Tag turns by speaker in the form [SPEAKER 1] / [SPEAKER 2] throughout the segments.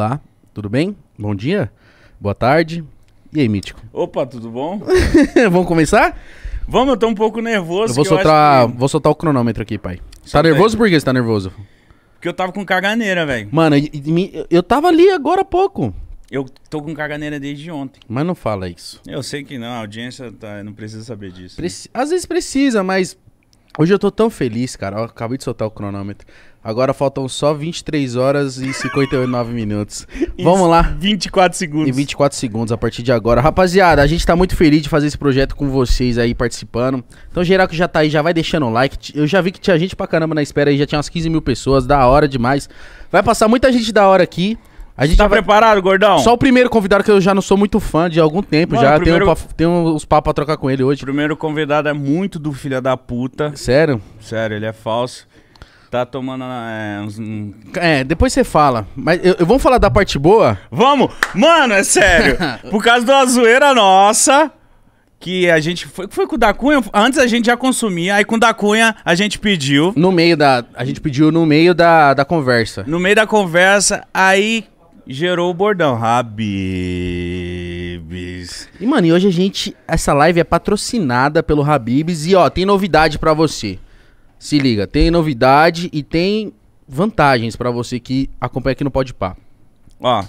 [SPEAKER 1] Olá, tudo bem? Bom dia, boa tarde. E aí, Mítico?
[SPEAKER 2] Opa, tudo bom?
[SPEAKER 1] Vamos começar?
[SPEAKER 2] Vamos, eu tô um pouco nervoso. Eu vou, soltar, eu que...
[SPEAKER 1] vou soltar o cronômetro aqui, pai. Você tá, tá nervoso por que você tá nervoso?
[SPEAKER 2] Porque eu tava com caganeira, velho.
[SPEAKER 1] Mano, eu tava ali agora há pouco. Eu tô com
[SPEAKER 2] caganeira desde ontem.
[SPEAKER 1] Mas não fala
[SPEAKER 2] isso. Eu sei que não, a audiência tá, não precisa saber disso. Né?
[SPEAKER 1] Às vezes precisa, mas hoje eu tô tão feliz, cara. Eu acabei de soltar o cronômetro. Agora faltam só 23 horas e 59 minutos. Vamos lá. 24 segundos. E 24 segundos a partir de agora. Rapaziada, a gente tá muito feliz de fazer esse projeto com vocês aí participando. Então, geral que já tá aí, já vai deixando o like. Eu já vi que tinha gente pra caramba na espera aí, já tinha umas 15 mil pessoas, da hora demais. Vai passar muita gente da hora aqui. A gente tá vai... preparado, gordão? Só o primeiro convidado que eu já não sou muito fã de algum tempo. Mano, já primeiro... tenho, pra... uns papos pra trocar com ele hoje. O primeiro convidado é muito do filho da puta.
[SPEAKER 2] Sério? Sério, ele é falso. Tá tomando. Ah, é, uns-
[SPEAKER 1] É, depois você fala. Mas eu, eu vamos falar da parte boa? Vamos! Mano, é sério! Por causa de uma zoeira
[SPEAKER 2] nossa. Que a gente. Foi, foi com o da Cunha? Antes a gente já consumia, aí com o da Cunha
[SPEAKER 1] a gente pediu. No meio da. A gente pediu no meio da, da conversa.
[SPEAKER 2] No meio da conversa, aí gerou o bordão. Habibs.
[SPEAKER 1] E, mano, e hoje a gente. Essa live é patrocinada pelo Habibs. E, ó, tem novidade pra você se liga, tem novidade e tem vantagens para você que acompanha aqui no Pode Pá. Ó,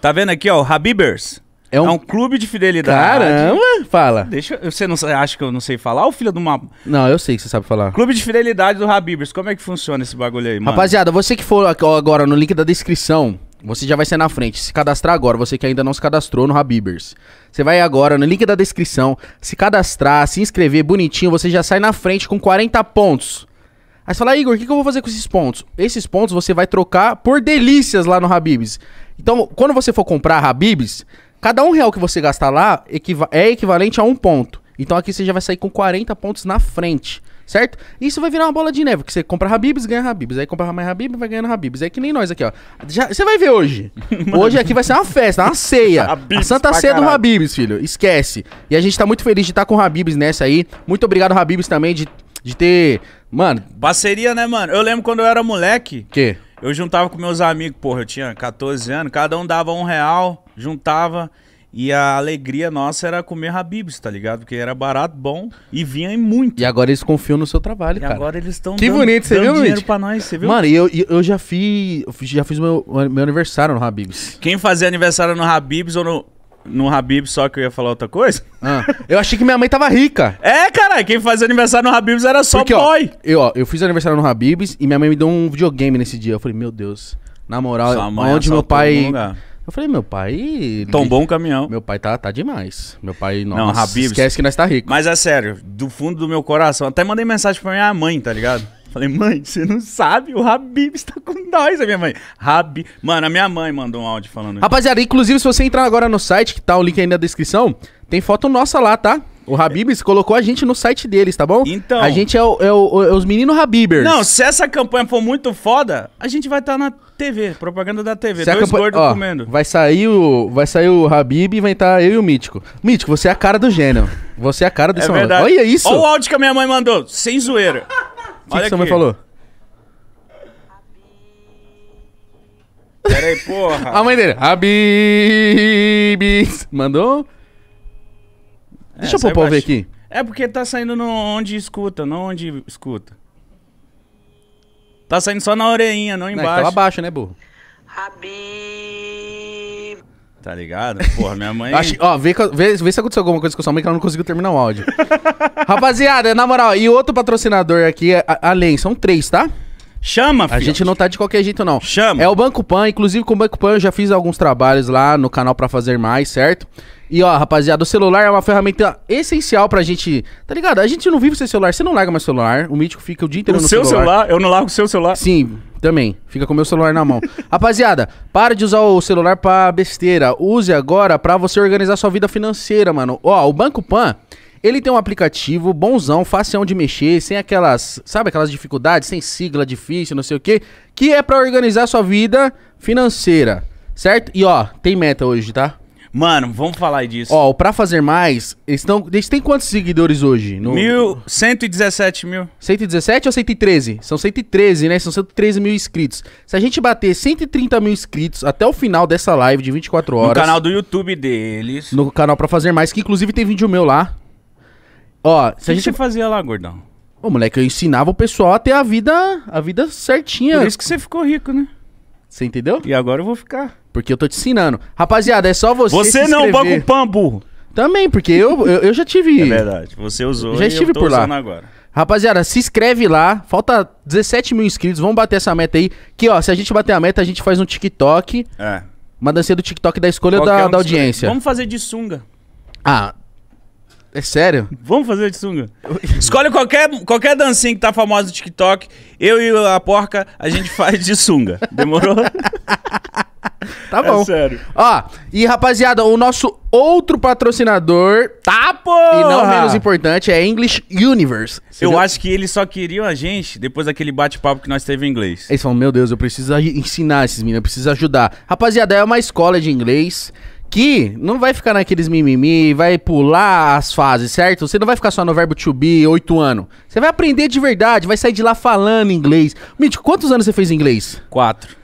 [SPEAKER 1] tá vendo aqui, ó, Habibers? É um... é um, clube de fidelidade.
[SPEAKER 2] Caramba, fala. Deixa eu, você não acha que eu não sei falar ou filha de uma Não, eu sei que você sabe falar. Clube de fidelidade do Habibers. Como é que funciona esse bagulho aí, mano? Rapaziada,
[SPEAKER 1] você que for agora no link da descrição, você já vai ser na frente. Se cadastrar agora, você que ainda não se cadastrou no Habibers. Você vai agora no link da descrição, se cadastrar, se inscrever bonitinho, você já sai na frente com 40 pontos. Aí você fala, Igor, o que, que, eu vou fazer com esses pontos? Esses pontos você vai trocar por delícias lá no Habibs. Então, quando você for comprar Habibs, cada um real que você gastar lá é equivalente a um ponto. Então aqui você já vai sair com 40 pontos na frente certo? Isso vai virar uma bola de neve, que você compra Habibs, ganha Habibs, aí compra mais Habibs, vai ganhando Habibs. É que nem nós aqui, ó. Já, você vai ver hoje. hoje aqui vai ser uma festa, uma ceia. Habibs a Santa Ceia caralho. do Habibs, filho. Esquece. E a gente tá muito feliz de estar tá com o Habibs nessa aí. Muito obrigado, Habibs, também, de, de ter. Mano.
[SPEAKER 2] Parceria, né, mano? Eu lembro quando eu era moleque. Que? Eu juntava com meus amigos, porra, eu tinha 14 anos, cada um dava um real, juntava. E a alegria nossa era comer Habibs, tá ligado? Porque era barato, bom e vinha em muito.
[SPEAKER 1] E agora eles confiam no seu trabalho, e cara.
[SPEAKER 2] agora eles estão dando, bonito, dando viu, dinheiro Mitch? pra nós, você viu? Mano, e
[SPEAKER 1] eu, eu já fiz, eu já fiz meu, meu aniversário no Habibs.
[SPEAKER 2] Quem fazia aniversário no Habibs ou no, no Habib, só que eu ia falar outra coisa? Ah,
[SPEAKER 1] eu achei que minha mãe tava rica.
[SPEAKER 2] É, cara, quem fazia aniversário no Habibs era só Porque, boy.
[SPEAKER 1] Ó, eu, ó, eu fiz aniversário no Habibs e minha mãe me deu um videogame nesse dia. Eu falei, meu Deus, na moral, onde meu pai... Eu falei, meu pai. Tombou um caminhão. Meu pai tá, tá demais. Meu pai, nossa, não, Habib, esquece que
[SPEAKER 2] nós tá rico. Mas é sério, do fundo do meu coração. Até mandei mensagem pra minha mãe, tá ligado? Falei, mãe, você não sabe, o Rabib está com nós, a minha mãe. rabi Mano, a minha mãe mandou um áudio falando. Rapaziada,
[SPEAKER 1] inclusive, se você entrar agora no site, que tá o link aí na descrição, tem foto nossa lá, tá? O Habibs colocou a gente no site deles, tá bom? Então. A gente é, o, é, o, é os meninos Habibers. Não, se essa campanha for muito foda, a gente vai estar tá na TV, propaganda
[SPEAKER 2] da TV. Se Dois gordos comendo.
[SPEAKER 1] Vai sair o, vai sair o Habib e vai estar tá eu e o Mítico. Mítico, você é a cara do gênio. Você é a cara do é verdade. Olha isso. Olha o
[SPEAKER 2] áudio que a minha mãe mandou, sem zoeira.
[SPEAKER 1] O que, que sua mãe falou?
[SPEAKER 2] Peraí, porra. A mãe dele,
[SPEAKER 1] Habibs. Mandou? É, Deixa eu pôr pra ver aqui.
[SPEAKER 2] É porque tá saindo no onde escuta, não onde escuta. Tá saindo só na orelhinha, não embaixo. Não, então
[SPEAKER 1] né, burro? Rabi. Tá ligado? Porra, minha mãe. Acho, ó, vê, vê, vê, se aconteceu alguma coisa com sua mãe que ela não conseguiu terminar o áudio. Rapaziada, na moral, e outro patrocinador aqui, é a, além, são três, tá? Chama, filho. A gente não tá de qualquer jeito, não. Chama. É o Banco Pan, inclusive com o Banco Pan eu já fiz alguns trabalhos lá no canal para fazer mais, certo? E ó, rapaziada, o celular é uma ferramenta essencial pra gente. Tá ligado? A gente não vive sem celular. Você não larga mais celular. O mítico fica o dia inteiro o no seu celular. celular. Eu não largo o seu celular. Sim, também. Fica com o meu celular na mão. rapaziada, para de usar o celular pra besteira. Use agora pra você organizar sua vida financeira, mano. Ó, o Banco Pan. Ele tem um aplicativo bonzão, facião de mexer, sem aquelas, sabe, aquelas dificuldades, sem sigla difícil, não sei o quê, que é para organizar sua vida financeira, certo? E ó, tem meta hoje, tá? Mano, vamos falar disso. Ó, o Pra Fazer Mais, eles, tão, eles têm quantos seguidores hoje? No... Mil, 117 mil. 117 ou 113? São 113, né? São 113 mil inscritos. Se a gente bater 130 mil inscritos até o final dessa live de 24 horas... No canal do
[SPEAKER 2] YouTube deles.
[SPEAKER 1] No canal Pra Fazer Mais, que inclusive tem vídeo meu lá. Ó, se que a gente... O que
[SPEAKER 2] fazia lá, gordão?
[SPEAKER 1] Ô, moleque, eu ensinava o pessoal a ter a vida, a vida certinha. Por isso que você ficou rico, né? Você entendeu? E agora eu vou ficar. Porque eu tô te ensinando. Rapaziada, é só você. Você não, banco pambu burro. Também, porque eu, eu, eu já tive. É verdade.
[SPEAKER 2] Você usou já estive por lá. agora.
[SPEAKER 1] Rapaziada, se inscreve lá. Falta 17 mil inscritos. Vamos bater essa meta aí. Que, ó, se a gente bater a meta, a gente faz um TikTok. É. Uma dancinha do TikTok da escolha da, um é da audiência. Vamos
[SPEAKER 2] fazer de sunga.
[SPEAKER 1] Ah, é sério? Vamos
[SPEAKER 2] fazer de sunga. Escolhe qualquer, qualquer dancinha que tá famosa no TikTok. Eu e a porca, a gente faz
[SPEAKER 1] de sunga. Demorou? Tá é bom. É sério. Ó, e rapaziada, o nosso outro patrocinador. Tá, E não menos importante, é English Universe.
[SPEAKER 2] eu acho que eles só queriam a gente depois daquele bate-papo que nós teve em inglês.
[SPEAKER 1] Eles falam, meu Deus, eu preciso ensinar esses meninos, eu preciso ajudar. Rapaziada, é uma escola de inglês que não vai ficar naqueles mimimi, vai pular as fases, certo? Você não vai ficar só no verbo to be, oito anos. Você vai aprender de verdade, vai sair de lá falando inglês. Mítico, quantos anos você fez inglês? Quatro.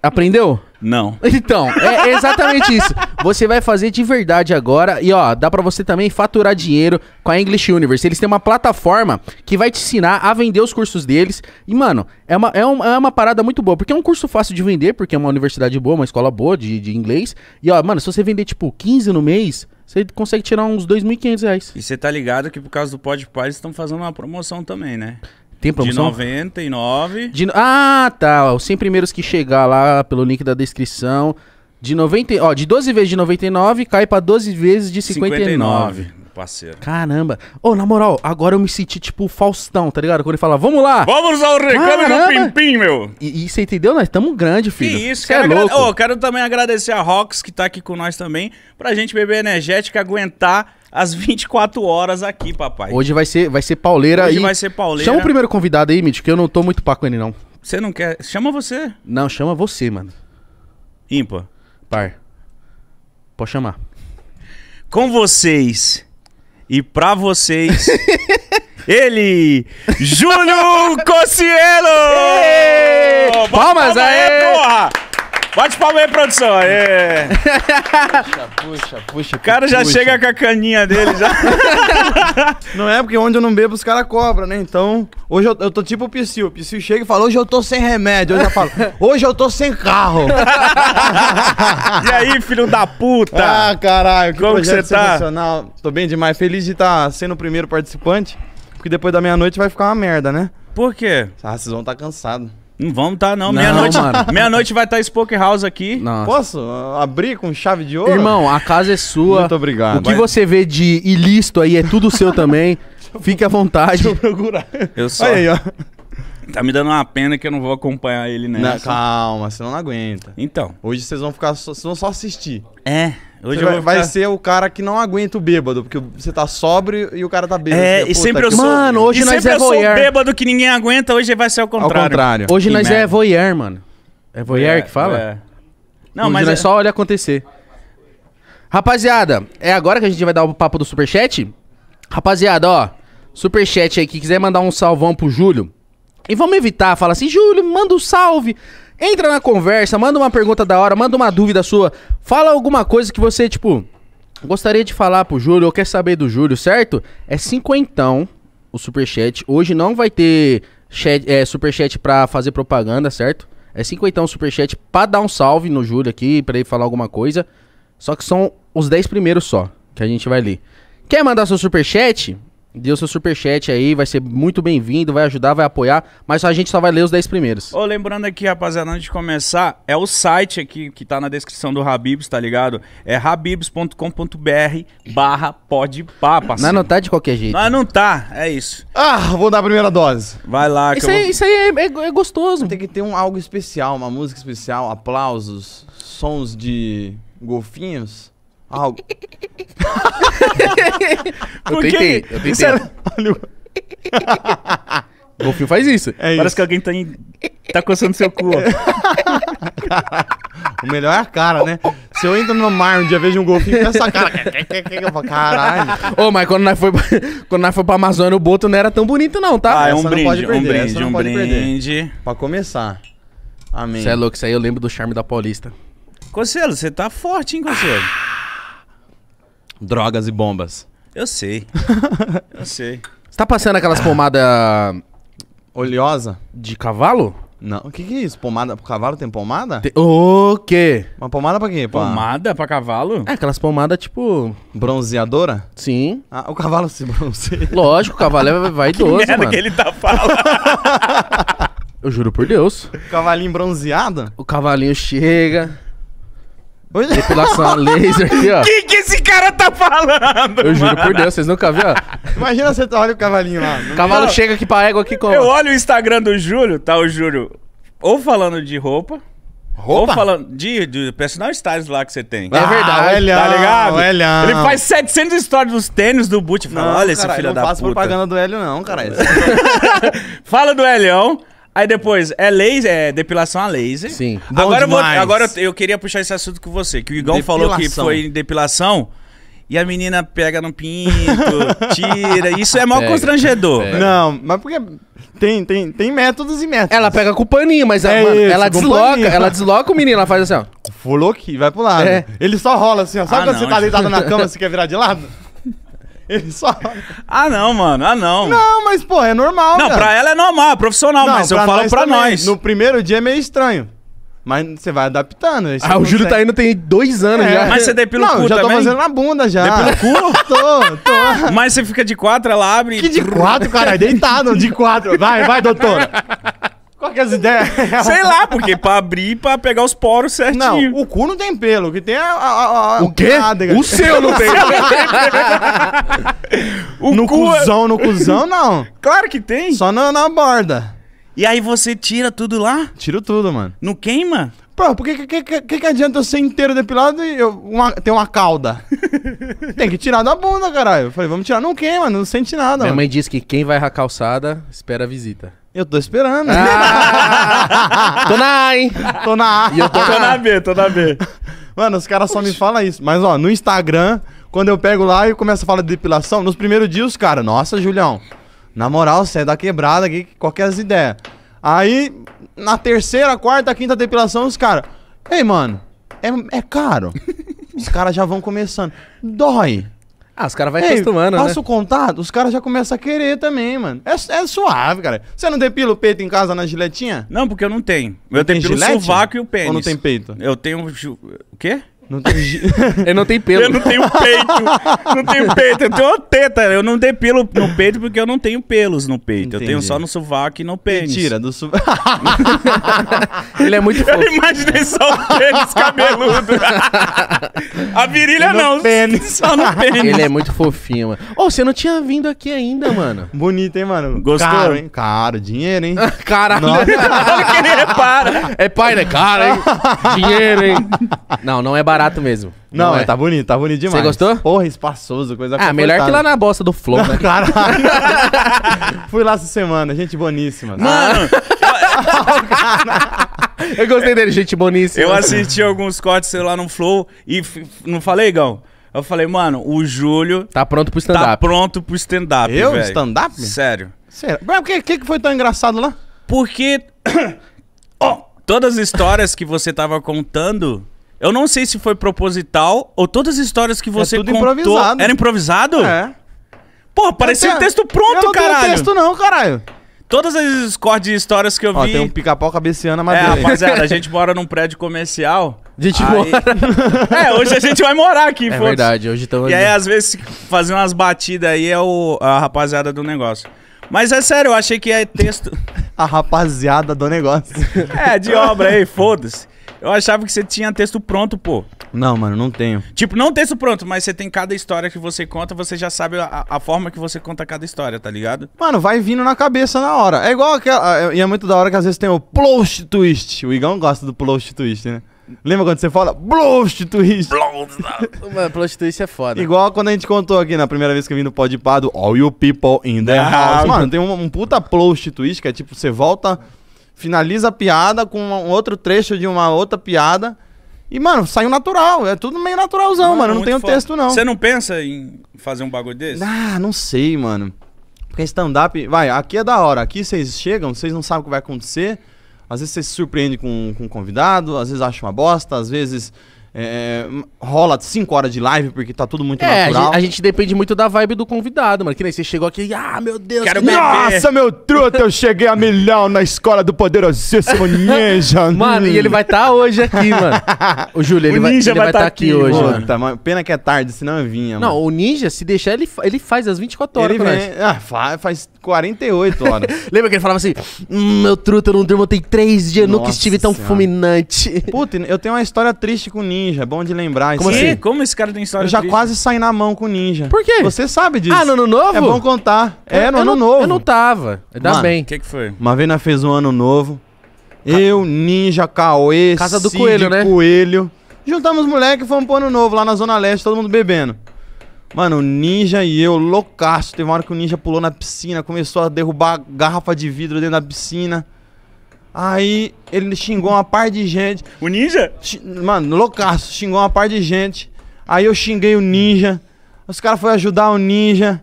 [SPEAKER 1] Aprendeu? Não. Então, é exatamente isso. Você vai fazer de verdade agora e ó, dá para você também faturar dinheiro com a English Universe. Eles têm uma plataforma que vai te ensinar a vender os cursos deles. E mano, é uma, é uma, é uma parada muito boa, porque é um curso fácil de vender, porque é uma universidade boa, uma escola boa de, de inglês. E ó, mano, se você vender tipo 15 no mês, você consegue tirar uns 2.500 reais. E você tá ligado que por causa do Podpah eles estão fazendo uma promoção também, né? Tem promoção? De
[SPEAKER 2] 99.
[SPEAKER 1] De, ah, tá. Os 100 primeiros que chegar lá pelo link da descrição. De 90, ó, de 12 vezes de 99 cai pra 12 vezes de 59. 59 parceiro. Caramba. Ô, oh, na moral, agora eu me senti tipo Faustão, tá ligado? Quando ele fala, vamos lá! Vamos ao reclame do Pimpim, meu! E, você entendeu? Nós né? estamos grande, filho. Que isso, cara. É louco. Oh,
[SPEAKER 2] quero também agradecer a Rox, que tá aqui com nós também, pra gente beber energética, aguentar às 24 horas aqui, papai. Hoje
[SPEAKER 1] vai ser, vai ser pauleira Hoje vai ser pauleira. Chama o primeiro convidado aí, Mitch, que eu não tô muito pá com ele, não. Você não quer. Chama você. Não, chama você, mano. Ímpar. Par. Pode chamar. Com vocês.
[SPEAKER 2] E pra vocês. ele, Júnior Cocielo! Palmas, Palmas aí, porra! Bate
[SPEAKER 3] palma aí, produção. Aê. Puxa, puxa, puxa. O cara já puxa. chega com a caninha dele já. Não é porque onde eu não bebo os caras cobram, né? Então, hoje eu, eu tô tipo o Psy. O Psy chega e fala: "Hoje eu tô sem remédio". Eu já falo: "Hoje eu tô sem carro". e aí, filho da puta? Ah, caralho, que Como projeto que tá? Tô bem demais, feliz de estar tá sendo o primeiro participante, porque depois da meia-noite vai ficar uma merda, né?
[SPEAKER 2] Por quê? Ah, vocês vão estar tá cansados. Não vamos estar, tá, não. Meia-noite meia -noite vai estar tá Spoke House
[SPEAKER 3] aqui. Nossa. Posso abrir com chave de ouro? Irmão, a casa é sua. Muito obrigado. O que vai...
[SPEAKER 1] você vê de ilícito aí é tudo seu também. Fique à vontade. Deixa eu
[SPEAKER 3] procurar. Eu só. Aí, ó.
[SPEAKER 2] Tá me dando uma pena que eu não vou acompanhar ele nessa. Não, calma, você não aguenta. Então.
[SPEAKER 3] Hoje vocês vão ficar só, vocês vão só assistir. É. Hoje vai, ficar... vai, ser o cara que não aguenta o bêbado, porque você tá sóbrio e o cara tá bêbado. É, e, sempre eu sou. Mano, hoje nós sempre é eu sou voyeur. bêbado que ninguém aguenta, hoje vai ser o contrário. Ao contrário. Hoje que nós é merda. é
[SPEAKER 1] voyeur, mano. É voyeur é, que fala? É. Não, hoje mas nós é... só olha acontecer. Rapaziada, é agora que a gente vai dar o papo do superchat? Rapaziada, ó, superchat aí, que quiser mandar um salvão pro Júlio, e vamos evitar, fala assim, Júlio, manda um salve. Entra na conversa, manda uma pergunta da hora, manda uma dúvida sua. Fala alguma coisa que você, tipo, gostaria de falar pro Júlio ou quer saber do Júlio, certo? É cinquentão o superchat. Hoje não vai ter chat, é, superchat pra fazer propaganda, certo? É cinquentão o superchat pra dar um salve no Júlio aqui, pra ele falar alguma coisa. Só que são os 10 primeiros só que a gente vai ler. Quer mandar seu superchat? o seu superchat aí, vai ser muito bem-vindo, vai ajudar, vai apoiar, mas a gente só vai ler os 10 primeiros.
[SPEAKER 2] Ô, lembrando aqui, rapaziada, antes de começar, é o site aqui que tá na descrição do Habibs, tá ligado? É habibs.com.br barra
[SPEAKER 3] podpá, parceiro. Não, não
[SPEAKER 1] tá de qualquer jeito. Não,
[SPEAKER 3] não tá, é isso. Ah, vou dar a primeira dose. Vai lá. Que isso, eu aí, isso aí é, é, é gostoso. Tem que ter um, algo especial, uma música especial, aplausos, sons de golfinhos. Algo.
[SPEAKER 4] eu tentei, eu tentei. É
[SPEAKER 3] Olha o... Golfinho faz isso. É Parece isso. que alguém tá, em... tá coçando seu cu, ó. o melhor é a cara, né? Se eu entro no mar um dia vejo um golfinho com essa cara. caralho.
[SPEAKER 1] Ô, mas quando nós foi pra, quando nós foi pra Amazônia, o Boto não era tão bonito, não, tá? Ah, é um essa brinde, um
[SPEAKER 4] brinde, um brinde.
[SPEAKER 3] Pra começar. Amém. Você é louco, isso aí eu lembro do charme da Paulista. Conselho, você tá forte, hein, Conselho? Ah! Drogas e bombas. Eu sei.
[SPEAKER 4] eu sei.
[SPEAKER 3] Você tá passando aquelas pomadas Oleosa? de cavalo? Não. O que, que é isso? Pomada. Cavalo tem pomada? Te- O quê? Uma pomada pra quê? Pra Pomada pra cavalo? É, aquelas pomadas tipo. Bronzeadora?
[SPEAKER 1] Sim. Ah, o cavalo se bronzeia. Lógico, o cavalo é vaidoso, Merda mano. que ele
[SPEAKER 4] tá falando.
[SPEAKER 1] Eu juro por Deus. O cavalinho bronzeado? O cavalinho chega. É. Depilação laser aqui, ó. O que,
[SPEAKER 3] que esse cara tá falando? Eu juro mano? por Deus, vocês nunca viram? Imagina você olha o cavalinho lá. O cavalo chega aqui pra égua aqui com. Eu olho
[SPEAKER 2] o Instagram do Júlio, tá o Júlio ou falando de roupa. Roupa? Ou falando de, de personal styles lá que você tem. É verdade. Ah, Elian, tá ligado? Elian. Ele faz 700 stories dos tênis do Boot.
[SPEAKER 3] Fala, não, olha cara, esse filho da puta. Não faço propaganda do Hélio não, cara.
[SPEAKER 2] Fala do Helião. Aí depois, é laser, é depilação a laser. Sim. Bom agora eu, vou, agora eu, eu, queria puxar esse assunto com você, que o Igão falou que foi depilação. E a menina pega no
[SPEAKER 1] pinto,
[SPEAKER 3] tira. Isso é mal pega, constrangedor. Pega. Não, mas porque tem,
[SPEAKER 1] tem, tem métodos e métodos. Ela pega com o paninho, mas é a, isso, ela desloca, paninho. ela desloca o menino, ela faz assim, ó.
[SPEAKER 3] Fulou aqui, vai pro lado. É. Ele só rola assim, ó. Sabe ah, quando não, você tá deitado na cama, você quer virar de lado? Ele só. Ah, não, mano. Ah, não. Não, mas, pô, é normal. Não, cara. pra ela é normal, é profissional, não, mas eu falo nós pra também. nós. No primeiro dia é meio estranho. Mas você vai adaptando. ah, o Júlio tá indo tem dois anos é. já. Mas você depila o cu já também? já tô fazendo na bunda já. Depila o
[SPEAKER 4] cu?
[SPEAKER 2] tô, tô. Mas você fica de quatro, ela abre... Que de quatro, caralho? Deitado de quatro. Vai, vai, doutora. Qual que é as ideias? Sei lá, porque pra abrir e pra pegar os poros certinho.
[SPEAKER 3] Não, o cu não tem pelo, que tem é a. a, a o quê? O seu não tem pelo. no cu... É- cuzão, no cuzão, não. Claro que tem. Só na, na borda. E aí você tira tudo lá? Tiro tudo, mano. Não queima? Pô, porque que, que, que, que adianta eu ser inteiro depilado e eu uma, ter uma cauda? Tem que tirar da bunda, caralho. Eu falei, vamos tirar. Não queima, não sente nada. Minha mano. mãe
[SPEAKER 1] disse que quem vai a calçada espera a visita.
[SPEAKER 3] Eu tô esperando. Ah, tô na A, hein? Tô na A. E eu tô, tô na B, tô na B. Mano, os caras só me falam isso. Mas, ó, no Instagram, quando eu pego lá e começo a falar de depilação, nos primeiros dias os caras, nossa, Julião, na moral, você é da quebrada aqui, qualquer as ideias. Aí, na terceira, quarta, quinta depilação, os caras. Ei, mano, é, é caro. os caras já vão começando. Dói. Ah, os caras vão acostumando, passa né? o contato, os caras já começam a querer também, mano. É, é, suave, cara. Você não depila o peito em casa na giletinha? Não, porque eu não tenho. eu tenho gilete? o sovaco e o pênis. Ou não tem peito? Eu
[SPEAKER 2] tenho... O quê? Não tem...
[SPEAKER 3] não tenho pelo. Eu não tenho peito. Não tenho
[SPEAKER 5] peito. Eu tenho
[SPEAKER 2] uma teta. Eu não tenho pelo no peito porque eu não tenho pelos no peito. Entendi. Eu tenho só no sovaco e no pênis. Mentira, do sovaco. Ele é muito fofo. Eu
[SPEAKER 4] imaginei só o pênis
[SPEAKER 3] cabeludo. A virilha no não.
[SPEAKER 1] Pênis. Só
[SPEAKER 2] no
[SPEAKER 3] pênis. Ele é muito fofinho, mano. Ô, oh, você não tinha vindo aqui ainda, mano. Bonito, hein, mano? Gostou? Caro, hein? Caro, dinheiro, hein? Caralho. Olha
[SPEAKER 1] que ele repara. É pai, né? Cara, hein?
[SPEAKER 3] Dinheiro, hein? Não, não é barato barato mesmo. Não, é, é. tá bonito, tá bonito demais. Você gostou? Porra, espaçoso, coisa Ah, melhor que lá na bosta do Flow, né? Claro. Fui lá essa semana, gente boníssima. Mano, eu...
[SPEAKER 1] Ah, eu gostei dele, gente boníssima.
[SPEAKER 3] Eu
[SPEAKER 4] assisti
[SPEAKER 2] alguns cortes, sei lá, no Flow e não falei, Gão? Eu falei, mano, o Júlio... Tá pronto pro tá stand-up. Tá pronto pro stand-up, Eu? velho. Stand-up? Sério. Sério. O que, que foi tão engraçado lá? Porque... oh, todas as histórias que você tava contando eu não sei se foi proposital ou todas as histórias que é você é tudo contou improvisado. era improvisado? É. Pô, parecia um texto pronto, eu caralho. Não tem texto não, caralho. Todas as de histórias que eu Ó, vi. Tem um pica-pau cabeceando a madeira. É, rapaziada, a gente mora num prédio comercial. A gente aí... mora. É, hoje a gente vai morar aqui, É verdade, hoje estamos. E aí, às vezes, fazer umas batidas aí é o... a rapaziada do negócio. Mas é sério, eu achei que é texto.
[SPEAKER 3] a rapaziada do negócio.
[SPEAKER 2] É, de obra aí, foda-se. Eu achava que você tinha texto pronto, pô. Não, mano, não tenho. Tipo, não texto pronto, mas você tem cada história que você conta, você já sabe a, a forma que você conta cada história, tá ligado?
[SPEAKER 3] Mano, vai vindo na cabeça na hora. É igual aquela. É, e é muito da hora que às vezes tem o plot twist. O Igão gosta do plot twist, né? Lembra quando você fala Blost Twist? Mano, Blost Twist é foda. Igual quando a gente contou aqui na primeira vez que eu vim no Podpado, All You People in the ah, House. Mano, tem um, um puta plot Twist que é tipo, você volta finaliza a piada com um outro trecho de uma outra piada. E, mano, saiu natural. É tudo meio naturalzão, mano. mano não tem o um texto, não. Você não pensa em fazer um bagulho desse? Ah, não sei, mano. Porque stand-up. Vai, aqui é da hora. Aqui vocês chegam, vocês não sabem o que vai acontecer. Às vezes você se surpreende com, com um convidado, às vezes acha uma bosta, às vezes é, rola 5 horas de live porque tá tudo muito é, natural. A gente, a
[SPEAKER 1] gente, depende muito da vibe do convidado, mano. Que nem você chegou aqui, ah, meu
[SPEAKER 3] Deus, Quero Nossa, meu truta, eu cheguei a milhão na escola do poderosíssimo Ninja. mano, e ele vai estar tá hoje aqui, mano. O Júlio, ele vai estar vai tá, tá aqui, aqui hoje. Puta, mano. Pena que é tarde, senão eu vinha. Mano. Não, o Ninja, se deixar,
[SPEAKER 1] ele, ele faz às 24 horas, ele vem, ah,
[SPEAKER 3] faz, faz 48 horas. Lembra que ele falava assim: hum, meu truta, eu não durmo, tem 3 dias, Nossa nunca estive tão fulminante. putin eu tenho uma história triste com o Ninja ninja, é bom de lembrar. Como assim? Como esse cara tem história Eu já triste? quase saí na mão com ninja. Por quê? Você sabe disso. Ah, no ano novo? É bom contar. é, no ano não, novo. Eu não tava. Ainda Mano, bem. O que, que foi? Uma vez nós fez um ano novo. Eu, Ninja, Cauê, Casa do Cid, Coelho, né? Coelho. Juntamos moleque e fomos pro ano novo lá na Zona Leste, todo mundo bebendo. Mano, o Ninja e eu, loucaço. Teve uma hora que o Ninja pulou na piscina, começou a derrubar garrafa de vidro dentro da piscina. Aí ele xingou uma par de gente. O ninja? Mano, loucaço, xingou uma par de gente. Aí eu xinguei o ninja. Os caras foram ajudar o ninja.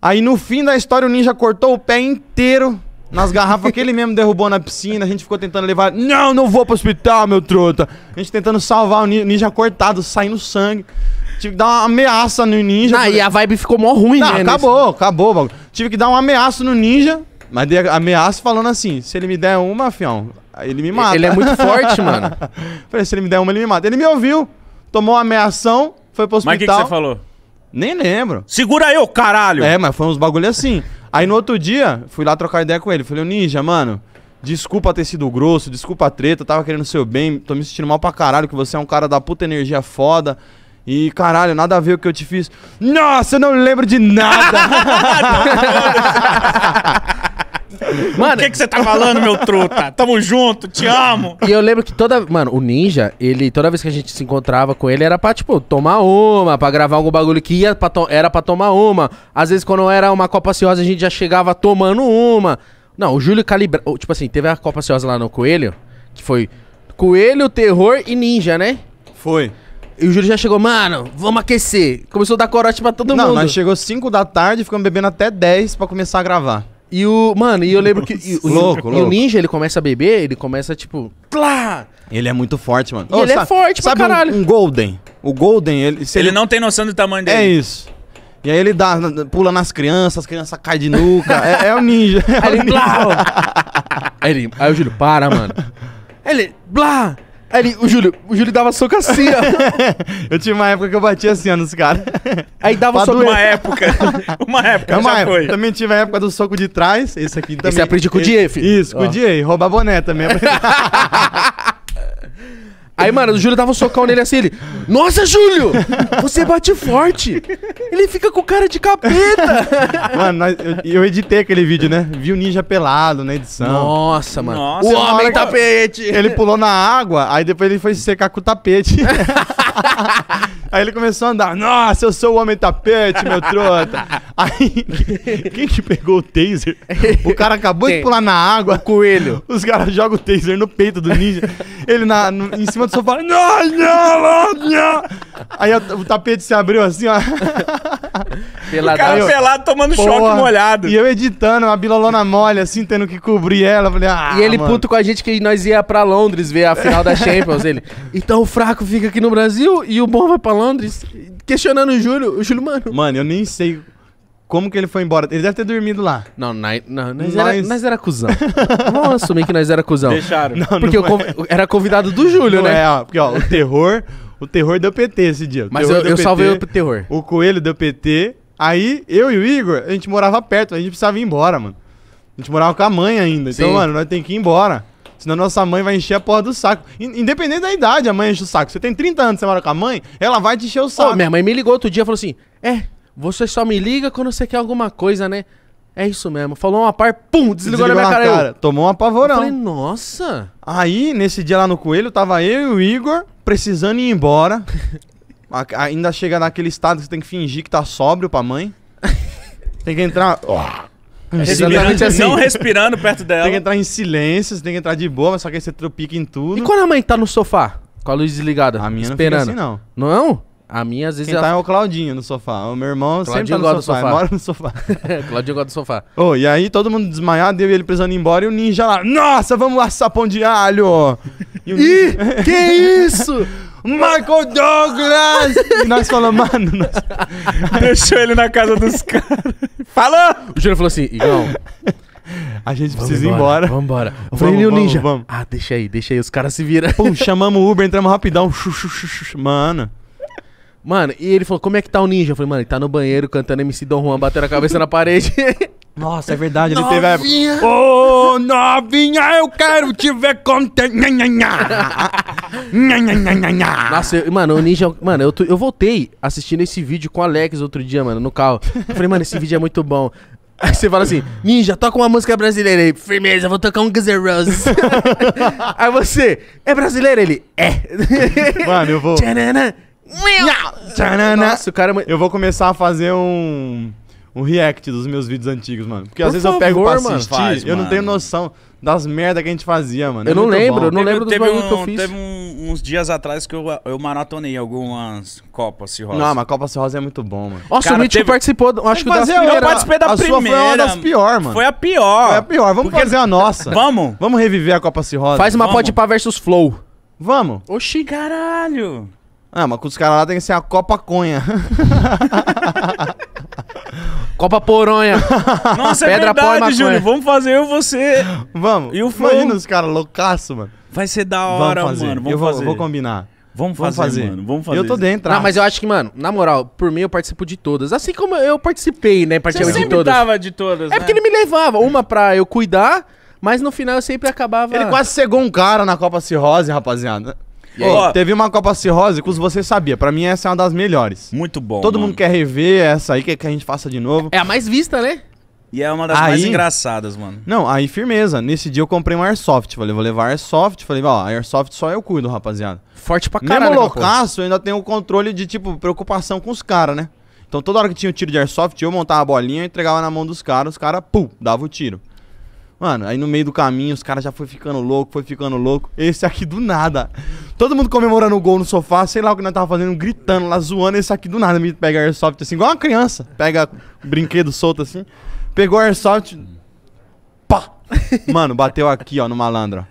[SPEAKER 3] Aí no fim da história o ninja cortou o pé inteiro nas garrafas que ele mesmo derrubou na piscina. A gente ficou tentando levar. Não, não vou pro hospital, meu trota. A gente tentando salvar o ninja cortado, saindo sangue. Tive que dar uma ameaça no ninja. Ah, porque... e a vibe ficou mó ruim, não, né? Acabou, nesse... acabou, bagulho. Tive que dar uma ameaça no ninja mas dei falando assim: se ele me der uma, fião, ele me mata. Ele é muito forte, mano. Falei, se ele me der uma, ele me mata. Ele me ouviu, tomou uma ameação, foi pro hospital. Mas o que, que você falou? Nem lembro. Segura eu, caralho! É, mas foi uns bagulho assim. Aí no outro dia, fui lá trocar ideia com ele. Falei, Ninja, mano, desculpa ter sido grosso, desculpa a treta, tava querendo seu bem, tô me sentindo mal pra caralho, que você é um cara da puta energia foda. E caralho, nada a ver o que eu te fiz. Nossa, eu não lembro de nada! mano, o que,
[SPEAKER 1] que você tá falando, meu truta? Tamo junto, te amo! E eu lembro que toda. Mano, o Ninja, ele, toda vez que a gente se encontrava com ele, era pra, tipo, tomar uma, pra gravar algum bagulho que ia pra era pra tomar uma. Às vezes, quando era uma Copa Ciosa, a gente já chegava tomando uma. Não, o Júlio calibra. Tipo assim, teve a Copa Ciosa lá no Coelho, que foi Coelho, Terror e Ninja, né? Foi. E o Júlio já chegou, mano, vamos aquecer. Começou a dar corote pra todo não, mundo. Não, nós
[SPEAKER 3] chegou 5 da tarde, ficamos bebendo até 10 pra começar a gravar. E o. Mano, e eu lembro que. E, o, louco, e louco. o ninja,
[SPEAKER 1] ele começa a beber, ele começa, tipo. Plá!
[SPEAKER 3] Ele é muito forte, mano. Oh, ele é sabe, é forte pra caralho. Um, um Golden. O Golden, ele. Ele, ele, não tem noção do tamanho dele. É isso. E aí ele dá, pula nas crianças, as crianças caem de nuca. é, é, o ninja. É aí, o ele, ninja. Blá,
[SPEAKER 1] aí ele. Aí o Júlio, para, mano.
[SPEAKER 3] Aí ele. Blá! Aí o Júlio, o Júlio dava soco assim, ó. eu tinha uma época que eu batia assim ó, nos caras. Aí dava soco. Uma época. Uma época, é uma época. Foi. Também tive a época do soco de trás. Esse aqui também. Você é aprendi com o Die, filho. Isso, com o Die. Roubar boné também. Aí, mano, o
[SPEAKER 1] Júlio dava um socão nele assim, ele... Nossa, Júlio! Você bate forte! Ele fica com
[SPEAKER 3] cara de capeta! Mano, nós, eu, eu, editei aquele vídeo, né? Vi o ninja pelado na edição. Nossa, mano. Nossa, o homem tapete! Ele pulou na água, aí depois ele foi se secar com o tapete. Aí ele começou a andar. Nossa, eu sou o homem tapete, meu trota. Aí, quem que pegou o taser? O cara acabou de pular na água. O coelho. Os caras jogam o taser no peito do ninja. Ele na, no, em cima do sofá. Não, não, não, não. Aí o tapete se abriu assim, ó.
[SPEAKER 1] Peladão. O cara pelado tomando Porra. choque molhado.
[SPEAKER 3] E eu editando, a bilolona mole, assim, tendo que cobrir ela. Falei, ah, e ele mano. puto
[SPEAKER 1] com a gente que nós ia pra Londres ver a final da Champions.
[SPEAKER 3] Ele, então o fraco fica aqui no Brasil e o bom vai pra Londres? Questionando o Júlio. O Júlio, mano... Mano, eu nem sei... Como que ele foi embora? Ele deve ter dormido lá.
[SPEAKER 1] Não, nós, não, nós, nós... Era, nós era cuzão. Vamos assumir que nós era cuzão. Deixaram. Não, porque não conv...
[SPEAKER 3] era convidado do Júlio, não né? É, ó, porque ó, o terror, o terror deu PT esse dia. Mas eu, eu salvei o terror. O coelho deu PT. Aí, eu e o Igor, a gente morava perto, a gente precisava ir embora, mano. A gente morava com a mãe ainda. Então, Sim. mano, nós tem que ir embora. Senão nossa mãe vai encher a porra do saco. Independente da idade, a mãe enche o saco. Você tem 30 anos, você mora com a mãe, ela vai te encher o saco. Oh, minha mãe me ligou outro dia e falou assim: É, você
[SPEAKER 1] só me liga quando você quer alguma coisa, né? É isso mesmo. Falou uma par, pum, desligou, desligou na minha cara. cara. Eu...
[SPEAKER 3] Tomou um apavorão Eu falei, nossa. Aí, nesse dia lá no Coelho, tava eu e o Igor, precisando ir embora. ainda chega naquele estado que você tem que fingir que tá sóbrio pra mãe. Tem que entrar. Respirando, assim. Não respirando perto dela. Tem que entrar em silêncio, você tem que entrar de boa, mas só que aí você tropica em tudo. E quando a mãe tá no sofá? Com a luz desligada? A minha esperando. não fica assim, não. Não? A minha, às vezes. Quem tá ela... tá é o Claudinho no sofá. O meu irmão Claudinho sempre tá no sofá, sofá. mora no sofá. Claudinho gosta do sofá. Oh, e aí todo mundo desmaiado, eu e ele precisando ir embora e o ninja lá. Nossa, vamos lá, sapão de alho! E o Ih, ninja... que isso? Michael Douglas! e nós falamos, mano. Nós... Deixou ele na
[SPEAKER 4] casa dos caras.
[SPEAKER 1] Falou!
[SPEAKER 6] O Júlio falou assim, Igão. A gente vamos precisa
[SPEAKER 4] embora, ir embora.
[SPEAKER 1] Vamos embora. Eu falei, o ninja. Vamos. Ah, deixa aí, deixa aí. Os caras se viram. Pum, chamamos o Uber, entramos rapidão. Mano. Mano, e ele falou, como é que tá o ninja? Eu falei, mano, ele tá no banheiro cantando MC Don Juan, batendo a cabeça na parede. Nossa, é verdade, ele novinha. teve Ô, oh,
[SPEAKER 3] novinha, eu quero te ver contente.
[SPEAKER 1] Nossa, eu, mano, o Ninja. Mano, eu, eu voltei assistindo esse vídeo com o Alex outro dia, mano, no carro. Eu falei, mano, esse vídeo é muito bom. Aí você fala assim, ninja, toca uma música brasileira. Ele,
[SPEAKER 5] firmeza,
[SPEAKER 3] vou tocar um Guns N' Roses. Aí você, é brasileiro? Ele, é. Mano, eu vou... Tchanana. Nossa, o cara. É eu vou começar a fazer um. Um react dos meus vídeos antigos, mano. Porque Por às vezes favor, eu pego pra assistir, mano, faz, eu não tenho noção das merda que a gente fazia, mano. Eu é não lembro, bom. eu não teve, lembro dos
[SPEAKER 2] bagulho um, que eu fiz. Teve uns dias atrás que eu, eu maratonei algumas Copas Cirrosa. Não, mas
[SPEAKER 3] Copa Cirrosa é muito bom, mano. Nossa, Cara, o Mítico teve... participou, acho que fazer, da primeira. Eu participei da a primeira. foi uma das piores, mano. Foi a pior. Foi a pior, vamos Porque... fazer a nossa. vamos? Vamos reviver a Copa Cirrosa. Faz uma pode pá versus Flow. Vamos.
[SPEAKER 1] Oxi, caralho.
[SPEAKER 3] Ah, mas com os caras lá tem que ser a Copa Conha. Copa Poronha. Nossa, é Pedra é verdade,
[SPEAKER 2] Vamos fazer eu você.
[SPEAKER 1] Vamos. E o Flow. Imagina os caras loucaço, mano. Vai ser da
[SPEAKER 2] hora, vamos fazer. mano. Vamos eu vou, fazer. vou
[SPEAKER 3] combinar. Vamos fazer, vamos fazer, mano. Vamos fazer. Eu tô dentro. Não, mas
[SPEAKER 1] eu acho que, mano, na moral, por mim eu participo de todas. Assim como eu participei, né? Participei de todas. Eu de todas. É né? porque ele me levava. Uma pra eu cuidar, mas no final eu sempre acabava. Ele quase
[SPEAKER 3] cegou um cara na Copa Cirrose, rapaziada teve uma Copa Cirrose que você sabia. Pra mim, essa é uma das melhores. Muito bom. Todo mano. mundo quer rever essa aí, quer que a gente faça de novo.
[SPEAKER 1] É a mais vista, né? E é uma das aí, mais
[SPEAKER 3] engraçadas, mano. Não, aí firmeza. Nesse dia eu comprei um Airsoft. Falei, vou levar Airsoft. Falei, ó, Airsoft só eu cuido, rapaziada. Forte pra caralho. Mesmo loucaço, eu ainda tenho o controle de, tipo, preocupação com os caras, né? Então toda hora que tinha o um tiro de Airsoft, eu montava a bolinha, entregava na mão dos caras, os caras, pum, dava o tiro. Mano, aí no meio do caminho os caras já foi ficando louco, foi ficando louco. Esse aqui do nada. Todo mundo comemorando o gol no sofá, sei lá o que nós tava fazendo, gritando lá, zoando. Esse aqui do nada me pega airsoft assim, igual uma criança. Pega brinquedo solto assim. Pegou airsoft. Pá! Mano, bateu aqui, ó, no malandro.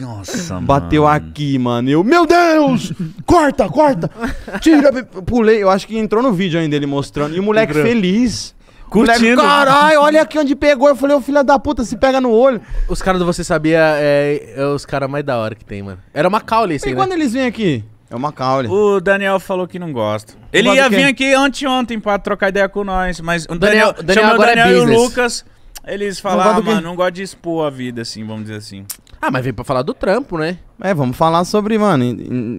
[SPEAKER 3] Nossa, Bateu mano. aqui, mano. Eu, meu Deus! corta, corta! Tira! Pulei, eu acho que entrou no vídeo ainda ele mostrando. E o moleque feliz. Curtindo. Caralho, olha aqui onde pegou. Eu falei, ô filho da puta, se pega no olho. Os
[SPEAKER 1] caras do Você Sabia é, é os caras mais da hora que tem, mano. Era uma caule isso aí, E né? quando eles vêm aqui? É uma caule. O Daniel falou que não gosta. Ele ia vir aqui
[SPEAKER 2] anteontem pra trocar ideia com nós, mas o Daniel, Daniel- Daniel o é e o Lucas. Eles gosta falaram, ah, mano, não gosta de expor a vida,
[SPEAKER 3] assim, vamos dizer assim. Ah, mas veio pra falar do trampo, né? É, vamos falar sobre, mano, in,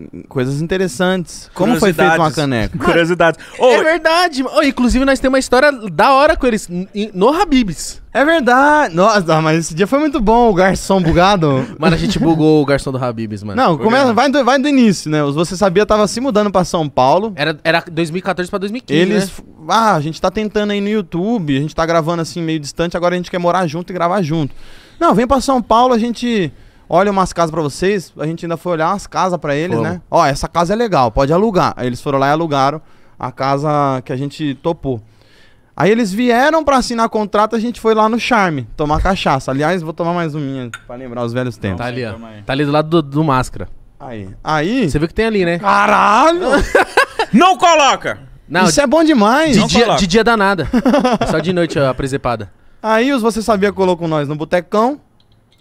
[SPEAKER 3] in, coisas interessantes. Como foi feito uma caneca? Curiosidades.
[SPEAKER 1] Oh, é verdade. Oh, inclusive, nós temos uma
[SPEAKER 3] história da hora com eles no Habibs. É verdade. Nossa, mas esse dia foi muito bom, o garçom bugado. mano, a gente bugou o garçom do Habibs, mano. Não, começa, vai, do, vai do início, né? Você sabia, tava se mudando pra São Paulo. Era, era 2014 pra 2015. Eles. Né? Ah, a gente tá tentando aí no YouTube, a gente tá gravando assim meio distante, agora a gente quer morar junto e gravar junto. Não, vem pra São Paulo, a gente olha umas casas para vocês. A gente ainda foi olhar as casas para eles, né? Ó, essa casa é legal, pode alugar. Aí eles foram lá e alugaram a casa que a gente topou. Aí eles vieram para assinar contrato, a gente foi lá no Charme tomar cachaça. Aliás, vou tomar mais um pra
[SPEAKER 1] lembrar os velhos tempos. Tá ali, ó. Tá ali do lado do, do máscara.
[SPEAKER 3] Aí. Aí. Você viu que tem ali,
[SPEAKER 1] né? Caralho!
[SPEAKER 3] Não coloca! Não, Isso é bom demais. De, dia, de dia danada.
[SPEAKER 1] É só de noite a presepada.
[SPEAKER 3] Aí os Você Sabia colocou nós no botecão.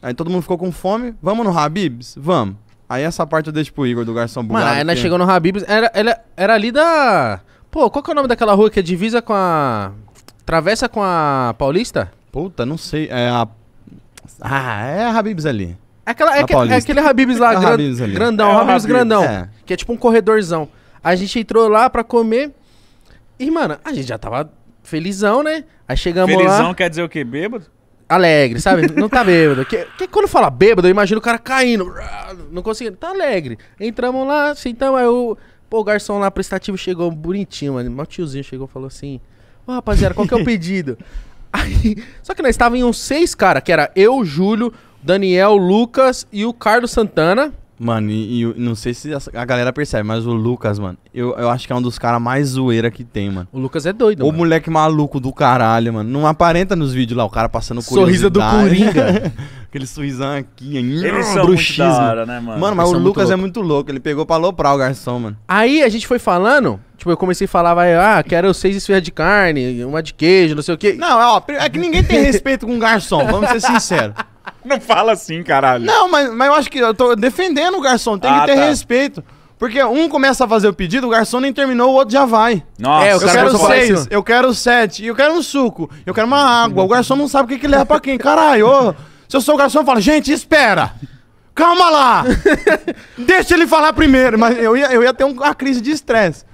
[SPEAKER 3] Aí todo mundo ficou com fome. Vamos no Habibs? Vamos. Aí essa parte eu deixo pro Igor do Garçom Bugado. Mano, aí nós chegou no Habibs. Era, era, era ali da. Pô, qual que é o nome daquela rua que é divisa com a.
[SPEAKER 1] Travessa com a Paulista? Puta, não sei. É a. Ah,
[SPEAKER 3] é a Habibs ali. Aquela, é, é, aquele Habibs lá, é gran... Habibs grandão, é Habibs, Habibs grandão. É.
[SPEAKER 1] Que é tipo um corredorzão. A gente entrou lá pra comer. E, mano, a gente já tava felizão, né? Aí chegamos felizão lá. Felizão
[SPEAKER 2] quer dizer o quê? Bêbado?
[SPEAKER 1] alegre, sabe? Não tá bêbado. Que, que quando fala bêbado, eu imagino o cara caindo, não conseguindo. Tá alegre. Entramos lá, assim, então aí o, pô, o garçom lá prestativo chegou bonitinho, mano. Meu tiozinho chegou e falou assim: Ô oh, rapaziada, qual que é o pedido? aí, só que nós estávamos em uns seis cara, que era eu, Júlio,
[SPEAKER 3] Daniel, Lucas e o Carlos Santana. Mano, e, e não sei se a galera percebe, mas o Lucas, mano, eu, eu acho que é um dos caras mais zoeira que tem, mano. O Lucas é doido, O mano. moleque maluco do caralho, mano. Não aparenta nos vídeos lá, o cara passando Sorriso do Coringa. Aquele sorrisão aqui, hein? Eles são bruxismo. muito da hora, né, mano? Mano, mas Eles o muito Lucas é muito louco. Ele pegou pra aloprar o garçom, mano.
[SPEAKER 1] Aí a gente foi falando, tipo, eu comecei a falar, vai, ah, quero seis esfirras de carne, uma de queijo, não sei o quê. Não, ó, é que ninguém tem respeito com garçom, vamos ser sinceros.
[SPEAKER 4] Não
[SPEAKER 7] fala assim, caralho. Não,
[SPEAKER 3] mas, mas eu acho que eu tô defendendo o garçom, tem ah, que ter tá. respeito. Porque um começa a fazer o pedido, o garçom nem terminou, o outro já vai. Nossa, é, eu quero seis, eu quero sete, eu quero um suco, eu quero uma água. O garçom não sabe o que, que leva pra quem. Caralho, ô, se eu sou o garçom, eu falo, gente, espera. Calma lá! Deixa ele falar primeiro. Mas eu
[SPEAKER 1] ia, eu ia ter uma crise de estresse.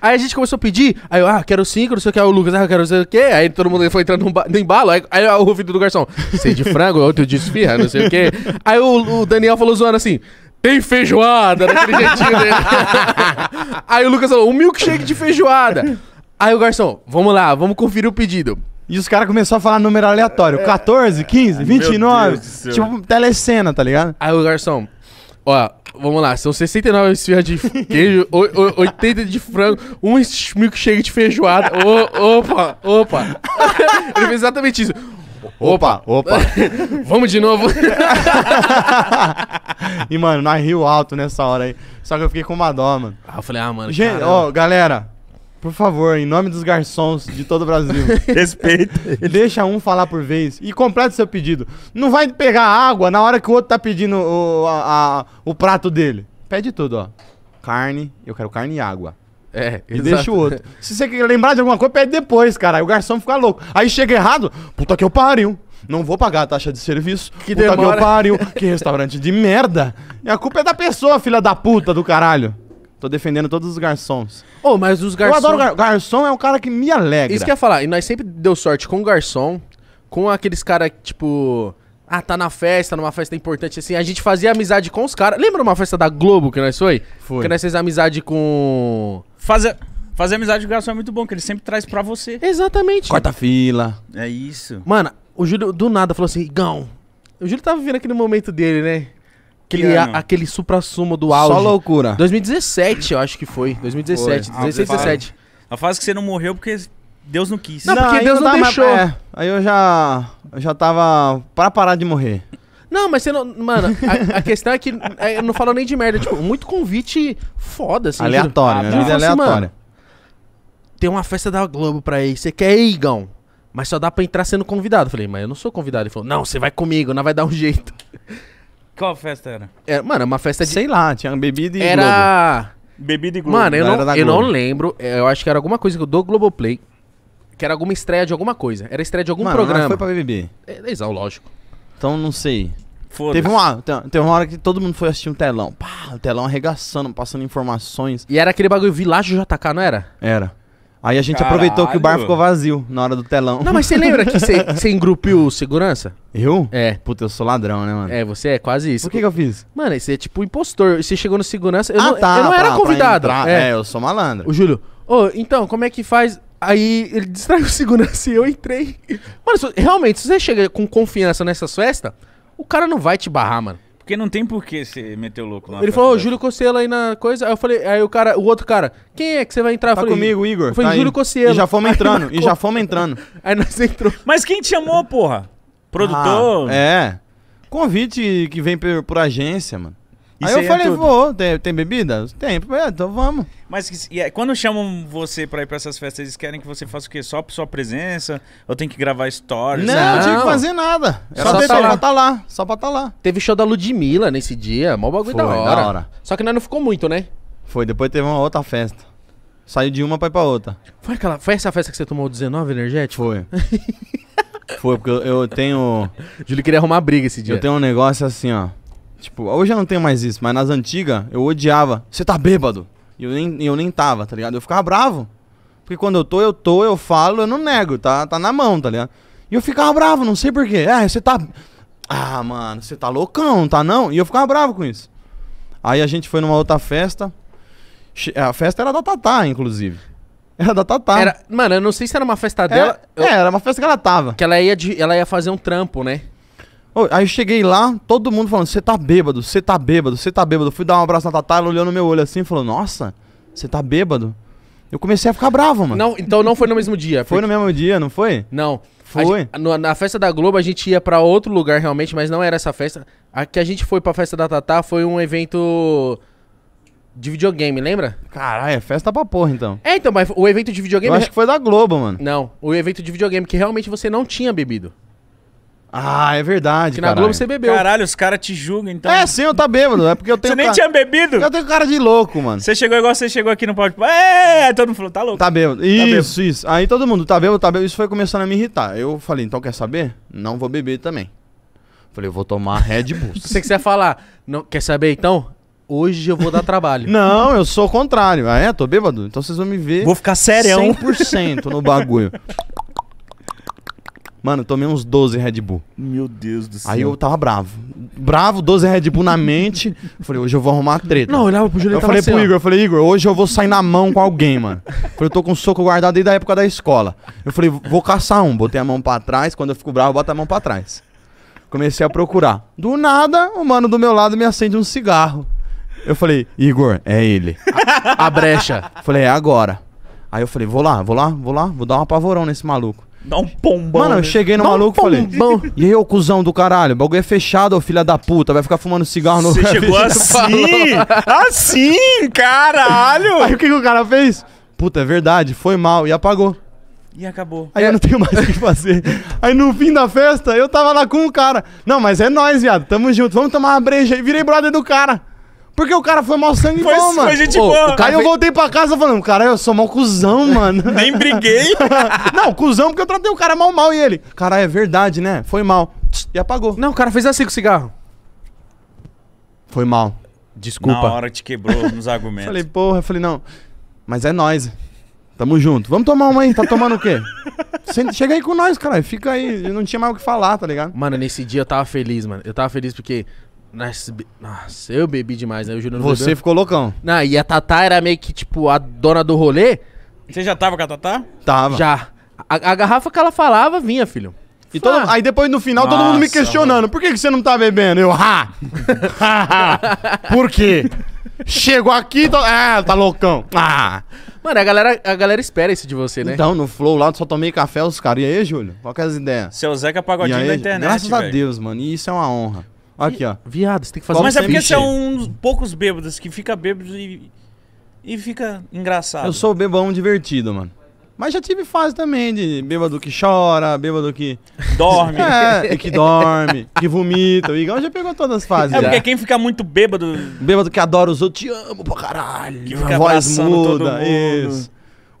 [SPEAKER 1] Aí a gente começou a pedir. Aí eu, ah, quero cinco, não sei o que. Aí o Lucas, ah, quero não sei o que. Aí todo mundo foi entrando no embalo. Aí, aí o ouvido do garçom, sei de frango, outro de esfirra, não sei o que. Aí o, o Daniel falou zoando assim, tem feijoada naquele jeitinho dele. aí o Lucas falou, um milkshake de feijoada. Aí o garçom, vamos
[SPEAKER 3] lá, vamos conferir o pedido. E os caras começaram a falar número aleatório. 14, 15, 29. Tipo telecena, tá ligado? Aí o garçom, ó, vamos lá, são 69 esfirras de
[SPEAKER 1] queijo, 80 de frango, um milkshake de feijoada. O, opa, opa. Ele fez exatamente isso. Opa, opa. vamos de novo.
[SPEAKER 3] e, mano, na Rio alto nessa hora aí. Só que eu fiquei com uma dó, mano. Ah, eu falei, ah, mano. Gente, ó, galera, por favor, em nome dos garçons de todo o Brasil. Respeita. Deixa um falar por vez e completa o seu pedido. Não vai pegar água na hora que o outro tá pedindo o, a, a, o prato dele. Pede tudo, ó. Carne, eu quero carne e água. É, e exato. deixa o outro. Se você quer lembrar de alguma coisa, pede depois, cara. Aí o garçom fica louco. Aí chega errado, puta que eu pariu. Não vou pagar a taxa de serviço. Que puta demora. que eu pariu. que restaurante de merda. E a culpa é da pessoa, filha da puta do caralho. Tô defendendo todos os garçons.
[SPEAKER 1] Ô, oh, mas os garçons. Eu adoro gar... garçom, é um cara que me alegra. Isso que eu ia falar, e nós sempre deu sorte com o garçom, com aqueles caras tipo. Ah, tá na festa, numa festa importante assim. A gente fazia amizade com os caras. Lembra uma festa da Globo que nós foi? Foi. Que nós fizemos amizade com. Fazer. Fazer amizade com o garçom é muito bom, que ele sempre traz pra você. Exatamente. Corta
[SPEAKER 3] fila. É isso. Mano,
[SPEAKER 1] o Júlio do nada falou assim: Igão. O Júlio tava tá vivendo aquele momento dele, né? aquele, a, aquele supra-sumo do auge. Só loucura. 2017,
[SPEAKER 3] eu acho que foi. 2017, foi. 16, 17.
[SPEAKER 2] Ah, a fase que você não morreu porque Deus não quis. Não, não porque Deus não, não deixou. Mais,
[SPEAKER 3] é, aí eu já, eu já tava pra parar de morrer.
[SPEAKER 1] Não, mas você não. Mano, a, a questão é que é, eu não falo nem de merda. Tipo, muito convite foda, assim. Aleatório, né? Vida tipo, assim, aleatória. Tem uma festa da Globo pra ir. Você quer ir, Gão? Mas só dá pra entrar sendo convidado. falei, mas eu não sou convidado. Ele falou, não, você vai comigo, não vai dar um jeito.
[SPEAKER 2] Qual festa era?
[SPEAKER 1] É, mano, é uma festa de. Sei lá, tinha bebida e. Era. Globo. Bebida e Globo. Mano, eu, não, eu não lembro. É, eu acho que era alguma coisa do Globoplay. Que era alguma
[SPEAKER 3] estreia de alguma coisa. Era estreia de algum mano, programa. Mas foi pra BBB. É, exato, é lógico. Então não sei. Teve uma, teve uma hora que todo mundo foi assistir um telão. Pá, o telão arregaçando, passando informações.
[SPEAKER 1] E era aquele bagulho Vilagem JK, não era?
[SPEAKER 3] Era. Aí a gente Caralho. aproveitou que o bar ficou vazio na hora do telão. Não, mas você lembra que você engrupiu segurança? Eu? É. Puta, eu sou ladrão,
[SPEAKER 1] né, mano? É, você é quase isso. Por que, que eu fiz? Mano, você é tipo impostor. Você chegou no segurança. Eu ah, não, tá. Eu não tá, pra, era convidado. é. é. eu
[SPEAKER 3] sou malandro. O Júlio,
[SPEAKER 1] ô, oh, então, como é que faz? Aí ele distraiu o segurança e eu entrei. Mano, realmente, se você chega com confiança nessas festas, o cara não vai te barrar, mano.
[SPEAKER 2] Porque não tem por que você meter o louco lá. Ele falou, oh,
[SPEAKER 1] Júlio Cossela aí na coisa. Aí eu falei, aí o cara, o outro cara, quem é que você vai entrar? Tá falei, comigo, Igor. Foi tá Júlio Cossela. E já fomos entrando, e já fomos
[SPEAKER 3] entrando. aí nós entrou. Mas quem te chamou, porra? Produtor? Ah, é. Convite que vem por, por agência, mano. E aí eu é falei, tudo. vou, tem, tem bebida? Tem, é, então vamos.
[SPEAKER 2] Mas e, quando chamam você pra ir pra essas festas, eles querem que você faça o quê? Só sua presença? Ou tem que gravar stories? Não, não.
[SPEAKER 4] tinha que
[SPEAKER 3] fazer nada. Só, só, pra tá lá. tá lá, só pra tá lá.
[SPEAKER 1] Teve show da Ludmilla nesse dia, mó bagulho Foi, da, hora. da hora. Só que nós não ficou muito, né? Foi,
[SPEAKER 3] depois teve uma outra festa. Saiu de uma pra ir pra outra. Foi, aquela, foi essa festa que você tomou 19 energético? Foi. foi, porque eu, eu tenho. Júlio queria arrumar briga esse dia. Eu tenho um negócio assim, ó. Tipo, hoje eu não tenho mais isso, mas nas antigas eu odiava. Você tá bêbado. E eu nem, eu nem tava, tá ligado? Eu ficava bravo. Porque quando eu tô, eu tô, eu falo, eu não nego, tá, tá na mão, tá ligado? E eu ficava bravo, não sei porquê. É, você tá. Ah, mano, você tá loucão, tá não? E eu ficava bravo com isso. Aí a gente foi numa outra festa. A festa era da Tatá, inclusive. Era da Tatá. Era,
[SPEAKER 1] mano, eu não sei se era uma festa dela. É, eu... é, era uma festa que ela tava. Que ela ia, de, ela ia fazer um trampo, né?
[SPEAKER 3] Aí eu cheguei lá, todo mundo falando, você tá bêbado, você tá bêbado, você tá bêbado. fui dar um abraço na Tatá, ela olhou no meu olho assim e falou, nossa, você tá bêbado? Eu comecei a ficar bravo, mano. Não, então não foi no mesmo dia. Foi no mesmo dia, não foi?
[SPEAKER 1] Não. Foi. Gente, na, na, festa da Globo a gente ia para outro lugar realmente, mas não era essa festa. A que a gente foi pra festa da Tatá foi um evento de videogame, lembra?
[SPEAKER 3] Caralho, é festa pra porra,
[SPEAKER 1] então. É, então, mas o evento de videogame... Eu acho que foi
[SPEAKER 3] da Globo, mano.
[SPEAKER 1] Não, o evento de videogame que realmente você não tinha bebido. Ah, é verdade. Que na caralho. Globo você bebeu. Caralho,
[SPEAKER 2] os caras te julgam, então.
[SPEAKER 3] É, sim, eu tá bêbado. É porque eu tenho. Você nem ca... tinha bebido? Eu tenho cara de louco, mano. Você chegou igual você chegou aqui no palco. É, é, todo mundo falou, tá louco. Tá bêbado. Isso, tá bêbado. isso. Aí todo mundo, tá bêbado, tá bêbado. Isso foi começando a me irritar. Eu falei, então quer saber? Não vou beber também. Falei, eu vou tomar Red Bull. você você quiser falar, não, quer saber então? Hoje eu vou dar trabalho. não, eu sou o contrário. Ah, é? Tô bêbado? Então vocês vão me ver. Vou ficar sério. 100% no bagulho. Mano, tomei uns 12 Red Bull. Meu Deus do céu. Aí eu tava bravo. Bravo, 12 Red Bull na mente. Eu falei, hoje eu vou arrumar a treta. Não, eu olhava pro Júlio Eu falei assim, pro Igor, eu falei, Igor, hoje eu vou sair na mão com alguém, mano. Eu falei, eu tô com um soco guardado desde a época da escola. Eu falei, vou caçar um. Botei a mão pra trás. Quando eu fico bravo, bota a mão pra trás. Comecei a procurar. Do nada, o mano do meu lado me acende um cigarro. Eu falei, Igor, é ele. A, a brecha. Falei, é agora. Aí eu falei, vou lá, vou lá, vou lá, vou dar um apavorão nesse maluco. Dá um pombão. Mano, eu né? cheguei no maluco e falei. pombão. E aí, ô cuzão do caralho, o bagulho é fechado, ô filha da puta. Vai ficar fumando cigarro no Você chegou assim?
[SPEAKER 2] assim, caralho! Aí
[SPEAKER 3] o que, que o cara fez? Puta, é verdade, foi mal. E apagou. E acabou. Aí eu não é. tenho mais o que fazer. Aí no fim da festa, eu tava lá com o cara. Não, mas é nós, viado. Tamo junto. Vamos tomar uma breja. E virei brother do cara. Porque o cara foi mal sangue foi, bom, mano. Foi gente boa. Aí eu voltei pra casa falando, cara, eu sou mal cuzão, mano. Nem briguei. não, cuzão porque eu tratei o cara mal mal e ele. Cara, é verdade, né? Foi mal. E apagou. Não, o cara fez assim com o cigarro. Foi mal. Desculpa. Na hora
[SPEAKER 2] te quebrou nos argumentos. falei,
[SPEAKER 3] porra, eu falei, não. Mas é nós. Tamo junto. Vamos tomar uma aí. Tá tomando o quê? Chega aí com nós, cara. Fica aí. Eu não tinha mais o que falar, tá ligado? Mano,
[SPEAKER 1] nesse dia eu tava feliz,
[SPEAKER 3] mano. Eu tava feliz
[SPEAKER 1] porque nossa, be... Nossa, eu bebi demais, né? Eu juro Você bebeu. ficou loucão.
[SPEAKER 3] Não, e a Tatá
[SPEAKER 1] era meio que, tipo, a dona do rolê.
[SPEAKER 3] Você já tava com a Tatá?
[SPEAKER 1] Tava. Já. A, a
[SPEAKER 3] garrafa que ela falava vinha, filho. E todo, aí depois no final todo mundo me questionando: por que, que você não tá bebendo? Eu, ha! por quê? Chegou aqui, tô... ah, tá loucão. Ah. Mano, a galera, a galera espera isso de você, né? Então, no Flow lá, só tomei café os caras. E aí, Júlio? Qual que é as ideias? Seu Zeca Pagodinho aí, da internet. Graças véio. a Deus, mano. E isso é uma honra. Aqui, ó. Viado, você tem que fazer Mas um é porque você é um
[SPEAKER 2] dos poucos bêbados que fica bêbado e, e fica engraçado. Eu
[SPEAKER 3] sou bebão divertido, mano. Mas já tive fase também de bêbado que chora, bêbado que. Dorme. É, que dorme, que vomita. O Igão já pegou todas as fases. É já. porque quem fica muito bêbado. Bêbado que adora os outros, te amo pra
[SPEAKER 5] caralho. Que fica
[SPEAKER 3] a voz muda. Isso.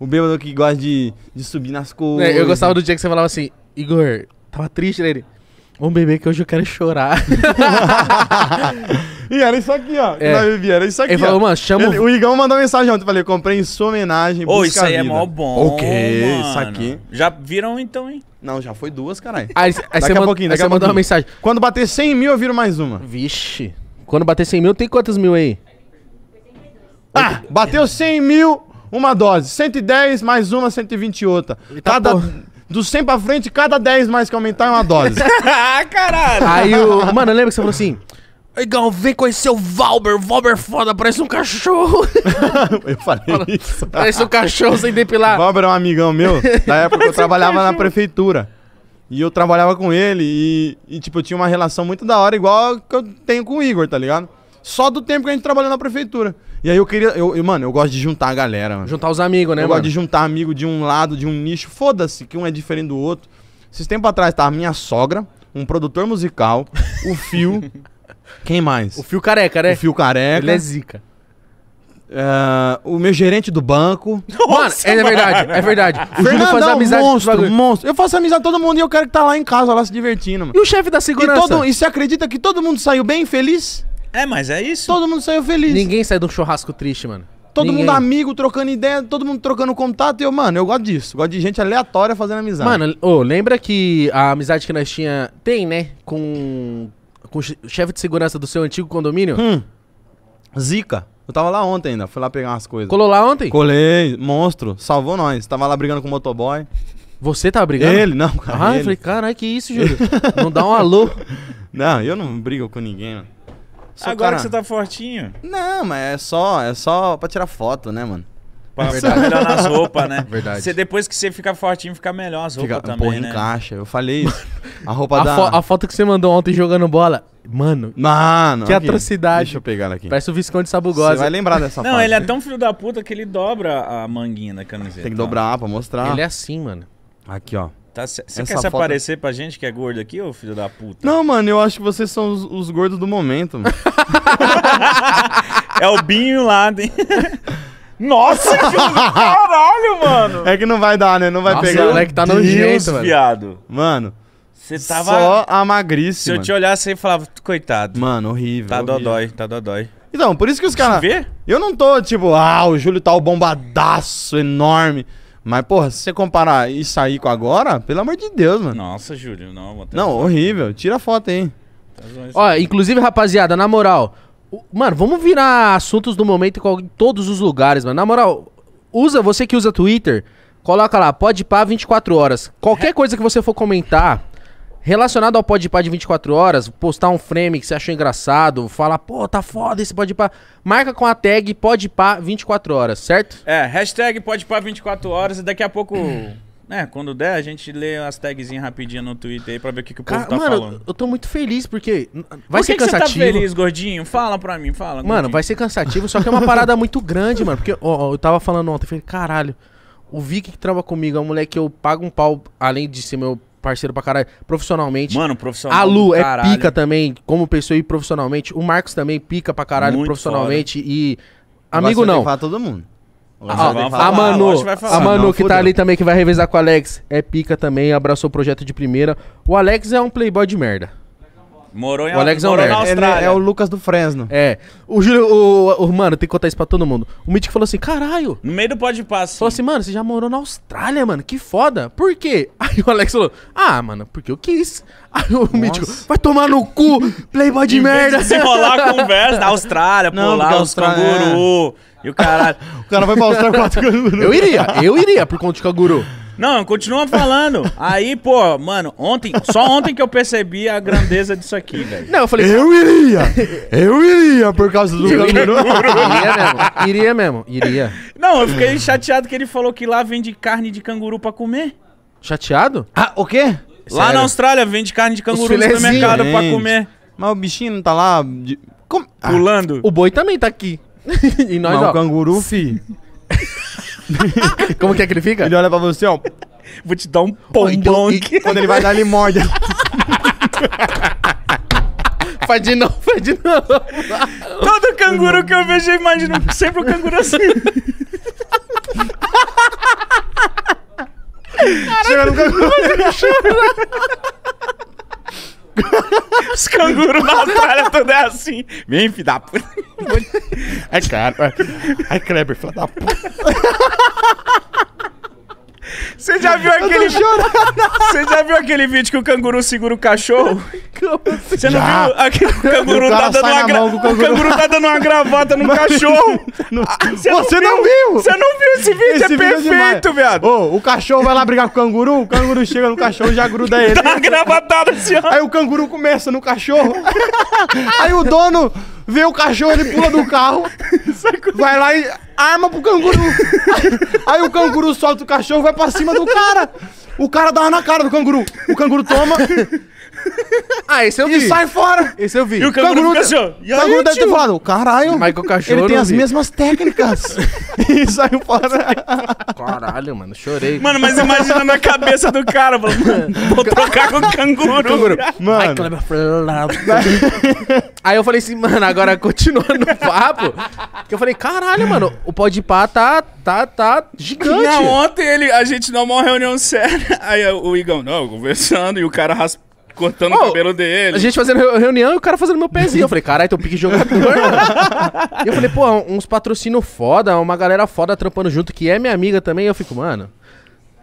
[SPEAKER 3] O bêbado que gosta de, de subir nas coisas. É, eu gostava
[SPEAKER 1] do dia que você falava assim, Igor, tava triste nele. Um bebê que hoje eu quero chorar.
[SPEAKER 3] e era isso aqui, ó. É. Nós vivíamos, era isso aqui. Ele falou, mano, chama. Ele, o Igão mandou mensagem ontem. Falei, comprei em sua homenagem. Ô, oh, isso aí é vida. é mó bom. O quê? Isso aqui. Já viram então, hein? Não, já foi duas, caralho. Aí, aí daqui a pouquinho, daqui a pouquinho. mandou uma mensagem. Quando bater 100 mil, eu viro mais uma. Vixe. Quando bater 100 mil, tem quantos mil aí? Ah, bateu 100 mil, uma dose. 110, mais uma, 120 outra. Tá Cada, tá dos 100 pra frente, cada 10 mais que aumentar é uma dose. ah, caralho! Aí o. Mano, lembra que você falou assim.
[SPEAKER 1] Igão, vem conhecer o Valber. Valber é foda, parece um cachorro.
[SPEAKER 3] eu falei Mano, isso. Parece um cachorro sem depilar. Valber é um amigão meu. Na época eu trabalhava um na prefeitura. E eu trabalhava com ele e, e, tipo, eu tinha uma relação muito da hora, igual que eu tenho com o Igor, tá ligado? Só do tempo que a gente trabalhou na prefeitura. E aí eu queria. Eu, eu, mano, eu gosto de juntar a galera, mano. Juntar os amigos, né, eu mano? gosto de juntar amigo de um lado, de um nicho. Foda-se que um é diferente do outro. Esses tempos atrás tava minha sogra, um produtor musical, o Fio. quem mais? O Fio Careca, né? O Fio Careca. Ele é zica. Uh, o meu gerente do banco. Nossa, mano, é, mano. é verdade, é verdade. O Fernandão, Júlio faz amizade monstro, monstro. Eu faço amizade com todo mundo e eu quero que tá lá em casa, lá se divertindo. Mano. E o chefe da segurança? E, todo, e você acredita que todo mundo saiu bem feliz? É, mas
[SPEAKER 1] é isso. Todo mundo saiu feliz. Ninguém sai de um churrasco triste, mano.
[SPEAKER 3] Todo Ninguém. mundo amigo, trocando ideia, todo mundo trocando contato. E eu, mano, eu gosto disso. Gosto de gente aleatória fazendo amizade. Mano,
[SPEAKER 1] oh, lembra que a amizade que nós tinha tem, né? Com, com o chefe de segurança do seu antigo condomínio? Hum.
[SPEAKER 3] Zica. Eu tava lá ontem ainda, fui lá pegar umas coisas. Colou lá ontem? Colei, monstro, salvou nós. Tava lá brigando com o motoboy. Você tava tá brigando? Ele, não, cara. Ah, ele. eu falei, caralho, que isso, Júlio? não dá um alô. Não, eu não brigo com ninguém, mano. Sou Agora cara... que você tá fortinho. Não, mas é só, é só pra tirar foto, né, mano? Pra Verdade. É melhor nas roupas, né? Verdade. Você, depois que você fica fortinho, fica melhor as roupas também, porra, né? encaixa. Eu falei isso. A roupa a da... Fo a foto que você mandou
[SPEAKER 1] ontem jogando bola, mano... Mano... Que aqui. atrocidade. Deixa eu pegar ela aqui. Parece o Visconde Sabugosa. Você vai lembrar dessa
[SPEAKER 3] foto Não, parte. ele é
[SPEAKER 2] tão filho da puta que ele dobra a manguinha da camiseta. Tem que dobrar pra mostrar. Ele é assim,
[SPEAKER 3] mano. Aqui,
[SPEAKER 4] ó.
[SPEAKER 2] Tá, cê, cê quer se aparecer pra gente que é gordo aqui, ô filho da puta?
[SPEAKER 3] Não, mano, eu acho que vocês são os, os gordos do momento, mano. é o Binho lá, hein? Nossa, que caralho, mano! É que não vai dar, né? Não vai Nossa, pegar. O moleque tá no jeito, mano. Mano. Você tava. Só a magrice. Se eu te olhasse, você falava,
[SPEAKER 2] coitado. Mano, horrível. Tá horrível. dodói, tá dodói.
[SPEAKER 3] Então, por isso que os caras. Eu não tô tipo, ah, o Júlio tá o bombadaço enorme. Mas, porra, se você comparar isso aí com agora, pelo amor de Deus, mano. Nossa,
[SPEAKER 2] Júlio, não. Vou
[SPEAKER 3] não, horrível. Tira a foto tá aí. Ó,
[SPEAKER 1] inclusive, rapaziada, na moral... mano, vamos virar assuntos do momento em todos os lugares, mano. Na moral, usa, você que usa Twitter, coloca lá, pode pá 24 horas. Qualquer é. coisa que você for comentar, Relacionado ao par de 24 horas, postar um frame que você achou engraçado, falar, pô, tá foda esse par, marca com a tag Podpah 24 horas, certo?
[SPEAKER 2] É, hashtag Podpah 24 horas e daqui a pouco... É, quando der, a gente lê as tagzinhas rapidinho no Twitter aí pra ver o que, que o povo Cara, tá mano, falando.
[SPEAKER 1] Eu tô muito feliz, porque vai Por que ser que cansativo. Você tá feliz,
[SPEAKER 2] gordinho? Fala pra mim, fala. Gordinho. Mano, vai ser cansativo, só que é uma parada
[SPEAKER 1] muito grande, mano. Porque, ó, eu tava falando ontem, falei, caralho, o Vic que trava comigo é um moleque que eu pago um pau, além de ser meu parceiro pra caralho. Profissionalmente. Mano, profissional. A Lu é caralho. pica também, como pessoa e profissionalmente. O Marcos também pica pra caralho Muito profissionalmente. Foda. E. Amigo não. Vai
[SPEAKER 3] todo mundo. Ah,
[SPEAKER 1] a, Manu, a, a Manu não, que tá fudeu. tá ali também, que vai revezar com o Alex, é pica também, abraçou o projeto de primeira. O Alex é um playboy de merda.
[SPEAKER 2] Morou em o Alex morou é na Austrália. Ele é o
[SPEAKER 1] Lucas do Fresno. É. O Júlio, o, o mano, tem que contar isso pra todo mundo. O Mítico falou assim, caralho. No meio do pode passe Falou assim, mano, você já morou na Austrália, mano, que foda. Por quê? Aí o Alex falou, ah, mano, porque eu quis. Aí o Nossa. Mítico, vai tomar no cu, playboy de merda. Se rolar a
[SPEAKER 2] conversa da Austrália, Não, lá os é. canguru. É. E o caralho. o cara vai pra Austrália com canguru. Eu iria, eu
[SPEAKER 1] iria por conta de canguru.
[SPEAKER 2] Não, continua falando. Aí, pô, mano, ontem, só ontem que eu percebi a grandeza disso aqui, velho. Não, eu falei. Eu
[SPEAKER 3] iria! Eu iria por causa do Canguru. iria mesmo.
[SPEAKER 1] Iria mesmo. Iria.
[SPEAKER 2] Não, eu fiquei chateado que ele falou que lá vende carne de canguru pra comer. Chateado?
[SPEAKER 3] Ah, o quê?
[SPEAKER 4] Lá Sério? na
[SPEAKER 2] Austrália vende carne de canguru no supermercado pra comer.
[SPEAKER 3] Mas o bichinho não tá lá de... Como? Ah, Pulando. o boi também tá aqui. e nós, Mas ó, o canguru, fi. Como que é que ele fica? Ele olha pra você, ó. Vou te dar um pombom. Então, quando ele vai dar, ele morde. faz
[SPEAKER 2] de novo, faz de novo. Todo canguru que eu vejo, eu imagino sempre o um canguru assim.
[SPEAKER 4] Caraca, Chegando no canguru. Os cangurus na
[SPEAKER 3] Austrália tudo é assim. Vem, filho da puta. Ai, é cara. É. Ai, Kleber, filho da puta.
[SPEAKER 4] Você já viu aquele.
[SPEAKER 2] Você já viu aquele vídeo que o canguru segura o cachorro? Assim? Você não já. viu? Aquele
[SPEAKER 4] canguru tá dando uma gra... o canguru. o canguru tá dando uma gravata no cachorro. Ah, você, não, viu? Você não viu esse vídeo? Esse é vídeo é perfeito,
[SPEAKER 3] é viado. Ô, o cachorro vai lá brigar com o canguru, o canguru chega no cachorro e já gruda ele. Tá gravatado assim, Aí o canguru começa no cachorro. Aí o dono vê o cachorro, ele pula do carro, vai lá e arma pro canguru. Aí o canguru solta o cachorro, vai pra cima do cara. O cara dá na cara do canguru. O canguru toma. Ah, esse eu vi. E sai fora! Esse eu vi. E o canguru, canguru fica tá- assim, ó. E aí, canguru deve ter falado, caralho, Michael Cachorro, ele tem as vi. mesmas técnicas. e saiu fora.
[SPEAKER 1] Caralho, mano, chorei. Mano, mas imagina
[SPEAKER 3] na cabeça do cara,
[SPEAKER 1] mano, vou trocar com o
[SPEAKER 4] canguru. canguru. Mano.
[SPEAKER 1] aí eu falei assim, mano, agora continuando o papo, que eu falei, caralho, mano, o pá tá, tá, tá gigante. E ontem ele, a gente dá uma reunião séria, aí o
[SPEAKER 2] Igão, não, conversando, e o cara raspou cortando oh, o cabelo dele. A gente fazendo
[SPEAKER 1] reunião e o cara fazendo meu pezinho. Eu falei, caralho, um pique jogador, e eu falei, pô, uns patrocínio foda, uma galera foda trampando junto, que é minha amiga também. eu fico, mano,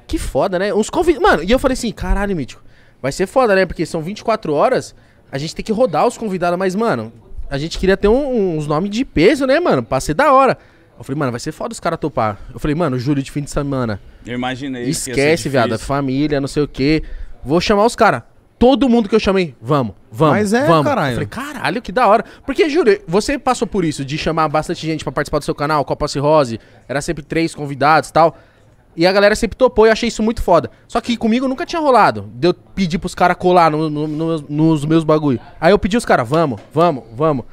[SPEAKER 1] que foda, né? Uns convidados. Mano, e eu falei assim, caralho, mítico, vai ser foda, né? Porque são 24 horas, a gente tem que rodar os convidados, mas, mano, a gente queria ter um, uns nomes de peso, né, mano? Pra ser da hora. Eu falei, mano, vai ser foda os caras topar. Eu falei, mano, júri de fim de semana.
[SPEAKER 2] Eu imaginei. Esquece, viado. É
[SPEAKER 1] família, não sei o quê. Vou chamar os caras. Todo mundo que eu chamei, vamos, vamos, Mas é, vamos. caralho. Eu falei, caralho, que da hora. Porque, juro, você passou por isso, de chamar bastante gente pra participar do seu canal, Copa Cirrose, era sempre três convidados e tal. E a galera sempre topou e eu achei isso muito foda. Só que comigo nunca tinha rolado. Deu de pedir pros caras colar no, no, no, nos meus bagulho. Aí eu pedi os caras, vamos,
[SPEAKER 3] vamos, vamos.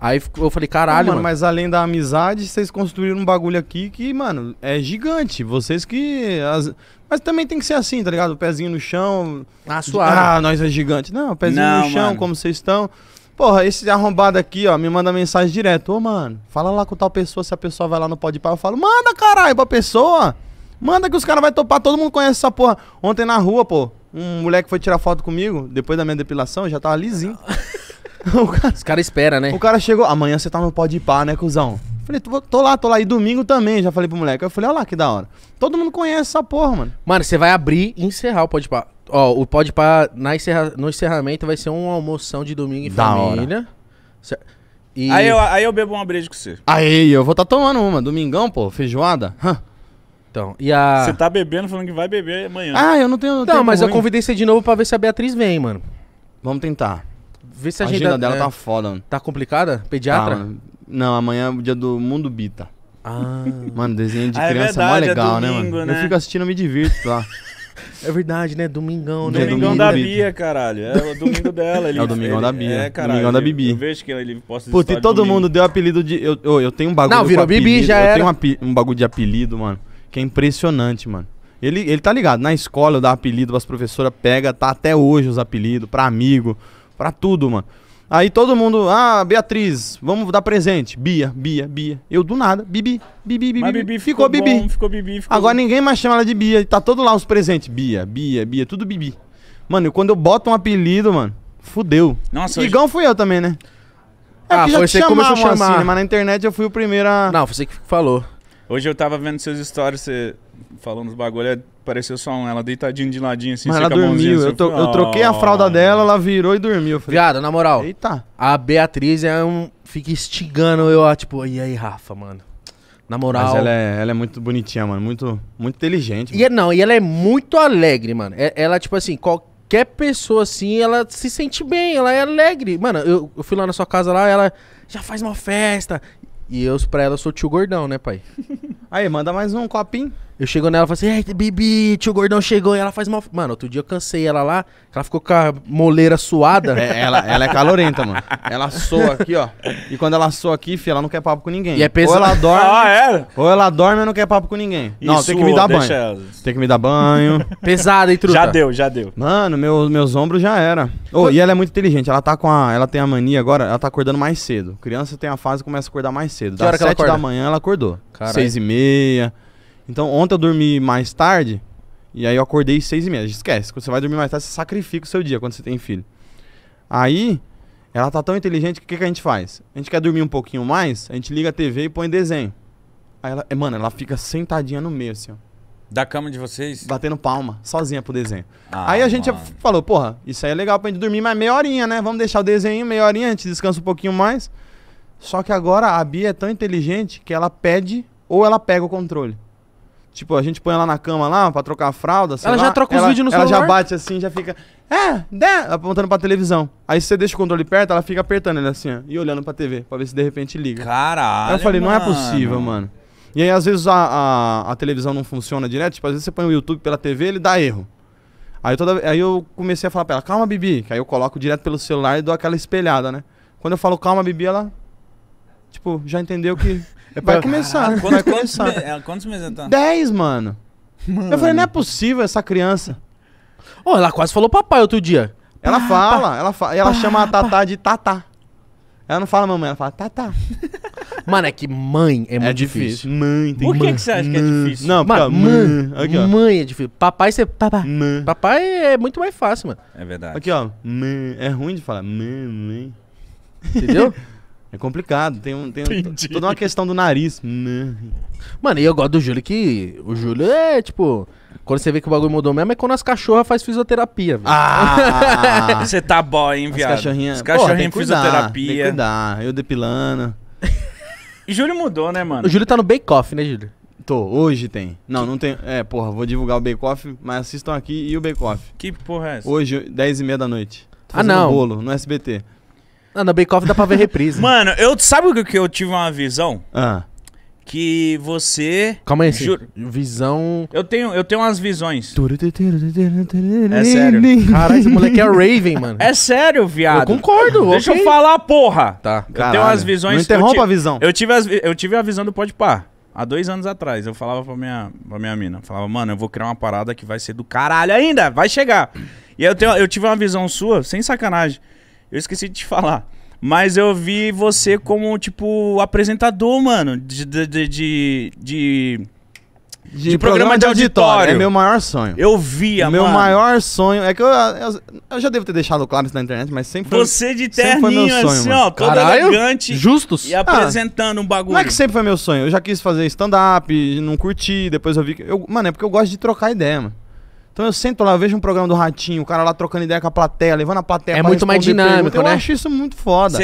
[SPEAKER 3] Aí eu falei, caralho, mano, mano. Mas além da amizade, vocês construíram um bagulho aqui que, mano, é gigante. Vocês que. As... Mas também tem que ser assim, tá ligado? O pezinho no chão. Ah, suave. Ah, nós é gigante. Não, o pezinho Não, no chão, mano. como vocês estão. Porra, esse arrombado aqui, ó, me manda mensagem direto. Ô, mano, fala lá com tal pessoa, se a pessoa vai lá no pode eu falo, manda caralho pra pessoa. Manda que os caras vão topar, todo mundo conhece essa porra. Ontem na rua, pô, um moleque foi tirar foto comigo, depois da minha depilação, já tava lisinho. o cara, os caras esperam, né? O cara chegou, amanhã você tá no pode né, cuzão? Falei, tô, tô, lá, tô lá. E domingo também, já falei pro moleque. Eu falei, olha lá que da hora. Todo mundo conhece essa porra, mano. Mano, você vai abrir e encerrar o Pode
[SPEAKER 1] Pá. Ó, o Pode Pá na encerra... no encerramento vai ser uma almoção de domingo em da família.
[SPEAKER 3] Hora. E... Aí, eu, aí
[SPEAKER 2] eu bebo uma breja com você.
[SPEAKER 3] Aí, eu vou tá tomando uma. Domingão, pô, feijoada. Hã. Então, e a. Você
[SPEAKER 2] tá bebendo, falando que vai beber amanhã. Ah, eu não tenho. Não,
[SPEAKER 1] mas ruim. eu convidei você de novo pra ver se a Beatriz vem, mano. Vamos tentar. Vê se a, a agenda, agenda dela é... tá
[SPEAKER 3] foda, mano. Tá complicada? Tá, Pediatra? Tá, mano. Não, amanhã é o dia do Mundo Bita. Ah. Mano, desenho de ah, é criança é, verdade, mó é legal, é domingo, né, mano? Né? Eu fico assistindo, me divirto lá.
[SPEAKER 6] É verdade, né?
[SPEAKER 1] Domingão,
[SPEAKER 3] né? Domingão, da Bia, caralho. É
[SPEAKER 1] o domingo dela.
[SPEAKER 2] Ele, é o domingão ele, da Bia. É, caralho. Domingão da Bibi. Eu vejo que ele posta Puta, e todo domingo.
[SPEAKER 3] mundo deu apelido de. Eu, eu, eu tenho um bagulho. Não, virou Bibi, já era. Eu tenho um, um bagulho de apelido, mano. Que é impressionante, mano. Ele, ele tá ligado. Na escola eu dou apelido as professoras, pega, tá até hoje os apelidos, pra amigo, pra tudo, mano. Aí todo mundo, ah, Beatriz, vamos dar presente. Bia, Bia, Bia. Eu do nada, Bibi, Bibi, Bibi. Mas Bibi ficou, ficou Bibi. ficou Bibi. Ficou Agora bom. ninguém mais chama ela de Bia. tá todo lá os presentes. Bia, Bia, Bia, tudo Bibi. Mano, quando eu boto um apelido, mano, fudeu. Nossa, Igão hoje... fui eu também, né?
[SPEAKER 2] É ah, foi você que começou a assim, chamar. Assim, Mas
[SPEAKER 3] na internet eu fui o primeiro a... Não, foi você que falou.
[SPEAKER 2] Hoje eu tava vendo seus stories, você falando os bagulho, é, pareceu só um. Ela deitadinha de ladinho, assim, Mas ela dormiu. Assim, assim, eu, eu, troquei a
[SPEAKER 3] fralda dela, ela virou e dormiu. Falei, Viado, na moral. Eita. A Beatriz
[SPEAKER 1] é um. Fica instigando eu, tipo, e aí, Rafa, mano? Na moral. Mas ela
[SPEAKER 3] é, ela é muito bonitinha, mano. Muito, muito inteligente. É, mano.
[SPEAKER 1] E, não, e ela é muito alegre, mano. É, ela, tipo assim, qualquer pessoa assim, ela se sente bem, ela é alegre. Mano, eu, eu fui lá na sua casa lá, ela já faz uma festa. E eu, pra ela, sou tio gordão, né, pai? Aí, manda mais um copinho. Eu chego nela e falo assim, ei, Bibi, tio Gordão chegou. E ela faz mal. Mano, outro dia eu cansei ela lá, ela ficou com a moleira suada. É, ela, ela é calorenta,
[SPEAKER 3] mano. Ela soa aqui, ó. E quando ela soa aqui, filha, ela não quer papo com ninguém. E é pesado. Ou ela dorme. ah, é? Ou ela dorme e não quer papo com ninguém. Isso, não, tem que me dar banho. Ela. Tem que me dar banho. Pesada, hein, truta? Já deu, já deu. Mano, meu, meus ombros já era. Oh, e ela é muito inteligente. Ela tá com a. Ela tem a mania agora, ela tá acordando mais cedo. Criança tem a fase começa a acordar mais cedo. Que da hora sete da manhã ela acordou. Caralho. Seis e meia. Então, ontem eu dormi mais tarde, e aí eu acordei seis e meia. Esquece, quando você vai dormir mais tarde, você sacrifica o seu dia quando você tem filho. Aí, ela tá tão inteligente que o que, que, a gente faz? A gente quer dormir um pouquinho mais, a gente liga a TV e põe desenho. Aí ela, é, mano, ela fica sentadinha no meio, assim, ó. Da cama de vocês? Batendo palma, sozinha pro desenho. Ah, aí a gente mano. falou, porra, isso aí é legal pra gente dormir mais meia horinha, né? Vamos deixar o desenho meia horinha, a gente descansa um pouquinho mais. Só que agora a Bia é tão inteligente que ela pede ou ela pega o controle. Tipo, a gente põe ela na cama lá pra trocar a fralda. ela lá, já troca os ela, vídeos no ela celular. Ela já bate assim, já fica. É, dá, apontando pra televisão. Aí você deixa o controle perto, ela fica apertando ele assim, ó, e olhando pra TV, pra ver se de repente liga. Caralho. Aí eu falei, mano. não é possível, mano. E aí, às vezes, a, a, a, televisão não funciona direto. Tipo, às vezes você põe o YouTube pela TV, ele dá erro. Aí, toda, aí eu comecei a falar pra ela, calma, Bibi. Que aí eu coloco direto pelo celular e dou aquela espelhada, né? Quando eu falo calma, Bibi, ela. Tipo, já entendeu que. É pra vai começar. Ah, quantos, vai começar. Quantos, é, quantos meses ela tá? Dez, mano. mano. Eu falei, não é possível essa criança. Oh, ela quase falou papai outro dia. Ela pá, fala, pá, ela fala, ela pá, chama a Tatá de Tatá. Ela não fala mamãe, ela fala Tatá.
[SPEAKER 1] Mano, é que mãe é, é muito é difícil. difícil.
[SPEAKER 3] Mãe tem Por que, que você acha que é difícil? Não, mano, mãe, aqui, ó.
[SPEAKER 1] mãe é difícil. Papai você papai. Papai é muito mais fácil, mano.
[SPEAKER 3] É verdade. Aqui ó, mãe, é ruim de falar mãe, mãe. Entendeu? É complicado, tem, um, tem um, toda uma questão do nariz. Mano,
[SPEAKER 1] e eu gosto do Júlio que. O Júlio é tipo. Quando você vê que o bagulho mudou mesmo, é quando as cachorras faz fisioterapia, Ah! você tá boy, hein, viado? As cachorrinhas. As cachorrinhas fisioterapia.
[SPEAKER 2] Tem que
[SPEAKER 3] cuidar, eu depilando.
[SPEAKER 2] E Júlio mudou, né, mano? O Júlio
[SPEAKER 3] tá no Bake Off, né, Júlio? Tô, hoje tem. Não, não tem. É, porra, vou divulgar o Bake Off, mas assistam aqui e o Bake Off. Que porra é essa? Hoje, 10 e meia da noite. Tô ah, não. bolo no SBT.
[SPEAKER 1] Não, no Bake Off
[SPEAKER 2] dá pra ver reprise. Mano, eu, sabe o que eu tive uma visão? Ah. Que
[SPEAKER 3] você.
[SPEAKER 2] Calma aí, Juro.
[SPEAKER 3] visão.
[SPEAKER 2] Eu tenho, eu tenho umas visões. É sério. Caralho, esse moleque é Raven, mano. É sério, viado. Eu concordo. Deixa eu falar, porra. Tá. Eu tenho umas visões. Não interrompa eu a visão. Eu tive, as eu tive a visão do Pode Par. Há dois anos atrás, eu falava pra minha, pra minha mina. Falava, mano, eu vou criar uma parada que vai ser do caralho ainda, vai chegar. E aí eu, tenho, eu tive uma visão sua, sem sacanagem, eu esqueci de te falar. Mas eu vi você como, tipo, apresentador, mano, de, de, de,
[SPEAKER 3] de de, de, programa, de auditório. auditório. É meu maior sonho. Eu via, meu mano. Meu maior sonho. É que eu, eu, eu, já devo ter deixado claro isso na internet, mas sempre foi. Você de terninho, sonho, assim, mano. ó, todo Caralho, elegante. Justos. E ah. apresentando ah, um bagulho. Não é que sempre foi meu sonho. Eu já quis fazer stand-up, não curti, depois eu vi que. Eu, mano, é porque eu gosto de trocar ideia, mano. Então eu sento lá, eu vejo um programa do Ratinho, o cara lá trocando ideia com a plateia, levando a plateia É pra muito mais dinâmico, Eu né? acho isso muito foda.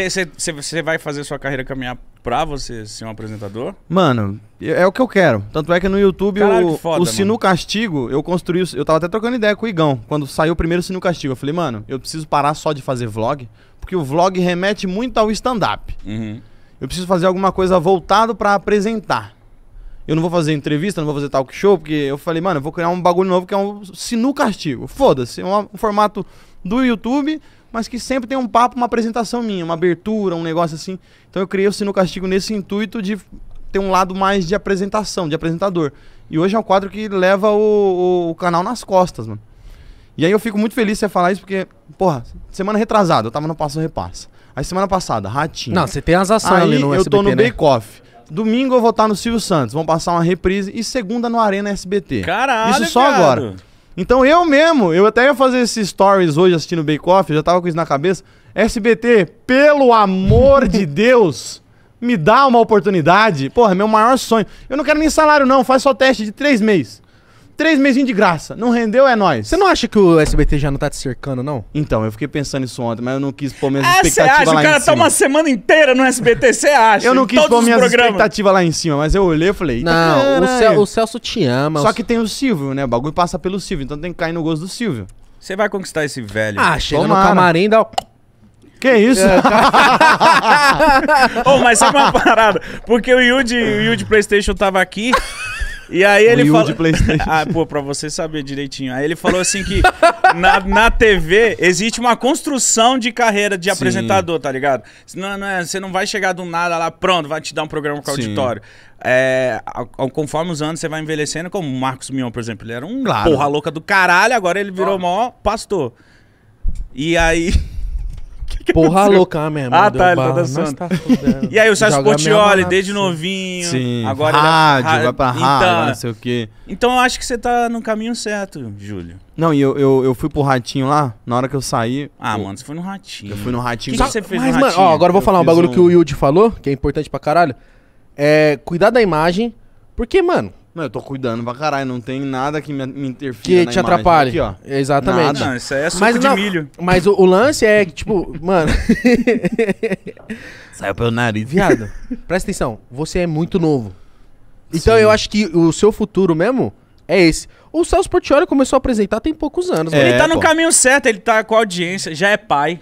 [SPEAKER 2] Você vai fazer sua carreira caminhar pra você ser um apresentador?
[SPEAKER 3] Mano, é, é o que eu quero. Tanto é que no YouTube Caralho, o, foda, o Sinu mano. Castigo, eu construí. Eu tava até trocando ideia com o Igão. Quando saiu o primeiro Sinu Castigo, eu falei, mano, eu preciso parar só de fazer vlog, porque o vlog remete muito ao stand-up. Uhum. Eu preciso fazer alguma coisa voltado para apresentar. Eu não vou fazer entrevista, não vou fazer talk show, porque eu falei, mano, eu vou criar um bagulho novo que é um sinuca artigo. Foda-se, é um, um formato do YouTube, mas que sempre tem um papo, uma apresentação minha, uma abertura, um negócio assim. Então eu criei o Sino Castigo nesse intuito de ter um lado mais de apresentação, de apresentador. E hoje é um quadro que leva o, o, o canal nas costas, mano. E aí eu fico muito feliz de você falar isso, porque, porra, semana retrasada, eu tava no Passo Repassa. Aí semana passada, Ratinho. Não, você tem as ações aí, ali no eu SBT, tô no né? Bake Off. Domingo eu vou estar no Silvio Santos, vão passar uma reprise e segunda no Arena SBT. Caralho, Isso só cara. agora. Então eu mesmo, eu até ia fazer esses stories hoje assistindo Bake Off, eu já tava com isso na cabeça. SBT, pelo amor de Deus, me dá uma oportunidade. Porra, é meu maior sonho. Eu não quero nem salário não, faz só teste de três meses. Três meses de graça. Não rendeu, é nóis. Você não acha que o SBT já não tá te cercando, não? Então, eu fiquei pensando isso ontem, mas eu não quis pôr minhas é, expectativas acha, lá em cima. O cara tá uma
[SPEAKER 2] semana inteira no SBT, você acha? Eu não quis pôr minhas expectativas
[SPEAKER 3] lá em cima, mas eu olhei e falei... Não, o, Cel o, Celso te ama. Só que tem o Silvio, né? O bagulho passa pelo Silvio, então tem que cair no gosto do Silvio. Você vai conquistar esse velho.
[SPEAKER 2] Ah,
[SPEAKER 4] chega no
[SPEAKER 3] camarim e dá... Que isso? É,
[SPEAKER 4] oh, mas só uma
[SPEAKER 2] parada. Porque o Yuji, o Yuji Playstation tava aqui... E aí ele Wii falou. ah, pô, pra você saber direitinho. Aí ele falou assim que na, na TV existe uma construção de carreira de Sim. apresentador, tá ligado? Não, não é, você não vai chegar do nada lá, pronto, vai te dar um programa com auditório. É, ao, ao, conforme os anos você vai envelhecendo, como o Marcos Mion, por exemplo, ele era um claro. porra louca do caralho, agora ele virou ah. maior pastor. E aí.
[SPEAKER 8] Que que Porra
[SPEAKER 1] aconteceu? louca né, mesmo. Ah, tá, ele
[SPEAKER 2] tá dançando. Tá e aí o Sérgio Portioli, desde novinho. Sim, agora é rádio, ele vai pra rádio, então, não sei o quê. Então eu acho que você tá no caminho certo, Júlio.
[SPEAKER 3] Não, e eu, eu, eu fui pro Ratinho lá, na hora que eu saí... Ah, pô, mano, você foi no Ratinho. Eu fui no Ratinho. O que, que, você fez Mas, no Ratinho? Mano, ó, agora eu vou falar um bagulho um... que o
[SPEAKER 1] Yudi falou, que é importante pra caralho. É cuidar da imagem, porque,
[SPEAKER 3] mano... Não, eu tô cuidando pra caralho, não tem nada que me, me interfira. Que te atrapalhe. Aqui, ó. Exatamente. Nada. Não, isso aí é suco mas, de não, milho.
[SPEAKER 1] Mas o, o, lance é que, tipo, mano.
[SPEAKER 2] Saiu pelo nariz. Viado,
[SPEAKER 1] presta atenção. Você é muito novo. Então Sim. eu acho que o seu futuro mesmo é esse. O Celso Portioli começou a apresentar tem poucos anos. É, ele tá
[SPEAKER 2] no caminho certo, ele tá com audiência, já é pai.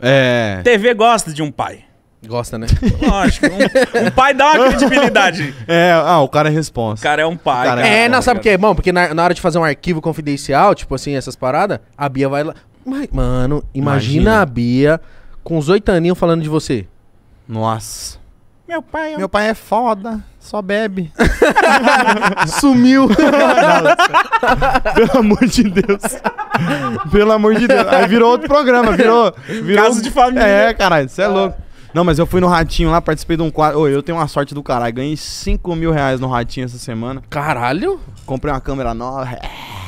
[SPEAKER 3] É.
[SPEAKER 1] TV gosta de um pai.
[SPEAKER 3] Gosta, né? Lógico. Um, um pai dá uma credibilidade. É, ah, o cara é responsa.
[SPEAKER 1] O cara é um pai. Cara é, é não, sabe o que é bom? Porque na, na, hora de fazer um arquivo confidencial, tipo assim, essas paradas, a Bia vai lá. Mas, mano, imagina, imagina. a Bia com os oito aninhos falando de você.
[SPEAKER 3] Nossa. Meu pai, é Meu pai é foda, só bebe. Sumiu. Pelo amor de Deus. Pelo amor de Deus. Aí virou outro programa, virou. virou... Caso de família. É, caralho, você é ah. louco. Não, mas eu fui no Ratinho lá, participei de um quadro. Ô, eu tenho uma sorte do caralho. Ganhei 5 mil reais no Ratinho essa semana. Caralho? Comprei uma câmera nova. É.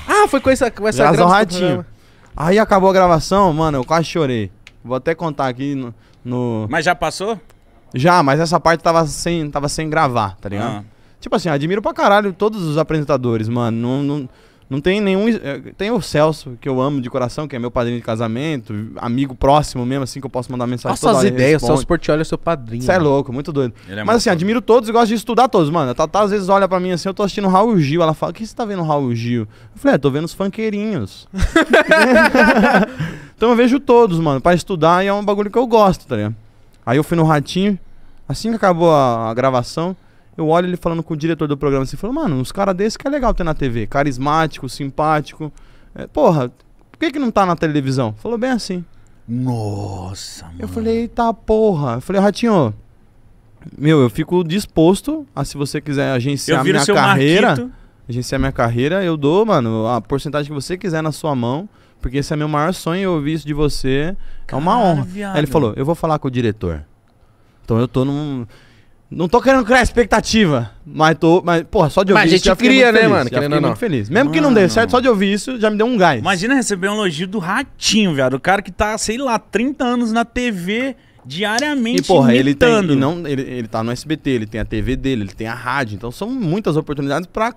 [SPEAKER 1] Ah, foi com essa, com essa Graças Ratinho.
[SPEAKER 3] Aí acabou a gravação, mano, eu quase chorei. Vou até contar aqui no. no... Mas já passou? Já, mas essa parte tava sem, tava sem gravar, tá ligado? Ah. Tipo assim, admiro pra caralho todos os apresentadores, mano. não, não não tem nenhum. Eh, tem o Celso, que eu amo de coração, que é meu padrinho de casamento, amigo próximo mesmo, assim, que eu posso mandar mensagem Nossa, toda as ideias, o Celso Portioli é seu padrinho. Você é né? louco, muito doido. É Mas assim, doido. admiro todos e gosto de estudar todos. Mano, a Tatá tá, às vezes olha pra mim assim, eu tô assistindo Raul Gil, ela fala, o que você tá vendo Raul Gil? Eu falei, é, tô vendo os funkeirinhos. então eu vejo todos, mano, pra estudar e é um bagulho que eu gosto, tá ligado? Aí eu fui no Ratinho, assim que acabou a, a gravação. Eu olho ele falando com o diretor do programa assim, falou, mano, uns caras desses que é legal ter na TV. Carismático, simpático. É, porra, por que, que não tá na televisão? Falou bem assim. Nossa, mano. Eu falei, eita porra. Eu falei, Ratinho, meu, eu fico disposto a se você quiser agenciar minha carreira. Marquito. Agenciar minha carreira, eu dou, mano, a porcentagem que você quiser na sua mão. Porque esse é meu maior sonho, eu ouvir isso de você. Cara, é uma honra. Viado. Aí ele falou, eu vou falar com o diretor. Então eu tô num. Não tô querendo criar expectativa, mas tô. Mas, porra, só de ouvir mas isso. Mas a gente cria, né, feliz, mano? que ou não. muito feliz. Mesmo mano. que não dê certo, só de ouvir isso já me deu um gás.
[SPEAKER 2] Imagina receber um elogio do ratinho, velho. O cara que tá, sei lá, 30 anos na TV diariamente. E, porra, imitando. ele tem. não,
[SPEAKER 3] ele, ele tá no SBT, ele tem a TV dele, ele tem a rádio. Então são muitas oportunidades para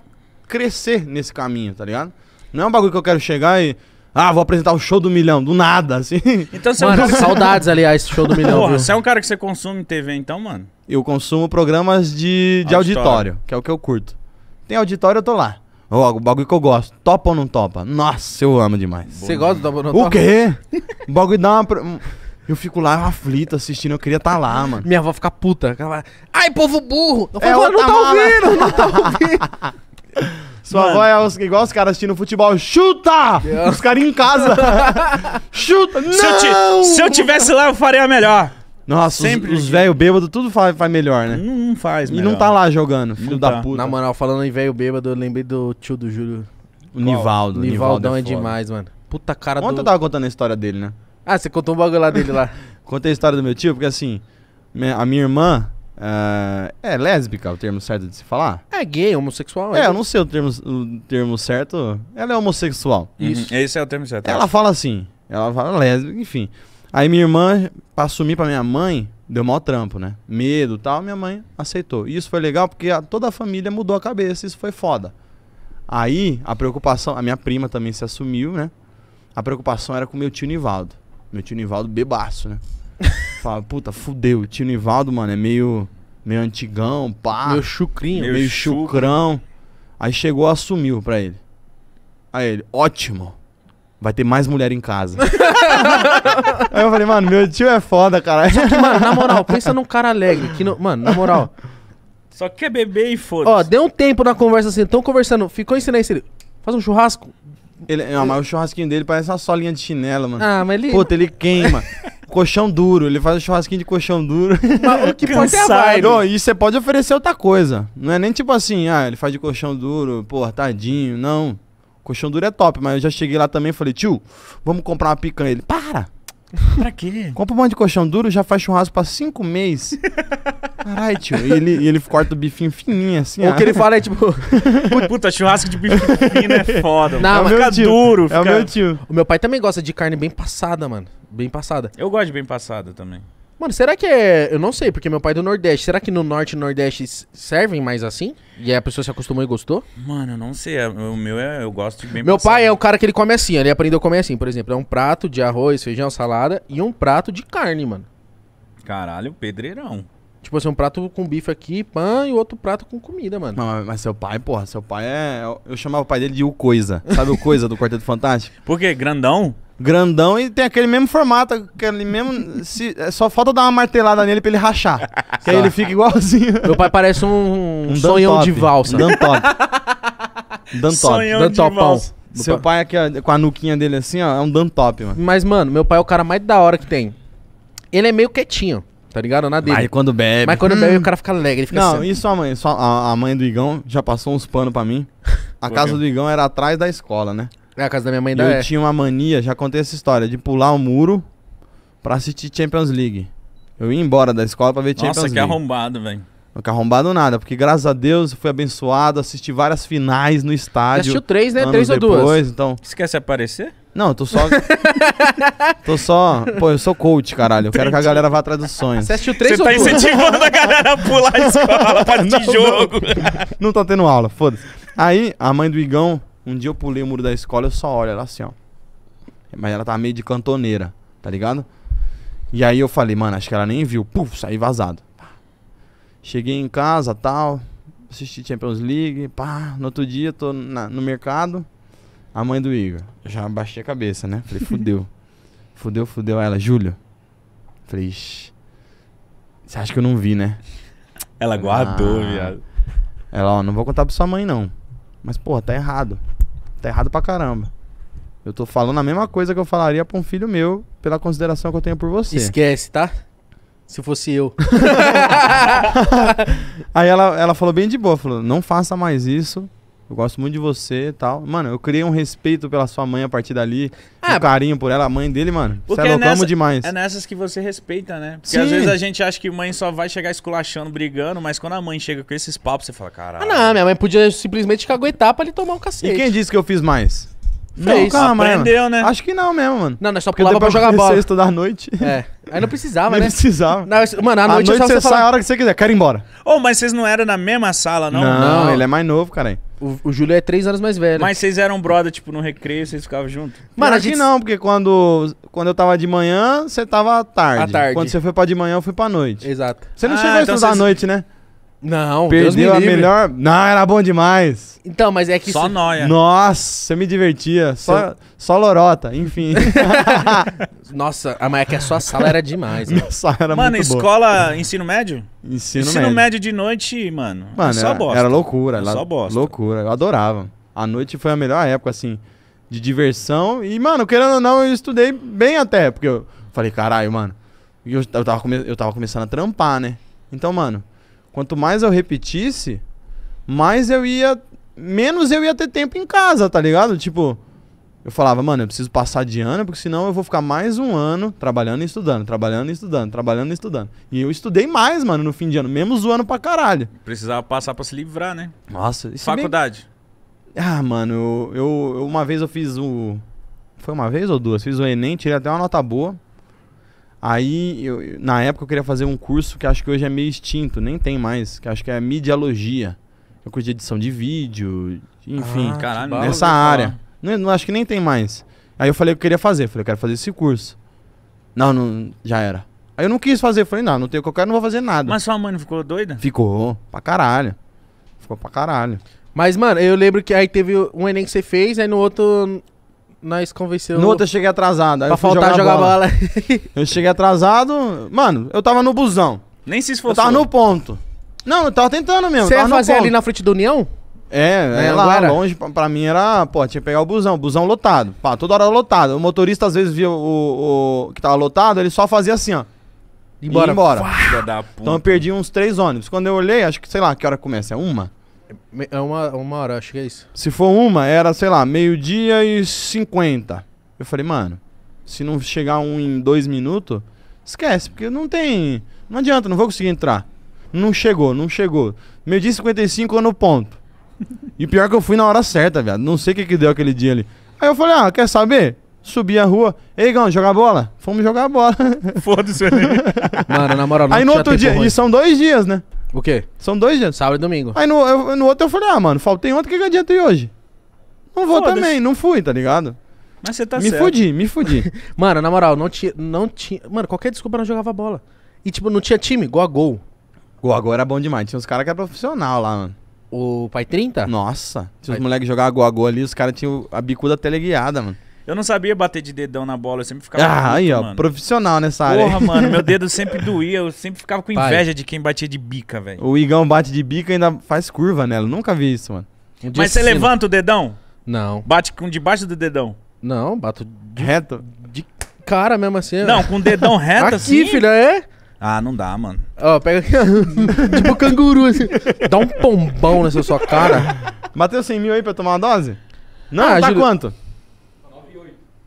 [SPEAKER 3] crescer nesse caminho, tá ligado? Não é um bagulho que eu quero chegar e. Ah, vou apresentar o show do milhão, do nada, assim. Então você mano, é um cara... saudades, aliás, show do milhão. Porra, você é um cara que você
[SPEAKER 2] consome TV, então, mano?
[SPEAKER 3] Eu consumo programas de, de auditório. auditório que é o que eu curto. Tem auditório, eu tô lá. O bagulho que eu gosto. Topa ou não topa? Nossa, eu amo demais. Você gosta do topa ou não topa? O quê? o bagulho dá uma. Eu fico lá aflito assistindo, eu queria estar tá lá, mano. Minha avó fica puta. Ela vai, Ai, povo burro! Eu falo, é, não tá ouvindo, não tá ouvindo. Sua avó é os, igual os caras assistindo futebol. Chuta! Os caras em casa.
[SPEAKER 4] Chuta! Se Eu se eu
[SPEAKER 3] tivesse lá, eu faria melhor. Nossa, Sempre os, os velho bêbado tudo faz, faz melhor, né? Não, não faz, melhor. E não tá lá jogando, filho não da tá. puta. Na moral, falando
[SPEAKER 1] em velho bêbado, eu lembrei do tio do Júlio. O Nivaldo. Nivaldão é, é demais, mano. Puta cara Ontem do... eu tava
[SPEAKER 3] contando a história dele, né? Ah, você contou um bagulho lá dele lá. Contei a história do meu tio, porque assim, a minha irmã, Uh, é lésbica o termo certo de se falar? É gay, homossexual. É, é eu não sei o termo, o termo certo. Ela é homossexual. Uhum. Isso. Esse é o termo certo. Ela fala assim. Ela fala lésbica, enfim. Aí minha irmã, pra assumir pra minha mãe, deu mau trampo, né? Medo tal. Minha mãe aceitou. E isso foi legal porque a, toda a família mudou a cabeça. Isso foi foda. Aí a preocupação. A minha prima também se assumiu, né? A preocupação era com meu tio Nivaldo. Meu tio Nivaldo bebaço, né? Fala, puta, fudeu, o tio Nivaldo, mano, é meio, meio antigão, pá. Meio chucrinho. Meio, chucrão. Aí chegou, assumiu pra ele. Aí ele, ótimo. Vai ter mais mulher em casa. Aí eu falei, mano, meu tio é foda, cara. Só que, mano, na
[SPEAKER 1] moral, pensa num cara alegre. Que no... Mano, na moral.
[SPEAKER 3] Só quer beber e foda-se.
[SPEAKER 1] Ó, deu um tempo na
[SPEAKER 3] conversa assim, tão conversando, ficou em silêncio. faz um churrasco? Ele, não, mas o churrasquinho dele parece uma solinha de chinela, mano. Ah, mas ele. Puta, ele queima. colchão duro, ele faz um churrasquinho de colchão duro.
[SPEAKER 4] Mas o que pode ser a
[SPEAKER 3] E você pode oferecer outra coisa. Não é nem tipo assim, ah, ele faz de colchão duro, pô, tadinho. Não. Colchão duro é top, mas eu já cheguei lá também e falei, tio, vamos comprar uma picanha. Ele, para! pra quê? Compra um monte de colchão duro, já faz churrasco pra cinco meses. Caralho, tio. E ele, ele corta o bifinho fininho, assim. O ah. que ele fala é tipo.
[SPEAKER 1] Puta, churrasco de bife fino é
[SPEAKER 3] foda. Não, mano. fica é tio. duro. É o meu
[SPEAKER 1] tio. O meu pai também gosta de carne bem passada, mano. Bem passada. Eu gosto de bem passada também. Mano, será que é. Eu não sei, porque meu pai é do Nordeste. Será que no Norte e Nordeste servem mais assim? E a pessoa se acostumou e gostou?
[SPEAKER 2] Mano, eu não sei. É, o meu é. Eu gosto de bem Meu passado. pai
[SPEAKER 1] é o cara que ele come assim. Ele aprendeu a comer assim, por exemplo. É um prato de arroz, feijão, salada e um prato de carne, mano. Caralho,
[SPEAKER 3] pedreirão. Tipo assim, um prato com bife aqui, pão e outro prato com comida, mano. Mas, mas seu pai, porra, seu pai é. Eu, eu chamava o pai dele de o Coisa. Sabe o Coisa do Quarteto Fantástico? Por quê? Grandão? grandão e tem aquele mesmo formato, aquele mesmo. Se, é só falta dar uma martelada nele pra ele rachar. que aí ele fica igualzinho. Meu pai parece um, um sonhão de valsa. Dantop. Dantop. Sonhão de valsa. Seu pai aqui, com a nuquinha dele assim, ó, é um Dantop, mano.
[SPEAKER 1] Mas, mano, meu pai é o cara mais da hora que tem. Ele é meio quietinho, tá ligado? Na dele. Mas quando bebe. Mas quando hum. bebe, o cara fica alegre, fica Não, assim. e
[SPEAKER 3] sua mãe? Sua, a, a mãe do Igão já passou uns panos pra mim. A casa do Igão era atrás da escola, né? É, a casa da minha mãe ainda eu é. tinha uma mania, já contei essa história, de pular o um muro pra assistir Champions League. Eu ia embora da escola pra ver Nossa, Champions League. Nossa, que arrombado, velho. que arrombado nada, porque graças a Deus eu fui abençoado, assisti várias finais no estádio. Assistiu três, né? Três ou duas.
[SPEAKER 2] Então... Esquece aparecer? Não, eu tô só.
[SPEAKER 3] tô só. Pô, eu sou coach, caralho. Eu Entendi. quero que a galera vá atrás dos sonhos. Você
[SPEAKER 2] assistiu três Você ou tá duas? incentivando a galera a pular a escola, pra não, jogo.
[SPEAKER 3] Não, não tá tendo aula, foda-se. Aí, a mãe do Igão um dia eu pulei o muro da escola, eu só olho ela assim, ó. Mas ela tá meio de cantoneira, tá ligado? E aí eu falei, mano, acho que ela nem viu. Puf, saí vazado. Cheguei em casa, tal, assisti Champions League, pá, no outro dia tô na, no mercado, a mãe do Igor. Já baixei a cabeça, né? Falei, fudeu. fudeu, fudeu ela, Júlio. Falei, você acha que eu não vi, né? Ela guardou, ah. viado. Ela, ó, não vou contar pra sua mãe, não. Mas, porra, tá errado. Tá errado pra caramba. Eu tô falando a mesma coisa que eu falaria pra um filho meu, pela consideração que eu tenho por você. Esquece, tá? Se fosse eu. Aí ela, ela falou bem de boa, falou, não faça mais isso, eu gosto muito de você e tal. Mano, eu criei um respeito pela sua mãe a partir dali. Ah, um carinho por ela, a mãe dele, mano. Você é, é louco, amo demais. É
[SPEAKER 2] nessas que você respeita, né? Porque Sim. às vezes a gente acha que mãe só vai chegar esculachando, brigando, mas quando a mãe chega com esses papos, você fala, caralho. Ah, não, minha mãe
[SPEAKER 1] podia simplesmente caguetar pra ele tomar um cacete. E quem disse que eu fiz mais? Fez. Não, calma, Aprendeu, né? Acho
[SPEAKER 3] que não mesmo, mano. Não, nós só pulava pra jogar bola. sexta da noite. É.
[SPEAKER 1] Aí não precisava,
[SPEAKER 2] né?
[SPEAKER 3] precisava. Não, mano, à noite, é só você sai a hora que você quiser. Quero ir embora.
[SPEAKER 2] Ô, mas vocês não eram na mesma sala, não? Não. ele
[SPEAKER 3] é mais novo, caralho. O, o Júlio é três anos mais velho. Mas
[SPEAKER 2] vocês eram brother, tipo, no recreio, vocês ficavam juntos? Mano, acho a gente... não,
[SPEAKER 3] porque quando, quando eu tava de manhã, você tava à tarde. À tarde. Quando você foi pra de manhã, eu fui pra noite. Exato. Você não Ah, chegou a então estudar à noite, né? Não, Perdeu a melhor. Não, era bom demais.
[SPEAKER 1] Então, mas é que. Só isso... noia.
[SPEAKER 3] Nossa, eu me divertia. Só, só lorota, enfim.
[SPEAKER 1] Nossa, mas é que a sua sala era demais. Minha sala
[SPEAKER 3] era mano, muito escola, boa. ensino médio? Ensino, ensino médio. médio
[SPEAKER 2] de
[SPEAKER 1] noite, mano.
[SPEAKER 2] É mano, só era, bosta. Era loucura. Era é só bosta.
[SPEAKER 3] Loucura. Eu adorava. A noite foi a melhor época, assim, de diversão. E, mano, querendo ou não, eu estudei bem até. Porque eu falei, caralho, mano. Eu, eu, tava, come... eu tava começando a trampar, né? Então, mano. Quanto mais eu repetisse, mais eu ia. Menos eu ia ter tempo em casa, tá ligado? Tipo, eu falava, mano, eu preciso passar de ano, porque senão eu vou ficar mais um ano trabalhando e estudando, trabalhando e estudando, trabalhando e estudando. E eu estudei mais, mano, no fim de ano, mesmo zoando pra caralho.
[SPEAKER 2] Precisava passar pra se livrar, né?
[SPEAKER 3] Nossa, isso Faculdade. Bem... Ah, mano, eu, eu, Uma vez eu fiz o. Foi uma vez ou duas? Fiz o Enem, tirei até uma nota boa. Aí, eu, na época, eu queria fazer um curso que acho que hoje é meio extinto, nem tem mais, que acho que é midiologia. É curso de edição de vídeo, enfim, ah, caralho, nessa área. Não, não, acho que nem tem mais. Aí eu falei que eu queria fazer, falei, eu quero fazer esse curso. Não, não, já era. Aí eu não quis fazer, falei, não, não tenho o que eu quero, não vou fazer nada. Mas sua mãe não ficou doida? Ficou, pra caralho. Ficou pra caralho.
[SPEAKER 1] Mas, mano, eu lembro que aí teve um Enem que você fez, aí no outro nós convenceu. No outro eu cheguei
[SPEAKER 3] atrasado. Aí pra faltar jogar, jogar bola. bola. eu cheguei atrasado. Mano, eu tava no busão. Nem se esforçou. Eu tava no ponto. Não, eu tava tentando mesmo. Você ia fazer ponto. ali na frente do União? É, é, é lá agora. longe, pra, pra, mim era, pô, tinha que pegar o busão, busão lotado. Pá, toda hora lotado. O motorista às vezes via o, o que tava lotado, ele só fazia assim, ó. Embora. embora. Então eu perdi uns três ônibus. Quando eu olhei, acho que, sei lá, que hora começa? É uma?
[SPEAKER 1] É, é uma, uma hora, acho que é isso.
[SPEAKER 3] Se for uma, era, sei lá, meio-dia e cinquenta. Eu falei, mano, se não chegar um em dois minutos, esquece, porque não tem. Não adianta, não vou conseguir entrar. Não chegou, não chegou. Meio-dia e 55 eu no ponto. E pior que eu fui na hora certa, viado. Não sei o que, que deu aquele dia ali. Aí eu falei, ah, quer saber? Subi a rua. Ei, Gão, jogar bola? Fomos jogar bola. Foda-se, né? Mano, na moral, não Aí no outro dia, e são dois dias, né? O quê? São dois dias. Sábado e domingo. Aí no, eu, no outro eu falei, ah, mano, faltei ontem, o que, que adianta ir hoje? Não vou também, não fui, tá ligado? Mas você tá me certo. fudi, me
[SPEAKER 1] fudi. mano, na moral, não tinha, não tinha. Mano, qualquer desculpa não jogava bola. E, tipo, não tinha time,
[SPEAKER 3] gol a gol. Gol a gol era bom demais. Tinha uns caras que era profissional lá, mano. O Pai 30? Nossa. Tinha os moleques jogavam gol a gol ali, os caras tinham a bicuda teleguiada, mano.
[SPEAKER 2] Eu não sabia bater de dedão na bola, eu sempre ficava. Ah, aí, ó, mano. profissional nessa área. Porra, mano, meu dedo sempre doía, eu sempre ficava com inveja Pai. de quem batia de bica, velho.
[SPEAKER 3] O Igão bate de bica e ainda faz curva nela, nunca vi isso, mano. Um Mas você levanta o dedão? Não. Bate com debaixo do dedão? Não, bato de...
[SPEAKER 2] reto.
[SPEAKER 1] De cara mesmo assim. Não, com o dedão reto Aqui, assim. Aqui, filha, é? Ah, não dá, mano.
[SPEAKER 3] Ó, oh, pega aqui, tipo canguru, assim. Dá um pombão nessa sua cara. Bateu 100 mil aí pra tomar uma dose? Não, ah, tá quanto?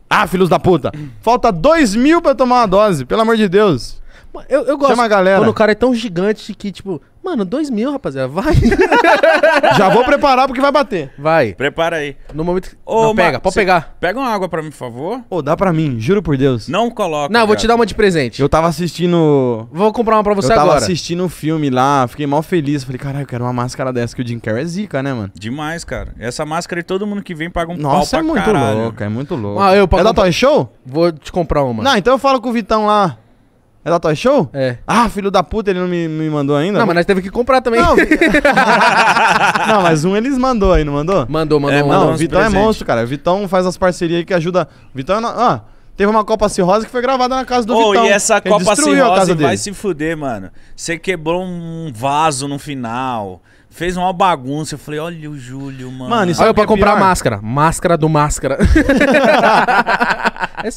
[SPEAKER 3] Ah, filhos da puta. Falta dois mil pra eu tomar uma dose, pelo amor de Deus. Eu, eu gosto Chama a galera. quando o cara é tão gigante que, tipo, Mano, dois mil, rapaziada, vai. Já vou preparar porque
[SPEAKER 1] vai bater.
[SPEAKER 2] Vai. Prepara aí. No momento que... Ô, Não, pega, pode pegar. Pega uma água pra mim, por favor.
[SPEAKER 3] Ô, dá pra mim, juro por Deus. Não coloca. Não, vou te dar uma de presente. Eu tava assistindo... Vou comprar uma pra você agora. Eu tava assistindo um filme lá, fiquei mal feliz. Falei, caralho, eu quero uma máscara dessa, que o Jim Carrey é zica, né, mano? Demais, cara. Essa máscara e todo mundo que vem paga um Nossa, pau pra é muito caralho. louco, é muito louco. Ah, eu... É da Toy Show? Vou te comprar uma. Não, então eu falo com o Vitão lá. É da Toy Show? É. Ah, filho da puta, ele não me, me mandou ainda? Não, mas nós teve que comprar também. Não. não, mas um eles mandou aí, não mandou? Mandou, mandou. É, mandou não, o Vitão presente. é monstro, cara. O Vitão faz as parcerias aí que ajuda. Vitão é. Ah, teve uma Copa Cirrose que foi gravada na casa do oh, Vitão. E essa ele Copa Cirrose vai se
[SPEAKER 2] fuder, mano. Você quebrou um vaso no final. Fez uma bagunça, eu falei, olha o
[SPEAKER 4] Júlio, mano. Mano, isso Olha, é pra é comprar
[SPEAKER 3] pior. máscara. Máscara do máscara. é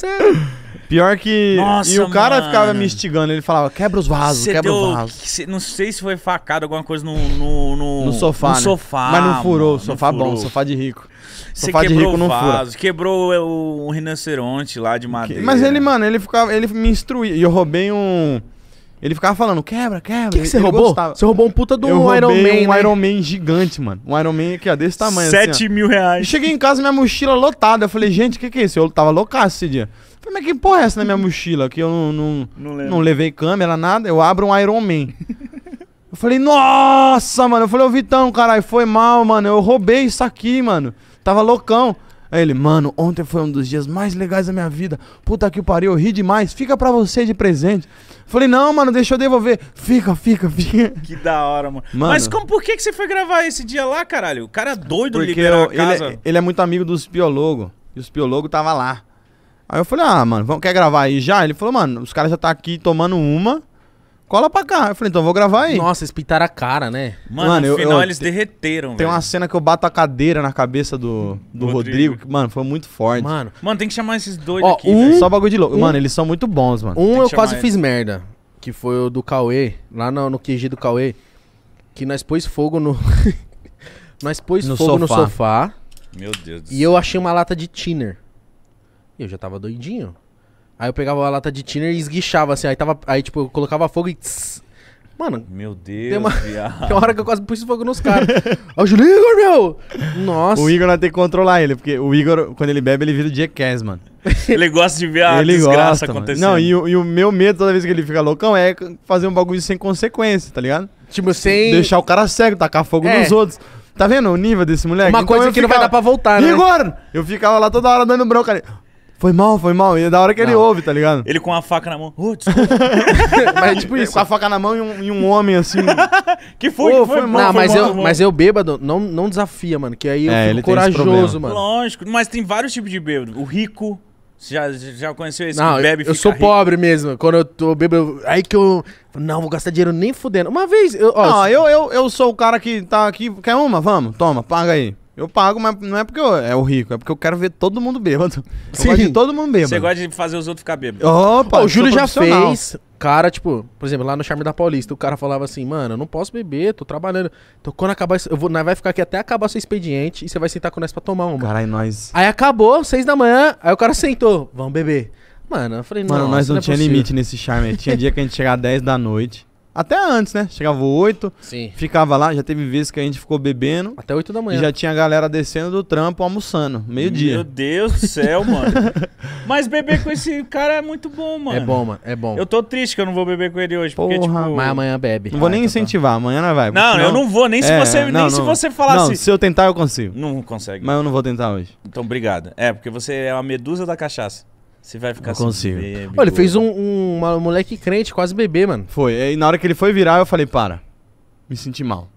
[SPEAKER 3] Pior que. Nossa, e o cara mano. ficava me instigando, ele falava: quebra os vasos, Cê quebra deu... os vasos.
[SPEAKER 2] Cê, não sei se foi facada alguma coisa no. No, no... no sofá. No né? sofá. Mas não furou, mano, sofá não furou. bom, sofá de
[SPEAKER 3] rico. sofá de rico não vaso, fura.
[SPEAKER 2] Quebrou o, o rinoceronte
[SPEAKER 3] lá de madeira. Mas ele, mano, ele ficava. Ele me instruía. E eu roubei um. Ele ficava falando, quebra, quebra. O que, você roubou? Você roubou um puta do um Iron Man. Um né? Iron Man gigante, mano. Um Iron Man aqui, ó, desse tamanho. 7 assim, mil reais. E cheguei em casa, minha mochila lotada. Eu falei, gente, o que, que é isso? Eu tava loucaço esse dia. Falei, mas que porra é essa na minha mochila? Que eu não, não, não, não levei câmera, nada. Eu abro um Iron Man. eu falei, nossa, mano. Eu falei, ô Vitão, caralho, foi mal, mano. Eu roubei isso aqui, mano. Tava loucão. Aí ele, mano, ontem foi um dos dias mais legais da minha vida. Puta que pariu, eu ri demais. Fica pra você de presente. Falei, não, mano, deixa eu devolver. Fica, fica, fica. Que da hora, mano. mano Mas como,
[SPEAKER 2] por que, que você foi gravar esse dia lá, caralho? O cara é
[SPEAKER 3] doido porque liberar eu, a é, casa. Ele, ele é muito amigo dos piologos. E os piologos tava lá. Aí eu falei, ah, mano, vamos, quer gravar aí já? Ele falou, mano, os caras já tá aqui tomando uma. Cola pra cá. Eu falei, então vou gravar aí. Nossa, eles pintaram a cara, né? Mano, mano no eu, final eu, eles derreteram, Tem velho. uma cena que eu bato a cadeira na cabeça do, do Rodrigo. Rodrigo mano, foi muito forte. Mano,
[SPEAKER 2] mano tem que chamar esses dois aqui. Um, só bagulho de louco. Um, mano, eles
[SPEAKER 3] são muito bons, mano. Um eu quase fiz merda. Que foi o do Cauê,
[SPEAKER 1] lá no, no QG do Cauê. Que nós pôs fogo no. nós pôs no fogo sofá. no sofá. Meu Deus do E eu achei uma lata de tiner eu já tava doidinho. Aí eu pegava a lata de tiner e esguichava assim. Aí, tava, aí tipo, eu colocava fogo e. Tss. Mano. Meu Deus, tem uma, tem uma hora que eu quase pus fogo nos caras.
[SPEAKER 3] Ó, o Júlio Igor, meu! Nossa. O Igor vai ter que controlar ele, porque o Igor, quando ele bebe, ele vira o Jackass, mano. ele gosta de ver a ele desgraça gosta, acontecendo. Não, e o, e o meu medo toda vez que ele fica loucão é fazer um bagulho sem consequência, tá ligado? Tipo, sem. Deixar o cara cego, tacar fogo é. nos outros. Tá vendo o nível desse moleque? Uma então coisa que ficava... não vai dar pra voltar, né? Igor! Eu ficava lá toda hora dando bronca. Foi mal, foi mal. E é da hora que ele ouve, tá ligado? Ele com a faca na mão. Ô, desculpa. Mas é tipo isso, com a faca na mão e um, e
[SPEAKER 2] um homem assim. que foi, Ô, que foi, foi
[SPEAKER 3] mal, Não, foi mas, mal, eu, mal. mas eu bêbado, não, não desafia,
[SPEAKER 1] mano. Que aí eu É, ele fico tem corajoso, problema. mano.
[SPEAKER 2] Lógico, mas tem vários tipos de bêbado. O rico, você já, já conheceu esse Não, que bebe eu, sou rico? pobre
[SPEAKER 1] mesmo. Quando eu tô bêbado, aí que eu. Não, vou gastar dinheiro
[SPEAKER 3] nem fudendo. Uma vez, eu, ó, Não, eu, eu, eu sou o cara que tá aqui. Quer uma? Vamos, toma, paga aí. Eu pago, mas não é porque eu, é o rico, é porque eu quero ver todo mundo bêbado. Eu gosto de todo mundo bêbado. Você
[SPEAKER 2] gosta de fazer os outros ficar bêbados. Opa, o Júlio já fez.
[SPEAKER 3] Cara, tipo, por exemplo, lá no Charme da Paulista,
[SPEAKER 1] o cara falava assim, mano, eu não posso beber, tô trabalhando. Então quando acabar isso, eu vou, nós vai ficar aqui até acabar seu
[SPEAKER 4] expediente
[SPEAKER 1] e você vai sentar com nós pra tomar uma.
[SPEAKER 3] Caralho, nós.
[SPEAKER 1] Aí acabou, seis da manhã, aí o cara sentou, vamos
[SPEAKER 3] beber. Mano, eu falei, não. Mano, nós não, não é tinha possível. limite nesse charme. Tinha dia que a gente chegava às 10 da noite. Até antes, né? Chegava 8, Sim. ficava lá, já teve vezes que a gente ficou bebendo. Até 8 da manhã. E já tinha a galera descendo do trampo, almoçando, meio-dia. Meu Deus do céu, mano.
[SPEAKER 2] Mas beber com esse cara é muito bom, mano. É bom, mano, é bom. Eu
[SPEAKER 3] tô triste que eu não vou beber com ele hoje, Porra. porque, tipo... Mas amanhã bebe. Não vou ah, nem então tá. incentivar, amanhã não vai. Não, eu não vou, nem é, se você, falar nem se você Não, se eu tentar, eu consigo. Não consegue. Mas eu não vou tentar hoje.
[SPEAKER 2] Então, obrigado. É, porque você é a medusa da cachaça. Você vai ficar não sem Beber, Olha, ele fez um,
[SPEAKER 3] um, uma, um, moleque crente, quase bebê, mano. Foi. E na hora que ele foi virar, eu falei, para. Me senti mal.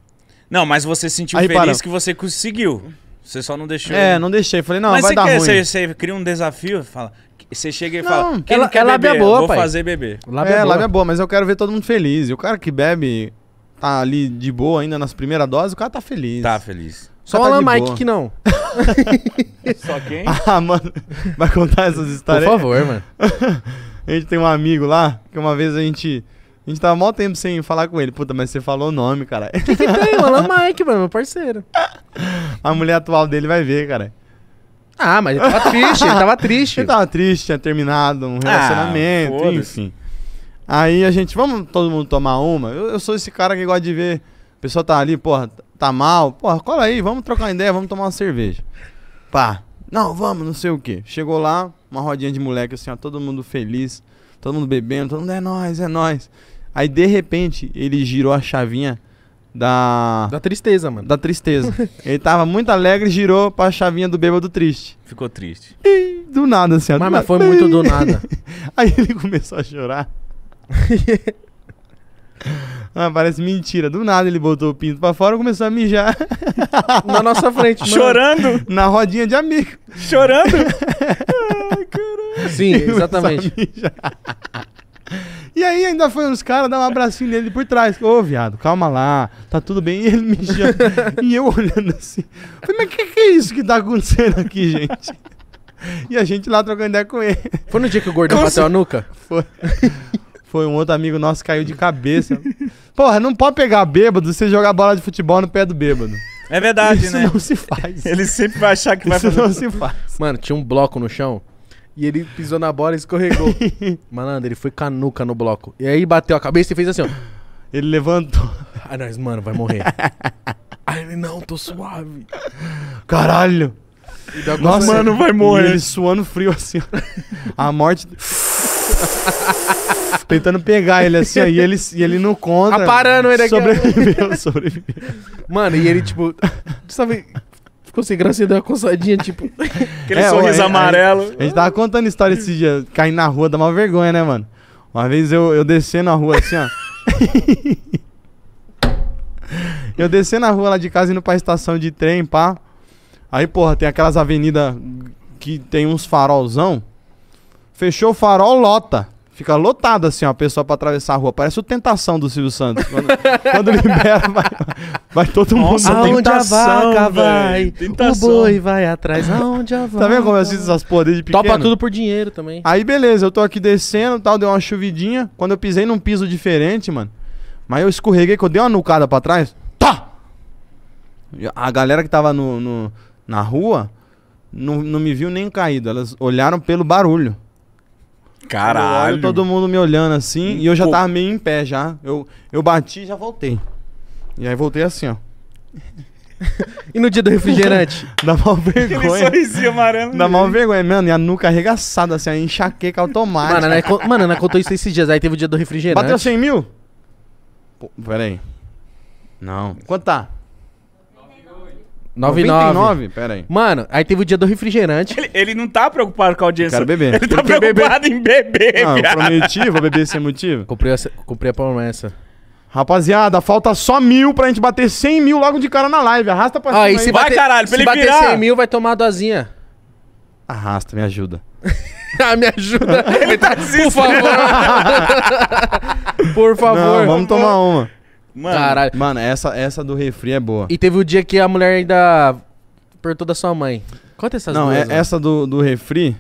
[SPEAKER 2] Não, mas você se sentiu Aí, feliz para. que você conseguiu. Você só não deixou. É, não deixei. Falei, não, mas vai dar quer, ruim. Você, você cria um desafio, fala. Você chega e não, fala, quem ela, não quer é beber, boa, vou pai. fazer beber. É, lábia é, boa. lábia
[SPEAKER 3] boa, mas eu quero ver todo mundo feliz. E o cara que bebe, tá ali de boa ainda nas primeiras doses, o cara tá feliz. Tá feliz. Só tá o Alan Mike boa. que não. Só quem? Ah, mano, vai contar essas histórias. Por favor, mano. a gente tem um amigo lá, que uma vez a gente... A gente tava mó tempo sem falar com ele. Puta, mas você falou o nome, cara. que tem?
[SPEAKER 1] O Alan Mike, mano, meu parceiro.
[SPEAKER 3] A mulher atual dele vai ver, cara. Ah, mas ele tava triste, ele tava triste. Ele tava triste, tinha terminado um ah, relacionamento, ah, enfim. Aí a gente, vamos todo mundo tomar uma? Eu, eu, sou esse cara que gosta de ver. A pessoa tá ali, porra, tá mal. Porra, cola aí, vamos trocar ideia, vamos tomar uma cerveja. Pá, não, vamos, não sei o que. Chegou lá, uma rodinha de moleque assim, ó, todo mundo feliz, todo mundo bebendo, todo mundo é nós, é nós. Aí de repente ele girou a chavinha da. Da tristeza, mano. Da tristeza. ele tava muito alegre, girou pra chavinha do bêbado triste. Ficou triste. E do nada, assim, ó. Mas, mas foi muito do nada. aí ele começou a chorar. Ah, parece mentira. Do nada ele botou o pinto pra fora e começou a mijar. Na nossa frente. Mano. Chorando? Na rodinha de amigo. Chorando? Ai,
[SPEAKER 4] caralho. Sim, exatamente.
[SPEAKER 3] E aí ainda foi uns caras dar um abracinho nele por trás. Ô, oh, viado, calma lá, tá tudo bem. E ele mijando e eu olhando assim. Falei, mas o que, que é isso que tá acontecendo aqui, gente? E a gente lá trocando ideia com ele. Foi no dia que o gordão bateu a nuca? Foi foi, um outro amigo nosso caiu de cabeça. Porra, não pode pegar bêbado você jogar bola de futebol no pé do bêbado. É verdade, Isso né? Isso não se faz. Ele sempre vai achar que vai Isso fazer. Isso não se faz.
[SPEAKER 1] Mano, tinha um bloco no chão e ele pisou na bola e escorregou. Malandro, ele foi canuca no bloco. E aí bateu a cabeça e fez assim, ó.
[SPEAKER 3] Ele levantou. Aí nós, mano, vai morrer. aí ele, não, tô suave. Caralho. Nossa, mano, vai morrer. E ele suando frio assim, ó. A morte tentando pegar ele assim, ó, e ele, e ele não conta. Aparando tá ele aqui. Sobreviveu, sobreviveu. Mano, e ele, tipo,
[SPEAKER 1] sabe, ficou sem graça e deu uma coçadinha, tipo.
[SPEAKER 3] Aquele é, sorriso amarelo. A, a, gente tava contando história esse dia, caindo na rua, dá uma vergonha, né, mano? Uma vez eu, eu descendo na rua assim, ó. eu descendo na rua lá de casa, indo pra estação de trem, pá. Aí, porra, tem aquelas avenidas que tem uns farolzão. Fechou o farol, lota. Fica lotado assim, ó, a pessoa pra atravessar a rua. Parece o Tentação do Silvio Santos. Quando, quando libera, vai, vai todo mundo. aonde tentação, a vaca vai, tentação. o boi vai atrás, aonde a vaca Tá vendo como eu assisto essas porra de pequeno? Topa tudo por dinheiro também. Aí beleza, eu tô aqui descendo tal, deu uma chuvidinha. Quando eu pisei num piso diferente, mano, mas eu escorreguei, que eu dei uma nucada pra trás, tá! A galera que tava no, no na rua não, não me viu nem caído, elas olharam pelo barulho. Caralho. Olho, todo mundo me olhando assim. E eu já tava meio em pé já. Eu, eu bati e já voltei. E aí voltei assim, ó. e no dia do refrigerante? Dá mal vergonha. Aquele sorrisinho amarelo. Dá mal vergonha, mano. E a nuca arregaçada, assim, a enxaqueca automática. Mano, né, co... mano, né, contou isso esses dias. Aí teve o dia do refrigerante. Bateu 100 mil? Pô, pera aí. Não. Quanto tá?
[SPEAKER 1] 99. Pera aí. Mano, aí teve o dia do refrigerante. Ele, ele não tá preocupado com a audiência. Quero beber. Ele tá preocupado em
[SPEAKER 3] beber, Não, eu prometi,
[SPEAKER 1] vou beber sem motivo. Comprei a, comprei a promessa.
[SPEAKER 3] Rapaziada, falta só mil pra gente bater 100 mil logo de cara na live. Arrasta pra ah, cima se Vai, bater, caralho, pra se bater 100
[SPEAKER 1] mil, vai tomar a dosinha.
[SPEAKER 3] Arrasta, me ajuda. ah, me
[SPEAKER 1] ajuda. Ele tá Por favor. Por
[SPEAKER 3] favor. Não, vamos tomar uma. Mano, Caralho. mano essa, essa do refri é boa. E
[SPEAKER 1] teve o dia que a mulher ainda perguntou da sua mãe. Conta essas Não, é duas, é, essa
[SPEAKER 3] do, do refri,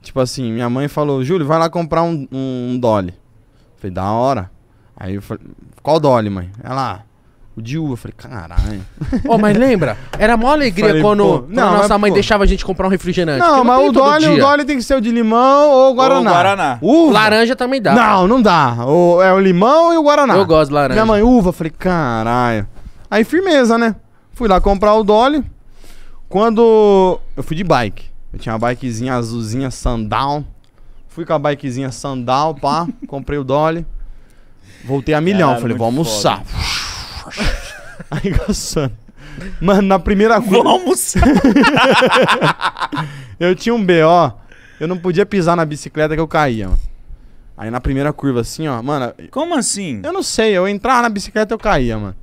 [SPEAKER 3] tipo assim, minha mãe falou, Júlio, vai lá comprar um, um, um Dolly. Falei, da hora. Aí eu falei, qual Dolly, mãe? Ela, o de uva. Eu falei, caralho. oh mas lembra? Era mó alegria Falei, quando, quando não, nossa mas, mãe pô. deixava a gente comprar um refrigerante. Não, mas o Dolly, o Dolly tem que ser o de limão ou Guaraná. Ou Guaraná. Uva. Laranja também dá. Não, não dá. O, é o limão e o Guaraná. Eu gosto de laranja. Minha mãe, uva. Falei, caralho. Aí, firmeza, né? Fui lá comprar o Dolly. Quando. Eu fui de bike. Eu tinha uma bikezinha azulzinha, sundown. Fui com a bikezinha sundown, pá. comprei o Dolly. Voltei a milhão. Cara, Falei, vamos vou almoçar. foda. Aí gostando. Mano, na primeira curva Vamos! eu tinha um BO, eu não podia pisar na bicicleta que eu caía, mano. Aí na primeira curva, assim, ó, mano. Como assim? Eu não sei, eu entrava na bicicleta eu caía, mano.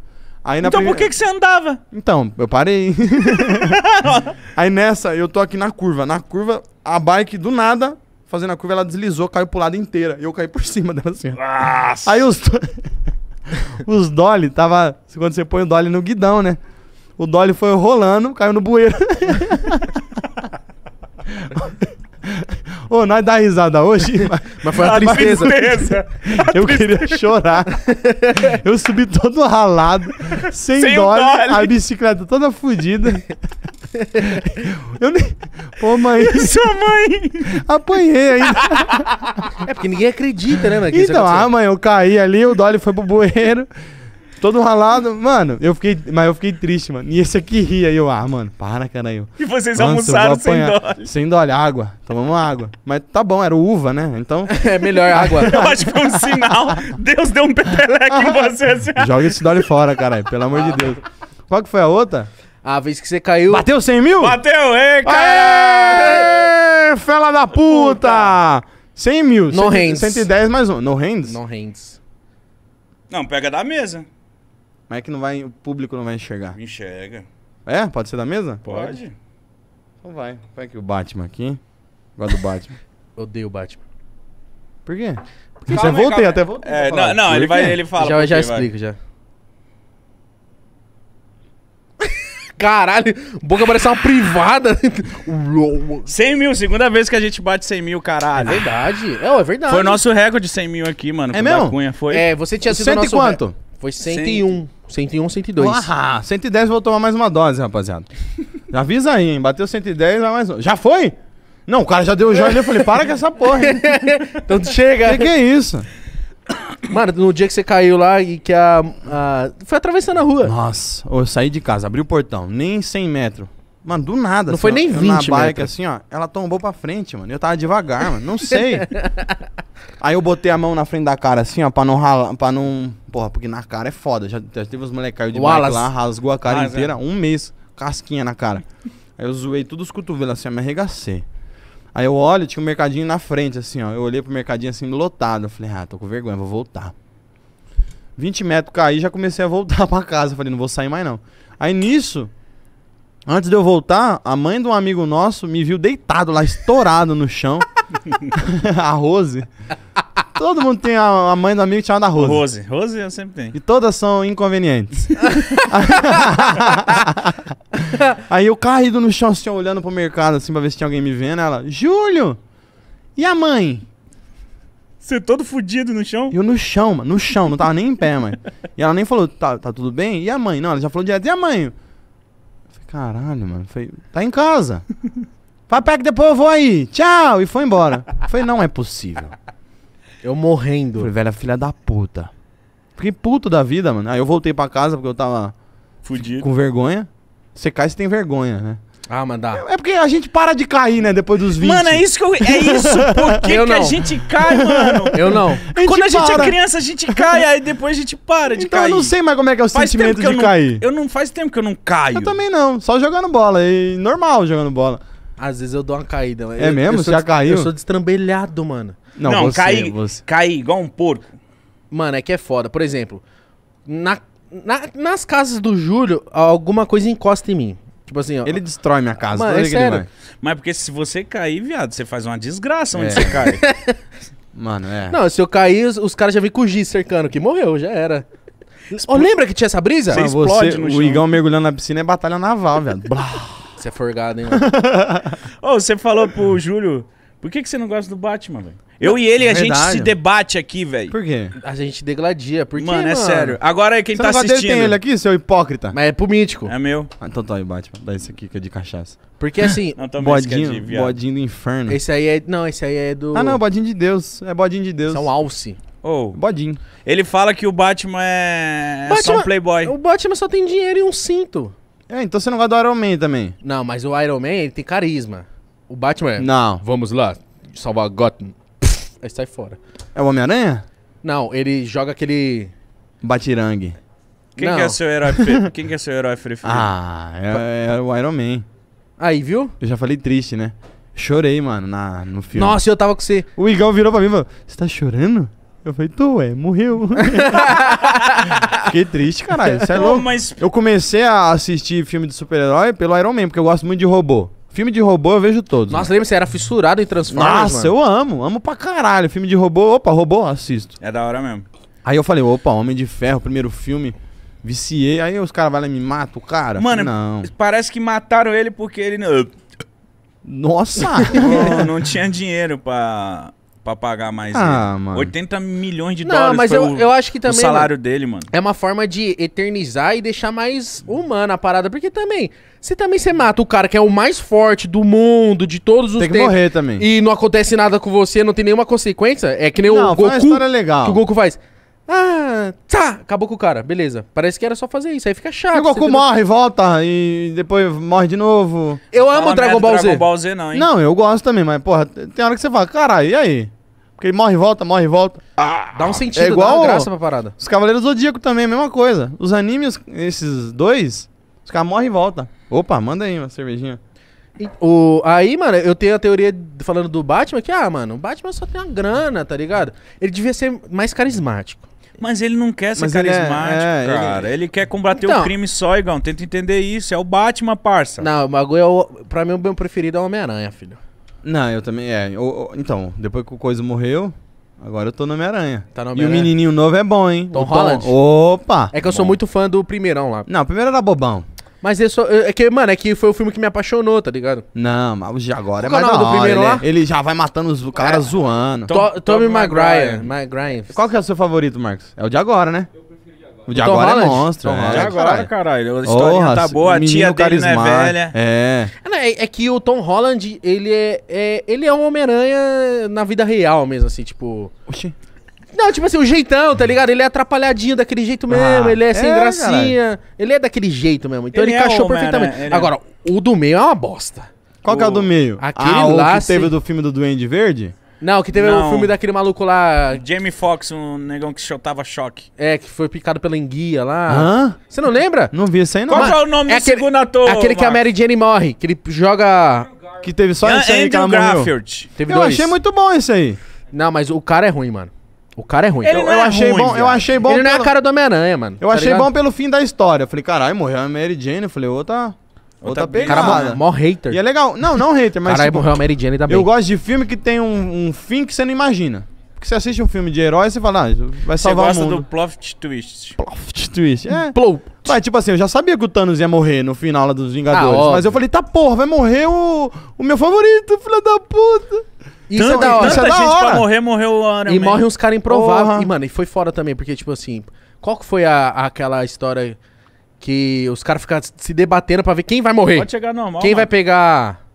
[SPEAKER 3] Aí, então prime... por que, que você andava? Então, eu parei. aí nessa, eu tô aqui na curva. Na curva, a bike do nada, fazendo a curva, ela deslizou, caiu pro lado inteira. E eu caí por cima dela assim. Nossa. Aí os. Os dolly tava. Quando você põe o dolly no guidão, né? O dolly foi rolando, caiu no bueiro. Ô, nós dá risada hoje? Mas, foi a, a tristeza. tristeza.
[SPEAKER 4] A eu tristeza. queria
[SPEAKER 3] chorar. Eu subi todo ralado,
[SPEAKER 4] sem, sem dólar, a
[SPEAKER 3] bicicleta toda fodida. Eu nem. Ô, mãe. E sua mãe? Apanhei ainda.
[SPEAKER 1] É porque ninguém acredita, né, mano? Então, ah,
[SPEAKER 3] mãe, eu caí ali, o Dolly foi pro bueiro. Todo ralado, mano, eu fiquei. Mas eu fiquei triste, mano. E esse aqui ria, aí eu, ah, mano, para, caralho. E vocês Nossa, almoçaram sem dó? Sem dólar, água. Tomamos água. Mas tá bom, era uva, né? Então. é melhor água. eu
[SPEAKER 2] acho que foi um sinal.
[SPEAKER 1] Deus deu um peteleque em você. Assim. Joga
[SPEAKER 3] esse dólar fora, caralho, pelo amor de Deus. Qual que foi a outra?
[SPEAKER 1] A ah, vez que você caiu.
[SPEAKER 3] Bateu 100 mil? Bateu, hein, cara! fela da puta! puta. 100 mil. No 100, hands. 110 mais um. No hands? No hands. Não, pega da mesa. Mas é que não vai, o público não vai enxergar. Enxerga. É? Pode ser da mesa? Pode. Então vai. Vai aqui o Batman aqui. Gosto do Batman. Odeio o Batman. Por quê? Porque calma, você voltei, até voltei. É, não, não ele, vai, ele fala. Já, já explico, vai. já. Caralho,
[SPEAKER 2] boca parece uma privada. 100 mil, segunda vez que a gente bate 100 mil, caralho. É
[SPEAKER 1] verdade. É, é verdade. Foi o nosso recorde de 100 mil aqui, mano. É mesmo? Cunha, foi. É, você tinha sido cento nosso... e quanto?
[SPEAKER 3] Foi 101. 100. 101, 102. Ah, 110 vou tomar mais uma dose, rapaziada. Avisa aí, hein? Bateu 110, vai mais um. Já foi? Não, o cara já deu o joinha. Eu falei, para com essa porra. hein? Então chega. Que que é isso? Mano, no dia que você caiu lá e que a. a- foi atravessando a rua. Nossa, eu saí de casa, abri o portão, nem 100 metros. Mano, do nada. Não assim, foi ó, nem eu 20 Na bike, assim, ó. Ela tombou pra frente, mano. Eu tava devagar, mano. Não sei. Aí eu botei a mão na frente da cara, assim, ó, pra não ralar, pra não Porra, porque na cara é foda. Já, já teve uns moleques caiu de bike lá, rasgou a cara ah, inteira, é. um mês, casquinha na cara. Aí eu zoei todos os cotovelos assim, eu me arregacei. Aí eu olho, tinha um mercadinho na frente, assim, ó. Eu olhei pro mercadinho assim, lotado. Eu falei, ah, tô com vergonha, vou voltar. 20 metros caí, já comecei a voltar pra casa. falei, não vou sair mais não. Aí nisso, antes de eu voltar, a mãe de um amigo nosso me viu deitado lá, estourado no chão. a Rose. Todo mundo tem a, a mãe do amigo chamada Rose. Rose.
[SPEAKER 2] Rose eu sempre tenho.
[SPEAKER 3] E todas são inconvenientes. Aí eu caído no chão, assim, olhando pro mercado, assim, pra ver se tinha alguém me vendo. Ela, Júlio, e a mãe? Você é todo fudido no chão? Eu no chão, mano. No chão, não tava nem em pé, mãe. E ela nem falou, tá, tá tudo bem? E a mãe? Não, ela já falou direto, e a mãe? Eu falei, caralho, mano. falei, tá em casa. Vai, pega depois eu vou aí. Tchau. E foi embora. Foi, não é possível. Eu morrendo. Falei, velha filha da puta. Fiquei puto da vida, mano. Aí eu voltei pra casa porque eu tava. Fudido. Com vergonha. Você cai, você tem vergonha, né? Ah, mas dá. É, porque a gente para de cair, né? Depois dos 20. Mano, é isso que eu. É isso. Por que, que a gente cai, mano?
[SPEAKER 1] Eu não.
[SPEAKER 2] A Quando a gente é para. é criança, a gente cai, aí
[SPEAKER 3] depois a gente para de então, cair. Eu não sei mais como é que é o faz sentimento de eu cair.
[SPEAKER 1] Não, eu não faz tempo que eu não
[SPEAKER 3] caio. Eu também não. Só jogando bola. E normal jogando bola.
[SPEAKER 1] Às vezes eu dou uma caída. É eu,
[SPEAKER 3] mesmo? Eu Você já caiu? Eu sou destrambelhado, mano. Não, não você, cai,
[SPEAKER 1] você. cai igual um porco. Mano, é que é foda. Por exemplo, na, na, nas casas do Júlio, alguma coisa encosta em mim. Tipo assim, ó. Ele destrói minha casa. Mano, é sério.
[SPEAKER 2] Mas porque se você cair, viado, você faz uma desgraça onde é. você cai.
[SPEAKER 3] Mano, é. Não,
[SPEAKER 1] se eu cair, os, os caras já vêm com o Giz cercando, que morreu, já era.
[SPEAKER 2] Oh, lembra que tinha essa brisa? Você explode você, no chão. O Igão
[SPEAKER 3] mergulhando na piscina é batalha naval, velho.
[SPEAKER 2] você é forgado, hein, mano? Ô, oh, você falou pro Júlio por que, que você não gosta do Batman, velho? Eu e ele, a é gente se
[SPEAKER 1] debate aqui, velho. Por quê? A gente degladia. Por quê, Mano, é
[SPEAKER 2] sério. Agora é quem Você tá não gosta assistindo. tem ele
[SPEAKER 3] aqui, seu hipócrita? Mas é pro mítico. É meu. Ah, então tá aí, Batman. Dá esse aqui que é de cachaça. Porque assim, Não é de Bodinho, bodinho do inferno. esse aí é. Não, esse aí é do. Ah, não, bodinho de Deus. É bodinho de Deus. São Alce. Oh. Bodinho. Ele fala que o Batman é, é só Batman- um playboy. O Batman só tem dinheiro e um cinto. É, então você não gosta do Iron Man também.
[SPEAKER 1] Não, mas o Iron Man, ele tem carisma. O Batman é. Não. Vamos lá, salvar Gotham. aí sai fora.
[SPEAKER 3] É o Homem-Aranha?
[SPEAKER 1] Não, ele joga aquele.
[SPEAKER 3] Batirangue. Quem Não. que é seu
[SPEAKER 1] herói Quem que é seu herói preferido?
[SPEAKER 3] Ah, é, é o Iron Man. Aí, viu? Eu já falei triste, né? Chorei, mano, na, no filme. Nossa, eu tava com você. O Igão virou pra mim e falou: Você tá chorando? Eu falei, tu ué, morreu. Fiquei triste, caralho. Isso é louco. mas Eu comecei a assistir filme de super-herói pelo Iron Man, porque eu gosto muito de robô. Filme de robô eu vejo todos.
[SPEAKER 1] Nossa, lembra, você era fissurado em Transformers, Nossa, mano. eu
[SPEAKER 3] amo, amo pra caralho. Filme de robô, opa, robô, assisto. É da hora mesmo. Aí eu falei, opa, Homem de Ferro, primeiro filme, viciei. Aí os caras vão lá e me matam o cara.
[SPEAKER 2] Mano, não.
[SPEAKER 3] parece que mataram
[SPEAKER 2] ele porque ele... Nossa! não, não tinha dinheiro pra pra pagar mais ah, né? Mano. 80 milhões de não, dólares mas eu, o, eu acho que também, o salário mano, dele, mano.
[SPEAKER 1] É uma forma de eternizar e deixar mais humana a parada. Porque também, se também você mata o cara que é o mais forte do mundo, de todos os tempos... Tem que tempos, morrer também. E não acontece nada com você, não tem nenhuma consequência. É que nem não, o Goku... Não, legal. Que o Goku faz... Ah, tá! Acabou com o cara, beleza. Parece que era só fazer isso, aí fica chato. E o Goku morre,
[SPEAKER 3] volta e depois morre de novo. Eu amo o Dragon Ball Z. Dragon Ball Z não, hein? Não, eu gosto também, mas porra, tem hora que você fala, caralho, e aí? Porque ele morre e volta, morre e volta. Ah, dá um ah, é sentido, é igual dá uma graça pra parada. Os Cavaleiros Zodíaco também, mesma coisa. Os animes, esses dois, os caras morrem e volta. Opa, manda aí uma cervejinha. O, aí, mano, eu tenho a teoria falando do Batman que, ah, mano, o Batman
[SPEAKER 1] só tem uma grana, tá ligado? Ele devia ser mais carismático. Mas ele não quer ser Mas ele é-
[SPEAKER 2] carismático, é, cara. Ele... quer combater o então- crime só, Igão. Tenta entender isso. É o Batman, parça. Não, o
[SPEAKER 3] bagulho é o. Pra mim, o meu preferido é o Homem-Aranha, filho. Não, eu também. É. O- o- então, depois que o Coisa morreu, agora eu tô no Homem-Aranha. Tá no e o Homem-Aranha. menininho novo é bom, hein? Tom O Holland? Opa! É que eu sou muito fã do primeirão lá. Não, o primeiro era bobão.
[SPEAKER 1] Mas eu só. É, é que, mano, é que foi o filme
[SPEAKER 3] que me apaixonou, tá ligado? Não, mas o de agora é Qual é mais do primeiro ele, lá? É, ele já vai matando os caras é. zoando. Tommy Maguire. Maguire. Qual que é o seu favorito, Marcos? É o de agora, né? Eu prefiro de agora. O de Tom agora Holland? é monstro. Tom é. de agora,
[SPEAKER 2] caralho. A história tá boa, a tia dele não é velha.
[SPEAKER 8] É.
[SPEAKER 1] é. É, que o Tom Holland, ele é, é ele é um Homem-Aranha na vida real mesmo, assim, tipo... Oxi. Não, tipo assim, o jeitão, tá ligado? Ele é atrapalhadinho daquele jeito ah. mesmo, Ah, ele é sem é, gracinha. Ele é daquele jeito mesmo. Então ele, Ele é encaixou homem perfeitamente. ele é. Agora, o do
[SPEAKER 3] meio é uma bosta. Qual que é o do meio? Aquele ah, o que teve sim. do filme do Duende Verde?
[SPEAKER 1] Não, que teve é o filme daquele maluco lá, Jamie Foxx, um negão que chutava choque. é, que foi picado pela enguia lá. Hã? Você não lembra? Não vi isso aí não. Qual que é o nome É do segundo ator? É aquele que a Mary Jane morre, que ele joga. Que teve só esse. aí que ela Garfield. Teve Eu dois. achei muito bom isso aí. Não, mas o cara é ruim, mano.
[SPEAKER 3] O cara é ruim. Ele eu, eu é achei ruim, bom, eu achei bom. Ele pelo... não é a cara do Homem-Aranha, mano. Eu tá achei ligado? bom pelo fim da história. Eu falei, caralho, morreu a Mary Jane. Eu falei, outra. Outra, pegada. Cara, mó, mó hater. E é legal. Não, não hater, mas. Caralho, tipo, morreu a Mary Jane da Eu gosto de filme que tem um, um fim que você não imagina. Porque você assiste um filme de herói e você fala, ah, vai salvar o mundo. Você gosta do plot twist. Plot twist, é. Plou. Mas, tipo assim, eu já sabia que o Thanos ia morrer no final lá dos Vingadores. Ah, mas eu falei, tá porra, vai morrer o, o meu favorito, filho da puta. Isso tanta, é, tanta é gente hora. pra morrer,
[SPEAKER 1] morreu o Iron E Man. morre uns caras improváveis. Uhum. E, mano, e foi fora também, porque, tipo assim, qual que foi a, aquela história que os caras ficaram se debatendo pra ver quem vai morrer? Pode
[SPEAKER 2] chegar normal. Quem mano. vai
[SPEAKER 1] pegar.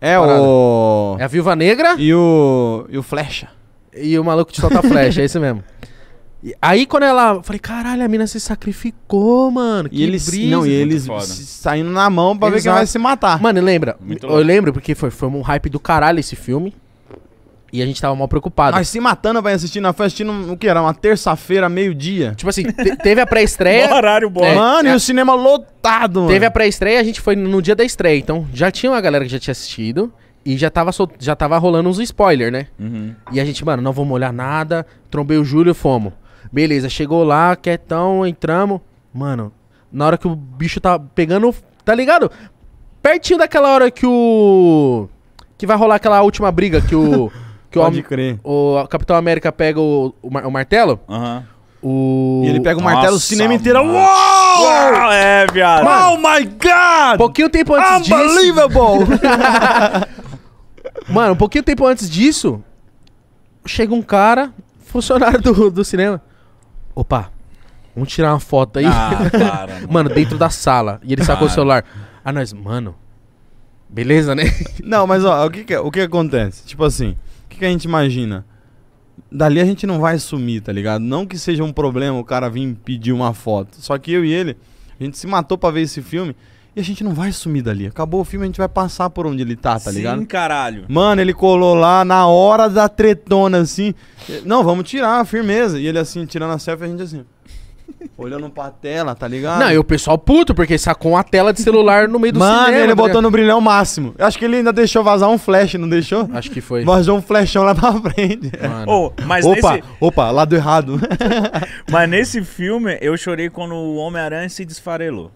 [SPEAKER 1] É Parada. o. É a Viúva Negra? E o. E o Flecha. E o maluco de solta a flecha, é isso mesmo. E aí quando ela. Falei, caralho, a mina se sacrificou, mano. E que eles, brisa, Não, e eles saindo na mão pra ver quem vai se matar. Mano, lembra? eu lembro porque foi, foi um hype do caralho esse filme. E a gente tava mal
[SPEAKER 3] preocupado. Mas se matando vai assistir na festa, assistindo o que era? Uma terça-feira, meio-dia. Tipo assim, te- teve a
[SPEAKER 1] pré-estreia. horário bom. É, mano, e é.
[SPEAKER 3] o cinema lotado, mano. Teve a pré-estreia, a gente foi no
[SPEAKER 1] dia da estreia. Então, já tinha uma galera que já tinha assistido. E já tava, já tava rolando uns spoiler, né? Uhum. E a gente, mano, não vamos olhar nada. Trombei o Júlio, fomos. Beleza, chegou lá, quietão, entramos. Mano, na hora que o bicho tá pegando. Tá ligado? Pertinho daquela hora que o. Que vai rolar aquela última briga que o. Que Pode o, crer. O Capitão América pega o, o, mar, o martelo. Aham. Uhum. O... E ele pega o Nossa, martelo, o cinema
[SPEAKER 3] inteiro. Uou! Uou! É, viado. Oh mano, oh my god! Pouquinho tempo antes Unbelievable! disso.
[SPEAKER 1] mano, um pouquinho tempo antes disso, chega um cara, funcionário do, do cinema. Opa, vamos tirar
[SPEAKER 3] uma foto aí. Ah, para, mano. mano. dentro da sala. E ele sacou o celular. Ah, nós, mano. Beleza, né? Não, mas ó, o que, que é, o que acontece? Tipo assim que a gente imagina? Dali a gente não vai sumir, tá ligado? Não que seja um problema o cara vir pedir uma foto. Só que eu e ele, a gente se matou pra ver esse filme e a gente não vai sumir dali. Acabou o filme, a gente vai passar por onde ele tá, tá Sim, ligado? Sim, caralho. Mano, ele colou lá na hora da tretona, assim. Não, vamos tirar, firmeza. E ele assim, tirando a selfie, a gente assim olhando pra tela, tá ligado? Não, e o
[SPEAKER 1] pessoal puto, porque sacou a tela de celular no meio do Mano, cinema. Mano, ele tá botou no
[SPEAKER 3] brilhão máximo. Eu acho que ele ainda deixou vazar um flash, não deixou? Acho que foi. Vazou um flashão lá pra frente. Oh, mas opa, nesse... opa, lado errado.
[SPEAKER 2] mas nesse filme, eu chorei quando o Homem-Aranha se desfarelou.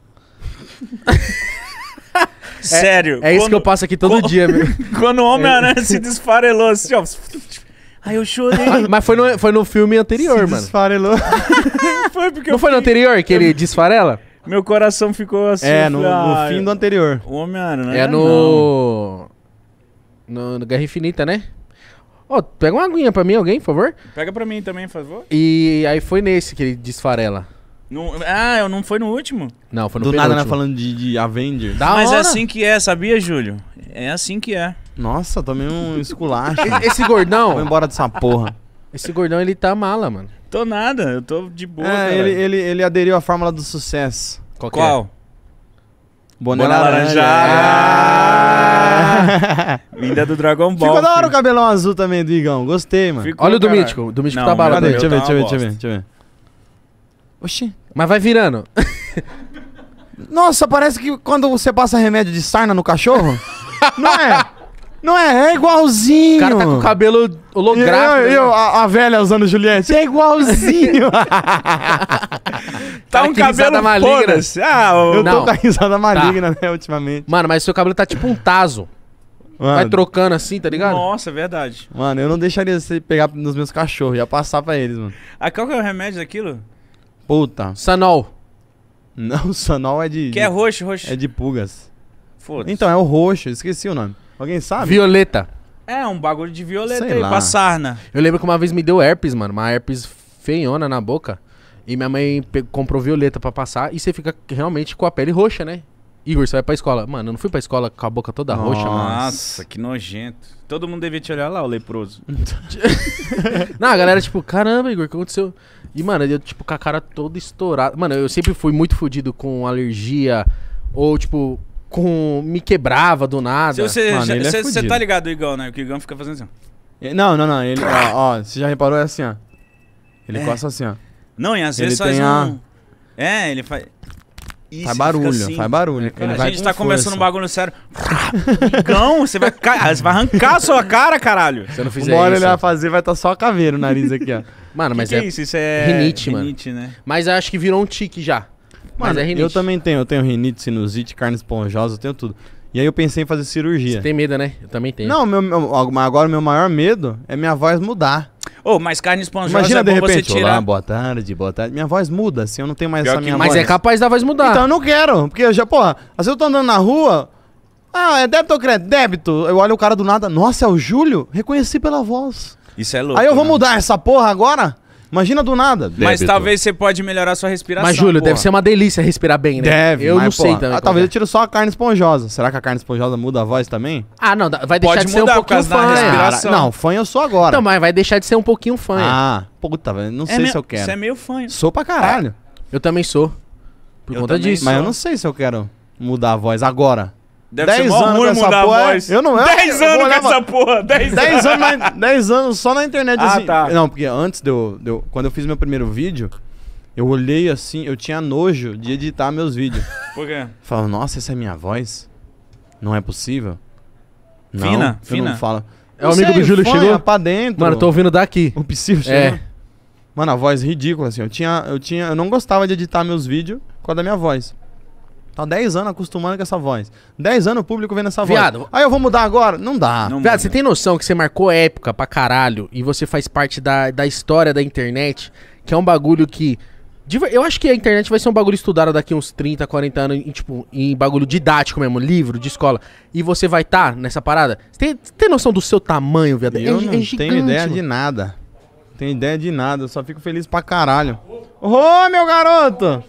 [SPEAKER 2] É, Sério. É, é quando... isso que eu passo aqui todo quando... dia, meu. quando o Homem-Aranha é se desfarelou assim, ó. Aí eu chorei.
[SPEAKER 1] Mas foi no, foi no filme anterior, Se mano. Desfarelou. foi porque Não foi no anterior que ele desfarela?
[SPEAKER 2] Meu coração ficou assim. É, no, no ah, fim do anterior. O Homem-Aranha, né? É no...
[SPEAKER 1] no. No Guerra Infinita, né? Ô, oh, pega uma aguinha pra mim, alguém, por favor.
[SPEAKER 2] Pega pra mim também, por favor.
[SPEAKER 1] E aí foi nesse que ele desfarela.
[SPEAKER 2] No, ah, eu não foi no último?
[SPEAKER 1] Não, foi no Do penúltimo. nada, né? Falando de, de Avengers. Da Mas é hora. é assim
[SPEAKER 2] que é,
[SPEAKER 3] sabia, Júlio? É assim que é. Nossa, tomei um esculacho. Esse gordão. Vou embora dessa porra. Esse gordão, ele tá mala, mano. Tô nada, eu tô de boa. É, ele, ele, ele aderiu à fórmula do sucesso. Qual? É? Qual? Boné, laranja. Ah! Linda do Dragon Ball. Ficou da hora o cabelão azul também do Igão. Gostei, mano. Ficou, Olha o do cara. Mítico. O do Mítico Não, tá balado. Deixa eu tá ver, deixa eu ver, deixa eu ver, deixa eu ver. Oxi.
[SPEAKER 1] Mas vai virando.
[SPEAKER 3] Nossa, parece que quando você passa remédio de sarna no cachorro. não é? Não é, é igualzinho. O cara tá com o cabelo holográfico. Eu, eu, né, a, a, velha usando Juliette. É igualzinho. tá cara, um cabelo maligna. Ah, eu não. tô com a risada tá. maligna, tá. né, ultimamente.
[SPEAKER 1] Mano, mas seu cabelo
[SPEAKER 3] tá tipo um taso. Mano, Vai trocando assim, tá ligado?
[SPEAKER 1] Nossa, é verdade.
[SPEAKER 3] Mano, eu não deixaria você pegar nos meus cachorros, ia passar pra eles, mano. Ah, qual que é o remédio daquilo? Puta. Sanol. Não, Sanol é de. Que é roxo, roxo. É de pulgas. Foda-se. Então, é o roxo, esqueci o nome. Alguém sabe? Violeta.
[SPEAKER 2] É, um bagulho de violeta Sei aí, lá. pra sarna.
[SPEAKER 1] Eu lembro que uma vez me deu herpes, mano. Uma herpes feiona na boca. E minha mãe comprou violeta para passar. E você fica realmente com a pele roxa, né? Igor, você vai pra escola. Mano, eu não fui pra escola com a boca toda Nossa, roxa, mano. Nossa,
[SPEAKER 2] que nojento. Todo mundo devia te olhar lá, o leproso.
[SPEAKER 1] não, a galera, tipo, caramba, Igor, o que aconteceu? E, mano, eu, tipo, com a cara toda estourada. Mano, eu sempre fui muito fodido com alergia. Ou, tipo, com me quebrava
[SPEAKER 3] do nada. Você é tá
[SPEAKER 2] ligado, Igão, né? Que o Igão fica fazendo assim.
[SPEAKER 3] Não, não, não. Ele, ó, ó, você já reparou, é assim, ó. Ele é. coça assim, ó. Não, e às vezes é, ele faz a... um...
[SPEAKER 2] É, ele faz... Isso, faz barulho, assim. faz barulho. É, a gente tá com tá conversando um bagulho sério.
[SPEAKER 1] Igão, você vai, você vai arrancar a sua cara, caralho. Se eu não fizer Uma isso. ele vai fazer, vai estar tá só a caveira o nariz aqui, ó. Mano, mas que é, é, isso? Isso é rinite, mano. Rinite, né? Mas acho que virou um tique já. Mano, é eu
[SPEAKER 3] também tenho. Eu tenho rinite, sinusite, carne esponjosa, eu tenho tudo. E aí eu pensei em fazer cirurgia. Você tem medo, né? Eu também tenho. Não, meu, meu, agora meu maior medo é minha voz mudar. Ô, oh, mas carne esponjosa Imagina, é de repente, você tirar... Olá, boa tarde, boa tarde. Minha voz muda, assim, eu não tenho mais Pior essa minha mas voz. Mas é capaz da voz mudar. Então eu não quero, porque eu já, porra, às assim, vezes eu tô andando na rua... Ah, é débito ou crédito? Débito. Eu olho o cara do nada, nossa, é o Júlio? Reconheci pela voz. Isso é louco. Aí eu vou né? mudar essa porra agora? Imagina do nada. Mas talvez
[SPEAKER 2] você pode melhorar sua respiração. Mas, Júlio, porra. deve ser uma
[SPEAKER 3] delícia respirar bem, né? Deve. Eu mas, não sei também. Ah, talvez é. eu tiro só a carne esponjosa. Será que a carne esponjosa muda a voz também?
[SPEAKER 1] Ah, não. Vai deixar pode de ser um pouquinho fã. Não, fã
[SPEAKER 3] eu sou agora. Então, mas
[SPEAKER 1] vai deixar de ser um pouquinho fã. Ah,
[SPEAKER 3] puta, não é sei se eu quero. Você é meio fã. Sou pra caralho. Eu também sou. Por eu conta disso. Mas eu não sei se eu quero mudar a voz agora. Deve ser anos ruim mudar a voz. Eu não, eu, eu, anos com essa porra. 10, anos. anos na, anos só na internet. Ah, assim. tá. Não, porque antes de eu, de eu, Quando eu fiz meu primeiro vídeo, eu olhei assim, eu tinha nojo de editar meus vídeos. Por quê? Falei, nossa, essa é minha voz? Não é possível? Não, fina, fina. não fala. É o amigo do Júlio fone, chegou? É pra dentro. Mano, eu tô
[SPEAKER 1] ouvindo daqui. O psico é.
[SPEAKER 3] Mano, a voz ridícula, assim. Eu tinha, eu tinha... Eu não gostava de editar meus vídeos com a da minha voz. Tá 10 anos acostumando com essa voz. 10 anos o público vendo essa Viado, voz. Aí eu vou mudar agora? Não dá. Não
[SPEAKER 1] Viado, você tem noção que você marcou época pra caralho e você faz parte da, da história da internet, que é um bagulho que. Eu acho que a internet vai ser um bagulho estudado daqui uns 30, 40 anos, em, tipo, em bagulho didático mesmo, livro, de escola.
[SPEAKER 3] E você vai estar tá nessa parada? Você tem, tem noção do seu tamanho, viado? Eu é, é não é gigante, tenho ideia mano. de nada. Tenho ideia de nada, eu só fico feliz pra caralho. Ô, oh, meu garoto!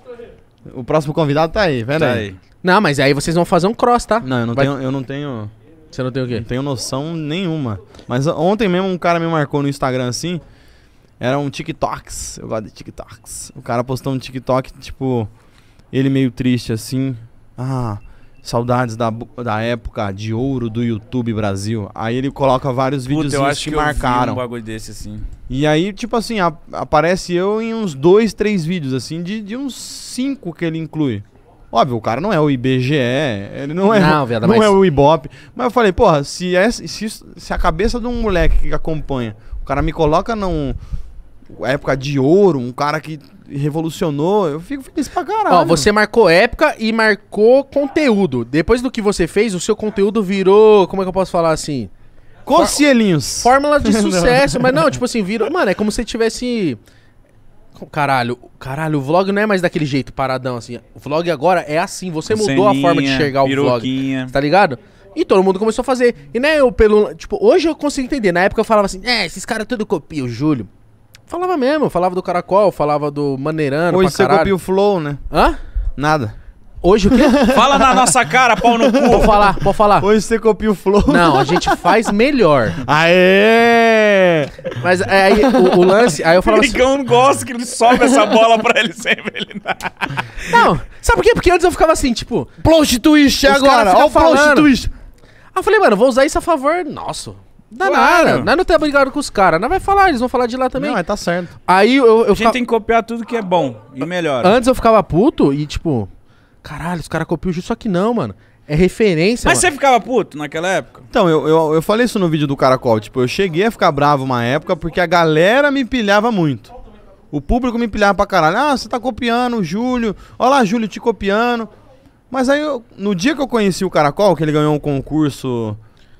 [SPEAKER 3] O próximo convidado tá aí, pera tá aí. aí. Não, mas aí vocês vão fazer um cross, tá? Não, eu não Vai... tenho. Eu não tenho... Você não tem o quê? Não tenho noção nenhuma. Mas ontem mesmo um cara me marcou no Instagram assim. Era um TikToks. Eu gosto de TikToks. O cara postou um TikTok, tipo, ele meio triste assim. Ah, Saudades da, da época de ouro do YouTube Brasil. Aí ele coloca vários vídeos que, eu acho que, que marcaram. um bagulho desse, assim. E aí, tipo assim, a, aparece eu em uns dois, três vídeos, assim, de, de uns cinco que ele inclui. Óbvio, o cara não é o IBGE, ele não é, não, viada, não mas... é o Ibope. Mas eu falei, porra, se, é, se, se a cabeça de um moleque que acompanha, o cara me coloca num. Época de ouro, um cara que revolucionou, eu fico feliz pra caralho. Ó, você
[SPEAKER 1] marcou época e marcou conteúdo. Depois do que você fez, o seu conteúdo virou. Como é que eu posso falar assim? Conselhinhos. fórmula de sucesso, mas não, tipo assim, virou. Mano, é como se tivesse. Caralho, caralho, o vlog não é mais daquele jeito paradão assim. O vlog agora é assim, você mudou a forma de enxergar o vlog. Tá ligado? E todo mundo começou a fazer. E né o eu pelo. Tipo, hoje eu consigo entender. Na época eu falava assim, é, esses caras tudo copiam o Júlio. Falava mesmo, falava do caracol, falava do maneirano. Hoje você copia o flow, né? Hã? Nada. Hoje o quê? Fala na nossa cara, pau no cu. Pode falar, pode falar. Hoje você copia o flow. Não, a gente faz melhor. Aê! Mas é, aí o, o, lance, aí eu falava assim... não
[SPEAKER 2] gosta que ele sobe essa bola pra ele sempre. Ele dá.
[SPEAKER 1] Não, sabe por quê? Porque antes eu ficava assim, tipo... Plot twist agora, olha o plot twist. Aí eu falei, mano, vou usar isso a favor nosso. Dá claro. nada. Nós não tá é brigado com os caras. Nós vai falar, eles vão falar de lá também. Não, tá certo. Aí eu, eu A gente tem que copiar tudo que é bom
[SPEAKER 2] e melhor. Antes
[SPEAKER 1] eu ficava puto e tipo, caralho, os caras copiam justo, só que não, mano. É referência. Mas mano. você
[SPEAKER 3] ficava puto naquela época? Então, eu, eu, eu falei isso no vídeo do Caracol. Tipo, eu cheguei a ficar bravo uma época porque a galera me pilhava muito. O público me pilhava pra caralho. Ah, você tá copiando o Júlio. Olha lá, Júlio te copiando. Mas aí, eu, no dia que eu conheci o Caracol, que ele ganhou um concurso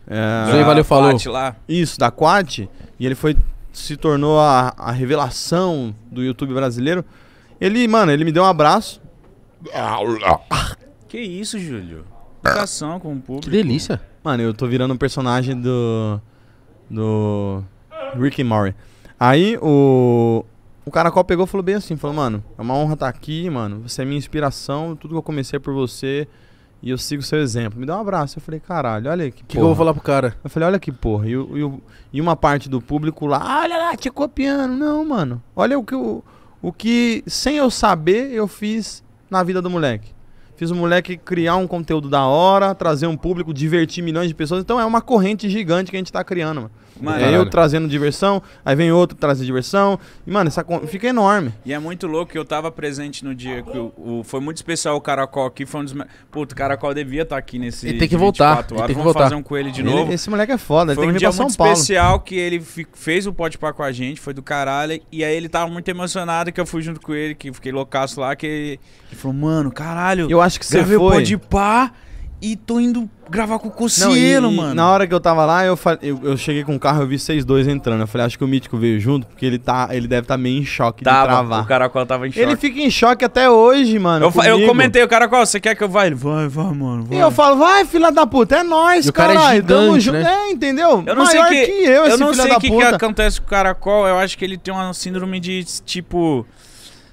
[SPEAKER 3] é, Zé Valeu falou. lá. Isso, da Quat. E ele foi se tornou a, a revelação do YouTube brasileiro. Ele, mano, ele me deu um abraço.
[SPEAKER 2] Que isso, Júlio? Ah. Educação com o público. Que
[SPEAKER 3] delícia. Mano, eu tô virando um personagem do. Do. Ricky and Aí o. O caracol pegou e falou bem assim: falou, mano, é uma honra estar tá aqui, mano. Você é minha inspiração, tudo que eu comecei é por você. E eu sigo seu exemplo. Me dá um abraço. Eu falei, caralho, olha que. O que, que, eu vou falar pro cara? Eu falei, olha que porra. E, o, e, uma parte do público lá, olha lá, te copiando. Não, mano. Olha o que, o, o que, sem eu saber, eu fiz na vida do moleque. Fiz o moleque criar um conteúdo da hora, trazer um público, divertir milhões de pessoas. Então é uma corrente gigante que a gente tá criando, mano. Mano, é eu trazendo diversão, aí vem outro trazendo diversão. E, mano, essa fica enorme.
[SPEAKER 2] E é muito louco que eu tava presente no dia que o, o foi muito especial o Caracol aqui, foi um dos Puta, o Caracol devia estar tá aqui nesse Ele tem que voltar, horas. Ele tem que Vamos voltar. fazer um com ele de ele, novo. esse moleque é foda, ele foi tem um que vir pra São Paulo. Foi um dia muito especial que ele fez o pote par com a gente, foi do caralho, e aí ele tava muito emocionado que eu fui junto com ele, que fiquei loucaço lá, que ele, ele falou: "Mano, caralho, eu acho que você foi. o pode pá e tô indo gravar com o Cossielo, mano. Na
[SPEAKER 3] hora que eu tava lá, eu, eu, eu cheguei com o carro, eu vi vocês dois entrando. Eu falei, acho que o Mítico veio junto, porque ele, tá, ele deve estar tá meio em choque tava, de travar. o Caracol tava em choque. Ele fica em choque até hoje, mano, Eu, eu comentei,
[SPEAKER 2] o Caracol, você quer que eu vá? Ele, vai, vai, mano, vai. E eu falo,
[SPEAKER 3] vai, filha da puta, é nóis, caralho. Cara é tamo junto. Né? É, entendeu? Eu não Maior sei que, que eu, eu
[SPEAKER 2] não sei o que, que acontece com o Caracol, eu acho que ele tem uma síndrome de, tipo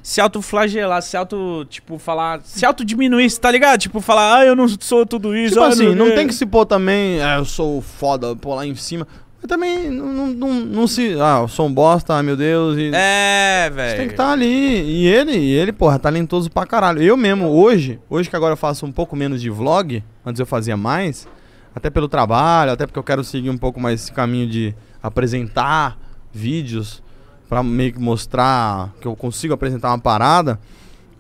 [SPEAKER 2] se autoflagelar, se auto, tipo, falar, se autodiminuir, tá ligado? Tipo, falar, ah, eu não sou tudo isso. Tipo ah, assim, não, não é. tem que se
[SPEAKER 3] pôr também, ah, eu sou foda, pôr lá em cima. Mas também não, não, não, se. Ah, eu sou um bosta, meu Deus. E... É, velho. tem que estar tá ali. E ele, e ele, porra, é talentoso pra caralho. Eu mesmo, hoje, hoje que agora eu faço um pouco menos de vlog, antes eu fazia mais, até pelo trabalho, até porque eu quero seguir um pouco mais esse caminho de apresentar vídeos para meio que mostrar que eu consigo apresentar uma parada.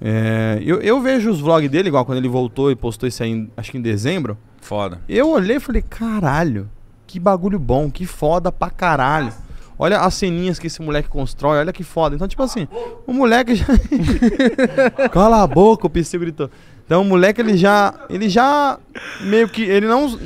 [SPEAKER 3] É, eu, eu, vejo os vlogs dele, igual quando ele voltou e postou isso aí, em, acho que em dezembro. Foda. Eu olhei e falei, caralho, que bagulho bom, que foda pra caralho. Olha as ceninhas que esse moleque constrói, olha que foda. Então, tipo assim, o moleque já. Cala a boca, o PC gritou. Então o moleque ele já. Ele já. Meio que. Ele não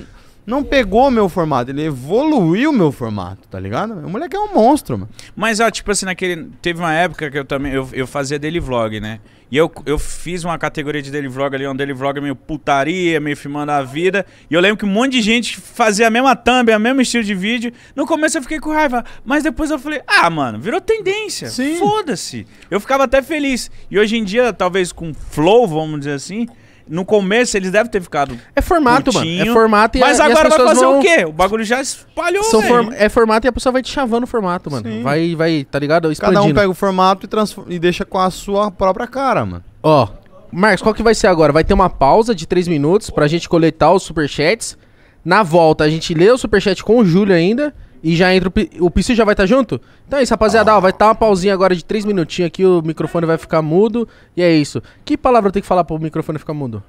[SPEAKER 3] não pegou o meu formato, ele evoluiu o meu formato, tá ligado? O moleque é um monstro, mano.
[SPEAKER 2] Mas, ó, tipo assim, naquele. Teve uma época que eu também. Eu, eu fazia daily vlog, né? E eu, eu fiz uma categoria de daily vlog ali, um daily vlog meio putaria, meio filmando a vida. E eu lembro que um monte de gente fazia a mesma thumb, o mesmo estilo de vídeo. No começo eu fiquei com raiva, mas depois eu falei, ah, mano, virou tendência. Foda-se. Eu ficava até feliz. E hoje em dia, talvez com flow, vamos dizer assim no começo eles devem ter ficado. É formato, curtinho, mano. É formato e Mas a, agora e vai fazer vão... o quê? O bagulho já espalhou, for...
[SPEAKER 1] É formato e a pessoa vai te chavando o formato, mano. Sim.
[SPEAKER 3] Vai, vai, tá ligado? Expandindo. Cada um pega o formato e, transform... e deixa com a sua própria cara, mano. Ó,
[SPEAKER 1] Marcos, qual que vai ser agora? Vai ter uma pausa de três minutos pra gente coletar os superchats. Na volta, a gente lê o superchat com o Júlio ainda. E já entra o, P... o já vai estar tá junto? Então é isso, rapaziada. Ó, vai estar tá uma pausinha agora de 3 minutinhos aqui. O microfone vai ficar mudo. E é isso.
[SPEAKER 5] Que palavra eu tenho que falar pro microfone ficar mudo?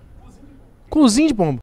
[SPEAKER 5] Cozinho de pombo.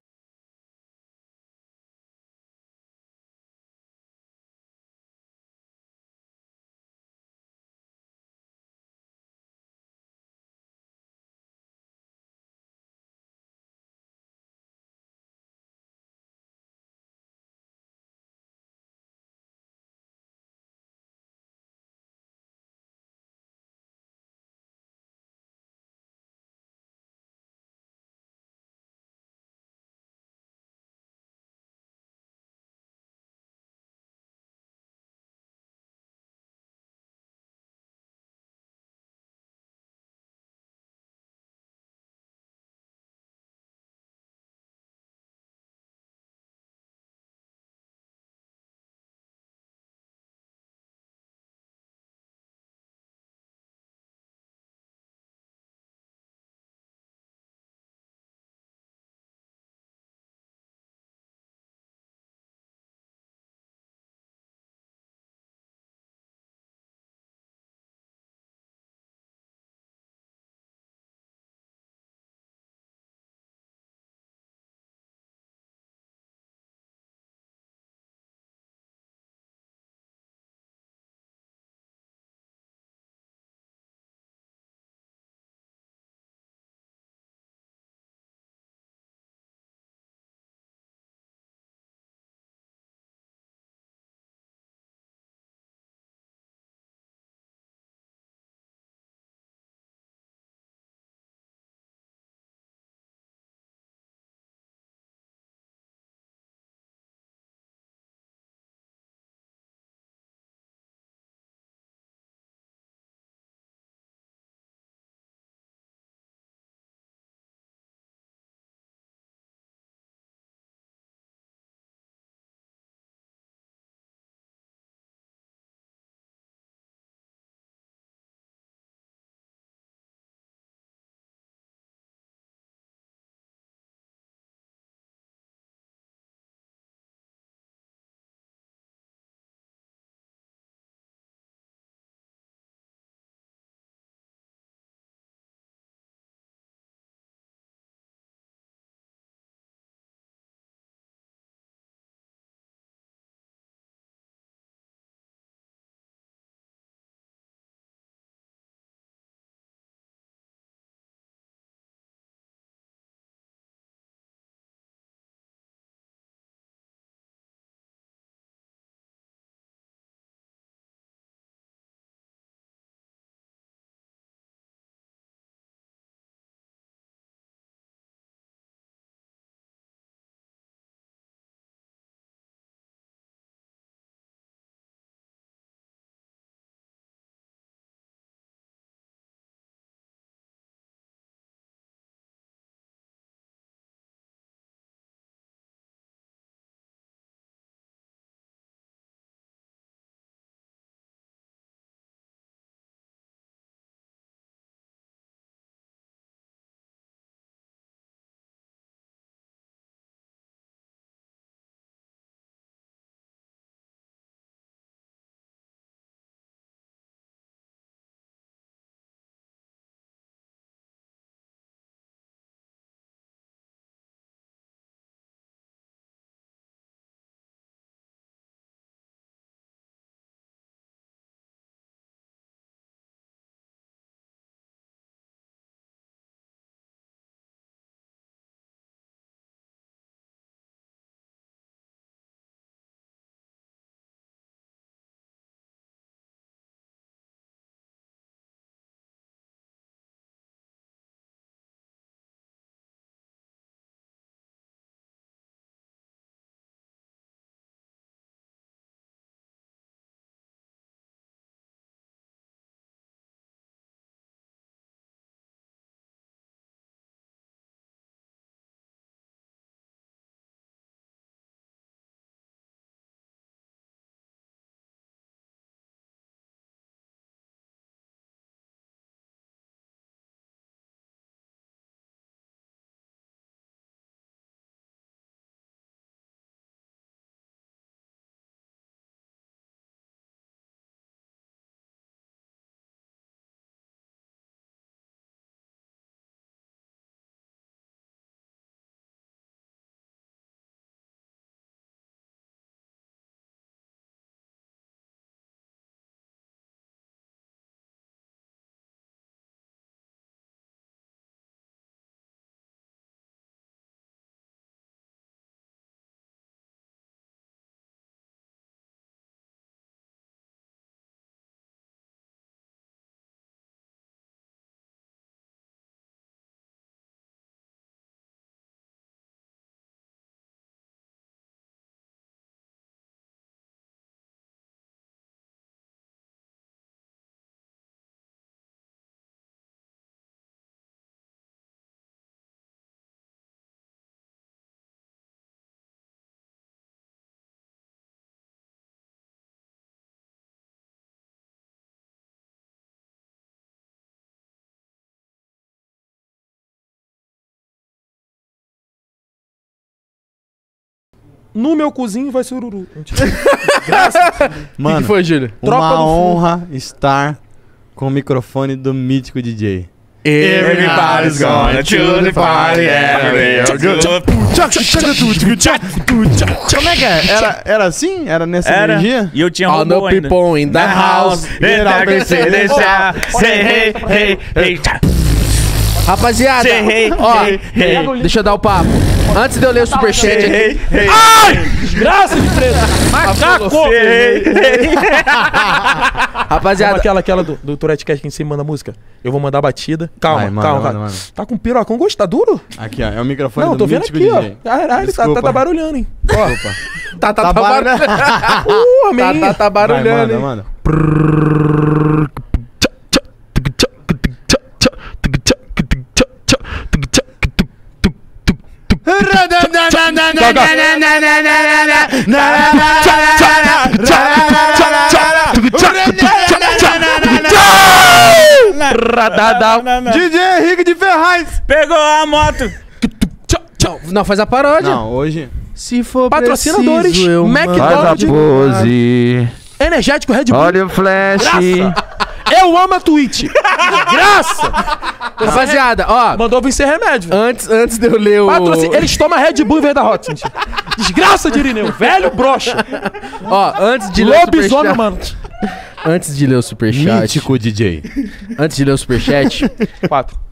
[SPEAKER 5] No meu cozinho vai ser Graças. Mano, que foi, Júlio? Tropa uma do honra
[SPEAKER 3] estar com o microfone do mítico DJ. Everybody's gonna to the party Como é que é? Era, era assim? Era nessa Era. energia? E eu tinha All ah, robô the people in the house. hey, hey, hey, hey. Rapaziada,
[SPEAKER 1] Errei, ó, deixa eu dar o papo. Antes de eu ler o superchat aqui. Ai! Desgraça de preto! Macaco! Rapaziada. aquela, aquela do, do Tourette Cast que a gente sempre manda música. Eu vou mandar a batida. Calma, Ai, mano, calma, mano, com Mano.
[SPEAKER 3] Tá com pirocão gosto, tá duro? Aqui, ó. É o microfone Não, do tô vendo aqui, DJ. ó. Caralho, ah, é, tá, tá, barulhando, hein? Desculpa.
[SPEAKER 7] tá, tá, tá, tá barulhando. Uh, tá,
[SPEAKER 1] tá, tá
[SPEAKER 3] barulhando, Vai, manda, hein? Manda.
[SPEAKER 2] DJ Henrique de Ferraz.
[SPEAKER 1] Pegou a moto. Não, não, faz a paródia.
[SPEAKER 2] Não,
[SPEAKER 3] hoje.
[SPEAKER 1] Se for Patrocinadores, preciso, McDonald's. Faz a pose. Energético Red Bull. Olha o flash. Graça. Eu amo a Twitch. Graça! Rapaziada, ó. Mandou vir ser remédio. Antes, antes de eu ler o. Patrocínio. Eles tomam Red Bull em vez da Hot, gente. Desgraça de Irineu. Velho brocha. ó, antes de ler. Lobisomem, mano. Antes de ler o superchat. Mítico DJ. Antes de ler o superchat.
[SPEAKER 5] Quatro.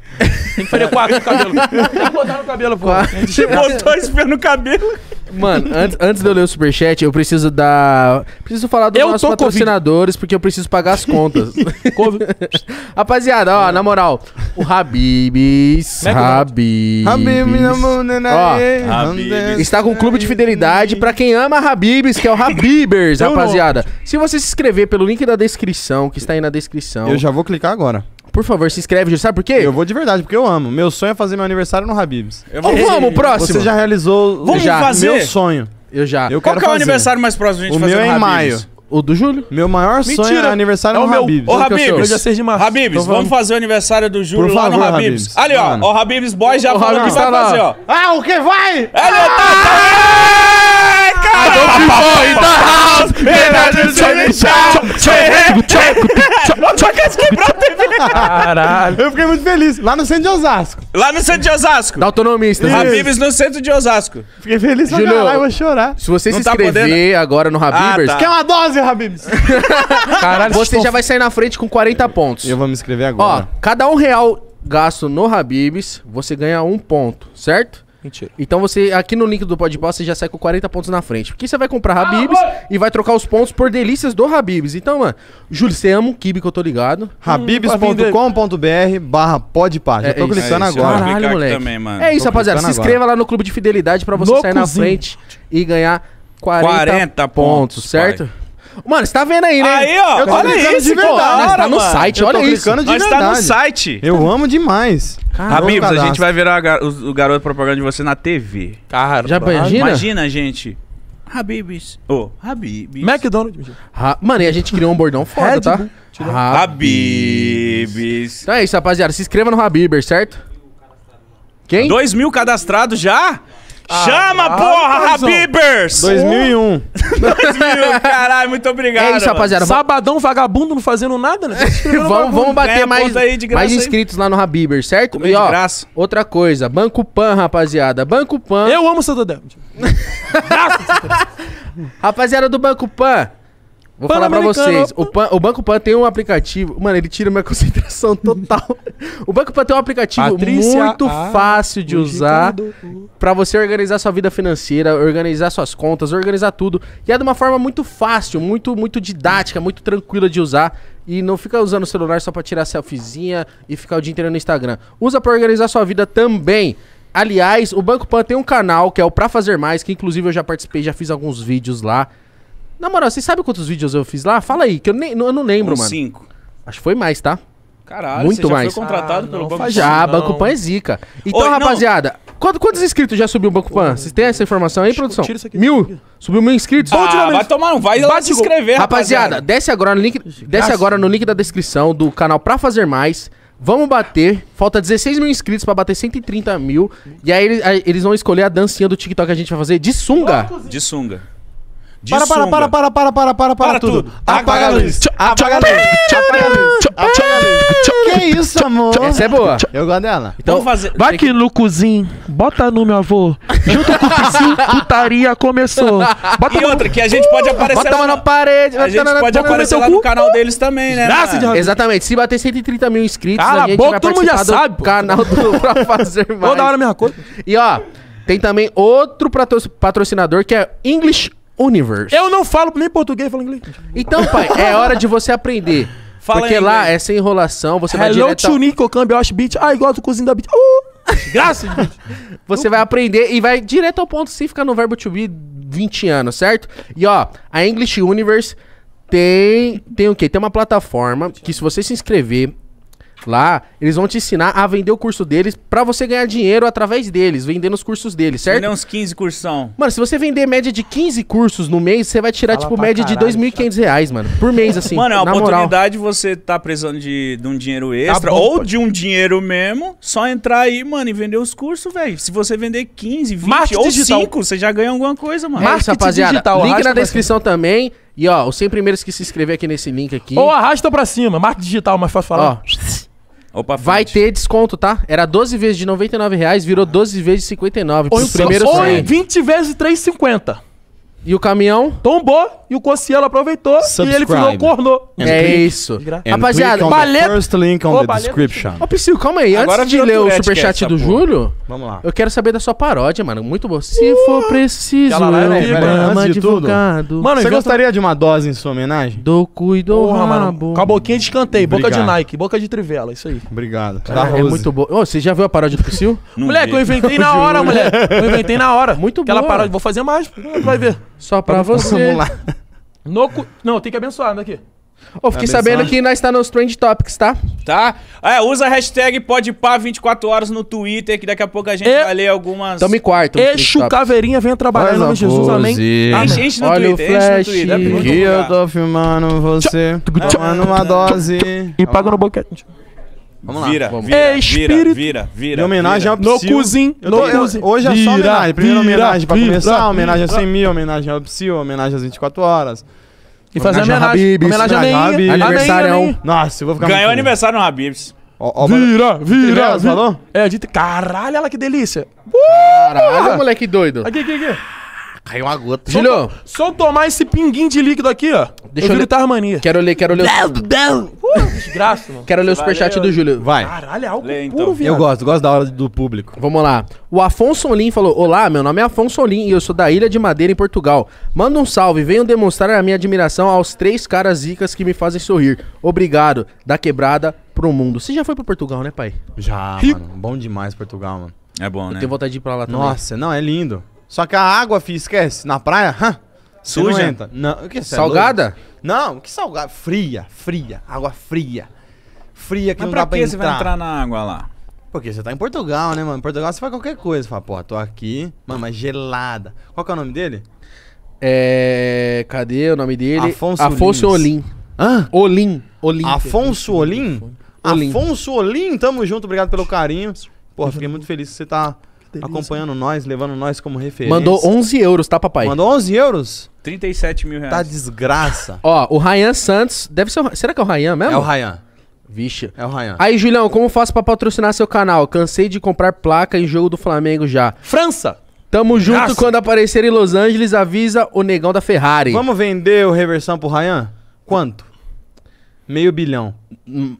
[SPEAKER 8] Tem que fazer quatro no cabelo. Tem que botar no cabelo, pô. Te botou esse pé no cabelo. Mano, antes,
[SPEAKER 1] antes de eu ler o superchat, eu preciso dar. Preciso falar dos eu nossos patrocinadores, COVID. porque eu preciso pagar as
[SPEAKER 4] contas.
[SPEAKER 1] Rapaziada, ó, na moral, o Habibs. Habibs. Habibs. Está com um clube de fidelidade pra quem ama Habibis, que é o Habibers, rapaziada. Se você se inscrever pelo link da descrição, que está aí na descrição.
[SPEAKER 3] Eu já vou clicar agora. Por favor, se inscreve, Júlio. Sabe por quê? Eu vou de verdade, porque eu amo. Meu sonho é fazer meu aniversário no Habibs. Eu Ô, vamos, próximo. Você já realizou Vamos já. fazer? meu sonho. Eu já. Eu Qual que é o aniversário mais próximo de gente O fazer meu no é em maio. O do Júlio? Meu maior sonho é aniversário É no o meu. Habibs. Ô, é o Habibs. de março. Habibs, Então vamos vamos.
[SPEAKER 2] fazer o aniversário do Júlio lá no Habibs. Habibs. Ali, ó. Mano. O Habibs Boy já falou que vai tá fazer, ó.
[SPEAKER 3] Ah, o que vai? Ele tá- tá- ah! God of people in the house. And I just wanna shout.
[SPEAKER 2] Chocas Caralho. Eu
[SPEAKER 3] fiquei muito feliz. Lá no centro de
[SPEAKER 2] Osasco. Lá
[SPEAKER 1] no centro de Osasco. Da Autonomista. Habibs no centro de Osasco. Fiquei feliz
[SPEAKER 2] pra Julio, caralho, vou
[SPEAKER 3] chorar. Se
[SPEAKER 1] você se tá inscrever podendo? agora no Habibs. Ah, tá. Quer
[SPEAKER 3] uma dose, Habibs?
[SPEAKER 1] caralho, você já vai sair na frente com 40 pontos. Eu vou
[SPEAKER 3] me inscrever agora. Ó,
[SPEAKER 1] cada um real gasto no Habibs, você ganha um ponto, certo? Mentira. Então você, aqui no link do Podpah, você já sai com 40 pontos na frente. Porque você vai comprar ah, Habibs ah, e vai trocar os pontos por delícias do Habibs. Então, mano, Júlio, você ama
[SPEAKER 3] o kibe que eu tô ligado. Habibs.com.br barra podpah. Já é, tô isso. clicando é agora. Caralho, moleque. Também, mano. É isso, rapaziada. Se inscreva
[SPEAKER 1] agora. lá no Clube de Fidelidade pra você no sair cozinho. na frente e ganhar 40, 40
[SPEAKER 3] pontos, pontos, certo? Pai.
[SPEAKER 1] Mano, você tá vendo aí, né? Aí, ó. Eu tô olha isso, de
[SPEAKER 3] verdade. Cara, tá, tá no site, olha isso. De verdade. tá no site. Eu amo demais. Caramba, Amigos, a
[SPEAKER 5] gente
[SPEAKER 2] vai virar o garoto propaganda de você na TV. Cara, já imagina? Imagina, gente.
[SPEAKER 1] Habibis. Ô, oh, Habibis. McDonald's. Ha Mano, e a gente criou um bordão foda, tá?
[SPEAKER 2] Habibis.
[SPEAKER 1] Então é isso, rapaziada. Se inscreva no Habiber, certo?
[SPEAKER 2] Quem? Dois mil cadastrados já? Ah, Chama, ah, porra, Habibers! 2001.
[SPEAKER 1] 2001, uh! caralho, muito obrigado. É isso, rapaziada. Mano. Sabadão vagabundo não fazendo
[SPEAKER 8] nada, né? vamos, vamos bater é, mais, mais inscritos
[SPEAKER 1] aí. lá no Habibers, certo? Comei e ó, outra coisa, Banco Pan, rapaziada. Banco Pan. Eu amo Santander. Graças, Rapaziada do Banco Pan. Vou falar pra vocês. O, Pan, o, Banco Pan tem um aplicativo. Mano, ele tira minha concentração total. o Banco Pan tem um aplicativo Patrícia muito fácil de usar para você organizar sua vida financeira, organizar suas contas, organizar tudo. E é de uma forma muito fácil, muito, muito didática, muito tranquila de usar. E não fica usando o celular só pra tirar selfiezinha e ficar o dia inteiro no Instagram. Usa para organizar sua vida também. Aliás, o Banco Pan tem um canal que é o Pra Fazer Mais, que inclusive eu já participei, já fiz alguns vídeos lá. Na moral, vocês sabem quantos vídeos eu fiz lá? Fala aí, que eu, nem, eu não lembro, um mano. Cinco. Acho que foi mais, tá? Caralho, Muito mais. foi
[SPEAKER 2] contratado ah, pelo não, Banco Já, não. Banco Pan é
[SPEAKER 1] zica. Então, Oi, rapaziada, quantos, quantos, inscritos já subiu o Banco Pan? Vocês têm essa informação aí, produção? Tira isso aqui. Mil. Subiu mil inscritos. Ah, vai tomar um, vai lá se inscrever, rapaziada. rapaziada. Desce agora no link, desce agora no link da descrição do canal Pra Fazer Mais. Vamos bater. Falta 16 mil inscritos pra bater 130 mil. E aí eles, aí, eles vão escolher a dancinha do TikTok que a gente vai fazer de sunga. De
[SPEAKER 2] sunga para, para, para, para, para, para, para, para, tudo. tudo. Apaga a luz. Apaga a luz.
[SPEAKER 1] Apaga a luz. Que isso, amor?
[SPEAKER 2] Essa é boa.
[SPEAKER 3] Eu gosto dela.
[SPEAKER 1] Então, Vamos fazer. Vai que no cozinho, bota no meu avô. Junto com o piscinho, putaria começou.
[SPEAKER 2] Bota e outra, que a gente pode aparecer. Bota lá na parede. A gente pode aparecer lá no canal deles também, né? Graças de
[SPEAKER 1] Exatamente. Se bater 130 mil inscritos, a gente vai todo mundo já sabe. canal do Pra Fazer Mais. Toda hora a mesma coisa. E ó, tem também outro patrocinador que é English Universe. Eu não falo nem português, falo inglês. Então, pai, é hora de você aprender. Fala Porque lá é sem enrolação, você Hello vai direto... Hello tio Nico Cambiosh beat. Ai, ah, gosto do cozinho da Beach. Uh! Graças, Você vai aprender e vai direto ao ponto sem ficar no verbo to be 20 anos, certo? E ó, a English Universe tem, tem o quê? Tem uma plataforma que se você se inscrever, Lá, eles vão te ensinar a vender o curso deles para você ganhar dinheiro através deles, vendendo os cursos deles, certo? Vender uns 15 cursão. Mano, se você vender média de 15 cursos no mês, você vai tirar, Fala tipo, média caralho, de 2.500 reais, mano. Por mês, assim. Mano, é uma oportunidade
[SPEAKER 2] moral. você tá precisando de, de um dinheiro tá extra tá bom, ou pô. de um dinheiro mesmo, só entrar aí, mano, e vender os cursos, velho. Se você vender 15, 20 Marketing ou digital. 5, você já ganha alguma coisa, mano. É, rapaziada, digital, link na descrição
[SPEAKER 1] também. E ó, os 100 primeiros que se inscrever aqui nesse link aqui. Ou arrasta pra cima, marca digital, mais fácil falar. Ó. Opa, vai ter desconto, tá? Era 12 vezes de 99 reais, virou 12 vezes de 59. Ou, ou, ou em 20 vezes 3,50. E o caminhão tombou e o Cossielo aproveitou Subscribe. e ele ficou corno. é isso. Rapaziada, baleto. First
[SPEAKER 3] link on oh, the description.
[SPEAKER 1] Ô, oh, calma aí. Agora Antes de ler o superchat é do Júlio, Vamos lá. eu quero saber da sua paródia, mano. Muito bom. Se uh, for preciso, eu eu né, mano, de advogado. Tudo. Mano, você gostaria de uma dose em sua homenagem? Do cuido Porra, mano. Com a boquinha de escanteio. boca de Nike,
[SPEAKER 3] boca de trivela, isso aí. Obrigado. Tá Cara, é muito
[SPEAKER 1] bom. Ô, você já viu a paródia do Psyu? moleque, eu inventei na hora, moleque. Eu inventei na hora. Muito bom. Aquela paródia, vou fazer
[SPEAKER 3] mais, vai ver.
[SPEAKER 1] Só pra vamos, você. Vamos lá. No cu... Não, tem que abençoar, daqui. Né, oh, fiquei Abençoar. sabendo que nós está nos Trend Topics, tá?
[SPEAKER 2] Tá. É, usa a hashtag PodPá24 horas no Twitter, que daqui a pouco a gente e... vai ler algumas. Tome quarto. Exu
[SPEAKER 3] Caveirinha vem trabalhar em nome de Jesus, amém. Enche, enche no Olha Twitter, o enche no Twitter. É que eu tô filmando você, tomando uma dose. E paga no boquete.
[SPEAKER 2] Vamos lá. Vira, Vamos. vira, é vira, vira, vira. Em homenagem ao Psyu. No Cuzin. Hoje é só homenagem. Primeiro homenagem pra começar, homenagem a 100 mil,
[SPEAKER 3] homenagem ao Psyu, homenagem às 24 horas. E fazer homenagem. Homenagem a Ney. Aniversário. É Nossa, eu vou ficar Ganhou
[SPEAKER 2] aniversário no Habibs.
[SPEAKER 3] Ó, ó, vira, vira, vira. Falou?
[SPEAKER 7] É, a dito. Caralho, ela que delícia. Caralho, moleque
[SPEAKER 1] doido. Aqui, aqui, aqui. Caiu uma gota. Julio. Só, eu tomar esse pinguim de líquido aqui, ó. Deixa eu, gritar tá mania. Quero ler, quero ler. Uh, desgraça, mano. Quero ler o superchat do Júlio. Vai. Caralho, é algo Lê, então. puro, viado. Eu gosto,
[SPEAKER 3] gosto da hora do
[SPEAKER 1] público. Vamos lá. O Afonso Olim falou: Olá, meu nome é Afonso Olim e eu sou da Ilha de Madeira, em Portugal. Manda um salve, Venho demonstrar a minha admiração aos três caras zicas que me fazem sorrir. Obrigado, da quebrada pro mundo. Você já foi pro Portugal, né, pai? Já, Rico. mano.
[SPEAKER 3] Bom demais Portugal, mano. É bom, eu né? Eu tenho vontade de ir pra lá também. Nossa, não, é lindo. Só que a água, fi, esquece. Na praia, hã, suja. Não, não que é salgada? É não, que salgada? Fria, fria. Água fria. Fria que Mas não dá pra que entrar. Mas pra que você vai entrar na água lá? Porque você tá em Portugal, né, mano? Em Portugal você faz qualquer coisa. Você fala, pô, tô aqui. Mano, mas gelada. Qual que é o nome dele? É. Cadê o nome dele? Afonso, Afonso Olim. Hã? Olim. Olim. Afonso Olim? Olim. Afonso Olim, tamo junto, obrigado pelo carinho. Pô, fiquei muito feliz que você tá delícia. acompanhando nós, levando nós como referência. Mandou 11
[SPEAKER 1] euros, tá, papai? Mandou
[SPEAKER 3] 11 euros? 37 mil reais. Tá desgraça.
[SPEAKER 1] Ó, o Ryan Santos, deve ser o, Será que é o Ryan mesmo? É o Ryan. Vixe. É o Ryan. Aí, Julião, como faço para patrocinar seu canal? Cansei de comprar placa em jogo do Flamengo já. França! Tamo junto quando aparecer em Los Angeles, avisa o negão da Ferrari. Vamos
[SPEAKER 3] vender o reversão pro Ryan? Quanto? Meio bilhão.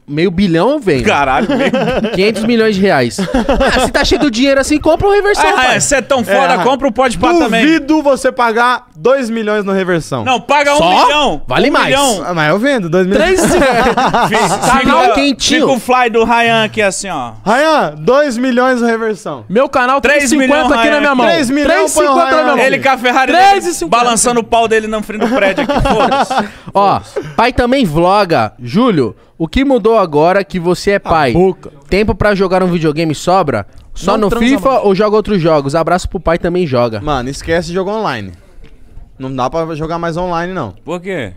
[SPEAKER 3] Meio bilhão eu venho. Né? Caralho, meio...
[SPEAKER 1] 500 milhões de reais. Ah, se tá
[SPEAKER 3] cheio do dinheiro assim, compra um reversão. Ah, pai. é, você é tão foda, é, compra o um pode pá também. Duvido você pagar 2 milhões no reversão. Não, paga 1 um milhão. Vale um mais. Milhão. Ah, mas eu vendo, 2 milhões. 3 Canal fica, tá quentinho. Fica o fly do Ryan aqui assim, ó. Ryan, 2 milhões no reversão. Meu canal tem 3,50 aqui na minha mão. 3 milhões na minha mão. Ele com a Ferrari 3, dele,
[SPEAKER 2] balançando o pau dele na frente do prédio aqui.
[SPEAKER 1] Foda-se. Ó, pai também vloga. Júlio. O que mudou agora é que você é pai? boca. Tempo pra jogar um videogame sobra? Só Não no FIFA mais. ou joga outros jogos? Abraço pro pai também joga. Mano, esquece de jogar online.
[SPEAKER 3] Não dá pra jogar mais online, não. Por quê?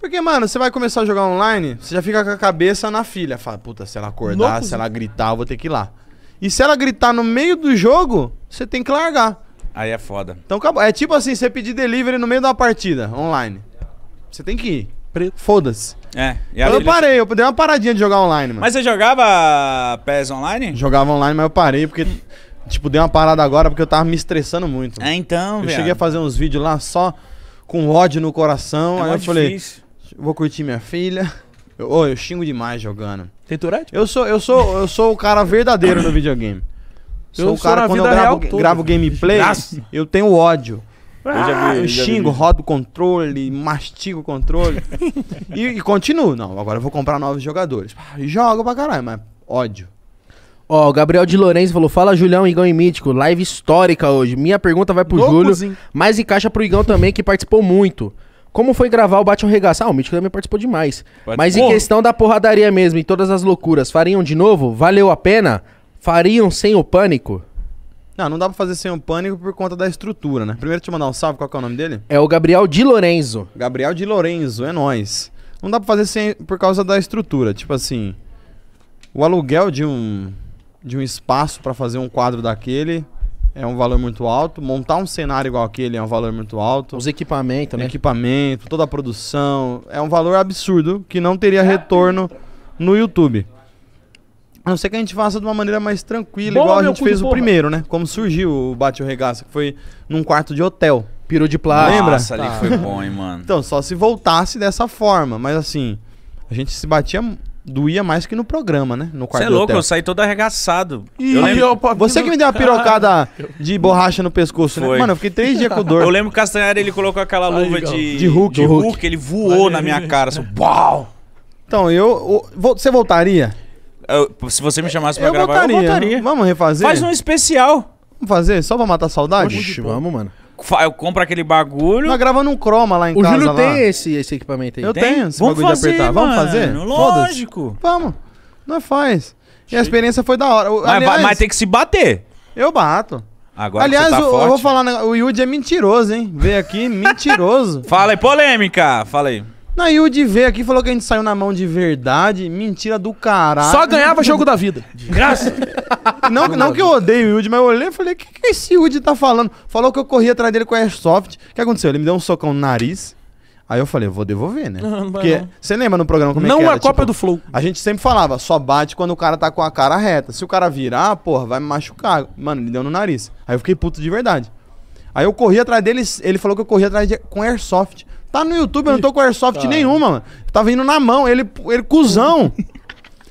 [SPEAKER 3] Porque, mano, você vai começar a jogar online, você já fica com a cabeça na filha. Fala, puta, se ela acordar, se ela gritar, eu vou ter que ir lá. E se ela gritar no meio do jogo, você tem que largar. Aí é foda. Então acabou. É tipo assim, você pedir delivery no meio de uma partida online. Você tem que ir. Foda-se. É. eu parei, eu dei uma paradinha de jogar online, mano. Mas você jogava PES online? Jogava online, mas eu parei porque. Tipo, dei uma parada agora porque eu tava me estressando muito. É, então, Eu viado. cheguei a fazer uns vídeos lá só com ódio no coração. É aí eu difícil. falei, vou curtir minha filha. Eu, oh, eu xingo demais jogando. Tem Tourette? Eu sou, eu sou, eu sou o cara verdadeiro no videogame. Sou eu o cara sou quando eu gravo, gravo gameplay, eu tenho ódio. Ah, eu já vi, eu xingo, vi. rodo o controle, mastigo o controle. e, e, continuo. Não, agora eu vou comprar novos jogadores. Joga ah, jogo pra caralho, mas ódio. Ó, oh, o Gabriel de Lourenço falou: Fala
[SPEAKER 1] Julião, Igão e Mítico, live histórica hoje. Minha pergunta vai pro Loucozinho. Júlio, mas encaixa pro Igão também, que participou muito. Como foi gravar o Bate um Regaço? Ah, o Mítico também participou demais. Pode mas em questão da porradaria mesmo, e todas as loucuras, fariam de novo? Valeu a pena? Fariam sem o
[SPEAKER 3] pânico? Não, não dá pra fazer sem o pânico por conta da estrutura, né? Primeiro te mandar um salve, qual que é o nome dele? É o Gabriel de Lorenzo. Gabriel de Lorenzo, é nós. Não dá pra fazer sem por causa da estrutura, tipo assim, o aluguel de um de um espaço para fazer um quadro daquele é um valor muito alto, montar um cenário igual aquele é um valor muito alto. Os equipamentos, né? Equipamento, toda a produção, é um valor absurdo que não teria retorno no YouTube. A não ser que a gente faça de uma maneira mais tranquila, Bola, igual a gente fez o porra. primeiro, né? Como surgiu o Bate o Regaça, que foi num quarto de hotel. Pirou de plástico. Lembra? Nossa, ali foi tá. bom, hein, mano. Então, só se voltasse dessa forma. Mas assim, a gente se batia doía mais que no programa, né? No quarto Você é louco, eu
[SPEAKER 2] saí todo arregaçado. Ih, eu lembro... eu, você que me deu uma pirocada
[SPEAKER 3] de borracha no pescoço, né? Foi. né? Mano, eu fiquei três dias com dor. Eu lembro
[SPEAKER 2] que o Castanheira, ele colocou aquela luva de... De Hulk. De Hulk, Hulk. ele voou na minha cara, assim, uau!
[SPEAKER 3] Então, eu... Você voltaria?
[SPEAKER 2] Eu, se você me chamasse pra eu gravar, voltaria. eu botaria.
[SPEAKER 3] Vamos refazer? Faz um especial. Vamos fazer? Só pra matar a saudade? Oxi, tipo, vamos, mano.
[SPEAKER 1] Eu compro aquele bagulho. Nós
[SPEAKER 3] gravando um croma lá em o casa. O Júlio lá. tem esse, esse
[SPEAKER 1] equipamento aí. Eu tem? tenho esse Vamos bagulho fazer, de apertar. Mano. Vamos fazer?
[SPEAKER 3] Lógico. Vamos. Nós faz. E a experiência foi da hora. Mas, Aliás, mas tem que se bater. Eu bato.
[SPEAKER 2] Agora Aliás, tá eu, eu vou falar,
[SPEAKER 3] o Yudi é mentiroso, hein? Veio aqui mentiroso.
[SPEAKER 2] Fala aí, polêmica. Fala aí.
[SPEAKER 3] Na Yudi veio aqui falou que a gente saiu na mão de verdade. Mentira do caralho. Só ganhava jogo da vida. Graças. não, não que eu odeio o Yudi, mas eu olhei e falei: o que, que esse Yudi tá falando? Falou que eu corri atrás dele com a Airsoft. O que aconteceu? Ele me deu um socão no nariz. Aí eu falei, eu vou devolver, né?
[SPEAKER 4] Não, não Porque
[SPEAKER 3] você lembra no programa como é não é que era? Não a cópia tipo, do Flow. A gente sempre falava, só bate quando o cara tá com a cara reta. Se o cara virar, porra, vai me machucar. Mano, ele deu no nariz. Aí eu fiquei puto de verdade. Aí eu corri atrás dele, ele falou que eu corri atrás de, com airsoft. Tá no YouTube, eu não tô com airsoft tá. nenhuma, mano. Eu tava indo na mão, ele, ele cuzão.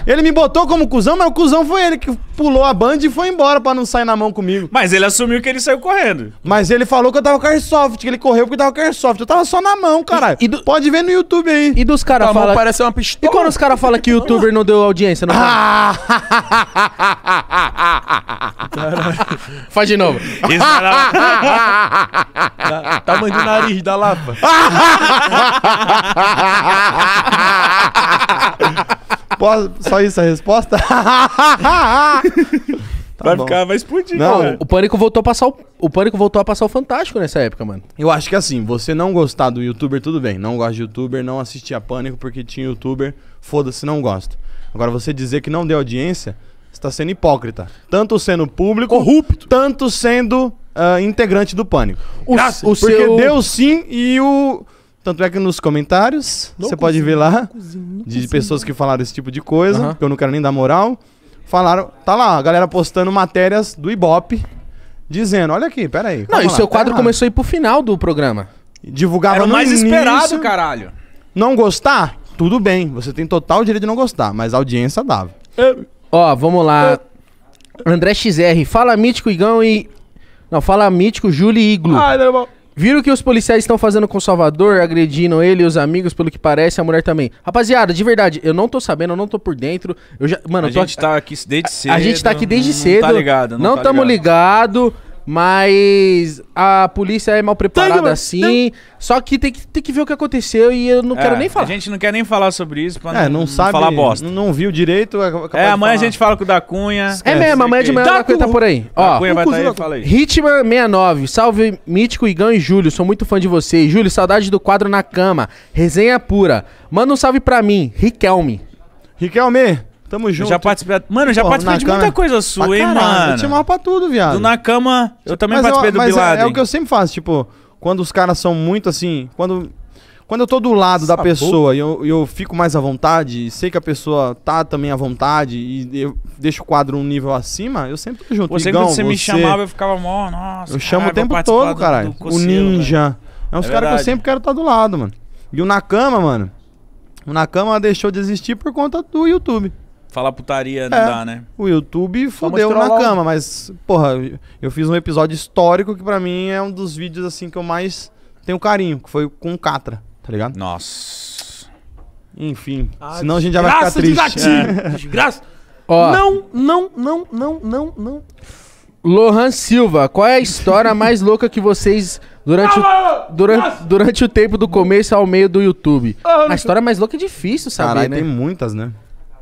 [SPEAKER 3] Ele me botou como cuzão, mas o cuzão foi ele que pulou a banda e foi embora pra não sair na mão comigo.
[SPEAKER 2] Mas ele assumiu que ele
[SPEAKER 3] saiu correndo. Mas ele falou que eu tava com Airsoft, que ele correu porque eu tava com Airsoft. Eu tava só na mão, caralho. E, e do... Pode ver no YouTube aí. E dos caras falam... parece uma pistola. E quando os caras
[SPEAKER 1] falam que o youtuber não deu audiência? Não ah! Faz de novo. Isso era...
[SPEAKER 4] Tamanho tá, tá do nariz da lapa.
[SPEAKER 3] só isso a resposta? tá
[SPEAKER 1] vai bom. ficar, vai explodir. Não, cara. Né? o pânico voltou a passar o, o pânico voltou a passar o fantástico nessa época, mano.
[SPEAKER 3] Eu acho que assim, você não gostar do youtuber, tudo bem. Não gosta de youtuber, não assistia pânico porque tinha youtuber, foda-se, não gosta. Agora você dizer que não deu audiência, você tá sendo hipócrita. Tanto sendo público, corrupto, tanto sendo uh, integrante do pânico. O, Graças, o porque seu... deu sim e o tanto é que nos comentários, você pode ver lá, de pessoas que falaram esse tipo de coisa, que eu não quero nem dar moral, falaram, tá lá, a galera postando matérias do Ibope, dizendo, olha aqui, pera aí. Não, e lá, seu quadro começou a ir pro final do programa. Divulgava Era o mais início, esperado, caralho. Não gostar? Tudo bem, você tem total direito de não gostar, mas a audiência dava. É. Ó, vamos lá. É. André XR,
[SPEAKER 1] fala Mítico, Igão e... Não, fala Mítico, Júlio e Iglo. Ah, não, é Viram o que os policiais estão fazendo com o Salvador, agredindo ele e os amigos, pelo que parece, a mulher também. Rapaziada, de verdade, eu não tô sabendo, eu não tô por dentro. Eu já, mano, a gente aqui, tá
[SPEAKER 2] aqui desde cedo. A, a gente tá aqui desde tá não, cedo. Não tá ligado, não, não tá tamo
[SPEAKER 1] ligado. ligado. Mas a polícia é mal preparada assim. Só que tem, que tem que ver o que aconteceu e eu não é, quero nem falar. A
[SPEAKER 2] gente não quer nem falar sobre isso pra é, não, não, sabe, falar bosta. Não viu direito. É, é amanhã a gente fala com o da Cunha. É, é mesmo, amanhã de manhã o da Cunha tá por aí. Ó, Cunha vai tá aí, fala aí.
[SPEAKER 1] Ritma 69. Salve Mítico, Igão e Júlio. Sou muito fã de vocês. Júlio, saudade do quadro na cama. Resenha pura. Manda um salve pra mim, Riquelme.
[SPEAKER 3] Riquelme, Tamo junto. já
[SPEAKER 2] participei. Mano, já Pô, participei de cama... muita coisa sua, hein, mano? Eu te amarro
[SPEAKER 3] pra tudo, viado. Do na cama, eu também mas participei eu, do mas Bilado. É, é, o que eu sempre faço, tipo, quando os caras são muito assim. Quando, quando eu tô do lado Essa da pessoa e eu, eu fico mais à vontade, sei que a pessoa tá também à vontade e eu deixo o quadro um nível acima, eu sempre tô junto. Você, Igão, quando você, você me chamava, eu
[SPEAKER 2] ficava mó, nossa. Eu chamo o tempo todo, caralho. Do, do o Ninja. Velho.
[SPEAKER 3] É uns é caras que eu sempre quero estar tá do lado, mano. E o na cama, mano. O na cama deixou de existir por conta do YouTube.
[SPEAKER 2] Falar putaria não é, dá, né?
[SPEAKER 3] O YouTube fudeu na cama, mas, porra, eu fiz um episódio histórico que para mim é um dos vídeos assim que eu mais tenho carinho, que foi com o Catra, tá ligado? Nossa. Enfim, ah, senão a gente já vai ficar triste. de é. Desgraça. Ó. Não, não, não, não, não, não.
[SPEAKER 1] Lohan Silva, qual é a história mais louca que vocês durante, o, durante, durante o tempo do começo ao meio do YouTube? Ah, a história mais louca é difícil, sabe? Caralho, né? tem muitas, né?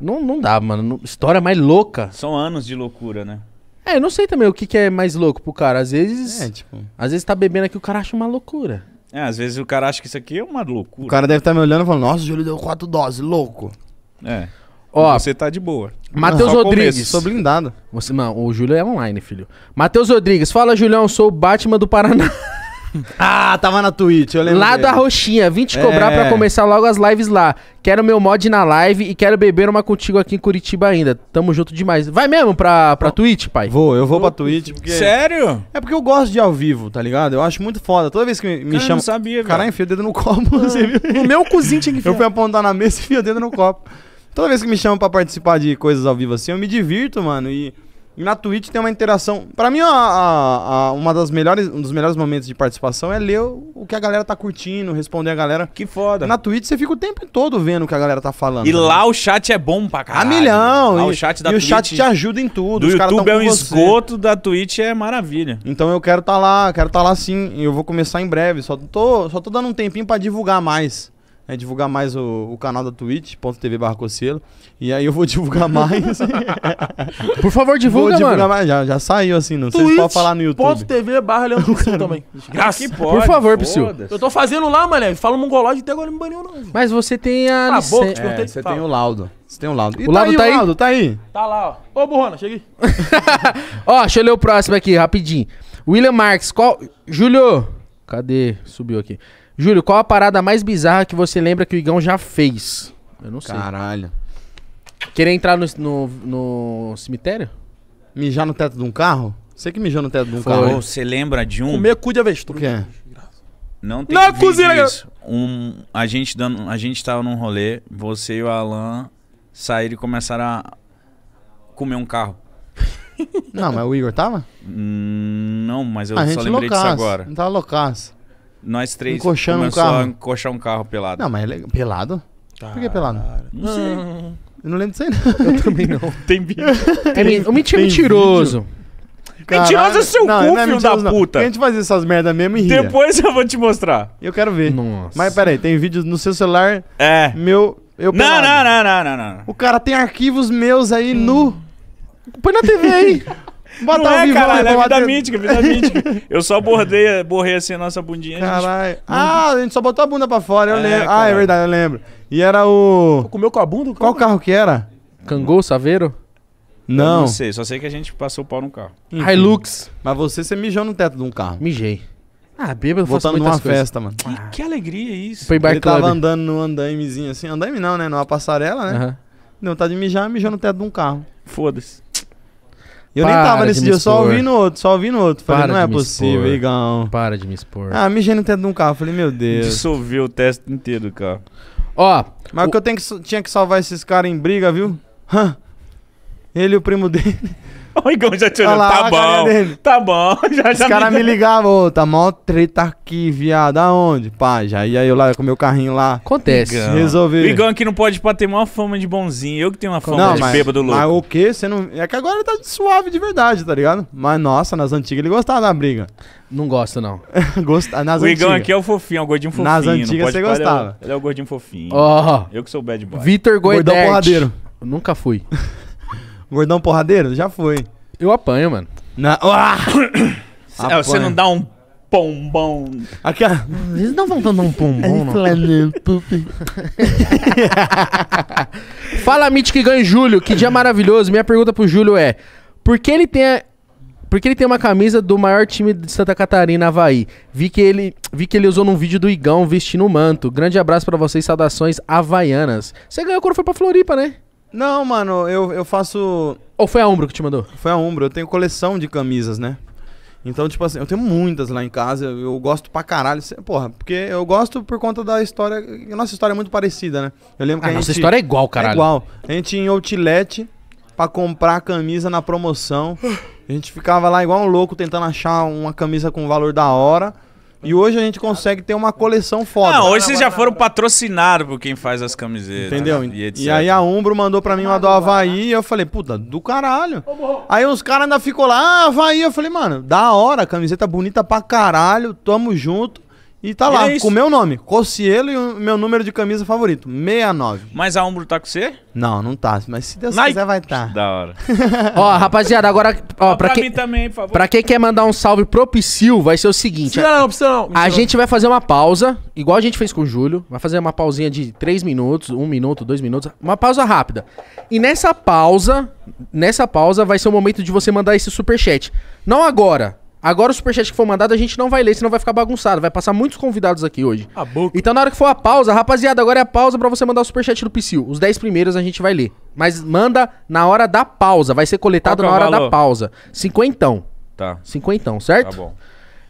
[SPEAKER 1] Não, não dá, mano. História mais louca. São anos de loucura, né? É, eu não sei também o que, que é mais louco pro cara. Às vezes. É, tipo. Às vezes tá bebendo aqui o cara acha uma loucura. É, às
[SPEAKER 2] vezes o cara acha que isso aqui é uma loucura. O cara deve
[SPEAKER 3] estar tá me olhando e falando, nossa, o Júlio deu quatro doses, louco. É. Ó, você tá de boa.
[SPEAKER 2] Matheus Rodrigues. Começo, sou
[SPEAKER 3] blindado. Você, não, o Júlio é online,
[SPEAKER 1] filho. Matheus Rodrigues, fala, Julião, sou o Batman do Paraná. Ah, tava na Twitch, eu lembro. Lá dele. da Roxinha, vim te é. cobrar é. pra começar logo as lives lá. Quero meu mod na live e quero beber uma contigo aqui em Curitiba ainda. Tamo junto demais. Vai mesmo pra, pra Twitch, pai? Vou, eu vou pra
[SPEAKER 3] Twitch. Porque... É- Sério? É porque eu gosto de ao vivo, tá ligado? Eu acho muito foda. Toda vez que me, chamam, chama. Eu não sabia, velho. Caralho, enfia o dedo no copo, ah, você viu? No meu cozinho tinha que enfiar. Eu fui apontar na mesa e enfia o dedo no copo. Toda vez que me chamam pra participar de coisas ao vivo assim, eu me divirto, mano. E. E na Twitch tem uma interação. Pra mim, a, a, a, uma das melhores, um dos melhores momentos de participação é ler o, o, que a galera tá curtindo, responder a galera. Que foda. Na Twitch você fica o tempo todo vendo o que a galera tá falando. E né? lá o
[SPEAKER 2] chat é bom pra caralho. A né? milhão. Lá e, o chat da e Twitch. o chat te ajuda em tudo. Do YouTube é um esgoto,
[SPEAKER 3] da Twitch é maravilha. Então eu quero tá lá, quero tá lá sim. Eu vou começar em breve. Só tô, só tô dando um tempinho pra divulgar mais é divulgar mais o, o canal da twitch.tv barracocelo. E aí eu vou divulgar mais. Por favor, divulga, vou divulgar mano. Mais. Já, já saiu assim, não sei se pode falar no YouTube.
[SPEAKER 1] Twitch.tv barra Leandro Priscilo também. graças Que pode, Por favor, Priscilo. Eu tô fazendo lá, mané. Fala mongolóide até agora não me baniu não. Viu? Mas você tem a... Ah, boca, te é, você tem o
[SPEAKER 3] laudo. Você tem o laudo. o tá laudo aí, tá aí? O laudo tá aí.
[SPEAKER 1] Tá lá, ó. Ô, Burrona, cheguei. ó, deixa eu ler o próximo aqui, rapidinho. William Marques, qual... Júlio... Cadê? Subiu aqui. Júlio, qual a parada mais bizarra que você lembra que o Igão já fez? Eu não sei. Caralho. Querer entrar no, no, no cemitério? Mijar no teto de um carro?
[SPEAKER 3] Você que mijou no teto de um carro. Você lembra de um. Comer cu de avestruz. O que é?
[SPEAKER 2] Não tem Na cozinha! Isso. Um, a, gente dando, a gente tava num rolê, você e o Alan saíram e começaram a comer um carro.
[SPEAKER 3] Não, mas o Igor tava? Hum, não, mas eu a só lembrei loucaço, disso agora. Não tava loucaço nós três Encoxando um carro. a encoxar um carro pelado. Não, mas é pelado? Pelado? Por que pelado? Não sei. Hum. Eu não lembro disso aí, não. Eu também não. Tem vídeo. É, tem, o mentiroso. Mentiroso é seu não, cu, não é filho da puta. Não. A gente faz essas merdas mesmo e ria. Depois eu vou te mostrar. Eu quero ver. Nossa. Mas peraí, tem vídeos no seu celular. É. Meu. Eu não, pelado. não, não, não, não, não. O cara tem arquivos meus aí hum. Põe na TV aí. Bota não é, caralho, né? é vida mítica, vida mítica.
[SPEAKER 2] Eu só bordei, borrei assim a nossa bundinha. Caralho. Gente...
[SPEAKER 3] Ah, a gente só botou a bunda pra fora, eu é, lembro. Caralho. Ah, é verdade, eu lembro. E era o... comeu com a bunda? Qual carro que era? Cangol, Saveiro? Não. Eu não sei,
[SPEAKER 2] só sei que a gente passou o pau num carro.
[SPEAKER 3] Uhum. Hilux. Mas você, você mijou no teto de um carro. Mijei. Ah, bêbado, Voltando numa coisas. festa, mano. Que, que alegria isso. Foi Ele tava andando no andaimezinho assim. Andaime não, né? Numa passarela, né? Uhum. Deu vontade de mijar, mijou no teto de um carro. Foda-se. Eu Para nem tava nesse dia, eu só ouvi no outro, só ouvi no outro. Falei, Para não é possível,
[SPEAKER 1] Igão. Para de me expor.
[SPEAKER 2] Ah, mijei
[SPEAKER 3] no teto de um carro. Falei, meu Deus.
[SPEAKER 2] Dissolveu o teste inteiro do carro.
[SPEAKER 3] Ó. Mas o... que eu tenho que, tinha que salvar esses caras em briga, viu? Hã? Ele e o primo dele.
[SPEAKER 2] O Igão já tinha. Lá, tá bom. Dele. Tá bom. Já, Os caras me, me
[SPEAKER 3] ligavam, tá mó treta aqui, viado. Aonde? Pá, já ia eu lá com meu carrinho lá. Acontece. Resolveu. Resolvi. O Igão
[SPEAKER 2] aqui não pode pá, ter maior fama de bonzinho. Eu que tenho uma fama não, de mas, bêbado louco. Mas
[SPEAKER 3] o quê? Você não. É que agora tá suave de verdade, tá ligado? Mas nossa, nas antigas ele gostava da briga. Não gosta, não. Gosta, nas o Igão antigas. aqui é o fofinho, é o gordinho fofinho. Nas antigas você gostava.
[SPEAKER 2] Ele é, o, ele é o gordinho fofinho. Oh. Eu que sou o bad boy. Vitor Goedert. Gordão porradeiro.
[SPEAKER 3] Eu nunca fui. Gordão porradeiro? Já foi. Eu apanho, mano. Na...
[SPEAKER 4] Ah! É, você não dá
[SPEAKER 2] um pombom.
[SPEAKER 3] Aquela... Eles não vão dando um pombom, não.
[SPEAKER 1] Fala, Mitch, que ganha em Que dia maravilhoso. Minha pergunta pro Júlio é: por que ele tem. A... Por que ele tem uma camisa do maior time de Santa Catarina, Havaí? Vi que ele, vi que ele usou num vídeo do Igão vestindo o manto. Grande abraço para vocês, saudações havaianas. Você ganhou quando foi pra Floripa, né?
[SPEAKER 3] Não, mano, eu, eu faço. Ou foi a Umbro que te mandou? Foi a Umbro. Eu tenho coleção de camisas, né? Então, tipo assim, eu tenho muitas lá em casa. Eu gosto pra caralho. Porra, porque eu gosto por conta da história. Nossa história é muito parecida, né? Eu lembro ah, que a nossa gente, história é igual, caralho. É igual. A gente em Outlet pra comprar a camisa na promoção. A gente ficava lá igual um louco tentando achar uma camisa com valor da hora. E hoje a gente consegue ter uma coleção foda. Não, hoje vocês já
[SPEAKER 2] foram patrocinados por quem faz as camisetas. Entendeu? Né? E, e aí a
[SPEAKER 3] Umbro mandou pra mim uma do Havaí e eu falei, puta, do caralho. Aí uns caras ainda ficou lá, ah, Havaí. Eu falei, mano, da hora, camiseta bonita pra caralho, tamo junto. E tá lá, é com o meu nome, Cossielo e o meu número de camisa favorito, 69.
[SPEAKER 2] Mas a Ombro tá com você?
[SPEAKER 3] Não, não tá, mas se Deus Nike. quiser vai tá. Da hora.
[SPEAKER 4] ó,
[SPEAKER 3] rapaziada, agora, ó, pra, pra, quem,
[SPEAKER 4] também, por
[SPEAKER 1] favor. pra quem quer mandar um salve pro Psyll, vai ser o seguinte. Precisa não, precisa não. A gente vai fazer uma pausa, igual a gente fez com o Júlio, vai fazer uma pausinha de 3 minutos, 1 minuto, 2 minutos, uma pausa rápida. E nessa pausa, nessa pausa vai ser o momento de você mandar esse super chat. Não agora, Agora o superchat que for mandado a gente não vai ler, senão vai ficar bagunçado. Vai passar muitos convidados aqui hoje. A boca. Então na hora que for a pausa, rapaziada, agora é a pausa para você mandar o superchat do Psyll. Os 10 primeiros a gente vai ler. Mas manda na hora da pausa. Vai ser coletado na é hora valor? da pausa. Cinquentão. Tá. Cinquentão, certo? Tá bom.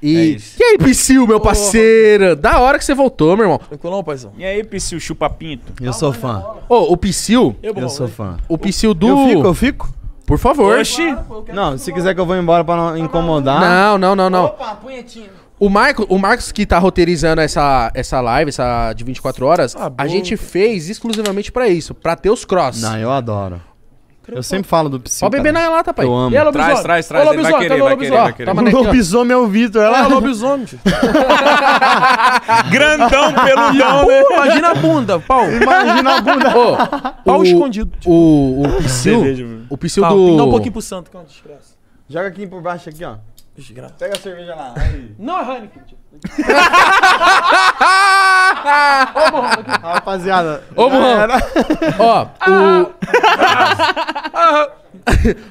[SPEAKER 1] E... É isso. e aí, Psyll, meu parceiro? Oh. Da hora que você voltou, meu irmão.
[SPEAKER 3] Tranquilão, paizão. E aí, Psyll, chupa pinto? Eu sou fã.
[SPEAKER 2] Ô, oh,
[SPEAKER 1] o Psyll... Eu, eu, sou fã. O Psyll do... Eu fico, eu fico? Por favor. Oxi.
[SPEAKER 3] Não, se quiser que eu vou embora pra
[SPEAKER 1] não incomodar. Não, não, não, não. Opa, punhetinho. O, Marco, o Marcos, que tá roteirizando essa, essa live, essa de 24 horas, Ah, a gente fez exclusivamente pra isso, pra ter os cross.
[SPEAKER 3] Não, eu adoro. Eu sempre falo do psico. Pode beber na lata, pai. Eu amo. E é lobisomem? Traz, traz, traz. Ô, ele vai querer, vai querer, vai querer. lobisomem é o Vitor. é lobisomem. Grandão, peludão, né? Imagina a bunda, pau. Imagina a bunda. pau escondido.
[SPEAKER 1] O, o O psiu do... Dá um pouquinho pro
[SPEAKER 3] santo, que é uma desgraça. Joga aqui por baixo, aqui, ó. Desgraça. Pega a cerveja lá. Não é Heineken, tio. Ô, Rapaziada. Ô, Mohamed. Ó,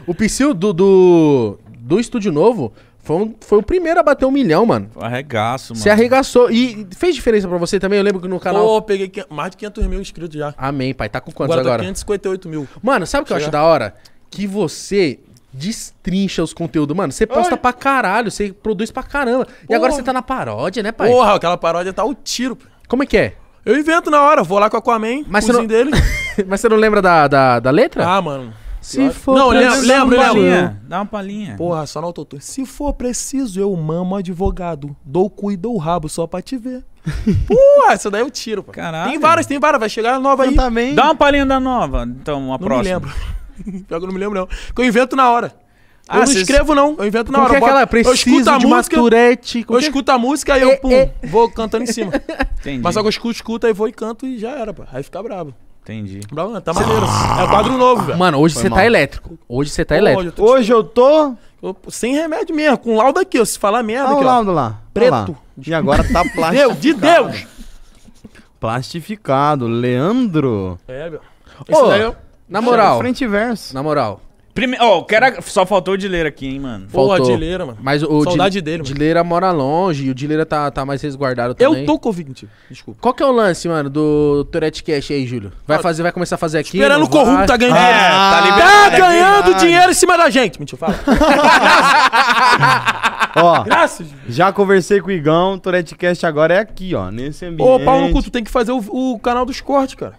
[SPEAKER 1] o... o Psyll do, do, do Estúdio Novo foi, um, foi o primeiro a bater um milhão, mano.
[SPEAKER 2] Arregaço,
[SPEAKER 1] mano. Você arregaçou. E fez diferença pra você também? Eu lembro que no canal... Pô, peguei mais de 500 mil inscritos já. Amém, pai. Tá com quantos agora? Tá agora tá 558 mil. Mano, sabe o que eu acho da hora? Que você destrincha os conteúdos. Mano, você posta Oi. pra caralho, você produz pra caramba. E agora você tá na paródia, né, pai? Porra, aquela paródia tá o tiro. Como é que é? Eu invento na hora, vou lá com a Aquaman, Mas você não... dele. Mas você não lembra da, da, da letra? Ah, mano. Se for Não, preciso, lembro, lembro, lembro. Dá uma palhinha. Porra, só no autotune. Se for preciso, eu mamo advogado. Dou cu e dou rabo só pra te ver. Porra, essa daí eu é tiro, pô. Caralho. Tem várias, tem várias. Vai chegar a nova eu aí. Também. Dá uma palhinha da nova, então, uma não próxima. Não lembro. Pior que eu não me lembro, não. Porque eu invento na hora.
[SPEAKER 4] Ah, eu não escrevo,
[SPEAKER 1] não. Eu invento na hora. Que é aquela eu escuto a música, maturete. eu que... É? escuto a música e eu, é, pum, é. vou cantando em cima.
[SPEAKER 3] Entendi. Mas só que eu escuto, escuto, aí vou e canto e já era, pô. Aí fica brabo. Entendi. Bravo, tá maneiro. É quadro novo,
[SPEAKER 1] velho. Mano, hoje você tá elétrico. Hoje você tá elétrico.
[SPEAKER 3] Hoje eu tô... sem remédio mesmo, com laudo aqui, ó. Se falar merda Olha aqui, o laudo lá. Preto. de E agora tá plástico. de Deus! Plastificado, Leandro. É,
[SPEAKER 1] meu.
[SPEAKER 2] Esse daí eu...
[SPEAKER 3] Na moral. Frente e verso. Na moral.
[SPEAKER 2] Prime... Oh, quero... Só faltou o Dileira aqui, hein, mano. Faltou. Pô, Dileira, mano. Mas o Saudade Di...
[SPEAKER 1] dele, mano. Dileira mora longe e o Dileira tá, tá mais resguardado também. Eu tô Covid, desculpa. Qual que é o lance, mano, do Tourette Cash aí, Júlio? Vai, ah, fazer, vai começar a fazer aqui? Esperando o corrupto tá ganhando. Ah, é, tá, tá, liberado, tá é ganhando é dinheiro
[SPEAKER 3] em cima da gente. Mentira, fala. ó, Graças, já conversei com o Igão, Tourette Cash agora é aqui, ó, nesse ambiente. Ô, Paulo, tu tem que fazer o, o canal dos cortes, cara.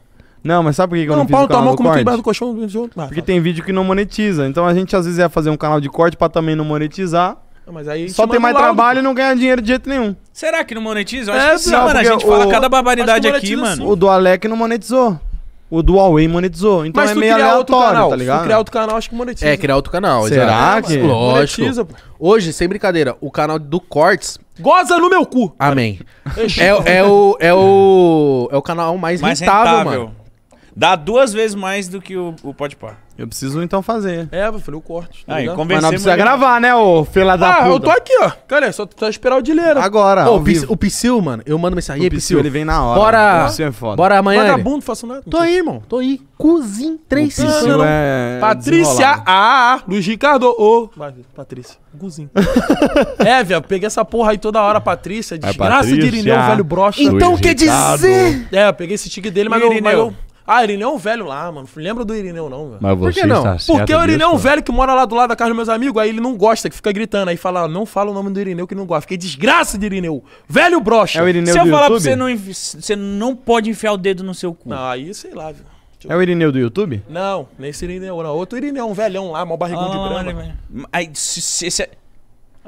[SPEAKER 3] Não, mas sabe por que, que eu não, fiz Paulo o tá canal tomou do como corte? do colchão. Porque tem vídeo que não monetiza. Então a gente às vezes ia fazer um canal de corte pra também não monetizar.
[SPEAKER 2] mas aí Só tem mais laudo, trabalho
[SPEAKER 3] pô. e não ganha dinheiro de jeito nenhum.
[SPEAKER 2] Será que não monetiza? Eu acho é, que sim, não, mano. A gente o... fala cada barbaridade aqui, mano. O
[SPEAKER 3] do Alec não monetizou. O do Huawei monetizou. Então mas é meio aleatório, tá ligado? Se criar
[SPEAKER 1] outro canal, acho que monetiza. É, criar outro canal. Será que? Lógico. Monetiza, pô. Hoje, sem brincadeira, o canal do Cortes Goza no meu cu! Amém. é, é, o, é, o, é o canal mais, mais rentável, rentável, mano.
[SPEAKER 2] Dá duas vezes mais do que
[SPEAKER 3] o, o pode par. Eu preciso então fazer. É, eu falei o corte. Tá aí, Mas não precisa gravar,
[SPEAKER 1] né, ô fila ah, da puta. Ah, eu tô aqui,
[SPEAKER 3] ó. Cara, é só tá esperar o dileiro. Agora, Pô, o, pici o
[SPEAKER 1] Psyll, mano, eu mando mensagem. O Psyll, ele vem na hora. Bora. O Psyll é foda. Bora amanhã. Vagabundo, faço nada. Tô aí, irmão. Tô aí. Cozin 355. É Patrícia A, ah, Luiz Ricardo O. Oh. Patrícia. Guzinho. é, velho, peguei essa porra aí toda hora, Patrícia. Desgraça é, Patrícia. de Irineu, velho brocha. Então o quer dizer. É, eu peguei esse tique dele, mas, eu, mas eu ah, Irineu é um velho lá, mano. lembra do
[SPEAKER 7] Irineu, não, velho. Mas Por que não? Tá Porque o Irineu é um velho que mora lá do lado da casa dos meus amigos, aí ele não gosta, que fica gritando. Aí fala, não fala o nome do Irineu que não gosta. Fiquei desgraça de Irineu. Velho brocha. É o Irineu Se do eu falar YouTube? pra você, não, você não pode enfiar o dedo no seu cu. Não, aí sei lá, viu.
[SPEAKER 3] É o Irineu do YouTube?
[SPEAKER 2] Não, nem esse Irineu, não. Outro Irineu, um velhão lá, mó barrigão oh, de grama. Aí, se, se, se, é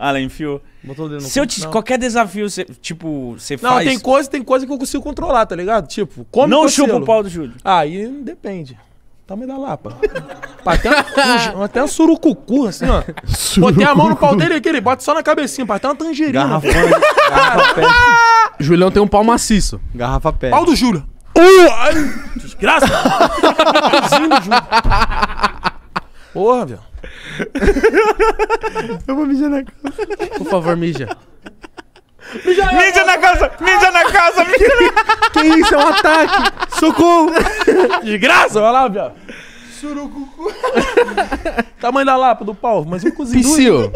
[SPEAKER 2] ela enfiou. Botou o dedo no Se eu te, qualquer desafio, cê, tipo, você faz. Não, tem coisa, tem
[SPEAKER 1] coisa que eu consigo controlar, tá ligado? Tipo, como. Não chupa o pau do Júlio. Ah, aí depende. Tamanho tá da lapa. até, um, até um surucucu, assim, ó. Surucucu. Botei a mão no pau dele aqui, ele bota só na cabecinha, parece uma tangerina. Garrafa, garrafa pé. Julião tem um pau maciço.
[SPEAKER 3] Garrafa pé. Pau do
[SPEAKER 4] Júlio. Uh, ai,
[SPEAKER 3] desgraça! Porra, viu?
[SPEAKER 1] Eu vou mijar na casa. Por favor, mija. Mija, mija na casa, Mija na casa. Mija na... Que isso? É um ataque! Socorro! De graça, vai lá, viu?
[SPEAKER 4] Surucucu.
[SPEAKER 1] Tamanho da lapa do pau, mas um cozinho. Psiu.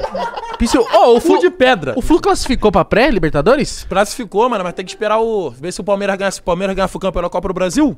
[SPEAKER 1] Psiu. Oh, o Flu de pedra. O Flu classificou pra pré-Libertadores? Classificou, mano, mas tem que esperar o. Ver se o Palmeiras ganha. Se o Palmeiras ganha o campeonato Copa do Brasil,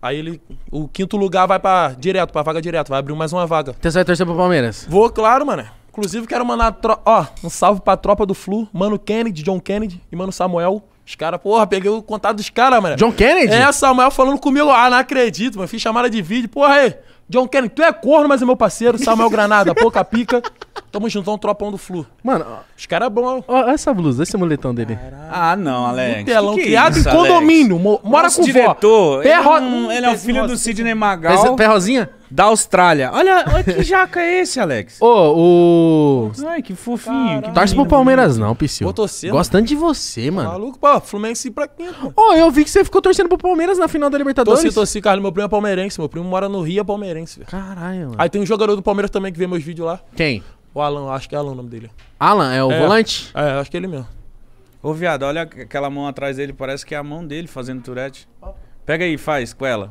[SPEAKER 1] Aí ele. O quinto lugar vai pra direto, pra vaga direto. Vai abrir mais uma vaga. Então você vai torcer pro Palmeiras? Vou, claro, mano. Inclusive, quero mandar. Tro... Ó, um salve pra tropa do Flu, mano Kennedy, John Kennedy e mano Samuel. Os caras, porra, peguei o contato dos caras, mano. John Kennedy? É, Samuel falando comigo. Ah, não acredito, mano. Fiz chamada de vídeo. Porra, aí. John Kennedy, tu é corno, mas é meu parceiro. Samuel Granada, pouca pica. Tamo juntão, é um tropão do Flu. Mano, os caras é bom. Olha essa blusa, esse moletão dele. Caraca. Ah, não, Alex. Um telão que que é criado isso, em condomínio. Alex? Mora Nosso com diretor, vó. Ele, Perro... É ele, ele é o filho do Sidney Magal. Perrozinha? Da Austrália. Olha, olha que jaca é esse, Alex. Ô, oh, o... Ai, que fofinho. Que Torce pro Palmeiras não, Psyu. Vou né? tanto de você, tá mano. Maluco, pô. Fluminense pra quem, Ô, oh, eu vi que você ficou torcendo pro Palmeiras na final da Libertadores. Torci, torci, Carlos. Meu primo é palmeirense. Meu primo mora no Rio, é palmeirense. Caralho, mano. Aí tem um jogador do Palmeiras também que vê meus vídeos lá. Quem? O Alan, acho que é Alan o nome
[SPEAKER 2] dele. Alan, é o é, volante?
[SPEAKER 1] É, acho que é ele mesmo.
[SPEAKER 2] Ô, viado, olha aquela mão atrás dele, parece que é a mão dele fazendo turete. Pega aí, faz com ela.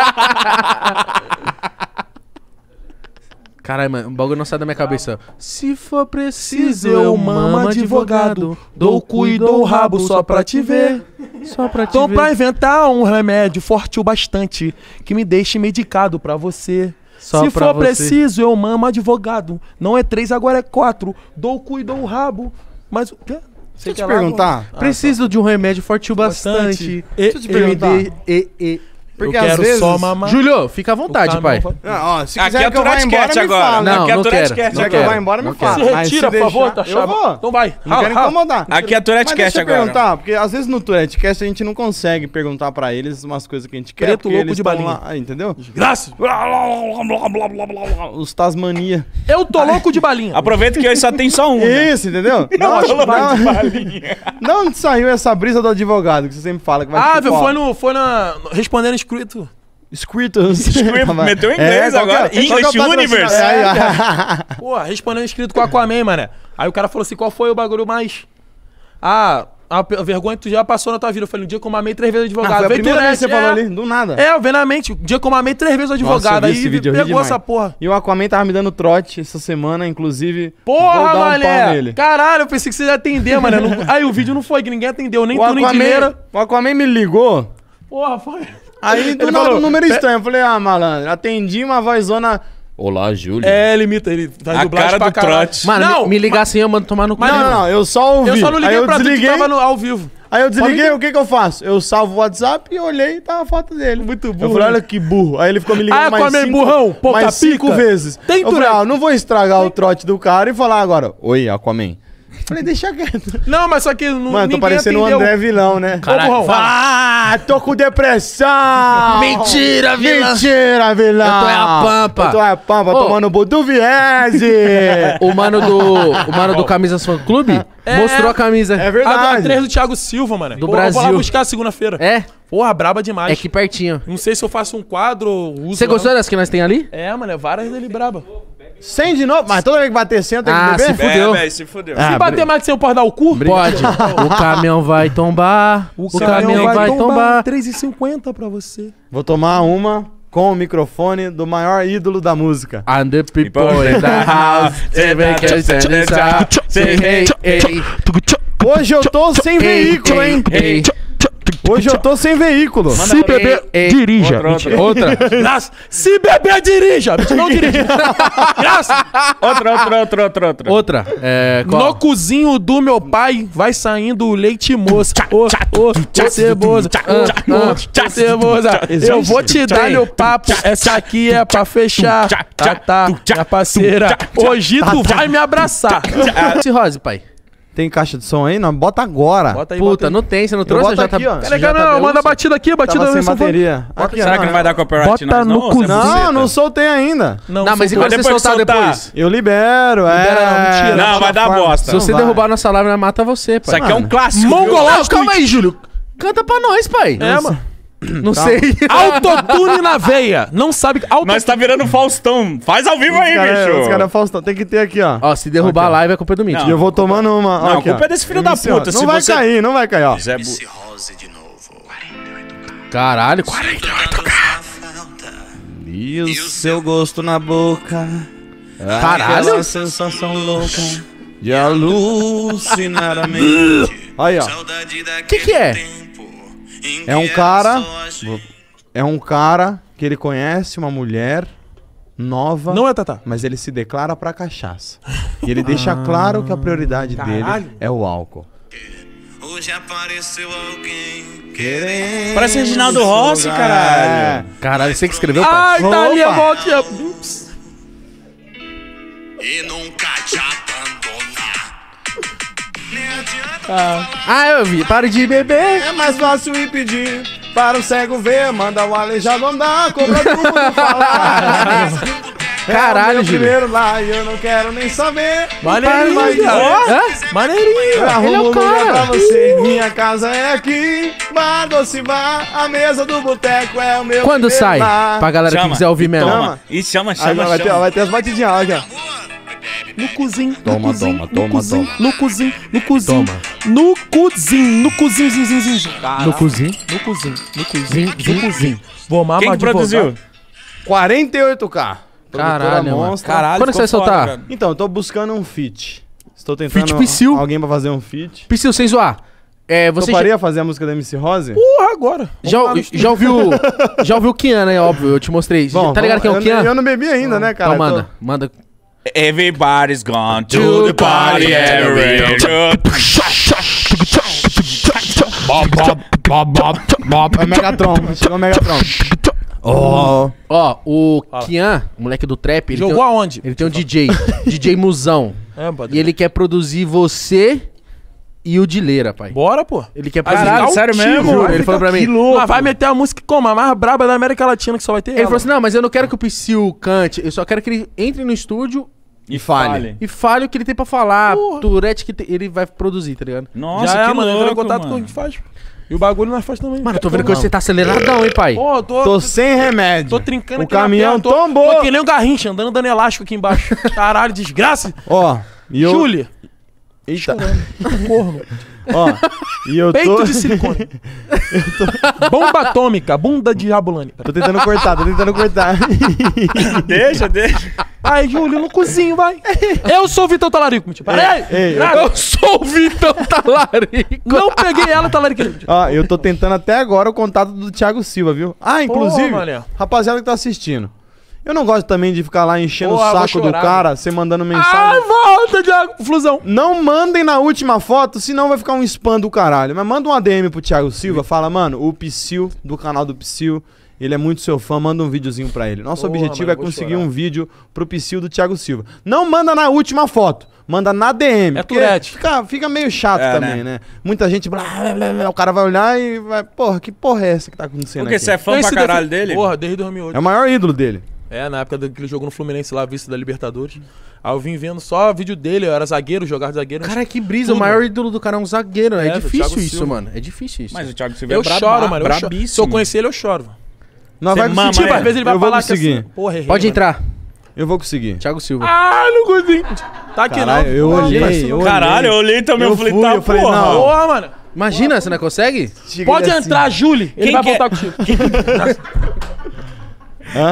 [SPEAKER 1] Caralho, mano, o bagulho não sai da minha cabeça. Se for preciso, eu mamo advogado. Dou cu e dou rabo só pra te ver. Só pra te então, ver. pra inventar um remédio forte o bastante que me deixe medicado pra você. Só Se for você. preciso, eu mamo advogado. Não é três, agora é quatro. Dou o cu e dou o rabo. Mas o quê? Deixa eu te perguntar. Ah, Preciso tá. de um remédio, forte bastante. bastante. E, Deixa eu te perguntar. E, e, porque eu quero vezes... só mamar. Julio, fica à vontade, pai. Não, ah, ó, se quiser aqui é que eu vá embora, agora. me fala. Não, aqui é não é quero. Cat. Se eu vá embora, me fala. Se retira, por favor, tá Eu vou. Então vai.
[SPEAKER 2] Não quero incomodar. Aqui é Tourette Cast
[SPEAKER 3] agora. perguntar, porque às vezes no Tourette Cast a gente não consegue perguntar pra eles umas coisas que a gente quer. Preto louco de balinha. Entendeu? Graças. Os Tasmania. Eu tô louco de balinha. Aproveita que hoje só tem só um. Né? Isso, entendeu? Não, tô louco de
[SPEAKER 4] balinha.
[SPEAKER 3] saiu essa brisa do advogado que você sempre fala que vai Ah, foi
[SPEAKER 7] no. Foi na. Respondendo escrito.
[SPEAKER 3] Scriptons. meteu em é, inglês é, agora. É, English é Universe. É,
[SPEAKER 1] é. Pô, respondendo escrito com Aquaman, mano. Aí o cara falou assim: qual foi o bagulho mais. Ah, a vergonha que tu já passou na tua vida. Eu falei, um dia que eu mamei três vezes advogado. Ah, foi a primeira vez que você é, falou ali, do nada. É, vem na mente. Um dia que eu mamei três vezes advogado. Nossa, aí vídeo, pegou essa
[SPEAKER 3] porra. E o Aquaman tava me dando trote essa semana, inclusive. Porra, mané! Um Caralho, eu pensei que você ia atender, mano. Não... Aí o vídeo não foi, que ninguém atendeu, nem o tu, Aquaman, nem dinheiro. O Aquaman me ligou. Porra, foi. Aí do ele nada falou, um número estranho. Eu falei, ah, malandro, atendi uma vozona. Olá, Júlio. É, limita ele tá a cara do trote. Mano, não, me, ligar mas... assim, eu mando tomar no cu. Não, não, não, eu só ouvi. Eu só não liguei Eu pra desliguei... tu que tava no, ao vivo. Aí eu desliguei, o que que eu faço? Eu salvo o WhatsApp e olhei e tava tá a foto dele. Muito burro. Eu falei, olha que burro. Aí ele ficou me ligando ah, mais, cinco, burrão, mais cinco vezes. Tem eu falei, ah, não vou estragar Tem... o trote do cara e falar agora, oi, Aquaman.
[SPEAKER 1] Falei, deixa quieto. Não, mas só que não. Mano, tô
[SPEAKER 3] parecendo o um André Vilão, né? Caralho, ah, tô com depressão!
[SPEAKER 5] Mentira, vilão! Mentira, vilão! Eu tô é a pampa! Eu tô é
[SPEAKER 3] a pampa, Ô. tomando Budu Viese!
[SPEAKER 1] o mano do. O mano do Camisa Fã Clube é, mostrou a camisa. É verdade. A três do Thiago Silva, mano. Do Pô, Brasil. Eu vou lá buscar segunda-feira. É? Porra, braba demais. É aqui pertinho. Não sei se eu faço um quadro. Você gostou das
[SPEAKER 3] que nós tem ali?
[SPEAKER 1] É, mano, é várias dele braba.
[SPEAKER 3] 100 de novo? Mas toda vez que bater 100 tem que ah, beber? se fudeu. É, véi, se fudeu. Ah, se bater mais de 100, pode dar o cu? Pode. o caminhão vai tombar. O, o caminhão, vai, vai tombar. 3,50 pra você. Vou tomar uma com o microfone do maior ídolo da música. And the people in the house, they vacation is out, say hey, hey. Hoje eu tô sem veículo, hein? Hoje eu tô sem veículo. se beber, dirija. Outra.
[SPEAKER 1] outra. Se beber, dirija. Não dirija. Graça. Outra, outra, outra, outra. Outra. outra. É, no cozinho do meu pai vai saindo o leite moço. Ô, ô, cebosa. Cebosa. Eu vou te dar meu papo. Essa aqui é pra fechar. Tá, tá. Minha parceira. Hoje tu vai me
[SPEAKER 3] abraçar. Se rose, pai. Tem caixa de som aí? Não, bota agora. Bota aí, Puta, bota aí. não tem, você não trouxe, já tá aqui, tá... Ó. Peraí, já tá não, manda batida aqui, batida Tava sem bateria. Aqui, Será não,
[SPEAKER 1] que não vai dar copyright bota nós, no não? Não,
[SPEAKER 3] não soltei ainda. Não, não mas e quando você soltar, soltar depois? Tá. Eu libero, é. Libera, não, tira, não, não vai dar bosta. Se você vai.
[SPEAKER 1] derrubar nossa live, mata você, pai. Isso aqui é um clássico. Mongolão, calma aí, Júlio. Canta pra nós, pai. É, mano. Não Calma. Tá. sei. Autotune na
[SPEAKER 2] veia. Não sabe. Auto... Nós tá virando Faustão. Faz ao vivo os aí, cara, é- bicho. Os caras é
[SPEAKER 3] Faustão. Tem que ter aqui, ó. Ó, se derrubar okay. a live, é culpa do Mitch. eu vou tomando uma. Não, aqui, a culpa ó. é desse filho
[SPEAKER 4] MC, da puta. Não se vai você... cair, não vai cair, ó. É bu...
[SPEAKER 3] Caralho, 48k. E o seu gosto na boca. Caralho. Uma sensação louca. De alucinar a mente. Aí, ó. Que que é? É um cara. É um cara que ele conhece uma mulher nova. Não é Tatá. Mas ele se declara pra cachaça. E ele deixa ah. claro que a prioridade Caralho. dele é o álcool.
[SPEAKER 4] Hoje apareceu alguém
[SPEAKER 3] querendo. Parece Reginaldo Rossi, caralho. É.
[SPEAKER 1] Caralho, você que escreveu, pai? Ai, tá ali
[SPEAKER 3] a. E nunca Ah, ah. eu vi. Pare de beber. É mais fácil impedir. Para o cego ver, manda o aleijado andar, cobra tudo falar.
[SPEAKER 4] Caralho, é primeiro
[SPEAKER 3] lá e eu não quero nem saber. Maneirinho, ó. Maneirinho. Arrumo é lugar pra você. Uh. Minha casa é aqui. Bar, doce bar. A mesa do boteco é o meu Quando sai? Bar. Pra galera
[SPEAKER 7] chama, que quiser ouvir mesmo.
[SPEAKER 2] E chama, chama, Aí, chama. Vai, Ter, vai
[SPEAKER 3] ter as batidinhas, ó no cozinho, toma, toma, toma, toma. no cozinho, no cozinho, toma. no cozinho,
[SPEAKER 1] no cozinho, zin, zin, no cozinho, no cozinho, no cozinho, no cozinho. Vou amar Quem produziu?
[SPEAKER 3] 48k. Tá? Caralho, monstro Caralho, Quando você vai soltar? Então, eu tô buscando um fit Estou tentando alguém pra fazer um fit Psyu, sem zoar. É, você faria já... fazer a música da MC Rose? Porra, agora. Já, já ouviu já ouviu o Kian, né? Óbvio, eu te mostrei. Bom, tá ligado vamos, que é o Kian? Eu, não bebi ainda, né, cara? Então manda, tô...
[SPEAKER 1] manda.
[SPEAKER 2] Everybody's gone to the party area. É
[SPEAKER 1] o Megatron, chegou o Megatron. Ó, oh. oh, o Fala. Kian, o moleque do trap, ele Jogou tem, aonde? Ele tem um DJ, DJ Musão. É, e ele quer produzir você e o Dileira, pai. Bora, pô. Ele quer Caralho, apresentar sério tiro. mesmo? Juro, ele falou pra mim. Louco. Mas vai meter a música como? A mais braba da América Latina que só vai ter. Ele ela. falou assim: não, mas eu não quero que o Psyll cante, eu só quero que ele entre no estúdio e fale. E fale o que ele tem pra falar. Turete que te... ele vai produzir, tá ligado? Nossa, Já é, que é, mano. Louco, entra em contato mano. com o
[SPEAKER 7] que faz.
[SPEAKER 3] E o bagulho nós faz também. Mano, eu tô vendo que você tá aceleradão, hein, pai? Pô, tô, tô sem remédio. Tô trincando o aqui caminhão tombou. Tô, tô que nem o um Garrincha andando dando elástico aqui embaixo. Caralho, desgraça. Ó, e eu... Júlia. Eita. tá.
[SPEAKER 4] Corno. Ó,
[SPEAKER 3] e eu Peito tô... de silicone.
[SPEAKER 4] tô... Bomba
[SPEAKER 3] atômica, bunda de Tô tentando cortar, tô tentando cortar. deixa, deixa. Ai, Júlio, no cozinho, vai. Eu sou o Vitão Talarico, mentira. Tipo. Peraí! Ei, eu, eu,
[SPEAKER 8] sou o Vitão Talarico. Não peguei ela, Talarico.
[SPEAKER 3] Ó, eu tô tentando até agora o contato do Thiago Silva, viu? Ah, inclusive, Porra, rapaziada que tá assistindo. Eu não gosto também de ficar lá enchendo Porra, o saco do cara, você mandando mensagem. Ai, ah, volta, Thiago, flusão. Não mandem na última foto, senão vai ficar um spam do caralho. Mas manda um ADM pro Thiago Silva, fala, mano, o Psyu, do canal do Psyu, ele é muito seu fã, manda um videozinho pra ele. Nosso Porra, objetivo mano, é conseguir chorar. um vídeo pro Psyu do Thiago Silva. Não manda na última foto manda na DM. É Tourette. Fica, fica meio chato é, né? também, né? né? Muita gente, blá, blá, blá, o cara vai olhar e vai, porra, que porra é essa que tá acontecendo Porque aqui? você é fã Esse pra caralho assim. dele? Porra, desde 2008. É o maior ídolo dele.
[SPEAKER 1] É, na época daquele jogo no Fluminense lá, vice da Libertadores. Aí eu vim vendo só vídeo dele, eu era zagueiro, jogava zagueiro. Cara, que brisa, tudo. o maior ídolo do cara é um zagueiro. Né? É, é difícil isso, mano. É difícil isso. Mas o Thiago Silva eu é brabo, choro, mano. Eu Se eu conhecer ele, eu choro. Não vai mama, conseguir. às vezes ele vai eu falar vou conseguir. Assim, Porra, errei, Pode mano. entrar. Eu vou conseguir. Thiago Silva. Ah, não consegui. Tá aqui Caralho, não. Eu olhei, eu olhei. Caralho, eu olhei também. Eu, eu falei, fui, tá, eu falei, porra, não. porra, mano. Imagina, porra, você não consegue? Chega Pode assim. entrar, Julie. Ele vai voltar contigo.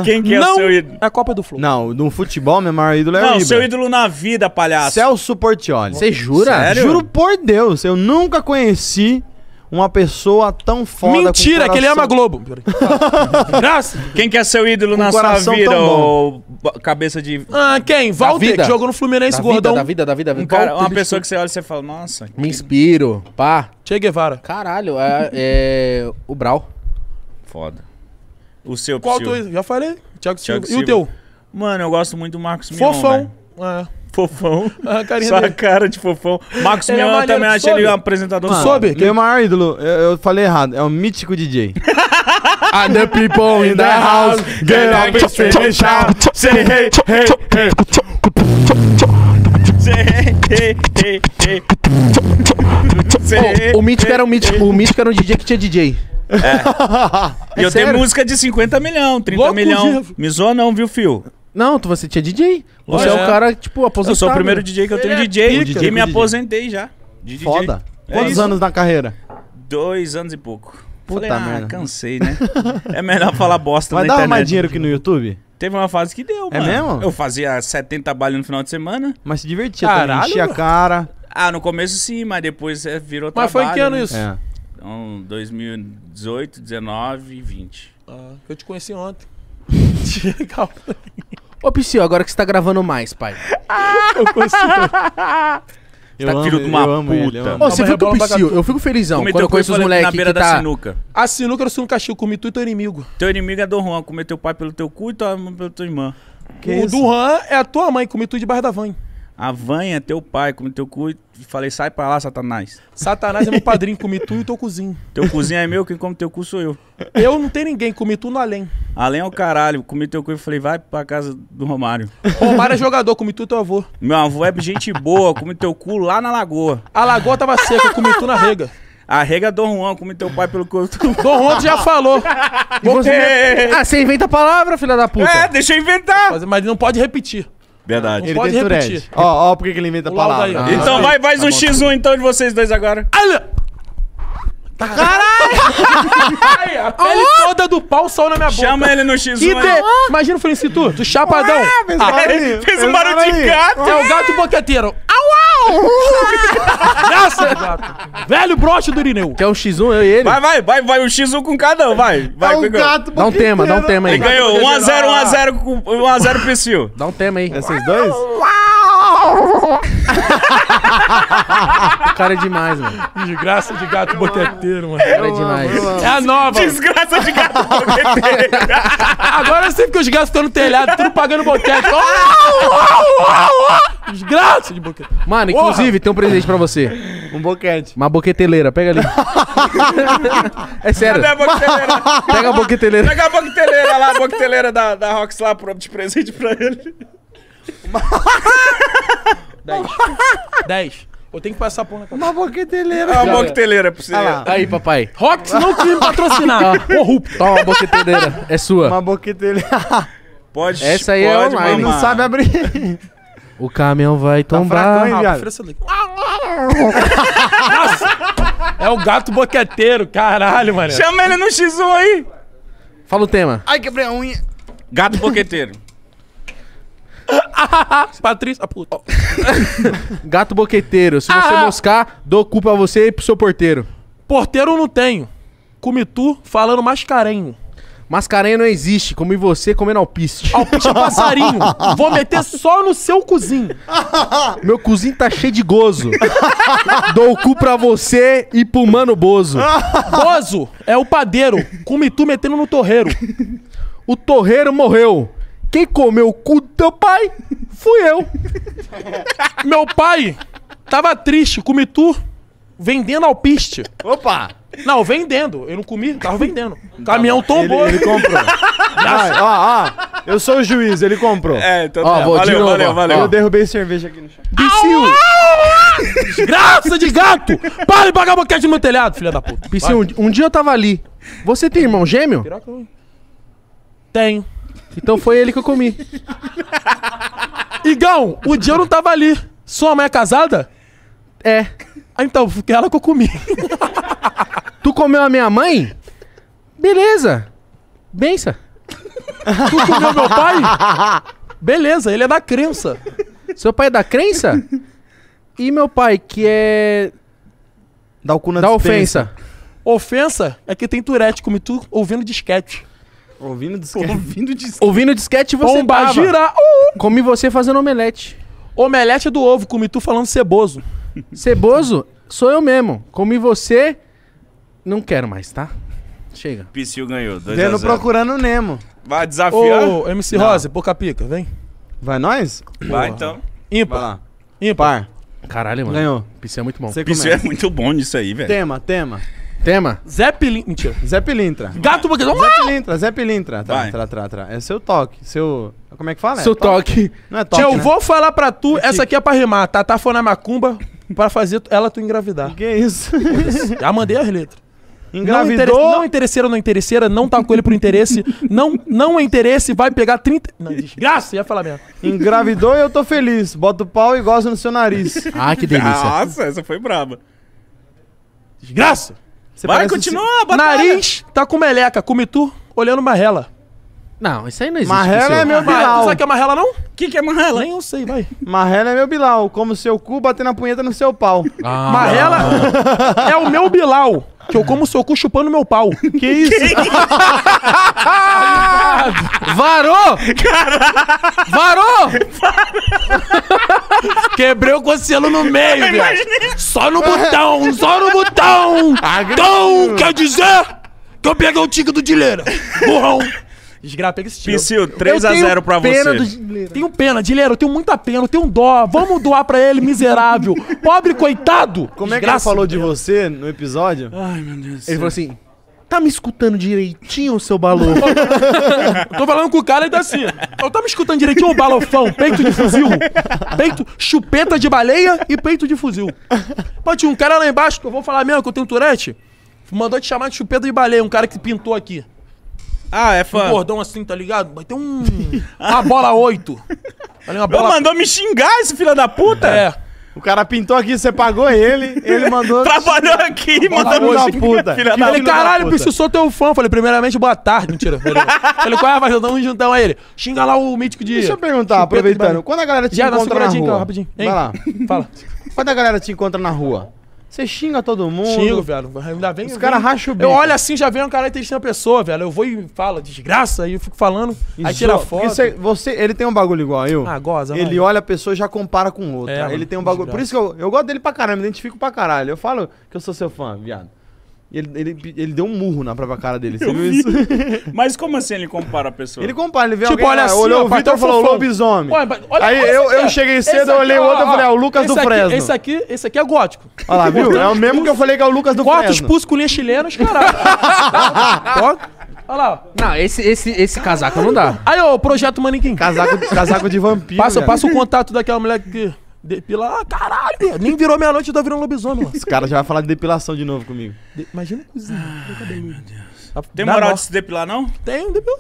[SPEAKER 3] Quem que é não o seu ídolo? É a Copa do Flu. Não, no futebol, meu maior ídolo é não, o Não, seu ídolo na vida, palhaço. Celso Portioli. Você jura? Sério? Juro por Deus, eu nunca conheci uma pessoa tão foda Mentira, coração... que ele ama Globo.
[SPEAKER 1] quem que é seu ídolo
[SPEAKER 2] com na sua vida, ô cabeça de. Ah, quem? Valdir, que jogou no Fluminense, da gordão. Vida, da vida, da vida. Um cara, uma pessoa que você olha e você fala, nossa.
[SPEAKER 1] Me que... inspiro. Pá. Che Guevara. Caralho, é, é o Brau. Foda. O seu,
[SPEAKER 2] Qual Psyu? dois? Já falei. Thiago, Thiago Silva. Silva. E o teu? Mano, eu gosto muito do Marcos Mion. Fofão. É fofão. A carinha Só dele. a cara de fofão. Marcos ele é Mion é também acha ele um apresentador. Mano, soube. Quem
[SPEAKER 3] é o maior ídolo? Eu, eu, falei errado. É um mítico DJ. And ah, the people in the house get up and
[SPEAKER 1] finish out. Say hey, hey,
[SPEAKER 3] hey.
[SPEAKER 2] Say hey o Mítico
[SPEAKER 1] era um Mítico, o Mítico era um DJ que tinha DJ. É. é eu sério? tenho música de
[SPEAKER 2] 50 milhão, 30 milhões. milhão. não, viu, Fio?
[SPEAKER 1] Não, tu, você tinha DJ. Você é. é. o é. cara, tipo, aposentado.
[SPEAKER 2] Eu sou o primeiro DJ que eu tenho é DJ, pica, DJ e me DJ. aposentei já. DJ. Foda. É Quantos anos na carreira? Dois anos e pouco. Puta Falei, ah, merda. cansei, né? é melhor falar bosta Vai na internet. Vai dar mais dinheiro que no YouTube? Teve uma fase que deu, é mano. É mesmo? Eu fazia 70 baile no final de semana.
[SPEAKER 3] Mas se divertia Caralho, também, enchia a cara.
[SPEAKER 2] Ah, no começo sim, mas depois é, virou mas trabalho. Mas foi em que ano né? isso? É. Então, 2018, 19 e 20. Ah, eu te conheci ontem.
[SPEAKER 1] Calma aí. Ô, Psyu, agora que você tá gravando mais, pai. Ah! eu consigo.
[SPEAKER 4] Eu tá amo, de uma eu amo puta. Ele, eu amo. Ô, você viu que eu preciso? Eu fico felizão Cometeu quando eu conheço os moleques que tá... sinuca.
[SPEAKER 2] A sinuca era o cachorro, comi tu e teu inimigo. Teu inimigo é do Juan, comer teu pai pelo teu cu e tua mãe pela tua irmã. Que o do Juan é a tua mãe, comi tu debaixo da van a vanha é teu pai, come teu cu. E falei, sai pra lá, Satanás. Satanás é meu padrinho, come tu e teu cozinho. Teu cozinho é meu, quem come teu cu sou eu. Eu não tenho ninguém, come tu no além. Além é o caralho, comi teu cu e falei, vai pra casa do Romário. Romário é jogador, comi tu teu avô. Meu avô é gente boa, come teu cu lá na lagoa. A lagoa tava seca, comi tu na rega. Arrega é Dom Juan, come teu pai pelo corpo. Dom Juan já falou. Você... Ah, você inventa a palavra, filha da puta. É, deixa eu inventar. Mas não pode repetir. Verdade. ele pode repetir.
[SPEAKER 3] Ó, ó, porque ele inventa a palavra. Então ah, vai, tá
[SPEAKER 2] faz um X1 então de vocês dois agora. Olha! Tá
[SPEAKER 1] Caralho! Aí, a pele toda do pau saiu na minha
[SPEAKER 3] boca. Chama ele
[SPEAKER 2] no X1 que aí. de...
[SPEAKER 1] Imagina o Felicituto, chapadão. Ah, fez, ah, fez um barulho de gato. É o gato boqueteiro.
[SPEAKER 4] Au,
[SPEAKER 2] au!
[SPEAKER 4] Graça,
[SPEAKER 1] Velho broche do Irineu. Quer um X1, eu e ele? Vai, vai, vai, vai. O X1 com cada um, vai. É vai é um gato dá um tema, dá um tema aí. Ele ganhou 1x0,
[SPEAKER 2] 1x0, 1x0 pro Dá um tema aí. Esses dois?
[SPEAKER 4] Uau!
[SPEAKER 1] o cara é demais, mano. Desgraça de gato
[SPEAKER 4] boqueteiro, mano. O cara é demais. É a nova. Desgraça de gato boqueteiro. Agora
[SPEAKER 1] eu sei porque os gatos estão no telhado, tudo pagando boquete. Desgraça de boquete. Mano, inclusive, tem um presente pra você. Um boquete. Uma boqueteleira, pega ali. é sério. Cadê a boqueteleira? Pega a boqueteleira. Pega a boqueteleira lá,
[SPEAKER 2] a boqueteleira da, da Rox lá pro, de presente pra ele.
[SPEAKER 1] 10. 10. Eu tenho que passar por na cabeça. Uma boqueteleira. Ah, uma boqueteleira pra você. Ah lá. Aí, papai.
[SPEAKER 3] Rox não quis me patrocinar.
[SPEAKER 1] Corrupto. Toma, uma boqueteleira. É sua. Uma
[SPEAKER 3] boqueteleira. pode Essa aí é pode é online. Ele não sabe abrir.
[SPEAKER 1] O caminhão vai tá tombar. Tá fracão, hein, é o gato boqueteiro, caralho, mano. Chama
[SPEAKER 2] ele no X1 aí. Fala o tema. Ai, quebrei a unha.
[SPEAKER 1] Gato boqueteiro.
[SPEAKER 2] Patrícia, ah, puta.
[SPEAKER 1] Gato boqueteiro, se você Ah! moscar, dou cu pra você e pro seu porteiro. Porteiro não tenho. Cumitu falando mascarenho. Mascarenha não existe, como em você comendo alpiste. Alpiste é passarinho. Vou meter só no seu cozinho. Meu cozinho tá cheio de gozo. dou cu pra você e pro mano bozo. Bozo é o padeiro. Cumitu metendo no torreiro. O torreiro morreu. Quem comeu o cu do teu pai fui eu. Meu pai tava triste, comi tu vendendo alpiste. Opa! Não, vendendo. Eu não comi, tava vendendo. Tá caminhão tombou. Ele, ele comprou.
[SPEAKER 3] Vai, ó, ó. Eu sou o juiz, ele comprou. É, então tá. Vou, valeu, novo, valeu, ó. valeu. Eu derrubei cerveja aqui no chão. Bicil! Graça de gato! Para de pagar boquete no meu telhado,
[SPEAKER 1] filha da puta. Bicil, um, um, dia eu tava ali. Você tem irmão gêmeo? Tenho. Então foi ele que eu comi. Igão, o dia eu não tava ali. Sua mãe é casada? É. Ah, então, foi ela que eu comi. tu comeu a minha mãe? Beleza. Bença. Tu comeu meu pai? Beleza, ele é da crença. Seu pai é da crença? E meu pai, que é. Da, da ofensa. Ofensa é que tem turete, como tu ouvindo disquete.
[SPEAKER 3] Ouvindo disquete. Ouvindo
[SPEAKER 1] disquete. Ouvindo disquete você Pomba tava. girar. Uh! Comi você fazendo omelete. Omelete é do ovo, comi tu falando ceboso. Ceboso? Sou eu mesmo. Comi você. Não quero mais, tá?
[SPEAKER 2] Chega. Psyu ganhou. Vendo procurando o Nemo. Vai
[SPEAKER 3] desafiar? Ô, MC Não. Rosa, pouca Pica, vem. Vai nós? Vai Porra. então. Ímpar. Vai lá. Ímpar. Caralho, mano. Ganhou. Psyu é muito bom. Você Psyu é muito bom nisso aí, velho. Tema, tema. Tema? Zé Pilin... Mentira. Zé Pilintra. Gato Boqueirão. Zé Pilintra, Zé Pilintra. Tá, Vai. tá, tá, tá. É seu toque, seu... Como é que fala? É Seu toque. Não é toque, Tia, eu né? vou falar pra tu, essa
[SPEAKER 1] aqui é pra rimar. tá foi na macumba pra fazer ela tu engravidar. Que isso? Já mandei as letras. Não, interesse- não interesseira, não interesseira, não tá com ele por interesse. Não, não
[SPEAKER 3] é interesse, vai pegar 30. Não, desgraça, ia
[SPEAKER 1] falar mesmo. Engravidou
[SPEAKER 3] e eu tô feliz. Bota o pau e gosta no seu nariz. Ah, que delícia. Nossa, essa foi braba. Desgraça! Você Vai, continua assim, Nariz tá com meleca, come tu, olhando marrela.
[SPEAKER 1] Não, isso aí não existe. Marrela é meu Bilal. Tu sabe que é
[SPEAKER 3] Marrela, não? O que, que é Marrela? Nem eu sei, vai. Marrela é meu Bilal, como seu cu batendo a punheta no seu pau.
[SPEAKER 4] Ah, marrela
[SPEAKER 3] não. é o meu Bilal. Que eu como soco chupando meu pau. Que isso? Que isso?
[SPEAKER 4] Varou! Caralho! Varou!
[SPEAKER 1] Quebrei o cocelo no meio, velho. Só no botão, só no botão. Ah, então, quer dizer que eu peguei o tico do Dileira. Burrão. Desgrapa,
[SPEAKER 3] esse tiram. Piscio, 3x0 pra pena você. Do...
[SPEAKER 1] Tenho pena, Dileiro, eu tenho muita pena, eu tenho dó. Vamos doar pra ele, miserável. Pobre coitado. Como Desgraça, é que ele falou
[SPEAKER 3] de Deus. você no episódio? Ai, meu Deus. Ele falou assim.
[SPEAKER 1] Tá me escutando direitinho, seu balão? tô falando com o cara e tá assim. Eu tá me escutando direitinho, balofão? Peito de fuzil? Peito, chupeta de baleia e peito de fuzil. Pô, tinha um cara lá embaixo, que eu vou falar mesmo que eu tenho turete, mandou te chamar de chupeta de baleia, um cara que pintou aqui. Ah, é fã. Um bordão assim, tá
[SPEAKER 3] ligado? Vai ter um. Uma bola 8. Uma bola... Mandou me xingar esse filho da puta? É. O cara pintou aqui, você pagou ele, ele mandou. Trabalhou aqui, mandou
[SPEAKER 1] da puta. Filho da falei, caralho, da puta. eu sou teu fã. Falei, primeiramente, boa tarde. Mentira. falei,
[SPEAKER 3] qual é, vai Vamos juntão a ele. Xinga lá o mítico de. Deixa eu perguntar, aproveitando. Quando a galera te Já, encontra na rua. Cara, então, rapidinho. Hein? Vai lá. Fala. Quando a galera te encontra na rua, você xinga todo mundo. Xingo, velho.
[SPEAKER 1] Ainda vem. Os caras racham o bico. Eu olho
[SPEAKER 3] assim, já vem um cara entrevistando a pessoa, velho. Eu vou e falo, desgraça, aí eu fico falando, Isso, aí tira foto. Você, você, ele tem um bagulho igual eu. Ah, goza, Ele olha a pessoa e já compara com outra. É, ele mano, tem um bagulho. Desgraça. Por isso que eu, eu gosto dele pra caralho, me identifico pra caralho. Eu falo que eu sou seu fã, viado ele, ele, ele deu um murro na própria cara dele. Você viu isso? Mas como assim ele compara a pessoa? Ele compara, ele vê tipo, alguém, olha assim, olhou ó, o Vitor e falou lobisomem. Ué, olha, aí eu, eu cheguei cedo, eu olhei o outro e falei, ah, o Lucas do aqui, Fresno. Esse aqui, esse aqui é gótico. Olha lá, viu? É o mesmo que eu falei que é o Lucas do Fresno. quatro expulso, culinha chilenos, caralho. Olha
[SPEAKER 1] lá. Não, esse, esse, esse casaco não dá. Aí, ó, o projeto manequim. Casaco, casaco de vampiro. Passa, passa o
[SPEAKER 3] contato daquela mulher que... Depilar, ah, caralho, nem virou meia-noite, eu tá tô virando lobisomem. Mano. Esse cara já vai falar de depilação de novo comigo. De... Imagina
[SPEAKER 1] cozinha, meu Meu Deus.
[SPEAKER 3] Tá tem moral de se
[SPEAKER 1] depilar, não? Tem, depila.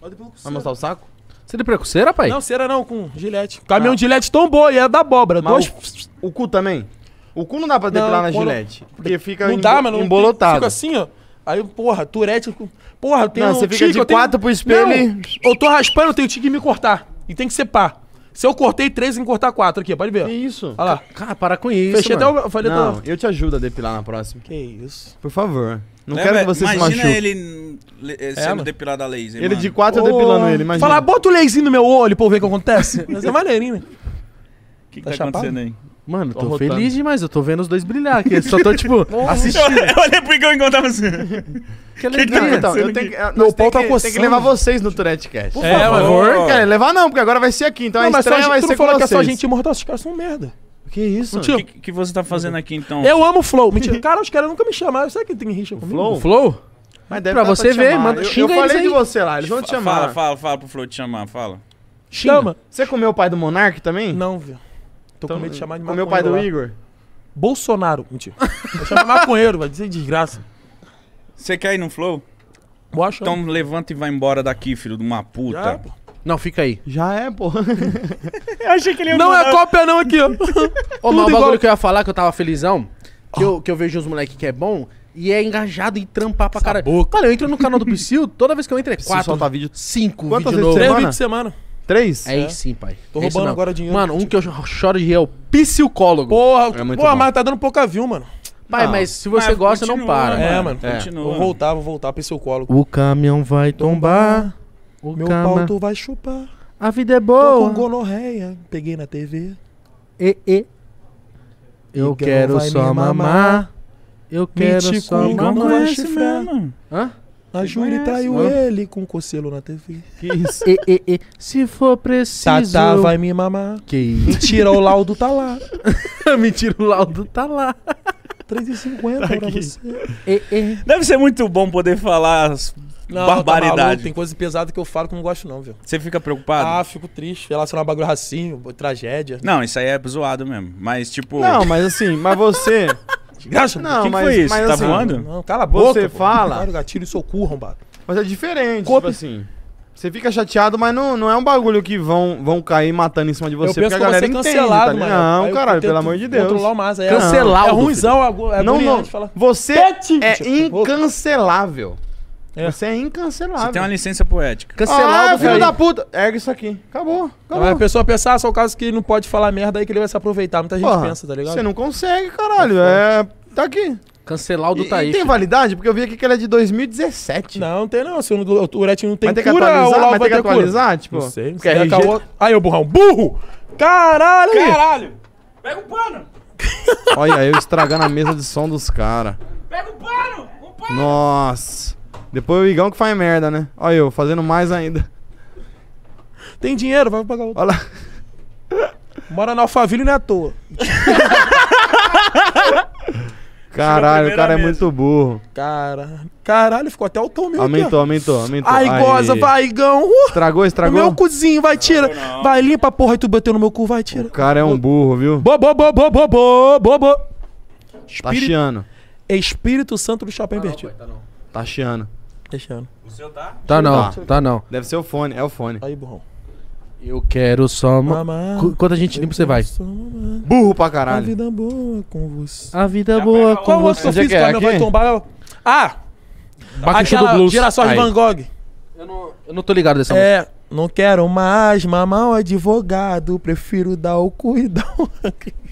[SPEAKER 3] Vai mostrar o saco? Você depilou com cera, pai? Não, cera não, com gilete. Caminhão ah. de gilete tombou e é da abóbora. Mas Dois... o, o cu também? O cu não dá pra depilar não, na gilete. Não, porque fica não dá, mano, embolotado. Fica assim, ó. Aí, porra, turete. Porra, eu tenho. Não, um você fica tique, de quatro tenho... pro espelho.
[SPEAKER 1] Não, eu tô raspando, eu tenho tique me cortar. E tem que ser pá. Se eu cortei três, tem que cortar quatro aqui,
[SPEAKER 3] pode ver. Que isso? Olha lá. Cara, para com isso. Fechei mano. até o. Eu falei, não, eu te ajudo a depilar na próxima. Que isso. Por favor. Não quero que você se machuque. Imagina ele eh, é, sendo é, depilado a laser. Ele mano. de quatro oh, é eu depilando ele, imagina. Falar, bota o laser no meu olho pra eu ver o que acontece. Mas é maneirinho, né? O
[SPEAKER 1] que, que tá, tá acontecendo aí? Mano, tô, tô feliz demais, eu tô vendo os dois brilhar aqui. só tô, tipo, assistindo. Eu,
[SPEAKER 2] eu olhei
[SPEAKER 3] pro Igão enquanto tava assim.
[SPEAKER 2] Que alegria. Que então, eu tenho que, meu ah, pau tá coçando. Tem que levar
[SPEAKER 3] vocês no Tourette Cast. Por é, favor. Mano. levar não, porque agora vai ser aqui. Então não, a estreia mas só, vai ser com vocês. que é só gente mortal, os caras são merda. Que isso? O que,
[SPEAKER 2] tipo, que você tá fazendo aqui, então? Eu
[SPEAKER 3] amo o Flow. Mentira, cara, os caras nunca me chamaram. Será que tem rixa comigo? Flow? O flow? Mas deve pra você ver, manda, eu, xinga Eu falei de você
[SPEAKER 2] lá, eles vão te chamar. Fala, fala, fala pro Flow te chamar, fala. Chama.
[SPEAKER 3] Você comeu o pai do Monark também? Não, viu. Tô então, com medo de chamar de maconheiro. O meu pai do lá. Igor? Bolsonaro. Mentira. chamo chamar maconheiro,
[SPEAKER 2] vai dizer desgraça. Você quer ir no flow? Boa chance. Então levanta e vai embora daqui, filho
[SPEAKER 1] de uma puta. Já, é, pô. Não, fica aí.
[SPEAKER 3] Já é, pô. eu achei que ele ia Não é cópia,
[SPEAKER 1] não, aqui, ó. Ô, mas o bagulho que eu ia falar, que eu tava felizão, que, oh. eu, ah. que eu vejo os moleques que é bom, e é engajado e trampar pra caralho. Cara, eu entro no canal do Psyll, toda vez que eu entro é quatro, solta vídeo. cinco Quantas vídeo vezes novo. Três vídeos por semana. Três? É, é. sim, pai. Tô roubando agora dinheiro. Mano, um que eu choro de rir é o psicólogo. Porra, é muito porra, mas tá dando pouca view, mano. Pai, ah, mas se você mas gosta, continua, não para. É, mano, é. continua. Vou voltar, vou voltar pro psicólogo. O caminhão vai tombar. O meu cama... pau tu vai chupar. A vida é boa. Tô com gonorreia. Peguei na TV. E, e.
[SPEAKER 6] Eu e quero só mamar. mamar. Eu quero
[SPEAKER 1] Mítico, só mamar. Igão vai chifrar. Hã? A Júlia traiu mano. ele com o cocelo na TV. Que isso? e, e, e, se for preciso. Tata vai me mamar. Que isso? Mentira, o laudo tá lá. Mentira, o laudo tá lá. 3,50 tá pra você.
[SPEAKER 2] E, e. Deve ser muito bom poder falar não, barbaridade. Tá tem
[SPEAKER 3] coisa pesada que eu falo que eu não gosto, não, viu? Você fica preocupado? Ah, fico triste. Relacionar bagulho racinho, tragédia. Não, isso aí
[SPEAKER 2] é zoado mesmo. Mas, tipo. Não, mas
[SPEAKER 3] assim, mas você. De graça? Não, o que, mas, que foi isso? Mas, tá assim, voando? Não, cala a boca. Você pô. fala. Cara, gatilho, socorro, arrombado. Mas é diferente. Copy. Tipo assim. Você fica chateado, mas não, não é um bagulho que vão, vão cair matando em cima de você, eu penso porque a galera é entende, cancelado, tá mano. Não, Aí caralho, pelo amor de Deus. Controlar o É cancelar. É ruimzão, é não, não. você é incancelável. É. Você é
[SPEAKER 2] incancelável. Você tem uma licença poética. Cancelar ah, filho aí. da
[SPEAKER 3] puta. Erga isso aqui. Acabou. acabou. Aí a pessoa pensar, ah, o caso que ele não pode falar merda aí que ele vai se aproveitar. Muita gente Porra, pensa, tá ligado? Você não consegue, caralho. Tá é. Tá aqui. Cancelar o do Taís. tem validade? Porque eu vi aqui que ele é de 2017. Não, não tem não. Se o Urete não tem mas cura, tem que atualizar, ou vai ter que atualizar, tipo... Não sei. Não RG... Acabou... Aí, o burrão. Burro! Caralho! Caralho!
[SPEAKER 2] Pega o pano!
[SPEAKER 3] Olha eu estragando a mesa de som dos caras.
[SPEAKER 2] Pega o pano!
[SPEAKER 3] O pano! Nossa! Depois o Igão que faz merda, né? Olha eu, fazendo mais ainda. Tem dinheiro, vai pagar outro. Olha lá. Mora na Alphaville
[SPEAKER 1] não é à toa.
[SPEAKER 3] Caralho, o cara é mesa. é muito burro.
[SPEAKER 1] Cara, caralho, ficou até o tom mesmo. Aumentou, aumentou, aumentou. Ai, Aí. goza, vai, Igão.
[SPEAKER 3] Uh, estragou, estragou. Meu cuzinho, vai, tira. Não, não. Vai, limpa a porra e tu bateu no meu cu, vai, tira. O cara é um burro, viu? Bo, bo, bo, bo, bo, bo, bo, bo. Tá Espírito... Tá chiando. Espírito
[SPEAKER 1] Santo do Chapéu Invertido. Tá, não, pai, tá, não. tá chiando. Deixando. O seu tá? Tá não, tá, tá não.
[SPEAKER 3] Deve ser o fone, é o fone. Aí, burrão. Eu
[SPEAKER 1] quero só. Ma... Mamá, Quanto a gente limpa, você vai? Burro pra caralho. A
[SPEAKER 3] vida
[SPEAKER 4] boa com
[SPEAKER 3] você.
[SPEAKER 1] A vida Já boa com Qual você. Qual música vai tombar? Ah! Baquete Aquela do blues. de Van Gogh. Eu não, eu não tô ligado dessa é, música. É, não quero mais mamar o advogado. Prefiro dar o cuidão.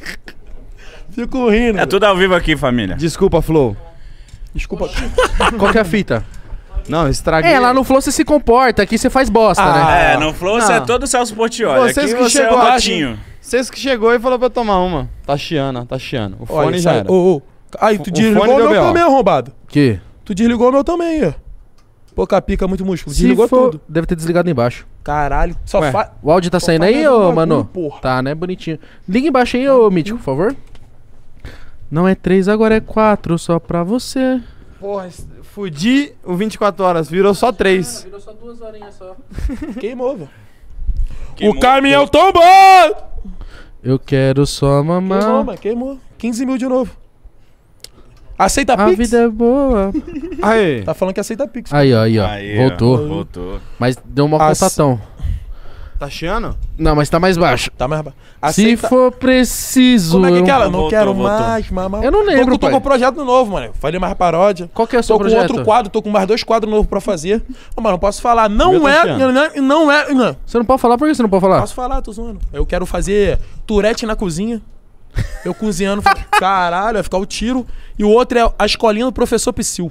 [SPEAKER 2] Fico rindo. É tudo ao vivo aqui, família. Desculpa, Flow.
[SPEAKER 1] Desculpa. Qual que é a fita? Não, estraguei. É, lá no Flow você se comporta, aqui você
[SPEAKER 3] faz bosta, ah, né? É, é. no Flow você é todo Celso Portioli. Vocês aqui que você é chegou, é o gatinho. Vocês que chegou e falou pra eu tomar uma. Tá chiando, tá chiando. O fone já era. Ô, ô. Aí, tu o desligou o meu também, arrombado. Que? Tu desligou o meu também, ó. Pô, capica muito músculo. Desligou for, tudo.
[SPEAKER 1] Deve ter desligado embaixo. Caralho. Só Ué, O áudio tá saindo aí, ô, mano? Porra. Tá, né? Bonitinho. Liga embaixo aí, ô, Mítico, por favor. Não é três, agora é quatro, só pra você.
[SPEAKER 3] Porra, Fudi o 24 horas, virou só 3. É, virou só duas horinhas só.
[SPEAKER 1] Queimou, velho.
[SPEAKER 3] O caminhão tombou! Eu
[SPEAKER 1] quero só mamar. Queimou, mano, queimou. 15 mil de novo. Aceita a Pix? A vida é boa. Aí. Tá falando que aceita Pix. Aí, ó, aí, ó. Aí, voltou. voltou. Mas deu uma Ace... constatão. Tá chiando? Não, mas tá mais baixo. Tá mais baixo. Se for preciso. Como é que é eu- aquela? não Voltou, quero voltou. mais, mamar. Eu não lembro, Tô, tô com um projeto novo, mano. Falei mais paródia. Qual que é o seu tô projeto? Tô com outro quadro, tô com mais dois quadros novos pra fazer. Ô, mano, posso falar. Não tá é. Não, né, não é. Não. Né. Você não pode falar? Por que você não pode falar? Posso
[SPEAKER 7] falar, tô zoando.
[SPEAKER 1] Eu quero fazer turete na cozinha. Eu cozinhando, caralho, vai ficar o tiro. E o outro é a escolinha do professor Psyu.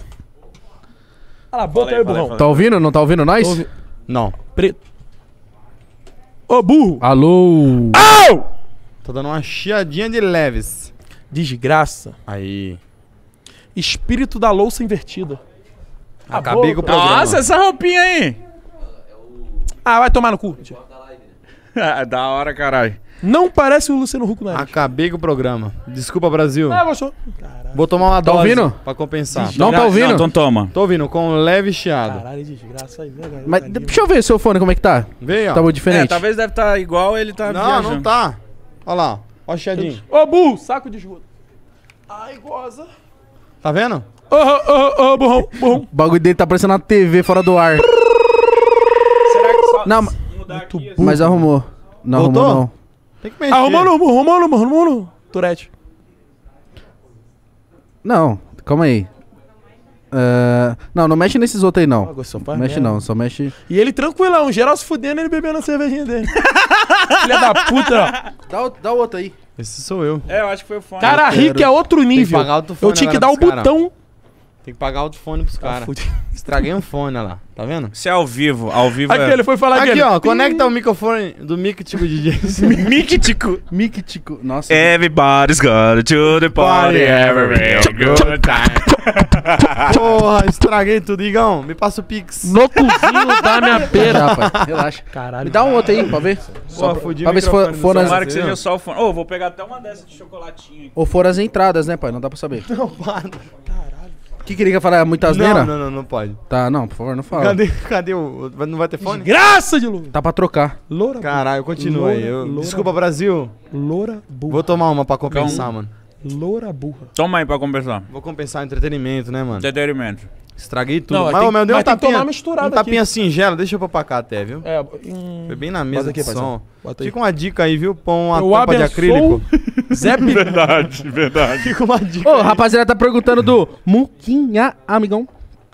[SPEAKER 3] Cala a boca aí, aí, aí, Tá
[SPEAKER 1] ouvindo? Não tá ouvindo nós? Ouvi- Não.
[SPEAKER 3] Preto. Ô burro! Alô! Au! Tô dando uma chiadinha de leves. Desgraça. Aí. Espírito da louça invertida.
[SPEAKER 4] Acabei com o programa. Nossa, essa
[SPEAKER 3] roupinha aí! Ah, vai tomar no cu. Ah, da hora, caralho. Não parece o Luciano Huck na Acabei com o programa. Desculpa, Brasil. Ah, gostou. Caralho. Vou tomar uma tá dose ouvindo? pra compensar. Não tá ouvindo? Não, então toma. Tô ouvindo, com um leve chiado.
[SPEAKER 4] Caralho, desgraça aí, né,
[SPEAKER 3] velho. Mas tá deixa eu ver seu fone como é que tá. Vem, ó. Tá bom, diferente. É,
[SPEAKER 2] talvez deve estar tá igual ele tá não, viajando. não tá.
[SPEAKER 3] Olha lá, ó. Ó, chiadinho.
[SPEAKER 7] Ô, Bu, saco de esgoto. Ai, goza.
[SPEAKER 3] Tá vendo?
[SPEAKER 1] Ô, ô, ô, burrão, burrão. O bagulho dele tá parecendo uma TV fora do ar. Será que só Não, mudar aqui, assim, mas arrumou. Não Voltou? arrumou, não. Tem que mexer. Arrumando, ah, arrumando, arrumando. Turete. Não, calma aí. Eh, não, não mexe nesses outros aí, não. Não mexe não, só mexe. E ele tranquilão, geral se fudendo, ele bebendo a cervejinha dele. Filha da puta. Dá, o- dá outro aí.
[SPEAKER 3] Esse sou eu. É, eu acho que foi o fone. Cara, rico é outro nível. pagar outro Eu tinha que dar o cara. botão. Tem que pagar outro fone pros tá caras. Estraguei um fone, lá. Tá vendo? Isso é ao vivo. Ao vivo Aqui, é... ele foi falar Aqui, ó. Conecta o microfone do Mictico DJ. Mictico. Mictico. Nossa.
[SPEAKER 2] Everybody's gonna to the party. Every good
[SPEAKER 3] time. Porra, estraguei tudo. Igão, me passa o pix. No cuzinho da minha pera, rapaz. Relaxa.
[SPEAKER 2] Caralho. Me dá um outro aí, pra ver. Só pra, pra ver se for, for nas... Tomara que seja só o fone. Ô, oh, vou pegar até uma dessa de chocolatinho. Ou for
[SPEAKER 1] as entradas, né, pai? Não dá pra saber. Não, para. Caralho que, que ele falar? É muita asneira? Não, não, não, não pode. Tá, não, por favor, não fala. Cadê,
[SPEAKER 3] cadê o. Não vai ter fone? Graça de louco! Tá pra trocar. Loura. Caralho, continua aí. Eu... Desculpa, Brasil. Loura burra. Vou tomar uma pra compensar, Calma. mano. Loura burra. Toma aí pra compensar. Vou compensar entretenimento, né, mano? Entretenimento. Estraguei tudo. Não, mas, tem, meu deu um tapinha, tomar misturado um tapinha aqui. singela. Deixa eu cá até, viu? É, hum, Foi bem na mesa aqui, de som. Fica uma dica aí, viu? Pão uma eu tampa de acrílico. Zé P... Verdade, verdade. Fica uma dica Ô, oh, rapaziada tá perguntando do
[SPEAKER 1] Muquinha, amigão.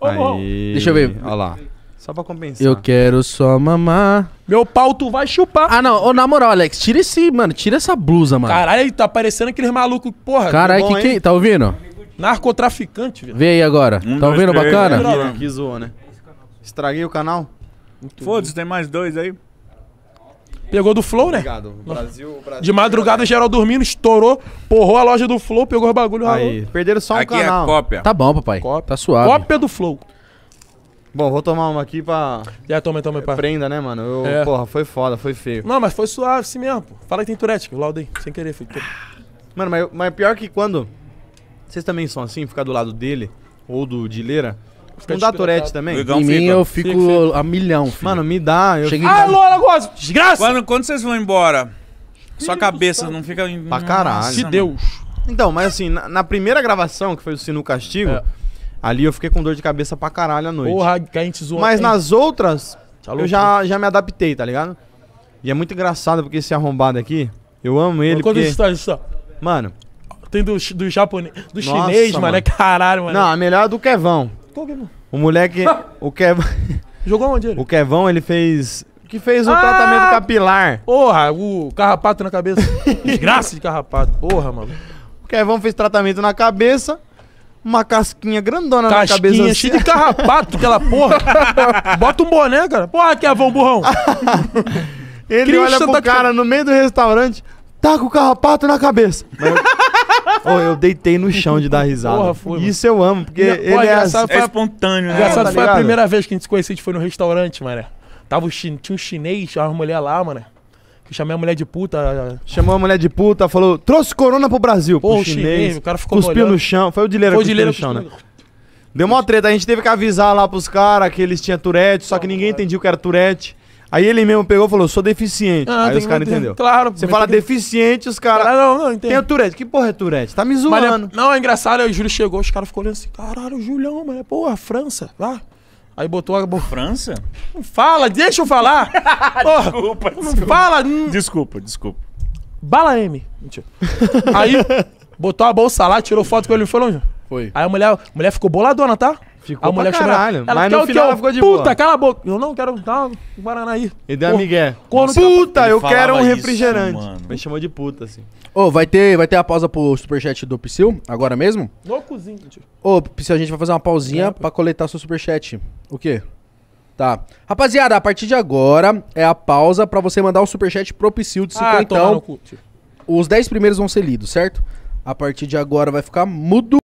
[SPEAKER 3] Aí, Deixa eu ver. Olha lá. Só pra compensar.
[SPEAKER 1] Eu quero só mamar. Meu pau, tu vai chupar. Ah, não. Ô, na moral, Alex, tira esse, mano, tira essa blusa, mano.
[SPEAKER 3] Caralho, tá parecendo aqueles malucos, porra. Caralho, que, quem é? Tá ouvindo? Narcotraficante, velho.
[SPEAKER 1] Vê aí agora. Um, tá dois, ouvindo três, bacana? Né?
[SPEAKER 3] Que zoa, zoou, né? Estraguei o canal? Foda-se, tem mais dois aí. Pegou do Flow, né? Obrigado. Brasil, Brasil, de madrugada, é- geral
[SPEAKER 1] dormindo, estourou, porrou a loja do Flow, pegou o bagulho, Aí. Ralou. Perderam só um aqui é canal. Aqui é cópia. Tá bom, papai.
[SPEAKER 3] Cópia. Tá suave. Cópia do Flow. Bom, vou tomar uma aqui pra. Já tomei, tomei, pai Prenda, né, mano? Eu, é. Porra, foi foda, foi feio. Não, mas foi suave assim mesmo, pô. Fala que tem Tourette, eu laudei, sem querer, foi. Mano, mas, mas pior que quando. Vocês também são assim, ficar do lado dele, ou do Dileira. não dá Tourette também? Em mim fica. eu fico fica, a milhão, filho. Mano, me dá. Eu... Cheguei Alô, ah,
[SPEAKER 2] Alagoas! Desgraça! Quando, quando vocês vão embora, sua cabeça não fica...
[SPEAKER 3] Pra caralho. Se né, Deus. Então, mas assim, na, na primeira gravação, que foi o Sino Castigo... É. Ali eu fiquei com dor de cabeça pra caralho à noite. Porra, que a gente zoou. Mas nas outras, tá eu já, já me adaptei, tá ligado? E é muito engraçado porque esse arrombado aqui, eu amo ele. quando porque... Tá, isso tá, Mano. Tem do, do japonês. Do Nossa, chinês, mano. É mano. É caralho, mano. Não, a é melhor é do Kevão. Qual é, mano? O moleque. o Kevão. Jogou onde ele? O Kevão, ele fez. Que fez o ah, tratamento capilar. Porra, o carrapato na cabeça. Desgraça de carrapato. Porra, mano. O Kevão fez tratamento na cabeça uma casquinha grandona casquinha, na cabeça. Assim. cheia de carrapato, aquela porra. Bota um boné, cara. Porra, que é vão burrão. Ele Christian olha pro tá cara no meio do restaurante, tá com o carrapato na cabeça. Eu... oh, eu deitei no chão de dar risada. Porra, foi, mano. Isso eu amo, porque e, ele pô, é, essa... é, é espontâneo. Né? é, foi a primeira
[SPEAKER 1] vez que a gente se conheceu, a gente foi no restaurante, mané. Tava o chin... Tinha um chinês, uma mulher lá, mané chamei a mulher de puta.
[SPEAKER 3] Chamou a mulher de puta, falou, trouxe corona pro Brasil. Pô, pro chinês, chinês, o cara ficou Cuspiu no chão. Foi o Dileira que né? cuspiu no chão, né? Deu uma treta, a gente teve que avisar lá pros caras que eles tinham turete só que ninguém entendia o que era turete Aí ele mesmo pegou e falou, sou deficiente. Ah, Aí os caras entenderam. Claro, Você fala que- deficiente, os caras... Ah, não, não, Tem o Tourette, que porra é Tourette? Tá me Mas, é- zoando. é- não, é engraçado, aí o Júlio chegou, os caras ficam olhando assim, caralho, Julião, mano, é, porra, França, lá. Aí botou a. França? Não fala, deixa eu
[SPEAKER 1] falar! Porra, desculpa, não desculpa. fala! Hum. Desculpa, desculpa. Bala M. Mentira. Aí botou a bolsa lá, tirou foto com ele e foi longe. Foi. Aí a mulher, a mulher ficou
[SPEAKER 3] boladona, tá? Ficou a mulher caralho, ela mas no final ela ficou de puta, boa. Puta,
[SPEAKER 7] cala a boca. Eu não quero um
[SPEAKER 3] Guaraná aí. Tá- Ele deu a migué. puta, eu quero um refrigerante. Isso, Me chamou de puta, assim.
[SPEAKER 1] Ô, oh, vai, ter, vai ter a pausa pro superchat do Psyu, agora mesmo?
[SPEAKER 3] Loucozinho, tio.
[SPEAKER 1] Ô, oh, Psyu, a gente vai fazer uma pausinha é, pra coletar seu superchat. O quê? Tá. Rapaziada, a partir de agora é a pausa pra você mandar o superchat pro Psyu de 50. Ah, então, os 10
[SPEAKER 5] primeiros vão ser lidos, certo? A partir de agora vai ficar mudo.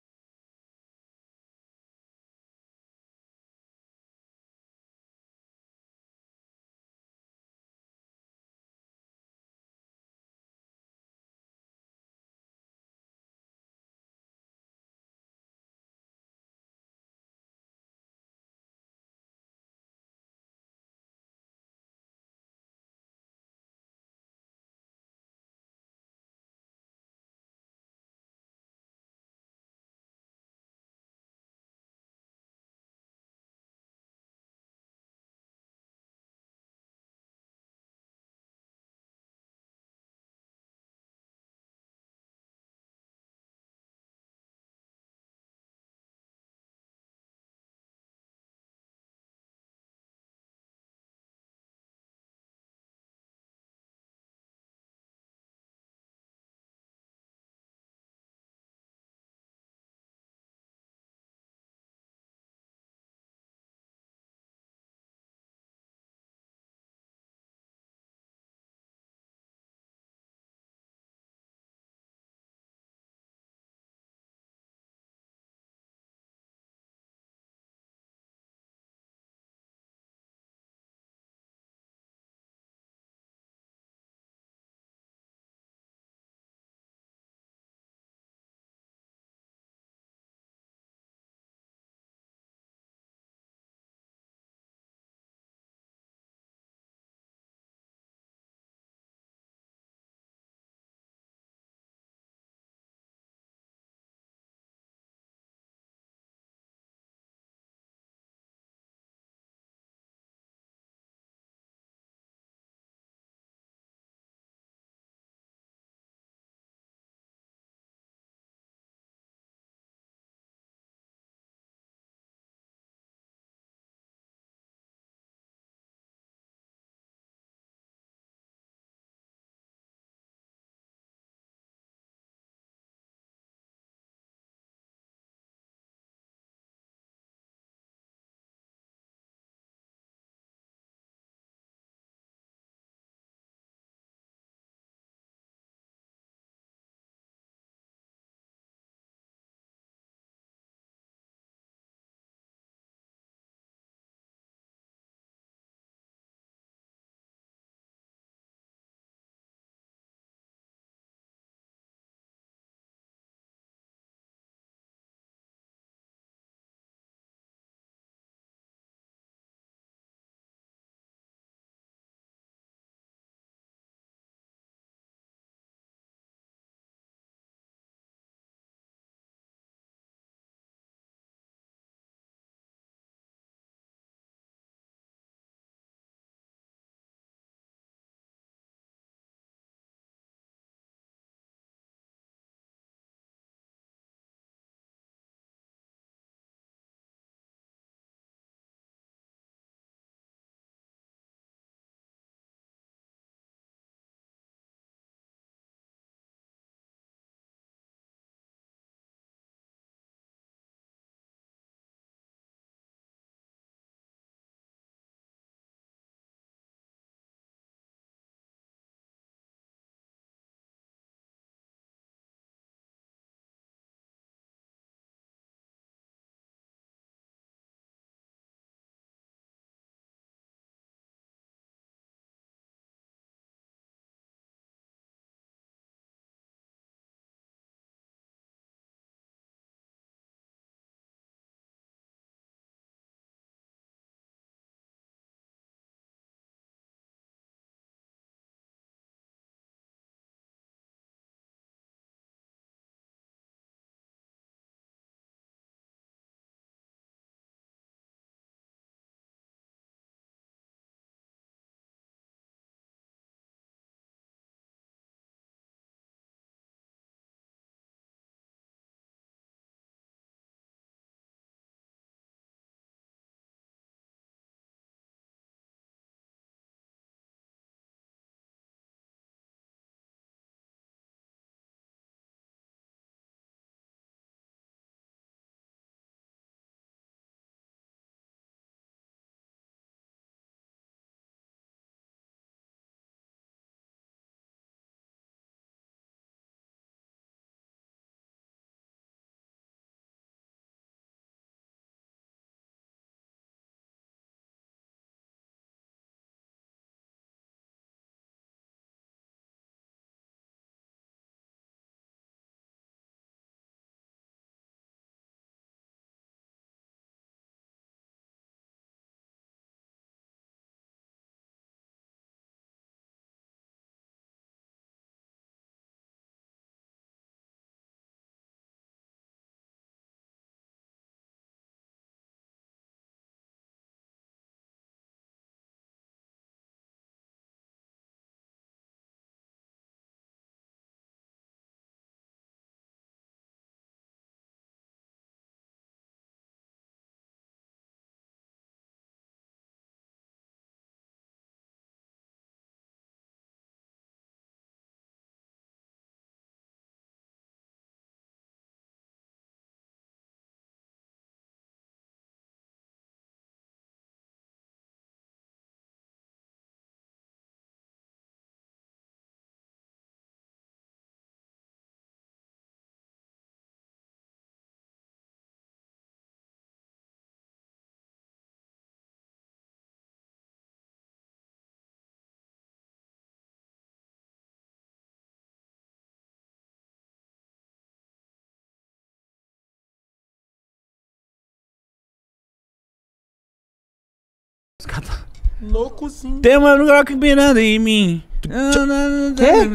[SPEAKER 5] Tem uma rock virando em mim. Que?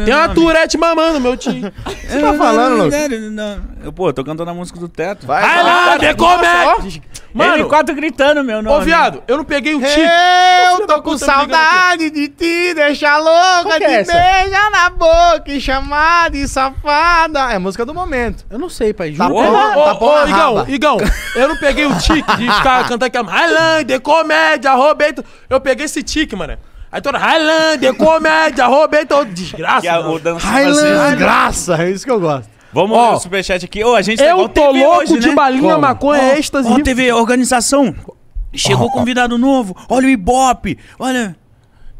[SPEAKER 5] Tem uma Turete mamando, meu tio.
[SPEAKER 2] você tá falando, louco? Eu, pô, tô cantando a música do teto. Vai, vai lá, decomete! Mano, quatro gritando meu nome. Ô, viado, eu não peguei o tique. Eu tô com saudade
[SPEAKER 3] de ti, deixa louca, te é beija na boca e chamar de safada. É música do momento. Eu não sei, pai. Juro. Tá, tá, Igão,
[SPEAKER 1] Igão, eu não peguei o tique de ficar cantando aquela Highlander, comédia, Roberto. Eu peguei esse tique, mano. Aí toda Highlander, comédia, Roberto, desgraça. Que a, é o dança
[SPEAKER 3] Highlander, desgraça, é isso que eu gosto.
[SPEAKER 2] Vamos ó, ver o superchat aqui. Ô, a gente tá Eu tá tô TV louco hoje, de né? balinha, Como? maconha, oh, êxtase. Ó, TV, organização. Chegou convidado novo. Olha o Ibope. Olha.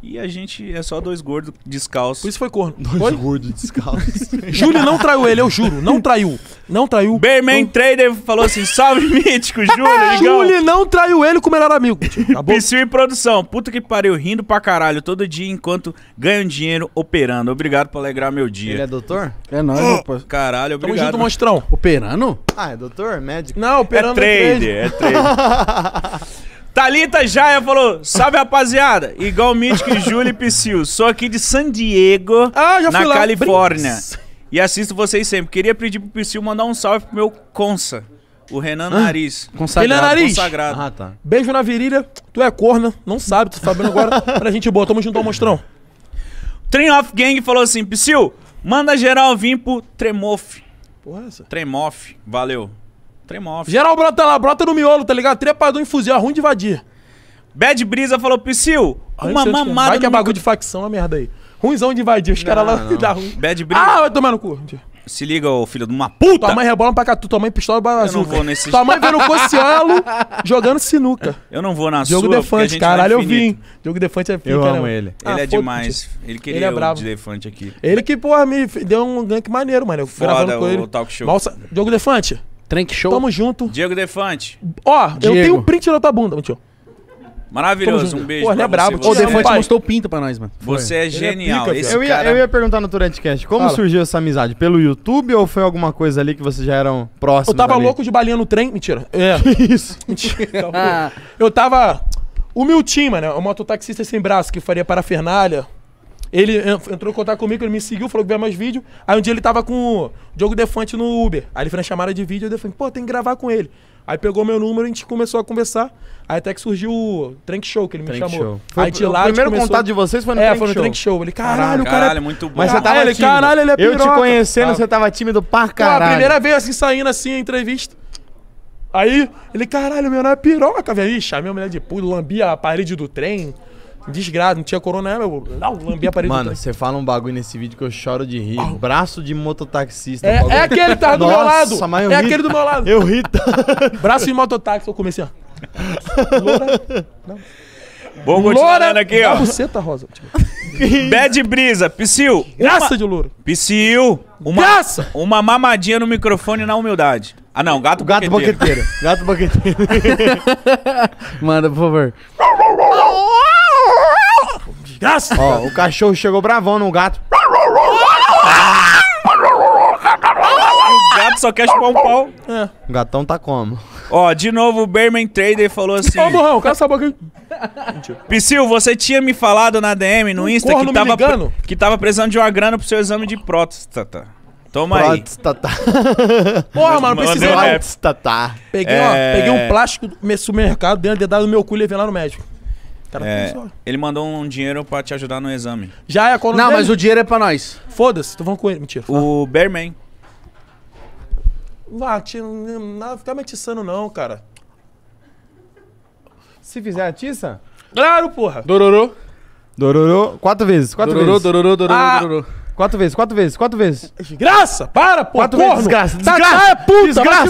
[SPEAKER 2] E a gente é só dois gordos descalços. Por isso foi corno. Dois Oi? gordos descalços. Júlio não traiu ele, eu juro. Não traiu. Não traiu. Berman não... Trader falou assim: salve mítico, Júlio. Júlio não traiu ele com o melhor amigo. Acabou. e Produção. Puta que pariu, rindo pra caralho todo dia enquanto ganho dinheiro operando. Obrigado por alegrar meu dia. Ele é doutor? É nóis, oh, rapaz. Caralho, obrigado. Tamo junto, monstrão.
[SPEAKER 1] Operando?
[SPEAKER 2] Ah, é doutor? Médico? Não, operando. É trader, é
[SPEAKER 1] trader.
[SPEAKER 2] Thalita Jaia falou: Salve rapaziada, igual Mítico e Júlio e Psyu, sou aqui de San Diego, ah, na Califórnia. E assisto vocês sempre. Queria pedir pro Psyu mandar um salve pro meu Consa, o Renan Nariz. Consagrado. Renan Nariz. Consagrado.
[SPEAKER 3] Ah, tá.
[SPEAKER 1] Beijo na virilha, tu é corna, não sabe, tu tá sabendo agora. pra gente boa,
[SPEAKER 2] tamo junto ao monstrão. Train of Gang falou assim: Psyu, manda geral vir pro Tremof. Porra, essa? Tremof, valeu. Trem Geral brota lá, brota no miolo,
[SPEAKER 1] tá ligado? Trepador em fuzil, ruim de invadir. Bad Brisa falou, Psyu, uma mamada... Que é. Vai que é bagulho de facção, a merda aí. Ruizão de invadir os caras lá não. dá ruim. Bad Brisa... Ah, vai tomar no cu. Se liga, ô filho de uma puta! Tua mãe rebola pra cá, tua mãe pistola pra bazuca. Eu não vou nesse... Tua mãe vendo o Cocielo jogando sinuca. Eu não vou na Diogo sua, Defante, é caralho, eu vim. Diogo Defante é pica, Eu amo né? ele. Ah, ele é demais. Ele queria ele é bravo. o Defante aqui. Ele que, porra, me deu um gank maneiro, mano. Eu Foda, gravando com ele. O talk show. Malsa... Diogo Defante, Trank Show. Tamo junto.
[SPEAKER 2] Diego Defante.
[SPEAKER 1] Ó, Diego. eu tenho um print na tua bunda, meu tio.
[SPEAKER 3] Maravilhoso, um beijo. Porra, é brabo. Você. O é Defante mostrou o pinto pra nós, mano. Você é, é genial. É pica, eu, ia, eu ia perguntar no Turantcast, como Fala. surgiu essa amizade? Pelo YouTube ou foi alguma coisa ali que vocês já eram próximos? Eu tava ali? louco de balinha no trem. Mentira. É. Isso.
[SPEAKER 1] Mentira. Tá eu tava. O meu time, mano, o é mototaxista sem braço que faria parafernália. Ele entrou em contato comigo, ele me seguiu, falou que vai mais vídeo. Aí um dia ele tava com o Diogo Defante no Uber. Aí ele fez uma chamada de vídeo, eu falei, pô, tem que gravar com ele. Aí pegou meu número, e a gente começou a conversar. Aí até que surgiu o Trank Show, que ele me Trank chamou. Show. aí de lá, o primeiro começou... contato de vocês foi no é, Trank Show. É, foi no Trank Show. Ele, caralho, o cara... Caralho, é é muito bom. Mas você tava ele, tímido. Caralho, ele é piroca. Eu te conhecendo, você
[SPEAKER 3] tava tímido pra caralho. Pô, a primeira
[SPEAKER 1] vez, assim, saindo assim, a entrevista. Aí, ele, caralho,
[SPEAKER 3] meu nome é piroca, velho. Ixi, a minha mulher de pulo lambia a parede do trem. Desgraça, não tinha corona, né, Não, lambi a parede. Mano, você fala um bagulho nesse vídeo que eu choro de rir. Oh. Braço de mototaxista. É, é aquele que tá do meu lado. Mas eu é ri... aquele do meu lado. Eu ri. Braço de mototaxi,
[SPEAKER 1] eu comecei, ó. Loura. Não. Bom, Loura aqui, ó. Buceta, Rosa. Tipo,
[SPEAKER 2] Bad Brisa, Psyu. Graça uma... de louro. Psyu. Uma... Graça. Uma mamadinha no microfone na humildade. Ah, não, gato Gato boqueteiro. gato boqueteiro.
[SPEAKER 3] Manda, por favor. desgraça. Ó, o cachorro chegou bravão no gato.
[SPEAKER 4] O
[SPEAKER 2] gato só quer chupar um pau.
[SPEAKER 4] É.
[SPEAKER 3] O gatão tá como? Ó, de novo o
[SPEAKER 2] Berman Trader falou assim... Ô, burrão, cala essa boca aí. Psyu, você tinha me falado na DM, no Insta, que tava, que tava precisando de uma grana pro seu exame de próstata. Toma próstata. aí. Porra, mano, precisa. Próstata. Peguei, é... ó, peguei um é.
[SPEAKER 1] plástico do mercado, dentro de dar no meu cu e levei lá no médico. Cara é,
[SPEAKER 2] ele mandou um dinheiro pra te ajudar no exame.
[SPEAKER 1] Já é a coluna Não, dele? mas o dinheiro é pra nós. Foda-se, tô falando com ele. Mentira. O tá. Bearman. Vá, não fica me não, cara.
[SPEAKER 3] Se fizer a tiça? Claro, porra. Dororô. Dororô, quatro vezes, quatro dororô, vezes. Dororô, dororô, ah. dororô. Quatro vezes, quatro vezes, quatro vezes. Desgraça! Para, porra, Quatro vezes, desgraça! Desgraça! Tatá é puta! Desgraça!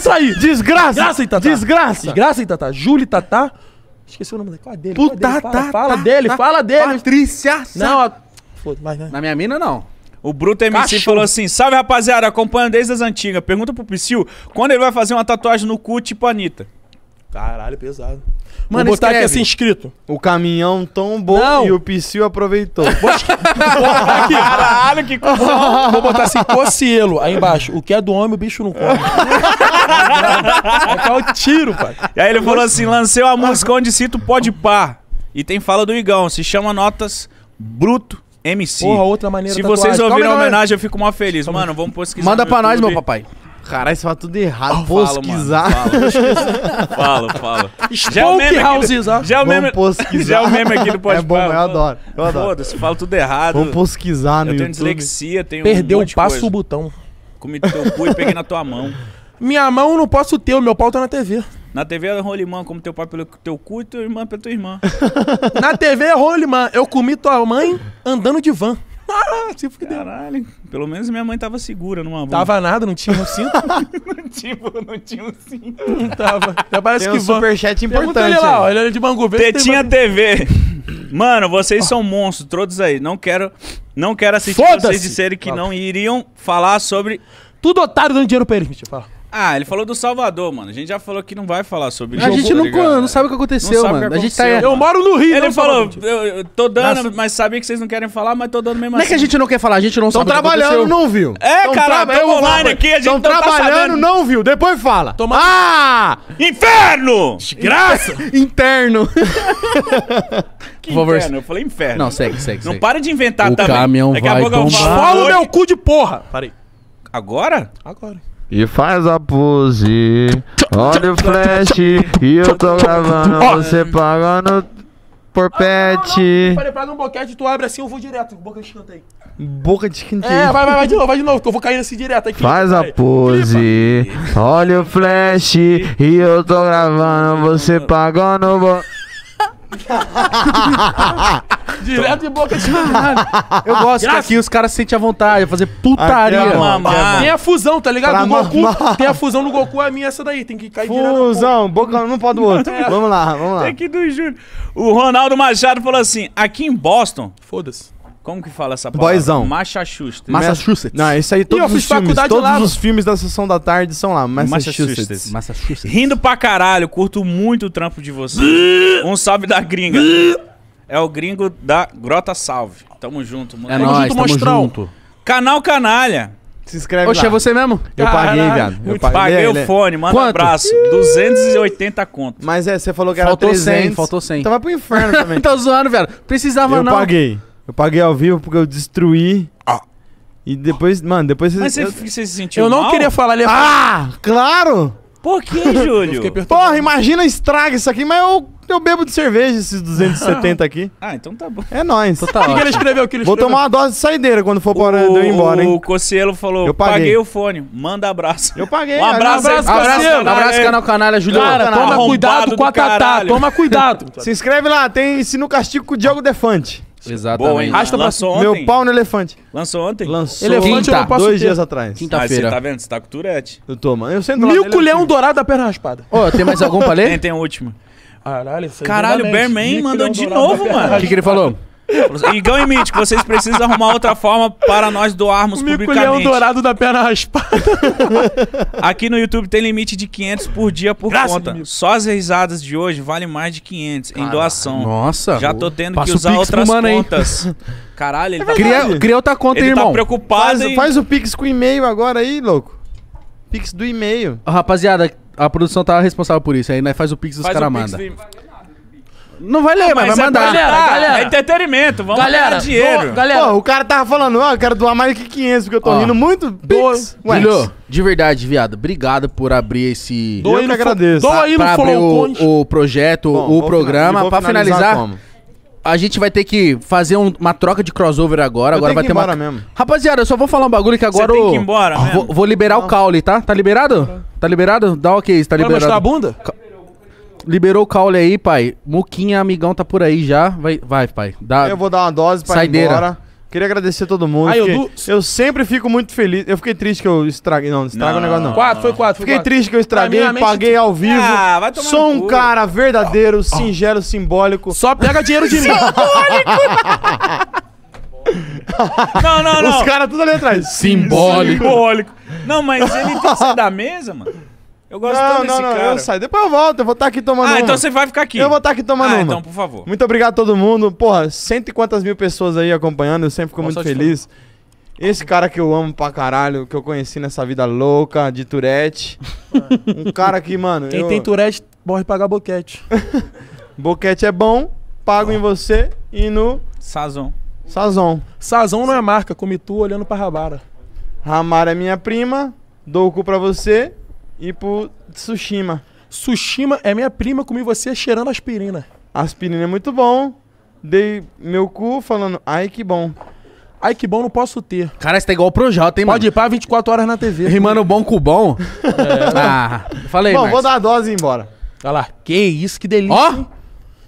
[SPEAKER 3] Desgraça! Desgraça, Itatá! Desgraça! Desgraça,
[SPEAKER 1] Itatá! Júlio Itatá!
[SPEAKER 3] Esqueci o nome dele. Qual é dele?
[SPEAKER 7] Puta, Qual é dele? Tá, fala, tá, fala tá, dele, tá, fala
[SPEAKER 1] dele. Patrícia
[SPEAKER 2] Não, a... foda né? Na minha mina, não. O Bruto MC Cachorro. falou assim: salve rapaziada, acompanho desde as antigas. Pergunta pro Psyu quando ele vai fazer uma tatuagem no cu tipo Anitta.
[SPEAKER 3] Caralho, pesado.
[SPEAKER 2] Mano, Vou botar aqui assim
[SPEAKER 3] inscrito. O caminhão tombou Não. e o Psyu aproveitou. Vou
[SPEAKER 7] aqui. Caralho,
[SPEAKER 3] que coisa. Vou botar assim, cocielo, aí
[SPEAKER 7] embaixo. O que é do homem, o bicho não come. é o tiro, pai. E aí ele
[SPEAKER 2] falou assim, lancei uma música onde cito pode pá. E tem fala do Igão, se chama Notas
[SPEAKER 3] Bruto MC. Porra, outra maneira Se tatuagem. vocês ouviram a homenagem,
[SPEAKER 2] eu fico mó feliz. Mano, vamos pesquisar Manda pra nós, meu
[SPEAKER 3] papai. Caralho, você fala tudo errado. Posquizar. Falo, falo,
[SPEAKER 4] falo. Spoke houses, Já é o meme, já é o meme aqui do podcast. É, é, é bom, eu adoro. Eu adoro.
[SPEAKER 2] Foda-se, fala tudo errado. Vamos posquizar no Eu tenho YouTube. dislexia, tenho Perdeu um o passo o botão. Comi teu cu e peguei na tua mão.
[SPEAKER 1] Minha mão não posso ter, o meu pau tá na TV.
[SPEAKER 2] Na TV é rolimã, como teu pai pelo teu cu e tua irmã pela tua irmã.
[SPEAKER 1] na TV é rolimã, eu comi tua mãe andando de van.
[SPEAKER 2] Ah, Se fudeu. Caralho. Pelo menos minha mãe tava segura numa van. Tava nada,
[SPEAKER 1] não tinha um cinto?
[SPEAKER 4] não, tinha, não tinha um cinto. Não tava.
[SPEAKER 2] Então parece Tem que um van.
[SPEAKER 3] superchat
[SPEAKER 4] importante. Olha lá,
[SPEAKER 2] olha de Bangu. Tetinha TV. Mano, vocês são monstros, todos aí. Não quero, não quero assistir vocês disserem que não iriam falar sobre...
[SPEAKER 1] Tudo otário dando dinheiro pra eles, Michel. Fala.
[SPEAKER 2] Ah, ele falou do Salvador, mano. A gente já falou que não vai falar sobre isso. A gente não, tá não,
[SPEAKER 1] sabe o que aconteceu, mano. Que aconteceu, a gente tá... Eu moro no Rio, Ele falou,
[SPEAKER 2] eu, eu, tô dando, Nossa. mas sabia que vocês não querem falar, mas tô dando mesmo não assim. Não é que a assim. gente não quer falar, a gente não sabe. Estão trabalhando, não viu? É, Tão caralho, estamos
[SPEAKER 1] online vou... aqui, a gente Tão não tá trabalhando, tá não
[SPEAKER 3] viu? Depois fala. Toma... Ah!
[SPEAKER 1] Inferno! Desgraça! interno. que Por inferno? Eu falei inferno. Não, segue,
[SPEAKER 2] segue. Não segue. para de inventar o também. O caminhão Daqui vai
[SPEAKER 3] bombar.
[SPEAKER 7] Fala o meu cu de porra. Parei.
[SPEAKER 3] Agora? Agora. E faz a pose, olha o flash e eu tô gravando você pagando por ah, pet. falei,
[SPEAKER 1] pra um boquete, tu abre assim, eu vou direto. Boca de escanteio.
[SPEAKER 3] Boca de escanteio. É,
[SPEAKER 1] vai, vai, vai de novo, vai de novo, que eu vou caindo assim direto aqui. Faz a
[SPEAKER 3] pose, olha o flash e eu tô gravando você pagando.
[SPEAKER 4] Direto de boca de nada. Eu gosto que aqui
[SPEAKER 1] os caras sentem a vontade, de fazer putaria. é
[SPEAKER 4] Tem a
[SPEAKER 3] fusão, tá ligado? Do Goku. Tem a fusão do Goku, é a minha é essa daí. Tem que cair direto. Fusão, boca não pode do outro. É. Vamos lá, vamos lá.
[SPEAKER 2] do O Ronaldo Machado falou assim: aqui em Boston, Foda-se. Como que fala essa palavra? Boyzão. Massachusetts. Massachusetts.
[SPEAKER 3] Não, isso aí todos os filmes, todos lá. os filmes da sessão da tarde são lá, Massachusetts. Massachusetts. Rindo pra caralho, curto
[SPEAKER 2] muito o trampo de vocês. um salve da gringa. é o gringo da Grota Salve. Tamo junto, mano. É tamo nóis, junto, tamo mostrão. junto. Canal Canalha. Se inscreve Oxe, lá. é você
[SPEAKER 1] mesmo? Eu Caralho, paguei, viado. Eu paguei, paguei o é- fone, manda Quanto? abraço. 280
[SPEAKER 2] conto.
[SPEAKER 3] Mas é, você falou que faltou 300. 100, faltou 100. Tava pro inferno também. tá zoando, velho. Precisava eu não. Eu paguei. Eu paguei ao vivo porque eu destruí. Ah. E depois, mano, depois Mas você, eu, você se sentiu. Eu não queria falar ali. Ah, claro! Por que, Júlio? Porra, imagina estraga isso aqui, mas eu, eu bebo de cerveja esses 270 aqui. ah, então tá bom. É nóis. Então tá o que ele escreveu aqui? Ele Vou escreveu. tomar uma dose de saideira quando for para eu ir embora, hein? O Cocielo falou, eu paguei. paguei. o
[SPEAKER 2] fone. Manda abraço. Eu paguei. Um abraço, é, um abraço, aí, abraço, abraço, né? abraço canal Canalha, Júlio. Cara, canal. toma cuidado com a Tatá, toma cuidado. se
[SPEAKER 3] inscreve lá, tem Sino Castigo com o Diogo Defante. Exatamente. Boa, hein? Rasta Lançou ontem. Meu pau no elefante.
[SPEAKER 1] Lançou
[SPEAKER 2] ontem? Lançou. É elefante Quinta. eu não Dois ter. dias atrás. Quinta-feira. Ah, você tá vendo? Você tá com turete. Eu tô, mano. Eu sento Mil né, colhão
[SPEAKER 1] dourado da perna raspada. Ô, oh, tem mais algum pra ler? tem,
[SPEAKER 2] tem o um último. Caralho,
[SPEAKER 4] Caralho, Bearman mandou de novo, mano. O que, que ele
[SPEAKER 2] falou? Igão e Mítico, vocês precisam arrumar outra forma para nós doarmos Mico publicamente. Leão dourado
[SPEAKER 1] da perna raspada.
[SPEAKER 2] Aqui no YouTube tem limite de 500 por dia por Graças conta. Só as risadas de hoje valem mais de 500 Caralho. em doação. Nossa. Já tô tendo que usar outras contas. Aí. Caralho, ele é tá... Cria, cria outra conta, ele irmão. Ele tá preocupado faz, faz o
[SPEAKER 3] Pix com e-mail agora aí,
[SPEAKER 1] louco. Pix do e-mail. rapaziada, a produção tá responsável por isso. Aí nós faz o Pix dos
[SPEAKER 4] caras mandam.
[SPEAKER 3] Não vai ler, mas,
[SPEAKER 2] mas vai é mandar. É, galera, tá, galera. é entretenimento,
[SPEAKER 3] vamos galera, ganhar dinheiro. galera. Pô, o cara tava falando, ó, oh, eu quero doar mais que 500, porque eu tô ó, rindo muito. Doa. Filho,
[SPEAKER 1] de verdade, viado, obrigado por abrir esse... Doa agradeço. Doa aí no pra abrir o, o projeto, Bom, o programa. Pra finalizar... a gente vai ter que fazer um, uma troca de crossover agora. Eu agora vai ter uma. Mesmo. Rapaziada, eu só vou falar um bagulho que agora. Você tem que ir embora, vou, vou, liberar o caule, tá? Tá liberado? Tá liberado? Dá ok, tá liberado. Vai mostrar a bunda? Ca... Liberou o caule aí, pai. Muquinha, amigão, tá por aí já. Vai, vai pai. Dá... Eu vou
[SPEAKER 3] dar uma dose pra Saideira. ir embora. Queria agradecer a todo mundo. Ah, eu, du... eu, sempre fico muito feliz. Eu fiquei triste que eu estraguei. Não, não estraga o negócio, não. Quatro, foi quatro. Fiquei quatro. triste que eu estraguei, mente... paguei ao vivo. Ah, vai tomar Sou um cara verdadeiro, singelo, simbólico. Só pega dinheiro de mim. Simbólico! não, não, não. Os caras tudo ali atrás. Simbólico. Simbólico.
[SPEAKER 2] Não, mas ele tem que ser da mesa, mano. Eu gosto não, tanto desse não, não, eu saio.
[SPEAKER 3] Depois eu volto, eu vou estar tá aqui tomando Ah, uma. então você vai ficar aqui. Eu vou estar tá aqui tomando ah, uma. então, por favor. Muito obrigado a todo mundo. Porra, cento e quantas mil pessoas aí acompanhando, eu sempre fico muito feliz. Esse cara que eu amo pra caralho, que eu conheci nessa vida louca de Tourette. um cara que, mano... Quem eu... tem Tourette morre pagar boquete. boquete é bom, pago em você e no... Sazon. Sazon. Sazon não é marca, comi tu olhando pra Ramara. Ramara é minha prima, dou o cu pra você e pro Tsushima. Tsushima é minha prima, comi você cheirando aspirina. Aspirina é muito bom. Dei meu cu falando, ai que bom. Ai, que bom, não posso ter.
[SPEAKER 1] Cara, você tá igual pro Projota, hein, Pode mano? Pode ir pra 24 horas na TV. Rimando bom com bom. É. Ah, falei, Bom, vou dar
[SPEAKER 3] a dose e ir embora. Olha lá. Que
[SPEAKER 1] isso, que delícia. Ó! Oh?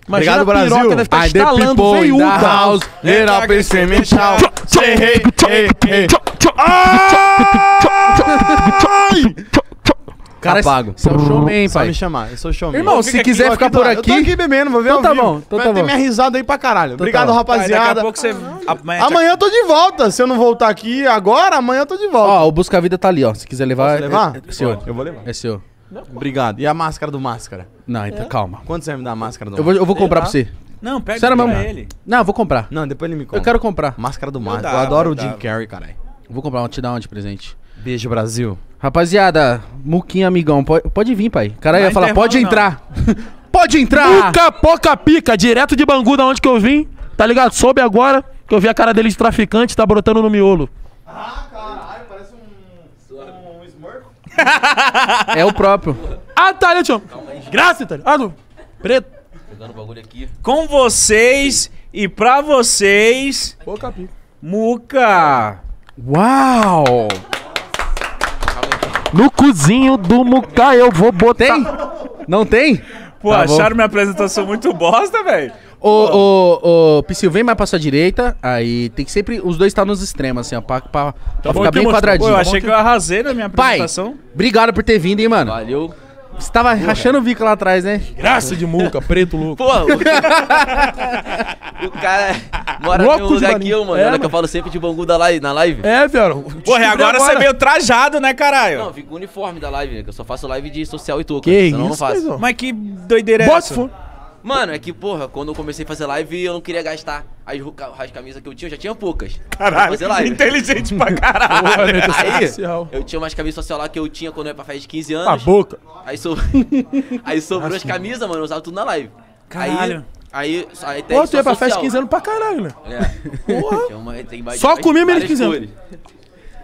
[SPEAKER 1] Imagina Obrigado, a piroca Brasil. deve estar tá instalando veiuda. House, little
[SPEAKER 4] piece of
[SPEAKER 3] me Cara, Apago. Tá você é o uhum. showman, pai. Só me chamar, eu sou showman. Irmão, se quiser aqui, ficar por aqui... Eu tô aqui bebendo, vou ver então tá bom, então tá bom. minha risada aí pra caralho. Então Obrigado, tá rapaziada. daqui a pouco você... Amanhã, amanhã eu tô de volta. Se eu não voltar aqui agora, amanhã eu tô de volta. Ó, o Busca Vida tá ali, ó. Se quiser levar... Posso é levar? É, é seu. Eu vou levar. É seu. Obrigado. E a máscara do Máscara? Não, então é. calma. Quando você vai me dar a máscara do eu Máscara? Vou, eu vou, comprar pra você. Não, pega pra ele.
[SPEAKER 1] Não, eu vou comprar. Não, depois ele me compra. Eu quero comprar. Máscara do Máscara. Eu adoro o Jim Carrey, caralho. Vou comprar, vou te dar um de presente. Beijo, Brasil. Rapaziada, Muquinha, amigão, pode, pode vir, pai. Caralho, ia falar, pode não. entrar. pode entrar! Muca, poca, pica, direto de Bangu, da onde que eu vim, tá ligado? Soube agora que eu vi a cara dele de traficante, tá brotando no miolo. Ah, caralho, parece um. um, um smurf. é o próprio. Ah, tá, ali, tio? Graça, Itália. Ah, do...
[SPEAKER 2] Preto.
[SPEAKER 8] Pegando bagulho aqui.
[SPEAKER 2] Com vocês e pra vocês.
[SPEAKER 8] pica.
[SPEAKER 1] Muca! Uau! No cozinho do Muca eu vou botar. Tem? Não tem? Pô, tá acharam bom. minha apresentação muito bosta, velho. Ô, ô, ô, Psyu, vem mais pra sua direita. Aí tem que sempre. Os dois estar tá nos extremos, assim, ó. Pra, pra, tá pra ficar bem quadradinho. Pô, eu achei que eu
[SPEAKER 2] arrasei na
[SPEAKER 1] minha Pai, Obrigado por ter vindo, hein, mano. Valeu. Você tava Porra. rachando o bico lá atrás, né? Graça de muca, preto louco. Pô, o...
[SPEAKER 8] o cara mora louco no lugar que mano. É, mano. que eu falo sempre de Bangu da live, na live. É, velho. Porra, tipo, agora, agora você veio é trajado, né, caralho? Não, fico com uniforme da live, né? Que eu só faço live de social e toco. Que isso, não faço. Mas que doideira é Bota essa? Mano, é que, porra, quando eu comecei a fazer live, eu não queria gastar as, as camisas que eu tinha, eu já tinha poucas. Caralho, fazer live.
[SPEAKER 2] inteligente pra caralho. Né, aí, tá
[SPEAKER 8] social. eu tinha umas camisas social lá que eu tinha quando eu ia pra festa de 15 anos. A boca. Aí, so... aí sobrou Nossa. as camisas, mano, eu usava tudo na live. Caralho. Aí, aí tem Pô, tu ia pra festa de 15
[SPEAKER 1] anos pra caralho, né?
[SPEAKER 8] É. Porra. Uma, mais, Só comer menos 15 anos.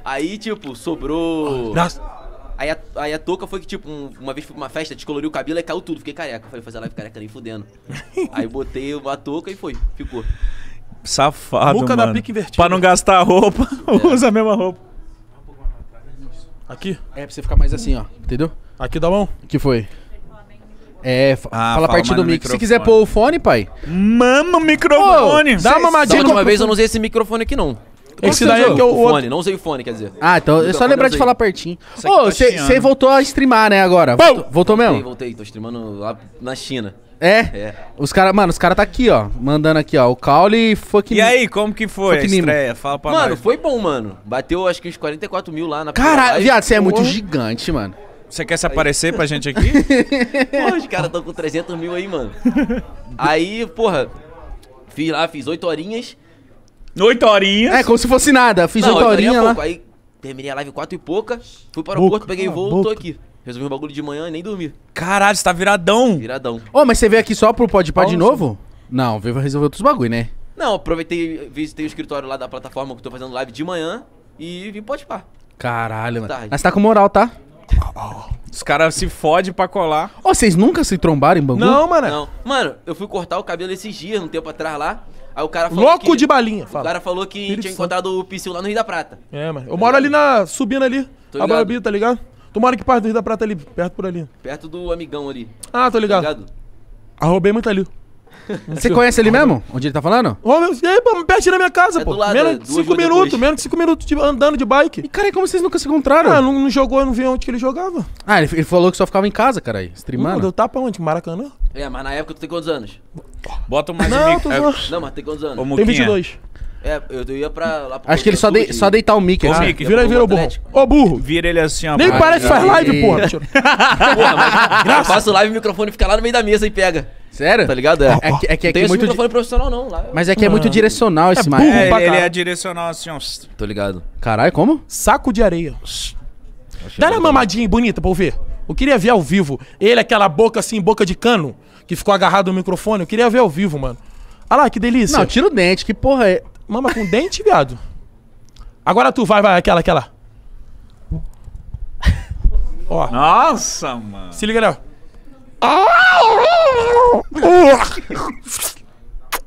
[SPEAKER 8] Aí, tipo, sobrou... Nossa. Aí a, aí a touca foi que, tipo, um, uma vez fui pra uma festa, descoloriu o cabelo e caiu tudo, fiquei careca. Falei, fazer live careca nem fudendo. aí botei uma touca e foi, ficou. Safado, Muca mano. da pique invertida.
[SPEAKER 1] Pra não gastar roupa, é. usa a mesma roupa. Aqui? É, pra você ficar mais assim, ó. Entendeu? Aqui da mão? Que foi? É, fa ah, fala a partir do mic. Se quiser pôr o fone, pai.
[SPEAKER 4] Mama
[SPEAKER 1] o microfone! Oh, dá uma mamadinha. Da última vez eu não usei esse
[SPEAKER 8] microfone aqui, não. É esse daí é que eu. É o fone, outro... não usei o fone, quer dizer. Ah, então, então eu só lembrar de falar pertinho. É Ô, você né?
[SPEAKER 1] voltou a streamar, né, agora? Voltou, voltou voltei, mesmo?
[SPEAKER 8] Voltei, tô streamando lá na China. É? é.
[SPEAKER 1] Os cara mano, os caras tá aqui, ó. Mandando aqui, ó. O Caule fucking. E aí, como que foi a estreia? Fala
[SPEAKER 8] pra mano, nós. Mano, foi bom, mano. Bateu acho que uns 44 mil lá na Caralho, viado, você é muito
[SPEAKER 1] gigante, mano.
[SPEAKER 8] Você quer se aí... aparecer pra gente aqui? Pô, os caras tão com 300 mil aí, mano. aí, porra, fiz lá, fiz 8 horinhas. Oito horinhas. É, como
[SPEAKER 1] se fosse nada. Fiz oito horinhas lá. Aí
[SPEAKER 8] terminei a live quatro e pouca, fui para o aeroporto, peguei voo, boca. tô aqui. Resolvi o bagulho de manhã e nem dormi. Caralho, você tá viradão. Viradão. Ô,
[SPEAKER 1] oh, mas você veio aqui só pro par de novo? Não, veio resolver outros bagulho, né?
[SPEAKER 8] Não, aproveitei, visitei o escritório lá da plataforma que eu tô fazendo live de manhã e vim par Caralho, mano. Tarde. Mas tá com moral, tá? Os caras se fodem pra colar.
[SPEAKER 1] Ô, oh, vocês nunca se trombaram em bagulho Não, mano.
[SPEAKER 8] Não. Mano, eu fui cortar o cabelo esses dias, um tempo atrás lá. Aí o cara falou. Louco que, de balinha, fala. O cara falou que Espírito tinha encontrado Santo. o Psyll lá no Rio da Prata. É, mas. Eu moro ali
[SPEAKER 1] na. subindo ali. Tô a Barabi, tá ligado? Tu mora em que parte do Rio da Prata ali? Perto por ali.
[SPEAKER 8] Perto do amigão ali. Ah, tô ligado. Tá ligado?
[SPEAKER 1] Arrobei muito ali. Você conhece ele mesmo?
[SPEAKER 8] Onde ele tá falando?
[SPEAKER 1] Ô, meu, e aí, pô, perde da minha casa, É pô. lado, menos de cinco minutos, depois. menos de cinco minutos de- andando de E, bike. cara, como vocês nunca se encontraram? Ah, não, não jogou, eu não vi onde que ele jogava. Ah, ele, ele falou que só ficava em casa, cara, aí, streamando. streamando. deu tapa onde? Maracanã?
[SPEAKER 8] É, mas na época tu tem quantos anos? Bota mais Não, um tô Não, mas tem quantos anos? Ô, Tem 22. É, eu ia pra lá pro Acho que ele só, de, só deitar
[SPEAKER 1] o Mickey. Ô, né? Mickey, vira e vira o burro. Ô, burro.
[SPEAKER 8] Vira ele assim, ó. Nem parece que faz live, porra. porra, mas eu faço live, o microfone fica lá no meio da mesa e pega. Sério? Tá ligado? É, é que é, que
[SPEAKER 1] é, que é muito microfone
[SPEAKER 8] profissional não lá.
[SPEAKER 2] Mas é que é
[SPEAKER 1] muito ah. direcional esse é burro é, Ele é
[SPEAKER 2] direcional assim, ó.
[SPEAKER 8] Tô ligado.
[SPEAKER 1] Caralho, como? Saco de areia. Dá uma mamadinha bonita pra eu ver. Eu queria ver ao vivo. Ele, aquela boca assim, boca de cano, que ficou agarrado no microfone. Eu queria ver ao vivo, mano. Olha lá, que delícia. Não, tira o dente, que porra é.
[SPEAKER 7] Mama com dente, viado. Agora tu vai, vai, aquela, aquela. Ó. Nossa, mano. Se liga, Léo.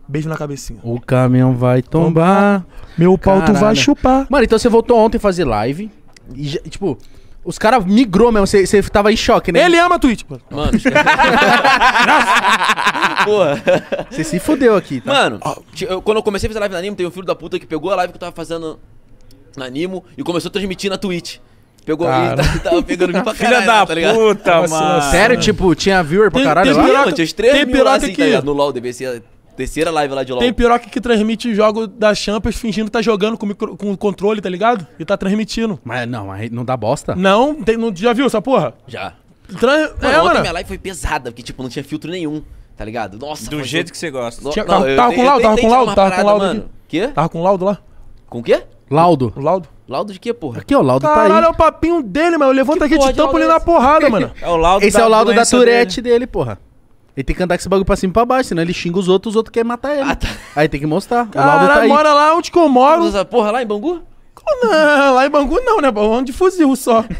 [SPEAKER 1] Beijo na cabecinha. O caminhão vai tombar. Meu pau tu vai chupar. Mano, então você voltou ontem fazer live. E, tipo, os caras migrou mesmo, você tava em choque, né? Ele ama a Twitch,
[SPEAKER 8] mano. Mano, Porra. É você se fudeu aqui, tá? Mano, eu, quando eu comecei a fazer live na Animo, tem um filho da puta que pegou a live que eu tava fazendo na Animo e começou a transmitir na Twitch. Pegou cara. a tá, tava pegando mim pra caralho. Filha da tá ligado? puta, mano. Sério,
[SPEAKER 1] tipo, tinha viewer pra caralho tem, tem lá? Pirata, tinha uns 3 tem mil lá, assim, que... tá ligado? No
[SPEAKER 8] LoL, devia ser Terceira live lá de LOL. Tem
[SPEAKER 1] piroca que transmite jogo da Champions fingindo que tá jogando com, micro, com o controle, tá ligado? E tá transmitindo. Mas não, mas não dá bosta. Não, tem, não já viu essa porra?
[SPEAKER 8] Já. Trans... Mano, é, ontem mano. minha live foi pesada, porque, tipo, não tinha filtro nenhum, tá ligado? Nossa, Do jeito que você gosta. Tinha, não, tava, eu, com laudo, tava com laudo, tava com laudo. Mano. Quê?
[SPEAKER 1] Tava com laudo lá. Com o quê? Laudo. Laudo. Laudo de quê, porra? Aqui, ó, o laudo Caralho, tá aí. Caralho, é o papinho dele, mano. Levanta aqui, te tampo ali é na porrada, mano. É o laudo Esse é o laudo da Turete dele. dele, porra. Ele tem que andar com esse bagulho pra cima e pra baixo, senão ele xinga os outros, os outros querem matar ele. Ah, tá. Aí tem que mostrar. Caralho, tá aí. mora lá onde que eu moro. porra lá em Bangu? Não, lá em Bangu não, né? É onde de fuzil só.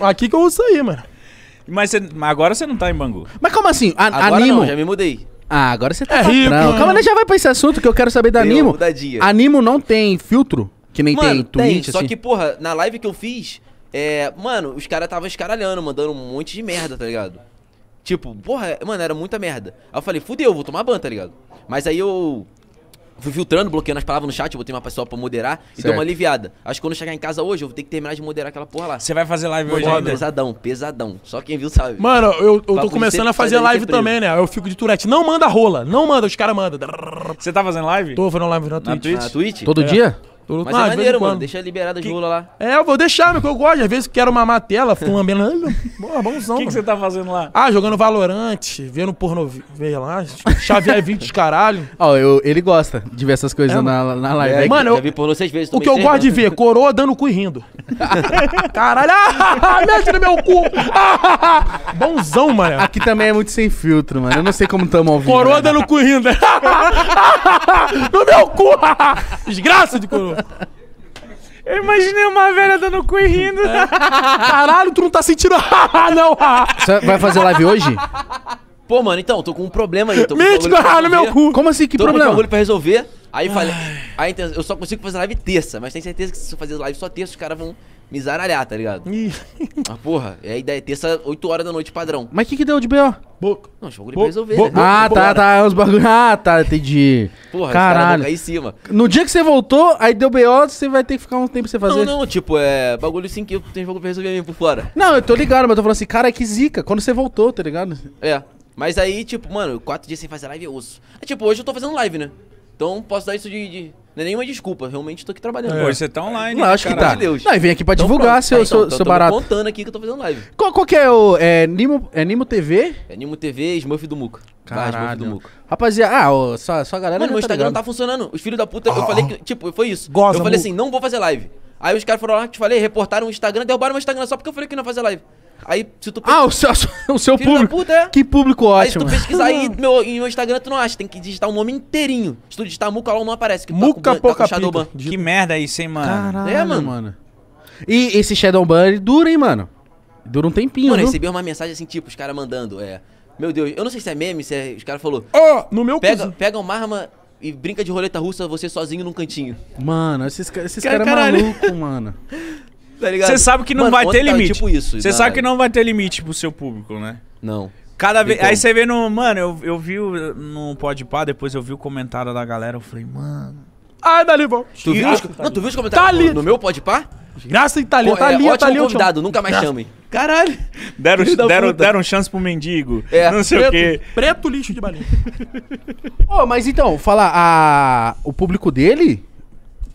[SPEAKER 2] Aqui que eu uso aí, mano. Mas cê- mas
[SPEAKER 1] agora você não tá em Bangu. Mas como assim? A- Agora animo? não, já me mudei. Ah, agora você tá É rico, patrão. Calma, né? Já vai pra esse assunto que eu quero saber da Dei Da Animo. Animo não tem filtro? Que nem tem Mano, tem, Twitch, só assim? que,
[SPEAKER 8] porra, na live que eu fiz, é, mano, os caras estavam escaralhando, mandando um monte de merda, tá ligado? Tipo, porra, mano, era muita merda. Aí eu falei, fudeu, vou tomar ban, tá ligado? Mas aí eu fui filtrando, bloqueando as palavras no chat, botei uma pessoa pra moderar certo. e deu uma aliviada. Acho que quando eu chegar em casa hoje, eu vou ter que terminar de moderar aquela porra lá. Você vai fazer live hoje ainda? Pesadão, pesadão. Só quem viu sabe. Mano,
[SPEAKER 1] eu, eu
[SPEAKER 7] tô começando a fazer live também, né? Eu fico de turete. Não manda rola, não manda, os caras mandam. Você tá fazendo live? Tô fazendo live na Twitch. Na Twitch? Todo é. dia? Mas é maneiro, mano.
[SPEAKER 8] Deixa liberada a que... Jula
[SPEAKER 2] lá.
[SPEAKER 1] É, eu vou deixar, meu, que eu gosto. Às vezes quero mamar a tela, fico lambendo. Boa, bonzão. O que, você tá fazendo lá? Ah, jogando Valorante, vendo porno. Veja lá, Xavier 20 caralho. Ó, eu, ele gosta de ver essas coisas é, na, na live. É, é mano, eu, já vi porno seis vezes, o que eu gosto de ver,
[SPEAKER 8] coroa dando cu e rindo. caralho, ah, ah, ah mexe no meu cu. Ah, ah bonzão,
[SPEAKER 1] mano. Aqui também é muito sem filtro, mano. Eu não sei como tamo ouvindo. Coroa né? dando cu e rindo. no meu cu. Desgraça de coroa. Eu imaginei uma velha dando cu e rindo. É. Caralho, tu não tá sentindo. não! Você vai fazer live hoje?
[SPEAKER 8] Pô, mano, então, tô com um problema aí. Tô com Mítico, um no meu cu. Como assim? Que tô problema? Tô com um bagulho pra resolver. Aí falei. Aí, então, eu só consigo fazer live terça, mas tenho certeza que se eu fazer live só terça, os caras vão me zaralhar, tá ligado? Ih. Mas ah, porra, é a ideia terça, 8 horas da noite padrão. Mas o que, que deu
[SPEAKER 1] de B.O.? Boca. Não, jogo de pra resolver. Bo né? ah, tá, tá. É uns bagulho. Ah, tá, entendi. Porra, Caralho. Cair em cima. No dia que você voltou, aí deu B.O., você vai ter que ficar um tempo você fazer. Não, não,
[SPEAKER 8] tipo, é. Bagulho assim que tem jogo pra resolver mesmo por fora. Não,
[SPEAKER 1] eu tô ligado, mas eu tô falando assim, cara, é que zica. Quando você voltou, tá ligado?
[SPEAKER 8] É. Mas aí, tipo, mano, quatro dias sem fazer live é osso. É, tipo, hoje eu tô fazendo live, né? Então posso dar isso de... de... Não é nenhuma desculpa, realmente tô aqui trabalhando. É. Pô, você tá online. Não, acho que tá. De Deus.
[SPEAKER 1] Não, e vem aqui pra então, divulgar seu, aí, então, seu, então seu barato. contando
[SPEAKER 8] aqui que eu tô fazendo live.
[SPEAKER 1] Qual, qual que é o. É Nimo, é Nimo TV? É Nimo TV e Smurf do Muco. Caralho. Do Muco. Rapaziada, ah, ó, só, só a galera. Mano, meu tá Instagram não tá
[SPEAKER 8] funcionando. Os filhos da puta, oh, eu falei ah. que. Tipo, foi isso. Goza, eu falei assim, não vou fazer live. Aí os caras foram lá, te falei, reportaram o Instagram, derrubaram o Instagram só porque eu falei que não ia fazer live. Aí se tu. Ah, o seu, o seu público. Puta, é. Que público ótimo. Aí se tu pesquisar aí meu, em meu Instagram, tu não acha. Tem que digitar o nome inteirinho. Se tu digitar o não aparece. Que tá Muca tá Poca tá Que merda é isso, hein, mano? Caralho, é, mano.
[SPEAKER 1] mano. E esse Shadowban, ele dura, hein, mano? Dura um tempinho, Mano, eu recebi
[SPEAKER 8] uma mensagem assim, tipo, os caras mandando, é... Meu Deus, eu não sei se é meme, se é... Os caras falaram... Ó, oh, no meu pega, cozinho. pega uma arma e brinca de roleta russa você sozinho num cantinho.
[SPEAKER 1] Mano, esses, esses
[SPEAKER 8] caras cara é malucos,
[SPEAKER 1] mano.
[SPEAKER 4] Tá ligado? Você sabe que não Mano, vai ter limite. Tipo isso.
[SPEAKER 2] Você sabe que não vai ter limite pro seu público, né? Não. Cada vez. Aí você vê no. Mano, eu, eu vi o, no Pode Pá, depois eu vi o comentário da
[SPEAKER 8] galera, eu falei, mano.
[SPEAKER 1] Ah, Dali bom. Tu viu, os, ah, não, tu viu os tá comentários tá no, ali. no
[SPEAKER 8] meu Pode Pá? Graça
[SPEAKER 2] Itália, tá ali, tá, é, tá ali. convidado, nunca mais chame.
[SPEAKER 1] Caralho. Deram, deram, deram
[SPEAKER 2] chance pro mendigo. É. Não sei preto, o quê.
[SPEAKER 1] Preto lixo de balinha. Ô, oh, mas então, falar a... o público dele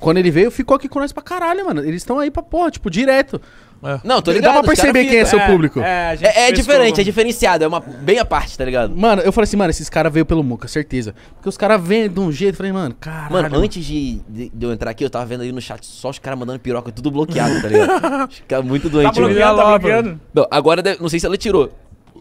[SPEAKER 1] quando ele veio, ficou aqui com nós pra caralho, mano. Eles estão aí pra porra, tipo, direto. É. Não, tô ligado. Dá pra perceber quem é, seu é, público. É, é, é diferente, é
[SPEAKER 8] diferenciado. É uma bem a parte, tá ligado? Mano, eu
[SPEAKER 1] falei assim, mano, esses caras veio pelo Muca, certeza. Porque os caras vêm de um jeito, eu falei, mano, caralho. Mano, antes
[SPEAKER 8] de, de, eu entrar aqui, eu tava vendo aí no chat só os caras mandando piroca, tudo bloqueado, tá ligado? Fica muito doente. Tá bloqueado, tá bloqueado. Não, agora, não sei se ela tirou.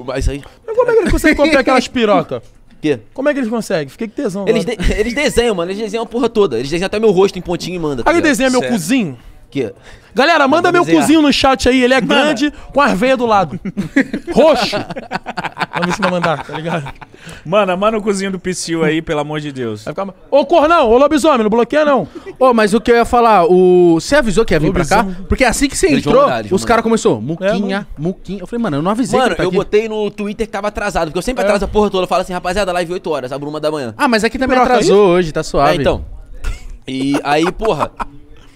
[SPEAKER 8] Mas aí... Mas como é que ele consegue comprar aquelas pirocas? quê? Como é que eles conseguem? Fiquei com tesão. Eles, de, eles desenham, mano. Eles desenham a porra toda. Eles desenham até meu rosto em pontinho e manda. Tá Aí ligado? desenha meu cozinho. Que...
[SPEAKER 1] Galera, manda meu cozinho no chat aí, ele é Mano. grande, com as veias do lado. Roxo.
[SPEAKER 2] Vamos ver se vai mandar, tá ligado? Mano, manda o cozinho do Psyu aí, pelo amor de Deus. Vai ficar...
[SPEAKER 1] Ô, Cornão, ô lobisomem, não bloqueia não. Ô, mas o que eu ia falar, o... você avisou que ia vir lobisomem. pra cá?
[SPEAKER 8] Porque assim que você entrou, os caras começou, é, muquinha,
[SPEAKER 1] é, muquinha. Eu falei, mano, eu não avisei Mano, tá eu aqui.
[SPEAKER 8] botei no Twitter que tava atrasado, porque eu sempre é. atraso a porra toda. Eu falo assim, rapaziada, live 8 horas, a bruma da manhã. Ah, mas aqui também atrasou aí?
[SPEAKER 1] hoje, tá suave. É, então.
[SPEAKER 8] E aí, porra...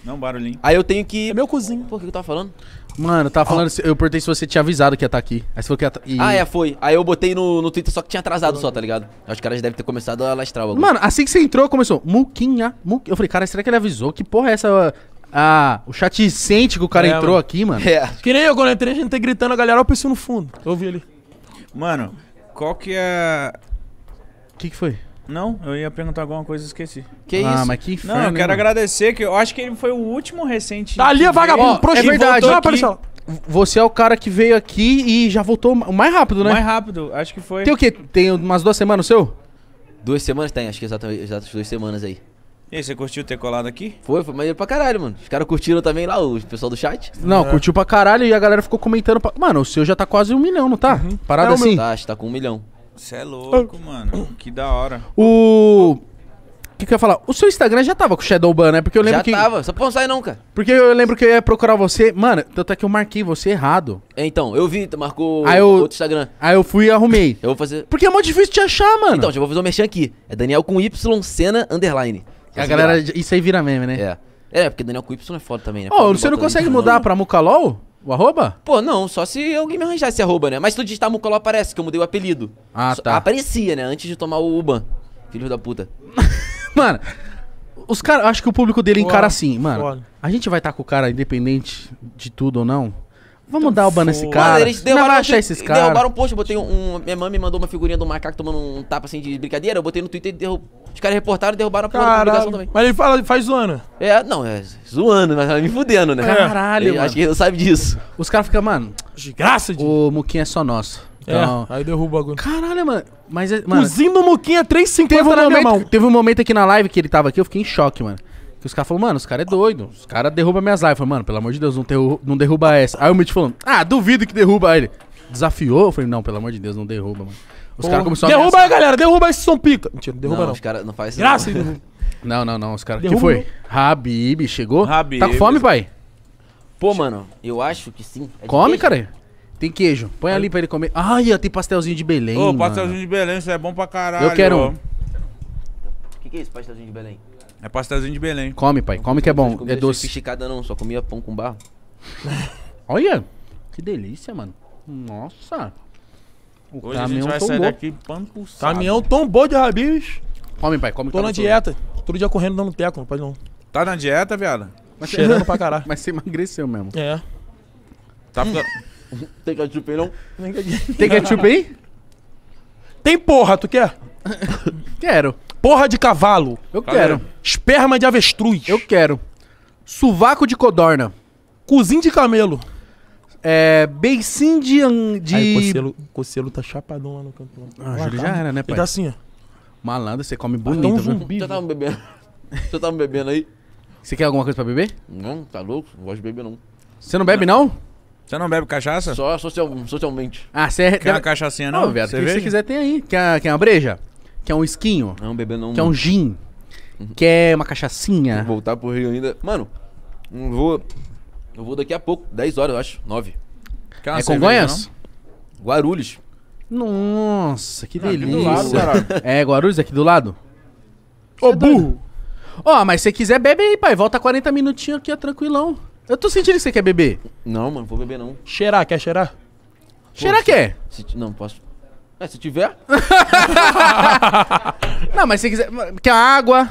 [SPEAKER 8] Não, barulhinho. Aí eu tenho que. É meu cozinho. Pô, o que eu tava falando?
[SPEAKER 1] Mano, tava ah. falando, eu perguntei se você tinha avisado que ia estar tá aqui. Aí você falou que ia. Tá... E... Ah, é, foi.
[SPEAKER 8] Aí eu botei no, no Twitter, só que tinha atrasado só, tá ligado? Acho que caras devem ter começado a lastrar o Mano,
[SPEAKER 1] assim que você entrou, começou. Muquinha, muquinha. Eu falei, cara, será que ele avisou? Que porra é essa? Ah, o sente que o cara é, entrou mano. aqui, mano. É. Que nem eu, quando eu entrei, a gente tá gritando, a galera, ó, pensou no fundo. Eu ouvi ali.
[SPEAKER 2] Mano, qual que é. O que, que foi? Não, eu ia perguntar alguma coisa e esqueci. Que ah, isso? mas que inferno. Não, eu quero agradecer, que eu acho que ele foi o último recente. Tá ali, vagabundo, oh, prostituta. É verdade. Ah,
[SPEAKER 1] Você é o cara que veio aqui e já voltou mais rápido, né? Mais rápido, acho que foi. Tem o quê? Tem umas duas semanas o seu?
[SPEAKER 8] Duas semanas tem, acho que exatamente, exatamente duas semanas aí. E aí, você curtiu ter colado aqui? Foi, foi maneiro pra caralho, mano. Os caras curtiram também lá, o pessoal do chat. Não, é. curtiu
[SPEAKER 1] pra caralho e a galera ficou comentando. Pra... Mano, o seu já tá quase um milhão, não tá? Uhum. Parada não, assim.
[SPEAKER 8] Tá, acho que tá com um milhão. Você é louco, mano. Que da hora.
[SPEAKER 1] O. O que, que eu ia falar? O seu Instagram já tava com Shadow Ban, né? Porque eu lembro Já que. tava, só pra não sair não, cara. Porque eu lembro que eu ia procurar você. Mano, tanto é que eu marquei você errado.
[SPEAKER 8] É, Então, eu vi, tu marcou eu- outro
[SPEAKER 1] Instagram. Aí eu
[SPEAKER 8] fui e arrumei. Eu vou fazer... Porque é mó difícil te achar, mano. Então, já vou fazer um mexer aqui. É Daniel com Y, cena underline. a galera. Isso aí vira meme, né? É. É, porque Daniel com Y é foda também, né? Ô, você não consegue mudar
[SPEAKER 1] pra Mucalol?
[SPEAKER 8] O arroba? Pô, não, só se alguém me arranjar esse arroba, né? Mas se tu digitar Mucolo aparece, que eu mudei o apelido. Ah, tá. Aparecia, né? Antes de tomar o Uban. Filho da puta.
[SPEAKER 1] Mano, os caras. Acho que o público dele encara assim, mano. foda. A gente vai estar tá com o cara independente de tudo ou não. Vamos então dar o ban nesse cara. Mano, eles derrubaram, não achar esses caras. Derrubaram um
[SPEAKER 8] post, eu botei um, um. Minha mãe me mandou uma figurinha do macaco tomando um tapa assim de brincadeira. Eu botei no Twitter e derrub... Os caras reportaram e derrubaram a porra da publicação também. Mas
[SPEAKER 1] ele fala, faz zoando.
[SPEAKER 8] É, não, é zoando, mas tá me fudendo, né? Caralho, ele, é, Acho que
[SPEAKER 1] ele sabe disso. Os caras ficam, mano. De graça, de... O Muquinha é só nosso. É, então, é, aí derruba o bagulho. Caralho, mano. Mas, é, mano. Cozinho do Muquinha 3,50 teve um na mão. Teve um momento aqui na live que ele tava aqui, eu fiquei em choque, mano os caras falaram, mano, os caras é doido. Os caras derrubam minhas lives. Eu falei, mano, pelo amor de Deus, não, derru não derruba essa. Aí o Mitch falou, ah, duvido que derruba. Aí ele desafiou. Eu falei, não, pelo amor de Deus, não derruba, mano. Os caras começaram a Derruba aí, galera, derruba esse som pica. Mentira, derruba não. não. Os caras não faz isso. Graça não. não, não, não, os caras. que foi? Não. Habib, chegou? Habib. Tá com fome, pai?
[SPEAKER 8] Pô, mano, eu acho que sim. É Come, cara.
[SPEAKER 1] Tem queijo. Põe é ali pra ele comer. Ai, tem pastelzinho de Belém. Ô, pastelzinho de Belém,
[SPEAKER 8] isso é bom pra caralho. Eu quero. O que, que é esse pastelzinho de Belém?
[SPEAKER 1] É pastelzinho de Belém. Come, pai. Come que é bom. É doce.
[SPEAKER 8] sofisticada não, só comia pão com barro.
[SPEAKER 1] Olha, que delícia, mano.
[SPEAKER 8] Nossa.
[SPEAKER 1] O Hoje a gente vai sair pano pro pancuçado. Caminhão tombou de rabis. Come, pai. Come que Tô tá na dieta. dieta. Todo dia correndo dando teco, não pode não. Tá na dieta, viado? Mas Cheirando pra caralho. Mas você emagreceu mesmo. É. Tá pra... Tem que aí, não? Tem ketchup aí? Tem porra, tu quer? Quero. Porra de cavalo. Eu quero. Esperma de avestruz. Eu quero. Sovaco de codorna. Cozinho de camelo. É. Beicinho de. de... Aí, o Cocelo, tá chapadão lá no campo. Ah, Júlio já era, né, tá. pai? Ele tá assim, ó. Malandro, você come tá bonito, um viu? Você tava né? bebendo. Você tava bebendo aí? Você quer alguma coisa pra beber? Não, tá louco? Não gosto de beber, não. Você não bebe, não? Você não bebe cachaça? Só social, socialmente. Ah, você é. Quer uma cachaçinha, não? Ô, viado, o você quiser tem aí. Quer, quer uma breja? que é um esquinho, Não, é bebê, não. que é um gin,
[SPEAKER 8] uhum. que é uma cachaçinha. Voltar pro Rio ainda. Mano, não vou. Eu vou daqui a pouco, 10 horas, eu acho. 9. É Congonhas? Guarulhos.
[SPEAKER 1] Nossa, que é aqui delícia. do lado, é, Guarulhos é aqui do lado? Ô, burro! Ó, mas se quiser, bebe aí, pai. Volta 40 minutinhos aqui, ó, tranquilão. Eu tô sentindo que você quer beber.
[SPEAKER 8] Não, mano, não vou beber não.
[SPEAKER 1] Cheirar, quer cheirar? Cheirar que é?
[SPEAKER 8] Se não, posso.
[SPEAKER 1] É, se tiver. não, mas se quiser. Quer água?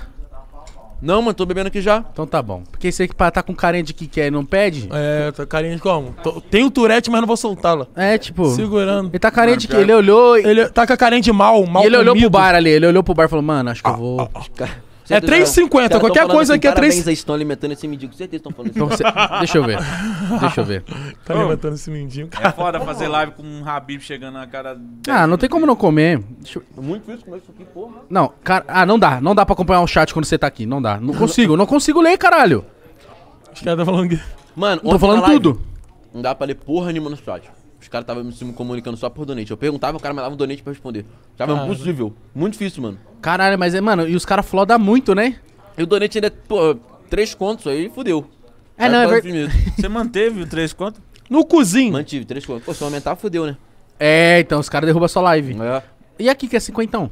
[SPEAKER 1] Não, mano, tô bebendo aqui já. Então tá bom. Porque você que tá com carinha de que quer é e não pede? É, tá carinha de como? Tô, tem o Turete, mas não vou soltá-la. É, tipo. Segurando. Ele tá carente de que? Ele olhou. E... Ele tá com a carinha de mal, mal. E ele olhou pro bar ali, ele olhou pro bar e falou, mano, acho que ah, eu vou. Ah, ah.
[SPEAKER 8] É 3,50. Qualquer coisa assim, aqui é 3. Parabéns, eles estão alimentando esse mendigo. Com certeza estão falando isso. Assim. Então, Deixa eu ver.
[SPEAKER 1] Deixa eu ver. tá alimentando esse mendigo, cara. É
[SPEAKER 2] foda fazer live com um Habib chegando na cara.
[SPEAKER 1] Ah, não tem como não comer. Deixa
[SPEAKER 8] eu... Muito isso, comer isso aqui, porra.
[SPEAKER 1] Não, cara. Ah, não dá. Não dá pra acompanhar um chat quando você tá aqui. Não dá. Não consigo. não consigo ler, caralho.
[SPEAKER 8] Os caras estão falando. Mano, tô falando live, tudo. Não dá pra ler porra nenhuma no chat. Os caras estavam me comunicando só por donate. Eu perguntava, o cara me dava um donate pra responder.
[SPEAKER 1] Tava Caramba. impossível.
[SPEAKER 8] Muito difícil, mano.
[SPEAKER 1] Caralho, mas é, mano, e os caras flodam muito,
[SPEAKER 8] né? E o donate ainda, é, pô, três contos aí, fudeu.
[SPEAKER 4] É, não, é verdade. Você
[SPEAKER 8] manteve o três contos? No cozinho. Mantive, três contos. Pô, se aumentar, fudeu, né? É, então, os caras derrubam a sua live. É. E aqui que é cinquentão?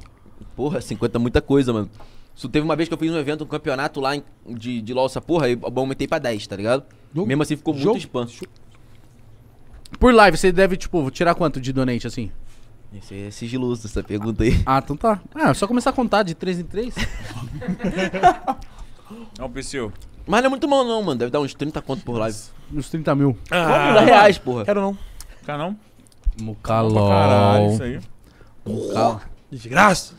[SPEAKER 8] Porra, cinquenta é muita coisa, mano. Isso teve uma vez que eu fiz um evento, um campeonato lá de, de LOL, essa porra, e eu aumentei pra 10, tá ligado? Jogo. Mesmo assim ficou muito expanso.
[SPEAKER 1] Por live, você deve, tipo, tirar quanto de donate, assim?
[SPEAKER 8] Esse é sigiloso, essa pergunta aí. Ah, então tá. Ah, é só começar a contar de 3 em 3. Não, Psyu. Mas não é muito mal não, mano. Deve dar uns 30 conto por live.
[SPEAKER 1] Uns 30 mil. Ah, Vamos reais, porra. Quero não. Quero não. Mucalol. Caralho, isso aí. Mucal. Desgraça.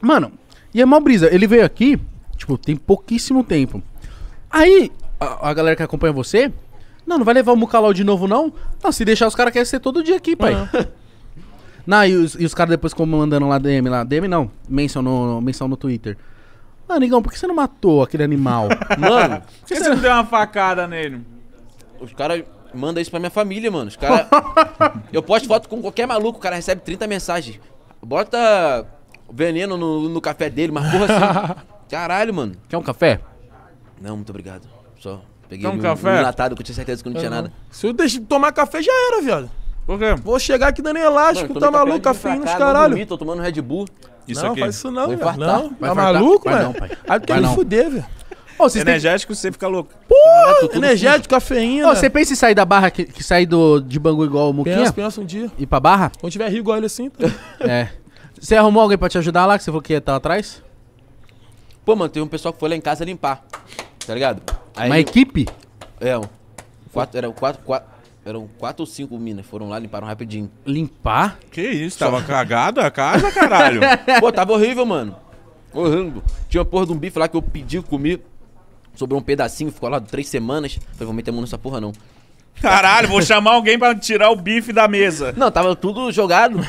[SPEAKER 1] Mano, e é mó brisa. Ele veio aqui, tipo, tem pouquíssimo tempo. Aí, a, a galera que acompanha você, não, não vai levar o Mucalau de novo, não? Não, se deixar os caras querem ser todo dia aqui, pai. Ah. Não, e os, os caras depois como mandando lá DM lá. DM não, menção no, menção no Twitter. Mano, Igão, por que você não matou aquele animal? Mano,
[SPEAKER 8] por que, você, não deu uma facada nele? Os caras mandam isso pra minha família, mano. Os caras. eu posto foto com qualquer maluco, o cara recebe 30 mensagens. Bota veneno no, no café dele, mas porra assim. Caralho, mano. Quer um café? Não, muito obrigado. Só. Peguei um, um café? enlatado que eu tinha certeza que não tinha uhum. nada. Se eu deixo de tomar café, já era, viado. Por quê? Vou chegar aqui dando elástico, tá maluco? Cafeína nos caralho. Eu tô tomando Red Bull. Isso não, aqui. faz isso não, tá velho. Não, vai tá maluco, velho? Aí tem que fuder, velho. Oh, energético, você tem... fica louco. Pô,
[SPEAKER 1] ah, energético, fundo. cafeína. Oh, você pensa em sair da barra, que, que sair do, de Bangu igual o Muquinha? Pensa, pensa um dia. Ir pra barra? Quando tiver rio igual ele assim, tá? é. Você arrumou alguém pra te ajudar lá, que você falou que ia estar tá atrás? Pô,
[SPEAKER 8] mano, tem um pessoal que foi lá em casa limpar, tá ligado? Aí, Uma equipe? É, um, quatro, eram quatro, quatro, eram quatro ou cinco minas, foram lá, limparam rapidinho. Limpar? Que isso, tava cagada a casa, caralho. Pô, tava horrível, mano. Horrível. Tinha uma porra de um bife lá que eu pedi, comi, sobrou um pedacinho, ficou lá três semanas. Falei, vou meter a mão nessa porra não. Caralho, vou chamar alguém pra tirar o bife da mesa. Não, tava tudo jogado.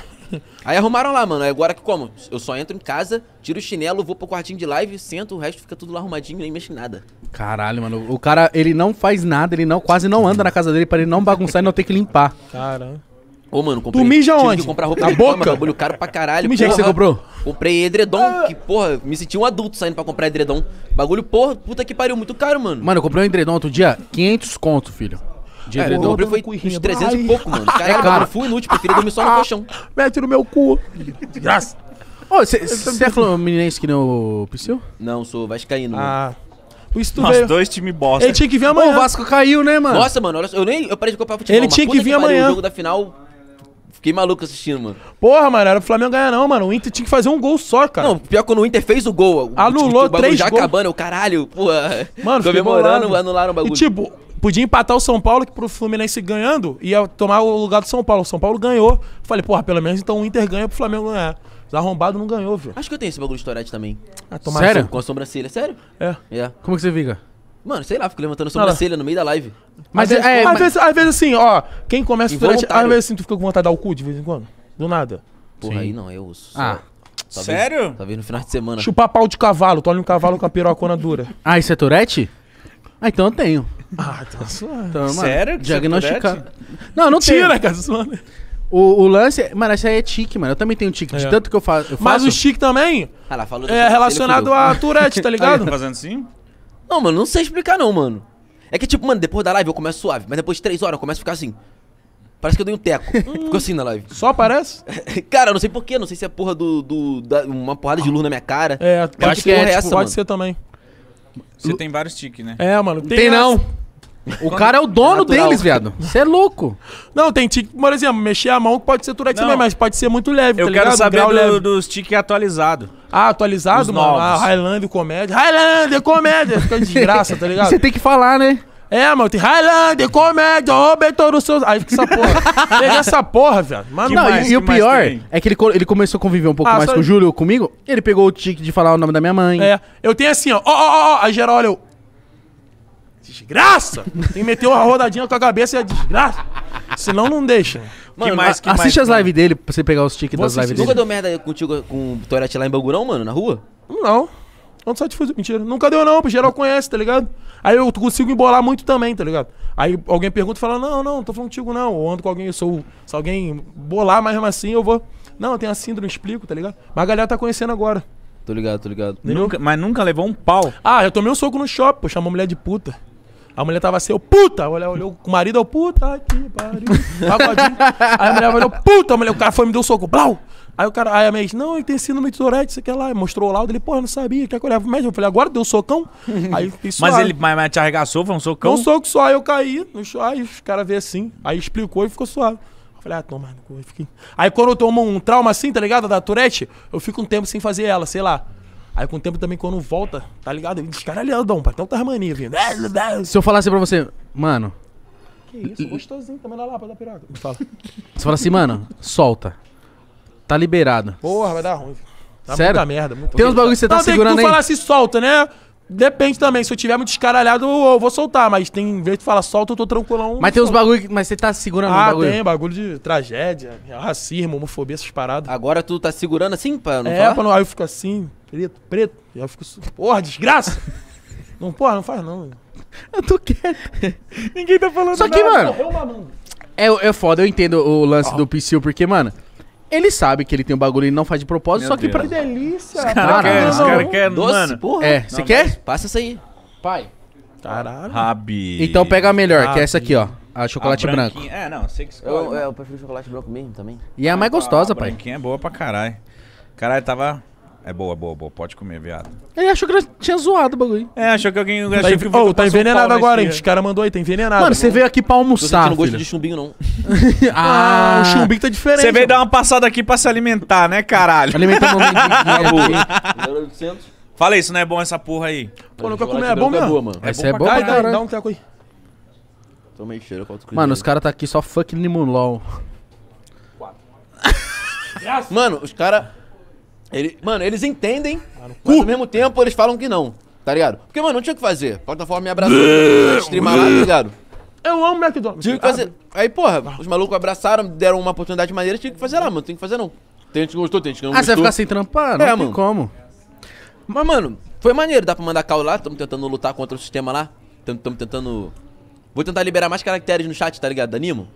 [SPEAKER 8] Aí arrumaram lá, mano. Aí agora que como? Eu só entro em casa, tiro o chinelo, vou pro quartinho de live, sento, o resto fica tudo lá arrumadinho, nem mexe em nada.
[SPEAKER 1] Caralho, mano. O cara, ele não faz nada, ele não quase não
[SPEAKER 8] anda na casa dele pra ele não bagunçar e não ter que limpar. Caralho. Ô, mano, comprei. Tu mija onde? comprar roupa Na boca? Bagulho caro pra caralho. Tu mija que você comprou? Comprei edredom, que, porra, me senti um adulto saindo pra comprar edredom. Bagulho, porra, puta que pariu, muito caro, mano. Mano, eu comprei um edredom outro dia, 500 conto, filho. De é, meu foi uns 300 e pouco, mano. Caraca, cara. É fui inútil, preferi dormir só no ah, colchão. Mete
[SPEAKER 1] no meu cu. Graça. você é fluminense que nem o Psyu? Não,
[SPEAKER 8] sou vascaíno. Ah. Mano. Isso veio. dois time bosta. Ele tinha que vir amanhã. o Vasco caiu, né, mano? Nossa, mano, eu nem. Eu parei de comprar futebol. Ele tinha que vir amanhã. O jogo da final Fiquei maluco assistindo, mano.
[SPEAKER 1] Porra, mano, era o Flamengo ganhar não, mano. O Inter tinha que fazer um gol só, cara. Não, pior quando o Inter fez o gol. Anulou tipo, o, o três já gols. acabando, o caralho,
[SPEAKER 8] porra. Mano, comemorando, anularam o bagulho. E tipo,
[SPEAKER 1] Podia empatar o São Paulo, que pro Fluminense ganhando, ia tomar o lugar do São Paulo. O São Paulo ganhou. Falei, porra, pelo menos então
[SPEAKER 8] o Inter ganha pro Flamengo ganhar. Os arrombados não ganhou, viu? Acho que eu tenho esse bagulho de Tourette também. Ah, tomar Sério? Com a sobrancelha. Sério? É. é. Como que você fica? Mano, sei lá, fico levantando sobrancelha no meio da live. Mas, é, é, às, Vezes, às
[SPEAKER 1] vezes assim, ó, quem começa o Tourette, às vezes assim, tu fica com vontade de dar o cu de vez em quando. Do nada.
[SPEAKER 8] Porra, Sim. aí não, eu uso. Ah. Talvez, Sério? Talvez no final de semana. Chupar
[SPEAKER 1] pau de cavalo, tu olha um cavalo com a pirocona dura. Ah, isso é Tourette? Ah, então eu tenho. Ah, tá suave. Então, Sério? É Diagnosticar. Não, não Tira, cara, suave. É o, o lance, é- mano, essa aí é tique,
[SPEAKER 8] mano. Eu também tenho tique. De É. tanto que
[SPEAKER 1] eu, fa eu faço. Mas o Chique
[SPEAKER 8] também Ela ah, falou é relacionado a Tourette, tá ligado? Tá fazendo assim? Não, mano, não sei explicar não, mano. É que tipo, mano, depois da live eu começo suave, mas depois de três horas eu começo a ficar assim. Parece que eu dei um teco. Ficou assim na live. Só parece? Cara, eu não sei porquê, não sei se é porra do. do da- uma porrada de luz na minha cara.
[SPEAKER 4] É, pode, tipo, que é, é tipo, essa, pode mano?
[SPEAKER 8] ser também.
[SPEAKER 2] Você tem vários tiques, né? É, mano. Tem, tem não.
[SPEAKER 1] O cara é o dono deles, viado. Você é louco. Não, tem tique, por exemplo, mexer a mão pode ser também, mas pode ser muito leve, Eu tá quero saber do,
[SPEAKER 2] dos tiques atualizados.
[SPEAKER 1] Ah, atualizado, Os mano? Ah, novos. Ah, Highlander Comédia. Highlander Comédia! Fica de graça, tá ligado? Você tem que falar, né? É, mano, tem Highlander, comédia, ô, os seus... Aí fica essa porra.
[SPEAKER 4] Peguei essa porra, velho. Mas não, mais, e, e o pior
[SPEAKER 1] é que ele, ele começou a conviver um pouco ah, mais com o Júlio, comigo. Ele pegou o tique de falar o nome da minha mãe. É, eu tenho assim, ó, ó, ó, ó, a geral olha eu... Desgraça! tem que meter uma rodadinha com a cabeça e é desgraça. Senão não deixa.
[SPEAKER 8] Mano, que mais, que assiste mais, as
[SPEAKER 1] lives dele pra você pegar os tiques das lives dele. Nunca deu
[SPEAKER 8] merda contigo com o Toilet lá em Bangurão, mano, na rua? Não. Não site fuzil. Mentira. Nunca deu, não, o geral conhece, tá ligado? Aí eu consigo embolar muito também, tá ligado? Aí
[SPEAKER 1] alguém pergunta e fala: Não, não, não tô falando contigo, não. Ou ando com alguém, eu sou. Se alguém bolar, mais assim eu vou. Não, eu tenho a síndrome, explico, tá ligado? Mas a galera tá conhecendo agora.
[SPEAKER 8] Tô ligado, tô ligado.
[SPEAKER 1] Nunca, mas nunca levou um pau. Ah, eu tomei um soco no shopping, pô, chamou a mulher de puta. A mulher tava assim, eu, puta! Olha, olhou com o marido, eu, puta, que pariu. Aí a mulher olhou, puta! A mulher, o cara foi me deu um soco, blau! Aí o cara, aí a médica, não, ele tem síndrome de Tourette, você quer é lá. Mostrou o laudo, ele, porra, não sabia, quer que eu leve Eu falei, agora deu socão. aí isso Mas ele
[SPEAKER 2] mas, mas te arregaçou, foi um socão? Um
[SPEAKER 1] soco só, aí eu caí no chão, aí os caras veio assim. Aí explicou e ficou suave. Eu falei, ah, toma, eu fiquei... Aí quando eu tomo um trauma assim, tá ligado? Da Tourette, eu fico um tempo sem fazer ela, sei lá. Aí com o tempo também, quando volta,
[SPEAKER 7] tá ligado? Ele descaralhadão, pai, ter outra mania vindo.
[SPEAKER 1] Se eu falasse pra você, mano. Que isso, gostosinho também na lapa da piroca. Me fala. Você fala assim, mano, solta. Tá liberado. Porra, vai dar ruim. Tá Sério? muita merda. Muito Tem uns bagulho que você tá não, segurando tem que tu aí. falar se solta, né? Depende também. Se eu tiver muito escaralhado, eu, vou soltar. Mas tem, em vez de falar solta, eu tô tranquilão. Mas tem uns bagulho, que- mas você tá segurando ah, Ah, bagulho. tem
[SPEAKER 8] bagulho de tragédia, racismo, homofobia, essas paradas. Agora tu tá segurando assim pra não é, falar?
[SPEAKER 3] não, aí eu fico assim, preto, preto. E aí eu fico. su- Porra, desgraça! não, porra, não faz não. Eu tô quieto.
[SPEAKER 8] Ninguém
[SPEAKER 4] tá falando
[SPEAKER 1] Só que, nada. mano, é, é foda, eu entendo o lance do Psyu, porque, mano, ele sabe que ele tem um bagulho e não faz de propósito, Meu só que Deus. pra. Que delícia! Os cara quer, os cara quer, Doce, mano. porra. É, você quer? É.
[SPEAKER 8] Passa essa aí. Pai. Caralho.
[SPEAKER 1] Rabi. Então pega a melhor, que é essa aqui, ó. A
[SPEAKER 2] chocolate a branco.
[SPEAKER 8] É, não, sei que escolhe. Eu, né? eu prefiro chocolate branco mesmo também. E é a mais ah, gostosa, a pai. A branquinha
[SPEAKER 2] é boa pra caralho. Caralho, tava é boa, boa, boa. Pode comer, viado.
[SPEAKER 1] Ele achou que ele tinha zoado o bagulho. É, achou que alguém. Tá, env... oh, tá envenenado um né? agora, hein? Os caras mandou aí, tá envenenado. Mano, você veio aqui pra almoçar. Você não
[SPEAKER 2] gosto
[SPEAKER 8] de chumbinho, não. ah,
[SPEAKER 2] ah, o chumbinho tá diferente. Você veio dar uma passada aqui pra se alimentar, né, caralho? Alimentar não Fala isso, não é bom essa porra aí. Pô, nunca comer é bom é mesmo. mano. Essa
[SPEAKER 4] é, é boa, cara. Dá um
[SPEAKER 2] teco aí.
[SPEAKER 6] Tomei
[SPEAKER 8] cheiro,
[SPEAKER 1] Mano, os caras tá aqui só fucking limon Quatro.
[SPEAKER 8] Mano, os caras. Ele, mano, eles entendem, mano, mas ao mesmo tempo eles falam que não, tá ligado? Porque, mano, não tinha o que fazer. A plataforma me abraçou, streamar lá, tá ligado? Eu amo McDonald's. Tinha que fazer. Aí, porra, os malucos abraçaram, deram uma oportunidade maneira, tinha que fazer lá, mano. Tem que fazer não. Tem gente que gostou, tem gente que não ah, gostou. Ah, você vai ficar sem trampar? Não é, mano. como. Mas, mano, foi maneiro. Dá pra mandar call lá, estamos tentando lutar contra o sistema lá. Estamos tentando... Vou tentar liberar mais caracteres no chat, tá ligado? Danimo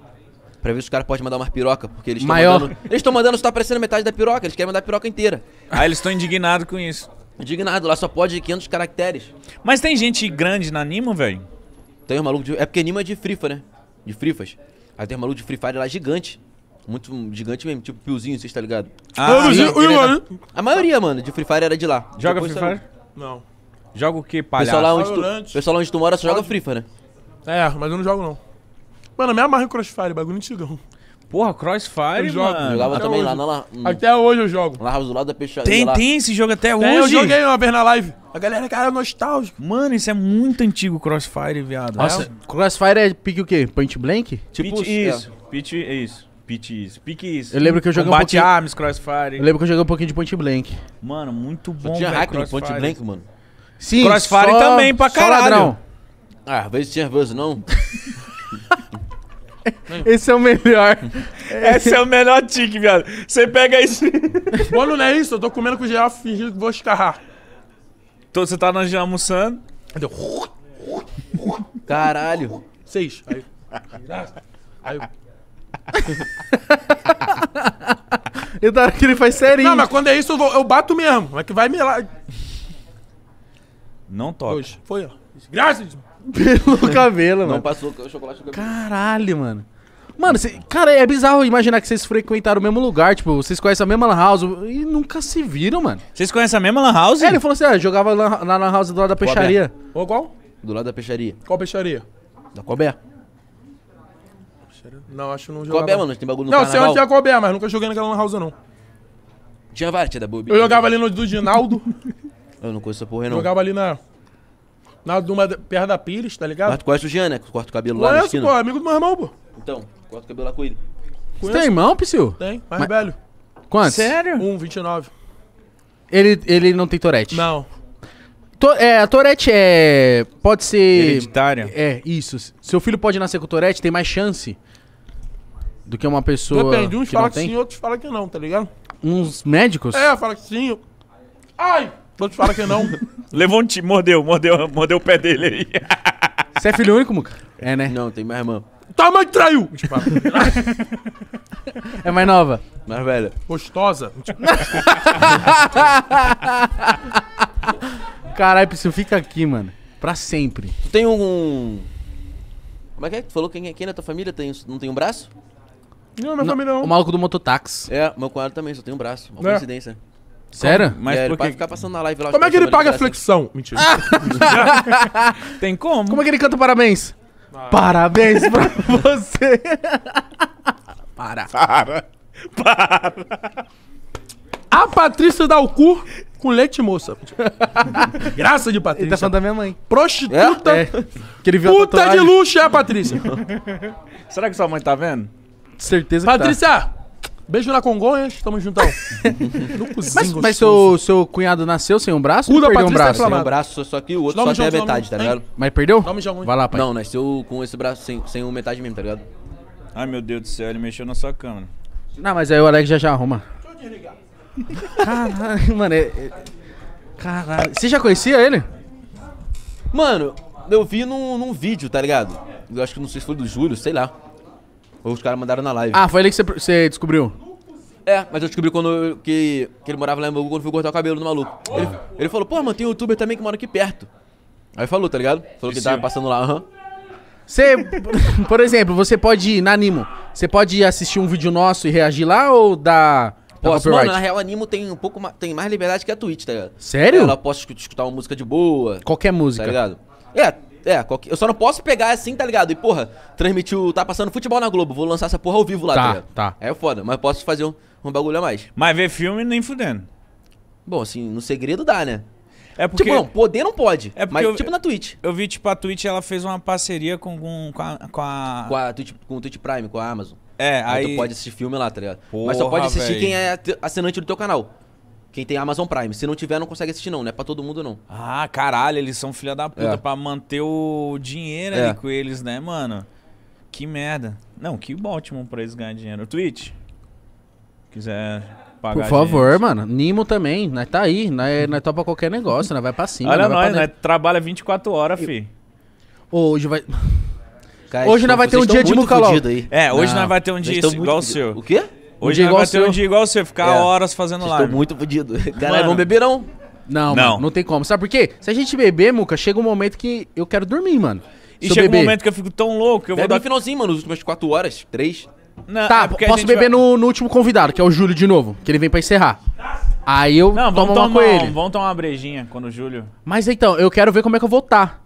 [SPEAKER 8] pra ver se o cara pode mandar uma piroca, porque eles estão Maior. mandando. Eles estão mandando só tá aparecendo metade da piroca, eles querem mandar a piroca inteira. Ah, eles estão indignados com isso. Indignado, lá só pode 500 caracteres. Mas tem gente grande na nima velho? Tem um maluco de... É porque nima é de Frifa, né? De Frifas. Aí tem um maluco de Free Fire lá gigante. Muito gigante mesmo, tipo piozinho, vocês tá ligado? Ah, ah sim, sim, né? A maioria, mano, de Free Fire era de lá. Joga Depois Free Fire? Não. Joga o que,
[SPEAKER 2] palhaço?
[SPEAKER 4] Pessoal lá onde tu, pessoal lá onde tu mora só joga
[SPEAKER 8] Free Fire, né?
[SPEAKER 1] É, mas eu não jogo não.
[SPEAKER 7] Mano, eu me amarro em Crossfire, bagulho antigão.
[SPEAKER 2] Porra, Crossfire,
[SPEAKER 1] eu jogo. mano. Jogava até também hoje. lá na... La...
[SPEAKER 2] Até hoje eu jogo. lá do lado da Peixaria Tem, lá. tem esse jogo até tem, hoje? eu joguei
[SPEAKER 1] uma vez na live. A galera, cara, é nostálgico. Mano, isso é muito antigo, Crossfire, viado. Nossa, é? Crossfire é pique o quê? Point Blank? Tipo, tipo Pitch isso. É. Pitch é isso. Pitch isso. Pique isso. Eu lembro que eu joguei Combate um pouquinho... Arms, Crossfire. Eu lembro que eu joguei um pouquinho de Point Blank. Mano, muito bom, eu tinha hack no Point Blank,
[SPEAKER 2] mano.
[SPEAKER 8] Sim, Crossfire só... também, pra caralho. Só ladrão. Ah, às vezes tinha, às vezes não.
[SPEAKER 1] Esse é o melhor.
[SPEAKER 4] Esse é
[SPEAKER 8] o
[SPEAKER 1] melhor tique, viado. Você pega isso. Mano, não é isso? Eu tô comendo com o geral fingindo que vou escarrar. Então você
[SPEAKER 2] tá na janela almoçando. Caralho. Seis. Aí.
[SPEAKER 1] Aí. e da hora que ele faz serinho. Não, mas quando é isso, eu, vou, eu bato mesmo. Mas é que vai me lá? Não toca. Dois. Foi, ó. Graças. Pelo cabelo, não mano. Não passou o chocolate no cabelo. Caralho, mano. Mano, cê, cara, é bizarro imaginar que vocês frequentaram o mesmo lugar, tipo, vocês conhecem a mesma lan house e nunca se viram, mano. Vocês conhecem a mesma lan house? É, ele falou assim, ah, jogava na, na lan house do lado da peixaria. Ou qual?
[SPEAKER 8] Do lado da peixaria. Qual peixaria? Da Cobé.
[SPEAKER 1] Não, acho que não jogava. Cobé, mano, tem bagulho no Não, carnaval. sei onde é a Cobé, mas nunca joguei naquela lan house, não.
[SPEAKER 8] Tinha várias, tinha da Bubi. Eu jogava
[SPEAKER 1] ali no do Ginaldo.
[SPEAKER 8] Eu não conheço essa porra, não.
[SPEAKER 1] Jogava ali na... Na uma perna da Pires, tá ligado? Mas
[SPEAKER 8] tu conhece o Jean, né? Que corta o cabelo lá na Conheço, esquina. pô, amigo do meu irmão, pô. Então, corta o cabelo lá com ele.
[SPEAKER 1] Você tem irmão, Psyu? Tem, mais Mas- velho. Quantos? Sério?
[SPEAKER 8] Um, 29.
[SPEAKER 1] Ele, ele não tem Tourette. Não. To- é, a Tourette é. Pode ser. Hereditária. É, isso. Seu filho pode nascer com Tourette, tem mais chance do que uma pessoa. Depende, uns que falam não que tem. sim,
[SPEAKER 7] outros falam que não, tá ligado?
[SPEAKER 1] Uns médicos?
[SPEAKER 7] É, fala que sim. Ai! Todos falam que não. Levante,
[SPEAKER 8] mordeu, mordeu, mordeu o pé dele aí. Você é filho único, Muca? É, é né? Não, tem mais irmã. Tá, mãe, traiu!
[SPEAKER 1] é mais
[SPEAKER 8] nova. Mais velha.
[SPEAKER 1] Gostosa. Caralho,
[SPEAKER 8] preciso fica aqui, mano. Pra sempre. Tu tem um. Como é que é? Tu falou quem, é, quem na é tua família tem, não tem um braço?
[SPEAKER 4] Não, meu nome família não. O maluco
[SPEAKER 8] do mototáxi. É, meu quadro também, só tem um braço. Uma é. coincidência. Sério? Mas é, ele porque... ficar passando na live lá. Como é que ele paga a flexão?
[SPEAKER 1] Mentira. Tem como? Como é que ele canta parabéns? Ah. Parabéns pra você. Para. Para. Para. A Patrícia dá o cu com leite, moça. Graça de Patrícia. Ele tá falando da minha mãe. Prostituta. É? É. Que ele viu Puta de luxo é a Patrícia. Será que sua mãe tá vendo? Certeza tá. Patrícia, que Patrícia! Beijo na Congonhas, tamo juntão. no cozinho, mas, mas seu, seu cunhado nasceu sem um braço? Cu perdeu um é braço? Sem um braço, só que o outro só tem a metade, tá ligado? Mas perdeu? Nome de Vai lá, pai. Não, nasceu com esse braço sem, sem um
[SPEAKER 2] metade mesmo, tá ligado? Ai, meu Deus do céu, ele mexeu na sua câmera.
[SPEAKER 1] Não, mas aí o Alex já já arruma. Deixa eu Caralho, mano. É, é... Caralho. Você já conhecia
[SPEAKER 8] ele? Mano, eu vi num, num vídeo, tá ligado? Eu acho que não sei se foi do Júlio, sei lá. Os caras mandaram na live. Ah,
[SPEAKER 1] foi ali que você- descobriu?
[SPEAKER 8] É, mas eu descobri quando eu- que, que ele morava lá em Bangu quando eu fui cortar o cabelo do maluco. Ele, ele falou, pô, mano, tem um youtuber também que mora aqui perto. Aí falou, tá ligado? Falou que tava passando lá, aham. Você, por
[SPEAKER 1] exemplo, você pode ir na Animo. Você pode assistir um vídeo nosso e reagir lá ou dá dá Posso, mano, na real,
[SPEAKER 8] a Animo tem um pouco tem mais liberdade que a Twitch, tá ligado? Sério? Ela pode escu- escutar uma música de boa, Qualquer música tá ligado? É, é, qualquer... eu só não posso pegar assim, tá ligado? E, porra, transmitiu. Tá passando futebol na Globo, vou lançar essa porra ao vivo lá, tá? Tá, tá. É foda, mas posso fazer um, um bagulho a mais. Mas ver filme nem fudendo. Bom, assim, no segredo dá, né? É tipo, porque... Tipo, não, poder não pode. É mas, eu, tipo,
[SPEAKER 2] na Twitch. Eu vi, tipo, a Twitch, ela fez uma parceria com, com, com a... Com, a...
[SPEAKER 8] Com, a Twitch, com o Twitch Prime, com a Amazon. É, aí... aí... tu pode assistir filme lá, tá ligado? Porra, mas só pode assistir véio. quem é assinante do teu canal. Quem tem Amazon Prime. Se não tiver, não consegue assistir, não. Não é pra todo mundo, não. Ah,
[SPEAKER 2] caralho, eles são filha da puta é. pra manter o dinheiro é. ali com eles, né, mano? Que merda. Não, que ótimo pra eles ganharem dinheiro. Twitch, quiser pagar Por favor, gente. mano.
[SPEAKER 1] Nimo também. Nós né? tá aí. Nós, né? nós topa qualquer negócio. Nós né? vai pra cima. Olha nós, nós, nós
[SPEAKER 2] trabalha 24 horas, fi. Hoje vai... Cara, hoje nós vai ter um dia de mucalol. É, hoje não. nós vai ter um dia igual o seu. O quê? Hoje um vai ter um dia igual você, ficar é. horas fazendo live. Tô muito
[SPEAKER 1] fodido. Galera, vamos beber não? Não, não. Mano, não tem como. Sabe por quê? Se a gente beber, Muca, chega um momento que eu quero dormir, mano. E chega beber... um momento
[SPEAKER 8] que eu fico tão louco, que eu Bebe vou dar... no finalzinho, mano, nas últimas quatro horas, três. Não,
[SPEAKER 2] é tá, é posso beber vai...
[SPEAKER 1] no, no, último convidado, que é o Júlio de novo, que ele vem pra encerrar. Aí eu não, tomo uma com ele.
[SPEAKER 2] Vamos tomar uma brejinha quando o Júlio...
[SPEAKER 1] Mas então, eu quero ver como é que eu vou estar. Tá.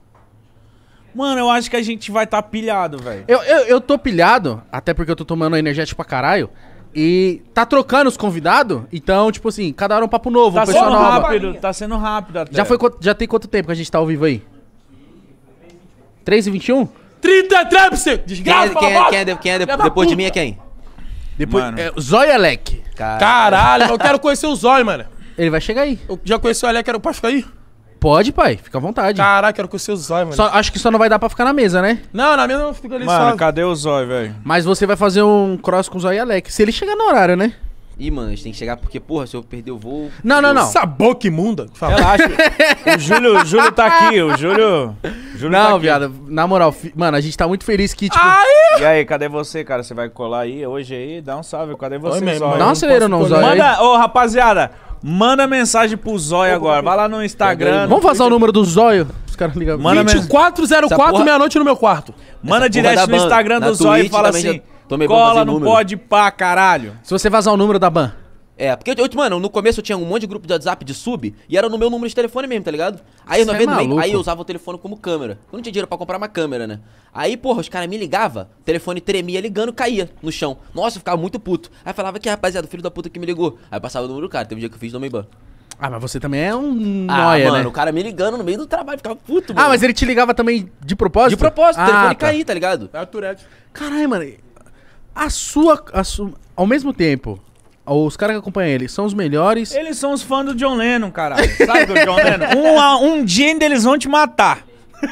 [SPEAKER 1] Mano, eu acho que a gente vai estar tá pilhado, velho. Eu, eu, eu tô pilhado, até porque eu tô tomando energético pra caralho. E tá trocando os convidados, então, tipo assim, cada hora um papo novo, tá sendo nova. rápido,
[SPEAKER 2] tá sendo rápido até. Já, foi,
[SPEAKER 1] já tem quanto tempo que a gente tá ao vivo aí? 3 e 21? 33%! Desgraça, quem é, quem é, quem é, quem é depois puta. de mim é quem? Depois, mano. é, Zóia Alec.
[SPEAKER 8] Caralho,
[SPEAKER 1] eu quero conhecer o Zóia, mano. Ele vai chegar aí. Eu já conheci o Alec, era o Páscoa aí? Pode, pai, fica à vontade. Caraca, quero com o seu zóio, mano. Só, acho que só não vai dar pra ficar na mesa, né? Não, na mesa eu fico ali Mano, só. cadê
[SPEAKER 8] o zóio, velho?
[SPEAKER 1] Mas você vai fazer um cross com o zóio e Alex. Se ele chegar no horário, né?
[SPEAKER 8] Ih, mano, a gente tem que chegar porque, porra, se eu perder o voo. Não, não, não. Essa
[SPEAKER 1] boca imunda. Relaxa. o, Júlio, o Júlio tá aqui, o Júlio. Júlio não, tá viado, na moral, fi... mano, a gente tá muito feliz que, tipo. Ai!
[SPEAKER 2] E aí, cadê você, cara? Você vai colar aí hoje aí? Dá um salve, cadê você, Oi, Zóio? Dá um acelera no Zóio. Manda, ô, rapaziada. Manda mensagem pro Zóio agora. Vai lá no Instagram. Vamos vazar
[SPEAKER 1] o número do Zóio? Os caras ligam. Manda 2404 porra... meia-noite no meu quarto. Manda direct no Instagram do Zóio e fala assim: cola, não pode pá, caralho. Se você vazar o número da ban.
[SPEAKER 8] É, porque, eu, mano, no começo eu tinha um monte de grupo de WhatsApp de sub e era no meu número de telefone mesmo, tá ligado? Aí, é meio, aí eu usava o telefone como câmera. Eu não tinha dinheiro pra comprar uma câmera, né? Aí, porra, os caras me ligavam, telefone tremia ligando, caía no chão. Nossa, eu ficava muito puto. Aí falava que, rapaziada, o filho da puta que me ligou. Aí passava o número do cara, teve um dia que eu fiz, tomei ban. Ah, mas você também é um
[SPEAKER 1] ah, noia, né? mano, né? o
[SPEAKER 8] cara me ligando no meio do trabalho, ficava puto, ah, mano. Ah, mas ele
[SPEAKER 1] te ligava também de propósito? De propósito, ah, o telefone ah, tá. caía, tá ligado? É o Tourette. Caralho, mano, a sua, a sua... Ao mesmo tempo os caras que acompanham ele são os melhores. Eles são os fãs do John Lennon, caralho. Sabe do John Lennon? Um, um dia
[SPEAKER 2] ainda
[SPEAKER 8] eles vão te matar.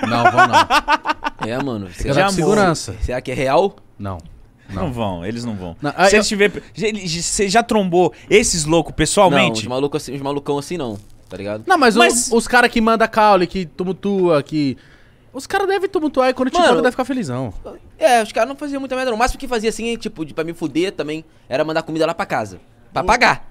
[SPEAKER 8] Não,
[SPEAKER 1] vão não. É, mano. Você é Já que segurança.
[SPEAKER 8] Será que é real?
[SPEAKER 2] Não. Não. não. vão, eles não vão.
[SPEAKER 8] Não, se eu... tiver.
[SPEAKER 2] Você já trombou esses
[SPEAKER 8] loucos pessoalmente? Não, os, assim, os malucão assim não, tá
[SPEAKER 1] ligado? Não, mas, mas... O, os caras que manda caule,
[SPEAKER 8] que tumultua, que. Os caras devem tumultuar e quando te mano, deve ficar felizão. É, os caras não faziam muita merda. O máximo que fazia assim, tipo, de, pra me fuder também, era mandar comida lá pra casa. Pra hum. pagar.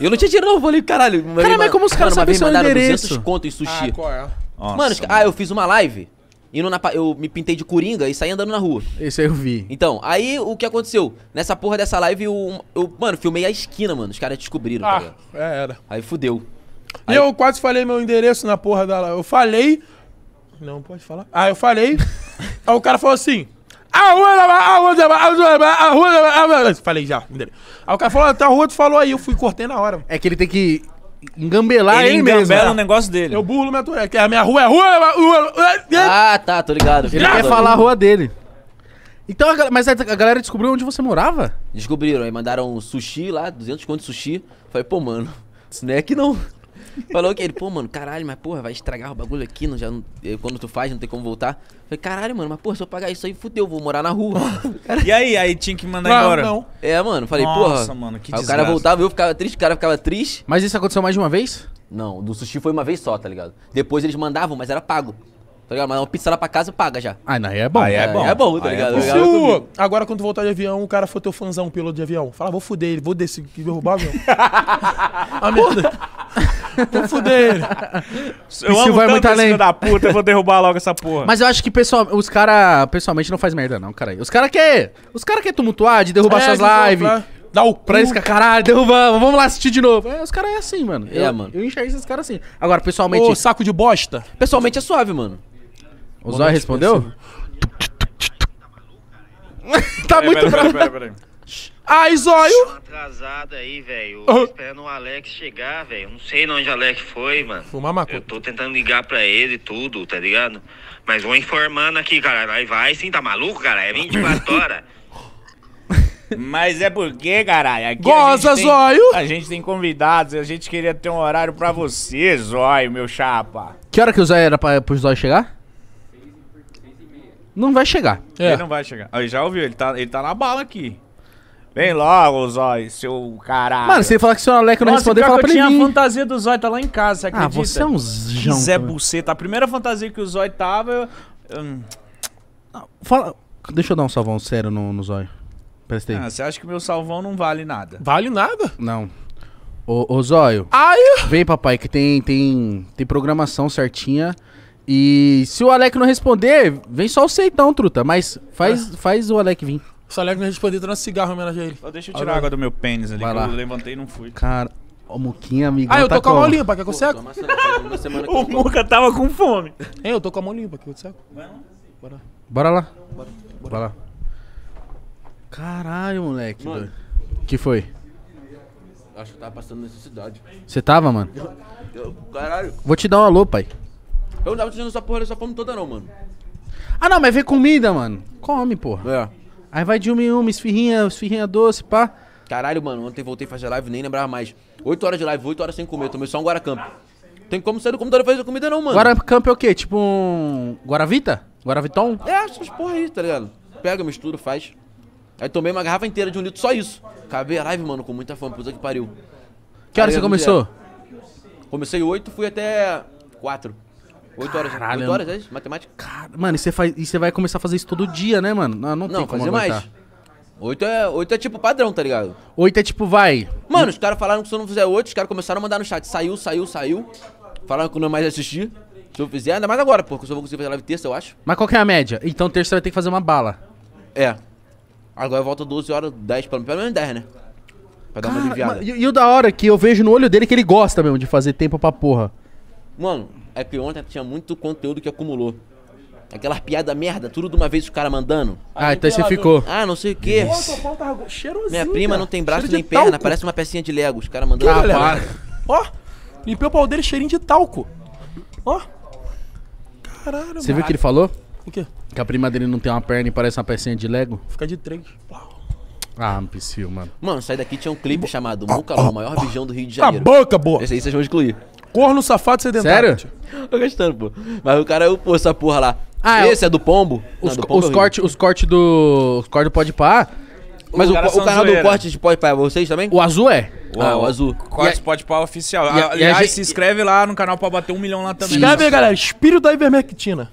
[SPEAKER 8] eu não tinha dinheiro, não. Eu falei, caralho. Cara, mas como os caras sabem seu mandaram endereço? 200 conto em sushi. Ah, qual
[SPEAKER 1] é? Nossa, mano, mano,
[SPEAKER 8] ah, eu fiz uma live. Indo na, eu me pintei de coringa e saí andando na rua. Isso aí eu vi. Então, aí o que aconteceu? Nessa porra dessa live, eu, eu mano, filmei a esquina, mano. Os caras descobriram. Tá ah, é, era. Aí fudeu. Aí... E eu quase falei
[SPEAKER 1] meu endereço na porra da live. Eu falei. Não, pode falar. Ah, eu falei. Aí o cara falou assim. É é é falei já. Aí o cara falou, ah, tá, ruim tu falou aí, eu fui cortei na hora. É que ele tem que engambelar ele, ele engambela mesmo. Né? o
[SPEAKER 8] negócio dele. Eu burro minha que A minha rua é rua, rua, Ah, tá, tô ligado. Ele quer falar a rua dele. Então, a, mas a galera descobriu onde você morava? Descobriram, aí mandaram sushi lá, 200 conto de sushi. Falei, pô, mano, snack não. Falou que ele, pô, mano, caralho, mas porra, vai estragar o bagulho aqui, não, já não, quando tu faz, não tem como voltar. falei, caralho, mano, mas porra, se eu pagar isso aí, fudeu, vou morar na rua. e aí, aí tinha que mandar não, embora? Não. É, mano, falei, Nossa, porra. Nossa, mano, que aí o cara voltava, eu ficava triste, o cara ficava triste. Mas isso aconteceu mais de uma vez? Não, do sushi foi uma vez só, tá ligado? Depois eles mandavam, mas era pago. Tá ligado? Mas uma pizza lá pra casa paga já. Ah, não, aí é bom. Aí é, é bom. É bom, tá é ligado?
[SPEAKER 4] É bom. Se o...
[SPEAKER 1] Agora, quando voltar de avião, o cara for teu fãzão, piloto de avião, fala, vou fuder ele, vou descer, vou derrubar o avião. a merda. Vou fuder. Eu Isso amo vai muito além. da puta,
[SPEAKER 2] eu vou derrubar logo essa porra. Mas
[SPEAKER 1] eu acho que pessoal, os caras, pessoalmente, não faz merda, não, cara. Os caras querem. Os caras querem tumultuar de derrubar é, suas lives. Né? Dá o pra isso, caralho, derrubamos, vamos lá assistir de novo. É, os caras é assim, mano. É, eu, mano. Eu enxergo esses caras assim. Agora, pessoalmente. Ô, saco de bosta. Pessoalmente é suave, mano. O Zóia respondeu? tá muito bravo. peraí, peraí. Ai, ah, zóio! atrasado aí, velho. Uhum. esperando o Alex
[SPEAKER 9] chegar, velho. Não sei onde o Alex foi, mano. Fumar maconha. Eu tô tentando ligar pra ele e tudo, tá ligado? Mas vou informando aqui, cara. Aí vai sim, tá maluco, cara? É
[SPEAKER 2] 24 horas. Mas é porque, caralho, aqui Goza, a gente tem, zóio! A gente tem convidados, a gente queria ter um horário pra você, zóio, meu chapa.
[SPEAKER 1] Que hora que o zóio era pra, pro zóio chegar? Não vai chegar. É. Ele não
[SPEAKER 2] vai chegar. Aí já ouviu, ele tá, ele tá na bala aqui. Vem logo, Zói, seu caralho. Mano, se ele falar
[SPEAKER 1] que o seu Alex não Nossa, responder, fala pra ele. Eu tinha a
[SPEAKER 2] fantasia do Zói, tá lá em casa, você ah, acredita? Ah, você é um Zé Buceta. A primeira fantasia que o Zói tava. Eu... Hum.
[SPEAKER 1] Ah, fala. Deixa eu dar um salvão sério no, no Zói. Prestei. Ah,
[SPEAKER 2] você acha que meu salvão não vale nada? Vale nada?
[SPEAKER 1] Não. Ô, ô Zóio. Ai! Vem, papai, que tem, tem, tem programação certinha. E se o Alec não responder, vem só o Seitão, truta. Mas faz, ah. faz o Alec vir. Só Alex me respondeu dando cigarro em homenagem a ele. deixa eu tirar a água do meu pênis ali, Vai que lá. eu levantei e não fui. Cara, o Muquinha, amigo. Ah, eu tá tô tá com a mão limpa, quer que eu O Muca tava com fome. É, eu tô com a mão limpa, quer que eu seco? Bora. Bora lá. Bora, Bora lá. Caralho, moleque. O que foi?
[SPEAKER 8] Acho que eu tava passando necessidade.
[SPEAKER 1] Você tava, mano?
[SPEAKER 8] Eu, caralho.
[SPEAKER 1] Vou te dar um alô, pai.
[SPEAKER 8] Eu não tava tirando essa porra dessa fome toda, não, mano.
[SPEAKER 1] Ah, não, mas vem comida, mano. Come, porra. É. Aí vai de uma em uma, esfirrinha, esfirrinha doce, pá.
[SPEAKER 8] Caralho, mano, ontem voltei a fazer live, nem lembrava mais. 8 horas de live, 8 horas sem comer, tomei só um Guaracamp. Tem como sair do computador e fazer comida não, mano. Guaracamp
[SPEAKER 1] é o quê? Tipo um... Guaravita? Guaraviton?
[SPEAKER 8] É, essas porra aí, tá ligado? Pega, mistura, faz. Aí tomei uma garrafa inteira de um litro, só isso. Acabei a live, mano, com muita fome, puta que pariu.
[SPEAKER 4] Que hora você começou?
[SPEAKER 8] Comecei 8, fui até 4. 8 horas, Caralho, 8 horas, 10? É Matemática?
[SPEAKER 1] Cara, mano, e você, vai começar a fazer isso todo dia, né, mano? Não, não, não fazer aguentar. mais.
[SPEAKER 8] 8 é, 8 é tipo padrão, tá ligado? 8 é tipo, vai. Mano, os caras falaram que se eu não fizer 8, os caras começaram a mandar no chat. Saiu, saiu, saiu. Falaram que eu não ia mais assistir. Se eu fizer, ainda mais agora, porque eu só vou conseguir fazer live terça, eu acho.
[SPEAKER 1] Mas qual que é a média? Então terça você vai ter que fazer uma bala.
[SPEAKER 8] É. Agora volta 12 horas, 10, pelo menos 10, né? Pra dar cara, uma aliviada. E,
[SPEAKER 1] e o da hora que eu vejo no olho dele que ele gosta mesmo de fazer tempo pra porra.
[SPEAKER 8] Mano, é que ontem tinha muito conteúdo que acumulou. Aquelas piadas merda, tudo de uma vez os caras mandando. Ah, então você ficou. Ah, não sei o quê.
[SPEAKER 1] Minha prima não tem braço nem perna, talco. parece
[SPEAKER 8] uma pecinha de Lego. Os caras mandando. Que, ah, Ó, limpei o pau dele cheirinho de talco. Ó. Caralho, Você viu o que ele falou?
[SPEAKER 1] O quê? Que a prima dele não tem uma perna e parece uma pecinha de Lego.
[SPEAKER 8] Fica de três. Uau.
[SPEAKER 1] Ah, não é precisa, mano.
[SPEAKER 8] Mano, sai daqui tinha um clipe chamado ah, o ah, maior ah. bijão do Rio de Janeiro. A boca, boa! Esse aí vocês vão excluir. Corno safado sedentário. Sério? Tô gostando, pô. Mas o cara, pô, essa porra lá. Ah, é Esse é, do Pombo? Os, Não, os é cortes
[SPEAKER 1] os corte do. Os cortes do Pode Pá. Mas o, o, o canal zoeira. do corte
[SPEAKER 8] de Pode Pá é vocês também? O azul é?
[SPEAKER 1] Ah, ah, o azul. Corte
[SPEAKER 2] pode pá é oficial. E, Aliás, gente... se inscreve lá no canal pra bater um milhão lá também. Inscreve aí, galera.
[SPEAKER 1] Espírito da Ivermectina.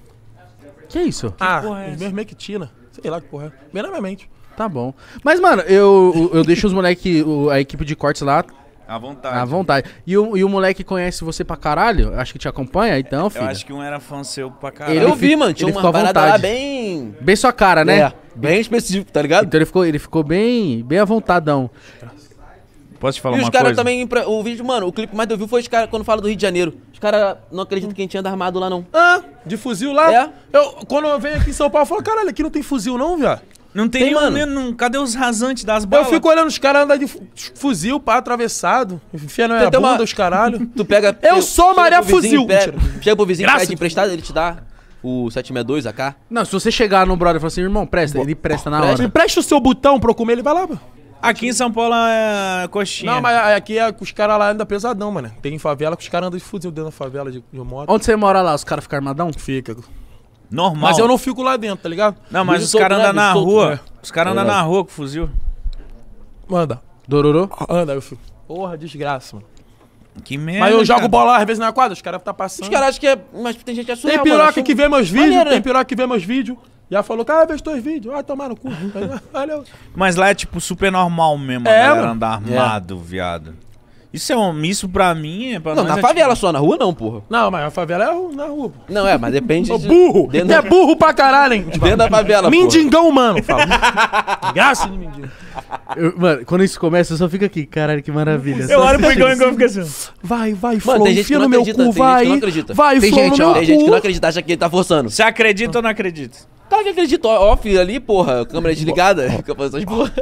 [SPEAKER 1] Que isso? Que ah, porra é Ivermectina. Sei lá que porra é. Meramente. Tá bom. Mas, mano, eu, eu deixo os moleques, a equipe de cortes lá, à vontade. À vontade. E o, e o moleque conhece você pra caralho? Acho que te acompanha, então, filho. Eu acho
[SPEAKER 2] que um era fã seu pra caralho. Ele eu vi, mano. Tinha ele uma à vontade. bem...
[SPEAKER 1] Bem sua cara, né? É, bem específico, tá ligado? Então ele ficou, ele ficou bem, bem à vontadão. Posso te falar e uma coisa? E os caras também...
[SPEAKER 8] O vídeo, mano, o clipe mais eu vi foi os caras quando fala do Rio de Janeiro. Os caras não acreditam que a gente anda armado lá, não. Ah, de fuzil lá? É.
[SPEAKER 1] Eu, quando eu venho aqui em São Paulo, eu falo, caralho, aqui não tem fuzil não, viado. Não tem, tem mano. Nenhum, cadê os rasantes das balas? Eu fico olhando os caras andando de fuzil, pá,
[SPEAKER 8] atravessado. Enfia na minha bunda, uma... os
[SPEAKER 1] caralho. Tu pega... Eu, eu sou Maria Fuzil. chega pro vizinho, Graças pede
[SPEAKER 8] emprestado, ele te dá o 762 AK.
[SPEAKER 1] Não, se você chegar no brother e falar assim, irmão, presta, ele presta na hora.
[SPEAKER 7] Empresta o seu botão pra eu comer, ele vai lá, mano. Aqui em São Paulo é coxinha. Não,
[SPEAKER 1] mas aqui é, os caras lá andam pesadão, mano. Tem favela que os caras andam de fuzil dentro da favela de, de moto. Onde você mora lá? Os caras ficam armadão? Fica. Normal. Mas eu não fico lá dentro, tá ligado?
[SPEAKER 2] Não, mas os caras né, né? andam na rua. Os caras andam na
[SPEAKER 1] rua com fuzil. Manda. Dororô? Anda, eu fico. Porra, desgraça, mano. Que merda. Mas eu jogo cara. bola às vezes na quadra, os caras tá passando. Os caras acham que é. Mas tem gente que é Tem piroca mano, que vê meus vídeos, tem né? piroca que vê meus vídeos. Já falou, cara, vê os teus vídeos. Ah, tomar no cu. Valeu.
[SPEAKER 2] Mas lá é tipo super normal mesmo, é, a galera andar é. armado, é. viado. Isso é um isso pra mim,
[SPEAKER 1] é pra Não, na é favela tipo... só, na rua não, porra. Não, mas a favela é na rua, porra. Não, é, mas depende. Ô, de... burro! Dentro É burro pra caralho, hein? Dentro da favela. Mindingão, mano, fala. Graça de mendigo. mano, quando isso começa, eu só fico aqui, caralho, que maravilha.
[SPEAKER 8] Eu olho pro Igão e
[SPEAKER 7] fico assim. Vai, vai, Flow, mano, tem gente que não acredita, no meu cu, vai. Gente que não acredita. Vai, tem Flow, gente, ó, Tem cu. gente que não
[SPEAKER 8] acredita, acha que ele tá forçando. Você acredita ou não acredita? Tá, que acredito. Off ali, porra. Câmera desligada.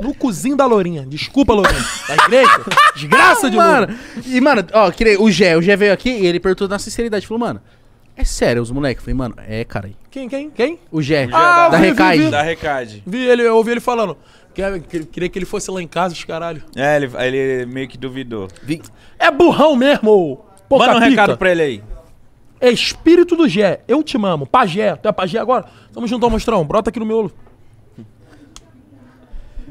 [SPEAKER 8] No cozinho da Lourinha. Desculpa, Lourinha. Tá igreja.
[SPEAKER 1] Desgraça de mano. E, mano, ó, queria, o Gé. O Gé veio aqui e ele perguntou na sinceridade. Falou, mano, é sério os moleques? Falei, mano, é, cara. Quem, quem? Quem? O Gé. Ah, da, da Recade. Vi, vi. Da
[SPEAKER 2] Recade. Vi
[SPEAKER 1] ele, eu ouvi ele falando. Queria que ele fosse lá em casa, os caralho.
[SPEAKER 2] É, ele, ele meio que
[SPEAKER 1] duvidou. Vi. É burrão mesmo, Manda um pica. recado pra ele aí. É espírito do Gé. Eu te mamo. Pajé. Tu é pajé agora? Tamo junto, mostrão. Brota aqui no olho.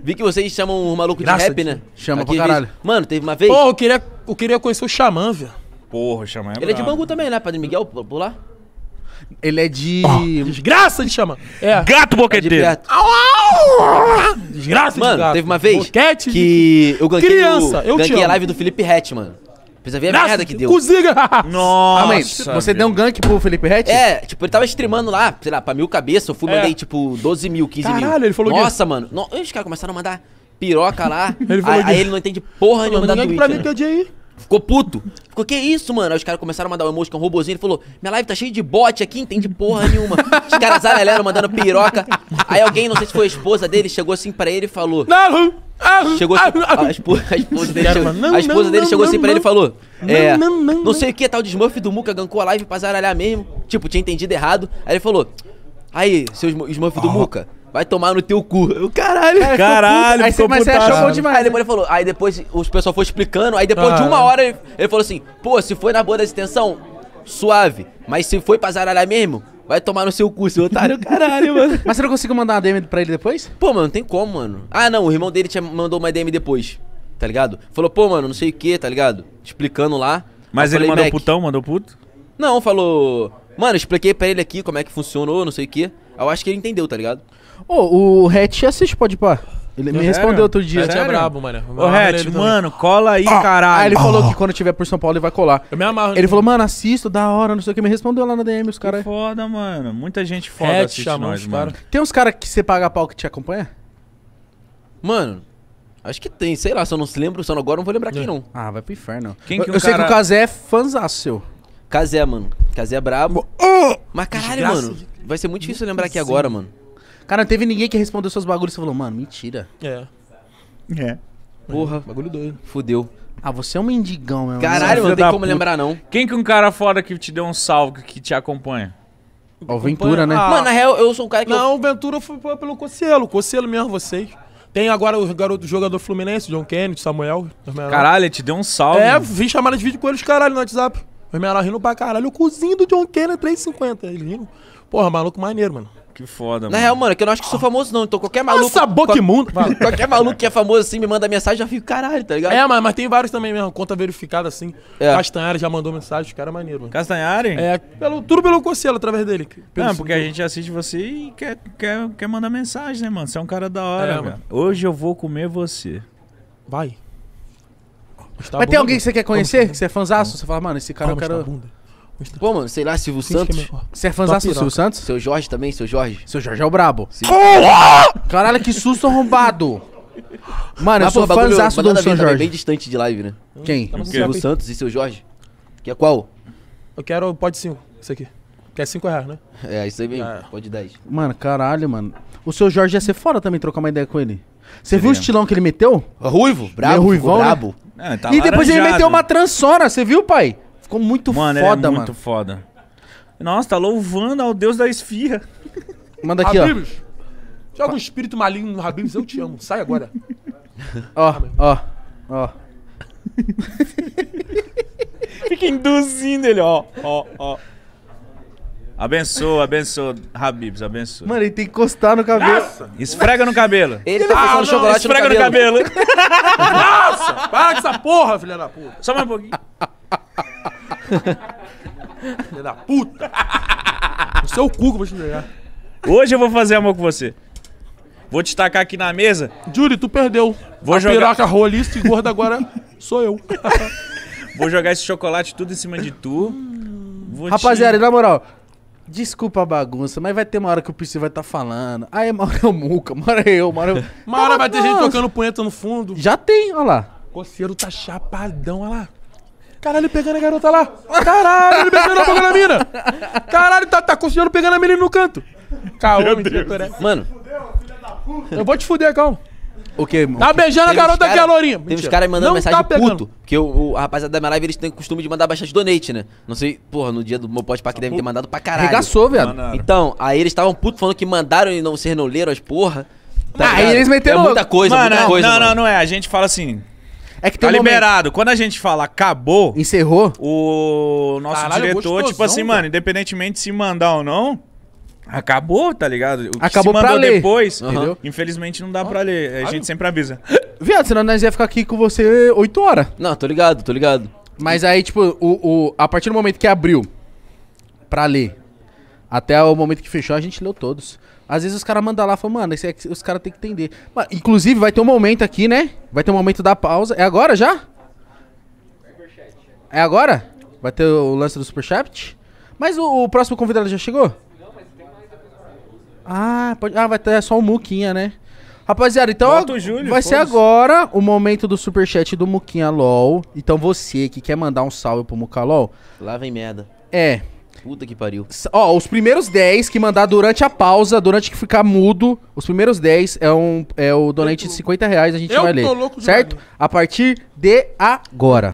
[SPEAKER 8] Vi que vocês chamam o maluco Graças de rap, né? Chama Aqui, pra caralho. Mano, teve uma vez. Pô, eu queria, eu queria conhecer o Xamã, velho.
[SPEAKER 2] Porra, o
[SPEAKER 1] Xamã é Ele bravo. é de Bangu
[SPEAKER 8] também, né? Padre Miguel, por lá?
[SPEAKER 1] Ele é de. Oh, desgraça de Xamã. É. Gato boqueteiro. É
[SPEAKER 4] de
[SPEAKER 1] desgraça mano, de gato. Mano, teve uma vez. Boquete que
[SPEAKER 8] de... eu ganhei. Criança, o, eu ganhei a live do Felipe Hatch, mano. Precisa ver a merda que deu. Coziga! Nossa! Calma aí, você deu um gank pro Felipe Rett? É, tipo, ele tava streamando lá, sei lá, pra mil cabeças. Eu fui, é. mandei, tipo, 12 mil, 15 Caralho, mil. Caralho, ele falou Nossa, que... mano. No... Os caras começaram a mandar piroca lá. ele aí, que... aí, ele não entende porra nenhuma da Twitch. Pra mim, que eu dia aí. Ficou puto. Ficou, que isso, mano? Aí os caras começaram a mandar um emoji com é um robozinho. Ele falou, minha live tá cheia de bot aqui, entende porra nenhuma. Os caras galera mandando piroca. Aí alguém, não sei se foi a esposa dele, chegou assim pra ele e falou... Não, Chegou assim, a, esposa, a esposa dele chegou, não, a esposa dele não, chegou assim não, assim pra ele e falou: É, não sei o que, tal de Smurf do Muca gancou a live pra zaralhar mesmo. Tipo, tinha entendido errado. Aí ele falou: Aí, seu Smurf do ah, Muca, Vai tomar no teu cu. Eu, caralho.
[SPEAKER 5] É, Cara, caralho, aí você, mas você achou bom demais.
[SPEAKER 8] Aí depois ele falou, aí depois os pessoal foi explicando, aí depois ah. de uma hora ele, falou assim: "Pô, se foi na boa da extensão, suave, mas se foi pra zaralhar mesmo, vai tomar no seu cu, seu otário, caralho, mano". mas você não conseguiu mandar uma DM pra ele depois? Pô, mano, não tem como, mano. Ah, não, o irmão dele te mandou uma DM depois. Tá ligado? Falou: "Pô, mano, não sei o que", tá ligado? Explicando lá. Mas ele falei, mandou Mac, putão, mandou puto? Não, falou: "Mano, expliquei para ele aqui como é que funcionou, não sei o que". Eu acho que ele entendeu, tá ligado?
[SPEAKER 1] Ô, o Hatch assiste pode pá. Ele me Sério? respondeu outro dia. Hatch é brabo, mano. Ô, Hatch, mano,
[SPEAKER 8] cola aí, ah,
[SPEAKER 1] caralho. Aí ele falou que quando tiver por São Paulo ele vai colar. Eu me amarro. Ele falou, mano, assisto, da hora, não sei o que. Me respondeu lá na DM os caras. Foda, mano. Muita gente foda Hatch, assiste chamou nós, mano. Tem uns caras que você paga pau que te acompanha?
[SPEAKER 8] Mano, acho que tem, sei lá, se eu não se lembro, só agora eu não vou lembrar quem não. Ah, vai pro inferno. Quem que eu um eu sei que o Kazé
[SPEAKER 1] é fãzaço seu.
[SPEAKER 8] Kazé, mano. Kazé é brabo.
[SPEAKER 1] Mas caralho, Desgraça. mano. Vai ser muito difícil lembrar aqui agora, mano. Cara, não teve ninguém que respondeu seus bagulhos. Você falou, mano, mentira. É. É. Porra, é,
[SPEAKER 8] bagulho doido. Fudeu.
[SPEAKER 1] Ah, você é um mendigão, meu. Caralho, é não, não tem como puta.
[SPEAKER 2] lembrar, não. Quem que um cara fora que te deu um salve, que te acompanha? O Ventura, né? Ah, Mano, na real,
[SPEAKER 1] eu sou um cara que. Não, eu... Ventura foi pelo Cocelo. Cocelo mesmo, vocês. Tem agora o garoto jogador fluminense, John Kennedy, Samuel. Caralho,
[SPEAKER 2] ele te deu um salve. É, vim
[SPEAKER 1] chamar de vídeo com eles, caralho, no WhatsApp. Os meninos rindo pra caralho. O cozinho do John Kennedy,
[SPEAKER 8] 3,50. Ele rindo. Porra, maluco maneiro, mano.
[SPEAKER 2] Que foda, mano. Na
[SPEAKER 1] real,
[SPEAKER 8] mano, é que eu não acho que sou famoso, não. Então qualquer ah, maluco. Nossa, boca qual... imundo. Qualquer maluco que é famoso assim me manda mensagem, já fico, caralho, tá ligado? É, mas, mas tem vários também
[SPEAKER 1] mesmo. Conta verificada assim. É. Castanhari já mandou mensagem, caras é maneiro, mano. Castanhari? É, pelo,
[SPEAKER 8] tudo
[SPEAKER 2] pelo conselho, através dele. Não, porque a gente assiste você e quer, quer, quer mandar mensagem, né, mano? Você é um
[SPEAKER 1] cara da hora, é,
[SPEAKER 2] Mano. Hoje eu vou comer você. Vai.
[SPEAKER 1] Mas tem alguém que você quer conhecer? Que você é fãzão? Você fala, mano, esse cara eu é quero. Pô,
[SPEAKER 8] mano, sei lá, Silvio
[SPEAKER 1] Sim, é Santos. Você é fãzão do Silvio Santos? Seu Jorge também, seu Jorge. Seu Jorge é o brabo. Sim. Caralho, que susto arrombado. Mano, eu sou fãzão do seu né? Jorge. bem distante de live, né? Quem? Silvio Santos e
[SPEAKER 8] seu Jorge. Que é qual? Eu quero, pode cinco, isso aqui.
[SPEAKER 1] Quer é cinco reais, né? É, isso aí mesmo. Ah. Pode dez. Mano, caralho, mano. O seu Jorge ia ser fora também trocar uma ideia com ele. Você viu o estilão que ele meteu? Ruivo? Brabo, ruivão, ficou né? brabo. É, tá E depois ele meteu uma transona, você viu, pai? Ficou muito mano, é foda, mano. muito
[SPEAKER 2] foda. Nossa, tá louvando ao Deus da esfirra. Manda aqui, Habibs,
[SPEAKER 1] ó. Joga um espírito maligno no Habibs, eu te amo. Sai agora. Ó, ó, ó. Fica induzindo ele, ó, ó, ó.
[SPEAKER 2] Abençoa, abençoa, Habibs, abençoa. Mano,
[SPEAKER 1] ele tem que encostar no cabelo.
[SPEAKER 2] Nossa. Esfrega no cabelo. Ele tá
[SPEAKER 8] ah, não, chocolate esfrega no
[SPEAKER 1] cabelo. No
[SPEAKER 2] cabelo. Nossa, para com
[SPEAKER 1] essa porra, filha da puta.
[SPEAKER 2] Só mais um pouquinho. Filha da puta! No seu cu que eu vou te entregar. Hoje eu vou fazer amor com você. Vou te tacar aqui na mesa. Júlio, tu perdeu. Vou a jogar... piraca rolista e gorda agora sou eu. vou jogar esse chocolate tudo em cima de tu. Vou Rapaziada, te... na
[SPEAKER 1] moral, Desculpa a bagunça, mas vai ter uma hora que o PC vai estar tá falando. Aí mora é o Muca, mora eu, mora eu. Uma hora vai ter gente tocando punheta no fundo. Já tem, olha lá.
[SPEAKER 7] Coceiro tá chapadão,
[SPEAKER 1] olha lá. Caralho, pegando a garota lá. Caralho, ele pegando, boca na mina. Caralho, tá, tá cozinhando pegando a menina no canto. Calma, mentira, Toré. Mano. Eu vou te fuder, calma. O que, Tá beijando a garota cara, que a lourinha. Tem uns caras mandando não mensagem tá puto.
[SPEAKER 8] Porque o, o rapaziada da minha live, eles têm o costume de mandar bastante donate, né? Não sei, porra, no dia do meu podcast que deve ter mandado pra caralho. Regaçou, velho. Então, aí eles estavam puto falando que mandaram e não, vocês não leram as porra. Tá ah, aí eles meteram... É muita coisa, mano, muita coisa. Não, mano. não,
[SPEAKER 2] não é. A gente fala assim...
[SPEAKER 8] É que tem tá um liberado. Momento. Quando
[SPEAKER 1] a gente fala acabou. Encerrou?
[SPEAKER 2] O nosso Caralho, diretor, tipo assim, mano, independentemente se mandar ou não. Acabou, tá ligado? O que acabou se mandou depois, uhum. infelizmente não dá ah, pra ler. A gente sempre avisa.
[SPEAKER 1] Viado, senão nós ia ficar aqui com você 8 horas. Não, tô ligado, tô ligado. Mas aí, tipo, o, o, a partir do momento que abriu pra ler, até o momento que fechou, a gente leu todos. Às vezes os caras mandam lá e falam, mano, esse, os caras têm que entender. Mas, inclusive, vai ter um momento aqui, né? Vai ter um momento da pausa. É agora já? É agora? Vai ter o lance do Superchat? Mas o, o próximo convidado já chegou? Ah, pode, ah, vai ter só o Muquinha, né?
[SPEAKER 8] Rapaziada, então Júlio, vai ser agora
[SPEAKER 1] o momento do superchat do Muquinha LOL. Então você que quer mandar um salve pro Muca LOL...
[SPEAKER 8] Lá vem merda. É, Puta que pariu.
[SPEAKER 1] Ó, os primeiros 10 que mandar durante a pausa, durante que ficar mudo, os primeiros 10 é,
[SPEAKER 5] um, é o donate de 50 reais, a gente eu vai ler. Louco certo? A partir de agora.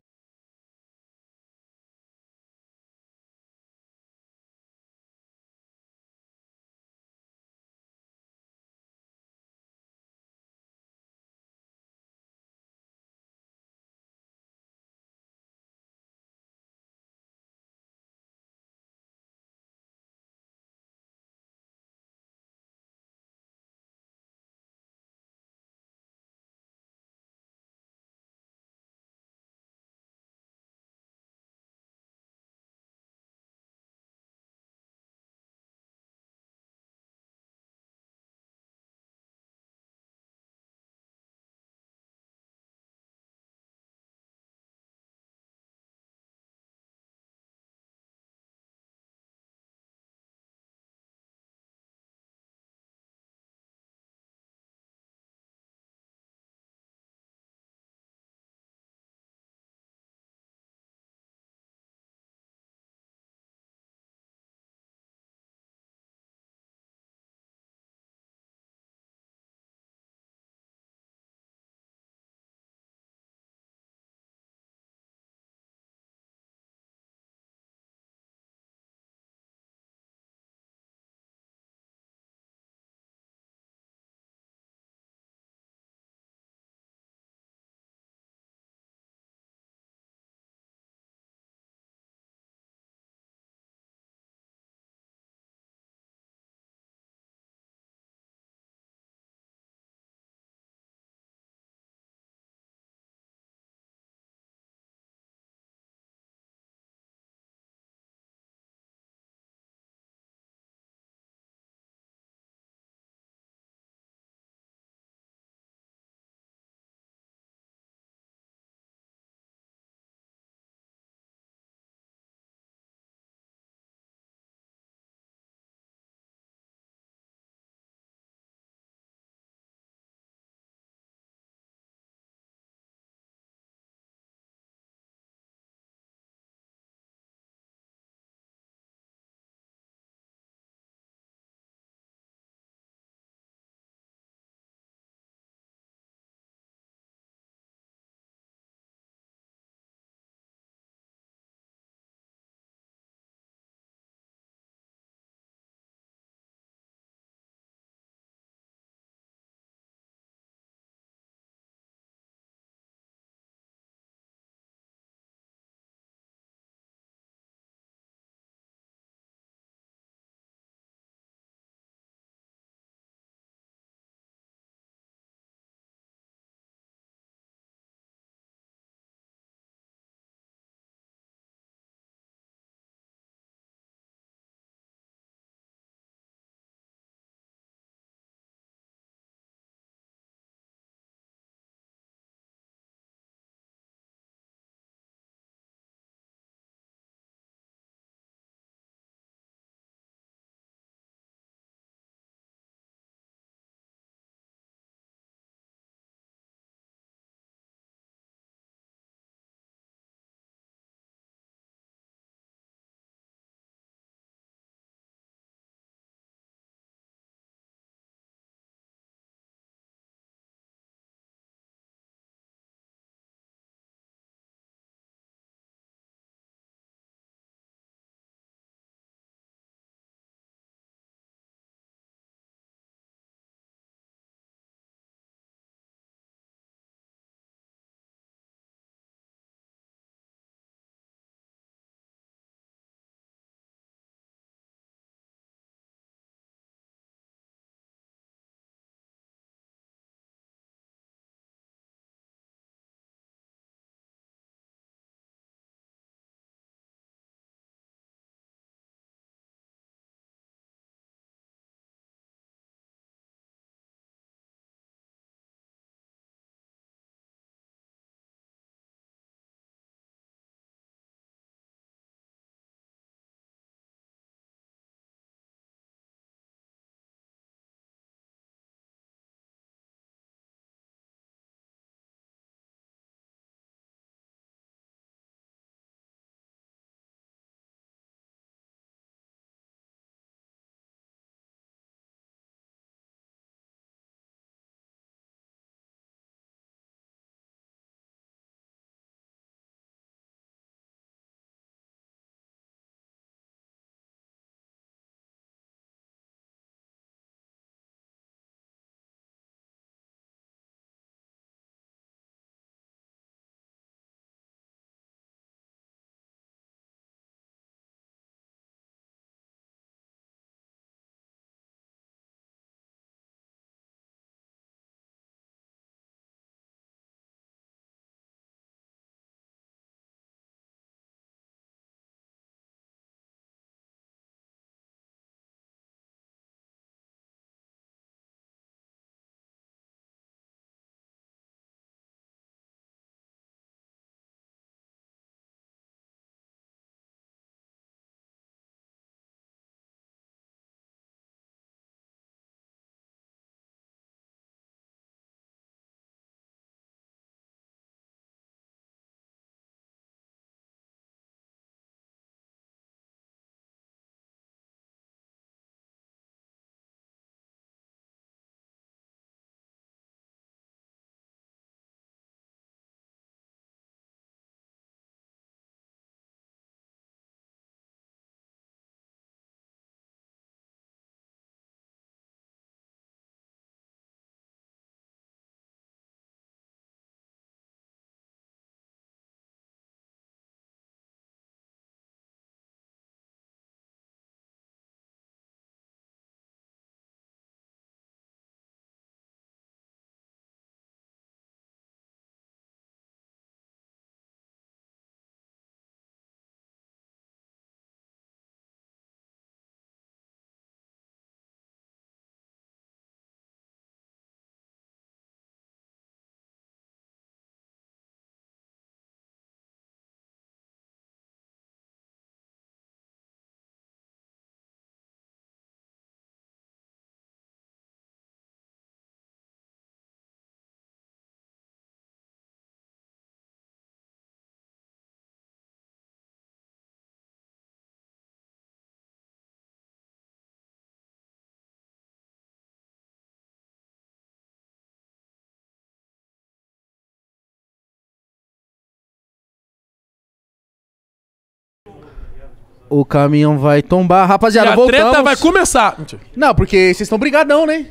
[SPEAKER 5] o caminhão vai tombar. Rapaziada, e a
[SPEAKER 1] voltamos. treta vai começar. Não, porque vocês estão brigadão, né?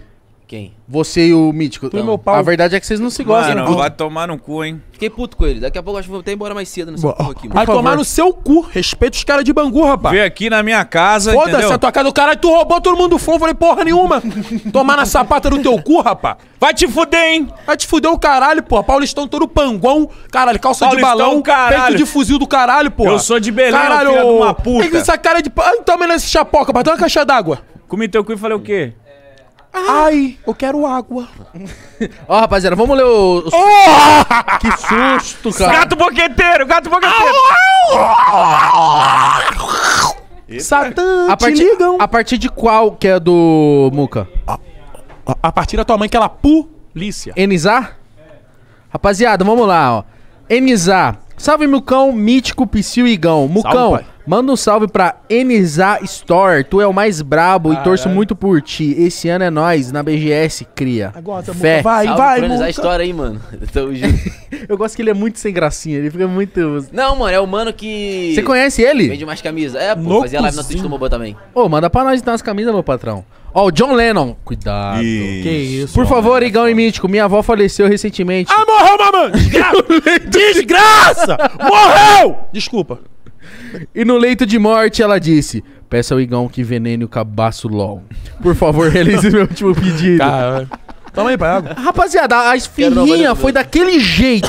[SPEAKER 8] Quem? Você
[SPEAKER 1] e o Mítico. Tu meu pau. A verdade é que vocês não se gostam. Mano, não. vai
[SPEAKER 8] tomar no cu, hein? Fiquei puto com ele. Daqui a pouco acho que vou até embora mais cedo porra aqui,
[SPEAKER 1] mano. Vai tomar no seu cu. Respeita os caras de Bangu, rapaz. Vem aqui na minha casa, Foda-se a tua casa do caralho. Tu roubou todo mundo do fundo. Falei porra nenhuma. tomar na sapata do teu cu, rapaz. Vai te fuder, hein? Vai te fuder o caralho, porra. Paulistão todo panguão. Caralho, calça Paulistão, de balão. Caralho. Peito de fuzil do caralho, porra. Eu sou de Belém, caralho, filha de uma puta. essa cara de... Ah, toma então, esse chapoca, rapaz.
[SPEAKER 2] Dá uma caixa d'água. Comi teu cu e falei o quê?
[SPEAKER 1] Ai, eu quero água. Ó, rapaziada, vamos ler os. Oh! Que susto, cara. Gato
[SPEAKER 2] boqueteiro, gato
[SPEAKER 4] boqueteiro. Satã, a partir,
[SPEAKER 1] ligam. A partir de qual que é do Muca? A, a, a partir da tua mãe, que ela é polícia. Enizar? Rapaziada, vamos lá, ó. Enizar. Salve, Mucão, Mítico, Psiu e Igão. Mucão, Salve, Manda um salve pra NZA Store. Tu é o mais brabo ah, e torço é. muito por ti. Esse ano é nós na BGS, cria. Agora, Fé. vai, salve vai, pra Store aí,
[SPEAKER 8] mano. Tamo junto.
[SPEAKER 1] Eu gosto que ele é muito sem gracinha. Ele fica muito...
[SPEAKER 8] Não, mano. É o mano que... Você conhece ele? Vende mais camisas. É, pô. No fazia live na Twitch do Moban também.
[SPEAKER 1] Ô, oh, manda pra nós então as camisas, meu patrão. Ó, oh, o John Lennon.
[SPEAKER 8] Cuidado. Isso. Que isso. Por
[SPEAKER 1] favor, mano. É Igão e Mítico, minha avó faleceu recentemente. Ah, morreu, mamãe! Desgraça! Desgraça! morreu! Desculpa. E no leito de morte ela disse: Peça ao Igão que venene o cabaço LOL. Por favor, realize meu último pedido. Tá, toma aí Rapaziada, a esfirrinha foi daquele jeito.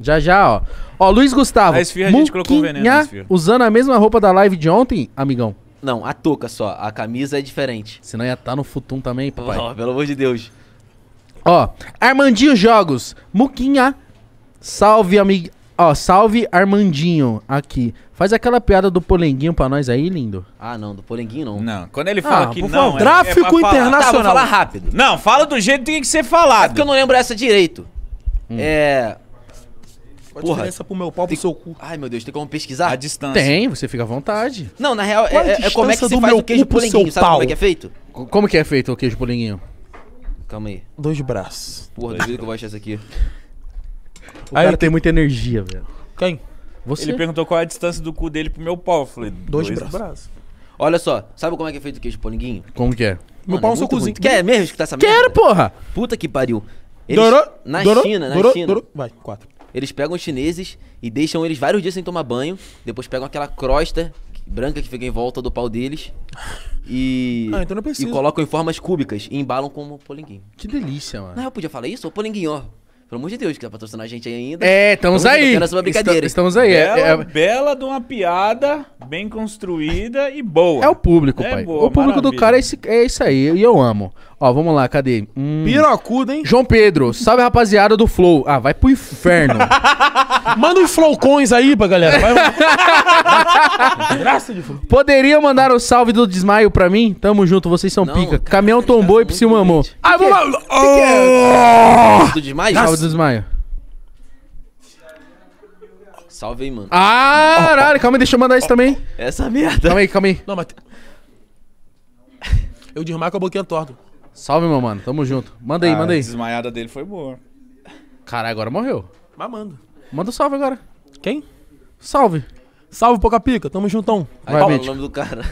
[SPEAKER 1] já já, ó. Ó, Luiz Gustavo. A esfirra a gente colocou veneno na Usando a mesma roupa da live de ontem, amigão.
[SPEAKER 8] Não, a touca só. A camisa é diferente. Senão ia estar tá no futum também, papai. Oh, pelo amor de Deus.
[SPEAKER 1] Ó, Armandinho Jogos. Muquinha. Salve, amig Ó, salve Armandinho aqui. Faz aquela piada do polenguinho pra nós aí, lindo. Ah, não, do polenguinho
[SPEAKER 2] não. Não, quando ele ah, fala ah, que não. Favor, é- é tráfico é internacional. Tá, vou falar rápido. Não,
[SPEAKER 8] fala do jeito que tem que ser falado. É porque eu não lembro essa direito. Hum. É. Qual a Porra, diferença pro meu pau pro seu cu? Ai, meu Deus, tem como pesquisar? A distância. Tem, você fica à vontade. Não, na real, Qual é, é, é como é que você faz o queijo polenguinho, sabe pau? como é que é feito?
[SPEAKER 1] Como que é feito o queijo polenguinho? Calma aí. Dois braços. Porra,
[SPEAKER 8] duvido que eu vou achar isso aqui.
[SPEAKER 1] O ah, ele tem muita energia, velho. Quem? Você. Ele
[SPEAKER 8] perguntou qual é a distância do cu dele pro meu pau. Eu falei,
[SPEAKER 2] dois, dois braços.
[SPEAKER 8] braços. Olha só, sabe como é que é feito o queijo polinguinho? Como que é? Meu pau é um é seu cozinho. Quer mesmo escutar essa merda? Quero, porra! Puta que pariu. Eles, dorô, na China, na dorô, China. Dorô. Vai, quatro. Eles pegam os chineses e deixam eles vários dias sem tomar banho. Depois pegam aquela crosta branca que fica em volta do pau deles. E. Ah, então não precisa. E colocam em formas cúbicas e embalam como polinguinho. Que delícia, mano. Não, eu podia falar isso? Ô polinguinho, ó. Pelo amor de Deus, que tá patrocinando a gente ainda. É, estamos aí. Sobre é brincadeira. Estamos
[SPEAKER 1] aí. É, bela, é, é... bela de
[SPEAKER 8] uma piada, bem construída e boa. É o
[SPEAKER 1] público, é pai. Boa, o público maravilha. do cara é, esse, é isso aí, e eu amo. Ó, vamos lá, cadê? Hum... Pirocudo, hein? João Pedro, salve rapaziada do Flow. Ah, vai pro inferno. Manda um Flowcoins aí pra galera. Vai... Graça de Flow. Poderia mandar o um salve do desmaio pra mim? Tamo junto, vocês são Não, pica. Cara, Caminhão tombou tá e psiu mamou.
[SPEAKER 4] ah, é? vamos lá. É? Oh! Do desmaio? Salve do desmaio. Salve
[SPEAKER 8] aí, mano. Ah,
[SPEAKER 1] caralho, calma aí, deixa eu mandar isso também.
[SPEAKER 8] Essa merda. Calma aí,
[SPEAKER 1] calma aí. Não, mas. Eu desmaio com a boquinha torta. Salve, meu mano. Tamo junto. Manda aí, ah, manda aí. A desmaiada dele foi boa. Caralho, agora morreu. Mas manda. Manda um salve agora. Quem? Salve. Salve, Poca Pica. Tamo juntão. Vai, Vai o nome do cara.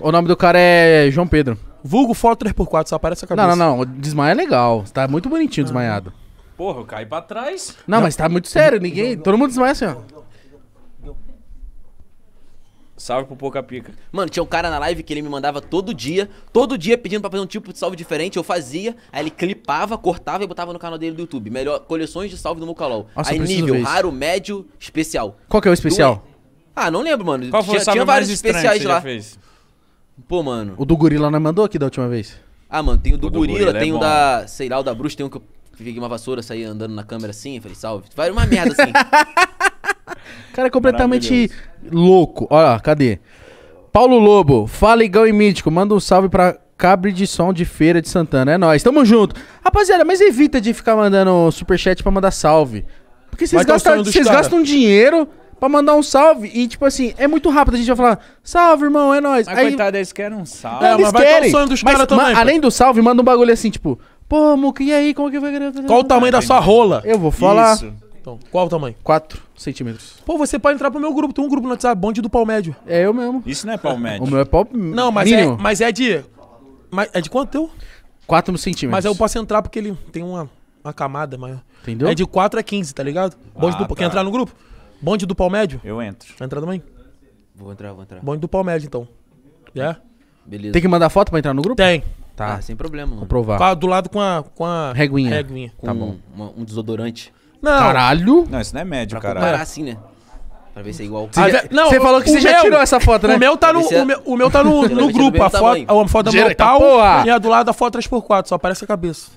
[SPEAKER 1] O nome do cara é João Pedro. Vulgo Foto 3x4, só aparece a cabeça. Não, não, não. Desmaia é legal. Tá muito bonitinho ah. desmaiado.
[SPEAKER 2] Porra, eu caí pra trás. Não, não, mas
[SPEAKER 1] tá muito sério. Ninguém. Todo mundo desmaia assim, ó.
[SPEAKER 8] Salve pro Pouca Pica. Mano, tinha um cara na live que ele me mandava todo dia, todo dia pedindo pra fazer um tipo de salve diferente, eu fazia, aí ele clipava, cortava e botava no canal dele do YouTube. Melhor, coleções de salve do Mucalol. Nossa, aí nível raro, médio, especial. Qual que é o especial? Do- Ah, não lembro, mano. Qual foi o tinha salve tinha mais vários que especiais já lá. fez? Pô, mano.
[SPEAKER 1] O do gorila não mandou aqui da última vez?
[SPEAKER 8] Ah, mano, tem o do, O do gorila, gorila é tem o da, sei lá, o da bruxa, tem um que eu peguei uma vassoura, sair andando na câmera assim, falei, salve. Vai uma merda assim.
[SPEAKER 1] cara é completamente louco. Olha, cadê? Paulo Lobo, fala Igão e Mítico, manda um salve pra Cabre de Som de Feira de Santana. É nóis, tamo junto. Rapaziada, mas evita de ficar mandando superchat pra mandar salve. Porque vocês gastam, vocês gastam dinheiro pra mandar um salve. E, tipo assim, é muito rápido. A gente vai falar, salve, irmão, é nóis. Mas, Aí, coitado, eles querem um salve. Não, eles mas querem. sonho dos mas, também, além do salve, manda um bagulho assim, tipo... Pô, Muca, e aí, como é que vai... Qual o tamanho ah, da sua rola? Eu vou falar... Isso. Então, qual o tamanho? 4 centímetros. Pô, você pode entrar pro meu grupo. Tem um grupo no WhatsApp, bonde do pau médio. É eu mesmo. Isso não é pau médio. O meu é pau Não, mas, é, mas é de... Mas é de quanto teu? 4 centímetros. Mas eu posso entrar porque ele tem uma,
[SPEAKER 8] uma camada maior.
[SPEAKER 1] Entendeu? É de 4 a 15, tá ligado? Bonde Ah, do... Quer tá. entrar no grupo? Bonde do pau médio? Eu entro. Vai entrar também?
[SPEAKER 8] Vou entrar, vou entrar. Bonde
[SPEAKER 1] do pau médio, então. Já? Beleza. Tem que mandar foto pra entrar no grupo? Tem.
[SPEAKER 8] Tá, sem problema, mano. provar. Do
[SPEAKER 1] lado com a... Com a Reguinha. Reguinha. Tá bom.
[SPEAKER 8] um desodorante. Não. Caralho. Não, isso não é médio, pra caralho. comparar assim, né? Pra ver se é igual. Você, já, é- não, você falou que você já tirou essa foto, né? O meu tá no, é- o meu, o meu tá no, no é grupo.
[SPEAKER 1] A foto, a foto do meu e a do lado a foto 3x4. Só aparece a cabeça.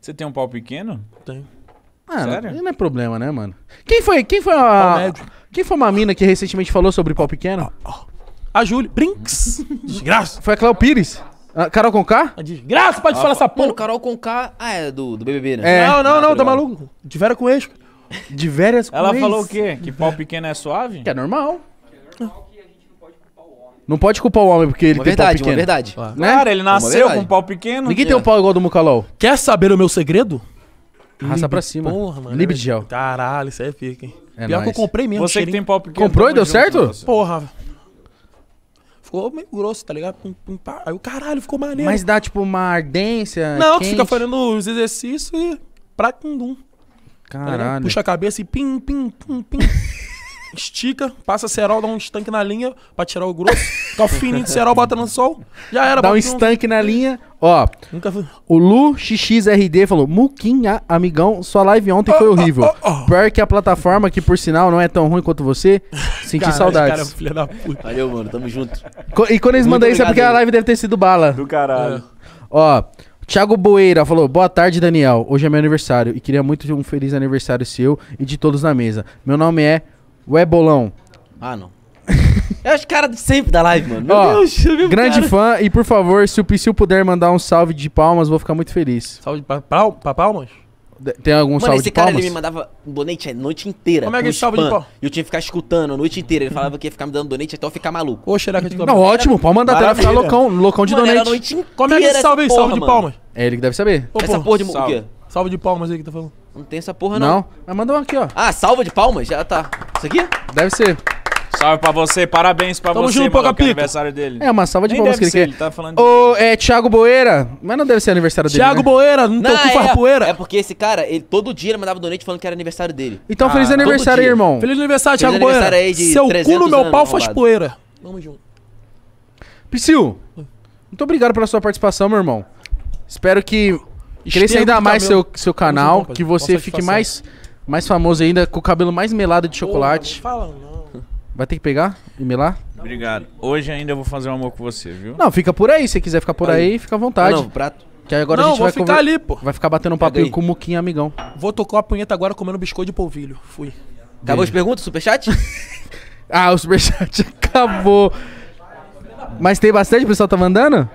[SPEAKER 2] Você tem um pau pequeno? Tenho.
[SPEAKER 1] Ah, Sério? Não, não é problema, né, mano? Quem foi, quem foi a... Quem foi uma mina que recentemente falou sobre pau pequeno? A Júlia. Brinks. Desgraça. Foi a Cléo Pires. Ah, Carol Conká? Graça pra te ah, falar essa porra.
[SPEAKER 8] Carol Conká. Ah, é do, do BBB, né? É. Não, não, não, tá maluco?
[SPEAKER 1] vera com ex. De veras? com Ela ex. falou o quê? Que
[SPEAKER 8] pau pequeno é suave? Que é normal. Ah.
[SPEAKER 1] Não pode culpar o homem porque ele Uma tem né? verdade, pau pequeno. verdade. Né? Cara, ele nasceu com um pau pequeno. Ninguém tem é? um pau igual ao do Mucalol. Quer saber o meu segredo? Raça pra cima. Porra, mano. Lib gel. Caralho, isso aí fica, é hein? É Pior nóis. que eu comprei mesmo. Você que tem pau pequeno. Comprou e deu certo? Porra ficou meio grosso, tá ligado? Pum, pum, pá. Aí o caralho ficou maneiro. Mas dá tipo uma ardência. Não, quente. tu fica fazendo os exercícios e. Pra cundum. Tá caralho. Tá Puxa a cabeça e pim, pim, pum, pim. estica, passa cerol, dá um estanque na linha pra tirar o grosso, tá fininho de cerol, bota no sol, já era. Dá um estanque um... na linha, ó. Nunca fui. O Lu XXRD falou, Muquinha, amigão, sua live ontem oh, foi oh, horrível. Oh, oh, Pior que a plataforma, que por sinal não é tão ruim quanto você, senti Caralho, saudades. Cara,
[SPEAKER 8] filha da puta. Valeu, mano, tamo junto. Co e quando eles mandam isso é porque a
[SPEAKER 1] live deve ter sido bala. Do caralho. É. Ó... Thiago Boeira falou: Boa tarde, Daniel. Hoje é meu aniversário e queria muito um feliz aniversário seu e de todos na mesa. Meu nome é Ué, bolão.
[SPEAKER 8] Ah, não. É os caras sempre da live, mano. Meu Ó, Deus, meu grande cara. fã. E
[SPEAKER 1] por favor, se o Psyu puder mandar um salve de palmas, vou ficar muito feliz.
[SPEAKER 8] Salve pra, pra, pra palmas? De, tem algum mano, salve de palmas? Mano, esse cara ele me mandava donate a noite inteira. Como é que é salve de palmas? E eu tinha que ficar escutando a noite inteira. Ele falava que ia ficar me dando donate até eu ficar maluco. Poxa, será que eu te Não, ótimo. Pode mandar até ficar loucão, loucão de mano, donate. Noite inteira, Como é que é salve, aí? salve de palmas? É
[SPEAKER 1] ele que deve saber.
[SPEAKER 2] Ô, essa porra de... Salve. O quê?
[SPEAKER 8] Salve de palmas aí que tá falando. Não tem essa porra, não. Não. Mas manda um aqui, ó. Ah, salva de palmas? Já tá. Isso aqui? Deve ser.
[SPEAKER 2] Salve pra você, parabéns pra Tamo você, junto, mano, que é
[SPEAKER 8] aniversário dele.
[SPEAKER 2] É, uma salva de Nem palmas que ele ser, quer. tá falando
[SPEAKER 1] Ô, é Thiago Boeira, mas não deve ser aniversário Thiago dele, Thiago
[SPEAKER 8] né? Boeira, não, não tô é, com É porque esse cara, ele todo dia ele mandava donate falando que era aniversário dele. Então, ah, feliz
[SPEAKER 7] aniversário aí, irmão. Feliz aniversário, feliz Thiago aniversário Boeira. Aí de Seu culo, meu anos, pau, faz poeira. Vamos junto.
[SPEAKER 1] Priscil, muito obrigado pela sua participação, meu irmão. Espero que Cresça ainda mais seu, seu canal, que você fique mais, mais famoso ainda, com o cabelo mais melado de chocolate. não
[SPEAKER 4] fala não.
[SPEAKER 1] Vai ter que pegar e melar?
[SPEAKER 2] Obrigado. Hoje ainda eu vou fazer um amor com você, viu? Não, fica por aí.
[SPEAKER 1] Se quiser ficar por aí, aí fica à vontade. Não, prato. Que agora não, a gente vai ficar ali, pô. Vai ficar batendo um papinho com o Muquinha, amigão. Vou tocar a punheta agora comendo biscoito de polvilho. Fui. Acabou Beijo. as perguntas, superchat? ah, o superchat acabou. Mas tem bastante, o pessoal tá mandando?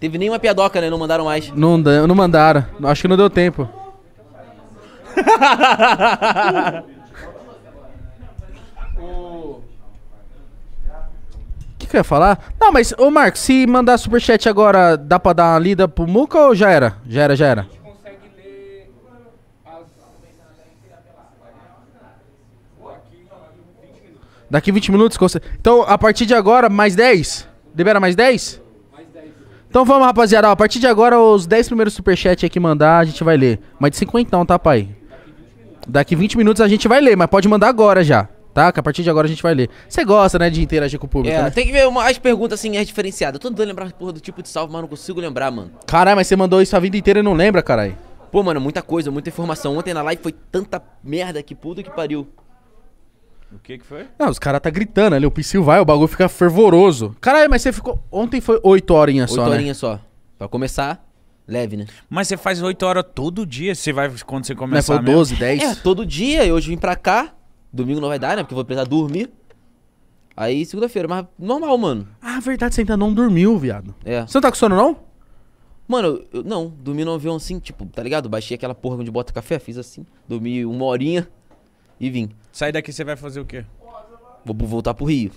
[SPEAKER 8] Teve nenhuma piadoca, né? Não mandaram mais.
[SPEAKER 1] Não, não mandaram. Acho que não deu tempo. O que, que eu ia falar? Não, mas, ô Marcos, se mandar superchat agora, dá pra dar uma lida pro Muca ou já era? Já era, já era? Daqui 20 minutos. Então, a partir de agora, mais 10? Libera mais 10? Então vamos, rapaziada. a partir de agora, os 10 primeiros superchats aí que mandar, a gente vai ler. Mas de 50 não, tá, pai? Daqui 20 minutos a gente vai ler, mas pode mandar agora já. Tá? Que a partir de agora a gente vai ler. Você gosta, né, de interagir com o público, É, né?
[SPEAKER 8] tem que ver umas perguntas assim, é diferenciada. Eu tô tentando lembrar porra, do tipo de salve, mas não consigo lembrar, mano.
[SPEAKER 1] Caralho, mas você mandou isso a vida inteira e não lembra, caralho.
[SPEAKER 8] Pô, mano, muita coisa, muita informação. Ontem na live foi tanta merda que puta que pariu. O que que foi?
[SPEAKER 1] Não, os caras tá gritando ali, o psil vai, o bagulho fica fervoroso. Caralho, mas você ficou. Ontem foi 8 horinhas só. 8 né? horinhas
[SPEAKER 8] né? só. Pra
[SPEAKER 1] começar, leve, né?
[SPEAKER 8] Mas você faz 8 horas todo dia, você vai quando você
[SPEAKER 1] começa. Mas foi 12, mesmo. 10? É,
[SPEAKER 8] todo dia. E hoje vim pra cá. Domingo não vai dar, né? Porque eu vou precisar dormir. Aí segunda-feira, mas normal, mano. Ah, verdade, você ainda não dormiu, viado. É. Você não tá com sono, não? Mano, eu, não, dormi no avião assim, tipo, tá ligado? Baixei aquela porra onde bota café, fiz assim, dormi uma horinha e vim.
[SPEAKER 2] Sai daqui, você vai fazer o quê?
[SPEAKER 8] Vou voltar pro Rio.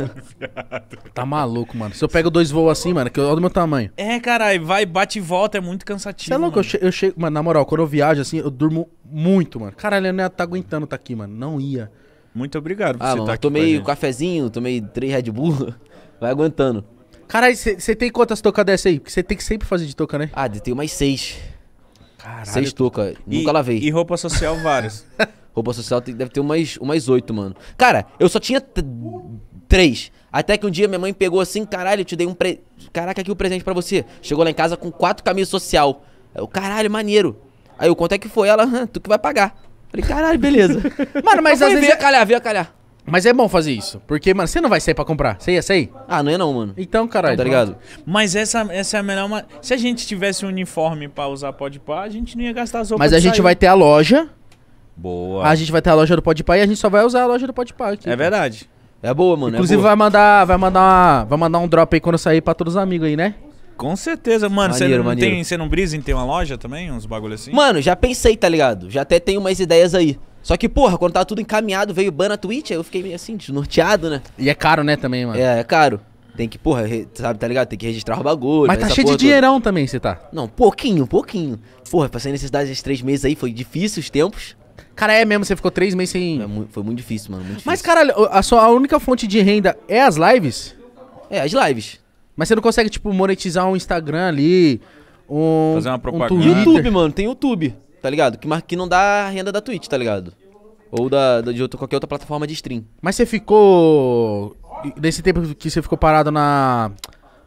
[SPEAKER 1] tá maluco, mano. Se eu pego dois voos assim, mano, que eu olho do meu tamanho. É, caralho, vai, bate e volta, é muito cansativo. Você é louco? Eu, che eu chego, mano, na moral, quando eu viajo assim, eu durmo muito, mano. Caralho, eu não ia tá aguentando tá aqui, mano. Não ia. Muito obrigado por ah, você mano, tá aqui. Tomei um cafezinho, tomei três Red Bull. Vai aguentando. Caralho, você tem quantas tocas dessa aí? Porque você tem que sempre fazer de toca, né? Ah, tem umas
[SPEAKER 8] seis. Caralho. Seis tocas. Nunca lavei. E roupa social várias. Robô social tem, deve ter umas, umas oito, mano. Cara, eu só tinha três. Até que um dia minha mãe pegou assim, caralho, eu te dei um pre... Caraca, aqui o um presente para você. Chegou lá em casa com quatro camisas social. Eu, caralho, maneiro. Aí eu, quanto é que foi? Ela, hum, tu que vai pagar. Falei, caralho, beleza.
[SPEAKER 1] mano, mas às vezes... Ia é calhar, a é calhar. Mas é bom fazer isso. Porque, mano, você não vai sair pra comprar. Você ia sair?
[SPEAKER 8] Ah, não é não, mano.
[SPEAKER 1] Então, caralho. Não, tá ligado?
[SPEAKER 2] Mas essa, essa é a melhor... Uma... Se a gente tivesse um uniforme pra usar pode pá, a gente não ia gastar as roupas Mas a gente sair. vai
[SPEAKER 1] ter
[SPEAKER 8] a loja Boa. A gente vai
[SPEAKER 1] ter a loja do Podpah e a gente só vai usar a loja do Podpah aqui. É verdade.
[SPEAKER 2] É boa, mano. É Inclusive é boa.
[SPEAKER 1] vai mandar, vai mandar, uma, vai mandar um drop aí quando sair para todos os amigos aí, né?
[SPEAKER 2] Com certeza, mano. Você não, maneiro. Tem, você não brisa em ter uma loja também? Uns bagulho assim? Mano,
[SPEAKER 1] já
[SPEAKER 8] pensei, tá ligado? Já até tenho umas ideias aí. Só que, porra, quando tava tá tudo encaminhado, veio ban na Twitch, aí eu fiquei meio assim, desnorteado, né? E é caro, né, também, mano? É, é caro. Tem que, porra, sabe, tá ligado? Tem que registrar o bagulho. Mas tá cheio de dinheirão também, você tá? Não, pouquinho, pouquinho. Porra, passei necessidade esses três meses aí, foi difícil os tempos. Cara, é mesmo, você ficou três meses sem. É foi muito difícil, mano. Muito difícil. Mas, caralho, a sua a
[SPEAKER 1] única fonte de renda é as lives?
[SPEAKER 8] É, as lives. Mas você não consegue, tipo, monetizar um Instagram ali, um. Fazer uma propaganda. um YouTube, mano, tem YouTube, tá ligado? Que, que não dá renda da Twitch, tá ligado? Ou da, da- de outra, qualquer outra plataforma de stream.
[SPEAKER 1] Mas você ficou. Nesse tempo que você ficou parado na.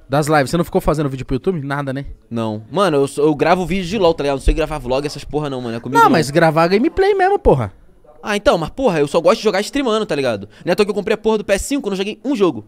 [SPEAKER 1] Das lives, você não ficou fazendo vídeo pro YouTube? Nada, né?
[SPEAKER 8] Não. Mano, eu, eu gravo vídeo de LOL, tá ligado? Não sei gravar vlog, essas porra não, mano. É comigo Não, mas
[SPEAKER 1] gravar gameplay mesmo, porra.
[SPEAKER 8] Ah, então, mas porra, eu só gosto de jogar streamando, tá ligado? Não é que eu comprei a porra do PS5, eu não joguei um jogo.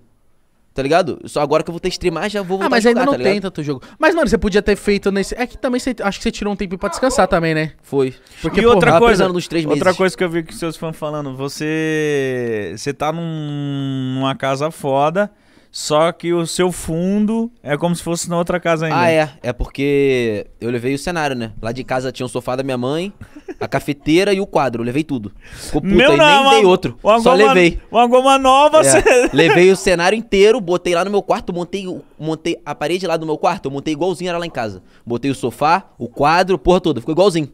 [SPEAKER 8] Tá ligado? Só agora que eu vou ter streamar, já vou ah, voltar Ah, mas a ainda não tá tem tanto jogo.
[SPEAKER 1] Mas, mano, você podia ter feito nesse. É que também você. Acho que você tirou um tempinho pra descansar também, né? Foi. Porque, e porra, outra coisa, precisando outra coisa
[SPEAKER 8] que eu vi que seus
[SPEAKER 2] fãs falando, você você tá num- numa casa foda,
[SPEAKER 8] só que o seu fundo é como se fosse na outra casa ainda. Ah, é. É porque eu levei o cenário, né? Lá de casa tinha o um sofá da minha mãe, a cafeteira e o quadro. Eu levei tudo. Ficou puta Meu e não, nem uma, dei outro. Só goma, levei. Uma goma nova. É. Você... Levei o cenário inteiro, botei lá no meu quarto, montei, montei a parede lá do meu quarto, eu montei igualzinho era lá em casa. Botei o sofá, o quadro, porra toda. Ficou igualzinho.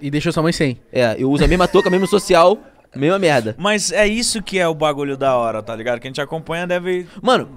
[SPEAKER 8] E deixou sua mãe sem. É, eu uso a mesma touca, mesmo social. Mesma merda. Mas é isso que é o bagulho da hora, tá ligado? Quem te acompanha deve. Mano,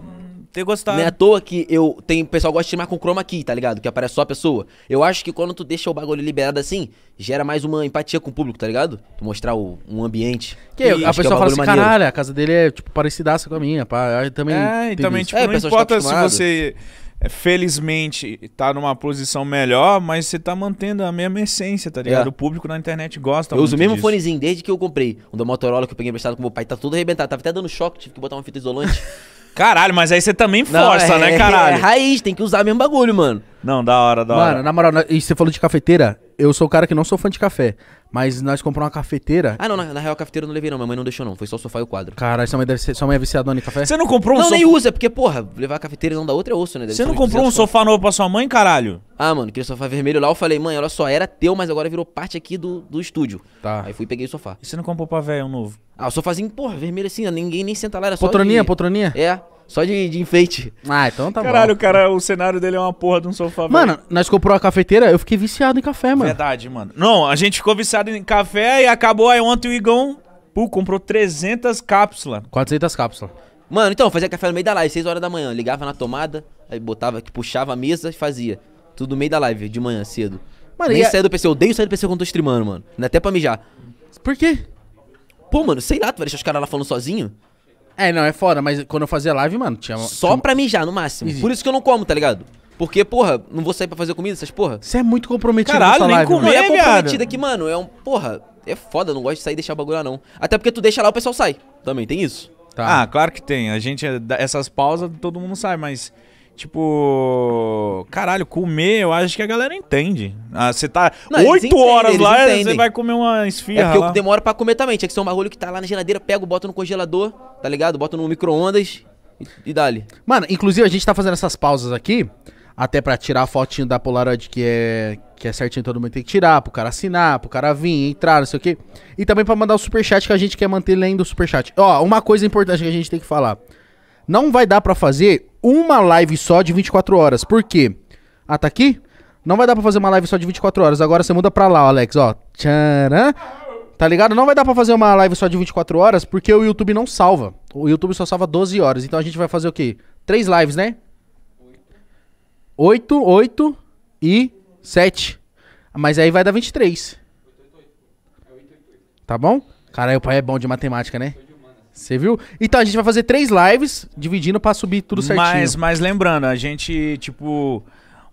[SPEAKER 8] ter gostado. Não é à toa que eu. Tem pessoal gosta de chamar com chroma key, tá ligado? Que aparece só a pessoa. Eu acho que quando tu deixa o bagulho liberado assim, gera mais uma empatia com o público, tá ligado? Tu mostrar o, um ambiente.
[SPEAKER 1] Que a pessoa que é fala assim, maneiro. caralho, a casa dele é, tipo, parecidaça com a minha, pá. Eu também. É, e também, isso. tipo, é, não importa se você
[SPEAKER 2] é, felizmente tá numa posição melhor,
[SPEAKER 8] mas você tá mantendo a mesma essência, tá ligado? É. O público na internet gosta. Eu uso o mesmo disso. fonezinho desde que eu comprei. O da Motorola que eu peguei emprestado com meu pai, tá tudo arrebentado. Tava até dando choque, tive que botar uma fita isolante. caralho, mas aí você também força, Não, é, né, caralho? É, é, raiz, tem que usar o mesmo bagulho, mano. Não, da hora, da hora. Mano, na moral,
[SPEAKER 1] e você falou de cafeteira, eu sou o cara que não sou fã de café. Mas nós compramos uma cafeteira. Ah,
[SPEAKER 8] não, na, na real, a cafeteira eu não levei, não. Minha mãe não deixou, não. Foi só o sofá e o quadro. Caralho, sua mãe deve ser. Sua mãe é viciadona café? Você não comprou um sofá? Não, nem usa, porque, porra, levar a cafeteira não da outra é osso, né? Você não comprou um sofá
[SPEAKER 2] novo pra sua mãe, caralho?
[SPEAKER 8] Ah, mano, queria sofá vermelho lá, eu falei, mãe, ela só, era teu, mas agora virou parte aqui do, do estúdio. Tá. Aí fui e peguei o sofá. E você não comprou pra velho um novo? Ah, o sofazinho, porra, vermelho assim, ninguém nem senta lá, era só. Potroninha, de... É. Só de, de enfeite. Ah, então
[SPEAKER 1] tá Caralho,
[SPEAKER 2] bom. Caralho, cara, o cenário dele é uma porra de um sofá. Mano,
[SPEAKER 1] velho. nós comprou a cafeteira, eu fiquei viciado em café, mano. Verdade, mano.
[SPEAKER 2] Não, a gente ficou viciado em café e acabou aí ontem o Igão, pô, comprou 300 cápsulas.
[SPEAKER 1] 400 cápsulas.
[SPEAKER 8] Mano, então, fazia café no meio da live, 6 horas da manhã. Ligava na tomada, aí botava, tipo, puxava a mesa e fazia. Tudo no meio da live, de manhã, cedo. Mano, Nem e... do PC, eu odeio sair do PC quando tô streamando, mano. Não é até pra mijar. Por quê? Pô, mano, sei lá, tu vai deixar os caras lá falando sozinho? É, não, é fora, mas quando eu fazia live, mano, tinha. Só tinha... pra mijar, no máximo. Existe. Por isso que eu não como, tá ligado? Porque, porra, não vou sair pra fazer comida, essas porra. Você é
[SPEAKER 1] muito comprometido Caralho, com nem live, comer, mano. é comprometido aqui,
[SPEAKER 8] mano, é um. Porra, é foda, não gosto de sair e deixar o bagulho lá, não. Até porque tu deixa lá, o pessoal sai. Também tem isso. Tá. Ah, claro que tem. A gente, é essas pausas,
[SPEAKER 2] todo mundo sai, mas Tipo, caralho, comer, eu acho que a galera entende. Ah, você tá oito horas lá, você vai comer uma esfirra. É porque lá. eu
[SPEAKER 8] demoro pra comer também. Tinha que ser um bagulho que tá lá na geladeira, pego, boto no congelador, tá ligado? Boto no micro-ondas e, e dali.
[SPEAKER 1] Mano, inclusive a gente tá fazendo essas pausas aqui, até pra tirar a fotinho da Polaroid que é, que é certinho, todo mundo tem que tirar, pro cara assinar, pro cara vir, entrar, não sei o quê. E também pra mandar o superchat que a gente quer manter lendo o superchat. Ó, uma coisa importante que a gente tem que falar. Não vai dar pra fazer uma live só de 24 horas. Por quê? Ah, tá aqui? Não vai dar pra fazer uma live só de 24 horas. Agora você muda pra lá, Alex, ó. Tcharam. Tá ligado? Não vai dar pra fazer uma live só de 24 horas, porque o YouTube não salva. O YouTube só salva 12 horas. Então a gente vai fazer o quê? Três lives, né? 8, 8 e 7. Mas aí vai dar 23. Tá bom? Caralho, o pai é bom de matemática, né? Você viu? Então a gente vai fazer três lives, dividindo para subir tudo certinho. Mas,
[SPEAKER 2] mas lembrando, a gente, tipo,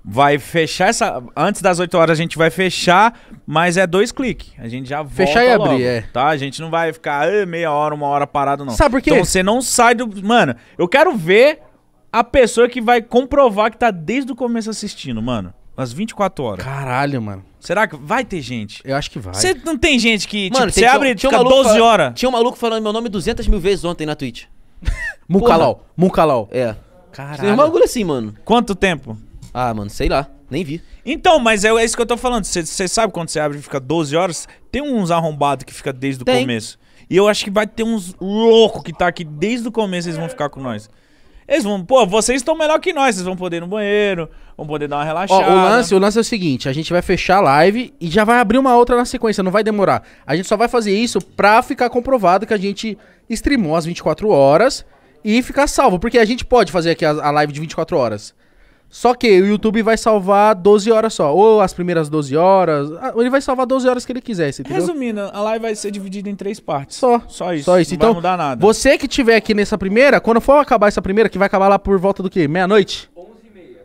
[SPEAKER 1] vai fechar essa. Antes das
[SPEAKER 2] 8 horas a gente vai fechar, mas é dois cliques. A gente já volta. Fechar e logo, abrir, é. Tá? A gente não vai ficar ah, meia hora, uma hora parado, não. Sabe por quê? Então você não sai do. Mano, eu quero ver a pessoa que vai comprovar que tá desde o começo assistindo, mano. Às 24 horas.
[SPEAKER 1] Caralho, mano. Será que vai ter gente? Eu acho que vai. Você
[SPEAKER 8] não tem gente que, Mano, tipo, você abre e fica um 12 horas. Tinha um maluco falando meu nome 200 mil vezes ontem na Twitch. Mucalau. Mucalau. É.
[SPEAKER 4] Caralho. Tem um bagulho
[SPEAKER 8] assim, mano. Quanto tempo? Ah, mano, sei lá. Nem vi. Então, mas é,
[SPEAKER 2] é isso que eu tô falando. Você sabe quando você abre e fica 12 horas? Tem uns arrombados que fica desde o começo. E eu acho que vai ter uns loucos que tá aqui desde o começo, eles vão ficar com nós. Eles vão, pô, vocês estão melhor que nós, vocês vão poder ir no banheiro, vão poder dar uma relaxada. Ó, o lance, o
[SPEAKER 1] lance é o seguinte, a gente vai fechar a live e já vai abrir uma outra na sequência, não vai demorar. A gente só vai fazer isso pra ficar comprovado que a gente streamou às 24 horas e ficar salvo, porque a gente pode fazer aqui a, a live de 24 horas. Só que o YouTube vai salvar 12 horas só. Ou as primeiras 12 horas. Ou ah, ele vai salvar 12 horas que ele quiser.
[SPEAKER 2] Resumindo, a live vai ser dividida em três partes. Só. Só isso. Só isso. Não então, vai mudar
[SPEAKER 1] nada. Você que tiver aqui nessa primeira, quando for acabar essa primeira, que vai acabar lá por volta do quê? Meia-noite?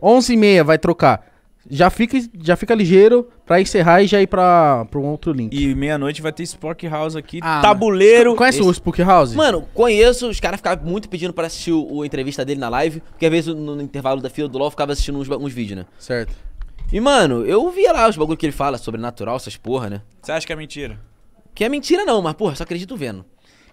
[SPEAKER 1] 11h30. 11h30 vai trocar. Já fica, já fica ligeiro pra encerrar e já ir pra, pra um outro link.
[SPEAKER 8] E meia-noite vai ter Spock House aqui. Ah, tabuleiro. Mano. Conhece Esse... o Spock House? Mano, conheço. Os caras ficavam muito pedindo pra assistir o, entrevista dele na live. Porque às vezes no, no intervalo da fila do LOL ficava assistindo uns, uns vídeos, né? Certo. E, mano, eu via lá os bagulho que ele fala, sobrenatural, essas porra, né?
[SPEAKER 2] Você acha que é mentira?
[SPEAKER 8] Que é mentira não, mas, porra, só acredito vendo.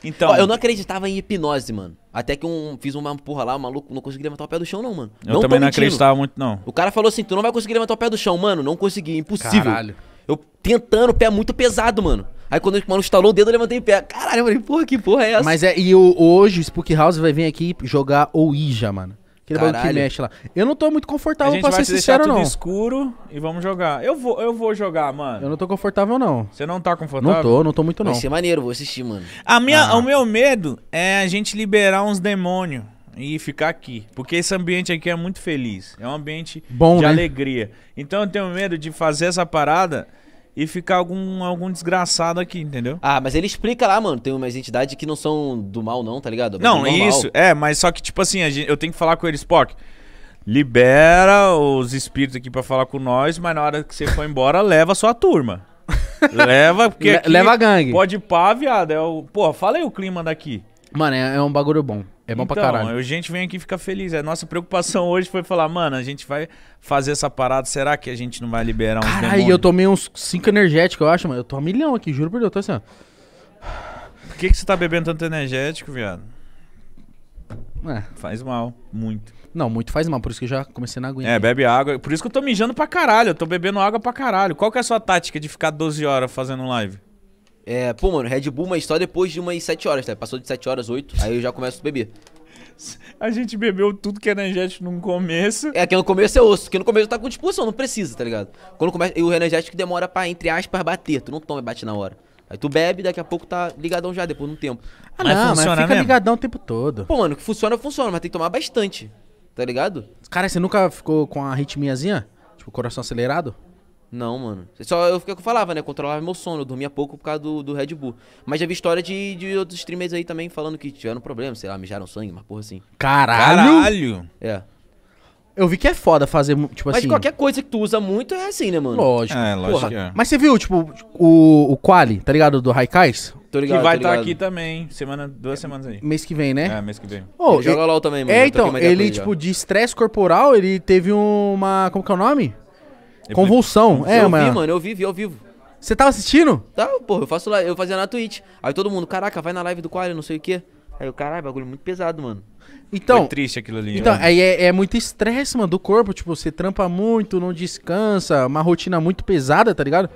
[SPEAKER 8] Então. Ó, eu não acreditava em hipnose, mano. Até que um fiz uma porra lá, o maluco não conseguia levantar o pé do chão, não, mano. Eu não também não acreditava muito, não. O cara falou assim: tu não vai conseguir levantar o pé do chão, mano. Não consegui, impossível. Caralho. Eu tentando, o pé muito pesado, mano. Aí quando o mano estalou o dedo, eu levantei o pé. Caralho, eu falei, porra, que porra é
[SPEAKER 1] essa? Mas é, e o, hoje o Spook House vai vir aqui jogar Ouija, mano. Aquele bagulho que mexe lá. Eu não tô muito confortável gente pra ser se deixar sincero, tudo não. escuro
[SPEAKER 2] e vamos jogar. Eu vou, eu vou jogar, mano. Eu não tô confortável, não. Você não tá confortável? Não tô, não tô muito, não. Vai ser maneiro, vou assistir, mano. A minha, ah. O meu medo é a gente liberar uns demônios e ficar aqui. Porque esse ambiente aqui é muito feliz. É um ambiente Bom, de né? alegria. Então eu tenho medo de fazer
[SPEAKER 8] essa parada e ficar algum, algum desgraçado aqui, entendeu? Ah, mas ele explica lá, mano. Tem umas entidades que não são do mal, não, tá ligado? Mas não, é isso.
[SPEAKER 2] É, mas só que, tipo assim, gente, eu tenho que falar com eles, Spock. Libera os espíritos aqui para falar com nós, mas na hora que você for embora, leva a sua turma. leva, porque. leva a gangue. Pode pá, viado. É o... Pô, fala aí o clima daqui.
[SPEAKER 1] Mano, é, é um bagulho bom. É bom então, pra caralho.
[SPEAKER 2] A gente vem aqui e fica feliz. A nossa preocupação hoje foi falar, mano, a gente vai fazer essa parada, será que a gente não vai liberar uns Caralho, demônios? eu
[SPEAKER 1] tomei uns 5 energéticos, eu acho, mano. Eu tô a milhão aqui, juro por Deus, eu tô assim, ó.
[SPEAKER 2] Por que, que você tá bebendo tanto energético, viado?
[SPEAKER 1] É. Faz mal, muito. Não, muito faz mal, por isso que eu já comecei na aguinha. É,
[SPEAKER 2] bebe água. Por isso que eu tô mijando pra caralho, eu tô bebendo água
[SPEAKER 1] pra
[SPEAKER 8] caralho. Qual que é a sua tática de ficar 12 horas fazendo live? É, pô, mano, Red Bull, mas só depois de umas 7 horas, tá? Passou de 7 horas, 8, aí eu já começo a beber. A gente bebeu tudo que é energético no começo. É, que no começo é osso, que no começo tá com disposição, não precisa, tá ligado? Quando começa, e o energético demora pra, entre aspas, bater, tu não toma e bate na hora. Aí tu bebe, daqui a pouco tá ligadão já, depois de um tempo. Ah, mas não, funciona mas fica mesmo? ligadão o tempo todo. Pô, mano, que funciona, funciona, mas tem que tomar bastante, tá ligado?
[SPEAKER 1] Cara, você nunca ficou com a ritmiazinha? Tipo, coração acelerado?
[SPEAKER 8] Não, mano. Só eu, eu falava, né? Controlava meu sono, eu dormia pouco por causa do, do Red Bull. Mas já vi história de, de outros streamers aí também falando que tiveram problema, sei lá, mijaram sangue, uma porra assim. Caralho! Caralho! É. Eu vi que é foda fazer, tipo Mas assim... Mas qualquer coisa que tu usa muito é assim, né, mano? Lógico.
[SPEAKER 1] É, lógico é. Mas você viu, tipo, o, o Quali, tá ligado? Do Raikais? Tô ligado, que vai estar tá aqui
[SPEAKER 2] também, semana, duas é, semanas aí.
[SPEAKER 1] Mês que vem, né? É, mês que
[SPEAKER 2] vem. Oh, ele joga LOL também, mano. É, então, ele, tipo,
[SPEAKER 1] de estresse corporal, ele teve uma... Como que é o nome? Convulsão. É, eu mano. vi, mano,
[SPEAKER 8] eu vivo, eu vivo. Você tava assistindo? Tá, porra, eu faço lá, eu fazia na Twitch. Aí todo mundo, caraca, vai na live do Qualy, não sei o quê. Aí eu, caralho, bagulho muito pesado, mano. Então. Foi triste aquilo ali. Então, né? aí
[SPEAKER 1] é, é muito estresse, mano, do corpo. Tipo, você trampa muito, não descansa, uma rotina muito pesada, tá ligado?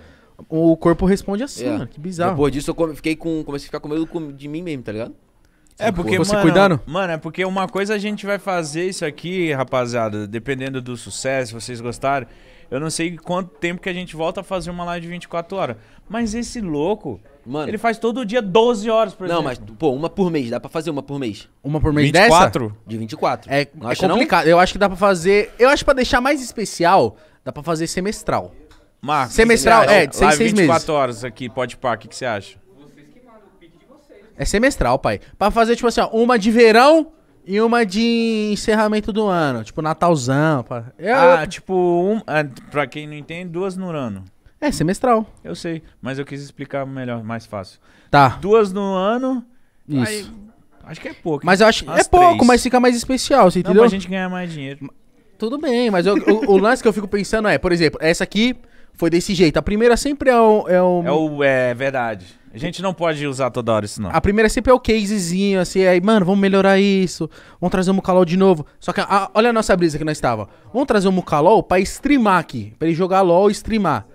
[SPEAKER 1] O corpo responde assim, é. mano. Que bizarro. Depois
[SPEAKER 8] disso eu fiquei com. Comecei a ficar com
[SPEAKER 2] medo de mim mesmo, tá ligado? É porque, Você mano, cuidando? mano, é porque uma coisa a gente vai fazer isso aqui, rapaziada, dependendo do sucesso, vocês gostaram. Eu não sei quanto tempo que a gente volta a fazer uma live de 24 horas. Mas esse louco, Mano. Ele faz todo dia 12 horas,
[SPEAKER 1] por não, exemplo. Não, mas, pô, uma por mês. Dá pra fazer uma por mês. Uma por mês 24? dessa? De 24. É, não é complicado. Não? Eu acho que dá pra fazer... Eu acho que pra deixar mais especial, dá pra fazer semestral. Marcos. Semestral, é, é de 6 meses. 24
[SPEAKER 2] horas aqui, pode par? o que, que você acha? Vocês que mandam
[SPEAKER 1] o pique de vocês. É semestral, pai. Pra fazer, tipo assim, ó, uma de verão, e uma de encerramento do ano, tipo Natalzão. Pá. Eu, é Ah,
[SPEAKER 2] tipo, um, ah, pra quem não entende, duas no ano. É, semestral. Eu sei, mas eu quis explicar melhor, mais fácil. Tá. Duas no ano, aí- Isso. acho que é pouco. Mas eu acho. que é pouco, mas fica
[SPEAKER 1] mais especial, você Não, entendeu? pra gente
[SPEAKER 2] ganhar mais dinheiro.
[SPEAKER 1] Tudo bem, mas eu- o, o lance que eu fico pensando é, por exemplo, essa aqui foi desse jeito. A primeira sempre é o. É o... É, o, é verdade.
[SPEAKER 2] A gente não pode usar toda hora isso, não.
[SPEAKER 1] A primeira é sempre é o casezinho, assim, aí, mano, vamos melhorar isso, vamos trazer o Mucalol de novo. Só que, a, ah, olha a nossa brisa que nós estava. Vamos trazer o Mucalol pra streamar aqui, pra ele jogar LOL e streamar,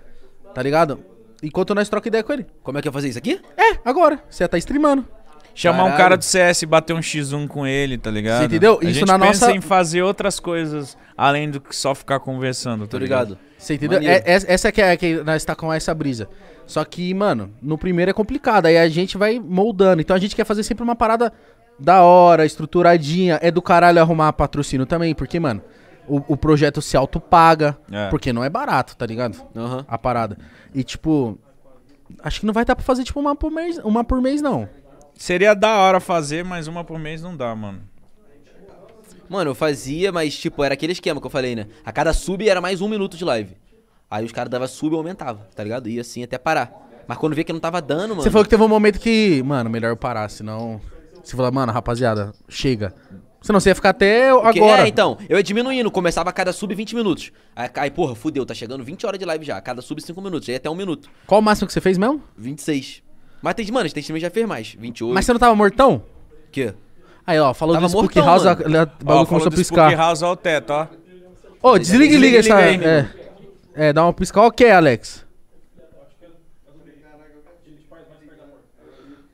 [SPEAKER 1] tá ligado? Enquanto nós troca ideia com ele. Como é que eu fazer isso aqui? É, agora, você tá streamando. Chamar Caralho. um cara do
[SPEAKER 2] CS e bater um X1 com ele, tá ligado? Você entendeu? A isso gente na pensa nossa... em fazer outras coisas além do que só ficar conversando, tá Tô ligado? ligado? Você entendeu? É, é,
[SPEAKER 1] essa que é que nós tá com essa brisa. Só que, mano, no primeiro é complicado. Aí a gente vai moldando. Então a gente quer fazer sempre uma parada da hora, estruturadinha. É do caralho arrumar patrocínio também, porque, mano, o, o projeto se autopaga. É. Porque não é barato, tá ligado? Uhum. A parada. E, tipo, acho que não vai dar pra fazer, tipo, uma por mês, uma por mês não.
[SPEAKER 8] Seria da hora fazer, mas uma por mês não dá, mano. Mano, eu fazia, mas, tipo, era aquele esquema que eu falei, né? A cada sub era mais um minuto de live. Aí os caras dava sub e aumentava, tá ligado? E assim até parar. Mas quando vê que não tava dando, mano. Você falou que
[SPEAKER 1] teve um momento que, mano, melhor eu parar, senão. Você falou, mano, rapaziada, chega. Senão você ia ficar até é, agora. É, então,
[SPEAKER 8] eu ia diminuindo, começava a cada sub 20 minutos. Aí, aí, porra, fudeu, tá chegando 20 horas de live já. Cada sub 5 minutos, aí até um minuto. Qual o máximo que você fez mesmo? 26. Mas tem, mano, tem time já fez mais, 28. Mas você
[SPEAKER 1] não tava mortão? Quê? Aí,
[SPEAKER 8] ó, falou tava do Spook House, o
[SPEAKER 1] bagulho começou a piscar. Spook House ao teto, ó. Ô, oh, desliga e liga, liga essa... É. É, dá uma piscada. O que é, Alex?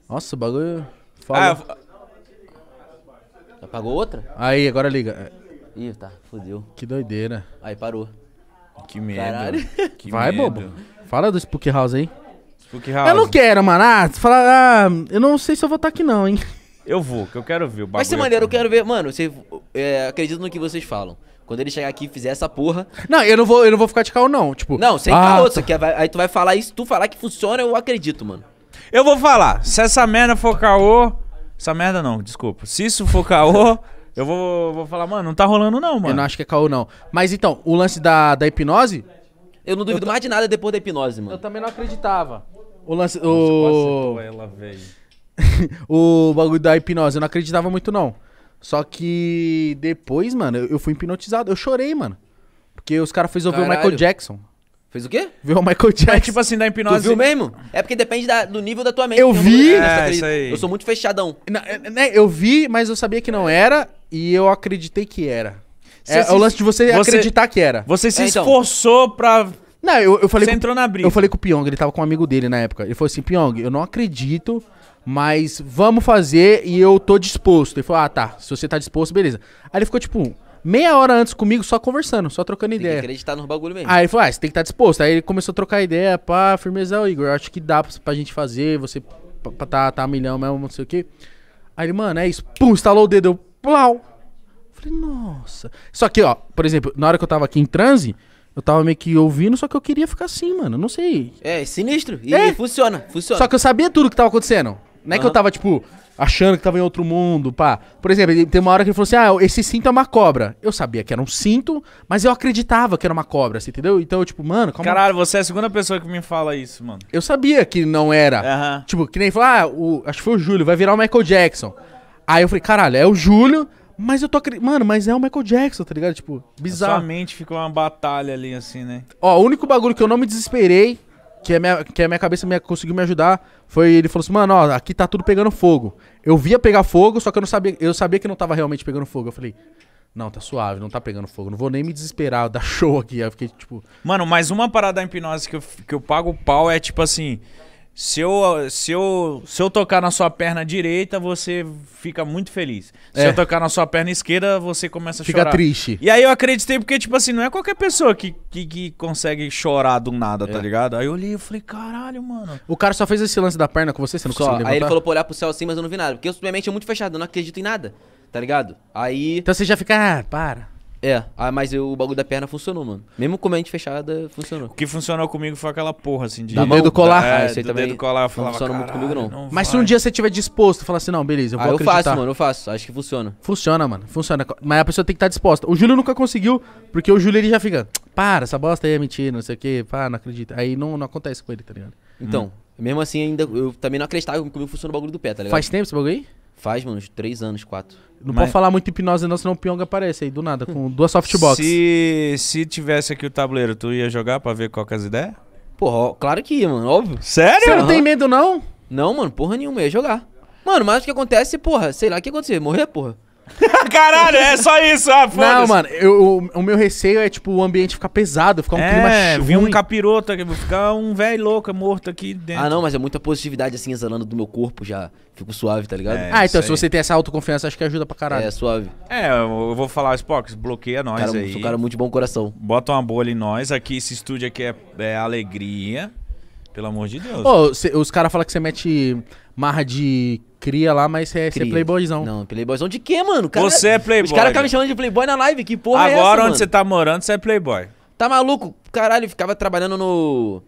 [SPEAKER 1] Nossa, o
[SPEAKER 8] bagulho. Falou. Ah, eu... Apagou outra? Aí, agora liga. Ih, tá, fodeu. Que doideira. Aí parou. Que merda Caralho. Que Vai, medo. bobo.
[SPEAKER 1] Fala do Spook House aí. Spook House. Eu não quero, mano. Ah, fala, ah, eu não sei se eu vou estar tá aqui não, hein.
[SPEAKER 8] Eu vou, que eu quero ver o bagulho. Vai ser maneiro, eu quero ver. Mano, você, é, acredito no que vocês falam. Quando ele chegar aqui e fizer essa porra. Não, eu não vou, eu não vou ficar de caô, não. Tipo. Não, sem ah, caô, tá. que aí tu vai falar isso, tu falar que funciona, eu acredito, mano. Eu vou falar. Se essa merda for
[SPEAKER 2] caô. Essa merda não, desculpa. Se isso for caô, eu vou, vou falar, mano, não tá
[SPEAKER 1] rolando, não, mano. Eu não acho que é caô, não. Mas então, o lance da, da hipnose. Eu não duvido eu mais de nada depois da hipnose, mano. Eu também não acreditava. O lance. Nossa, o... Ela, o bagulho da hipnose, eu não acreditava muito, não. Só que depois, mano, eu fui hipnotizado. Eu chorei, mano. Porque os caras fez ouvir o Michael Jackson. Fez o quê? Viu o Michael Jackson. É tipo assim, da hipnose. Tu viu mesmo? É porque depende da- do nível da tua mente. Eu vi! É, É, isso aí. Eu sou muito fechadão. né, eu vi, mas eu sabia que não era e eu acreditei que era. É, é, se- é o lance de você, você- acreditar que era. Você se É, então. esforçou pra. Não, eu, eu falei Você entrou na briga. Eu falei com o Pyong, ele tava com um amigo dele na época. Ele falou assim, Pyong, eu não acredito mas vamos fazer e eu tô disposto. Ele falou: Ah, tá. Se você tá disposto, beleza. Aí ele ficou tipo meia hora antes comigo, só conversando, só trocando tem ideia. Tem que acreditar no bagulho mesmo. Aí ele falou: Ah, você tem que estar tá disposto. Aí ele começou a trocar ideia, pá, firmeza, o Igor. Acho que dá pra, pra gente fazer, você pra tá, tá milhão mesmo, não sei o quê. Aí ele, mano, é isso. Pum, instalou o dedo. Eu, plau.
[SPEAKER 4] Falei, nossa.
[SPEAKER 1] Só que, ó, por exemplo, na hora que eu tava aqui em transe, eu tava meio que ouvindo, só que eu queria ficar assim, mano. Não sei.
[SPEAKER 8] É, sinistro. E é. funciona, funciona. Só que
[SPEAKER 1] eu sabia tudo que tava acontecendo. Não é que eu tava, tipo, achando que tava em outro mundo, pá. Por exemplo, tem uma hora que ele falou assim: ah, esse cinto é uma cobra. Eu sabia que era um cinto, mas eu acreditava que era uma cobra, assim, entendeu? Então eu, tipo, mano, calma. Caralho,
[SPEAKER 2] você é a segunda pessoa que me fala isso, mano.
[SPEAKER 1] Eu sabia que não era. Aham. Tipo, que nem falar, ah, o, acho que foi o Júlio, vai virar o Michael Jackson. Aí eu falei, caralho, é o Júlio, mas eu tô acreditando. Mano, mas é o Michael Jackson, tá ligado? Tipo, Sua
[SPEAKER 2] mente ficou uma batalha ali, assim, né?
[SPEAKER 1] Ó, o único bagulho que eu não me desesperei que a minha, que a minha cabeça me, conseguiu me ajudar foi ele falou assim: "Mano, ó, aqui tá tudo pegando fogo". Eu via pegar fogo, só que eu não sabia, eu sabia que não tava realmente pegando fogo. Eu falei: "Não, tá suave, não tá pegando fogo. Não vou nem me desesperar dar show aqui". Aí eu fiquei tipo,
[SPEAKER 2] mano, mas uma parada da hipnose que eu, que eu pago o pau é tipo assim, se eu, se, eu, se eu tocar na sua perna direita, você fica muito feliz. Se é. eu tocar na sua perna esquerda, você começa a fica chorar. Fica triste. E aí eu acreditei, porque, tipo assim, não é qualquer pessoa que, que, que consegue chorar do nada, tá é. tá
[SPEAKER 1] ligado? Aí eu olhei e falei, caralho, mano. O cara só fez esse lance da perna com você? Você não só,
[SPEAKER 2] conseguiu levantar? Aí ele falou
[SPEAKER 8] pra olhar pro céu assim, mas eu não vi nada. Porque eu, minha mente é muito fechada, eu não acredito em nada, tá ligado? Aí... Então
[SPEAKER 1] você já fica, ah, para.
[SPEAKER 8] É, ah, mas eu, o bagulho da perna funcionou, mano. Mesmo com a mente fechada, funcionou. O que funcionou comigo foi aquela porra, assim, de... Da mão, é, ah, do colar. Da, é, isso aí do também dedo colar, eu falava, não funciona muito comigo, não. não mas se
[SPEAKER 1] um dia você tiver disposto, falar assim, não, beleza, eu ah, vou ah, acreditar. eu faço, mano, eu
[SPEAKER 8] faço. Acho que funciona.
[SPEAKER 1] Funciona, mano, funciona. Mas a pessoa tem que estar disposta. O Júlio nunca conseguiu, porque o Júlio, ele já fica, para, essa bosta aí é mentira, não sei o quê, pá, não acredita. Aí não, não acontece com ele, tá ligado?
[SPEAKER 8] Então, hum. mesmo assim, ainda, eu também não acreditava que comigo funciona o bagulho do pé, tá ligado? Faz tempo esse bagulho aí? Faz, mano, uns três anos, quatro.
[SPEAKER 1] Não Mas... pode falar muito hipnose não, senão o Pyong aparece aí do nada, com duas softbox.
[SPEAKER 2] Se, se tivesse aqui o tabuleiro, tu ia jogar pra ver qual que é as ideias?
[SPEAKER 8] Porra, claro que ia, mano, óbvio. Sério? Você não tem medo, não? Não, mano, porra nenhuma, ia jogar. Mano, mas o que acontece, porra, sei lá o que aconteceu, morrer, porra. Caralho, é só isso. Ah,
[SPEAKER 1] não, mano, eu, o, o, meu receio é, tipo, o ambiente ficar pesado, ficar um é, clima chuva. um
[SPEAKER 8] capiroto aqui, ficar um velho louco morto aqui dentro. Ah, não, mas é muita positividade, assim, exalando do meu corpo já. Fico suave, tá ligado?
[SPEAKER 2] É, ah, então se aí.
[SPEAKER 1] você tem essa autoconfiança, acho que ajuda pra caralho. É,
[SPEAKER 8] suave.
[SPEAKER 2] É, eu vou falar, Spock, bloqueia nós cara, aí. Sou um cara muito de bom coração. Bota uma bolha em nós. Aqui, esse estúdio aqui é, é
[SPEAKER 8] alegria. Pelo amor de Deus.
[SPEAKER 1] Ô, cê- os caras falam que você mete marra de cria lá, mas você é, é playboyzão. Não,
[SPEAKER 8] playboyzão de quê, mano? Cara, Você é playboy. Os caras ficam me chamando de playboy na live, que porra é essa, Agora onde você
[SPEAKER 1] tá morando, você é playboy.
[SPEAKER 8] Tá maluco? Caralho, ficava trabalhando no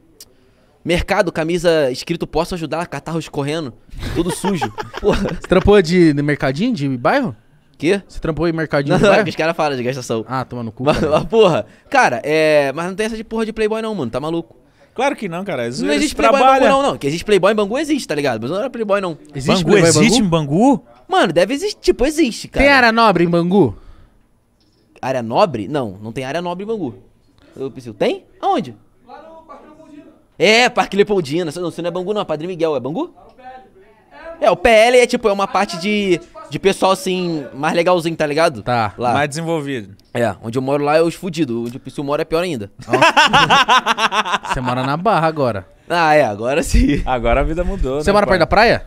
[SPEAKER 8] mercado, camisa escrito posso ajudar, catarro escorrendo, tudo sujo. Porra, Você trampou de, de mercadinho de bairro? quê? Você trampou em mercadinho Não, de é bairro? os caras falam de gastação. Ah, toma no cu. mas, porra, cara, é. Mas não tem essa de porra de playboy, não, mano. Tá maluco? Claro que não, cara. não existe Playboy em Bangu, não, não. Que existe Playboy em Bangu, existe, tá ligado? Mas não era Playboy, não. Existe Bangu, é Playboy existe em Bangu? em Bangu? Mano, deve existir. Tipo, existe, cara. Tem área nobre em Bangu? Área nobre? Não, não tem área nobre em Bangu. Eu preciso. Tem? Aonde? Lá no Parque Leopoldina. É, Parque Leopoldina. Não, você não é Bangu, não. É Padre Miguel. É Bangu? PL. É, o PL é tipo, é uma parte de de pessoal assim, mais legalzinho, tá ligado? Tá, lá. mais desenvolvido. É, onde eu moro lá é os fudidos. Onde o Psyu mora é pior ainda. Você mora na Barra agora. Ah, é, agora sim. Agora a vida mudou, Você né, mora pai? perto da praia?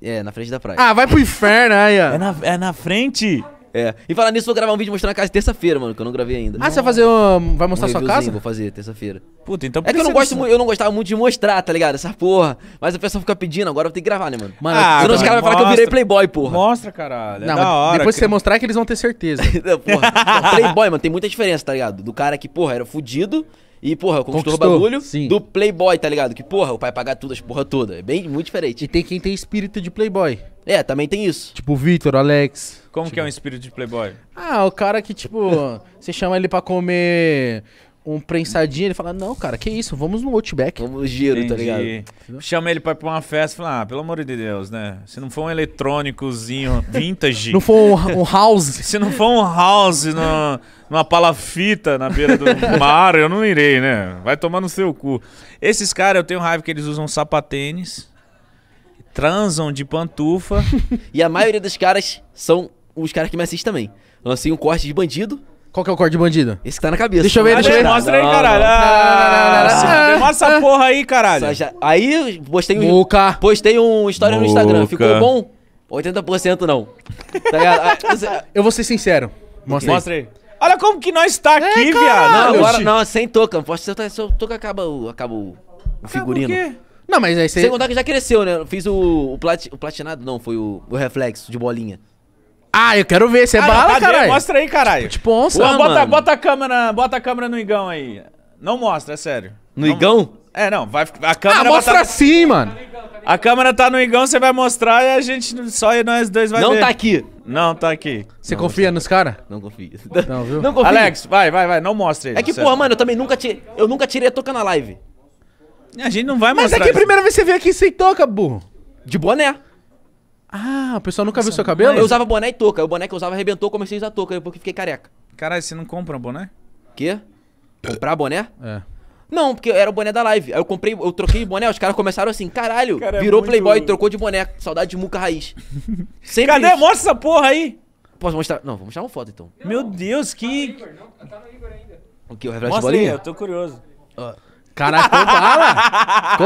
[SPEAKER 8] É, na frente da praia. Ah, vai pro
[SPEAKER 1] inferno aí, ó. É na,
[SPEAKER 8] é na frente? É. E falar nisso, vou gravar um vídeo mostrando a casa terça-feira, mano, que eu não gravei ainda. Ah, você vai fazer um... Vai mostrar um sua casa? Vou fazer terça-feira. Puta, então É que eu não gosto muito, eu não gostava muito de mostrar, tá ligado? Essa porra. Mas a pessoa fica pedindo, agora eu vou ter que gravar, né, mano? Mano, ah, senão os caras vão falar que eu virei playboy,
[SPEAKER 1] porra. Mostra, caralho.
[SPEAKER 8] É não, hora, depois que você mostrar é que eles vão ter certeza. não, porra. playboy, mano, tem muita diferença, tá ligado? Do cara que, porra, era fudido e, porra, conquistou, conquistou o bagulho sim. do playboy, tá ligado? Que, porra, o pai pagar tudo, as porra toda. É bem, muito diferente. E tem quem tem espírito de playboy. É, também tem isso. Tipo o Vitor, Alex. Como tipo... que é um espírito de playboy?
[SPEAKER 1] Ah, o cara que, tipo, você chama ele pra comer um prensadinho, ele fala, não, cara, que isso, vamos no Outback. Vamos no giro, tá Entendi. tá
[SPEAKER 2] ligado? Chama ele pra, pra uma festa e fala, ah, pelo amor de Deus, né? Se não for um eletrônicozinho vintage... não for um, um house. se não for um house no, numa palafita na beira do mar, eu não irei, né? Vai tomar no seu cu. Esses caras, eu tenho raiva que eles usam sapatênis, transam de pantufa...
[SPEAKER 8] e a maioria dos caras são os caras que me assistem também. Assim, um corte de bandido qual que é o corte de bandido? Esse que tá na cabeça. Deixa eu ver, deixa eu ver. Mostra aí, caralho. Ah, mostra essa ah. porra aí, caralho. Já... Aí postei um. Boca. Postei um história no Instagram. Ficou bom? 80% não. Tá ah, eu vou ser sincero. Mostra, aí. aí.
[SPEAKER 2] Olha como que nós tá é, aqui, é, viado. Não, agora não,
[SPEAKER 8] sem touca. Não posso sentar, só toca acaba o, acaba o, o figurino. Acaba o não, mas aí você. Sem contar que já cresceu, né? fiz o, o, plat, o platinado, não, foi o, o reflexo de bolinha. Ah, eu quero ver, você é bala, caralho. Mostra aí, caralho. Tipo, tipo onça, mano. bota, bota,
[SPEAKER 2] a câmera, bota a câmera no igão aí. Não mostra, é sério.
[SPEAKER 8] No não, igão?
[SPEAKER 2] É, não, vai a câmera Ah, mostra tá... sim, mano. A câmera tá no igão, você vai mostrar e a gente só nós dois vai não ver. Não tá aqui.
[SPEAKER 1] Não, tá aqui. Você não, confia você... nos caras? Não confio.
[SPEAKER 2] Não, viu? Não confio. Alex, vai, vai, vai, não mostra ele. É que, porra, mano,
[SPEAKER 8] eu também nunca tirei, eu nunca tirei a toca na live. A gente não vai mostrar. Mas é que a primeira vez que você veio aqui sem toca, burro. De boné. Ah, o pessoal nunca Nossa, viu seu cabelo? Eu usava boné e touca. O boné que eu usava arrebentou, comecei a usar touca, depois que fiquei careca. Caralho, você não compra um boné? Quê? Comprar boné? É. Não, porque era o boné da live. Aí eu comprei, eu troquei de boné, os caras começaram assim, caralho, cara, é virou é muito... playboy, trocou de boné. Saudade de muca raiz. Sempre Cadê? Isso. Mostra essa porra aí! Posso mostrar? Não, vou mostrar uma foto então. Meu Deus, que. Tá no Igor, não, tá no Igor ainda. O que? O reflexo Mostra de bolinha? Aí, eu tô curioso. Ah. Caraca, cobala!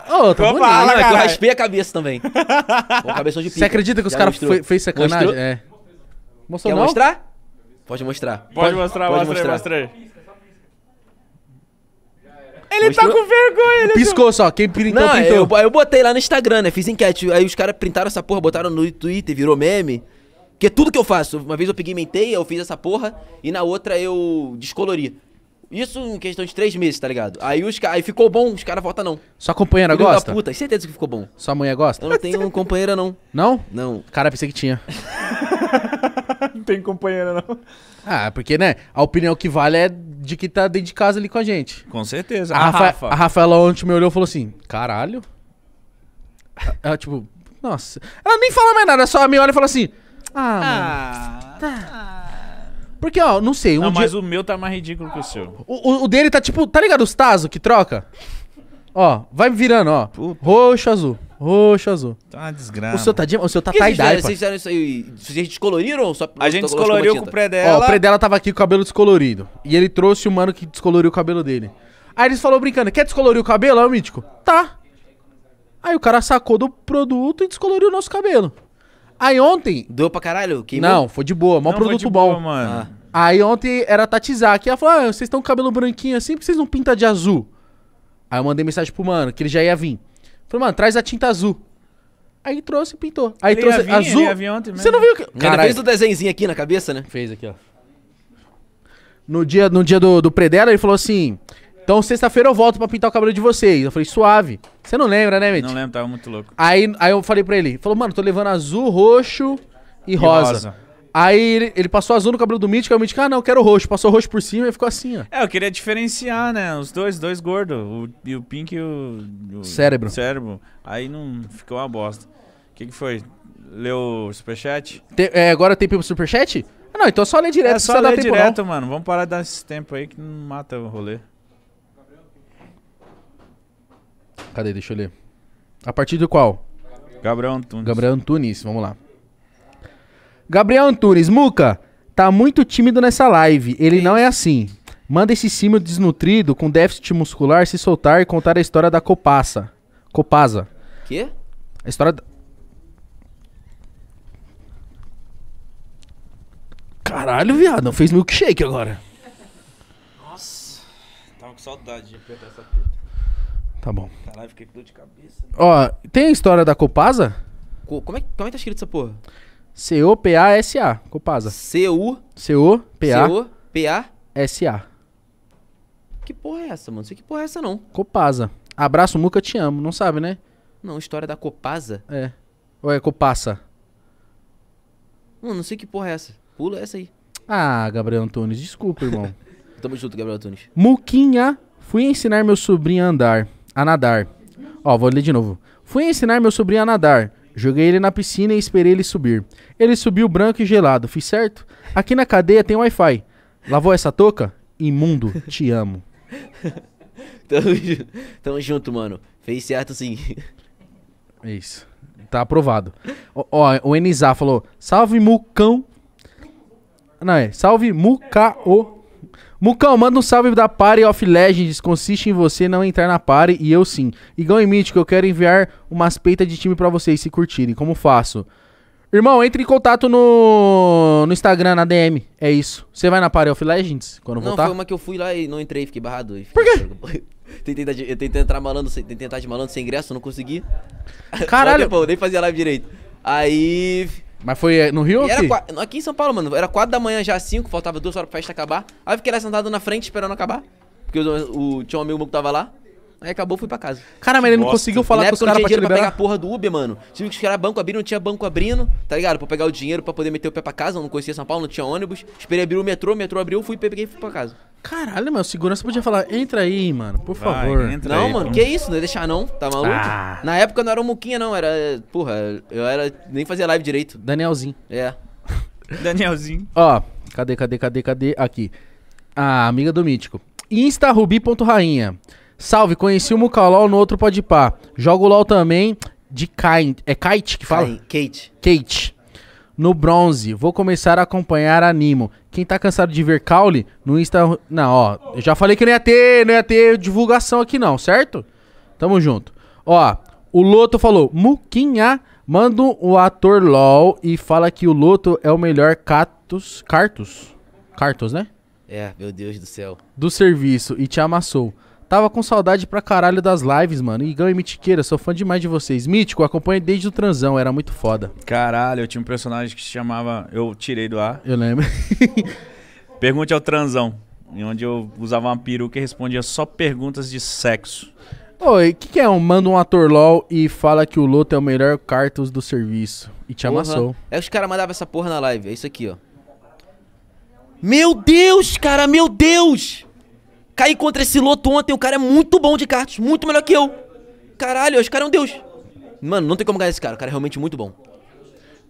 [SPEAKER 8] cobala! Ô, oh, tá cobala, bonito. Eu raspei a cabeça também. Com cabeção de pica. Você acredita que os caras fez sacanagem? Mostrou? É. Mostrou Quer não? mostrar? Pode mostrar. Pode, pode mostrar, pode mostrar. mostrar. Aí, ele tá Mostrou? tá com vergonha,
[SPEAKER 4] ele Piscou tá só, quem pintou, então, não, pintou.
[SPEAKER 8] Eu, eu botei lá no Instagram, né? Fiz enquete. Aí os caras printaram essa porra, botaram no Twitter, virou meme. é tudo que eu faço, uma vez eu pigmentei, eu fiz essa porra, e na outra eu descolori. Isso em questão de três meses, tá ligado? Aí, os, aí ficou bom, os caras votam não. Sua companheira Filho gosta? Da puta, certeza que ficou bom. Sua mulher gosta? Eu não tenho companheira, não. Não?
[SPEAKER 1] Não. Cara, pensei que tinha.
[SPEAKER 8] não tem companheira, não.
[SPEAKER 1] Ah, porque, né? A opinião que vale é de que tá dentro de casa ali com a gente. Com certeza. A, a ah, Rafa, Rafa. a Rafaela ontem me olhou e falou assim: caralho. Ela, tipo, nossa. Ela nem fala mais nada, só me olha e fala assim: ah, ah mano. Tá. Ah. Porque, ó, não sei. Um não, dia... mas o
[SPEAKER 2] meu tá mais ridículo que o seu.
[SPEAKER 1] O, o, o dele tá tipo, tá ligado? Os Tazo que troca? Ó, vai virando, ó. Puta. Roxo, azul. Roxo, azul. Tá uma desgraça. O seu tá, o seu tá tie-dye, Vocês fizeram
[SPEAKER 8] isso aí? Vocês descoloriram ou só... A gente descoloriu com o pré dela. Ó, o pré dela
[SPEAKER 1] tava aqui com o cabelo descolorido. E ele trouxe o mano que descoloriu o cabelo dele.
[SPEAKER 8] Aí eles falaram brincando, quer descolorir o
[SPEAKER 1] cabelo? Aí o Mítico, tá. Aí o cara sacou do produto e descoloriu o nosso cabelo. Aí ontem. Doeu pra caralho? Queimou? Não, foi de boa. Mó produto bom. Boa, mano. Ah. Aí ontem era Tatizaki. Ela falou: ah, vocês estão com cabelo branquinho assim, por que vocês não pintam de azul? Aí eu mandei mensagem pro mano, que ele já ia vir. Falei, mano, traz a tinta azul. Aí trouxe e pintou. Aí ele trouxe vir, azul. Você não viu que. Cara, fez o
[SPEAKER 8] desenhozinho aqui na cabeça, né? Fez aqui, ó.
[SPEAKER 1] No dia, no dia do, do ele falou assim: então, sexta-feira eu volto pra pintar o cabelo de vocês. Eu falei, suave. Você não lembra, né, Mitch? Não lembro, tava muito louco. Aí, aí eu falei pra ele, falou, mano, tô levando azul, roxo e, e rosa. rosa. Aí ele, ele, passou azul no cabelo do Mítico, aí o Mítico, ah, não, quero roxo. Passou roxo por cima e ficou assim, ó.
[SPEAKER 2] É, eu queria diferenciar, né? Os dois, dois gordos. O, e o Pink e o, o. Cérebro. Cérebro. Aí não ficou uma bosta. O que, que foi? Leu o superchat?
[SPEAKER 1] Te, é, agora tem pro superchat? Ah, não, então só lê direto. É só ler direto,
[SPEAKER 2] é mano. Vamos parar de dar esse tempo aí que não mata o rolê.
[SPEAKER 1] Cadê? Deixa eu ler. A partir do qual? Gabriel Antunes. Gabriel Antunes, vamos lá. Gabriel Antunes, Muca, tá muito tímido nessa live. Ele não é assim. Manda esse símio desnutrido com déficit muscular se soltar e contar a história da copasa. Copasa. Quê? A história da... Caralho, viado, não fez milkshake
[SPEAKER 4] agora.
[SPEAKER 2] Nossa, tava com saudade de apertar essa fita.
[SPEAKER 1] Tá bom.
[SPEAKER 8] Caralho, fiquei com dor de cabeça.
[SPEAKER 1] Ó, tem a história da Copasa?
[SPEAKER 8] Co- Como é, que- como é que tá escrito essa porra?
[SPEAKER 1] C-O-P-A-S-A. Copasa. C-U... C-O-P-A-S-A. C-O...
[SPEAKER 8] P-A... Que porra é essa, mano? Não sei que porra é essa, não.
[SPEAKER 1] Copasa. Abraço, Muca, te amo. Não sabe, né?
[SPEAKER 8] Não, história da Copasa?
[SPEAKER 1] É. Ou é Copassa?
[SPEAKER 8] mano não sei que porra é essa. Pula essa aí.
[SPEAKER 1] Ah, Gabriel Antunes, desculpa, irmão.
[SPEAKER 8] Tamo junto, Gabriel Antunes.
[SPEAKER 1] Muquinha, fui ensinar meu sobrinho a andar a nadar. Ó, vou ler de novo. Fui ensinar meu sobrinho a nadar. Joguei ele na piscina e esperei ele subir. Ele subiu branco e gelado, fiz certo? Aqui na cadeia tem Wi-Fi. Lavou essa touca? Imundo, te amo.
[SPEAKER 8] tamo, junto, tamo junto, mano. Fez certo sim. É isso. Tá aprovado. Ó,
[SPEAKER 1] ó o Enizá falou: Salve Mucão. Não, é. Salve Mucao Mucão, manda um salve da Party of Legends. Consiste em você não entrar na Party e eu sim. Igão e Mítico, eu quero enviar umas peitas de time para vocês se curtirem. Como faço? Irmão, entre em contato no, no Instagram, na DM. É isso. Você vai na Party of Legends quando não, voltar? Não, foi uma
[SPEAKER 8] que eu fui lá e não entrei, fiquei barrado. Fiquei Por quê? Tentei, eu tentei entrar malando, tentei tentar de malando sem ingresso, não consegui. Caralho! Pô, nem fazia live direito. Aí
[SPEAKER 1] mas foi eh, no Rio e ou aqui?
[SPEAKER 8] Era, aqui em São Paulo, mano. Era 4 da manhã já, 5, faltava 2 horas pra festa acabar. Aí eu fiquei lá sentado na frente esperando acabar. Porque o, o, tinha um amigo meu que tava lá. Aí acabou, fui pra casa. Cara, mas ele não conseguiu falar com os caras pra te liberar? pegar a porra do Uber, mano. Tive que esperar banco abrir, não tinha banco abrindo, tá ligado? Pra pegar o dinheiro pra poder meter o pé pra casa, eu não conhecia São Paulo, não tinha ônibus. Esperei abrir o metrô, o metrô abriu, fui, peguei e fui pra casa. Caralho, mano, segurança podia falar, entra aí,
[SPEAKER 1] mano, por Vai, favor. entra Não, aí, mano, pô.
[SPEAKER 8] que isso, não ia deixar não, tá maluco? Ah. Na época eu não era um muquinha, não, era, porra, eu era, nem fazia live direito. Danielzinho. É, Danielzinho.
[SPEAKER 1] Ó, cadê, cadê, cadê, cadê? Aqui. A amiga do Mítico. Instarubi.rainha. Salve, conheci o Mucalol no outro pode pá. Jogo LOL também de Kai, é Kite que fala? Kate. Kate. No bronze, vou começar a acompanhar animo. Quem tá cansado de ver caule, no Insta... Não, ó, eu já falei que não ia ter, não ia ter divulgação aqui não, certo? Tamo junto. Ó, o Loto falou, Muquinha, manda o ator LOL e fala que o Loto é o melhor Catus... Cartus? Cartus, né?
[SPEAKER 8] É, meu Deus do céu.
[SPEAKER 1] Do serviço e te amassou. Tava com saudade pra caralho das lives, mano. Igão e Mitiqueira, sou fã demais de vocês. Mítico, acompanho desde o transão, era muito foda. Caralho, eu tinha um personagem que se chamava. Eu tirei do ar. Eu lembro. Pergunte
[SPEAKER 2] ao transão. Onde eu usava uma peruca e respondia só perguntas de sexo.
[SPEAKER 1] Oi, o que, que é um manda um ator LOL e fala que o Loto é o melhor Cartus do serviço? E te amassou. Uhum.
[SPEAKER 8] É os caras mandavam essa porra na live, é isso aqui, ó. Meu Deus, cara, meu Deus! Caí contra esse loto ontem, o cara é muito bom de cartas muito melhor que eu. Caralho, esse cara é um deus. Mano, não tem como ganhar esse cara, o cara é realmente muito bom.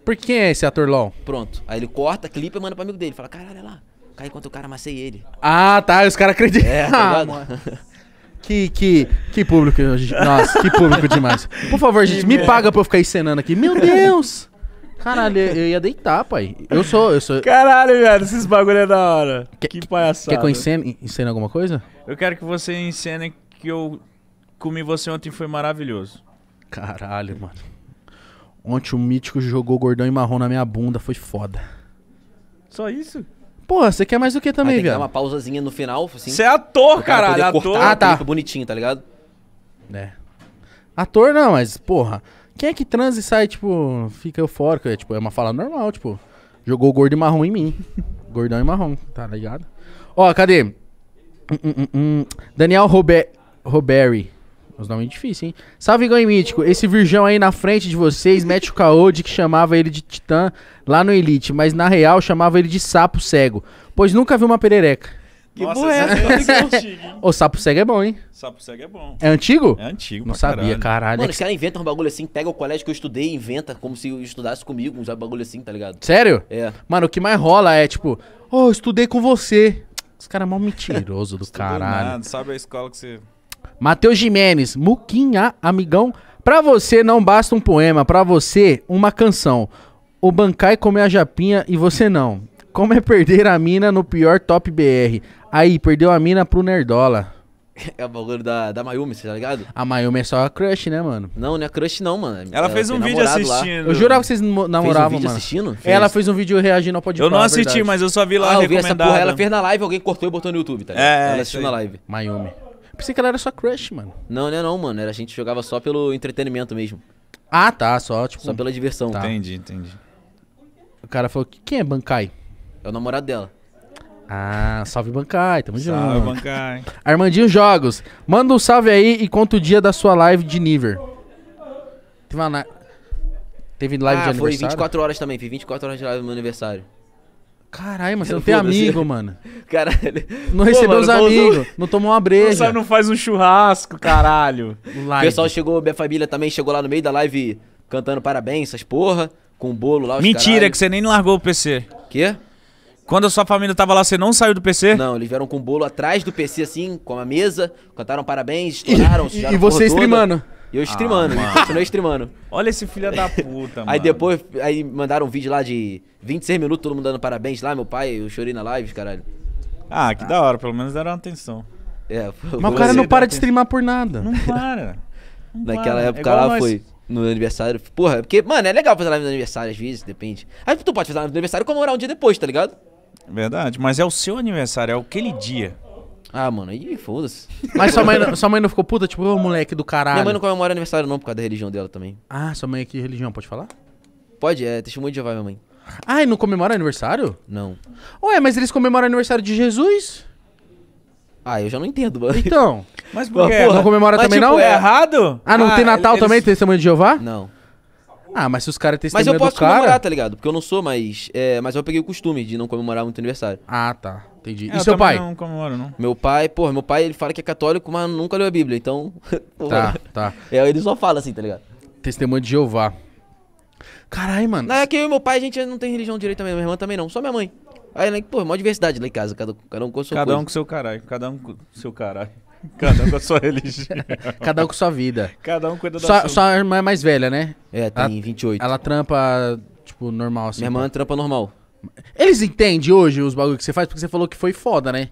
[SPEAKER 8] Por que é esse ator LOL? Pronto. Aí ele corta, clipa e manda pro amigo dele. Fala, caralho, olha lá. Caí contra o cara, amassei ele.
[SPEAKER 1] Ah, tá, os caras acreditam. É, tá ligado? Que, que, que público, nossa, que público demais. Por favor, gente, me paga pra eu ficar encenando aqui. Meu Deus! Caralho, eu ia deitar, pai. Eu sou, eu sou. Caralho, velho, esses bagulho é da hora. Que, que palhaçada. Quer que eu encene, alguma coisa?
[SPEAKER 2] Eu quero que você encene que eu comi você ontem foi maravilhoso. Caralho, mano.
[SPEAKER 1] Ontem o Mítico jogou gordão e marrom na minha bunda, foi foda.
[SPEAKER 8] Só isso? Porra, você quer mais o que também, velho? Tem que dar uma pausazinha no final, assim. Você é ator, cara caralho, ator. Cortar, ah, tá. Bonitinho, tá ligado? É.
[SPEAKER 1] Ator não, mas, porra. Quem é que transa e sai, tipo, fica eufórico? É, tipo, é uma fala normal, tipo, jogou gordo e marrom em mim. Gordão e marrom, tá ligado? Ó, cadê? Hum, hum, hum, hum. Daniel Robert Roberi. Os nomes difíceis, hein? Salve, Gão Mítico. Esse virgão aí na frente de vocês mete o caô de que chamava ele de titã lá no Elite, mas na real chamava ele de sapo cego, pois nunca viu uma perereca. Que Nossa,
[SPEAKER 4] porra é essa? É
[SPEAKER 1] é o Ô, sapo cego é bom, hein? Sapo cego é bom. É antigo? É antigo, Não sabia, caralho. caralho. Mano, os caras
[SPEAKER 8] inventam um bagulho assim, pega o colégio que eu estudei e inventa como se eu estudasse comigo, uns bagulho assim, tá ligado? Sério? É.
[SPEAKER 1] Mano, o que mais rola é tipo, ô, oh, estudei com você. Os caras mal mentiroso do caralho. Nada,
[SPEAKER 8] sabe a escola que você.
[SPEAKER 1] Matheus Jimenez, Muquinha, amigão. Pra você não basta um poema, pra você uma canção. O Bancai comer a japinha e você não. Como é perder a mina no pior top BR? Aí, perdeu a mina pro Nerdola.
[SPEAKER 8] É o bagulho da, da Mayumi, você tá ligado?
[SPEAKER 1] A Mayumi é só a crush, né, mano?
[SPEAKER 8] Não, não é crush não, mano. Ela, é, fez um vídeo lá. assistindo.
[SPEAKER 4] Eu jurava que vocês namoravam,
[SPEAKER 1] vídeo mano. assistindo? Ela
[SPEAKER 8] fez um vídeo reagindo ao podcast.
[SPEAKER 1] Eu não assisti, mas eu só vi lá Ah, eu vi essa recomendado. porra, ela fez na
[SPEAKER 8] live, alguém cortou e botou no YouTube, tá ligado? É, ela assistiu na live. Mayumi. Pensei que ela era só crush, mano. Não, não é não, mano. Era, a gente jogava só pelo entretenimento mesmo. Ah, tá, só, tipo... Só pela diversão. Tá. Entendi,
[SPEAKER 1] entendi. O cara falou, quem é Bankai? É o namorado dela. Ah, salve Bancai, tamo junto. Salve Bancai. Armandinho Jogos, manda um salve aí e conta o dia da sua live de Niver. Teve, uma. Teve live ah, de aniversário? Ah, foi
[SPEAKER 8] 24 horas também, fiz 24 horas de live no meu aniversário.
[SPEAKER 1] Caralho, mas você não tem amigo, mano. Caralho. Não recebeu Pô, mano, os amigos, não... não tomou uma breja. Não, não
[SPEAKER 8] faz um churrasco, caralho. Live. O pessoal chegou, minha família também chegou lá no meio da live cantando parabéns, essas porra, com o bolo lá. Mentira, caralho. que você nem largou o PC. Quê? Quando a sua família tava lá, você não saiu do PC? Não, eles vieram com o bolo atrás do PC, assim, com a mesa, cantaram parabéns, estouraram, E, e você streamando? E eu streamando, ah, continuei streamando. Olha esse filho da puta, mano. Aí depois, aí mandaram um vídeo lá de 26 minutos, todo mundo dando parabéns lá, meu pai, eu chorei na live, caralho. Ah, que ah. da hora, pelo menos deram atenção. É, Mas o cara não para de streamar
[SPEAKER 1] por nada. Não para.
[SPEAKER 8] Não Naquela para. É época é lá nós... foi no aniversário. Porra, porque, mano, é legal fazer live no aniversário às vezes, depende. Aí tu pode fazer live no aniversário e comemorar um dia depois, tá ligado? Verdade, mas é o seu aniversário, é aquele dia. Ah, mano, aí foda-se. Mas sua mãe, não, sua
[SPEAKER 1] mãe não ficou puta? Tipo, ô moleque
[SPEAKER 8] do caralho. Minha mãe não comemora aniversário não, por causa da religião dela também. Ah, sua mãe é que religião, pode falar? Pode, é testemunho de Jeová, minha mãe. Ah, e não comemora aniversário? Não.
[SPEAKER 1] Ué, mas eles comemoram aniversário de Jesus? Ah, eu já não entendo, mano. Então. Mas por que? Não comemora mas, também tipo, não? É, é. errado? Ah, não ah, tem Natal eles... também, testemunho de Jeová? Não. Ah, mas se os caras têm Mas eu posso cara...
[SPEAKER 8] comemorar, tá ligado? Porque eu não sou, mas. É, mas eu peguei o costume de não comemorar muito aniversário. Ah, tá. Entendi. É, e seu pai? Não comemoro, não. Meu pai, porra, meu pai ele fala que é católico, mas nunca leu a Bíblia, então. Tá, tá. É, ele só fala assim, tá ligado? Testemunho de Jeová. Caralho, mano. Não, é que eu e meu pai, a gente não tem religião direito também, minha irmã também não, só minha mãe. Aí, né, pô, mó diversidade lá em casa, cada, cada um com seu Cada coisa. um com seu caralho, cada um com seu caralho. Cada um com a sua religião. Cada um
[SPEAKER 1] com a sua vida. Cada um cuida da sua... Sua, sua irmã é mais velha, né? É, tem ela, 28. Ela trampa,
[SPEAKER 8] tipo, normal assim. Minha irmã trampa normal. Eles entendem hoje os bagulho que você faz? Porque você falou que foi foda, né?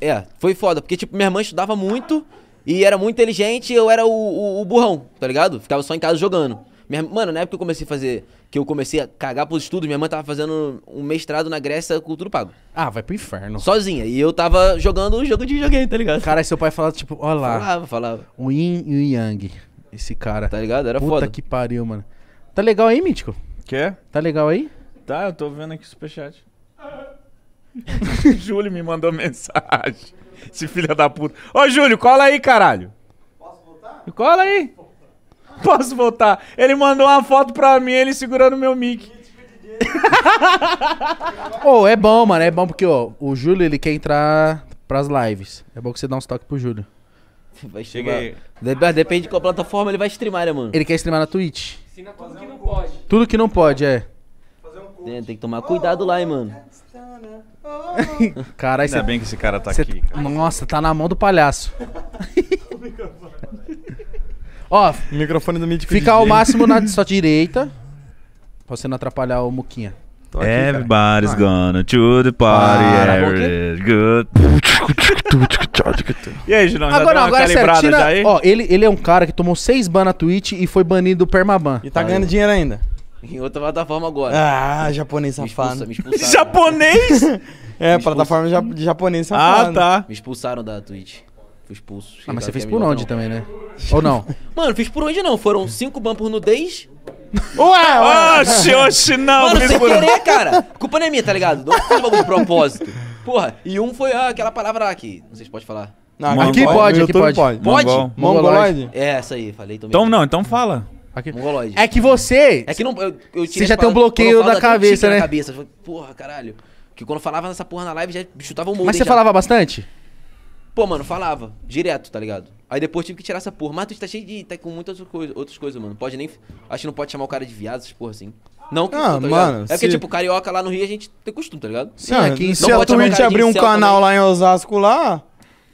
[SPEAKER 8] É, foi foda. Porque, tipo, minha irmã estudava muito e era muito inteligente e eu era o, o, o burrão, tá ligado? Ficava só em casa jogando. Minha, mano, na época que eu comecei a fazer, que eu comecei a cagar pros estudos, minha mãe tava fazendo um mestrado na Grécia com tudo pago. Ah, vai pro inferno. Sozinha. E eu tava jogando o jogo de joguei tá ligado? Cara, seu pai falava, tipo, ó lá. Falava, falava.
[SPEAKER 1] O Yin e o Yang. Esse cara. Tá ligado? Era Puta foda. Puta que pariu, mano. Tá legal aí, Mítico? quer Tá legal aí?
[SPEAKER 2] Tá, eu tô vendo aqui o superchat. Júlio me mandou mensagem. Esse filho da puta. Ô, Júlio, cola aí, caralho. Posso voltar? Cola aí. Posso voltar? Ele mandou uma foto pra mim, ele
[SPEAKER 1] segurando meu mic. Ô, é bom, mano. É bom porque, ó, o Júlio, ele quer entrar pras lives. É bom que você dá um toques pro Júlio.
[SPEAKER 4] Vai chegar. aí.
[SPEAKER 8] Depende de qual plataforma ele vai streamar, né, mano? Ele quer streamar na Twitch. Ensina tudo que não pode.
[SPEAKER 1] Tudo que não pode, é.
[SPEAKER 8] Tem, é, tem que tomar cuidado lá, hein, mano.
[SPEAKER 3] Carai, Ainda você... bem que esse cara tá aqui,
[SPEAKER 1] cara. Nossa, tá na mão do palhaço. Ó,
[SPEAKER 3] O microfone do fica ao máximo na
[SPEAKER 1] sua direita. Pra você não atrapalhar o Muquinha.
[SPEAKER 2] Tô aqui, cara. Everybody's gonna to the party. Para, good.
[SPEAKER 1] E aí, Gilão,
[SPEAKER 4] Agora, agora é aí?
[SPEAKER 1] Ó, ele, ele é um cara que tomou seis ban na Twitch e foi banido do Permaban. E tá ganhando dinheiro ainda.
[SPEAKER 8] Em outra plataforma agora.
[SPEAKER 3] Ah, japonês me safado. expulsa- me Japonês? É, plataforma japonês de japonês Ah, tá.
[SPEAKER 8] Me expulsaram da Twitch. Fui expulso. Ah, mas você fez por onde
[SPEAKER 3] também, né? Ou não?
[SPEAKER 8] Mano, fiz por onde não. Foram cinco bans por nudez. Ué, oxe, oxe,
[SPEAKER 2] não. Mano, sem querer,
[SPEAKER 8] cara. Culpa não é minha, tá ligado? Não foi algum propósito. Porra, e um foi ah, aquela palavra lá que não sei se pode falar. Não, Mongol, aqui
[SPEAKER 2] pode, aqui pode. Pode? Mongol. Mongoloide? É,
[SPEAKER 8] essa aí, falei também. Então
[SPEAKER 2] não, então fala. Aqui. Mongoloide. É que você... É que não... Eu,
[SPEAKER 8] eu você já tem um bloqueio da cabeça, né? cabeça. Porra, caralho. Que quando falava nessa porra na live, já chutava um monte. Mas você já. falava bastante? Pô, mano, falava. Direto, tá ligado? Aí depois tive que tirar essa porra. Mas tu tá cheio de. tá com muitas coisa, outras coisas, mano. Pode nem. Acho que não pode chamar o cara de viado, essas porra assim.
[SPEAKER 3] Não, que, ah, tá mano, É porque, se... tipo,
[SPEAKER 8] carioca lá no Rio a gente tem costume, tá ligado? Sim, é, que se a Twitch abrir um canal também.
[SPEAKER 3] lá em Osasco lá,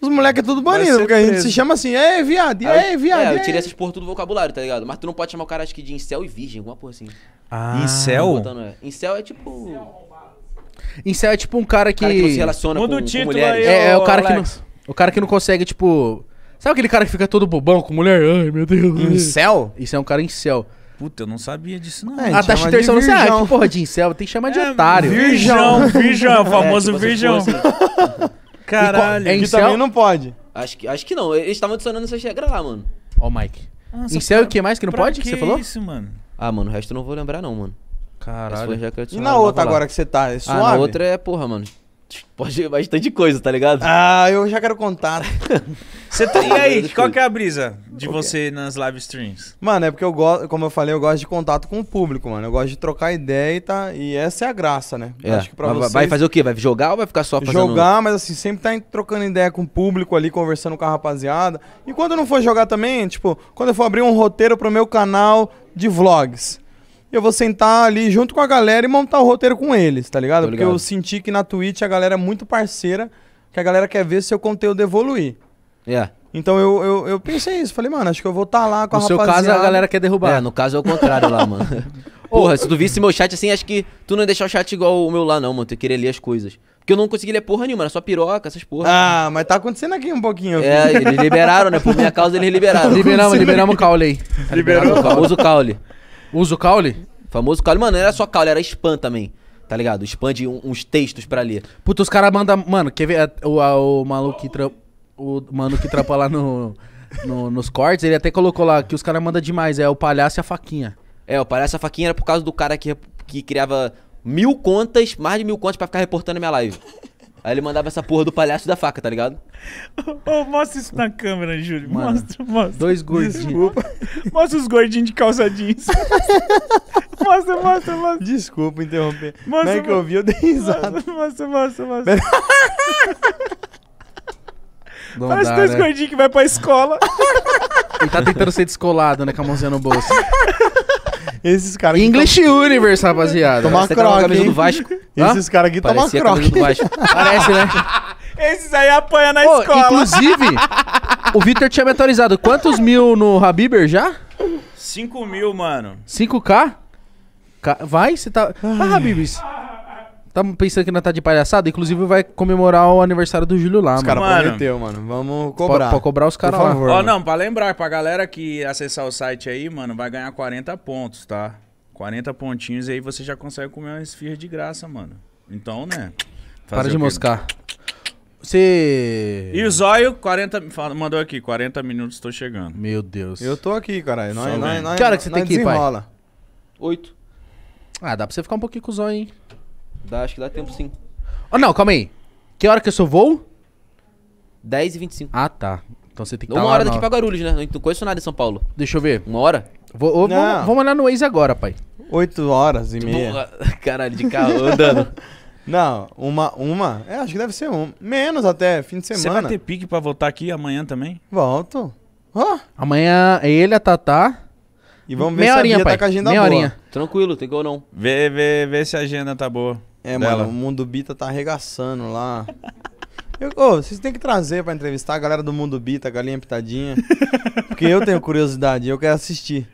[SPEAKER 3] os moleques é tudo banido, porque preso. a gente se chama assim, ei, viado, ei, viado. É, eu tirei
[SPEAKER 8] essas porra tudo do vocabulário, tá ligado? Mas tu não pode chamar o cara, acho que de incel e virgem, alguma porra assim.
[SPEAKER 1] Ah, incel? Botando,
[SPEAKER 8] é. Incel é tipo.
[SPEAKER 1] Incel é tipo um cara que. Cara que não se relaciona com, o com mulheres. Aí, é, é o cara Alex. que não. O cara que não consegue, tipo. Sabe aquele cara que fica todo bobão com mulher? Ai, meu Deus. céu? Isso é um cara em céu. Puta, eu não sabia disso, não. É, a ah, taxa de interção você, acha que porra de incel, tem que chamar de é, otário. Virgão, virgão, é, famoso é, virgão. Tipo assim. Caralho, é também não pode.
[SPEAKER 8] Acho que, acho que não, eles estavam adicionando essa regra lá, mano. Ó, oh, Mike. Nossa, incel e o que mais que não pode? Que, que você falou? isso, mano? Ah, mano, o resto eu não vou lembrar, não, mano. Caralho. E na outra agora que você tá? É suave? Ah, na outra é, porra, mano pode tipo, ver bastante coisa, tá ligado? Ah, eu já quero contar. Você
[SPEAKER 3] tá, e aí, qual
[SPEAKER 8] que é a
[SPEAKER 2] brisa de você nas live streams?
[SPEAKER 3] Mano, é porque eu gosto, como eu falei, eu gosto de contato com o público, mano. Eu gosto de trocar ideia e tá, e essa é a graça, né? É. Acho que pra vocês... Vai fazer o quê? Vai jogar ou vai ficar só fazendo... Jogar, mas assim, sempre tá trocando ideia com o público ali, conversando com a rapaziada. E quando eu não for jogar também, tipo, quando eu for abrir um roteiro pro meu canal de vlogs eu vou sentar ali junto com a galera e montar o roteiro com eles, tá ligado? Porque eu senti que na Twitch a galera é muito parceira, que a galera quer ver seu conteúdo evoluir. É. Yeah. Então eu, eu, eu, pensei isso, falei, mano, acho que eu vou estar tá lá com a no rapaziada. No seu caso, a galera quer derrubar. É, no caso é o contrário lá, mano. Porra,
[SPEAKER 8] se tu visse meu chat assim, acho que tu não ia deixar o chat igual o meu lá, não, mano. Tu querer ler as coisas. Porque eu não consegui ler porra nenhuma, era só piroca, essas porra.
[SPEAKER 3] Ah, mas tá acontecendo aqui um pouquinho. É, eles liberaram,
[SPEAKER 8] né? Por minha causa eles liberaram. Liberamos, liberamos o caule
[SPEAKER 1] aí. Liberamos o caule.
[SPEAKER 8] Usa o caule? Famoso caule. Mano, não era só caule, era spam também. Tá ligado? Spam de um- uns textos pra ler. Puta, os caras mandam.
[SPEAKER 1] Mano, quer ver é, o, a- o maluco que trampa. O mano que trampa lá no, no-
[SPEAKER 8] nos cortes, ele até colocou lá que os caras mandam demais. É o palhaço e a faquinha. É, o Palhaço e a Faquinha era por causa do cara que, que criava mil contas, mais de mil contas pra ficar reportando a minha live. Aí ele mandava essa porra do palhaço da faca, tá ligado?
[SPEAKER 2] Oh, mostra isso na câmera, Júlio. Mano, mostra, mostra. Dois gordinhos. Desculpa. Mostra os gordinhos de calça jeans. mostra, mostra, mostra.
[SPEAKER 3] Desculpa interromper.
[SPEAKER 2] Mostra, Não é que eu vi, eu dei risada.
[SPEAKER 4] Mostra, mostra, mostra.
[SPEAKER 3] Não Parece dá, dois né? gordinhos
[SPEAKER 2] que vai pra escola.
[SPEAKER 1] Ele tá tentando ser descolado, né? Com a mãozinha no bolso. Esses caras aqui. English tão... Universe, rapaziada. Tomar croc. Tá do Vasco. Esses caras aqui tomam croc. Parece, né? Esses aí apanham na escola. Inclusive, o Victor tinha me atualizado. Quantos mil no Habiber já? 5 mil, mano. 5K? Vai? Você tá. Ah, Tá pensando que não tá de palhaçada? Inclusive vai comemorar o aniversário do Júlio lá, os mano. Os caras prometeu, mano. Vamos
[SPEAKER 3] cobrar. Pra, pra cobrar os caras lá. Ó, oh, não, pra
[SPEAKER 2] lembrar, pra galera que acessar o site aí, mano, vai ganhar 40 pontos, tá? 40 pontinhos e aí você já consegue comer uma esfirra de graça, mano. Então, né? Para de
[SPEAKER 1] moscar. Você.
[SPEAKER 2] E o Zóio, 40, mandou aqui, 40 minutos, tô chegando.
[SPEAKER 3] Meu Deus. Eu tô aqui, caralho. Não, não, cara que você tem que ir, pai? 8.
[SPEAKER 1] Ah, dá pra você ficar um pouquinho com o Zóio, hein?
[SPEAKER 3] Dá, acho que dá tempo sim.
[SPEAKER 1] Oh, não, calma aí. Que hora que eu sou voo? 10 e
[SPEAKER 8] 25. Ah, tá. Então você tem que tá Uma hora daqui pra Guarulhos, né? Não conheço nada em São Paulo. Deixa eu ver. Uma hora?
[SPEAKER 1] Vou, ou, vamos, vamos no Waze agora, pai. 8
[SPEAKER 3] horas e meia. Caralho, de carro andando. Não, uma, uma. É, acho que deve ser uma. Menos até, fim de semana. Você vai ter pique pra voltar aqui amanhã também? Volto. Oh. Amanhã ele, a Tatá. E vamos ver Meia se a horinha, Bia tá pai. tá com a agenda Meia boa. Horinha. Tranquilo, tem gol não. Vê, vê, vê se a agenda tá boa. É, dela. mano, o Mundo Bita tá arregaçando lá. Eu, ô, vocês têm que trazer pra entrevistar a galera do Mundo Bita, a Galinha Pitadinha. porque eu tenho curiosidade, eu quero assistir.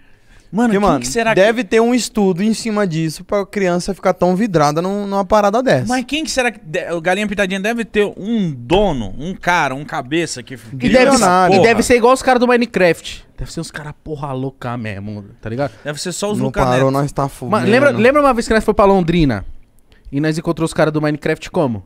[SPEAKER 3] Mano, porque, mano que será deve que... ter um estudo em cima disso pra criança ficar tão vidrada num, numa parada dessa.
[SPEAKER 2] Mas quem que será que. De... Galinha Pitadinha deve ter um dono, um cara, um cabeça que. E deve, e deve ser
[SPEAKER 3] igual os caras do
[SPEAKER 1] Minecraft. Deve ser uns caras porra louca mesmo, tá ligado? Deve ser só os Não parou, Neto. nós tá fumando. Lembra, lembra uma vez que nós foi pra Londrina? E nós encontramos os caras do Minecraft como?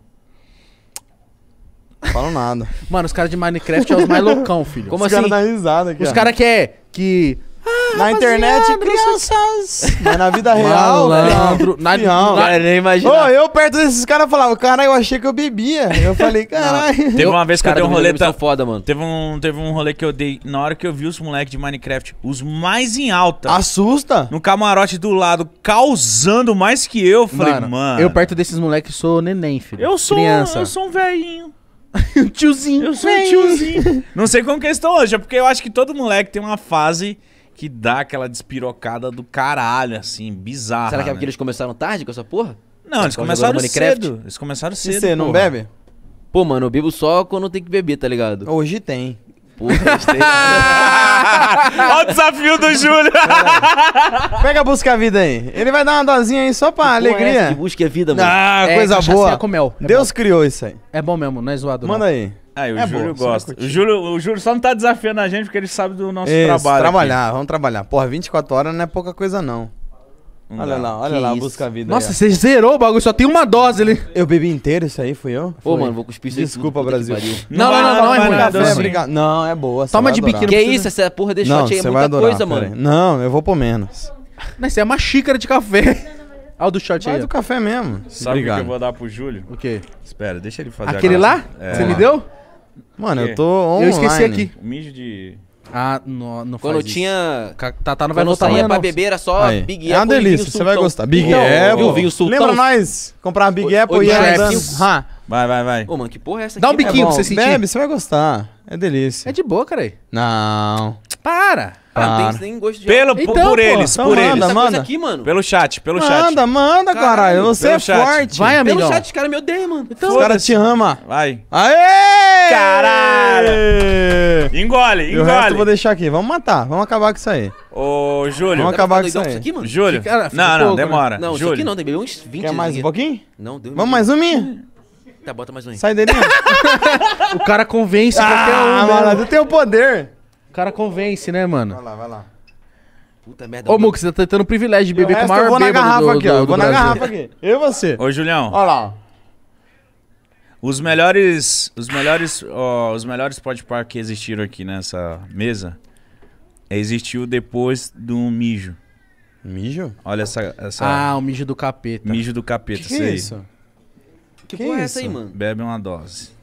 [SPEAKER 1] Falo nada. Mano, os caras de Minecraft são é os mais loucão, filho. Como os assim? Os caras dão
[SPEAKER 3] risada aqui. Os caras que é. Que ah, na internet, crianças. Mas na vida real, Malandro,
[SPEAKER 4] na, não. Cara, nem imagina.
[SPEAKER 3] eu perto desses caras falava, caralho, eu achei que eu bebia. Eu falei, caralho.
[SPEAKER 2] Teve uma vez que cara, eu dei um rolê. Tá... É foda, mano. Teve um, teve um rolê que eu dei. Na hora que eu vi os moleques de Minecraft, os mais em alta. Assusta? No camarote do lado, causando mais que eu. Falei, mano. mano eu perto desses moleques sou neném, filho. Eu sou, Criança. eu sou um velhinho. um tiozinho. Eu sou um tiozinho. não sei como que eles estão hoje, é porque eu acho que todo moleque tem uma fase que dá aquela despirocada do caralho, assim, bizarra. Será que é né? porque
[SPEAKER 8] né? eles começaram tarde com essa porra? Não, eles tá começaram cedo.
[SPEAKER 2] Eles começaram cedo. E você não bebe?
[SPEAKER 8] Pô, mano, eu bebo só quando tem que beber, tá ligado? Hoje tem. Porra,
[SPEAKER 3] Olha o desafio do Júlio. É. Pega a busca a vida aí. Ele vai dar uma dozinha aí só pra é, alegria. É que busca a é vida, mano. Ah, é, coisa boa. É com mel. Deus bom. criou isso aí. É bom mesmo, não é zoado. Manda não. aí. Ah, o é Júlio bom, gosta.
[SPEAKER 2] O Júlio, o Júlio só não tá desafiando a gente porque ele sabe
[SPEAKER 3] do nosso Isso, trabalho. trabalhar, aqui. vamos trabalhar. Porra, 24 horas não é pouca coisa, não. Não olha lá, olha lá, isso? busca a vida. Nossa, aí, você zerou o bagulho, só tem uma dose ali. Eu bebi inteiro isso aí, fui eu? Pô, Foi. mano, vou cuspir isso Desculpa, tudo, Brasil. Não, não, não, não, não é muito obrigado. Não, é boa. Toma de biquíni. Que isso,
[SPEAKER 1] essa porra de shot aí é muita adorar, coisa, mano.
[SPEAKER 3] Não, eu vou por menos.
[SPEAKER 1] Mas isso é uma xícara de café. Olha o do shot aí. É do café
[SPEAKER 2] mesmo. Sabe o que eu vou dar pro Júlio? O quê? Espera, deixa ele fazer Aquele lá? É. Você me deu?
[SPEAKER 1] Mano, eu tô online. Eu esqueci aqui.
[SPEAKER 2] O mijo de...
[SPEAKER 1] Ah,
[SPEAKER 8] não, não Quando tinha. Tatá tá, não vai Quando saía pra beber, era só aí. Big Apple. É uma delícia, você vai gostar. Big não, Apple. Vinho sultão. Lembra
[SPEAKER 3] nós? Comprar Big o, Apple e andando. Vai, vai, vai. Ô, mano, que porra é essa Dá aqui? um biquinho é pra você sentir. Bebe, você vai gostar. É delícia. É de boa, cara. Não. Para! Ah, não tem, gosto de pelo, então, por, por eles, então por manda, eles. Manda, aqui,
[SPEAKER 8] mano. Pelo chat, pelo manda, chat. Manda, manda,
[SPEAKER 3] caralho. Você é chat. forte. Vai, amigão. Pelo chat, os
[SPEAKER 8] caras me odeiam, mano.
[SPEAKER 1] Então,
[SPEAKER 3] os caras te ama. Vai. Aê! Caralho! Engole, engole. E o resto eu vou deixar aqui. Vamos matar. Vamos acabar com isso aí. Ô, Júlio. Vamos acabar com isso aí. aqui, mano? Júlio. Cara, não, pouco, não, né? demora. Não, Júlio. isso aqui não. Tem uns 20. Quer mais um pouquinho? Não, deu. Vamos mais um minha?
[SPEAKER 8] Tá, bota mais um aí. Sai
[SPEAKER 1] dele. o cara convence ah, qualquer um. Ah, tu tem o poder o cara convence, né, mano? Vai
[SPEAKER 3] lá, vai lá. Puta merda. Ô, Mux,
[SPEAKER 1] você tá tentando o privilégio de beber com o maior eu vou na garrafa
[SPEAKER 3] do, aqui, ó.
[SPEAKER 4] vou na Brasil. garrafa aqui. Eu
[SPEAKER 1] e você. Ô, Julião. Olha lá. Os
[SPEAKER 2] melhores, os melhores, ó, os melhores podpar que existiram aqui nessa mesa é existiu depois do mijo. Mijo? Olha essa, essa Ah, o mijo do capeta. Mijo do capeta, que que é isso.
[SPEAKER 4] Que, que porra é essa aí, mano?
[SPEAKER 2] Bebe uma
[SPEAKER 1] dose.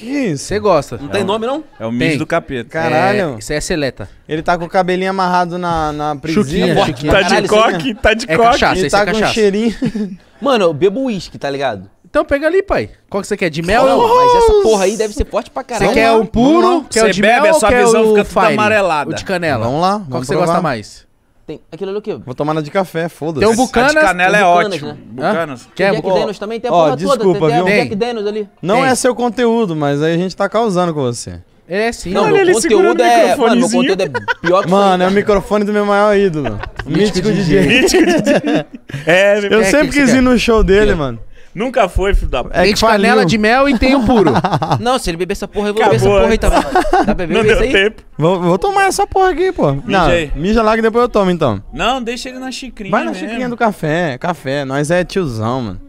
[SPEAKER 1] Que isso? Você gosta. Não tem é nome, não? É o misto do capeta. Caralho. É, isso aí é seleta.
[SPEAKER 3] Ele tá com o cabelinho amarrado na, na Chuquinha, prisilha. chuquinha. Tá de Caralho, coque, tá de É coque. cachaça, tá é Ele esse é tá com um
[SPEAKER 8] cheirinho. Mano, eu bebo uísque, tá ligado?
[SPEAKER 3] Então pega ali, pai. Qual que você quer? De mel? Não,
[SPEAKER 8] mas essa porra aí deve ser forte pra caralho. Você quer o
[SPEAKER 3] puro? Quer o Você de bebe, mel a sua visão o fica tudo amarelada. O de canela? Vamos lá, Qual que você gosta mais?
[SPEAKER 8] Tem aquilo ali o quê?
[SPEAKER 3] Vou tomar na de café, foda-se. Tem um Bucanas. A de canela é né? ótimo. Né? Bucanas. Quer é Jack Bo... Daniels também tem a porra desculpa, toda. Tem, viu? Jack Daniels ali. Não tem. é seu conteúdo, mas aí a gente tá causando com você.
[SPEAKER 1] É, sim. Não, Olha, meu conteúdo é... Mano, meu conteúdo é
[SPEAKER 3] pior que Mano, é o microfone do meu maior ídolo. Mítico DJ. Mítico DJ. é, eu sempre quis ir no show dele, mano.
[SPEAKER 8] Nunca foi, filho da
[SPEAKER 2] puta. É de canela de
[SPEAKER 3] mel e tem o puro.
[SPEAKER 8] não, se ele beber essa porra, eu vou Acabou. beber essa porra aí também. Tá
[SPEAKER 3] bebendo não deu aí? tempo. Vou, vou, tomar essa porra aqui, pô. Não, mija lá que depois eu tomo, então.
[SPEAKER 8] Não, deixa ele na xicrinha
[SPEAKER 2] Vai na mesmo. xicrinha do
[SPEAKER 3] café. Café, nós é tiozão, mano.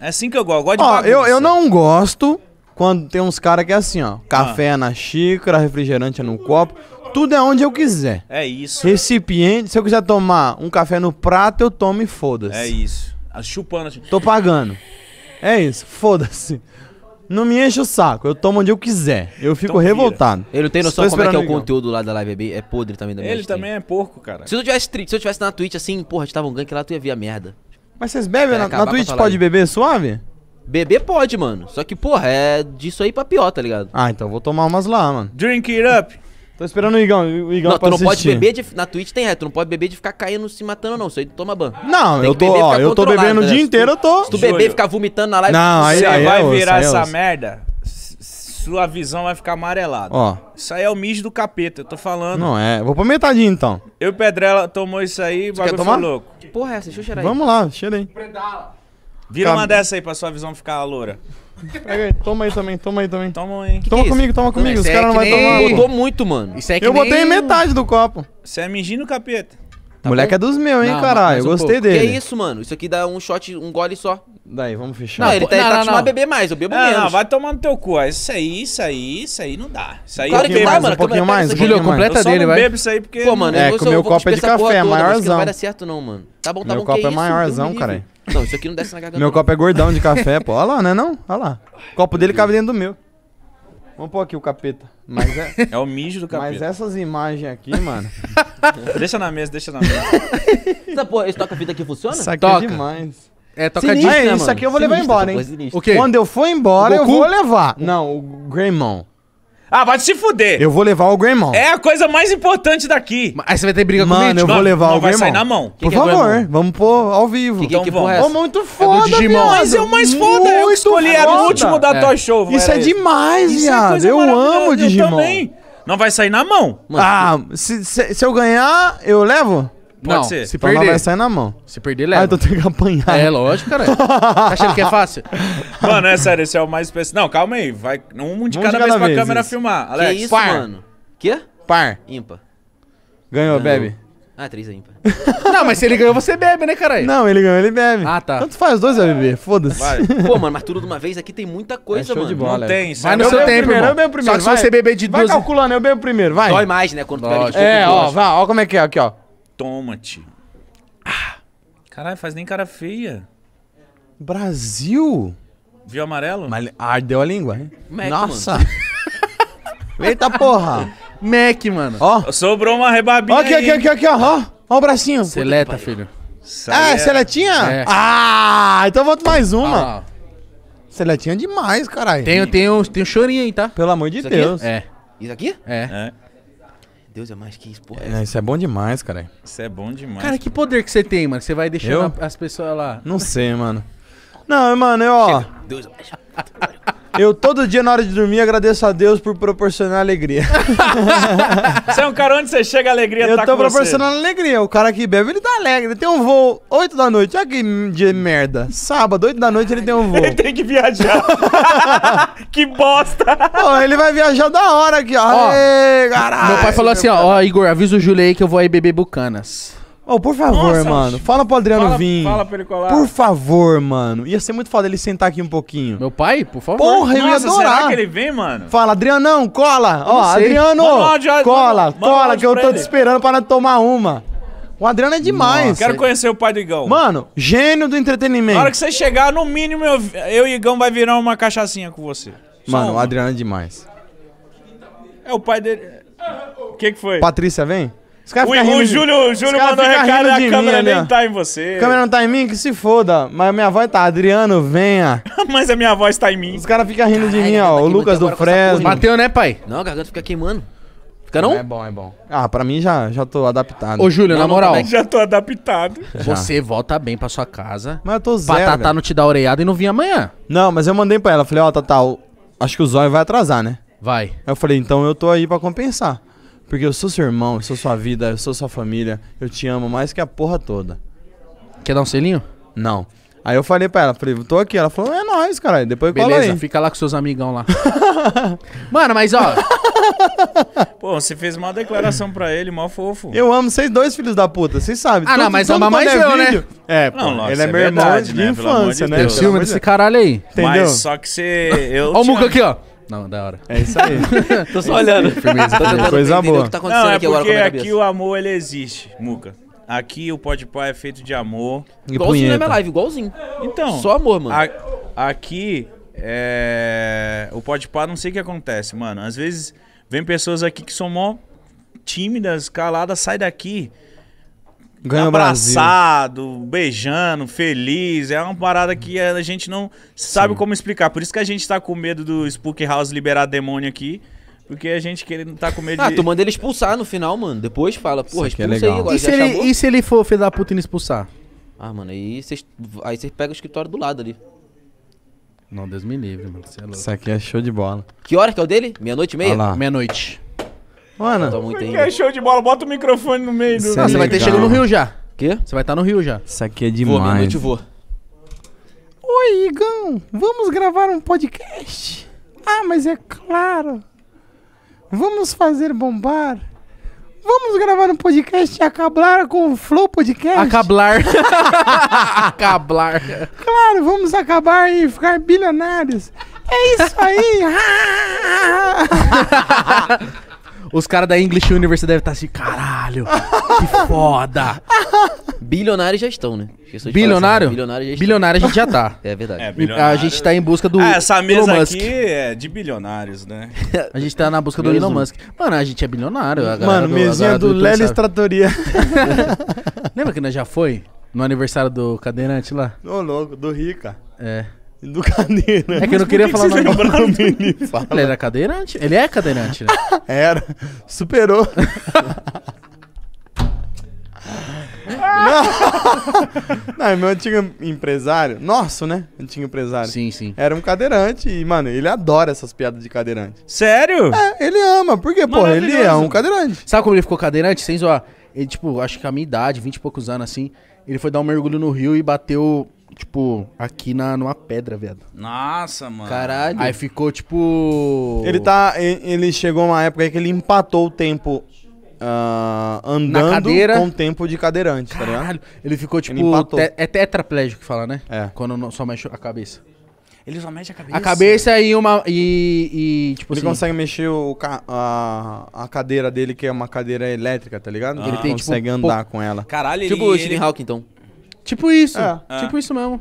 [SPEAKER 3] É assim que eu gosto. Eu gosto de ó, eu, eu não gosto quando tem uns caras que é assim, ó. Café ah. na xícara, refrigerante no copo. Tudo é onde eu quiser. É isso. Recipiente, se eu quiser tomar um café no prato, eu tomo e foda-se. É isso chupando assim. Tô pagando. É isso, foda-se. Não me enche o saco, eu tomo onde eu quiser. Eu fico Então revoltado. Ele não tem noção como é que é o
[SPEAKER 8] conteúdo lá da Live É
[SPEAKER 3] podre também da minha Ele stream.
[SPEAKER 8] também é porco, cara. Se eu tivesse, se eu tivesse na Twitch assim, porra, a gente tava um gank lá, tu ia ver a merda.
[SPEAKER 3] Mas vocês bebem na, na Twitch? Pode beber suave? Beber
[SPEAKER 8] pode, mano. Só que, porra, é disso aí pra pior, tá ligado?
[SPEAKER 3] Ah, então eu vou tomar umas lá, mano.
[SPEAKER 8] Drink it up. Tô esperando o Igão. O Igão não, tu não assistir. pode beber de. Na Twitch tem reto, é, tu não pode beber de ficar caindo se matando, não. Isso aí tu toma ban. Não, eu tô, ó,
[SPEAKER 3] eu tô bebendo o dia né? inteiro, eu tô. Se tu beber e ficar vomitando na live, não, aí, é, você aí vai é virar essa
[SPEAKER 8] merda,
[SPEAKER 2] sua visão vai ficar amarelada. Ó. Isso aí é o mijo do capeta, eu tô falando. Não é,
[SPEAKER 3] vou pra metadinha então.
[SPEAKER 2] Eu e Pedrela tomou isso aí, o bagulho louco.
[SPEAKER 3] Que porra é essa? Deixa eu cheirar aí. Vamos lá, cheira aí. Predala.
[SPEAKER 2] Vira uma dessa aí pra sua visão ficar loura.
[SPEAKER 3] Pega aí, toma aí também, toma aí também. Toma aí. Que toma que comigo, toma é comigo. Isso Os caras é não vão tomar. Botou muito, mano. Isso é que Eu nem... botei metade do copo. Você
[SPEAKER 8] é mingindo capeta.
[SPEAKER 3] Tá Moleque bom? é dos meus, hein, Não, caralho. Eu um gostei dele. Que é
[SPEAKER 8] isso, mano? Isso aqui dá um shot, um gole só. Daí, vamos fechar. Não, ele tá, não, ele tá não, a beber mais, eu bebo é, menos. Não, vai tomar no teu cu. É isso aí, isso aí, isso aí não dá. Isso aí claro é que mano. Um pouquinho mais, um Júlio, completa eu dele, vai. bebo
[SPEAKER 3] isso aí porque... Pô, mano, é, eu, com meu copo é de café, maiorzão. Não vai dar certo não, mano. Tá bom, tá bom, Meu copo é maiorzão, cara. Não, isso aqui não desce na garganta. Meu copo é gordão de café, pô. Olha lá, né não? Olha lá. O copo dele cabe dentro do meu. Vamos pôr aqui o capeta. Mas é, é o mijo do capeta. Mas essas imagens aqui, mano. deixa
[SPEAKER 8] na mesa, deixa na mesa. Essa porra, esse toca-fita aqui funciona? Isso aqui toca. é demais. É,
[SPEAKER 2] toca Sinistro, de... Né, é, isso aqui eu vou levar embora, hein? O quê? Quando eu
[SPEAKER 3] for embora, eu vou levar. Não, o Greymon. Ah, vai se fuder. Eu vou levar o Gremão. É a coisa mais importante daqui. Aí você vai ter briga comigo? Mano, eu vou levar não, o Gremão. Vai sair na mão. Por que é favor, é vamos pôr ao vivo. Que, que,
[SPEAKER 1] é
[SPEAKER 2] então que porra é essa? Oh,
[SPEAKER 3] muito é foda, é Digimon. Mas é o mais foda. Muito eu escolhi, foda. era o último da é. Toy Show. Isso é demais, viado. eu amo o Digimon. Eu também. Não vai sair na mão. Mano. Ah, se, se, se eu ganhar, eu levo? Pode não, ser. se perder. vai sair na mão. Se perder, leva. Ah, então tem que apanhar. É, lógico, cara. tá achando que é fácil?
[SPEAKER 2] Mano, é sério, esse é o mais especial. Não, calma aí.
[SPEAKER 8] Vai um de,
[SPEAKER 1] cada, cada vez pra câmera isso. filmar. Que isso, par. mano?
[SPEAKER 8] Quê? Par. Ímpa.
[SPEAKER 3] Ganhou, bebe. Ah, três é ímpar. não, mas se ele ganhou, você bebe, né, caralho? Não, ele ganhou, ele bebe. Ah, tá. Tanto faz, dois vai beber. Foda-se. Vai.
[SPEAKER 8] Pô, mano, mas tudo de uma vez aqui tem muita coisa, é show mano. de bola. Não é.
[SPEAKER 3] tem, isso Vai no seu tempo, primeiro, irmão. eu bebo primeiro, Só que vai. se você beber de Vai calculando, eu bebo primeiro, vai. Dói mais, né, quando tu pega de É, ó, vai, ó como é que é aqui, ó. Tomate,
[SPEAKER 2] Ah, caralho, faz nem cara feia.
[SPEAKER 3] Brasil?
[SPEAKER 2] Viu amarelo?
[SPEAKER 3] Mas ardeu a língua, hein?
[SPEAKER 4] Mac, Nossa!
[SPEAKER 2] Eita porra!
[SPEAKER 1] Mac, mano. Ó. Sobrou
[SPEAKER 3] uma rebabinha.
[SPEAKER 4] aqui, aqui, aqui, aqui,
[SPEAKER 3] ó. Ó, o bracinho. Seleta,
[SPEAKER 1] filho.
[SPEAKER 4] Seleta. Ah, é, é, seletinha? É.
[SPEAKER 3] Ah, então eu volto mais uma. Ah. Seletinha é demais, caralho. Tem, tem, um, tem um chorinho aí, tá? Pelo amor de Isso é? Deus. Aqui? É.
[SPEAKER 8] Isso aqui? É. é. Deus é mais que
[SPEAKER 1] isso,
[SPEAKER 3] porra. É, isso é bom demais, cara.
[SPEAKER 1] Isso é bom demais. Cara,
[SPEAKER 3] que poder que você tem, mano?
[SPEAKER 1] Você vai deixando eu? as pessoas
[SPEAKER 3] lá. Não sei, mano. Não, mano, eu, ó. Deus é mais. Eu todo dia na hora de dormir agradeço a Deus por proporcionar alegria.
[SPEAKER 2] você é um cara onde você chega, a alegria eu tá com Eu tô proporcionando
[SPEAKER 3] você. alegria. O cara que bebe, ele tá alegre. Ele tem um voo 8 da noite. Olha que dia merda. Sábado, 8 da noite, ele tem um voo. ele tem que viajar. que bosta. Pô, ele vai viajar da hora aqui, ó. ó caralho. Meu
[SPEAKER 1] pai falou assim, ó, ó, Igor, avisa o Júlio aí que eu vou aí beber bucanas.
[SPEAKER 3] Oh, por favor, Nossa, mano. Fala pro Adriano fala, vir. Fala pra ele colar. Por favor, mano. Ia ser muito foda ele sentar aqui um pouquinho. Meu pai, por favor. Porra, eu ia adorar. Será que
[SPEAKER 2] ele vem, mano?
[SPEAKER 3] Fala, não cola. Ó, oh, Adriano, mano, já, cola, mano, cola, que eu tô ele. te esperando pra tomar uma. O Adriano é demais. Nossa. Quero conhecer o pai do Igão. Mano, gênio do entretenimento. Na hora que
[SPEAKER 2] você chegar, no mínimo, eu, eu e Igão vai virar uma cachaçinha com você.
[SPEAKER 3] Só mano, uma. o Adriano é demais.
[SPEAKER 2] É o pai dele. O que que foi? Patrícia,
[SPEAKER 3] vem. O, o Júlio, o Júlio mandou recado a câmera mim, nem ali, tá
[SPEAKER 2] em você. A câmera não
[SPEAKER 3] tá em mim? Que se foda. Mas a minha voz é tá, Adriano, venha.
[SPEAKER 1] Mas a minha voz tá em mim. Os caras ficam rindo Caralho, de mim, ó.
[SPEAKER 3] O Lucas do Fresno. Bateu, né,
[SPEAKER 1] pai? Não, a garganta fica queimando. Fica não? É bom, é bom.
[SPEAKER 3] Ah, pra mim já, já tô adaptado. Ô, Júlio, não, na moral. já
[SPEAKER 1] tô adaptado. Você volta bem pra sua casa. Mas eu tô zero. Pra Tatá não
[SPEAKER 3] te dar orelhada e não vir amanhã. Não, mas eu mandei pra ela. Falei, ó, oh, Tatá, acho que o zóio vai atrasar, né? Vai. Aí eu falei, então eu tô aí pra compensar. Porque eu sou seu irmão, eu sou sua vida, eu sou sua família, eu te amo mais que a porra toda. Quer dar um selinho? Não. Aí eu falei pra ela, falei, tô aqui. Ela falou, é nóis, caralho. Depois Beleza, cola aí. fica lá com seus amigão lá. Mano, mas ó.
[SPEAKER 2] Pô, você fez uma declaração pra ele, mó fofo.
[SPEAKER 3] Eu amo vocês dois, filhos da puta, vocês sabem. Ah, não, mas ama mais é eu, né? vídeo. né? É, pô,
[SPEAKER 2] não, ele é, é meu
[SPEAKER 1] irmão de infância, de né? né? Tem ciúme desse
[SPEAKER 3] caralho aí. Entendeu? Mas só
[SPEAKER 2] que você. Ó o Muca aqui, ó.
[SPEAKER 1] Não, da hora. É isso aí. Tô só olhando. Firmeza, Coisa tá boa. tá Não, é aqui agora
[SPEAKER 2] porque aqui o amor ele existe, Muca. Aqui o Pode Pá é feito de amor. E igualzinho na minha live, igualzinho. Então. Só amor, mano. A, aqui é. O Pode Pá, não sei o que acontece, mano. Às vezes vem pessoas aqui que são mó tímidas, caladas, sai daqui.
[SPEAKER 4] Ganha abraçado,
[SPEAKER 2] Brasil. beijando, feliz. É uma parada que a gente não sabe Sim. como explicar. Por isso que a gente tá com medo do Spook House liberar demônio aqui. Porque a gente querendo tá com medo ah, de. Ah, tu
[SPEAKER 8] manda ele expulsar no final, mano. Depois fala, porra, é expulsa é legal. aí
[SPEAKER 2] agora. E se, ele, e
[SPEAKER 1] se ele for filho da puta e não expulsar?
[SPEAKER 8] Ah, mano, aí vocês aí pega o escritório do lado ali. Não, Deus me livre, mano. Você é louco. Isso
[SPEAKER 3] aqui é show de bola.
[SPEAKER 8] Que hora que é o dele? Meia-noite e meia? Meia-noite. Mano, Falta muito É show de bola,
[SPEAKER 2] bota o microfone no meio do. Não, é você vai
[SPEAKER 1] ter chegado no Rio
[SPEAKER 8] já. O Quê? Você vai estar tá no Rio já. Isso aqui é demais. Vou noite eu vou.
[SPEAKER 3] Oi, Igão, vamos gravar um podcast? Ah, mas é claro. Vamos fazer bombar. Vamos gravar um podcast e acabar com o Flow Podcast?
[SPEAKER 1] Acablar. Acablar.
[SPEAKER 3] Claro, vamos acabar e ficar bilionários. É isso aí.
[SPEAKER 1] Os caras da English University devem estar tá assim, caralho,
[SPEAKER 8] que foda. Bilionários já estão, né? Bilionário? assim, já estão. Bilionário a gente já tá. É verdade. É, A
[SPEAKER 1] gente tá em busca do Ah, essa mesa Elon Musk. aqui
[SPEAKER 8] é de
[SPEAKER 1] bilionários, né? A gente tá na busca do Elon Musk. Mano, a gente é bilionário. a Mano, mesinha do YouTube Lelis Tratoria. Lembra que nós já foi? No aniversário do cadeirante lá?
[SPEAKER 3] Ô, louco, do Rica. É. Do cadeirante. É que eu não queria que falar que o nome dele. Fala. Ele era cadeirante? Ele é cadeirante, né? era. Superou. Não. Não, meu antigo empresário, nosso, né? Antigo empresário. Sim, sim. Era um cadeirante e, mano, ele adora essas piadas de cadeirante.
[SPEAKER 1] Sério? É, ele ama, Por quê? pô, ele é um cadeirante. Sabe como ele ficou cadeirante? Sem zoar. Ele, tipo, acho que a minha idade, 20 e poucos anos assim, ele foi dar um mergulho no rio e bateu tipo, aqui na, numa pedra, velho.
[SPEAKER 3] Nossa, mano. Caralho. Aí ficou, tipo. Ele tá. Ele chegou uma época aí que ele empatou o tempo ah, andando com tempo de cadeirante, tá ligado? Caralho. Ele ficou, tipo. Ele te-
[SPEAKER 1] é tetraplégico
[SPEAKER 3] que fala, né? É. Quando não-
[SPEAKER 1] só mexe a cabeça. Ele só mexe a cabeça. A cabeça
[SPEAKER 3] e uma. E. e, tipo Ele assim, consegue mexer o ca- a, a cadeira dele, que é uma cadeira elétrica, tá ligado? ele ah. tem, tipo, consegue andar com ela. Caralho, tipo ele. Tipo o Stephen Hawking, então.
[SPEAKER 1] Tipo isso. É. Tipo isso mesmo.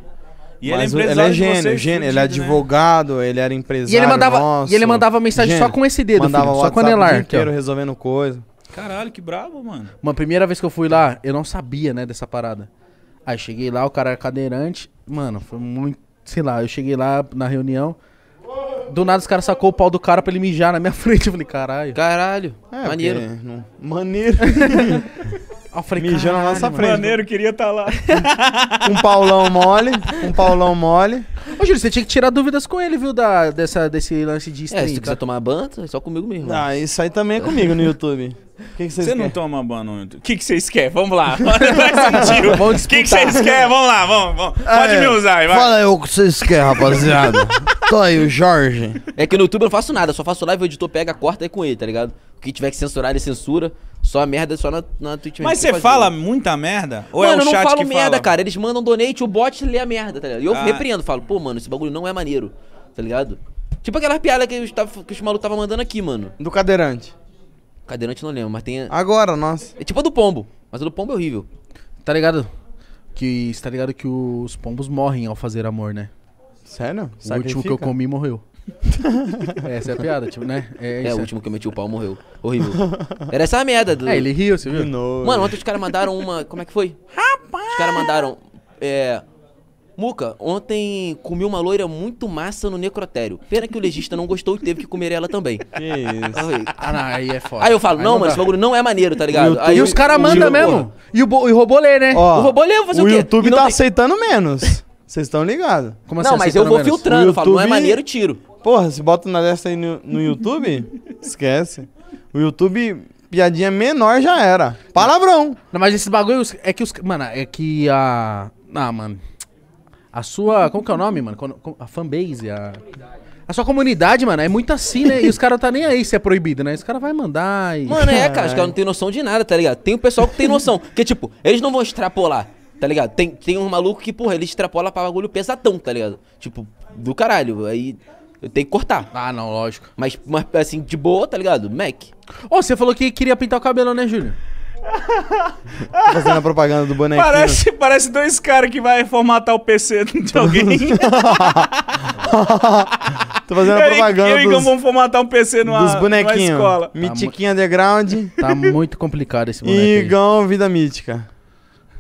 [SPEAKER 1] E Mas ele é, ele é gênio, vocês, gênio. Ele
[SPEAKER 3] é né? advogado, né? ele era empresário. E ele mandava, nosso.
[SPEAKER 1] E ele mandava mensagem gênio. só com esse dedo, mandava filho, só com o anelar. inteiro ó.
[SPEAKER 3] resolvendo coisa.
[SPEAKER 1] Caralho, que
[SPEAKER 2] brabo, mano.
[SPEAKER 1] Uma primeira vez que eu fui lá, eu não sabia, né, dessa parada. Aí cheguei lá, o cara era cadeirante. Mano, foi muito. Sei lá, eu cheguei lá na reunião. Do nada os caras sacou o pau do cara pra ele mijar na minha frente. Eu falei, caralho. É, caralho. É, maneiro. Não... Maneiro. Eu falei, Mijando na nossa frente. Né? Maneiro,
[SPEAKER 2] queria estar tá lá.
[SPEAKER 1] um Paulão mole. Um Paulão mole. Ô, Júlio, você tinha que tirar dúvidas com ele, viu? Da, dessa, desse lance
[SPEAKER 3] de stream. É, se tu quiser tomar banho? é só comigo mesmo. Né? Ah, isso aí também é comigo no YouTube. O que vocês Você não toma ban no YouTube. O
[SPEAKER 2] que vocês querem? Vamos lá. O que vocês querem? Vamos lá, vamos. vamos. É, Pode me usar aí, vai.
[SPEAKER 3] Fala aí o que vocês querem, rapaziada. Tô aí, o Jorge.
[SPEAKER 8] É que no YouTube eu não faço nada, só faço live, o editor pega, corta aí com ele, tá ligado? O que tiver que censurar, ele censura. Só merda só na, na Twitch Mas você fala
[SPEAKER 2] muita merda?
[SPEAKER 8] Ou é mano, é o chat que eu não falo merda, fala? cara. Eles mandam donate, o bot lê a merda, tá ligado? E eu ah. repreendo, falo, pô, mano, esse bagulho não é maneiro, tá ligado? Tipo aquela piada que, tá, que os malucos estavam mandando aqui, mano. Do cadeirante. Cadeirante não lembro, mas tem. Agora, nossa. É tipo a do pombo. Mas a do pombo é horrível. Tá ligado? Que. Tá ligado que os
[SPEAKER 1] pombos morrem ao fazer amor, né? Sério? O Sacrifica? último que eu comi morreu. Essa é a piada, tipo, né? É, é o último
[SPEAKER 8] que eu meti o pau morreu. Horrível. Era essa a merda. Do... É, ele riu, você viu? Não. Mano, ontem os caras mandaram uma. Como é que foi? Rapaz! Os caras mandaram. É. Muca, ontem comi uma loira muito massa no necrotério. Pena que o legista não gostou e teve que comer ela também. Que isso. Ah, não, aí é foda. Aí eu falo, aí não, mano, esse bagulho não é maneiro, tá ligado?
[SPEAKER 1] YouTube, aí e os caras mandam mesmo.
[SPEAKER 3] E o, e o né? Ó, o robô vai fazer o, o quê? O YouTube tá tem... aceitando menos. Vocês estão ligados. Como assim? Não, mas eu vou menos? filtrando, YouTube... falo, não é maneiro, tiro. Porra, se bota na dessa aí no, no YouTube, esquece. O YouTube, piadinha menor já era.
[SPEAKER 1] Palavrão. Não, mas esse bagulho é que os. Mano, é que a. Ah, mano. A sua. Como que é o nome, mano? A fanbase, a. A sua comunidade, mano, é muito assim, né? E os caras tá nem aí se é proibido, né? Os caras vai mandar e. Mano, é, cara, os caras não
[SPEAKER 8] tem noção de nada, tá ligado? Tem o pessoal que tem noção. que, tipo, eles não vão extrapolar, tá ligado? Tem, tem um maluco que, porra, ele extrapola pra bagulho pesadão, tá ligado? Tipo, do caralho. Aí eu tenho que cortar. Ah, não, lógico. Mas, mas assim, de boa, tá ligado? Mac. Ô, oh, você falou que queria pintar o cabelo, né, Júlio?
[SPEAKER 3] Tô fazendo a propaganda do bonequinho. Parece,
[SPEAKER 1] parece dois caras que vai formatar
[SPEAKER 2] o PC de alguém.
[SPEAKER 3] Tô fazendo eu a propaganda. Eu e
[SPEAKER 1] dos, vamos formatar um PC
[SPEAKER 2] numa,
[SPEAKER 3] dos bonequinhos. numa escola. Mitiquinha tá underground. Tá
[SPEAKER 1] muito complicado esse boneco.
[SPEAKER 3] Igão Vida Mítica.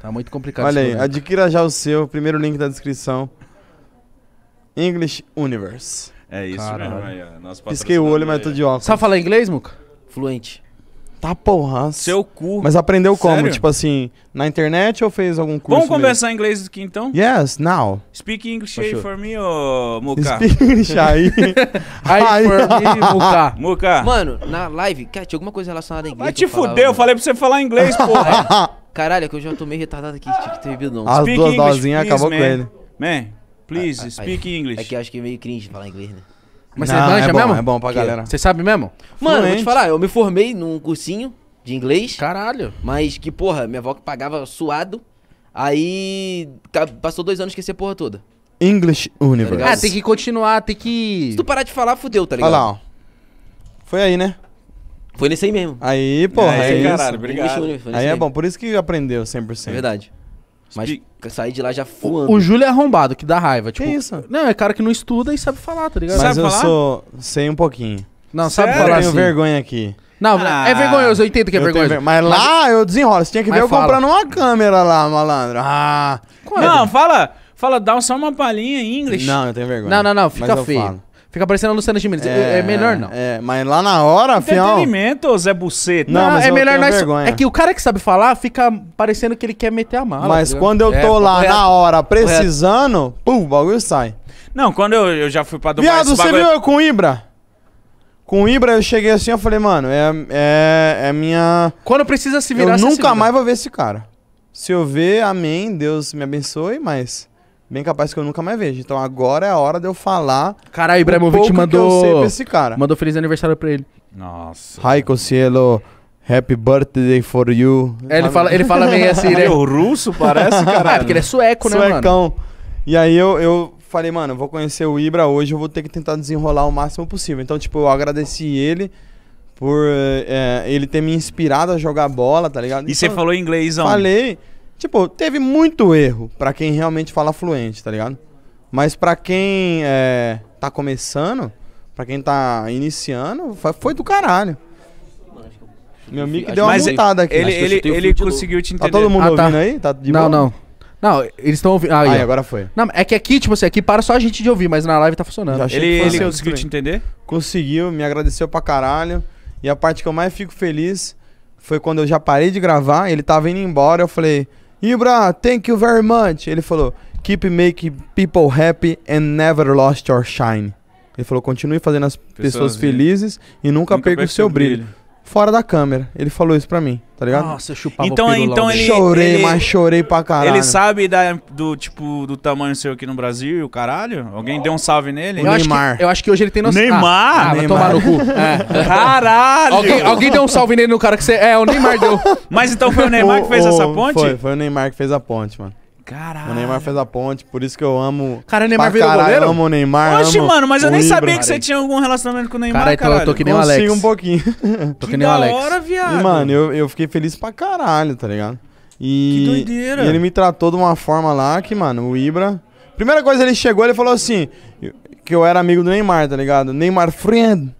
[SPEAKER 3] Tá muito complicado Olha aí, boneco. adquira já o seu. Primeiro link da descrição. English Universe. É isso Caralho. Pisquei o olho, mas tô de óculos. Sabe falar inglês, Muca? Fluente. Tá porra. Seu cu. Mas aprendeu como? Sério? Tipo assim, na internet ou fez algum curso? Vamos conversar
[SPEAKER 2] em inglês aqui então? Yes,
[SPEAKER 3] now.
[SPEAKER 8] Speak English aí for me, ô
[SPEAKER 2] Muka. Speak English aí. aí
[SPEAKER 3] for me, Muka. Muka. Mano,
[SPEAKER 8] na live, cara, tinha alguma coisa relacionada a inglês. Vai te fuder, eu falei pra você falar inglês, porra. Caralho, é que eu já tô meio retardado aqui, tinha que ter bebido não. As Speak duas dosinhas acabou com ele. Man, Please, speak English. É que eu acho que é meio cringe falar inglês, né? Mas você manja é bom, mesmo? é bom pra Que? galera. Você sabe mesmo? Mano, eu vou te falar, eu me formei num cursinho de inglês, Caralho. mas que, porra, minha avó que pagava suado. Aí passou dois anos esqueci a porra toda.
[SPEAKER 3] English tá Universe. Tá Ah, tem
[SPEAKER 8] que continuar, tem que. Se tu parar de falar, fudeu, tá Olha lá, ó.
[SPEAKER 3] Foi aí, né? Foi nesse aí mesmo. Aí, porra, é Aí, caralho, English Universe, foi nesse é Aí é bom, por isso que aprendeu 100%. É verdade. Mas sair de lá já voando. O Júlio é arrombado, que dá raiva. Tipo, que
[SPEAKER 1] isso? Não, é cara que não estuda e sabe falar, tá ligado? Mas sabe eu falar? sou...
[SPEAKER 3] Sei um pouquinho. Não, Sério? sabe falar Eu tenho vergonha aqui.
[SPEAKER 1] Não, ah, é vergonhoso, eu entendo que é vergonhoso. Mas lá
[SPEAKER 3] eu desenrolo. Você tinha que ver eu fala. comprando uma câmera lá, malandro. Ah. Não, é? fala,
[SPEAKER 2] fala, dá só uma palhinha em inglês. Não, eu tenho vergonha. Não, não, não, fica feio. Falo.
[SPEAKER 3] Fica parecendo a Luciana Gimenez. É,
[SPEAKER 2] é, é, melhor não. É,
[SPEAKER 1] mas lá na hora, afinal... Entretenimento, Zé Buceta. Não, não é melhor nós... Vergonha. É que o cara que sabe falar fica parecendo que ele quer meter a mala. Mas quando eu é, tô é, lá correto. na hora precisando,
[SPEAKER 3] pum, o bagulho sai.
[SPEAKER 2] Não, quando eu, eu já fui pra Dubai... Viado, você bagulho... É viu eu
[SPEAKER 3] com Ibra? Com o Ibra eu cheguei assim, eu falei, mano, é, é, é minha... Quando precisa se virar, Eu nunca mais vou ver esse cara. Se eu ver, amém, Deus me abençoe, mas bem capaz que eu nunca mais vejo. Então agora é a hora de eu falar. Caralho, Ibrahimovic mandou. Que eu sei esse cara. Mandou feliz aniversário pra ele.
[SPEAKER 1] Nossa.
[SPEAKER 3] Raiko Cielo. Happy birthday for you. É, ele, fala, ele fala meio assim, né? É, o russo parece, cara. É, porque ele é sueco, né, Suecão. mano? E aí eu, eu falei, mano, eu vou conhecer o Ibra hoje, eu vou ter que tentar desenrolar o máximo possível. Então, tipo, eu agradeci ele por é, ele ter me inspirado a jogar bola, tá ligado? E então, você falou inglês, ó. Falei. Tipo, teve muito erro para quem realmente fala fluente, tá ligado? Mas para quem é, tá começando, para quem tá iniciando, foi do caralho. Meu mic deu uma mutada aqui. Ele, ele, ele conseguiu te tá entender. Tá todo mundo ah, tá. ouvindo aí? Tá de não, boa? não. Não, eles estão ouvindo. Ah, aí, agora foi. Não,
[SPEAKER 1] é que aqui, tipo assim, aqui para só a gente de ouvir, mas na live tá funcionando. Ele, ele assim. conseguiu
[SPEAKER 3] te entender? Conseguiu, me agradeceu pra caralho. E a parte que eu mais fico feliz foi quando eu já parei de gravar, ele tava indo embora, eu falei, Ibra, thank you very much. Ele falou, keep making people happy and never lost your shine. Ele falou, continue fazendo as pessoas, pessoas felizes e nunca, nunca perca o seu brilho. brilho fora da câmera. Ele falou isso pra mim, tá ligado? Nossa, eu chupava então, o Então ele, chorei, ele, mas chorei pra caralho. Ele
[SPEAKER 2] sabe da, do tipo do tamanho seu aqui no Brasil, o caralho? Alguém oh. deu um salve nele? O eu Neymar. Acho que,
[SPEAKER 1] eu acho que hoje ele tem noção. Neymar? Ah, ah Neymar. tomar no cu. É. é. Caralho!
[SPEAKER 3] alguém, alguém, deu
[SPEAKER 1] um salve nele no cara que você... É, o Neymar deu. Mas
[SPEAKER 2] então foi o Neymar o, que fez o, essa ponte? Foi,
[SPEAKER 3] foi o Neymar que fez a ponte, mano. Caralho. O Neymar fez a ponte, por isso que eu amo. Cara, o Neymar virou caralho, goleiro? Eu amo o Neymar. Oxe, amo mano, mas eu nem Ibra, sabia que você
[SPEAKER 2] tinha algum relacionamento com
[SPEAKER 4] o
[SPEAKER 3] Neymar, cara. Então eu tô que nem o Alex. um pouquinho. tô que, que nem o Alex. hora, viado. E, mano, eu, eu fiquei feliz pra caralho, tá ligado? E, que doideira. E ele me tratou de uma forma lá que, mano, o Ibra... Primeira coisa, ele chegou, ele falou assim... Que eu era amigo do Neymar, tá ligado? Neymar friend.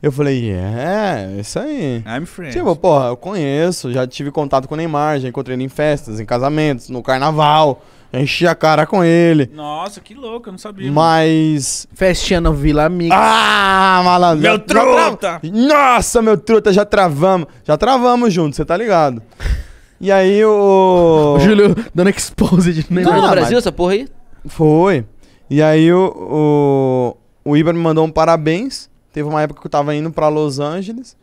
[SPEAKER 3] Eu falei, é, é, isso aí. I'm friends. Tipo, porra, eu conheço, já tive contato com o Neymar, já encontrei ele em festas, em casamentos, no carnaval. Enchi a cara com ele.
[SPEAKER 2] Nossa, que louco, eu não sabia. Mas.
[SPEAKER 3] Festinha no Vila Mix. Ah, malandro. Meu truta! Nossa, meu truta, já travamos. Já travamos junto, você tá ligado? E aí o. o Júlio dando expose de tá Neymar. Foi no tá Brasil essa porra aí? Foi. E aí o, o. O Iber me mandou um parabéns. Teve uma época que eu tava indo para Los Angeles.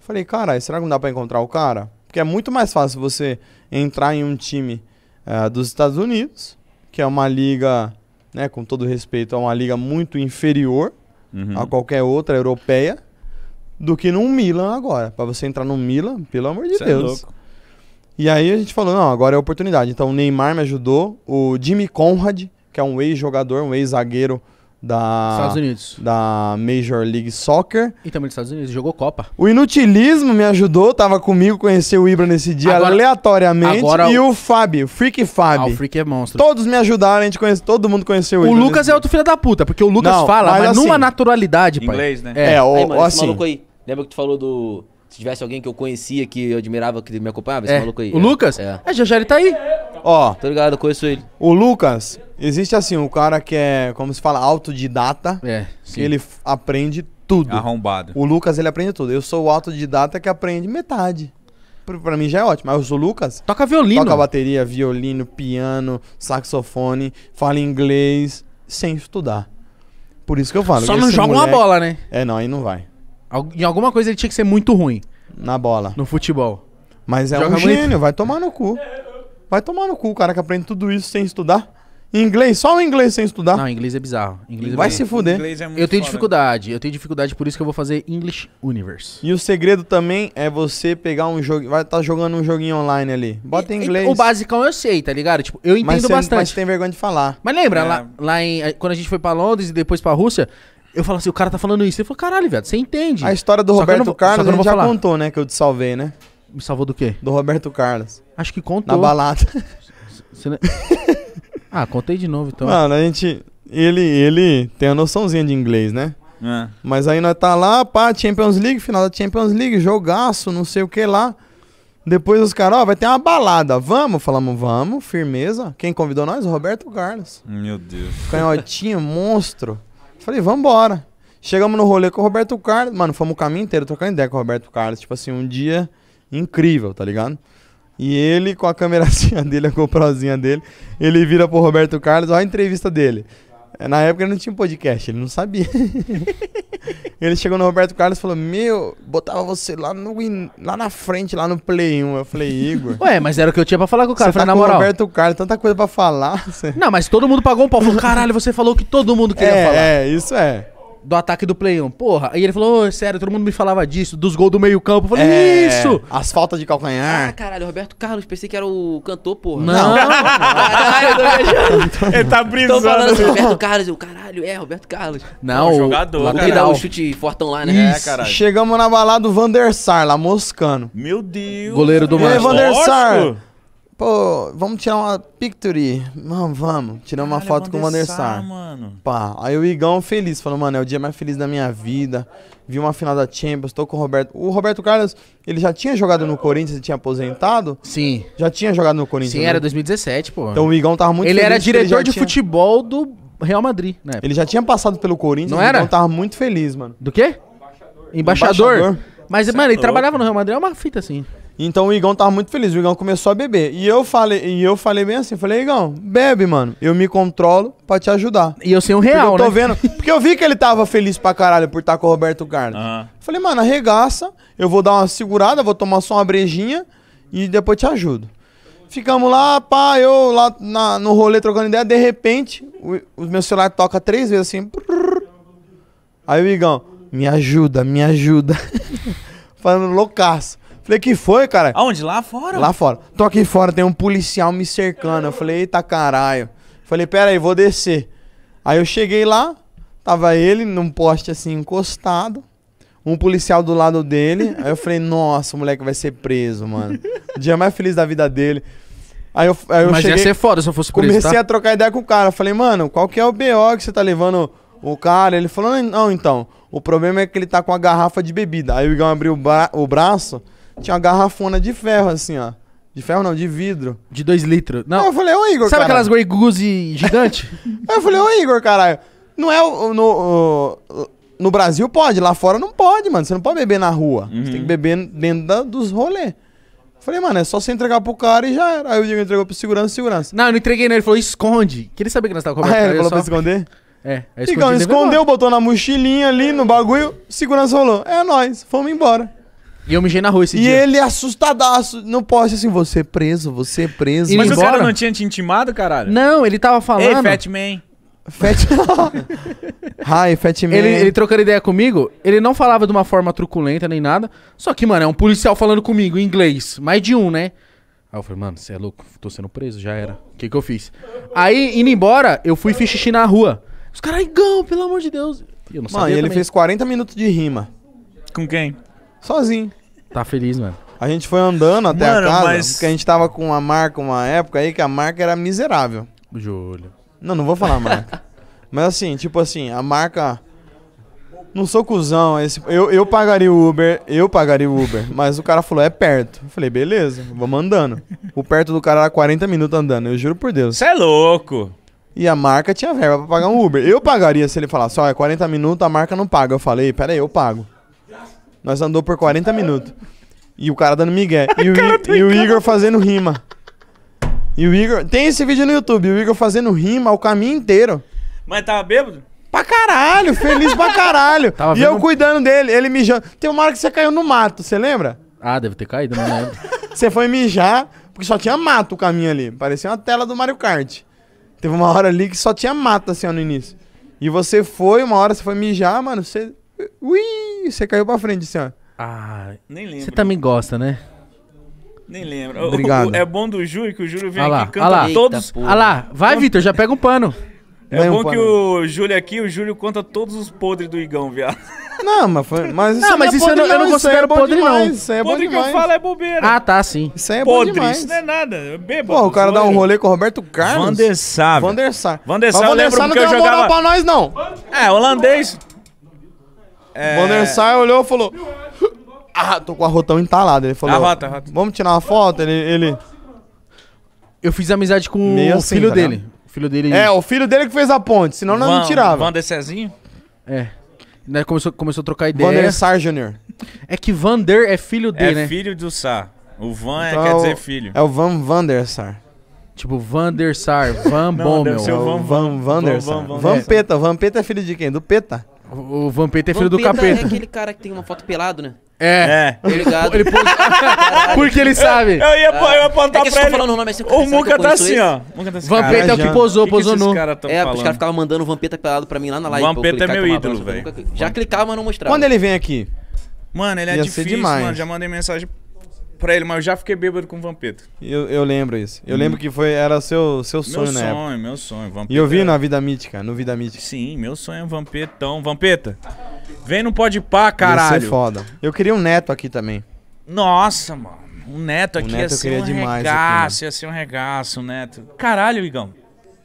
[SPEAKER 3] Falei, cara, será que não dá para encontrar o cara? Porque é muito mais fácil você entrar em um time eh, dos Estados Unidos, que é uma liga, né, com todo respeito, é uma liga muito inferior uhum. a qualquer outra europeia, do que num Milan agora. Para você entrar no Milan, pelo amor de Cê é Deus. É e aí a gente falou, não, agora é a oportunidade. Então o Neymar me ajudou, o Jimmy Conrad, que é um ex-jogador, um ex-zagueiro da Estados Unidos. da Major League Soccer. E também dos Estados Unidos, jogou Copa. O inutilismo me ajudou, tava comigo, conheceu o Ibra nesse dia Agora- aleatoriamente agora e o-
[SPEAKER 1] Fábio, o Freak Ah, Fábio. o Freak é monstro. Todos
[SPEAKER 3] me ajudaram, a gente conhece, todo mundo conheceu o O Lucas é outro filho da puta, porque o Lucas Não, fala, mas mas, assim, numa naturalidade, pai. Inglês, né? É, é o, Aí, mano, esse assim. maluco
[SPEAKER 8] aí. Lembra que tu falou do. Se tivesse alguém que eu conhecia, que eu admirava, que me acompanhava?
[SPEAKER 3] Esse É. maluco aí. O É. Lucas? É. É. já já ele tá aí. Ó. Tô ligado, eu conheço ele. O Lucas, existe assim, o cara que é, como se fala, autodidata. É. Sim. Ele aprende tudo. Arrombado. O Lucas, ele aprende tudo. Eu sou o autodidata que aprende metade. Pra, mim já é ótimo. Mas o Lucas. Toca violino. Toca bateria, violino, piano, saxofone, fala inglês, sem estudar. Por isso que eu falo. Só não joga moleque... uma bola, né? É, não, aí não vai. Em alguma coisa ele tinha que ser muito ruim. Na bola. No futebol. Mas é Joga um gênio, muito. vai tomar no cu. Vai tomar no cu o cara que aprende tudo isso sem estudar. Inglês, só o inglês sem estudar. Não, inglês é bizarro. Inglês é Vai é se fuder. É eu tenho foda. dificuldade, eu tenho dificuldade, por isso que eu vou fazer English Universe. E o segredo também é você pegar um jogo. Vai estar tá jogando um joguinho online ali. Bota e, em inglês. o
[SPEAKER 1] basicão eu sei, tá ligado? Tipo, eu entendo mas cê, bastante. Mas você tem vergonha de falar. Mas lembra, é. lá, lá em, eh, quando a gente foi pra Londres e depois pra Rússia, eu falo assim, o cara tá falando isso. Ele falou, caralho, velho, você entende. A história do só Roberto não, Carlos a gente já contou,
[SPEAKER 3] né? Que eu te salvei, né? Me salvou do quê? Do Roberto Carlos. Acho que contou. Na balada. ah, contei de novo então. Mano, a gente. Ele, ele tem a noçãozinha de inglês, né? É. Mas aí nós tá lá, pá, Champions League, final da Champions League, jogaço, não sei o que lá. Depois os caras, ó, vai ter uma balada. Vamos? Falamos, vamos, firmeza. Quem convidou nós? Roberto Carlos. Meu Deus. Canhotinho, monstro. Falei, vambora. Chegamos no rolê com o Roberto Carlos. Mano, fomos o caminho inteiro trocando ideia com o Roberto Carlos. Tipo assim, um dia incrível, tá ligado? E ele, com a câmerazinha dele, a GoProzinha dele, ele vira pro Roberto Carlos, olha a entrevista dele. É, na época ele não tinha um podcast, ele não sabia. ele chegou no Roberto Carlos e falou: Meu, botava você lá, no, lá na frente, lá no Play 1. Eu falei, Igor.
[SPEAKER 1] Ué, mas era o que eu tinha pra falar com o cara. Você falei, tá na moral. Roberto
[SPEAKER 3] Carlos, tanta coisa pra falar. Você...
[SPEAKER 1] Não, mas todo mundo pagou um pau. Falou: Caralho, você falou que todo mundo queria é, falar. É, isso é do ataque do play 1. Porra, aí ele falou, oh, sério, todo mundo me falava disso, dos gols do meio-campo. Eu falei, é, isso! As faltas de calcanhar. Ah,
[SPEAKER 8] caralho, Roberto Carlos, pensei que era o cantor, porra. Não, caralho, eu tô viajando. Ele tá brisando. Tô falando assim, Roberto Carlos, o caralho, é, Roberto Carlos. Não, é o jogador, cara. dá o um chute fortão
[SPEAKER 3] lá, né? Isso. É, caralho. Chegamos na balada do Van der Sar, lá, moscando. Meu Deus. Goleiro do Manchester. Van der Sar. Pô, vamos tirar uma picture. Mano, vamos. Tirar uma foto com o Wandersar. mano. Pá, aí o Igão feliz, falou, mano, é o dia mais feliz da minha vida. Vi uma final da Champions, tô com o Roberto. O Roberto Carlos, ele já tinha jogado no Corinthians, ele tinha aposentado? Sim. Já tinha jogado no Corinthians? Sim, era 2017, né? pô. Então o Igão tava muito ele feliz. Era diretor ele era diretor de tinha... futebol do Real Madrid, né? Ele já tinha passado pelo Corinthians, Não era? então tava muito feliz, mano. Do quê? Embaixador. Embaixador. Embaixador. Mas, Você é mano, é ele trabalhava no Real Madrid, é uma fita assim. Então o Igão tava muito feliz, o Igão começou a beber. E eu falei, e eu falei bem assim, falei, Igão, bebe, mano. Eu me
[SPEAKER 4] controlo
[SPEAKER 3] pra te ajudar. E eu sei um real, porque eu tô né? vendo. Porque eu vi que ele tava feliz pra caralho por estar com o Roberto Carlos. Uhum. Falei, mano, arregaça, eu vou dar uma segurada, vou tomar só uma brejinha e depois te ajudo. Ficamos lá, pá, eu lá na, no rolê trocando ideia, de repente, o, o meu celular toca três vezes assim. Aí o Igão, me ajuda, me ajuda. Falando loucaço. Falei, que foi, cara? Aonde? Lá fora? Lá fora. Tô aqui fora, tem um policial me cercando. Eu falei, eita caralho. Falei, pera aí, vou descer. Aí eu cheguei lá, tava ele num poste assim encostado, um policial do lado dele. Aí eu falei, nossa, o moleque vai ser preso, mano. O dia mais feliz da vida dele. Aí eu, aí eu Mas cheguei, ia ser foda se eu fosse preso. Comecei tá? a trocar ideia com o cara. Falei, mano, qual que é o BO que você tá levando o cara? Ele falou, não, então. O problema é que ele tá com a garrafa de bebida. Aí o Igão abriu o, bra o braço tinha uma garrafona de ferro, assim, ó. De ferro não, de vidro. De dois litros. Não. Aí eu falei, ô Igor, Sabe caralho. aquelas Grey gigante? Aí eu falei, ô Igor, caralho. Não é o, no, o, no Brasil pode, lá fora não pode, mano. Você não pode beber na rua. Uhum. Você tem que uhum. beber dentro da, dos rolês. Falei, mano, é só você entregar pro cara e já era. Aí o Diego entregou pro segurança, segurança. Não, eu não entreguei não. Ele falou, esconde. Queria saber que nós tava com a ah, é? né? ele falou só... pra esconder?
[SPEAKER 1] É. Então, escondeu,
[SPEAKER 3] botou na mochilinha ali, no bagulho. Segurança rolou. É nós, fomos embora. E eu mijei na rua esse e dia. E ele é assustadaço. Não posso assim, você é preso, você é preso. Mas embora. o cara não
[SPEAKER 1] tinha te intimado, caralho? Não, ele tava falando.
[SPEAKER 2] Ei,
[SPEAKER 3] Man. Fat... Hi, Fat Man. Ele, ele trocando ideia comigo,
[SPEAKER 1] ele não falava de uma forma truculenta nem nada. Só que, mano, é um policial falando comigo em inglês. Mais de um, né? Aí eu falei, mano, você é louco, tô sendo preso, já era. O que que eu fiz? Aí, indo embora,
[SPEAKER 3] eu fui e fiz xixi na rua.
[SPEAKER 7] Os caras, pelo amor de Deus.
[SPEAKER 3] E eu não mano, e ele também. fez 40 minutos de rima. Com quem? Sozinho. Tá feliz, mano. A gente foi andando até mano, a casa, mas... porque a gente tava com uma marca uma época aí que a marca era miserável. Júlio. Não, não vou falar a marca. mas assim, tipo assim, a marca. Não sou cuzão, esse, eu, eu pagaria o Uber, eu pagaria o Uber, mas o cara falou, é perto. Eu falei, beleza, vamos andando. O perto do cara era 40 minutos andando, eu juro por Deus. Você é louco! E a marca tinha verba pra pagar um Uber. Eu pagaria se ele falasse, ó, é 40 minutos, a marca não paga. Eu falei, peraí, eu pago. Nós andou por 40 minutos. E o cara dando migué. E o, e o Igor fazendo rima. E o Igor. Tem esse vídeo no YouTube, o Igor fazendo rima o caminho inteiro. Mas tava bêbado? Pra caralho, feliz pra caralho. Tava e vendo... eu cuidando dele, ele mijando. Tem uma hora que você caiu no mato, você lembra? Ah, deve ter caído, não lembro. você foi mijar, porque só tinha mato o caminho ali. Parecia uma tela do Mario Kart. Teve uma hora ali que só tinha mato, assim, ó, no início. E você foi, uma hora você foi mijar, mano, você Ui, você caiu pra frente, assim, ó. Ah, nem lembro. Você também gosta, né?
[SPEAKER 2] Nem lembro. Obrigado. O, o, é bom do Júlio que o Júlio vem lá, aqui e canta todos. Eita, ah lá, vai, Vitor, já
[SPEAKER 1] pega um pano. É
[SPEAKER 2] bom um que o Júlio aqui, o Júlio conta todos os podres do Igão, viado.
[SPEAKER 1] Não, mas,
[SPEAKER 3] foi, mas isso não, mas é isso eu não, eu não considero é podre, demais, não. Isso é podre que demais. eu falo é
[SPEAKER 2] bobeira. Ah,
[SPEAKER 3] tá, sim. Isso aí é podre. Isso
[SPEAKER 2] não é nada. bebo. Pô, o cara dá um rolê
[SPEAKER 3] com o Roberto Carlos. Vandersá. Vandersá. Vandersá, eu lembro que eu jogava... não deu moral pra nós, não.
[SPEAKER 2] É, holandês.
[SPEAKER 3] É... Vandersai olhou e falou. Ah, tô com a rotão entalada. Ele falou. Arrota, arrota. Vamos tirar uma foto? Ele. ele... Eu fiz amizade com Meio o assim, filho tá dele. O filho dele. É, o filho
[SPEAKER 1] dele que fez a ponte, senão nós Van, não tirava.
[SPEAKER 2] Vander Cezinho?
[SPEAKER 1] É. Né, começou, começou a trocar ideia.
[SPEAKER 2] Vander Sar Jr. É que Vander é filho dele, é né? filho do Sar. O Van é então é, quer dizer filho. É
[SPEAKER 3] o Van Vander Sar. Tipo, Vander Sar, Van Bommel. meu, é o Van, Van, Van, Vander Van, Van Peta. Van Peta é filho de quem? Do Peta. O, Vampeta é filho Vampeta do capeta. é aquele
[SPEAKER 8] cara que tem uma foto pelado, né?
[SPEAKER 3] É. é. Tá ele pôs... Porque ele sabe. Eu ia,
[SPEAKER 8] ah, eu ia apontar é pra
[SPEAKER 1] ele. Falando o nome, é tá assim, o Muca tá assim, ó. tá assim, Vampeta cara, é o que posou, que posou que no.
[SPEAKER 8] Cara é, os caras ficavam mandando o Vampeta pelado pra mim lá na
[SPEAKER 3] live. Vampeta é meu ídolo, velho. Já clicava, mas não mostrava. Quando ele vem aqui?
[SPEAKER 2] Mano, ele é Ia difícil, mano. Já mandei mensagem pra ele, mas eu já fiquei bêbado com o Vampeta.
[SPEAKER 3] Eu, eu lembro isso. Eu hum. lembro que foi, era seu, seu sonho, né? Meu sonho,
[SPEAKER 2] meu sonho. Vampeta. E eu vi
[SPEAKER 3] na Vida Mítica, no Vida Mítica. Sim, meu sonho é um Vampetão. Vampeta, vem no Pode
[SPEAKER 2] Pá, caralho. Isso é foda.
[SPEAKER 3] Eu queria um neto aqui também.
[SPEAKER 2] Nossa, mano. Um neto aqui um neto ia, ser um regaço, aqui, ia ser um regaço, um neto. Caralho, Igão.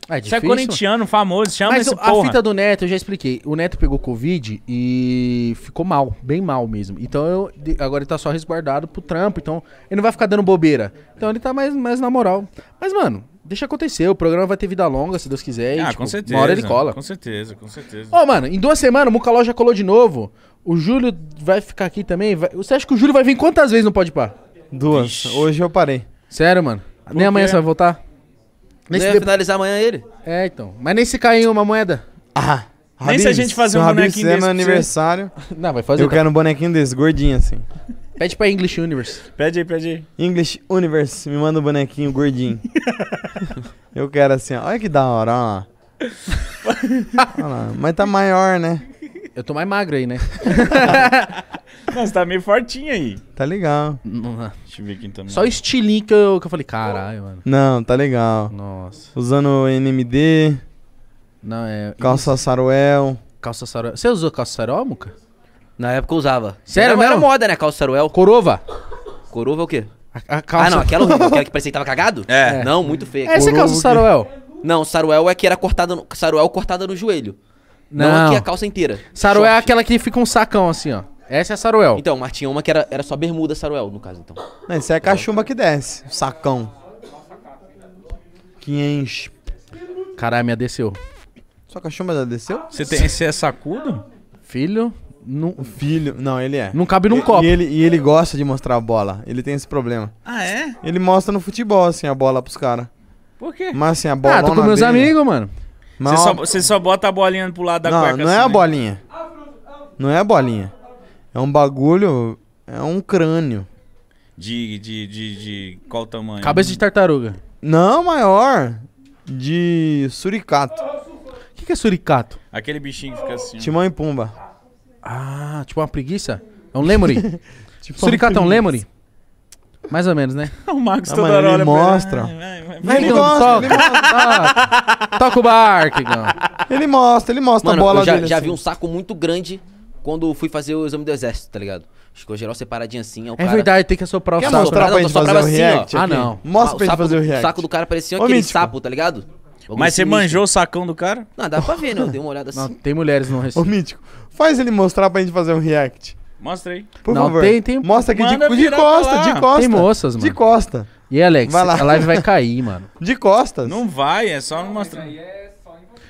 [SPEAKER 2] É difícil. Você é corintiano, famoso, chama Mas esse a fita
[SPEAKER 1] do Neto, eu já expliquei. O Neto pegou Covid e ficou mal, bem mal mesmo. Então eu, agora ele tá só resguardado pro trampo, então ele não vai ficar dando bobeira. Então ele tá mais, mais na moral. Mas, mano, deixa acontecer. O programa vai ter vida longa, se Deus quiser. Ah, tipo, com certeza. Uma hora ele cola.
[SPEAKER 2] Com certeza, com certeza. Ô,
[SPEAKER 1] oh, mano, em duas semanas o Mucaló já colou de novo. O Júlio vai ficar aqui também. Vai... Você acha que o Júlio vai vir quantas vezes no Pode Par?
[SPEAKER 8] Duas. Ixi. Hoje eu
[SPEAKER 1] parei. Sério, mano? Por Nem quê? amanhã você vai voltar? se ele
[SPEAKER 8] finalizar amanhã ele. É, então. Mas
[SPEAKER 1] nem se cair uma moeda. Ah.
[SPEAKER 2] Nem se a gente fazer um bonequinho é desse. é meu
[SPEAKER 1] aniversário. Não, vai fazer. Eu quero
[SPEAKER 3] um bonequinho desse, gordinho assim. Pede pra English Universe. Pede aí, pede aí. English Universe, me manda um bonequinho gordinho. eu quero assim, ó. Olha que da hora, ó Olha lá. Mas tá maior, né?
[SPEAKER 1] Eu tô mais magro aí, né? Não, você tá meio fortinho aí. Tá legal. Deixa
[SPEAKER 2] eu ver aqui também. Então. Só o
[SPEAKER 3] estilinho
[SPEAKER 1] que eu, que eu falei, caralho, mano.
[SPEAKER 3] Não, tá legal. Nossa. Usando NMD, Não, é. calça saruel. Calça Saruel. Você usou calça Saruel, muka? Na
[SPEAKER 8] época eu usava. Sério era, Era moda, né? Calça saruel. Corova? Corova é o quê?
[SPEAKER 1] A, a calça. Ah, não, aquela
[SPEAKER 8] Aquela que parecia que tava cagado? É. Não, muito feia. Essa é calça saruel. Não, saruel é que era cortada no, saruel cortada no joelho.
[SPEAKER 1] Não, é não aqui a calça
[SPEAKER 8] inteira. Saruel é short. é
[SPEAKER 1] aquela que fica um sacão assim, ó.
[SPEAKER 8] Essa é a Saruel. Então, mas tinha uma que era, era só bermuda Saruel, no caso, então.
[SPEAKER 3] Não, isso é a tá cachumba que desce. Sacão. Que enche. Caralho, minha desceu. Sua cachumba já desceu? Você tem, você é sacudo? Filho, não... Filho, não, ele é. Não cabe num e, copo. E ele, e ele gosta de mostrar a bola. Ele tem esse problema. Ah, é? Ele mostra no futebol, assim, a bola pros caras. Por quê? Mas assim, a bola. Ah, tô com meus amigos, mano. Você só, você
[SPEAKER 2] só bota a bolinha pro lado da não, cueca Não, assim, é a assim, né?
[SPEAKER 3] bolinha. Não é a bolinha. É um bagulho. É um crânio.
[SPEAKER 2] De. de, de, de qual tamanho? Cabeça de tartaruga.
[SPEAKER 3] Não, maior. De suricato. O que, que é suricato? Aquele bichinho que fica assim. Timão e pumba. Ah, tipo uma
[SPEAKER 1] preguiça? É um lemuri. tipo suricato é um lemuri? Mais ou menos, né? o Marcos ah, toda hora ele mostra. Vem Vai, vai, vai. Então, ele mostra, toca,
[SPEAKER 8] ah, toca o barco, Igão. Então. Ele mostra, ele mostra mano, a bola eu já, dele. já assim. vi um saco muito grande quando fui fazer o exame do exército, tá ligado? Ficou geral separadinho assim. É, é, cara... verdade, tem que assoprar o Quer mostrar pra gente fazer o assim, react? Ah, não. Mostra pra gente fazer o react. O saco do cara parecia aquele sapo, tá ligado? Algum Mas você manjou o sacão do cara? Não, dá pra ver, né? Eu dei uma olhada assim. Não,
[SPEAKER 3] tem mulheres no recinto. Ô, Mítico, faz ele mostrar pra gente fazer um react.
[SPEAKER 8] Mostra aí.
[SPEAKER 2] Por
[SPEAKER 3] não, favor. Tem, tem... Mostra aqui de, de, costa, de costa. Tem moças, mano. De costa. E Alex, a live vai cair, mano.
[SPEAKER 2] De costas. Não vai, é só não mostrar. É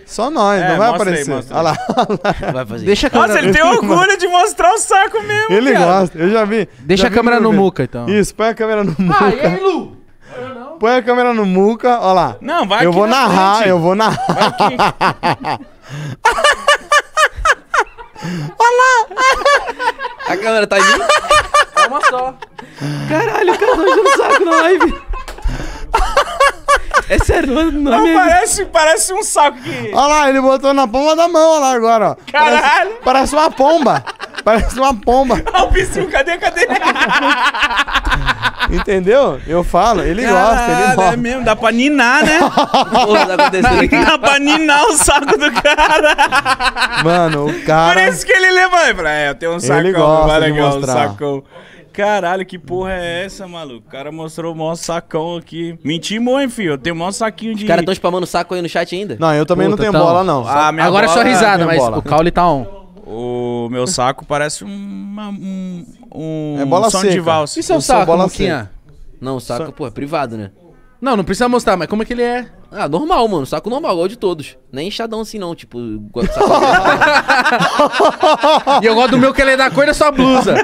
[SPEAKER 3] só, nós, é, não vai aparecer. Aí, olha lá, olha lá. Deixa a câmera... Nossa, ele tem orgulho
[SPEAKER 2] de mostrar o
[SPEAKER 3] saco mesmo. Ele cara. gosta, eu já vi. Deixa já a câmera no, Muca, então. Isso, põe a câmera no Muca. Ah, e aí, Lu? Põe a câmera no Muca, olha lá. Não, vai Eu vou narrar, frente. eu vou narrar. Vai aqui.
[SPEAKER 4] Olá! A câmera tá aí? mim? É uma só. Caralho, o cara tá enchendo o saco na
[SPEAKER 8] live.
[SPEAKER 3] É sério, não, é parece,
[SPEAKER 8] parece um saco que...
[SPEAKER 3] Olha lá, ele botou na palma da mão, olha lá agora, ó. Caralho! Parece, parece uma pomba. Parece uma pomba. Olha o
[SPEAKER 2] piscinho, cadê, cadê?
[SPEAKER 3] Entendeu? Eu falo, ele Caralho, gosta, ele é gosta. É mesmo, dá pra ninar, né?
[SPEAKER 2] Porra, tá Dá pra ninar o saco do cara.
[SPEAKER 3] Mano, o cara... Por isso
[SPEAKER 2] que ele levou. É, eu tenho um sacão, ele gosta de mostrar. um sacão caralho, que porra é essa, maluco? O cara mostrou o maior sacão aqui. Mentimos, hein, filho? Eu tenho o maior saquinho de. Os caras estão spamando saco aí no chat ainda? Não, eu também Puta, não tenho tão... bola, não. Ah, Agora bola, é só risada, mas bola. o caule tá on. O meu saco parece uma,
[SPEAKER 8] um. um
[SPEAKER 1] é bola som seca. de valsa. Isso é um saco, bola
[SPEAKER 8] Não, o saco, Só... pô, é privado, né? Não, não precisa mostrar, mas como é que ele é? Ah, normal, mano. Saco normal, igual de todos. Nem enxadão assim, não. Tipo, saco E eu gosto do meu que ele é da cor
[SPEAKER 3] da sua blusa.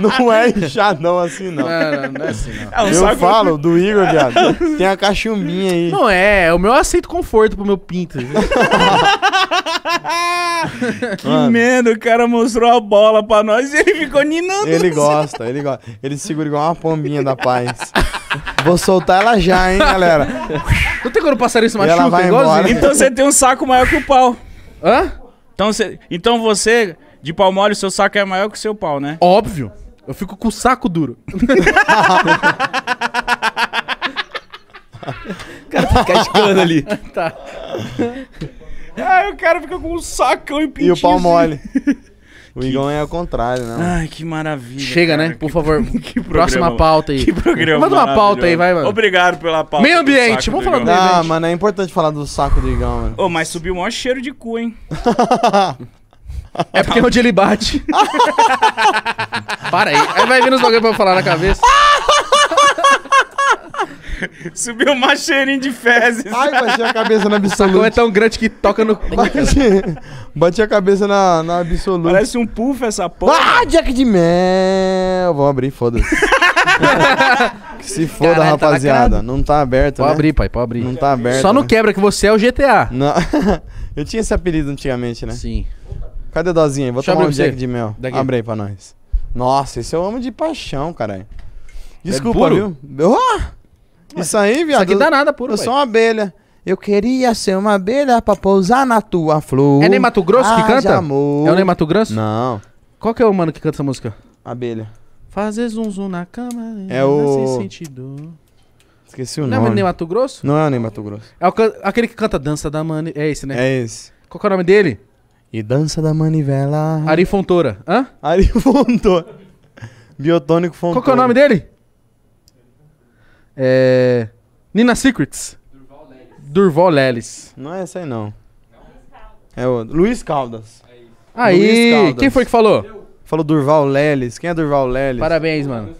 [SPEAKER 3] não é enxadão assim, não. Não, não, não é
[SPEAKER 4] assim, não. É um eu saco- falo do Igor, viado.
[SPEAKER 3] Tem a cachumbinha aí. Não é, é o meu eu aceito conforto pro meu pinto. Que Mano. merda, o cara mostrou a bola pra nós e
[SPEAKER 2] ele ficou ninando. Ele gosta,
[SPEAKER 3] ele gosta. Ele segura igual uma pombinha da paz. Vou soltar ela já, hein, galera.
[SPEAKER 2] Não tem quando o passarinho se machuca, ela vai embora. Então você tem um saco maior que o pau. Hã? Então você, então você de pau mole, seu saco é maior que o seu pau, né? Óbvio. Eu fico com o saco duro. o cara tá cascando ali. tá. Ah, o cara fica com o um sacão e E o pau mole.
[SPEAKER 3] O que... Igão é ao contrário, né? Ai, que maravilha. Chega, cara, né? Por que... favor. que Próxima pauta aí. Que programa. Manda uma pauta aí, vai, mano.
[SPEAKER 2] Obrigado pela pauta. Meio ambiente. Vamos né, falar do meio ah, ambiente. Ah,
[SPEAKER 3] mano, é importante falar do saco do Igão, mano. Ô,
[SPEAKER 2] oh, mas subiu o maior cheiro de cu, hein?
[SPEAKER 3] É porque é onde ele bate. Para aí. Aí vai vir nos bagulho pra eu falar na cabeça. Subiu um cheirinho de fezes. Ai, bati a cabeça na absoluta. Não é tão grande que toca no. Bati, bati a cabeça na, na absoluta. Parece um puff essa porra. Ah, Jack de Mel. Vamos abrir, foda-se. se foda, Caralho, tá rapaziada. Tá não tá aberto, pode né? abrir, pai, pode abrir. Não tá aberto. Só não né? quebra que você é o GTA. Não. Eu tinha esse apelido antigamente, né? Sim. Cadê a dozinha? Vou Deixa tomar um Jack de Mel. Daqui. Abre aí pra nós. Nossa, esse eu amo de paixão, caralho. É Desculpa, é viu? Oh!
[SPEAKER 5] Isso aí, viado. Isso aqui dá nada, puro. Eu
[SPEAKER 3] sou uma abelha. Eu queria ser uma abelha pra pousar na tua flor. É nem Mato Grosso que canta? Amor. É o nem Mato Grosso? Não. Qual que é o mano que canta essa música? Abelha.
[SPEAKER 1] Fazer zum zum na cama. É o. sentido.
[SPEAKER 3] Esqueci o não é nome. Não é o Ney Mato Grosso? Não é o Ney Mato Grosso.
[SPEAKER 1] É can... aquele que canta Dança da Mani... É esse, né? É esse. Qual que é o nome dele?
[SPEAKER 3] E Dança da Manivela.
[SPEAKER 1] Ari Fontoura. Hã? Ari Fontoura. Biotônico Fontoura. Qual que é o nome dele?
[SPEAKER 3] É... Nina Secrets. Durval Lelis. Não é essa aí, não. É o Luiz Caldas. Aí, Luiz Caldas. quem foi que falou? Falou Durval Lelis. Quem é Durval Lelis? Parabéns, mano.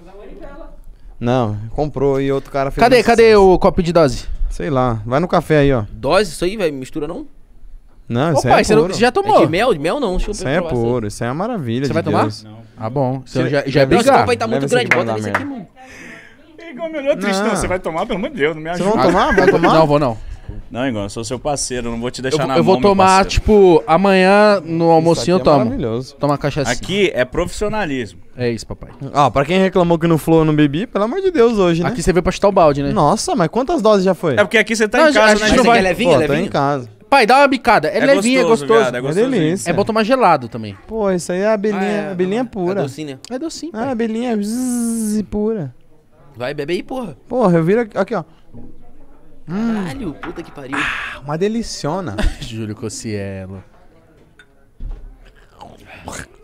[SPEAKER 3] Não, comprou e outro cara fez. Cadê, cadê o copo de dose? Sei lá. Vai no café aí, ó. Dose,
[SPEAKER 8] isso aí, velho, mistura não?
[SPEAKER 3] Não, isso Ô, pai, é você, você já tomou? É de mel? De mel não. Deixa isso é puro, isso é uma maravilha. Você vai Deus. tomar? Não. Ah, bom. Então você já, já é Nossa, o copo aí tá muito grande. Bota nesse aqui,
[SPEAKER 8] mano.
[SPEAKER 4] Igor é me
[SPEAKER 2] olhou tristão. Você vai tomar, pelo amor de Deus, não me ajuda. Você vai tomar?
[SPEAKER 1] Vai tomar? Não, vou não.
[SPEAKER 2] Não, Igor, eu sou seu parceiro, não vou te deixar eu, na eu mão. Eu vou tomar,
[SPEAKER 3] tipo, amanhã no almocinho é eu tomo. Maravilhoso. maravilhoso. Toma cachaça.
[SPEAKER 2] Aqui é profissionalismo. É isso, papai.
[SPEAKER 3] Ah, pra quem reclamou que no Flow eu não bebi, pelo amor de Deus, hoje, né? Aqui você veio pra chutar o balde, né? Nossa, mas quantas doses já foi? É porque aqui você tá Não, né, tá em a casa, gente- né? não vai- é levinha, Pô, é tô em casa. Pai, dá uma bicada. É, é levinho, é gostoso. é gostoso. delícia. É bom tomar gelado também. Pô, isso aí é Belinha, abelhinha ah, pura. É docinha. É docinho, Ah, Ah, abelhinha pura.
[SPEAKER 8] Vai, bebe aí, porra.
[SPEAKER 3] Porra, eu viro aqui, aqui ó. Hum. Caralho,
[SPEAKER 8] puta que pariu. Ah,
[SPEAKER 3] uma deliciona. Júlio Cossielo.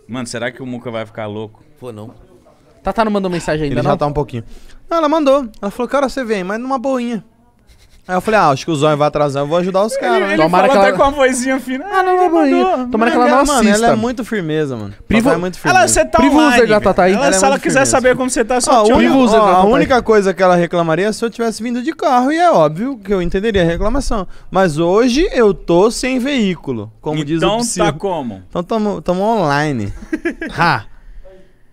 [SPEAKER 2] Mano, será que o Muca vai ficar louco? Pô, não.
[SPEAKER 3] Tata não mandou mensagem ainda, Ele não? já tá um pouquinho. Não, ela mandou. Ela falou, cara, você vem, mas numa boinha. Aí eu falei, ah, acho que o Zóio vai atrasar, eu vou ajudar os caras. Ele, né? ele Tomara fala que ela... até com a vozinha fina.
[SPEAKER 4] Ah, ah não, não, não. Tomara
[SPEAKER 3] que ela não assista. Mano, ela é muito firmeza, mano. Privo... Ela é muito firmeza. Ela, você tá Privo online, tá- tá Ela, ela é se ela quiser firmeza. saber como você tá, só ah, Privo A tá única coisa que ela reclamaria é se eu tivesse vindo de carro, e é óbvio que eu entenderia a reclamação. Mas hoje eu tô sem veículo, como então diz o Então tá como? Então tamo, tamo online. ha!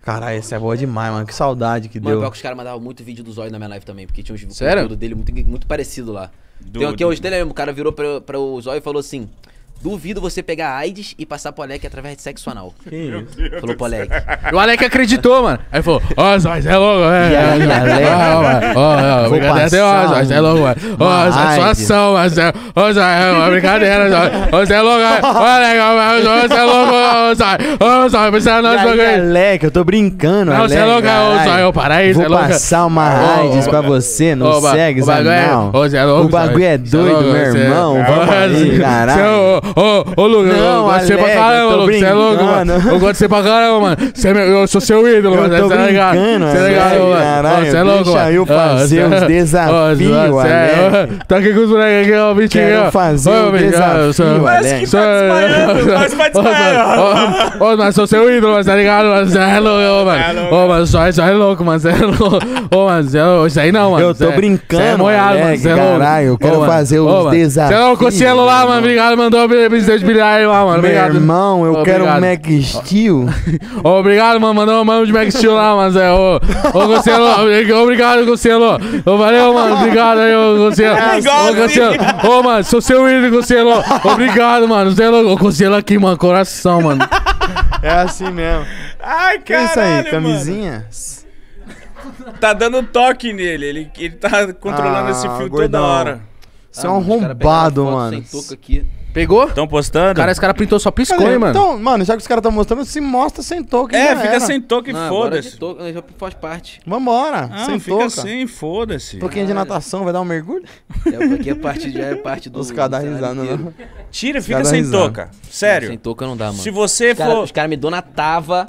[SPEAKER 3] Caralho, essa é boa demais, mano. Que saudade que mano, deu. Mano, pior que
[SPEAKER 8] os caras mandavam muito vídeo do Zóio na minha live também, porque tinha uns Sério? conteúdo dele muito, muito parecido lá. Do, Tem aqui do... hoje dele mesmo, o cara virou pra, pra o Zóio e falou assim... Duvido você pegar AIDS e passar pro Alec através de sexo anal. Que isso? Falou pro Alec.
[SPEAKER 1] E o Alec acreditou, mano. Aí falou, ó, Zóis, é louco, é. Ó, brincadeira, ó, Zóis, é louco, mano. Ó, Zóis, sua ação, mano. é, ó, Zóis, é uma brincadeira, Zóis. Ó, Zóis, é louco, ó, Alec, ó, é louco, ó, Zóis.
[SPEAKER 3] Ó, Zóis, você é nosso louco Alec, eu tô brincando, Não, você é louco, ó, Zóis, ó, para aí, é louco. Vou passar uma AIDS pra você, não segue, Zóis, não. O bagulho é doido, meu irmão. Caralho
[SPEAKER 1] ô, ô, Lucas, eu gosto de você pra caramba, Lucas. Você é louco, mano. Eu gosto de você pra caramba, mano. é meu, eu sou seu ídolo, mano. Você é legal. Você é legal, mano. Você é louco, mano. Deixa eu fazer os desafios, Alex. Tá aqui com os moleques aqui, ó, bichinho. Quero fazer o desafio, Parece que tá desmaiando, parece que vai desmaiar. Ô, mas sou seu ídolo, mas tá ligado, mano. Você é louco, mano. Ô, mas só é louco, mano. Você é louco. Ô, mano, isso aí não, mano. Eu tô brincando, Você é moiado, mano. Caralho,
[SPEAKER 4] eu quero fazer os desafios.
[SPEAKER 1] Você é louco, o lá, mano. Obrigado, mandou, obrigado mano. Meu Obrigado. irmão, eu quero um Mac
[SPEAKER 3] Steel.
[SPEAKER 1] Obrigado, mano. Mandou um mano de Mac Steel lá, mano. Zé. Ô, Gocelo. Obrigado, Gocelo, valeu, mano. Obrigado aí, ô, é Ô, Gonçalo. Ô, mano, sou seu ídolo, Gocelo. Obrigado, mano. Zé, ô, Gocelo aqui, mano. Coração, mano.
[SPEAKER 3] É assim mesmo. Ai, que Que isso aí? Camisinha? Mano.
[SPEAKER 2] Tá dando toque nele. Ele, ele tá controlando ah, esse fio gordão. toda hora.
[SPEAKER 3] Você ah, é um ah, arrombado, mano. Sem
[SPEAKER 2] toque aqui. Pegou? Estão postando? Cara, esse cara printou só piscou, hein, mano. Então,
[SPEAKER 3] mano, já que os caras estão mostrando, se mostra sem token. É, fica era. sem token, foda-se.
[SPEAKER 8] Né, já faz parte.
[SPEAKER 3] Vambora, ah, sem fica toca. sem foda-se. Toquinho de natação, vai dar um mergulho? É, porque a
[SPEAKER 8] parte já é parte dos... Os caras né? Tira, fica sem toca. Sério. sem toca não dá, mano. Se você os cara, for... Os caras me donatavam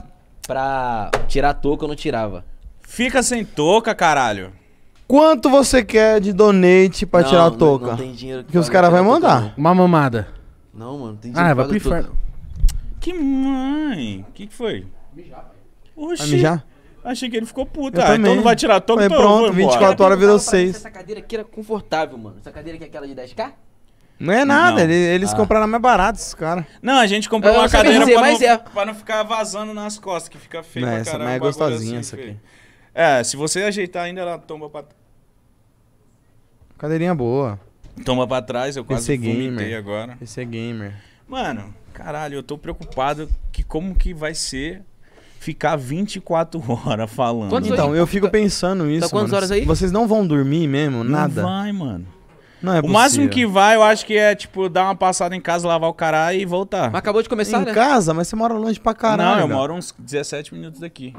[SPEAKER 8] pra tirar toca, eu não tirava. Fica sem toca, caralho.
[SPEAKER 3] Quanto você quer de donate pra tirar a touca? Não tem dinheiro que, que os caras vão mandar. Uma mamada. Não, mano, tem ah, dinheiro. Ah, vai pro inferno.
[SPEAKER 2] Que mãe? O que, que foi? Mijar.
[SPEAKER 8] Oxi. mijar? Achei que ele ficou puto. Ah, então não vai tirar touca, então pronto,
[SPEAKER 3] 24 horas virou 6. Essa
[SPEAKER 8] cadeira aqui era confortável, mano. Essa cadeira aqui é aquela de 10k?
[SPEAKER 3] Não é nada, não. Eles, ah. compraram mais barato, esses caras.
[SPEAKER 8] Não, a gente comprou é, uma
[SPEAKER 2] cadeira dizer, pra, não, é.
[SPEAKER 8] pra não ficar
[SPEAKER 2] vazando nas costas, que fica feio. Não, essa caramba, é gostosinha assim, essa aqui. Feio. É, se você ajeitar ainda, ela tomba pra
[SPEAKER 3] Cadeirinha boa.
[SPEAKER 2] Toma pra trás, eu quase é vomitei agora. agora. PC é gamer. Mano, caralho, eu tô preocupado que como que vai ser ficar 24 horas falando. Quantos então, eu
[SPEAKER 3] fico tá- pensando tá isso. Tá quantas mano. horas aí? Vocês não vão dormir mesmo? Não nada? Não vai, mano. Não é o possível. máximo que
[SPEAKER 2] vai, eu acho que é, tipo, dar uma passada em casa, lavar o caralho e voltar. Mas acabou de começar, em né? Em casa?
[SPEAKER 3] Mas você mora longe pra caralho. Não, eu
[SPEAKER 2] moro uns 17 minutos daqui.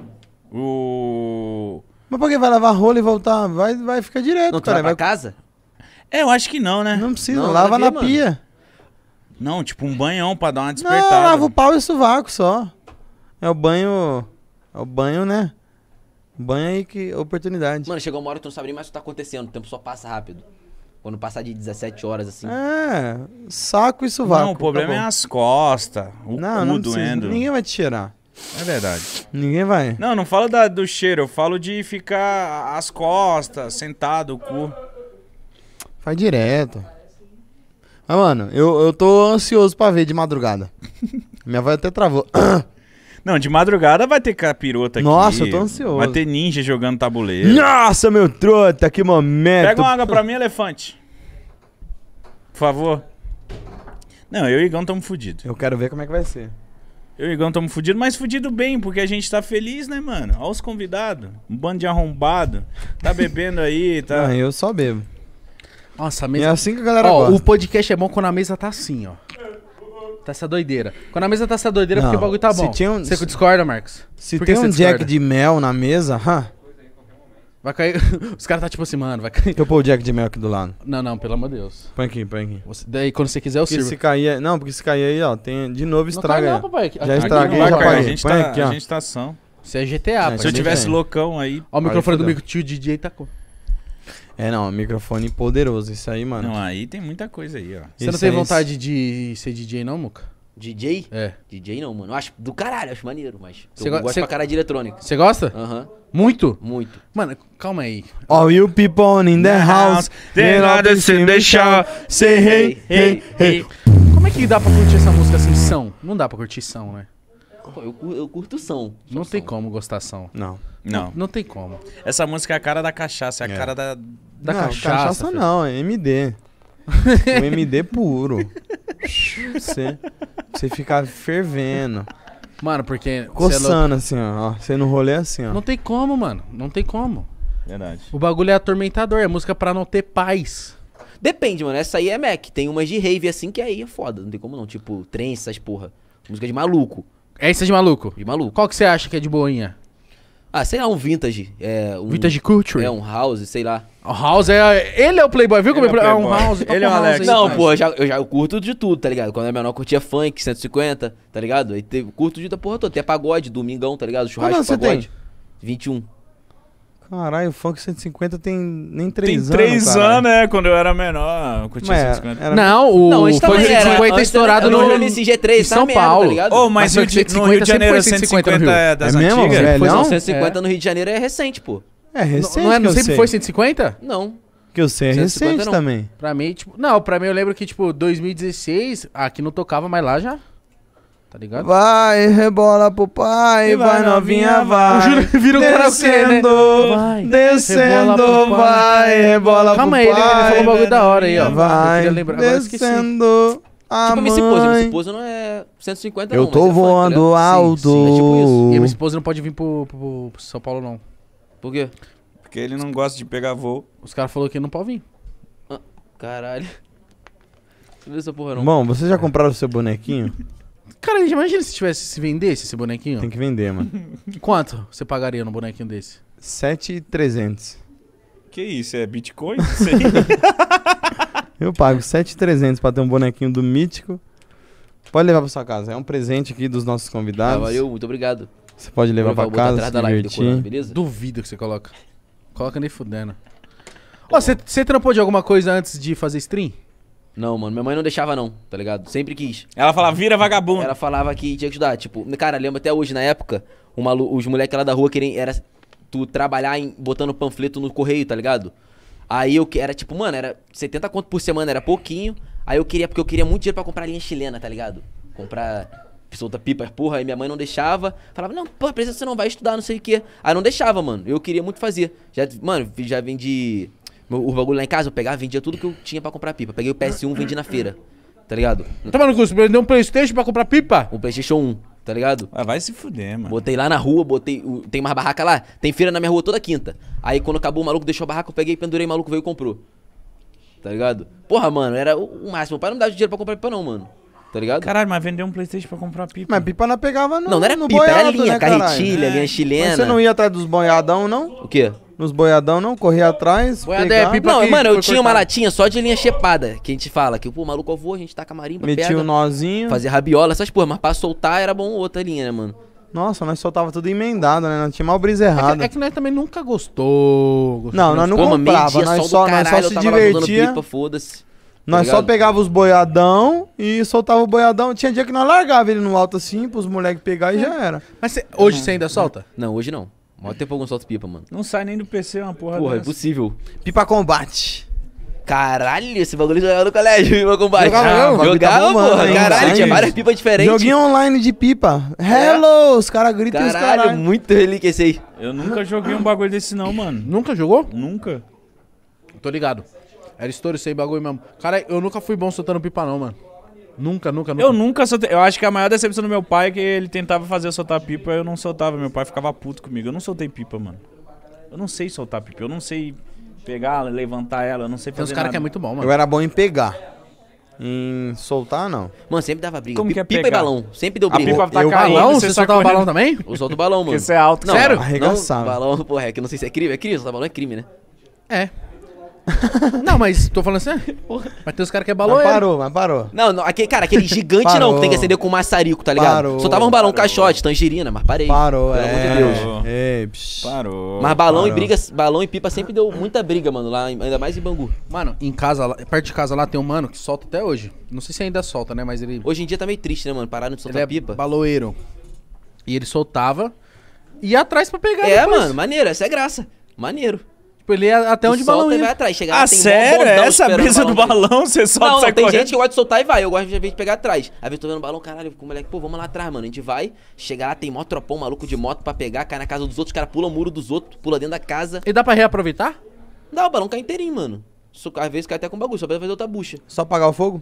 [SPEAKER 4] O...
[SPEAKER 3] Mas por que vai lavar rolo e voltar? Vai, vai ficar direto, não, cara. Vai pra casa? É, eu acho que não, né? Não precisa, Não, lava na mano. pia. Não, tipo um banhão pra dar uma despertada. Não, lava o pau e o sovaco só. É o banho. É o banho, né? Banho aí que oportunidade. Mano, chegou uma
[SPEAKER 8] hora que tu não sabe nem mais o que tá acontecendo. O tempo só passa rápido. Quando passar de 17 horas, assim. É,
[SPEAKER 3] saco e sovaco. Não, o problema tá é as
[SPEAKER 2] costas, o cu Não, não doendo. Ninguém
[SPEAKER 3] vai te cheirar.
[SPEAKER 2] É verdade.
[SPEAKER 3] Ninguém vai.
[SPEAKER 2] Não, não falo da- do cheiro, eu falo de ficar as costas, sentado, o cu.
[SPEAKER 3] Faz direto. Mas, mano, eu, eu tô ansioso pra ver de madrugada. Minha voz até travou. Não, de madrugada vai ter capirota aqui. Nossa, eu tô ansioso. Vai
[SPEAKER 2] ter ninja jogando tabuleiro.
[SPEAKER 3] Nossa, meu trota, que momento. Pega uma água
[SPEAKER 2] pra mim, elefante. Por favor. Não, eu e o Igão estamos fudido. Eu quero ver como é que vai ser. Eu e o Igão estamos fudido, mas fudido bem, porque a gente tá feliz, né, mano? Olha os convidados. Um bando de arrombado. Tá
[SPEAKER 3] bebendo aí, tá. Não, eu só bebo. Nossa, a é mesa. É assim que a galera ó, gosta. O
[SPEAKER 1] podcast é bom quando a
[SPEAKER 3] mesa tá assim, ó.
[SPEAKER 1] Tá essa doideira. Quando a mesa tá essa doideira, é porque o bagulho tá bom. Um, você discorda,
[SPEAKER 3] Marcos? Se Por tem um jack de mel na mesa, huh? Vai cair. Os caras tá tipo assim, mano, vai cair. Eu pôr o jack de mel aqui do lado. Não, não, pelo amor de Deus. Põe aqui, põe aqui. Você, daí quando você quiser, eu sirvo. Se cair, é- não, porque se cair aí, ó, tem de novo estraga. Não, cai não, papai. Já estraguei, já parei. A gente, põe tá, aqui, ó. a gente tá ação. Você é GTA, pai. Se eu tivesse loucão aí. Ó, o microfone do meu
[SPEAKER 1] tio DJ tacou. Tá
[SPEAKER 3] é, não, microfone poderoso, isso aí, mano. Não, aí tem muita coisa aí, ó. Você isso não tem é vontade
[SPEAKER 1] de ser DJ, não, Muca? DJ? É. DJ não, mano. Eu acho do caralho, acho maneiro, mas. Cê eu go gosto cê... pra cara de eletrônica. Você gosta? Aham.
[SPEAKER 3] Muito? Muito.
[SPEAKER 1] Mano, calma aí.
[SPEAKER 3] All you people in the house, they love assim, the same the show. Say hey, hey,
[SPEAKER 1] hey. Como é que dá pra curtir essa música assim, são? Não dá pra curtir são, né? eu, eu curto som. Não som. tem como gostar som. Não. não. Não. Não tem como. Essa música é a cara da cachaça, é a é. cara da, da não, cachaça. Cachaça filho.
[SPEAKER 3] não, é MD. um MD puro. Você, você fica fervendo. Mano, porque. É Coçando é assim, ó. Você no rolê é assim, ó. Não tem como, mano. Não tem como. Verdade.
[SPEAKER 1] O
[SPEAKER 8] bagulho é atormentador, é música pra não ter paz. Depende, mano. Essa aí é Mac. Tem umas de rave assim que aí é foda. Não tem como não. Tipo, trance, essas porra. Música de maluco. É Essa de maluco? De maluco. Qual que você acha que é de boinha? Ah, sei lá, um vintage. É, um, vintage culture? É, um house, sei lá. O house é. Ele é o Playboy, viu
[SPEAKER 1] como é é o é, é um house? Ele é o Alex. não, pô, eu já,
[SPEAKER 8] eu já eu curto de tudo, tá ligado? Quando eu era menor, eu curtia funk, 150, tá ligado? Aí teve, curto de da porra toda. Até pagode, domingão, tá ligado? Churrasco, pagode. Você tem? 21.
[SPEAKER 3] Caralho, o Funk 150 tem nem 3 anos. Tem 3 anos, anos,
[SPEAKER 8] é, quando eu era menor. Eu
[SPEAKER 2] curtia
[SPEAKER 4] 150. Era...
[SPEAKER 8] Não, o Funk 150 é estourado no, msg 3 é em São Paulo. Tá merda, tá oh, mas, mas no, 150, no Rio de Janeiro 150, é 150 é das é mesmo? antigas? É, não? 150 é. no Rio de Janeiro é recente,
[SPEAKER 3] pô. É recente. Não, não, é, não sempre sei. foi
[SPEAKER 1] 150? Não.
[SPEAKER 3] Que eu sei é recente não. também.
[SPEAKER 1] Pra mim, tipo. Não, pra mim eu lembro que, tipo, 2016, aqui não tocava, mas lá já. Tá ligado?
[SPEAKER 3] Vai, rebola pro pai, vai, vai novinha, vai. O Júlio vira um descendo, né? Vai, descendo, rebola vai, rebola Calma pro aí, pai. Calma aí, ele, falou um bagulho da hora aí, ó. Vai, descendo. A tipo, minha esposa, a Miss não é 150 Eu não, tô tá voando funk, alto. Sim, sim, é tipo isso. E a minha
[SPEAKER 1] esposa não pode vir pro, pro, pro, São Paulo, não.
[SPEAKER 2] Por quê? Porque ele não gosta de
[SPEAKER 1] pegar voo. Os caras falaram que não pode vir. Ah, caralho. Não essa porra, não. Bom, vocês
[SPEAKER 3] já compraram o seu bonequinho?
[SPEAKER 1] Cara, imagina se tivesse se vendesse esse bonequinho. Tem que vender, mano. Quanto você pagaria num bonequinho desse?
[SPEAKER 3] 7,300.
[SPEAKER 1] Que isso? É Bitcoin? Isso
[SPEAKER 3] Eu pago 7,300 pra ter um bonequinho do Mítico. Pode levar pra sua casa. É um presente aqui dos nossos convidados. Ah, valeu, muito obrigado. Você pode levar pra casa, se divertir. Corona,
[SPEAKER 1] beleza? Duvido que você coloca. Coloca nem fudendo.
[SPEAKER 8] Ó, oh, você trampou de alguma coisa antes de fazer stream? Não, mano, minha mãe não deixava, não, tá ligado? Sempre quis. Ela falava, vira vagabundo. Ela falava que tinha que estudar. Tipo, cara, lembro até hoje, na época, uma, os moleques lá da rua queriam. Era tu trabalhar em, botando panfleto no correio, tá ligado? Aí eu que era tipo, mano, era 70 conto por semana, era pouquinho. Aí eu queria, porque eu queria muito dinheiro pra comprar linha chilena, tá ligado? Comprar solta pipa, porra, aí minha mãe não deixava. Falava, não, porra, precisa você não vai estudar, não sei o quê. Aí não deixava, mano. Eu queria muito fazer. Já, mano, já vendi o bagulho lá em casa, eu pegava, vendia tudo que eu tinha pra comprar pipa. Peguei o PS1, vendi na feira. Tá ligado? Toma no cu, você deu um Playstation pra comprar pipa? O Playstation 1, tá ligado? Ah, vai se fuder, mano. Botei lá na rua, botei. Tem mais barraca lá? Tem feira na minha rua toda quinta. Aí quando acabou, o maluco deixou a barraca, eu peguei, pendurei, o maluco veio e comprou. Tá ligado? Porra, mano, era o máximo. O pai não me dava dinheiro pra comprar pipa, não, mano. Tá ligado? Caralho,
[SPEAKER 2] mas vender um Playstation pra comprar pipa. Mas pipa
[SPEAKER 3] não pegava no Não, não era no pipa, boiado, era linha, né, carretilha, é. linha chilena. Mas você não ia atrás dos boiadão, não? O quê? Nos boiadão, não? Corria atrás, Boiada é pipa Não, mano, eu tinha uma
[SPEAKER 8] latinha só de linha chepada, que a gente fala. Que, pô, o maluco voa, a gente
[SPEAKER 3] taca marimba, Metia pega. Metia um
[SPEAKER 8] nozinho. Fazia rabiola, essas porra. Mas pra soltar era bom outra linha, né, mano?
[SPEAKER 3] Nossa, nós soltava tudo emendado, né? Não tinha mal brisa errada. É que, é que nós também nunca gostou. gostou não, nós não comprava, nós só, caralho, nós só se divertia. Pipa,
[SPEAKER 8] foda-se. Nós Obrigado. só
[SPEAKER 3] pegava os boiadão e soltava o boiadão. Tinha dia que nós largava ele no alto assim, pros moleques pegar e é. já era. Mas cê, hoje você uhum. ainda solta?
[SPEAKER 8] Não, hoje não. Mó tempo algum solto pipa, mano.
[SPEAKER 3] Não sai nem do PC uma porra
[SPEAKER 2] Porra, é dessa. é possível.
[SPEAKER 8] Pipa combate. Caralho, esse bagulho jogava no colégio, pipa combate. Jogava,
[SPEAKER 3] ah, jogava tá porra. caralho, online. tinha várias pipas diferentes. Joguinho online de pipa.
[SPEAKER 8] Hello, é. os caras
[SPEAKER 2] gritam caralho, os caralho. muito relíquia esse aí. Eu
[SPEAKER 1] nunca joguei um bagulho desse não, mano. Nunca jogou? Nunca. Tô ligado. Era estouro isso aí, bagulho mesmo. Cara, eu nunca fui bom soltando pipa, não, mano. Nunca, nunca, nunca. Eu
[SPEAKER 2] nunca soltei. Eu acho que a maior decepção do meu pai é que ele tentava fazer eu soltar pipa, eu não soltava. Meu pai ficava puto comigo. Eu não soltei pipa, mano. Eu não sei soltar pipa. Eu não sei pegar ela, levantar ela, eu não sei fazer Tem uns caras que é muito bom, mano. Eu era
[SPEAKER 3] bom em pegar. Em soltar, não.
[SPEAKER 8] Mano, sempre dava
[SPEAKER 2] briga. Como que é pipa e balão. Sempre deu A briga. pipa
[SPEAKER 3] tá eu, caindo. balão? Você soltava correndo. balão também? Eu solto o balão, mano. Porque você é alto. Não, Sério? Não,
[SPEAKER 8] balão, porra, é que eu não sei se é crime. É crime, soltar balão é crime, né?
[SPEAKER 1] É. não, mas tô falando assim.
[SPEAKER 8] mas tem os caras que é balão. Parou, mas parou. Não, não aquele, cara, aquele gigante não, que tem que acender com maçarico, tá ligado? Parou, Só tava um balão parou. caixote, tangerina, mas parei. Parou, pelo é. amor de é. Deus. É, parou. Mas balão parou. e briga, balão e pipa sempre deu muita briga, mano, lá, ainda mais em Bangu. Mano, em casa, lá, perto de casa lá tem um mano que solta até hoje. Não sei se ainda solta, né? Mas ele. Hoje em dia tá meio triste, né, mano? Pararam de soltar ele é pipa. É baloeiro. E ele soltava. E atrás pra pegar. É, depois. mano, maneiro, essa é graça. Maneiro. Tipo, ele é até onde o balão ia. vai atrás. Chega lá, ah, sério? Um Essa brisa do balão, você só Não, não tem correndo. gente que gosta de soltar e vai. Eu gosto de de pegar atrás. Aí eu tô vendo o balão, caralho, com o moleque, pô, vamos lá atrás, mano. A gente vai, chega lá, tem mó tropão maluco de moto pra pegar, cai na casa dos outros, os caras pulam o muro dos outros, pula dentro da casa. E dá pra reaproveitar? Dá, o balão cai inteirinho, mano. Às vezes cai até com bagulho, só pra fazer outra bucha. Só apagar o fogo?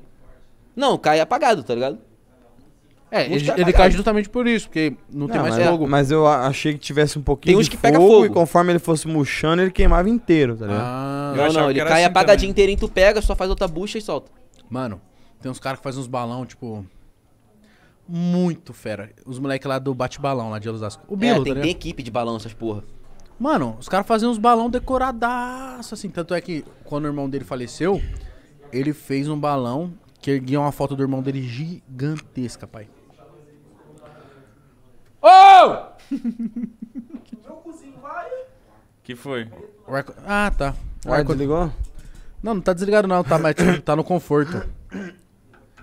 [SPEAKER 8] Não, cai apagado, tá ligado? É, é, ele, ele cai justamente por isso, porque não, não tem mais mas, é, fogo.
[SPEAKER 3] Mas eu achei que tivesse um pouquinho tem uns de que fogo, pega fogo e conforme ele fosse murchando, ele queimava inteiro, tá ligado? Ah,
[SPEAKER 1] não, não, ele cai assim apagadinho
[SPEAKER 8] inteirinho, tu pega, só faz outra bucha e solta. Mano, tem uns
[SPEAKER 1] caras que fazem uns balão, tipo... Muito fera. Os moleques lá do bate-balão, lá de Elusasco. O é, Bilo, é, tem, tá tem equipe de balão, essas porra. Mano, os caras faziam uns balão decoradaço, assim. Tanto é que quando o irmão dele faleceu, ele fez um balão que erguia uma foto do irmão dele gigantesca, pai.
[SPEAKER 5] Ô!
[SPEAKER 1] Meu cozinho vai. Que foi? O Ah, tá. O ah, arco ligou? Não, não tá desligado não, tá, mas tipo, tá no conforto.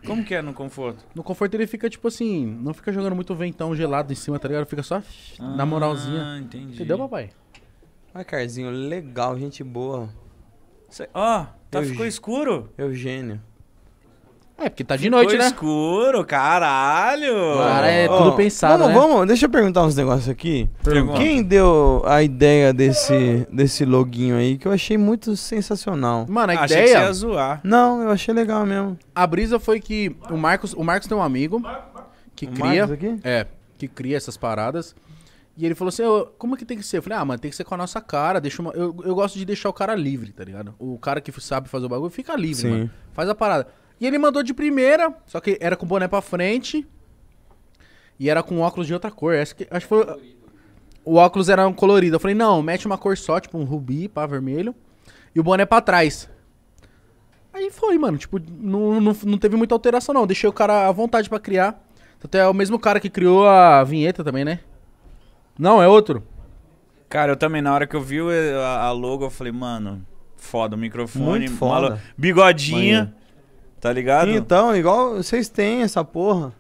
[SPEAKER 1] Como que é no conforto? No conforto ele fica tipo assim, não fica jogando muito ventão gelado em cima, tá ligado? Fica só ah, na moralzinha. Ah, entendi. Entendeu, papai?
[SPEAKER 3] Ai, Carzinho, legal, gente boa. Ó, oh, tá, Eu ficou escuro? Eugênio.
[SPEAKER 1] É, porque
[SPEAKER 2] tá de Ficou noite, né? escuro, caralho. Cara, é tudo pensado, vamos, né?
[SPEAKER 3] vamos, deixa eu perguntar uns negócios aqui. Pergunta. Quem deu a ideia desse, desse loginho aí que eu achei muito sensacional? Mano, a ah, Achei que você ideia... ia zoar. Não, eu achei legal mesmo. A brisa foi
[SPEAKER 1] que o Marcos, o Marcos tem um amigo que O cria, aqui? é, que cria essas paradas. E ele falou assim, como que tem que ser? Eu falei, ah, mano, tem que ser com a nossa cara. Deixa uma- eu, eu gosto de deixar o cara livre, tá ligado? O cara que sabe fazer o bagulho fica livre, Sim. mano. Faz a parada. E ele mandou de primeira, só que era com boné pra frente. E era com óculos de outra cor. acho que, acho que foi. O óculos era um colorido. Eu falei, não, mete uma cor só, tipo um rubi, pá, vermelho. E o boné pra trás. Aí foi, mano. Tipo, não, não, não teve muita alteração, não. Deixei o cara à vontade pra criar. Até é o mesmo cara que criou a vinheta também, né? Não, é outro.
[SPEAKER 2] Cara, eu também, na hora que eu vi a, logo, eu falei, mano, foda, o microfone. Muito foda. Bigodinha. Tá ligado? Então, igual vocês têm essa porra.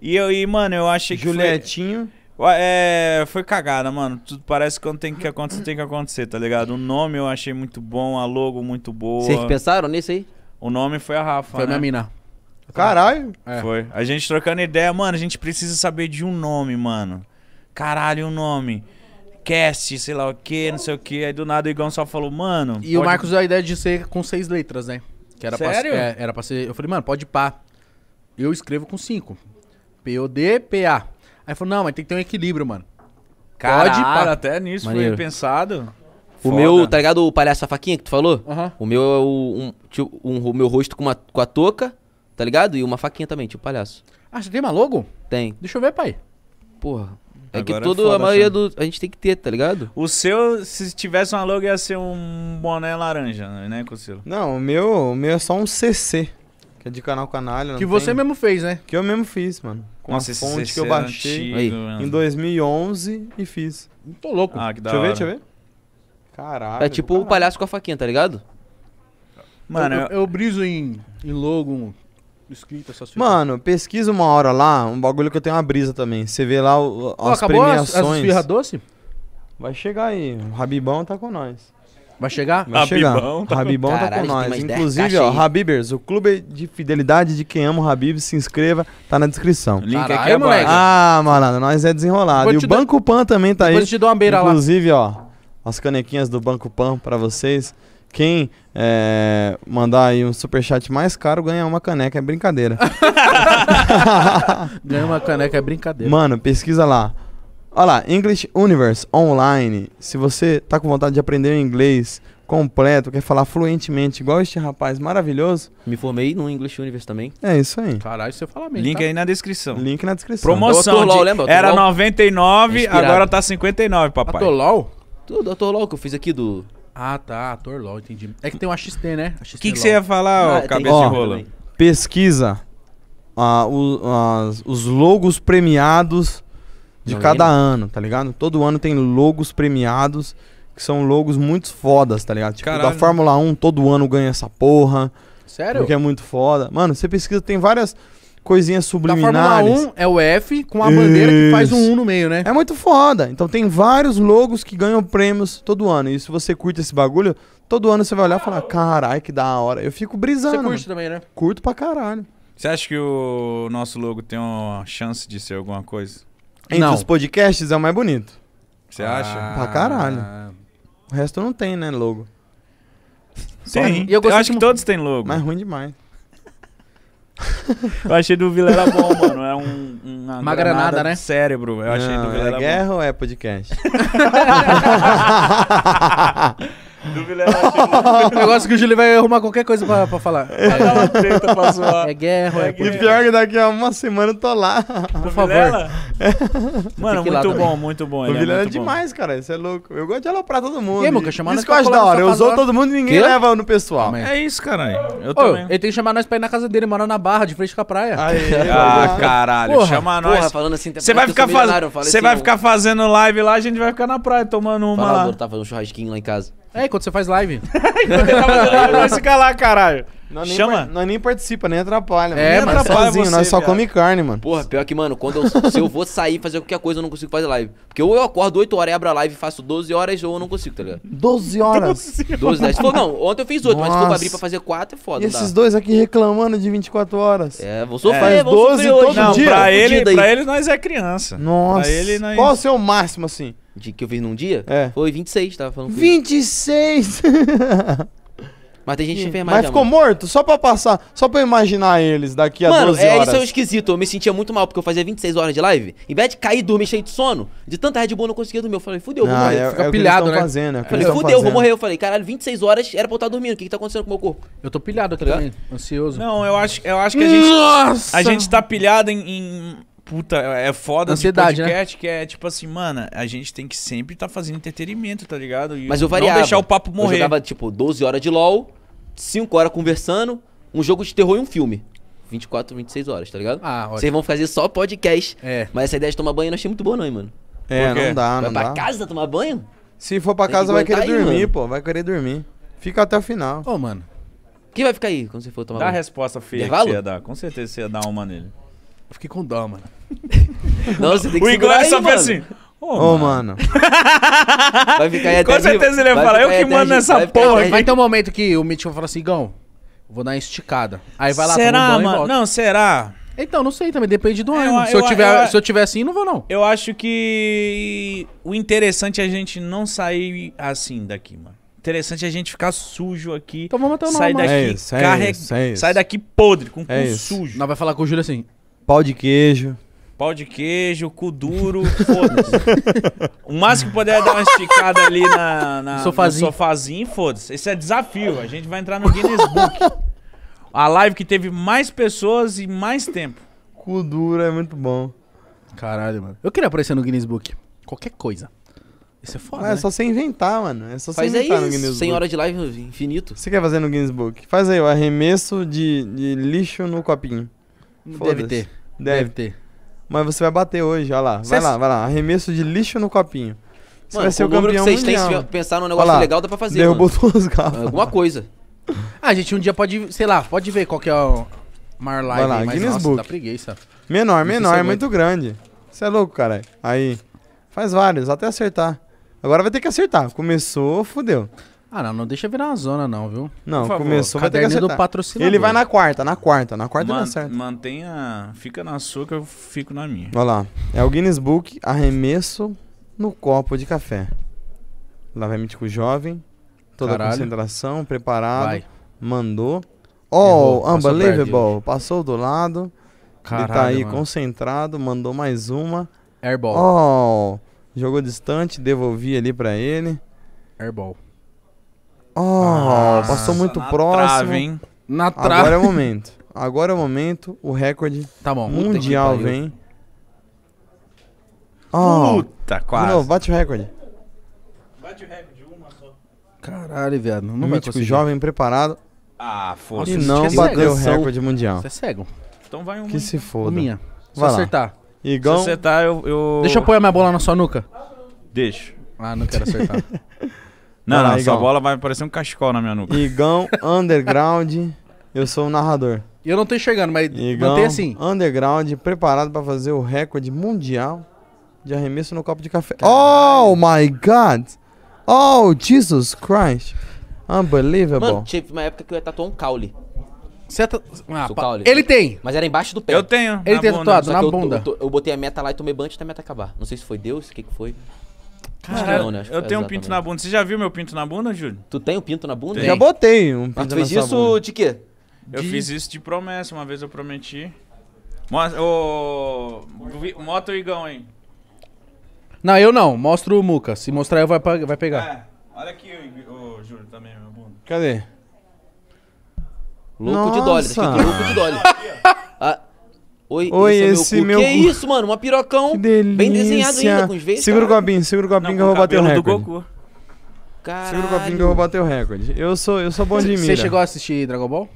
[SPEAKER 2] E eu, e, mano, eu achei que. Julietinho. Foi, é, foi cagada, mano. Tudo parece que quando tem que acontecer, tem que acontecer, tá ligado? O nome eu achei muito bom, a logo muito boa. Vocês pensaram nisso aí? O nome foi a Rafa. Foi né? minha mina. Caralho. É. Foi. A gente trocando ideia, mano, a gente precisa saber de um nome, mano. Caralho, um nome. Cast, sei lá o que, não sei o que. Aí do nada o Igão só falou,
[SPEAKER 4] mano. E pode... o Marcos
[SPEAKER 1] deu a ideia de ser com seis letras, né? Que era Sério? Pra, é, era pra ser. Eu falei, mano, pode pá. Eu escrevo com P-O-D, P-A. Aí falou, não, mas tem que ter um equilíbrio, mano. Caralho, pode pá. até nisso Maneiro. foi
[SPEAKER 2] pensado.
[SPEAKER 1] O Foda. meu,
[SPEAKER 8] tá ligado o palhaço a faquinha que tu falou? Uhum. O meu é o, um, um, o meu rosto com, uma, com a touca, tá ligado? E uma faquinha também, tipo palhaço. Ah, você tem uma logo? Tem. Deixa eu ver, pai. Porra. É que todo, é a maioria do. A gente tem que ter, tá ligado? O seu, se tivesse uma logo, ia ser um
[SPEAKER 3] boné laranja, né, Cocilo? Não, o meu, o meu é só um CC. Que é de canal canalha. Que você mesmo fez, né? Que eu mesmo fiz, mano. Com Nossa, a fonte CC que eu é baixei antigo, em 2011 e fiz. tô louco. Ah, que da deixa eu ver, deixa eu ver. Caralho. É tipo o palhaço com a faquinha, tá ligado? Mano, eu, eu,
[SPEAKER 1] eu briso em, em logo,
[SPEAKER 3] escrita, essas Mano, pesquisa uma hora lá, um bagulho que eu tenho uma brisa também. Você vê lá o, as acabou premiações. Acabou as, as doce? Vai chegar aí. O Rabibão tá com nós. Vai chegar? Vai Rabibão chegar. Tá... Rabibão tá com nós. Inclusive, ó, Rabibers, o clube de fidelidade de quem ama o Habib, se inscreva, tá na descrição. Link aqui, é moleque. Ah, malandro, nós é desenrolado. e o Banco dou... Pan também tá Depois aí. Te dou uma beira Inclusive, lá. ó, as canequinhas do Banco Pan pra vocês. Quem é, mandar aí um superchat mais caro ganha uma caneca, é brincadeira.
[SPEAKER 1] ganha uma caneca, é brincadeira.
[SPEAKER 3] Mano, pesquisa lá. Olha lá, English Universe Online. Se você tá com vontade de aprender inglês completo, quer falar fluentemente igual este rapaz
[SPEAKER 8] maravilhoso. Me formei no English Universe também.
[SPEAKER 3] É isso aí.
[SPEAKER 2] Caralho, você fala mesmo. Link tá? aí na descrição. Link na descrição. Promoção. LOL, lembra? Era LOL. 99,
[SPEAKER 8] Inspirado. agora tá
[SPEAKER 1] 59, papai. Doutor LOL? Doutor LOL que eu fiz aqui do ah, tá. Ator LOL, entendi. É que tem um XT, né? O que, que você ia falar, Ah, cabeça
[SPEAKER 3] de rola? pesquisa ah, o- os logos premiados de tá cada ano, tá ligado? Todo ano tem logos premiados, que são logos muito fodas, tá ligado? Tipo, da Fórmula 1, todo ano ganha essa porra, Sério? porque é muito foda. Mano, você pesquisa, tem várias coisinhas subliminares. Da Fórmula
[SPEAKER 1] 1 é o F com a Isso. bandeira que faz um
[SPEAKER 3] 1 no meio, né? É muito foda. Então tem vários logos que ganham prêmios todo ano. E se você curte esse bagulho, todo ano você vai olhar e falar, caralho, que da hora. Eu fico brisando. Você curte também, né? Curto pra caralho.
[SPEAKER 2] Você acha que o nosso logo tem uma chance de ser alguma coisa? Entre não. os
[SPEAKER 3] podcasts é o mais bonito. Você acha? Ah. Pra caralho. Ah. O resto não tem, né, logo. Sim. E eu, eu acho que, que todos têm logo. Mas ruim demais.
[SPEAKER 2] Eu achei do Vilela bom, mano. É um, uma, uma granada, granada né? cérebro. Eu achei Não, do Vilela é guerra bom. ou
[SPEAKER 3] é podcast? do Vilela é o Negócio
[SPEAKER 1] que o Júlio vai arrumar qualquer coisa pra, pra falar. Vai dar uma treta pra zoar. É
[SPEAKER 3] guerra, é, é guerra. E pior que daqui a uma semana eu tô lá. Por favor. Vilela? Mano, muito bom, muito bom. O é Vilela é, é demais, bom. cara. Isso é louco. Eu gosto de aloprar todo mundo. E, Muca, chamar isso que eu acho da hora. Eu usou todo mundo e ninguém que? leva no pessoal. É isso, caralho. Eu Ô, também.
[SPEAKER 1] Ele tem que chamar nós pra ir na casa dele, mora na barra, de frente com a praia. Aí,
[SPEAKER 3] ah, caralho. chama nós. Porra, falando assim, você vai ficar fazendo. Você assim, vai
[SPEAKER 2] ficar fazendo live lá, a gente vai ficar na praia tomando uma. Falador, tá fazendo um churrasquinho lá em casa.
[SPEAKER 1] É, quando você faz live. quando
[SPEAKER 3] ele tava lá, caralho. Nós nem Chama.
[SPEAKER 8] Nós nem participa, nem atrapalha.
[SPEAKER 3] É, nem mano, atrapalha sozinho, você, nós só viado. carne, mano. Porra, pior que, mano, quando
[SPEAKER 8] eu, se eu vou sair fazer qualquer coisa, eu não consigo fazer live. Porque ou eu acordo 8 horas e abro a live e faço 12 horas, ou eu não consigo, tá ligado?
[SPEAKER 3] 12 horas.
[SPEAKER 8] 12, 10. Né? Se for- não, ontem eu fiz 8, mas se for pra abrir pra fazer 4, é foda. E esses dá.
[SPEAKER 3] dois aqui reclamando de 24 horas. É, vou sofrer, Faz vou 12 sofrer hoje. todo Não, dia. pra, ele, pra ele nós é criança. Nossa. Pra ele nós... Qual o seu máximo, assim?
[SPEAKER 8] de que eu fiz num dia, é. foi 26, tava falando.
[SPEAKER 3] 26! Mas tem
[SPEAKER 8] gente mais Mas já, ficou
[SPEAKER 3] mano. morto? Só pra passar, só pra imaginar eles daqui
[SPEAKER 4] a mano, 12 é, horas. Mano, é, um
[SPEAKER 8] esquisito. Eu me sentia muito mal porque eu fazia 26 horas de live. Em vez de cair e dormir cheio de sono, de tanta Red Bull eu não conseguia dormir. Eu falei, fudeu, eu vou ah, morrer. É, Fica é pilhado, né? Fazendo, é falei, fudeu, fazendo. vou morrer. Eu falei, caralho, 26 horas era pra eu estar dormindo. O que, que tá acontecendo com o meu corpo? Eu tô pilhado aqui tá ligado? Tá? ansioso. Não, eu acho, eu acho que a gente. Nossa! A gente
[SPEAKER 2] tá pilhado em, em puta, é, é foda Ansiedade, de né? podcast né? que é tipo assim, mano, a gente tem que sempre estar tá fazendo entretenimento, tá ligado? E Mas eu variava. Não deixar o papo morrer. Eu jogava,
[SPEAKER 8] tipo, 12 horas de LOL, 5 horas conversando, um jogo de terror e um filme. 24, 26 horas, tá ligado? Ah, Vocês vão fazer só podcast. É. Mas essa ideia de tomar banho eu não achei muito boa, não, hein, mano.
[SPEAKER 3] É, não dá, não vai dá. Vai pra casa tomar banho? Se for pra tem casa, que vai querer aí, dormir, mano. pô. Vai querer dormir. Fica até o final. Ô, mano. Quem vai ficar aí quando você for tomar Dá banho? Dá a resposta feia que você ia dar.
[SPEAKER 8] Com
[SPEAKER 2] certeza você ia dar uma nele. Eu fiquei com dó, mano. Não, você tem que o Igor é só fez assim. Ô, oh, oh, mano. Vai ficar aí até Com certeza ele vai falar, eu que mando nessa porra Vai ter
[SPEAKER 1] um momento que o vai falar assim, Igão, vou dar uma esticada. Aí vai lá, será, toma um mano? Não, será? Então, não sei também, depende do ano é, se, eu, eu tiver, eu, se eu tiver assim, não vou não. Eu acho
[SPEAKER 2] que o interessante é a gente não sair assim daqui, mano. Interessante é a gente ficar sujo aqui. Então vamos até o nome, Sai daqui, é isso, é isso, é isso. sai daqui podre, com é cu sujo.
[SPEAKER 1] Nós vai falar com o Júlio assim, Pau de queijo.
[SPEAKER 2] Pau de queijo, cu duro, foda-se. O máximo que puder é dar uma esticada ali na, na, sofazinho. no sofazinho, foda-se. Esse é desafio, a gente vai entrar no Guinness Book.
[SPEAKER 1] A live que teve mais
[SPEAKER 2] pessoas
[SPEAKER 1] e mais tempo. Cu duro é muito bom. Caralho, mano. Eu queria aparecer no Guinness Book.
[SPEAKER 3] Qualquer coisa. Isso é foda. Não, é né? É só você inventar, mano. É só Faz você inventar aí, no Guinness 100 horas de live infinito. Você quer fazer no Guinness Book? Faz aí o arremesso de, de lixo no copinho. Deve ter. Deve. ter. Mas você vai bater hoje, olha lá. Vai lá, vai lá. Arremesso de lixo no copinho. Você mano, vai ser o, o campeão que vocês mundial. têm, se pensar num negócio legal, dá pra fazer, Derrubou mano. todas as Alguma coisa.
[SPEAKER 1] Ah, a gente um dia pode, sei lá, pode ver qual que é o maior live. Vai lá, mas, Guinness nossa, Book. Dá preguiça. Menor, menor, é muito
[SPEAKER 3] grande. Você é louco, cara. Aí, faz vários, até acertar. Agora vai ter que acertar. Começou, fodeu. Ah, não, não deixa virar uma zona, não, viu? Não, Por favor, começou, vai ter que do patrocinador. Ele vai na quarta, na quarta, na quarta Man, dá certo.
[SPEAKER 2] Mantenha, fica na sua que eu fico na minha. Olha lá,
[SPEAKER 3] é o Guinness Book Arremesso no Copo de Café. Lá vai Mítico Jovem, toda Caralho. a concentração, preparado, vai. mandou. Oh, Errou, unbelievable, passou, passou do lado, Caralho, ele tá aí mano. concentrado, mandou mais uma. Airball. Oh, jogou distante, devolvi ali pra ele. Airball. Oh, Nossa, ah, passou muito na próximo. Trave, hein? Na trave. Agora é o momento. Agora é o momento. O recorde tá bom, mundial vem. Oh, Puta, quase. novo, bate o recorde. Bate o recorde, uma só. Caralho, viado. Não Mítico, conseguir. jovem preparado. Ah, foda-se. E não bateu o é recorde mundial. Você é cego.
[SPEAKER 2] Então vai um. Que se foda. Minha. Se vai acertar. Igão. Se acertar, eu, eu, Deixa eu pôr a minha bola na sua nuca. Deixa. Ah, não quero acertar. Não, não, sua bola vai parecer um cachecol
[SPEAKER 3] na minha nuca. Igão, underground, eu sou o narrador. Eu não tô enxergando, mas Igão, mantém assim. Underground, preparado para fazer o recorde mundial de arremesso no copo de café. Caralho. Oh my God! Oh Jesus Christ! Unbelievable. Mano,
[SPEAKER 8] tive uma época que eu ia tatuar um caule. Você tá... ah, pa... Ele tem. Mas era embaixo do pé. Eu tenho. Ele tem bunda. tatuado, na eu, bunda. Eu, eu, eu, botei a meta lá e tomei banho até a meta acabar. Não sei se foi Deus, o que, que foi não, né? eu tenho um pinto na
[SPEAKER 2] bunda. Você já viu meu pinto na bunda, Júlio?
[SPEAKER 8] Tu tem o um pinto na bunda? Tem. Já botei um pinto Mas tu fez isso de quê? Eu de... fiz
[SPEAKER 2] isso de promessa. Uma vez eu prometi. Mostra, Mota o Igão aí.
[SPEAKER 1] Não, eu não. Mostra o Muca. Se mostrar, eu vai, vai pegar. É.
[SPEAKER 2] Olha aqui o, Júlio também, meu bunda.
[SPEAKER 3] Cadê? Louco Nossa. de dólar. Tá louco de dólar. ah, Oi, Oi esse, esse, é meu, cu. meu... Que isso,
[SPEAKER 8] mano? Uma pirocão bem desenhado ainda com os veios. Segura o copinho,
[SPEAKER 3] segura o copinho que eu vou bater o recorde. Do Goku. Caralho. Segura o copinho que eu vou bater o recorde. Eu sou, eu sou bom de mira. Você chegou a assistir Dragon Ball?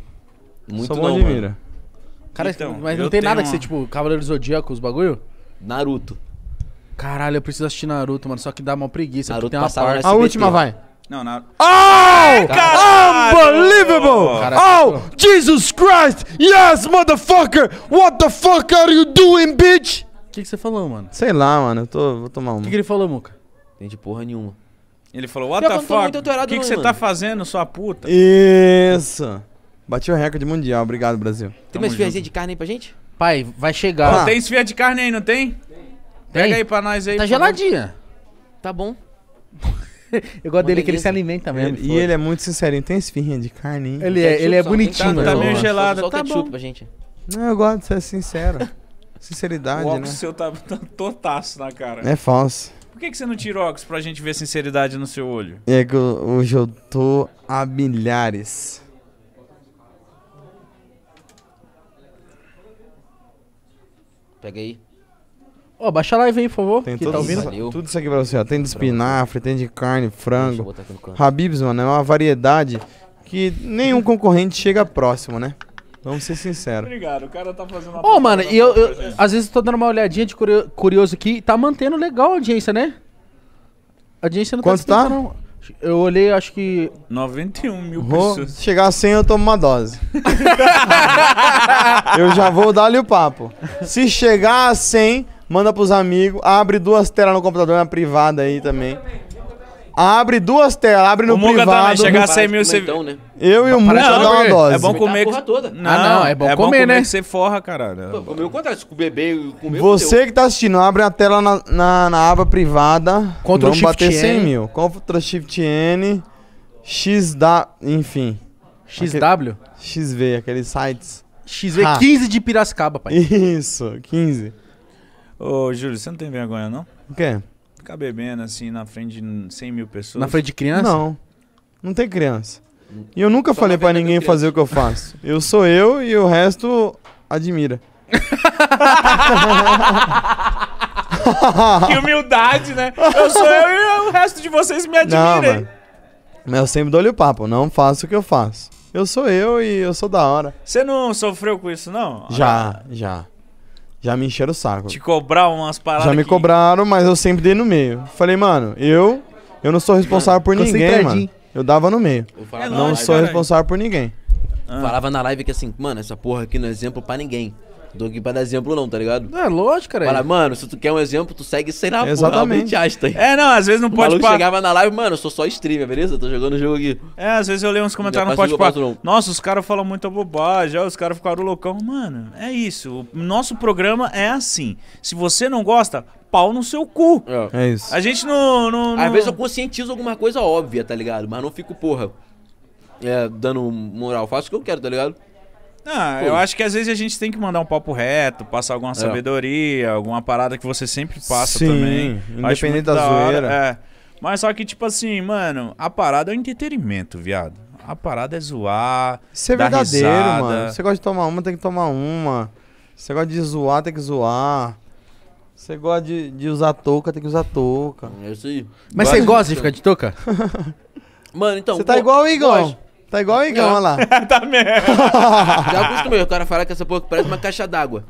[SPEAKER 3] Muito sou bom de mano. mira. Cara,
[SPEAKER 2] então, mas não tem nada uma... que ser
[SPEAKER 1] tipo Cavaleiro Zodíaco, os bagulho? Naruto. Caralho, eu preciso assistir Naruto, mano. Só que dá uma preguiça. Naruto tem uma parte. A última vai. Não, na... Oh!
[SPEAKER 2] Caralho! Unbelievable!
[SPEAKER 3] Caralho. Oh, Jesus Christ! Yes, motherfucker! What the fuck are you doing, bitch? O que, que você falou, mano? Sei lá, mano. Eu tô, vou tomar uma. O que, que, ele falou, Muca? de porra nenhuma.
[SPEAKER 2] Ele falou, what the fuck? O que, que você tá fazendo,
[SPEAKER 3] sua puta? Isso! Bati o recorde mundial. Obrigado, Brasil. Tem uma mais
[SPEAKER 8] de carne
[SPEAKER 1] aí pra gente?
[SPEAKER 3] Pai, vai chegar. Ah. tem
[SPEAKER 2] esfia de carne aí, não tem? Tem. Pega aí pra nós aí. Tá geladinha.
[SPEAKER 1] Favor. Tá bom eu gosto dele que ele se alimenta mesmo. Ele, e
[SPEAKER 3] ele é muito ele Tem esse de carne, hein? Ele é, ele é bonitinho. Né? Tá, tá meio gelado. tá bom. pra gente. Não, eu gosto de ser sincero. Sinceridade, o óculos né? seu tá, tá totaço na cara. É falso.
[SPEAKER 2] Por que, que você não tira o óculos pra gente ver
[SPEAKER 3] sinceridade no seu olho? É que eu, hoje eu tô a milhares.
[SPEAKER 1] Pega aí. Ó, baixa a live aí, por favor. Tem tudo, tá ouvindo? Valeu.
[SPEAKER 3] tudo isso aqui pra você, ó. Tem de espinafre, tem de carne, frango. Habibs, mano, é uma variedade que nenhum concorrente chega próximo, né? Vamos ser sinceros.
[SPEAKER 2] Obrigado, o cara tá fazendo uma.
[SPEAKER 3] Ô, oh, mano, e eu, eu às vezes eu tô dando uma olhadinha de curioso aqui. Tá mantendo legal a
[SPEAKER 1] audiência, né? A audiência não tá Quanto tá? tá? Eu olhei, acho que. 91
[SPEAKER 3] mil vou pessoas. Se chegar a 100, eu tomo uma dose. eu já vou dar-lhe o papo. Se chegar a 100, manda pros amigos, abre duas telas no computador na privada aí também. Abre duas telas, abre no o Muga privado. Também, chegar a 100 mil, você...
[SPEAKER 2] Então, né? Eu e o Muga é dá uma é dose. É bom comer... Que... Toda. Ah, não, ah, não, é bom é comer, né? você forra,
[SPEAKER 3] caralho. Pô, comer o contrário, o bebê e comer... Você que, tá assistindo, abre a tela na, na, na aba privada. Contra Vamos o Shift bater 100 N. mil. Contra Shift N, X da... Enfim. XW? Aquele, XV, aqueles sites. XV, 15 de Piracicaba, pai. Isso, 15. Ô, Júlio, você não tem vergonha, não? O quê?
[SPEAKER 2] Ficar bebendo assim na frente de 100 mil pessoas. Na frente de criança? Não.
[SPEAKER 3] Não tem criança. E eu nunca Só falei pra ninguém fazer o que eu faço. Eu sou eu e o resto admira. que
[SPEAKER 2] humildade, né? Eu sou eu e o resto de vocês me admirem.
[SPEAKER 3] Mas eu sempre dou-lhe o papo, não faço o que eu faço.
[SPEAKER 2] Eu sou eu e eu sou da hora. Você não sofreu com isso, não?
[SPEAKER 3] Já, ah. já. Já me encheram o saco. Te
[SPEAKER 2] cobraram umas paradas. Já me que-
[SPEAKER 3] cobraram, mas eu sempre dei no meio. Falei, mano, eu eu não sou responsável por ninguém, mano. Eu dava no meio. Eu Não sou responsável por ninguém.
[SPEAKER 8] falava na live que assim, mano, essa porra aqui não é exemplo pra ninguém. Tô aqui pra dar exemplo, não, tá ligado?
[SPEAKER 1] É, lógico,
[SPEAKER 3] cara. Fala,
[SPEAKER 8] mano, se tu quer um exemplo, tu segue, sei lá, Exatamente. Asta. Tá é, não, às vezes não pode. parar maluco chegava na live, mano, eu sou só streamer, beleza? Eu tô jogando o jogo aqui.
[SPEAKER 1] É, às
[SPEAKER 2] vezes eu leio uns comentários no pode parar. Nossa, os caras falam muita bobagem, os caras ficaram loucão. Mano, é isso. O nosso programa é assim. Se você não gosta, pau no seu cu.
[SPEAKER 3] É, é isso.
[SPEAKER 8] A gente não, não, não. Às vezes eu conscientizo alguma coisa óbvia, tá ligado? Mas não fico, porra. É, dando moral. Faço o que eu quero, tá ligado? Ah, eu acho que às vezes a gente tem que
[SPEAKER 2] mandar um papo reto, passar alguma é. sabedoria, alguma parada que você sempre passa Sim, também. Independente da, da hora, zoeira. É. Mas só que, tipo assim, mano, a parada é um entretenimento, viado. A parada é zoar. Isso é verdadeiro, risada. mano. Você
[SPEAKER 3] gosta de tomar uma, tem que tomar uma. Você gosta de zoar, tem que zoar. Você gosta de, de usar touca, tem que usar touca. É isso aí. Mas você gosta de ficar de touca?
[SPEAKER 8] mano, então. Você tá igual o Igor. Tá igual o Igão, é. olha lá. tá merda. Já acostumei, o cara fala que essa porra parece uma caixa d'água.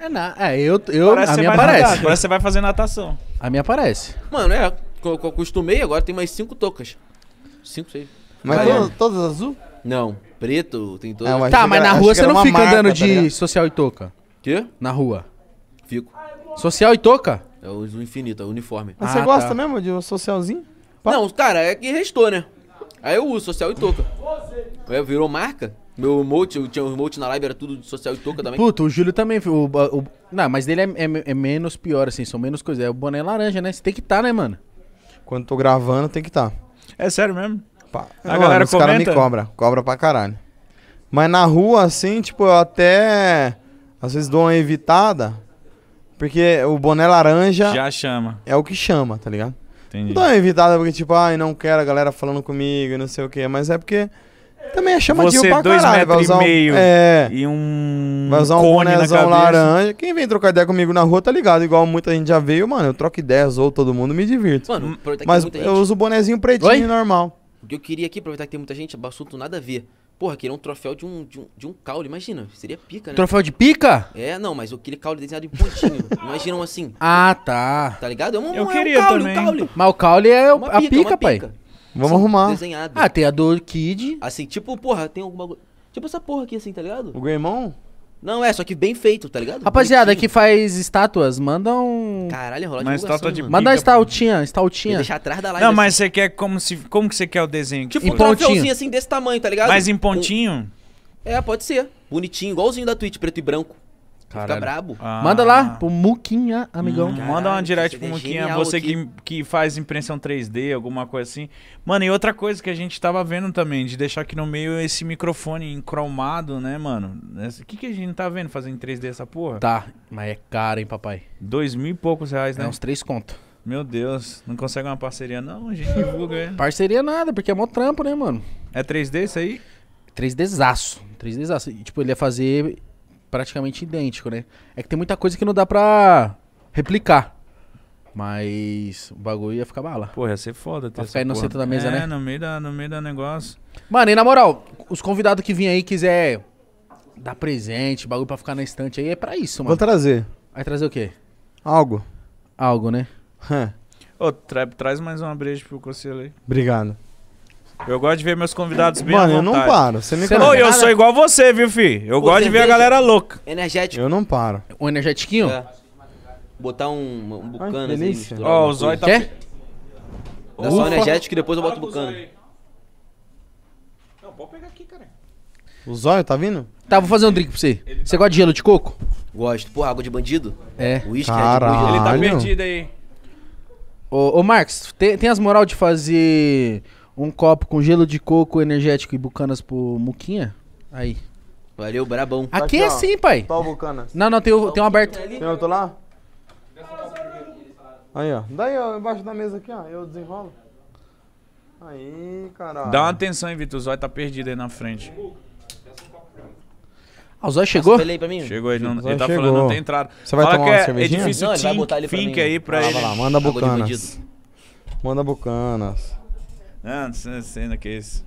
[SPEAKER 8] É, na, é eu, eu a minha aparece. parece agora você vai fazer natação.
[SPEAKER 1] A minha aparece.
[SPEAKER 8] Mano, é, eu, eu acostumei, agora tem mais cinco tocas. Cinco, seis. Mas todas, é. todas azul? Não, preto, tem todas. É, tá, mas na rua você não fica marca, andando tá de
[SPEAKER 1] tá social e toca. Quê? Na rua. Fico. Social e toca? É o infinito, é o uniforme.
[SPEAKER 8] Mas ah, você gosta tá.
[SPEAKER 3] mesmo de um socialzinho?
[SPEAKER 8] Pá. Não, cara, é que restou, né? Aí eu uso social e touca. Aí virou marca. Meu emote, eu tinha um emote na live, era tudo social e touca também. Puta, o
[SPEAKER 1] Júlio também. O, o, não, mas dele é, é, é menos pior, assim, são menos coisas. É o boné laranja, né? Você tem que
[SPEAKER 3] estar, tá, né, mano? Quando tô gravando, tem que estar. Tá.
[SPEAKER 1] É sério mesmo? Pá.
[SPEAKER 2] A mano, galera os comenta. Os caras me cobra,
[SPEAKER 3] cobra pra caralho. Mas na rua, assim, tipo, eu até. Às vezes dou uma evitada. Porque o boné laranja. Já chama. É o que chama, tá ligado? Entendi. Dá uma evitada porque, tipo, ai, não quero a galera falando comigo e não sei o quê. Mas é porque também é chamativo Você pra dois caralho. Metros vai usar um, e meio é, e um Vai usar um bonezão laranja. Quem vem trocar ideia comigo na rua tá ligado. Igual muita gente já veio, mano. Eu troco ideias ou todo mundo, me divirto. Mano, mas eu gente. uso o bonezinho pretinho Oi? normal.
[SPEAKER 8] O que eu queria aqui, aproveitar que tem muita gente, é assunto nada a ver. Porra, queria um troféu de um, de um, de um caule, imagina. Seria pica, né? Troféu de pica? É, não, mas aquele caule desenhado em pontinho. imagina um assim. Ah,
[SPEAKER 1] tá. Tá ligado? É Eu é um queria
[SPEAKER 8] caule, também. um caule. Mas o caule é uma a pica, pica pai. Pica. Vamos assim, arrumar. Desenhado. Ah, tem a do Kid. Assim, tipo, porra, tem alguma... Tipo essa porra aqui, assim, tá ligado? O Greymon? Não, é, só que bem feito, tá ligado?
[SPEAKER 1] Rapaziada, Bonitinho. que faz estátuas, manda um. Caralho, rola Uma estátua de Manda uma pica, estaltinha, estaltinha. Deixa atrás da live. Não, assim.
[SPEAKER 2] mas você quer como se. Como que você quer o desenho? Tipo, um pontinho. assim
[SPEAKER 1] desse tamanho, tá ligado? Mas em pontinho? Um...
[SPEAKER 8] É, pode ser. Bonitinho, igualzinho da Twitch, preto e branco. Fica
[SPEAKER 1] brabo. Ah. Manda lá pro Muquinha, amigão. Hum, Caralho, manda uma direct pro
[SPEAKER 8] Muquinha, genial, você que,
[SPEAKER 2] que faz impressão 3D, alguma coisa assim. Mano, e outra coisa que a gente tava vendo também, de deixar aqui no meio esse microfone encromado, né, mano? O que, que a gente tá vendo fazendo 3D essa porra? Tá, mas é caro, hein, papai? Dois mil e poucos reais, né? É uns três conto. Meu Deus, não consegue uma parceria não? A gente
[SPEAKER 1] divulga, é. Parceria nada, porque é mó trampo, né, mano? É 3D isso aí? 3Dzaço. 3Dzaço. tipo, ele ia fazer praticamente idêntico, né? É que tem muita coisa que não dá pra replicar. Mas o bagulho ia ficar bala. Pô,
[SPEAKER 2] ia ser foda ter pra no centro da mesa, é, né? É, no meio da, no meio da negócio.
[SPEAKER 1] Mano, e na moral, os convidados que vêm aí quiser dar presente, bagulho pra ficar na estante aí, é pra isso,
[SPEAKER 2] mano. Vou trazer.
[SPEAKER 1] Vai trazer o quê?
[SPEAKER 3] Algo. Algo, né?
[SPEAKER 2] Ô, tra traz mais uma breja pro Conselho aí. Obrigado. Eu gosto de ver meus convidados bem Mano, eu não paro. Você me Cê não- eu sou igual você, viu, fi? Eu gosto de ver a galera louca.
[SPEAKER 8] Energético. Eu não paro. O energetiquinho? É. Botar um, um Ai, que assim, Ó, o zóio tá... Quer? Dá só o energético e depois eu boto o bucano.
[SPEAKER 1] Não, pode pegar aqui, cara. O zóio tá vindo? Tá, vou fazer um drink pra você. Tá você gosta de gelo de coco?
[SPEAKER 8] Gosto. Porra, água de bandido? É. Whisky, é Caralho. Ele tá perdido aí.
[SPEAKER 1] Ô, ô Marcos, tem, tem as moral de fazer um copo com gelo de coco energético e bucanas pro Muquinha?
[SPEAKER 8] Aí. Valeu, brabão. Aqui, aqui é ó, assim, pai. Pau
[SPEAKER 1] bucanas. Não, não, tem, o, tem um aberto. Tem, eu tô
[SPEAKER 3] lá? Aí, ó. Daí, ó, embaixo da mesa aqui, ó. Eu desenrolo. Aí, caralho. Dá uma
[SPEAKER 2] atenção, hein, Vitor. O Zóio tá perdido aí na frente.
[SPEAKER 8] Ah, o Zóio
[SPEAKER 1] chegou? Passa ele pra mim. Chegou, ele, não,
[SPEAKER 2] ele tá chegou. falando, não tem entrada. Você vai Fala tomar que uma é difícil não, ele vai botar ele pra mim. Né? aí pra ah, ele. Vai lá, manda tá bucanas.
[SPEAKER 3] Manda bucanas.
[SPEAKER 2] Ah, cena que é isso.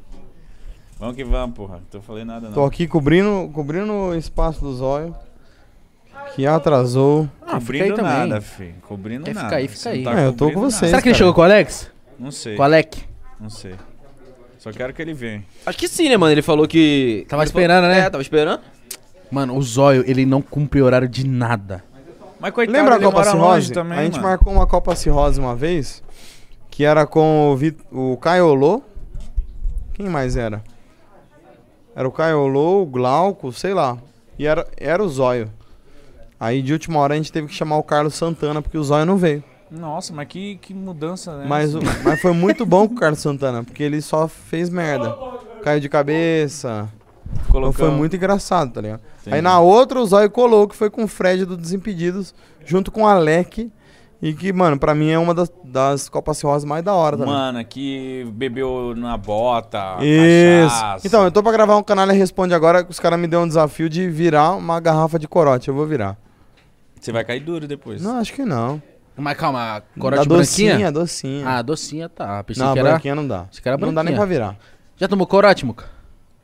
[SPEAKER 2] Vamos que vamos, porra. Não tô falando nada não. Tô aqui cobrindo,
[SPEAKER 3] cobrindo o espaço do zóio. Que atrasou. Ah, cobrindo fica aí nada, também. filho.
[SPEAKER 2] Cobrindo Quer nada. Fica aí, fica aí. Tá é, eu tô com
[SPEAKER 3] vocês. Será que ele chegou com o Alex? Não sei. Com o Alec?
[SPEAKER 8] Não sei. Só quero que ele venha. Acho que sim, né, mano? Ele falou que. Tava ele esperando, falou... né? É, tava esperando.
[SPEAKER 1] Mano, o zóio, ele não cumpriu
[SPEAKER 3] horário de nada. Mas coitado, Lembra a Copa Cirrose? a gente mano. marcou uma Copa Cirrose uma vez que era com o, Vit... o Caiolô. Quem mais era? Era o Caiolô, o Glauco, sei lá. E era, era o Zóio. Aí de última hora a gente teve que chamar o Carlos Santana, porque o Zóio não veio.
[SPEAKER 2] Nossa, mas que, que mudança, né? Mas, assim. mas foi
[SPEAKER 3] muito bom com o Carlos Santana, porque ele só fez merda. Caiu de cabeça. Colocando. Então, foi muito engraçado, tá ligado? Sim. Aí na outra o Zóio colou, que foi com o Fred do Desimpedidos, junto com o Alec e que, mano, pra mim é uma das, das Copas Rosas mais da hora também. Tá mano,
[SPEAKER 2] que bebeu na bota, Isso. Cachaça. Então, eu
[SPEAKER 3] tô pra gravar um canal e responde agora. Os caras me deu um desafio de virar uma garrafa de corote. Eu vou virar.
[SPEAKER 2] Você vai cair duro depois. Não, acho que não. Mas calma, corote da branquinha? docinha,
[SPEAKER 1] docinha. Ah, docinha tá. Pensei não, que era... branquinha não dá. Não dá nem pra virar. Já tomou corote, Muca?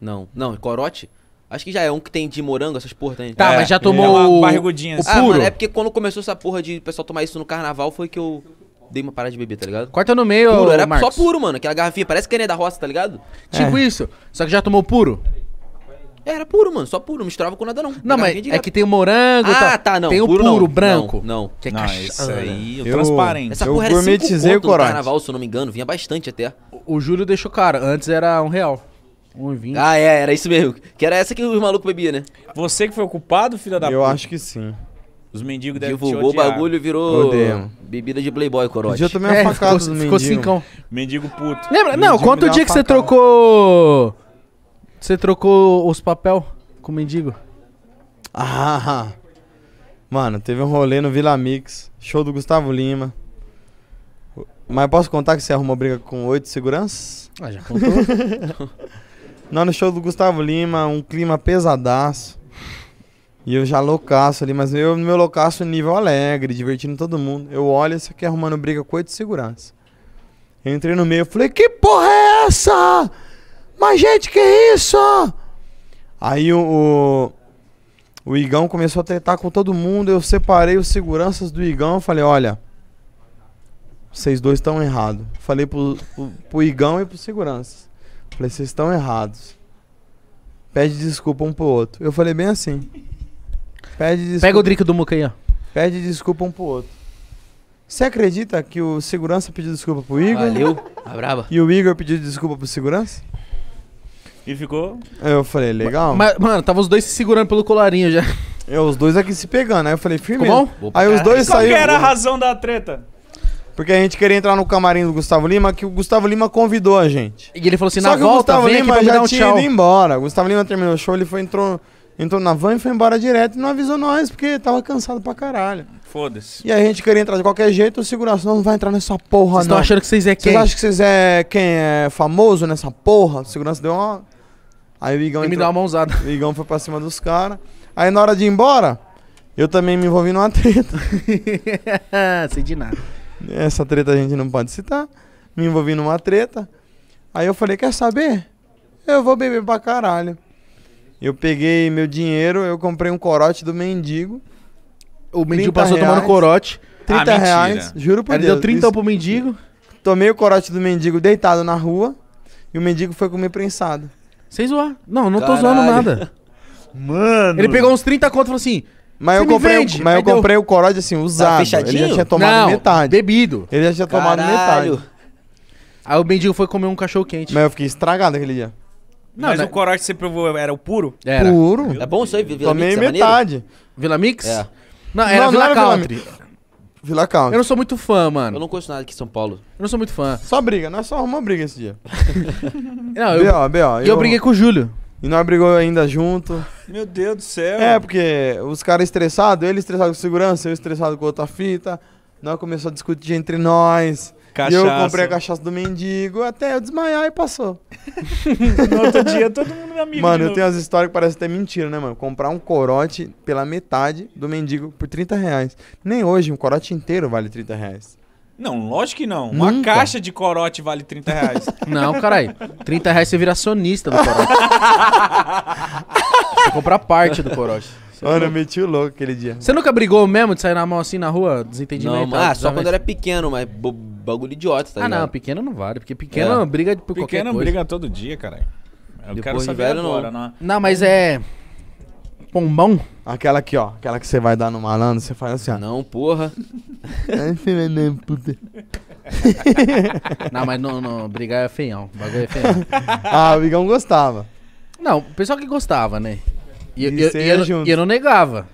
[SPEAKER 8] Não. Não, corote? Acho que já é um que tem de morango, essas porra tem. Tá, é, mas já tomou é uma barrigudinha assim. Ah, puro. Mano, é porque quando começou essa porra de pessoal tomar isso no carnaval, foi que eu dei uma parada de beber, tá ligado? Corta no meio, puro, era Marcos. só puro, mano. Aquela garrafinha, parece caneta da roça, tá ligado? Tipo é. Tipo isso.
[SPEAKER 1] Só que já tomou puro?
[SPEAKER 8] É, era puro, mano, só puro, não misturava com nada não. Não, mas é que tem o morango tá? Ah, tá, não. Tem o puro, puro não, branco. Não, não. Que é não, Isso aí, né? eu, transparente. Essa eu porra eu era conto no carnaval, se eu não me engano, vinha bastante até.
[SPEAKER 1] O, o Júlio deixou cara, antes era um real.
[SPEAKER 3] 1,20.
[SPEAKER 8] Ah, é, era isso mesmo. Que era essa que os malucos bebiam, né? Você que foi o culpado, filho da Eu puta? acho que sim. Os mendigos devem Divulgou o bagulho virou Odeio. bebida de playboy,
[SPEAKER 3] corote. Eu também
[SPEAKER 1] é, uma facada ficou, do ficou mendigo. cincão.
[SPEAKER 2] Mendigo puto. Lembra? Mendigo não, quanto dia que você
[SPEAKER 1] trocou...
[SPEAKER 3] Você trocou os papel com o mendigo? Ah, mano, teve um rolê no Vila Mix, show do Gustavo Lima. Mas posso contar que você arrumou briga com oito seguranças? Ah, já contou. Nós no show do Gustavo Lima, um clima pesadaço. E eu já loucaço ali, mas eu no meu loucaço nível alegre, divertindo todo mundo. Eu olho isso aqui arrumando briga com oito segurança. Eu entrei no meio, falei, que porra é essa? Mas gente, que é isso? Aí o, o, o Igão começou a tretar com todo mundo, eu separei os seguranças do Igão, e falei, olha, vocês dois estão errados. Falei pro, pro, pro Igão e pro seguranças. Falei, vocês estão errados. Pede desculpa um pro outro. Eu falei bem assim. Pede desculpa. Pega o drink do Muca aí, ó. Pede desculpa um pro outro. Você acredita que o segurança pediu desculpa pro Igor? Valeu, a tá braba. E o Igor pediu desculpa pro segurança? E ficou? eu falei, legal. Mas, mano, tava os dois se segurando pelo colarinho já. Eu, os dois aqui se pegando. Aí eu falei, firme. Aí os dois saíram. Qual que era a
[SPEAKER 2] razão da treta?
[SPEAKER 3] Porque a gente queria entrar no camarim do Gustavo Lima, que o Gustavo Lima convidou a gente. E ele falou assim, Só na que volta, o Gustavo vem Lima aqui já um tinha tchau. ido embora. O Gustavo Lima terminou o show, ele foi, entrou, entrou na van e foi embora direto e não avisou nós, porque tava cansado pra caralho. Foda-se. E a gente queria entrar de qualquer jeito, o segurança não vai entrar nessa porra, Vocês não. estão achando que vocês é quem? Vocês acham que vocês é quem é famoso nessa porra? O segurança deu uma... Aí o Igão Ele me deu dá uma mãozada. O Igão foi pra cima dos caras. Aí na hora de ir embora, eu também me envolvi numa treta.
[SPEAKER 1] Sei de nada.
[SPEAKER 3] Essa treta a gente não pode citar. Me envolvi numa treta. Aí eu falei, quer saber? Eu vou beber pra caralho. Eu peguei meu dinheiro, eu comprei um corote do mendigo. O mendigo passou reais, tomando corote. 30 ah, reais, juro por Ele Deus. Ele deu 30 pro mendigo. Tomei o corote do mendigo deitado na rua. E o mendigo foi comer prensado. Sem zoar. Não, não Caralho. tô zoando nada. Mano. Ele pegou uns 30 contos e falou assim: mas, eu comprei, o, mas eu comprei o Corolla assim, tá usado. Ele já tinha tomado Não, metade. Bebido. Ele já tinha tomado metade.
[SPEAKER 1] Aí o Bendigo foi comer um cachorro quente. Mas eu fiquei estragado aquele dia.
[SPEAKER 2] Não, mas né? o Corolla você provou era o puro? Era. Puro. É bom isso aí, Vila Tomei Mix, é metade.
[SPEAKER 1] Vila Mix? É. Não, era não, Vila não era Country. Vila, Vila Country. Eu não sou muito fã, mano. Eu não conheço nada aqui em São
[SPEAKER 3] Paulo. Eu não sou muito fã. Só briga, nós né? só arrumamos briga esse dia. não, eu... B.O., B.O. E eu, eu briguei com o Júlio. E nós brigou ainda junto. Meu Deus do céu. É, porque os caras estressados, ele estressado com segurança, eu estressado com outra fita. Nós começamos a discutir entre nós. Cachaça. E eu comprei a cachaça do mendigo, até eu desmaiar e passou. no outro dia todo mundo meu amigo. Mano, eu tenho as histórias que parecem até mentira, né, mano? Comprar um corote pela metade do mendigo por 30 reais. Nem hoje, um corote inteiro vale 30 reais. Não,
[SPEAKER 2] lógico que não. Uma caixa de corote vale 30 reais. Não, caralho.
[SPEAKER 3] 30 reais você vira acionista do
[SPEAKER 1] corote. você compra parte do corote. Mano, eu meti o louco aquele dia. Você nunca brigou mesmo de sair na mão assim na rua? Desentendimento? Não, ah, só quando era
[SPEAKER 8] pequeno, mas bagulho idiota, tá Ah, não, pequeno não vale, porque pequeno é. briga por pequeno qualquer coisa. Pequeno briga todo dia, caralho.
[SPEAKER 1] Eu Depois quero saber velho, agora, não. não. É?
[SPEAKER 3] Não, mas é... Pombão? Aquela aqui, ó. Aquela que você vai dar no malandro, você faz assim, ó. Não, porra. É,
[SPEAKER 1] não, mas não, não, brigar é feião. O bagulho é feião.
[SPEAKER 3] ah, o Bigão gostava.
[SPEAKER 1] Não, o pessoal que gostava, né? E, E eu, e eu, junto. e eu não negava.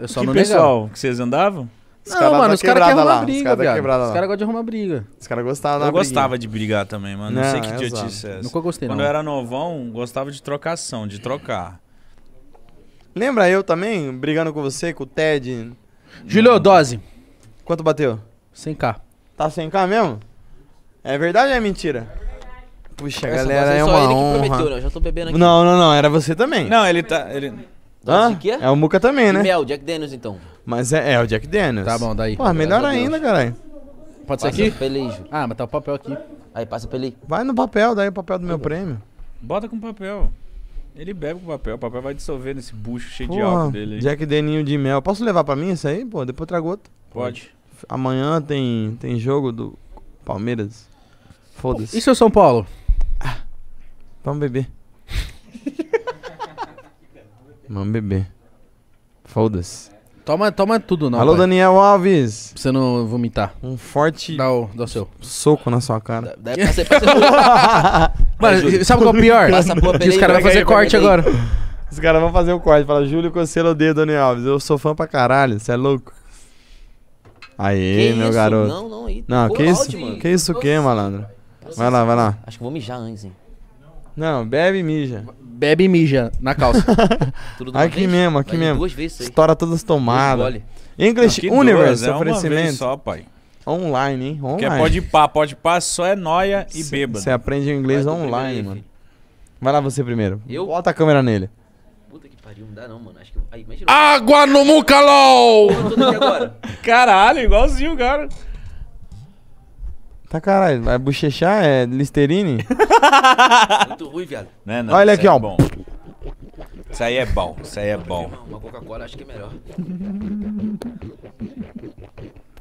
[SPEAKER 1] Eu só que não pessoal negava.
[SPEAKER 2] que vocês andavam?
[SPEAKER 1] Os não, caras mano, os caras querem arrumar lá, os briga, caras da viado. Os caras gostam de arrumar briga.
[SPEAKER 3] Os caras gostavam da Eu gostava de brigar também,
[SPEAKER 2] mano. Não, Não, sei que dia idiotice é essa. Nunca gostei, Quando não. eu
[SPEAKER 3] era novão, gostava de trocação, de trocar. Lembra eu também, brigando com você, com o Ted? Julio, dose. Quanto bateu? 100k. Tá 100k mesmo? É verdade ou é mentira? Puxa, Nossa, galera, é, é uma honra. prometeu, né? já tô bebendo aqui. Não, não, não, era você também. Não, ele tá. Ele... Hã? é? o Muca também, né? Mel, Jack Daniels então. Mas é, é o Jack Daniels. Tá bom, daí. Pô, melhor ainda, caralho.
[SPEAKER 8] Pode ser aqui? Feliz. Ah, mas tá o papel aqui. Aí passa pra ele.
[SPEAKER 3] Vai no papel, daí o papel do meu prêmio.
[SPEAKER 8] Bota com
[SPEAKER 2] papel. Ele bebe com papel, o papel vai dissolver nesse bucho cheio Porra, de álcool dele aí. Jack
[SPEAKER 3] Deninho de mel. Posso levar pra mim isso aí? Pô, depois eu trago outro. Pode. Amanhã tem, tem jogo do Palmeiras. Foda-se. E seu São Paulo? Ah, vamos beber. vamos beber. Foda-se.
[SPEAKER 1] Toma, toma tudo, não. Alô,
[SPEAKER 3] Daniel Alves. Pra você não vomitar. Um forte Dá o, dá o seu. soco na sua cara. Deve dá- passa- Mano, sabe qual é o pior? Passa boa os caras vão fazer corte agora. Os caras vão fazer o corte. Fala, Júlio Conselho odeia Daniel Alves. Eu sou fã pra caralho, você é louco. Aê, Que meu isso? garoto. Não, não, aí. Não, que áudio, isso? mano. Que isso o quê, malandro? Vai lá, vai lá. Acho que vou mijar antes, hein. Não, bebe e mija bebe e mija na calça. Tudo aqui vez? mesmo, aqui Vai mesmo. Duas vezes Estoura todas as tomadas. English Universe, duas, é oferecimento. só, pai. Online, hein? Online. pode
[SPEAKER 2] pá, pode pá, só é noia e beba. Você
[SPEAKER 3] aprende inglês Vai online, mano. Vai lá você primeiro. Eu? Bota a câmera nele. Puta que pariu,
[SPEAKER 2] não dá não, mano. Acho que... Aí, Água no mucalol! Caralho, igualzinho, cara.
[SPEAKER 3] Tá caralho, vai bochechar? É Listerine?
[SPEAKER 2] Muito ruim, viado.
[SPEAKER 3] Né? Não, Olha ele aqui, é ó. Bom.
[SPEAKER 2] Isso aí é bom, isso aí é bom. Uma Coca-Cola acho que é melhor.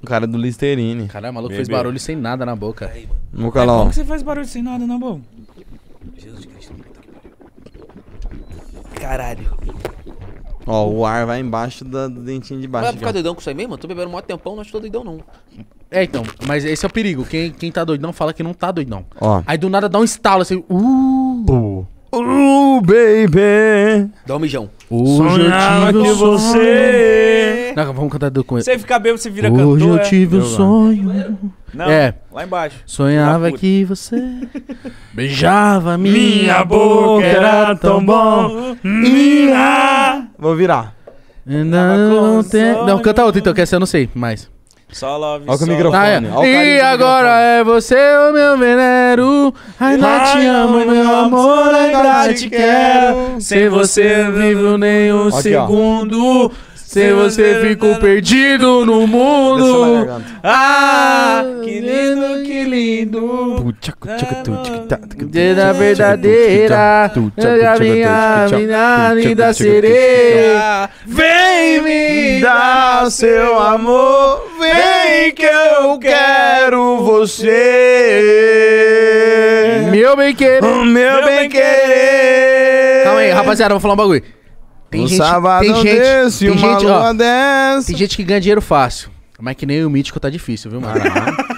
[SPEAKER 3] O cara é do Listerine. Caralho, o maluco fez barulho sem nada na boca. Aí, mano. No É como que
[SPEAKER 2] você faz barulho sem nada na boca?
[SPEAKER 8] Jesus Cristo. puta que pariu. Caralho.
[SPEAKER 3] Ó, o ar vai embaixo do dentinho de Vai baixo. ficar é aqui, ó.
[SPEAKER 8] doidão com isso aí mesmo? tô bebendo um mó tempão, não tô doidão não.
[SPEAKER 3] É, então, mas esse é o perigo.
[SPEAKER 1] Quem, quem tá doidão fala que não tá doidão. Ó. Aí do nada dá um estalo assim.
[SPEAKER 4] Uh!
[SPEAKER 3] Uh, baby! Dá um mijão. Hoje Sonhava eu tive que você.
[SPEAKER 1] Não, vamos cantar com ele. Você fica bem, você vira Hoje cantor. Hoje eu é? tive é? um sonho. Não, é. lá embaixo. Sonhava que você beijava minha boca, era tão bom. Minha. Vou virar. Não, não, tem... não, canta outra então, que essa eu não sei mais. Salve, Olha com o microfone. Ah, é. E agora é você o meu venero. Ainda Ai, te amo, meu amor, ainda te quero. Sem você eu vivo nem um Aqui, segundo. Ó. Sem você fico perdido no mundo. Ah, que lindo, que lindo.
[SPEAKER 6] da verdadeira.
[SPEAKER 1] Olha minha, minha linda sereia.
[SPEAKER 3] Vem me dar seu amor. Vem que eu quero você. Meu bem querer. Meu bem querer. Calma aí, rapaziada,
[SPEAKER 1] vou falar um bagulho. Tem um gente, sábado tem gente, tem uma gente, lua ó, Tem gente que ganha dinheiro fácil. Mas é que nem o mítico tá difícil, viu, mano?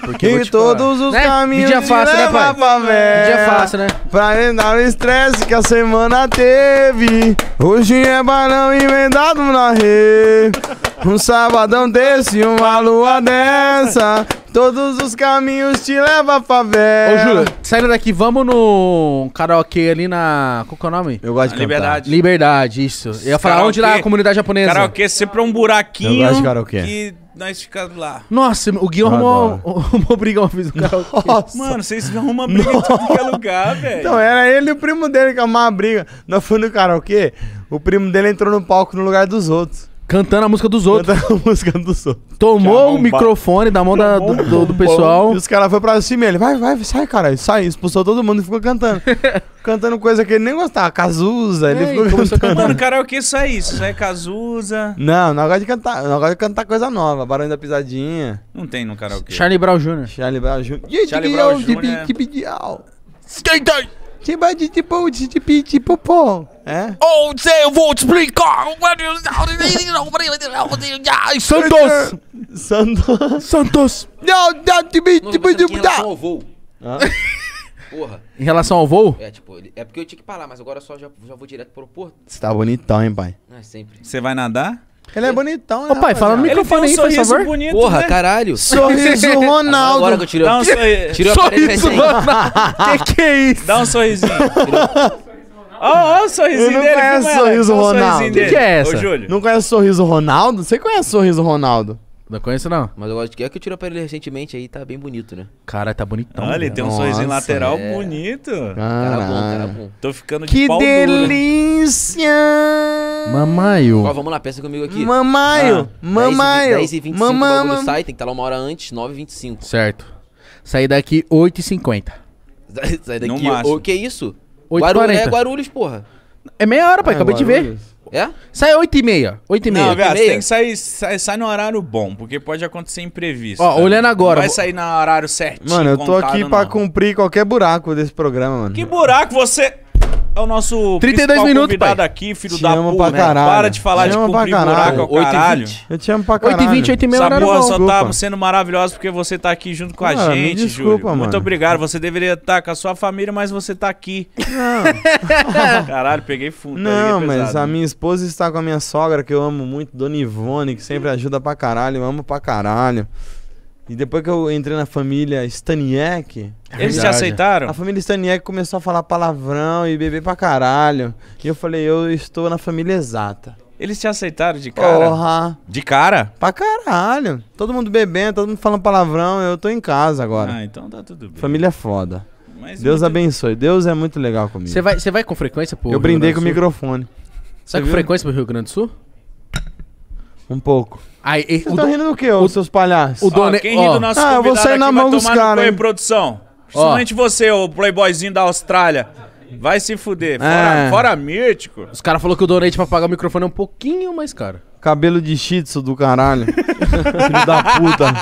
[SPEAKER 1] Porque todos falar. os né? caminhos dia fácil, né, pai? dia fácil, né?
[SPEAKER 3] Pra endar o estresse que a semana teve. Hoje é balão emendado na rede. Um sabadão desse, uma lua dessa. Todos os caminhos te levam pra favela. Ô, Júlio,
[SPEAKER 1] saindo daqui, vamos no karaokê ali na. Qual que é o nome? Eu gosto de Liberdade. Liberdade, isso. Eu ia falar, karaokê, onde lá a comunidade japonesa? Karaokê
[SPEAKER 2] é sempre é um buraquinho.
[SPEAKER 3] Eu gosto de karaokê. Que
[SPEAKER 2] nós ficamos lá.
[SPEAKER 3] Nossa, o Gui arrumou, uma briga uma vez no Nossa. Mano, vocês arrumam briga em tudo que é lugar, velho. Então, era ele e o primo dele que a briga. Nós fomos no karaokê, o primo dele entrou no palco no lugar dos outros. Cantando a música dos outros. Cantando a música dos outros. Tomou o microfone da mão da, do, do, do, pessoal. E os caras foram pra cima ele, vai, vai, sai, cara, sai. Expulsou todo mundo e ficou cantando. cantando coisa que ele nem gostava, Cazuza, ele é, ficou cantando. cantando. Mano,
[SPEAKER 2] karaokê é só isso, sai é Cazuza.
[SPEAKER 3] Não, não gosta de cantar, não gosta de cantar coisa nova, barulho da Pisadinha. Não tem no karaokê. Charlie Brown Jr. Charlie Brown Jr. Charlie Brown é Jr. Tibadi de tipo, de piti, tipo popom. É? Ou eu vou te explicar.
[SPEAKER 8] Santos!
[SPEAKER 3] Santos! Santos!
[SPEAKER 8] Não, não, tipo, tipo, tipo, tibi. Porra.
[SPEAKER 3] Em relação ao voo?
[SPEAKER 8] É, tipo, é porque eu tinha que parar, mas agora só já, já vou direto pro porto.
[SPEAKER 3] Você tá bonitão, hein, pai? É, sempre. Você vai nadar? Ele é bonitão, né? Ô, pai, fala no Ele tem microfone um por sorriso favor. bonito, Porra, né? caralho. Sorriso Ronaldo. Agora que eu tirei um
[SPEAKER 2] sorriso. Tirei Sorriso Ronaldo. Que que é isso? Dá um sorrisinho. Ó, ó o sorrisinho dele. não conhece é, sorriso Ronaldo. O que, é essa?
[SPEAKER 3] Ô, Júlio. Não conhece sorriso Ronaldo? Você conhece sorriso Ronaldo? Não conheço, não.
[SPEAKER 8] Mas eu gosto de. É que eu tirei pra ele recentemente aí, tá bem bonito, né?
[SPEAKER 1] Cara, tá bonitão. Olha, ele tem um sorrisinho lateral
[SPEAKER 2] é. bonito.
[SPEAKER 1] Cara bom, cara bom.
[SPEAKER 8] Tô ficando de Que pau delícia! Duro. Mamaio. Ó, vamos lá, pensa comigo aqui. Mamaio! Ah, mamaio! 10 e 25 Mamama. o bagulho sai, tem que estar tá lá uma hora antes, 9 h 25 Certo. Sair
[SPEAKER 1] daqui 8 h 50
[SPEAKER 8] Sair daqui. O que é isso? 8 Guaru... É Guarulhos, porra.
[SPEAKER 1] É meia hora, pai, ah, acabei Guarulhos. de ver. É? Sai 8 e meia. 8 e meia. Não, viado, tem que
[SPEAKER 8] sair,
[SPEAKER 2] sai, sai no horário bom, porque pode acontecer imprevisto. Ó, olhando agora. Não vai sair no horário certinho. Mano, eu tô contado, aqui pra não.
[SPEAKER 3] cumprir qualquer buraco desse programa, mano. Que
[SPEAKER 2] buraco você é o nosso 32 minutos, convidado pai. aqui,
[SPEAKER 3] filho te da amo puta. Pra né? caralho. Para de falar te de cumprir buraco, caralho. Eu te amo pra caralho. 8h20, 8h30 Essa porra só desculpa. tá
[SPEAKER 2] sendo maravilhosa porque você tá aqui junto com ah, a gente, desculpa, Júlio. Mano. Muito obrigado. Você deveria estar tá com a sua família, mas você tá aqui. Não. caralho, peguei fundo. Não, peguei pesado, mas né? a
[SPEAKER 3] minha esposa está com a minha sogra, que eu amo muito, Dona Ivone, que sempre ajuda pra caralho. Eu amo pra caralho. E depois que eu entrei na família Staniek. É é Eles te aceitaram? A família Staniek começou a falar palavrão e beber pra caralho. E eu falei, eu estou na família exata.
[SPEAKER 2] Eles te aceitaram de cara? Porra.
[SPEAKER 3] De cara? Pra caralho. Todo mundo bebendo, todo mundo falando palavrão, eu tô em casa agora. Ah, então tá tudo bem. Família é foda. Mas Deus muito... abençoe. Deus é muito legal comigo. Você vai, você vai com frequência pô? Eu Rio brindei com o microfone.
[SPEAKER 1] Você vai com frequência pro Rio Grande do Sul? Um pouco. Aí, tá
[SPEAKER 2] estão rindo
[SPEAKER 3] do quê, ô, seus palhaços? O dono... É- quem ri do nosso ah, eu vou sair na mão dos caras. em
[SPEAKER 2] produção. Principalmente você, o playboyzinho da Austrália. Vai se fuder. Fora,
[SPEAKER 1] É. fora mítico. Os caras falaram que o donate pra pagar o microfone é um pouquinho mais caro.
[SPEAKER 3] Cabelo de shih do caralho. Filho da puta.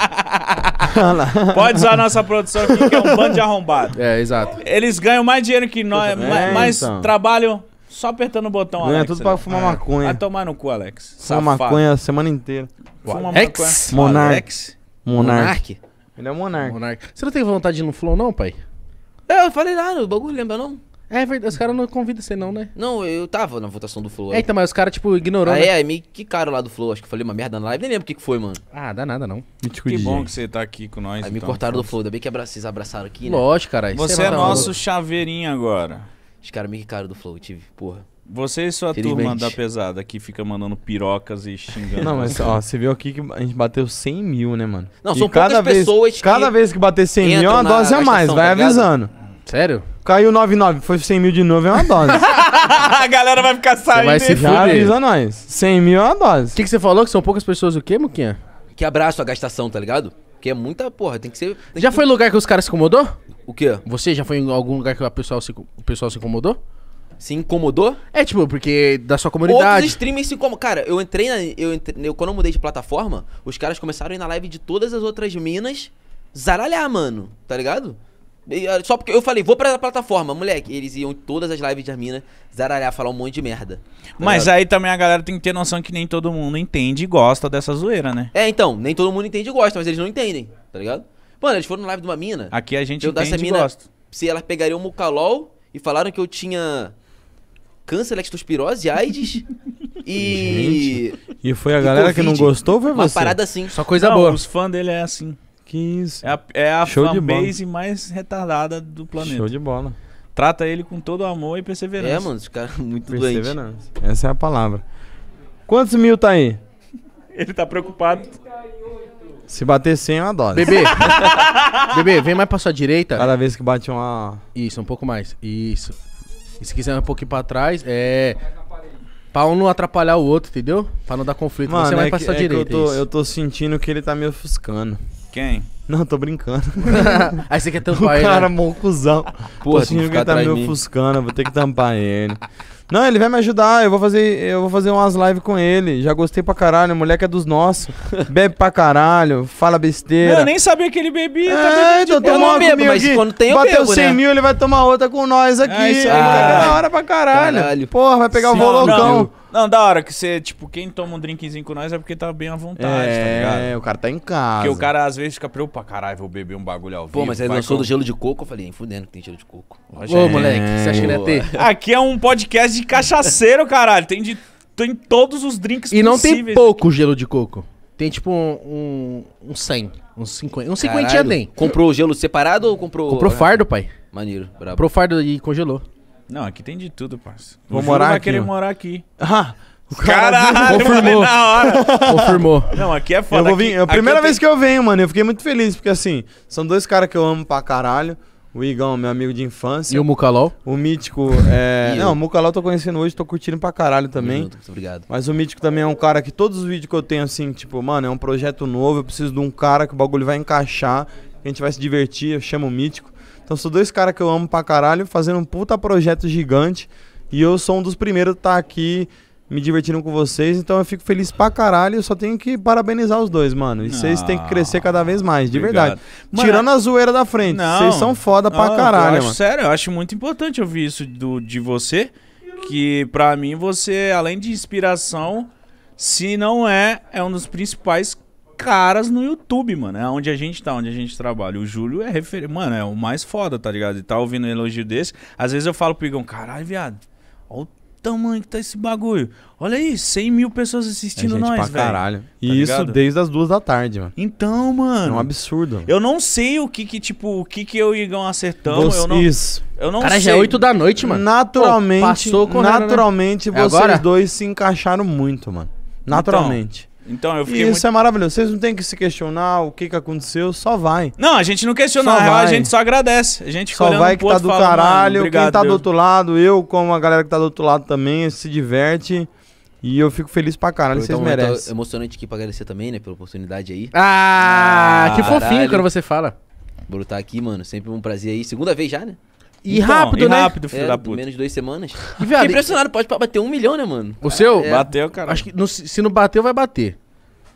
[SPEAKER 1] Pode usar a nossa produção
[SPEAKER 2] aqui, que é um bando de arrombado. É, exato. Eles ganham mais dinheiro que nós, ma- é, mais, então. trabalham só apertando o botão, Ganha Alex. tudo pra fumar maconha. Vai tomar no cu, Alex. Fumar maconha
[SPEAKER 3] a semana inteira. Fuma maconha. Alex? Monarque.
[SPEAKER 8] Ele
[SPEAKER 4] é
[SPEAKER 1] Monarque. Monarque. Você não tem vontade de ir no Flow, não,
[SPEAKER 8] pai? É, eu falei lá no bagulho, lembra não?
[SPEAKER 1] É verdade, os caras não convidam você não,
[SPEAKER 8] né? Não, eu tava na votação do Flow. É, então, mas os
[SPEAKER 1] caras, tipo, ignoraram. Ah, né? é, aí
[SPEAKER 8] me quicaram lá do Flow, acho que eu falei uma merda na live, nem lembro o que, que foi, mano. Ah, dá nada não. Que bom que você tá aqui com nós. Aí me então, cortaram do Flow, ainda bem que vocês abraçaram aqui, né? Lógico, caralho. É você é nosso chaveirinho agora. Os caras me caro do Flow, tive,
[SPEAKER 2] porra. Você e sua turma da pesada que fica mandando pirocas e xingando. Não, mas ó,
[SPEAKER 3] você viu aqui que a gente bateu 100 mil, né, mano? Não, e são cada vez, pessoas Cada vez que bater 100 mil é uma dose a tá mais, vai tá avisando. Sério? Caiu 99, foi 100 mil de novo, é uma dose. a
[SPEAKER 8] galera vai ficar
[SPEAKER 2] saindo.
[SPEAKER 3] vai se Já avisa nós. 100 mil é uma dose. O que, que você falou? Que são poucas
[SPEAKER 1] pessoas o quê, Muquinha?
[SPEAKER 8] Que abraço a gastação, tá ligado? Porque é muita porra, tem que ser. Tem já
[SPEAKER 1] que... foi lugar que os caras se incomodou? O quê? Você já foi em algum lugar que a pessoal se, o pessoal se incomodou? Se incomodou? É, tipo, porque da sua comunidade. Outros
[SPEAKER 8] streamers se incomodam. Cara, eu entrei na. Eu entrei, eu, quando eu mudei de plataforma, os caras começaram a ir na live de todas as outras minas zaralhar, mano. Tá ligado? Ah, só porque eu falei, vou pra plataforma, moleque. Eles iam em todas as lives de Armina zaralhar, falar um monte de merda. Tá Mas ligado? aí também a galera tem que ter noção que nem todo mundo entende e gosta dessa zoeira, né? É, então, nem todo mundo entende e gosta, mas eles não entendem, tá ligado? Mano, eles foram na live de uma mina. Aqui a gente entende mina, e gosta. Se ela pegaria um mucalol e falaram que eu tinha câncer, leptospirose, AIDS e... Gente. E foi a
[SPEAKER 2] galera que não gostou ou foi você? Uma parada assim. Só coisa não, boa. os fãs dele é assim. É a, é a Show fanbase mais retardada do planeta. Show de bola. Trata ele com todo amor e perseverança. É, mano, esse cara é
[SPEAKER 3] muito perseverança. doente. Perseverança. Essa é a palavra. Quantos mil tá aí?
[SPEAKER 2] Ele tá preocupado.
[SPEAKER 3] Se bater 100, eu adoro. Bebê, bebê, vem mais pra
[SPEAKER 1] sua direita. Cada vez que bate uma. Isso, um pouco mais. Isso. E se quiser um pouquinho pra trás, é. Pra um não atrapalhar o outro, entendeu? Pra não dar conflito. Mano, você vai é pra sua é direita. Eu tô,
[SPEAKER 3] eu, tô, sentindo que ele tá me ofuscando. Quem? Não, tô brincando. Aí você quer tampar o ele. O né? cara, né? mó cuzão. Porra, tô que ele tá me ofuscando, vou ter que tampar ele. Não, ele vai me ajudar, eu vou fazer, eu vou fazer umas lives com ele. Já gostei pra caralho, o moleque é dos nossos. Bebe pra caralho, fala besteira. Não, eu nem
[SPEAKER 2] sabia que ele bebia. Tá é, tá então tomou uma bebo, mas aqui. quando tem o Bateu bebo, 100 né?
[SPEAKER 3] mil, ele vai tomar outra com nós aqui. É, isso aí, ah, hora pra caralho. caralho. Porra, vai pegar Sim, o volocão.
[SPEAKER 2] Não, não, da hora que você, tipo, quem toma um drinkzinho com nós é porque tá bem à vontade, tá é, tá ligado? É, o cara tá em casa. Porque o cara às vezes fica preocupado, caralho, vou beber um bagulho ao vivo. Pô, mas ele lançou com... do gelo
[SPEAKER 8] de coco, eu falei, fudendo que tem gelo de coco. Ô, é, moleque, né? você acha que ele ia ter?
[SPEAKER 2] Aqui é um podcast de cachaceiro, caralho, tem de tem todos os drinks E não tem pouco
[SPEAKER 1] aqui. gelo de coco. Tem tipo um, um, um 100, um 50, um 50 tem. Comprou
[SPEAKER 8] gelo separado ou comprou... Comprou né?
[SPEAKER 1] fardo, pai. Maneiro, brabo. Comprou fardo e congelou.
[SPEAKER 8] Não, aqui tem de tudo, parça.
[SPEAKER 3] Vou morar vai aqui, querer ó. morar aqui. Ah! O cara Caralho, confirmou. na hora. confirmou. Não, aqui é foda. Eu vou vir, aqui, é a primeira vez tenho... que eu venho, mano. Eu fiquei muito feliz, porque assim, são dois caras que eu amo pra caralho. O Igão, meu amigo de infância. E o Mucalol? O Mítico. É... não, o Mucalol eu tô conhecendo hoje, tô curtindo pra caralho também. Muito obrigado. Mas o Mítico também é um cara que todos os vídeos que eu tenho, assim, tipo, mano, é um projeto novo, eu preciso de um cara que o bagulho vai encaixar, que a gente vai se divertir, eu chamo o Mítico. Então são dois caras que eu amo pra caralho, fazendo um puta projeto gigante. E eu sou um dos primeiros a estar tá aqui me divertindo com vocês. Então eu fico feliz pra caralho. Eu só tenho que parabenizar os dois, mano. E vocês ah, têm que ah, crescer cada vez mais, de obrigado. verdade. Tirando a zoeira da frente,
[SPEAKER 4] vocês são foda pra caralho, acho, mano.
[SPEAKER 2] Sério, eu acho muito importante ouvir isso do, de você. Que pra mim você, além de inspiração, se não é, é um dos principais caras no YouTube, mano. É onde a gente tá, onde a gente trabalha. O Júlio é referência. Mano, é o mais foda, tá ligado? E tá ouvindo um elogio desse. Às vezes eu falo pro Igão, caralho, viado, olha o tamanho que tá esse bagulho. Olha aí, 100 mil pessoas assistindo é nós, velho. caralho. Tá e ligado? isso
[SPEAKER 3] desde as duas da tarde, mano. Então, mano. É um absurdo.
[SPEAKER 2] Eu não sei o que que, tipo, o que que eu e o Igão acertamos. Você, eu não, isso. Eu não Cara, sei. já é 8 da
[SPEAKER 3] noite, mano. Naturalmente, Pô, passou correndo, né? naturalmente né? vocês é dois se encaixaram muito, mano. Naturalmente. Então,
[SPEAKER 2] então eu fiquei. Isso muito... é
[SPEAKER 3] maravilhoso. Vocês não tem que se questionar o que, que aconteceu, só vai. Não, a gente não questiona, só a gente só
[SPEAKER 8] agradece. A gente
[SPEAKER 2] só vai que tá, tá do fala, caralho. Obrigado, quem tá Deus. do outro
[SPEAKER 3] lado, eu, como a galera que tá do outro lado também, se diverte. E eu fico feliz pra caralho, vocês merecem.
[SPEAKER 8] emocionante aqui pra agradecer também, né, pela oportunidade aí. Ah, ah que fofinho caralho. quando você fala. Brutar aqui, mano, sempre um prazer aí. Segunda vez já, né? E Então, rápido, e né? rápido, filho é, da puta. Menos de duas semanas. E, viado, Fiquei impressionado, pode bater um milhão, né, mano? O seu?
[SPEAKER 1] É. Bateu, cara. Acho que no- se não bateu, vai bater.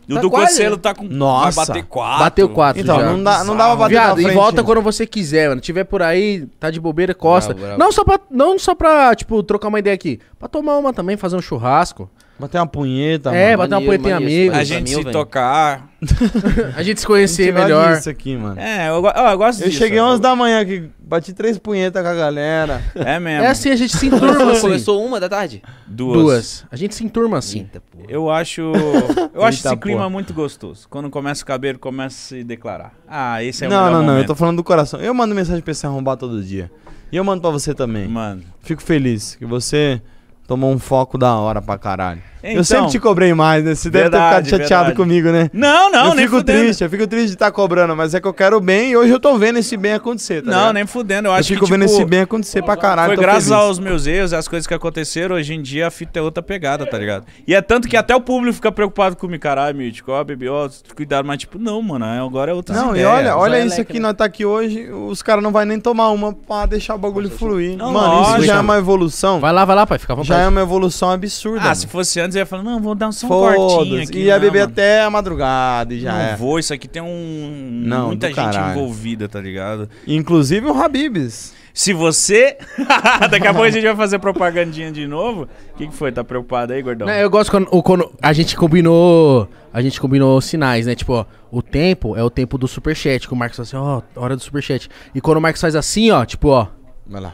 [SPEAKER 1] E o tá do Conselho né? tá com. Nossa. Vai bater quatro. Bateu quatro Então, já. não, dá, não dá pra bater Viado, e volta né? quando você quiser, mano. Tiver por aí, tá de bobeira, costa. Bravo, bravo. Não, só pra, não só pra, tipo, trocar uma ideia aqui. Pra tomar uma também, fazer um churrasco. Bater uma punheta. É, mano. bater uma punheta em amigos. A gente se
[SPEAKER 3] tocar. a gente se conhecer gente melhor. isso aqui, mano. É, eu, eu, eu gosto eu disso. Eu cheguei 11 da manhã aqui, bati três punhetas com a galera. É mesmo. É assim, a gente se enturma assim. Começou uma da tarde? Duas. Duas.
[SPEAKER 1] A gente se enturma assim. Eita, eu acho,
[SPEAKER 2] eu acho Eita, esse clima porra. muito gostoso. Quando começa o cabelo, começa a se declarar. Ah, esse é o Não, não, não, eu tô
[SPEAKER 3] falando do coração. Eu mando mensagem pra você arrombar todo dia. E eu mando pra você também. Mano. Fico feliz que você Tomou um foco da hora pra caralho. Então, eu sempre te cobrei mais, né? Você verdade, deve ter ficado chateado verdade. comigo, né? Não, não, eu nem fico fudendo. triste, eu fico triste de estar tá cobrando, mas é que eu quero bem e hoje eu tô vendo esse bem acontecer, tá Não, ligado? nem fudendo, eu acho eu que. Eu fico vendo tipo, esse bem acontecer pra caralho. Foi graças feliz. aos
[SPEAKER 2] meus erros, às coisas que aconteceram, hoje em dia a fita é outra pegada, tá ligado? E é tanto que até o público fica preocupado comigo, caralho, Mítico, ó, bebê, ó, cuidado, mas tipo, não, mano, é agora é outra Não, ideias, e olha, olha isso aqui,
[SPEAKER 3] né? nós tá aqui hoje, os caras não vai nem tomar uma pra deixar o bagulho fluir. Não, mano, isso já é uma evolução. Vai lá, vai lá, pai, fica à vontade já é uma evolução absurda. Ah, mano. se fosse
[SPEAKER 2] antes, eu ia falar, não, vou dar só um cortinho aqui. Ia não, né, beber mano. até a madrugada e já. Não é. vou, isso aqui tem um. Não, muita gente caralho. envolvida, tá ligado? Inclusive o Habibs. Se você. Daqui a pouco a gente vai fazer propagandinha de novo. O que, que, foi? Tá preocupado aí, gordão? Não, eu gosto
[SPEAKER 1] quando, quando, a gente combinou. A gente combinou sinais, né? Tipo, ó, o tempo é o tempo do superchat. Que o Marcos fala assim, ó, hora do superchat. E quando o Marcos faz assim, ó, tipo, ó. Vai lá.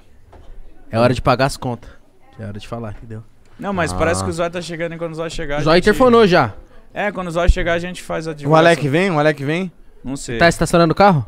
[SPEAKER 1] É hora de pagar as contas. É hora de
[SPEAKER 3] falar que deu. Não, mas ah. parece que o Zóio
[SPEAKER 2] tá chegando e quando o Zóio chegar. O Zóio gente... interfonou já. É, quando o Zóio chegar a gente faz a divulgação. O Alec vem?
[SPEAKER 3] O Alec vem? Não sei. Tá estacionando
[SPEAKER 1] o carro?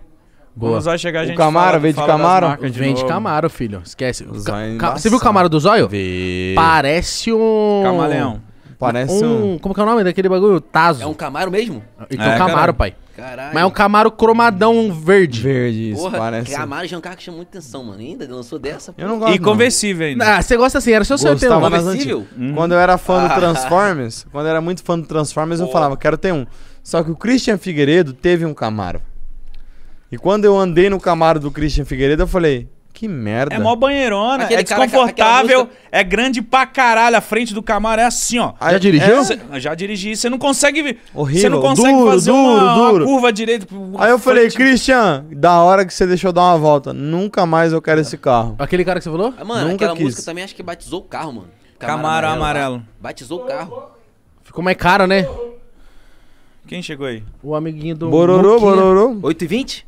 [SPEAKER 2] Boa. O Zóio chegar a gente. O Camaro, fala, vem de Camaro? De vem de Camaro, filho. Esquece. Ca ca você viu o
[SPEAKER 1] Camaro do Zóio?
[SPEAKER 6] Vê.
[SPEAKER 1] Parece um. Camaleão.
[SPEAKER 5] Parece um...
[SPEAKER 1] um... Como que é o nome daquele bagulho? Tazo. É um Camaro
[SPEAKER 8] mesmo?
[SPEAKER 5] Então, é, Camaro, caramba. pai.
[SPEAKER 1] Caralho. Mas é um Camaro cromadão verde. Verde, isso Porra, parece.
[SPEAKER 8] Camaro é um carro que chama muita atenção, mano. Ainda lançou dessa. Eu não gosto. E não. conversível ainda. Ah, você
[SPEAKER 3] gosta assim, era só seu tempo. Conversível? Hum. Quando eu era fã ah. do Transformers, quando eu era muito fã do Transformers, Porra. eu falava, quero ter um. Só que o Christian Figueiredo teve um Camaro. E quando eu andei no Camaro do Christian Figueiredo, eu falei, que merda. É mó
[SPEAKER 2] banheirona, Aquele é cara desconfortável, é grande pra caralho. A frente do Camaro é assim, ó. Já dirigiu? É, já dirigi.
[SPEAKER 3] Você não consegue.
[SPEAKER 2] vi- Horrível, Você não consegue duro, fazer uma, duro, uma curva direito. Aí eu falei,
[SPEAKER 3] Christian, da hora que você deixou dar uma volta. Nunca mais eu quero esse carro. Aquele cara que você falou? Ah, Mano, Nunca aquela quis. música
[SPEAKER 8] também acho que batizou o carro, mano.
[SPEAKER 2] Camaro amarelo.
[SPEAKER 8] Batizou o carro.
[SPEAKER 3] Ficou mais caro, né?
[SPEAKER 2] Quem chegou aí? O amiguinho do. Bororô, Muquinha. bororô.
[SPEAKER 1] 8 e 20?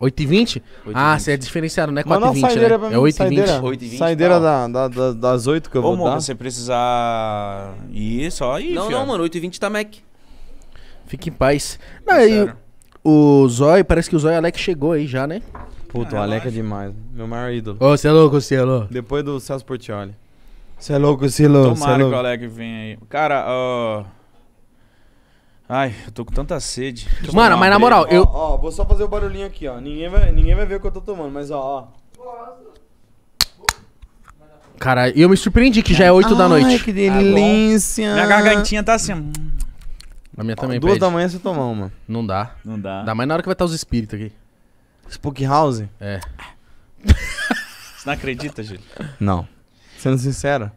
[SPEAKER 1] 8h20? Ah, você é diferenciado,
[SPEAKER 3] não é 4h20, né? é 8h20. Saideira, 8h20, saideira tá. da, da, das 8 que eu Ô, vou Ô, dar. se você precisar ir, só ir, Não, fio. não, mano, 8h20 tá Mac.
[SPEAKER 1] Fique em paz. aí, é. o Zóio, parece que o Zói Alex chegou aí já, né? Puta, ah, o Alex
[SPEAKER 3] é demais. Meu maior ídolo. Ô, oh, você é louco, você é Depois do Celso Portioli.
[SPEAKER 1] Você é louco,
[SPEAKER 2] você Tomara é louco. que o
[SPEAKER 3] Alex venha aí. Cara, ó... Uh...
[SPEAKER 2] Ai, eu tô com tanta sede. Deixa Mano, mas na moral, eu.
[SPEAKER 3] Ó, ó, vou só fazer o barulhinho aqui, ó. Ninguém vai, ninguém vai ver o que eu tô tomando, mas ó, ó.
[SPEAKER 1] Cara, eu me surpreendi que já é 8 da noite. Ai, que tá delícia. Minha gargantinha tá assim. Hum. A minha também, Duas pede. da manhã você tomar uma. Não dá. Não dá. Dá mais na hora que vai estar os espíritos
[SPEAKER 3] aqui. Spook House?
[SPEAKER 2] É. Você não acredita, Júlio?
[SPEAKER 3] Não. Sendo sincero,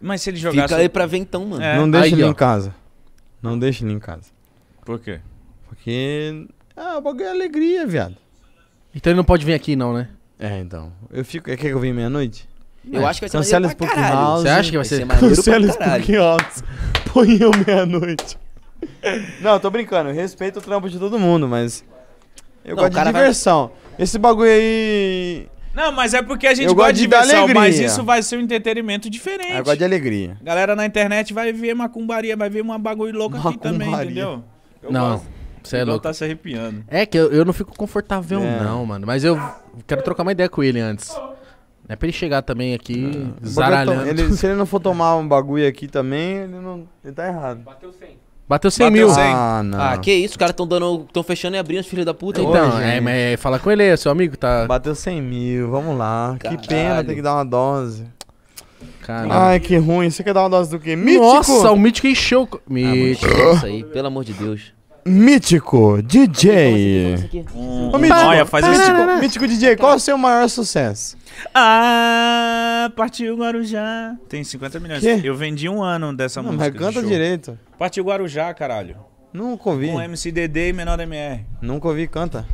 [SPEAKER 2] Mas se ele jogasse. Fica aí pra ver então, mano. É.
[SPEAKER 3] não deixa Aí, ele ó. em casa. Não deixa ele em casa. Por quê? Porque. Ah, o bagulho é alegria, viado. Então ele não pode vir aqui, não, né? É, então. Eu fico. Quer que eu vim meia-noite? Eu é. acho que vai ser Cancela maneiro pra Spook caralho. House. Você acha que vai ser? Vai ser Cancela pra Spook House. Põe eu meia-noite. não, tô brincando. Eu respeito o trampo de todo mundo, mas.
[SPEAKER 2] Eu Não, gosto de vai- diversão.
[SPEAKER 3] Esse bagulho aí.
[SPEAKER 2] Não, mas é porque a gente gosta de diversão, alegria. mas isso vai ser um entretenimento diferente. Eu gosto de alegria. Galera na internet vai ver macumbaria, vai ver uma bagulho louca aqui também, entendeu? Eu
[SPEAKER 1] não, você é louco. tá
[SPEAKER 2] se arrepiando.
[SPEAKER 1] É que eu, eu não fico confortável é. não, mano. Mas eu quero trocar uma ideia com ele antes. É pra ele chegar também
[SPEAKER 3] aqui, ah, zaralhando. Ele, se ele não for tomar um bagulho aqui também, ele, não, ele tá errado. Bateu 100. Bateu 100 Bateu mil. 100. Ah, não. Ah, que
[SPEAKER 8] isso, os caras estão dando. tão fechando e abrindo os filhos da puta. Então,
[SPEAKER 1] hoje,
[SPEAKER 3] é, mas é, fala com ele, é seu amigo, tá. Bateu 100 mil, vamos lá. Caralho. Que pena, tem que dar uma dose. Caralho. Ai, que ruim. Você quer dar uma dose do quê? Mítico? Nossa, o Mítico encheu. Ah, Mítico. Ah, isso aí, pelo amor de Deus. Mítico DJ. Hum. Mítico, Olha, faz Mítico, Mítico DJ, qual é o seu maior sucesso? Ah,
[SPEAKER 2] partiu Guarujá. Tem 50 milhões. Eu vendi um ano dessa Não, música. Mas canta direito. Partiu Guarujá, caralho.
[SPEAKER 3] Nunca ouvi. Com
[SPEAKER 2] MCDD e menor MR.
[SPEAKER 3] Nunca ouvi, canta.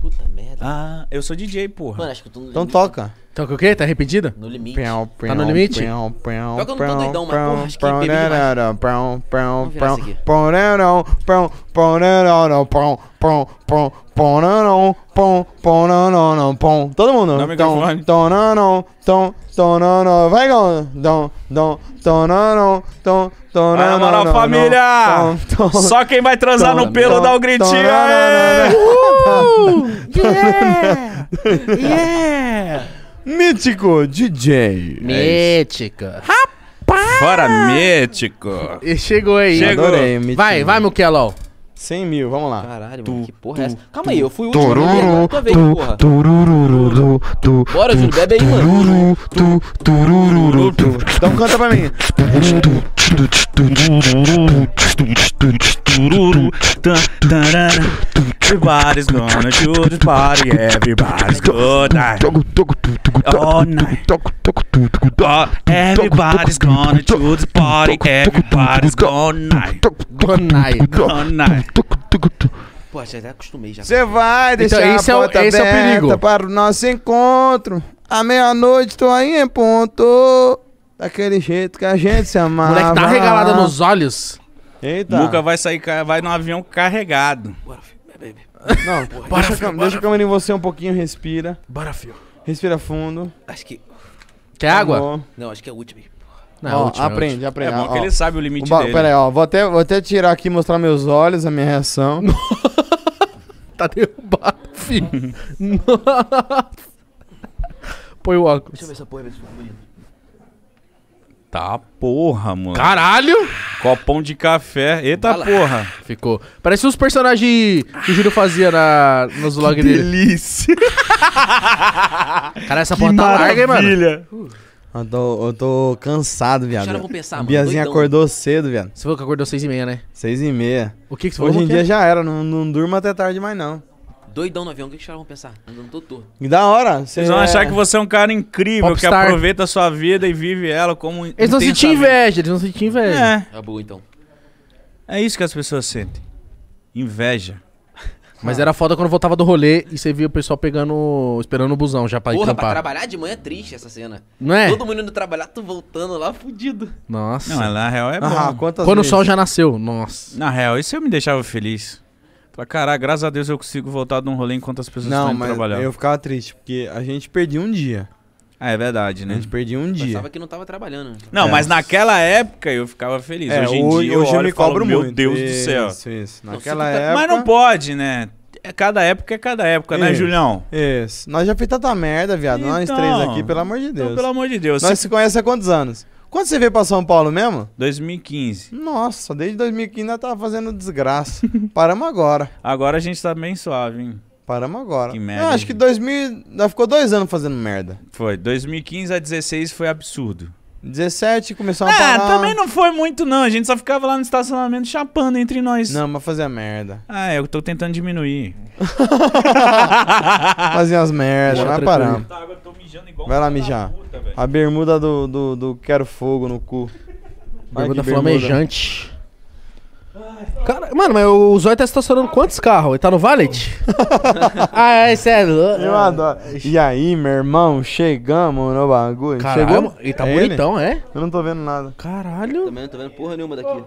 [SPEAKER 3] Puta merda. Ah,
[SPEAKER 2] eu sou DJ, porra. Mano, acho que eu tô no Então limite. toca.
[SPEAKER 3] Toca o quê? Tá repetida? No limite. Tá no limite? Pião, pião, Pior que eu não doidão, mas acho que bebi demais. Vamos virar isso aqui. Todo mundo. Dá o microfone. Tom, vai, Tom, tom, tom, tom, tom, vai na moral, família!
[SPEAKER 2] Só quem vai transar no pelo dá o gritinho!
[SPEAKER 4] Tom, yeah! yeah!
[SPEAKER 3] Mítico
[SPEAKER 1] DJ! Mítico! Rapaz! Fora mítico! E chegou
[SPEAKER 3] aí, chegou. Adorei, mítico. Vai, vai, meu Kelo. 100 mil, vamos lá. Caralho, mano, que porra tu, é essa? Calma tu, aí, eu
[SPEAKER 4] fui o último. Tururu, tua vez, porra.
[SPEAKER 3] Tururu, tu, Bora, Júlio, bebe aí, mano. Tururu, tu, tururu, tu. Então canta pra mim. Everybody's
[SPEAKER 2] gonna do the party, everybody's gonna, night. All night. Oh, everybody's gonna do the party, everybody's gonna,
[SPEAKER 3] night. Gone night, gone night.
[SPEAKER 8] Pô, já até acostumei já. Você
[SPEAKER 3] vai então, deixar então, a porta é o, esse é o é perigo. para o nosso encontro. À meia-noite tô aí em ponto daquele jeito que a gente se amava. Moleque tá regalado nos
[SPEAKER 1] olhos.
[SPEAKER 2] Eita. Nunca vai sair, vai no avião carregado. Bora, filho, baby.
[SPEAKER 3] Não, Porra, bora, deixa, filho, deixa a câmera em você um pouquinho, respira. Bora, filho. Respira fundo. Acho que. Quer água?
[SPEAKER 8] Não, acho que é o último. Não, é ó, última, é aprende, aprende. É bom ó, que ele sabe o limite dele. Pera aí, ó.
[SPEAKER 3] Vou até, vou até tirar aqui e mostrar meus olhos, a minha reação. tá derrubado, filho. Nossa. Põe o óculos. Deixa eu ver essa porra,
[SPEAKER 8] ver se ficou bonito.
[SPEAKER 2] Tá porra, mano. Caralho! Copão de café. Eita Bala. porra. Ficou.
[SPEAKER 1] Parece os personagens que o Júlio fazia na,
[SPEAKER 3] nos vlogs dele. Delícia! Cara, essa que porta tá larga, hein,
[SPEAKER 5] mano?
[SPEAKER 3] Eu tô, eu tô cansado, viado. Deixa eu pensar, mano. Biazinha acordou cedo, viado. Você falou que acordou seis e meia, né? Seis e meia. O que, que você falou? Hoje em dia é? já era, não, não durmo até tarde mais, não
[SPEAKER 8] doidão no avião, o que os caras vão pensar? Andando todo torto.
[SPEAKER 3] Da hora. Vocês vão é... achar que você é um cara incrível, Popstar. que
[SPEAKER 2] aproveita a sua vida e vive ela como. Eles vão sentir
[SPEAKER 1] inveja, eles vão sentir inveja.
[SPEAKER 2] É. é. boa, então. É isso que as pessoas sentem. Inveja.
[SPEAKER 1] Mas ah. era foda quando voltava do rolê e você via o pessoal pegando. esperando o busão já pra ir trampar. pra trabalhar
[SPEAKER 8] de manhã é triste essa cena. Não é? Todo mundo indo trabalhar, tu voltando lá fudido. Nossa. Não, na real é
[SPEAKER 1] ah, bom. Quando vezes? o sol já
[SPEAKER 3] nasceu, nossa.
[SPEAKER 2] Na real, isso eu me deixava feliz pra caralho, graças a Deus eu consigo voltar de um rolê enquanto as pessoas não, estão mas Eu
[SPEAKER 3] ficava triste, porque a gente perdia um dia.
[SPEAKER 2] Ah, é verdade, né?
[SPEAKER 3] A gente perdia um dia. Pensava
[SPEAKER 8] que não tava trabalhando.
[SPEAKER 2] Não, é. mas naquela época eu ficava feliz. É, hoje em hoje, dia hoje eu, me falo, muito. meu Deus isso, do céu. Isso, isso. Naquela não, época... Mas não pode, né? é Cada época é cada época, isso, né, é. Julião?
[SPEAKER 3] Isso. Nós já fizemos tanta merda, viado. Então, nós três aqui, então. pelo amor de então, Deus. Então, pelo amor de Deus. Nós se, se conhecemos há quantos anos? Quando você veio pra São Paulo mesmo? 2015. Nossa, desde 2015 nós tava fazendo desgraça. Paramos agora. Agora a gente tá bem suave, hein? Paramos agora. Que merda. Não, acho que 2000. Nós ficou dois anos fazendo merda. Foi. 2015 a 16 foi absurdo. 17 começou a é, parar.
[SPEAKER 2] também não foi muito não, a gente só ficava lá no
[SPEAKER 3] estacionamento chapando entre nós. Não, mas fazia merda.
[SPEAKER 2] Ah, eu tô tentando diminuir.
[SPEAKER 4] fazia as merdas, mas paramos. Tá,
[SPEAKER 3] mijando igual Vai lá mijar. Puta, a bermuda do, do, do, Quero Fogo no cu. bermuda flamejante.
[SPEAKER 1] Cara, mano, mas o Zóio tá estacionando quantos carros? Ele tá no Valet?
[SPEAKER 3] ah, é, sério. Eu adoro. E aí, meu irmão, chegamos no bagulho. Caralho, Chegou? Ele tá é bonitão, ele? é? Eu não tô vendo nada. Caralho. Também não tô vendo porra nenhuma daqui.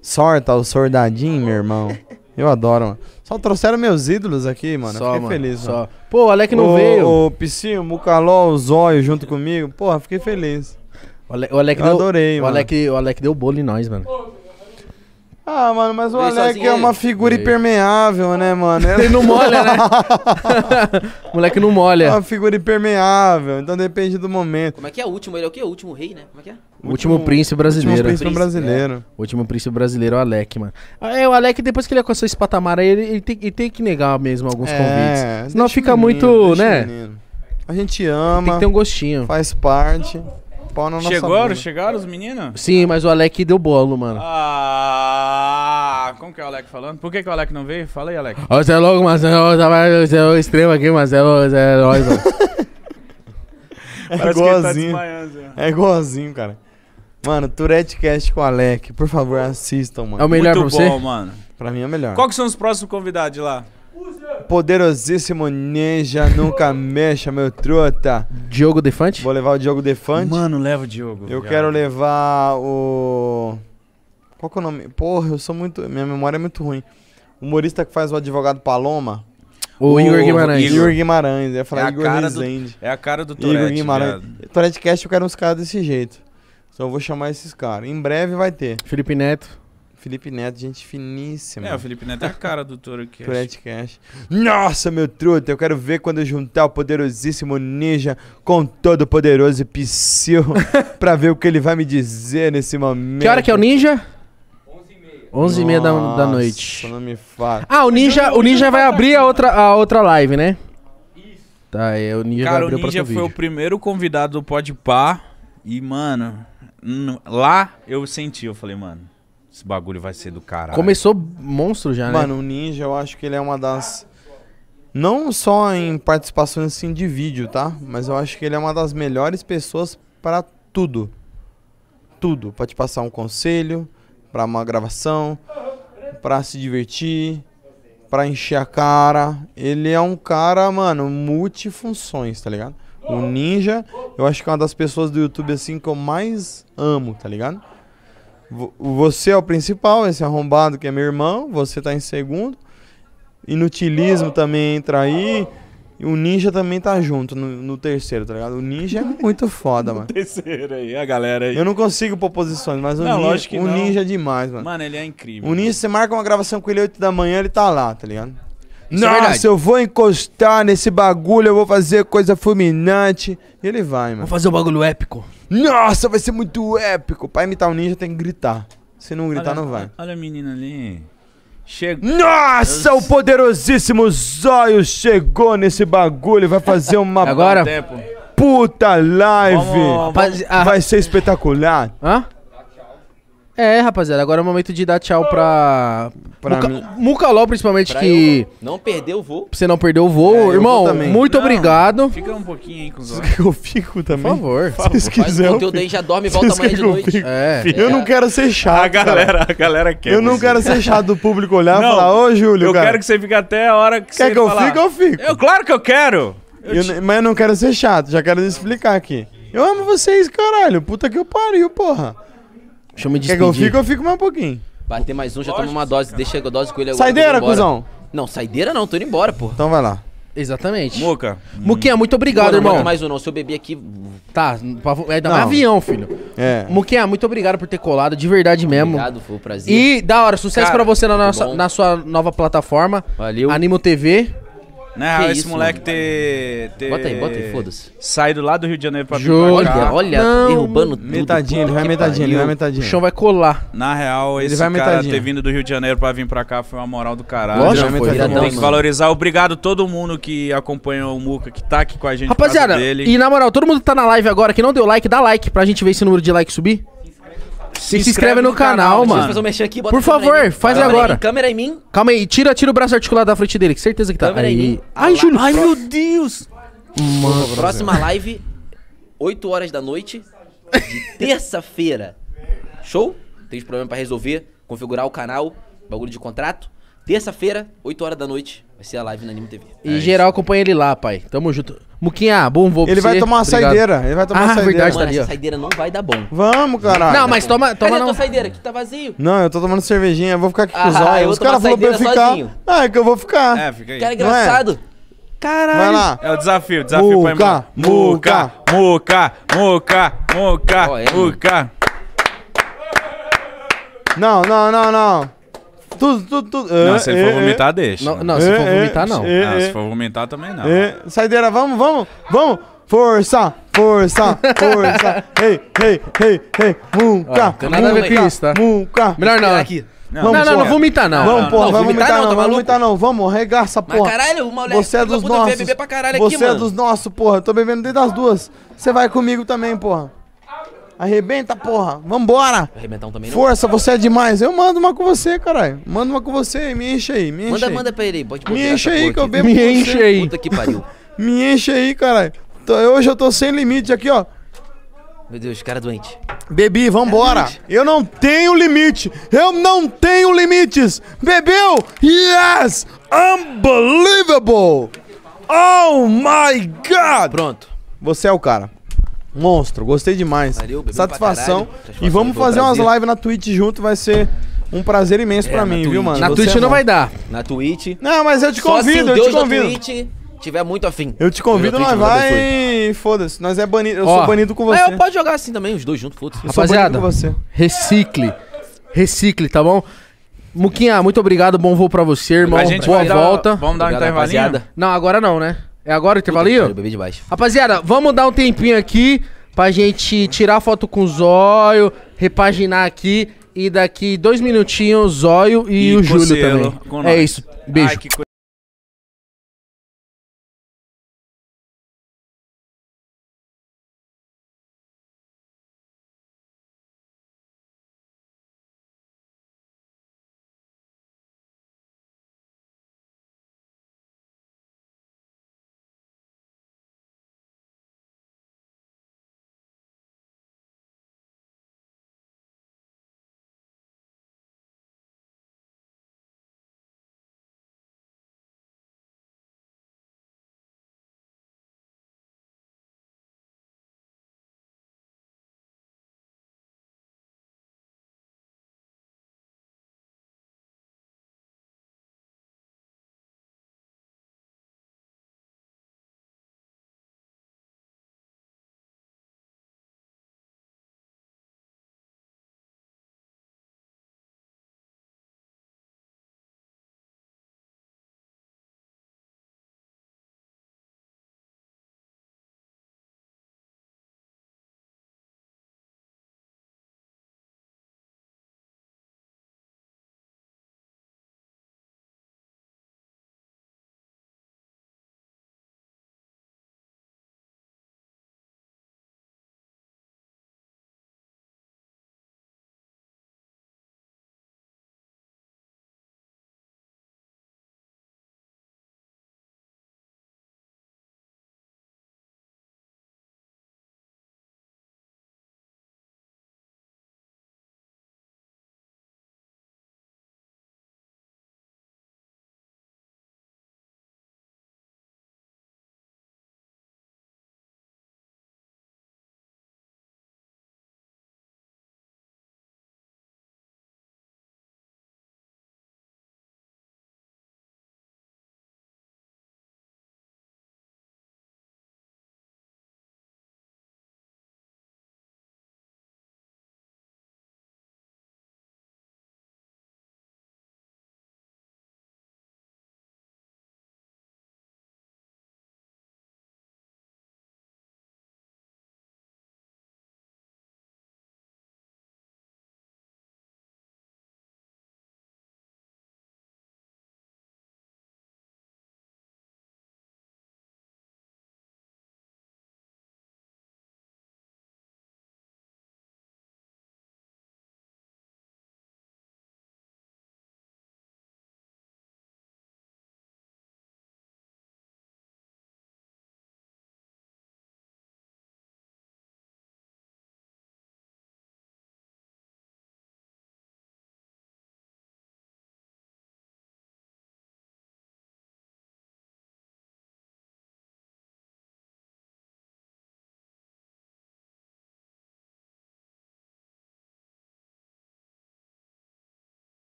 [SPEAKER 3] Sorta o sordadinho, meu irmão. Eu adoro, mano. Só trouxeram meus ídolos aqui, mano. Só, fiquei mano, feliz, só. Mano. Pô, o Alec não o, veio. O Piscinho, o Mucaló, o Zóio junto comigo. Porra, fiquei feliz. O, Ale, o Alec, Eu deu, adorei, o mano. Alec, o Alec deu bolo em nós, mano. Ah, mano, mas o Alec é uma figura impermeável, né, mano? Ele não molha, né? Moleque não molha. É uma figura impermeável, então depende do momento. Como é que é o último? Ele é o quê? O último rei, né? Como é que é? O último, último príncipe
[SPEAKER 1] brasileiro. Último príncipe, é. brasileiro. É. O último príncipe brasileiro, o Alec, mano. É, o Alec, depois que ele alcançou é esse patamar aí, ele, ele, tem, ele tem, que negar mesmo alguns é, convites. Senão fica menino, muito, né? Menino. A gente ama. Tem que ter um gostinho. Faz parte pau na nossa Chegaram,
[SPEAKER 2] chegaram os meninos?
[SPEAKER 1] Sim, mas o Alec deu bolo, mano.
[SPEAKER 2] Ah, como que é o Alec falando? Por que, que o Alec não veio? Fala aí, Alec.
[SPEAKER 1] Ó, você é louco, Marcelo, é
[SPEAKER 3] você é o extremo aqui, Marcelo, você é nóis, é mano.
[SPEAKER 4] É Parece tá igualzinho. Assim,
[SPEAKER 3] é igualzinho, cara. Mano, Turetcast com o Alec, por favor, assistam, mano É o melhor pra Muito você? bom, mano. Pra mim é melhor. Qual
[SPEAKER 2] que são os próximos convidados de lá?
[SPEAKER 3] Poderosíssimo ninja, nunca mexa, meu trota. Diogo Defante? Vou levar o Diogo Defante. Mano, leva o Diogo. Eu cara. quero levar o. Qual que é o nome? Porra, eu sou muito. Minha memória é muito ruim. O humorista que faz o advogado Paloma. O, o Igor Guimarães. Igor, Guimarães, eu ia falar é Igor Rezende. Do, é a cara do Torette. Igor Guimarães. Né? Cast eu quero uns caras desse jeito. Então eu vou chamar esses caras. Em breve vai ter. Felipe Neto. Felipe Neto, gente finíssima. É, o Felipe Neto é a cara do Toro Cash. Tourette Cash. Nossa, meu truta, eu quero ver quando eu juntar o poderosíssimo Ninja com o todo poderoso Psyll pra ver o que ele vai me dizer nesse momento. Que hora que é o Ninja? 11 e meia da, da noite. Não me fala.
[SPEAKER 1] Ah, o Ninja, o Ninja vai abrir a outra, a outra live, né? Isso. Tá, é, o Ninja Cara, vai abrir o Ninja o foi vídeo. o
[SPEAKER 2] primeiro convidado do Podpah e, mano, lá eu senti, eu falei, mano, esse bagulho vai ser do caralho. Começou
[SPEAKER 3] monstro já, né? Mano, o Ninja, eu acho que ele é uma das. Não só em participações assim de vídeo, tá? Mas eu acho que ele é uma das melhores pessoas para tudo. Tudo. Pra te passar um conselho, pra uma gravação, pra se divertir, pra encher a cara. Ele é um cara, mano, multifunções, tá ligado? O Ninja, eu acho que é uma das pessoas do YouTube assim que eu mais amo, tá ligado? Você é o principal, esse arrombado que é meu irmão, você tá em segundo. Inutilismo também entra aí. E o Ninja também tá junto no, no, terceiro, tá ligado? O Ninja é muito foda, mano. terceiro aí, a galera aí. Eu não consigo pôr posições, mas o, ninja, ninja, o ninja é demais, mano. Mano, ele é incrível. O Ninja, mano. você marca uma gravação com ele 8 da manhã, ele tá lá, tá ligado? É Nossa, é eu vou encostar nesse bagulho, eu vou fazer coisa fulminante. E ele vai, mano. Vou fazer um bagulho épico. Nossa, vai ser muito épico. Pra imitar um ninja tem que gritar. Se não gritar, olha, não vai.
[SPEAKER 2] Olha a menina ali.
[SPEAKER 3] Chegou. Nossa, o poderosíssimo Zóio chegou nesse bagulho. Vai fazer uma Agora... puta live. Vamos, vamos. Vai ser espetacular. Hã?
[SPEAKER 1] É, rapaziada, agora é o momento de dar tchau pra. pra Mucaló, principalmente, pra que. Eu não perdeu o voo. Pra você não perdeu o voo. É, Irmão, muito não, obrigado. Fica um pouquinho aí com os olhos. Eu fico também. Por favor. Por favor. Se
[SPEAKER 3] quiser. O teu daí já dorme e volta mais de noite. É. Eu não quero ser chato. A galera, cara. a galera quer. Eu você. não quero ser chato do público olhar e falar, ô, Júlio. Eu cara. quero que
[SPEAKER 2] você fique até a hora que quer você. Quer que eu falar. fique? Eu
[SPEAKER 3] fico. Eu, claro que eu quero. Eu eu te... Mas eu não quero ser chato, já quero explicar aqui. Eu amo vocês, caralho. Puta que eu pariu, porra. Chama de me Quer que eu fico eu fico mais um pouquinho.
[SPEAKER 8] Bater mais um, já toma uma dose. Deixa a dose com ele agora. Saideira, cuzão. Não, saideira não, tô indo embora, pô.
[SPEAKER 3] Então vai
[SPEAKER 1] lá.
[SPEAKER 8] Exatamente. Muca. Muquinha, muito obrigado, Não, não irmão. mais um não. Se eu beber aqui,
[SPEAKER 1] Tá, é da avião, filho. É. Muquinha, muito obrigado por ter colado, de verdade mesmo. obrigado, foi um prazer. E da hora, sucesso Cara, pra você na, nossa, na sua nova plataforma. Valeu. Animo TV.
[SPEAKER 2] Né? esse isso, moleque ter, ter. Bota aí, bota aí, foda-se. Saído lá do Rio de Janeiro pra Jô, vir pra cá. Olha, olha, não, derrubando tudo. Metadinha, ele vai metadinha, ele vai metadinha.
[SPEAKER 3] O chão vai colar.
[SPEAKER 2] Na real, esse ele vai cara metadinha. ter vindo do Rio de Janeiro pra vir pra cá foi uma moral do caralho. Lógico, foi. Tem que valorizar. Obrigado todo mundo que acompanha o Muca, que tá aqui com a gente. Rapaziada, e na
[SPEAKER 1] moral, todo mundo que tá na live agora, que não deu like, dá like pra gente ver esse número de like subir. Se, se inscreve, no, no canal, canal, mano.
[SPEAKER 8] Fazer um aqui, bota Por favor, faz câmera agora. Em, câmera em mim.
[SPEAKER 1] Calma aí, tira, tira o braço articulado da frente dele, que certeza que tá. Câmera aí. em mim.
[SPEAKER 8] Ai, Júlio. Ai, meu Deus. Mano, Próxima live, 8 horas da noite, de terça-feira. Show? Tem problema pra resolver, configurar o canal, bagulho de contrato. Terça-feira, 8 horas da noite, vai ser a live na Anime TV. Em
[SPEAKER 1] é geral, isso. acompanha ele lá, pai. Tamo junto. Muquinha, bom vou Ele vai você. tomar uma Obrigado. saideira. Ele vai tomar ah, uma saideira. Verdade, tá
[SPEAKER 8] Mano, tá essa saideira não vai dar bom.
[SPEAKER 3] Vamos, caralho. Não, mas toma, toma Cadê não. a tua
[SPEAKER 8] saideira? Aqui tá vazio.
[SPEAKER 3] Não, eu tô tomando cervejinha. Eu vou ficar aqui com os ah, olhos. Os caras falaram pra eu ficar. Sozinho. Ah, é que eu vou ficar. É, fica aí. Cara, é engraçado. Caralho. Vai lá.
[SPEAKER 2] É o desafio, desafio muca, pra mim. Muca, muca, muca, muca, muca.
[SPEAKER 3] Não, não, não, não. Tudo, tudo, tudo. Não, é, se ele for é, vomitar, é. deixa. Não, não se for vomitar, não. Ah, se for
[SPEAKER 2] vomitar, também não.
[SPEAKER 3] Saideira, vamos, vamos, vamos. Força, força, força. ei, ei, ei, ei. Nunca, tem nada tá? nunca, Melhor não. Aqui. Não, vamos, não, não, não vomitar não. Vamos, porra, não, vai vomitar, vomitar não, não, tá vai vomitar não. Vamos, arregaça, porra. Mas caralho, o moleque, você é dos nossos. Beber pra caralho Você é dos nossos, porra. Eu tô bebendo desde as duas. Você vai comigo também, porra. Arrebenta, porra. Vambora. Arrebentar um também não. Força, você é demais. Eu mando uma com você, caralho. Mando uma com você. Me enche aí, me enche Manda, aí. manda pra ele aí. Pode me enche aí que eu bebo Me com enche você. aí. Puta que pariu. me enche aí, caralho. Hoje eu tô sem limite aqui, ó.
[SPEAKER 8] Meu Deus, cara doente.
[SPEAKER 3] Bebi, vambora. Cara, é eu não tenho limite. Eu não tenho limites. Bebeu? Yes! Unbelievable! Oh my God! Pronto. Você é o cara. Monstro, gostei demais. Valeu, Satisfação. E vamos fazer umas lives na Twitch junto, vai ser um prazer imenso é, pra mim, Twitch. viu, mano? Na Você Twitch é não vai dar. Na Twitch. Não, mas eu te convido, eu te convido. Twitch tiver muito afim. Eu te convido, nós vai. Foda-se, nós é banido. Eu Ó, sou banido com você. É,
[SPEAKER 8] eu posso jogar assim também, os dois juntos, foda-se. Rapaziada,
[SPEAKER 1] recicle. Recicle, tá bom? Muquinha, muito obrigado, bom voo pra você, irmão. Boa volta. Dar, vamos dar uma um intervalinho? Rapaziada. Não, agora não, né? É agora o intervalinho? Bebi demais. Rapaziada, vamos dar um tempinho aqui pra gente tirar foto com o zóio, repaginar aqui. E daqui dois minutinhos,
[SPEAKER 5] zóio e, e o Júlio também. É isso. Beijo. Ai,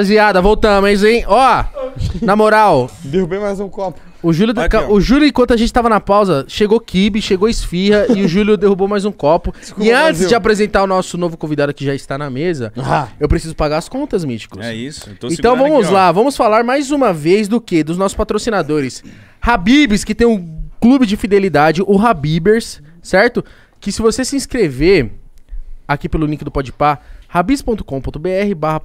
[SPEAKER 5] Rapaziada, voltamos, hein? Ó, na moral. Derrubei mais um copo.
[SPEAKER 1] O Júlio, o Júlio, enquanto a gente tava na pausa, chegou kibe, chegou esfirra e o Júlio derrubou mais um copo. Desculpa, e antes Brasil. de apresentar o nosso novo convidado que já está na mesa, ah. eu preciso pagar as contas, Míticos. É isso. então vamos aqui, lá, vamos falar mais uma vez do que? Dos nossos patrocinadores. Habibs, que tem um clube de fidelidade, o Habibers, certo? Que se você se inscrever aqui pelo link do Podpah, rabis.com.br barra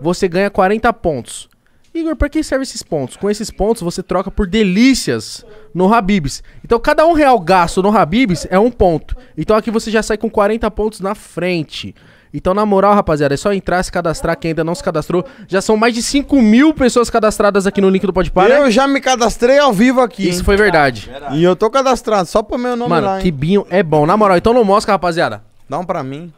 [SPEAKER 1] você ganha 40 pontos. Igor, para que serve esses pontos? Com esses pontos você troca por delícias no Habibs. Então cada um real gasto no Habibs é um ponto. Então aqui você já sai com 40 pontos na frente. Então, na moral, rapaziada, é só entrar, se cadastrar, quem ainda não se cadastrou. Já são mais de 5 mil pessoas cadastradas aqui no link do Podpar. Né? Eu já
[SPEAKER 3] me cadastrei ao vivo aqui. Isso hein? foi verdade. E eu tô cadastrado, só pro meu nome Mano, lá, que binho é bom. Na moral, então não mosca, rapaziada. Dá um pra mim.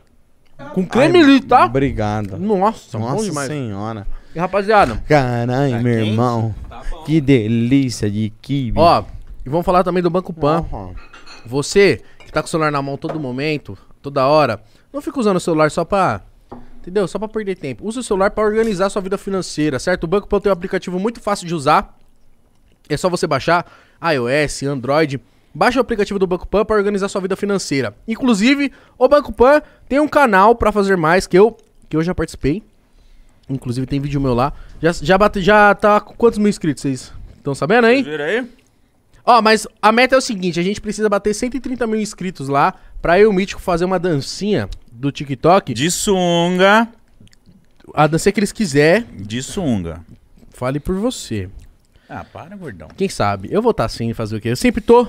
[SPEAKER 3] Com tá creme Ai, tá? Obrigado.
[SPEAKER 1] Nossa, Nossa bom senhora.
[SPEAKER 3] E rapaziada? Caralho, tá meu quente? irmão. Tá que delícia de kibe. Ó,
[SPEAKER 1] e vamos falar também do Banco Pan. Uhum. Você que tá com o celular na mão todo momento, toda hora, não fica usando o celular só pra... Entendeu? Só pra perder tempo. Usa o celular para organizar sua vida financeira, certo? O Banco Pan tem um aplicativo muito fácil de usar. É só você baixar iOS, Android... Baixe o aplicativo do Banco Pan para organizar sua vida financeira. Inclusive, o Banco Pan tem um canal para fazer mais que eu que eu já participei. Inclusive tem vídeo meu lá. Já já bate, já tá com quantos mil inscritos vocês estão sabendo hein? Vira aí. Ó, mas a meta é o seguinte, a gente precisa bater 130 mil inscritos lá pra eu, Mítico, fazer uma dancinha do TikTok. De sunga. A dança que eles quiser. De sunga. Fale por você. Ah, para, gordão. Quem sabe? Eu vou tá estar assim, fazer o quê? Eu sempre tô.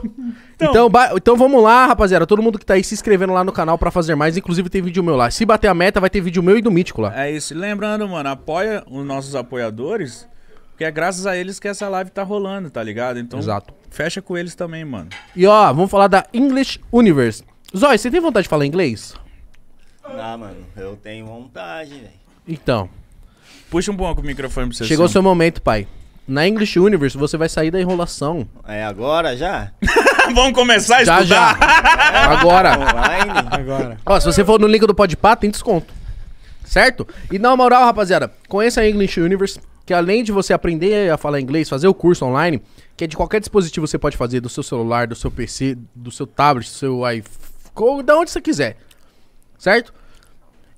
[SPEAKER 1] então, então, então, vamos lá, rapaziada. Todo mundo que tá aí se inscrevendo lá no canal pra fazer mais. Inclusive tem vídeo meu lá. Se bater a meta, vai ter vídeo meu e do Mítico lá.
[SPEAKER 2] É isso. Lembrando, mano, apoia os nossos apoiadores, porque é graças a eles que essa live tá rolando, tá ligado? Então, Exato. fecha com eles também, mano.
[SPEAKER 1] E ó, vamos falar da English Universe. Zóia, você tem vontade de falar inglês?
[SPEAKER 2] Ah, mano, eu tenho vontade, velho. Então. Puxa um pouco o microfone pra você. Chegou o seu
[SPEAKER 1] momento, pai. Na English Universe, você vai sair da enrolação.
[SPEAKER 2] É agora já? Vamos começar a já, estudar.
[SPEAKER 1] Já. É, agora.
[SPEAKER 4] Online. Agora.
[SPEAKER 1] Ó, se você for no link do Podpah, tem desconto. Certo? E na moral, rapaziada, conheça a English Universe, que além de você aprender a falar inglês, fazer o curso online, que é de qualquer dispositivo você pode fazer, do seu celular, do seu PC, do seu tablet, do seu iPhone, da onde você quiser. Certo?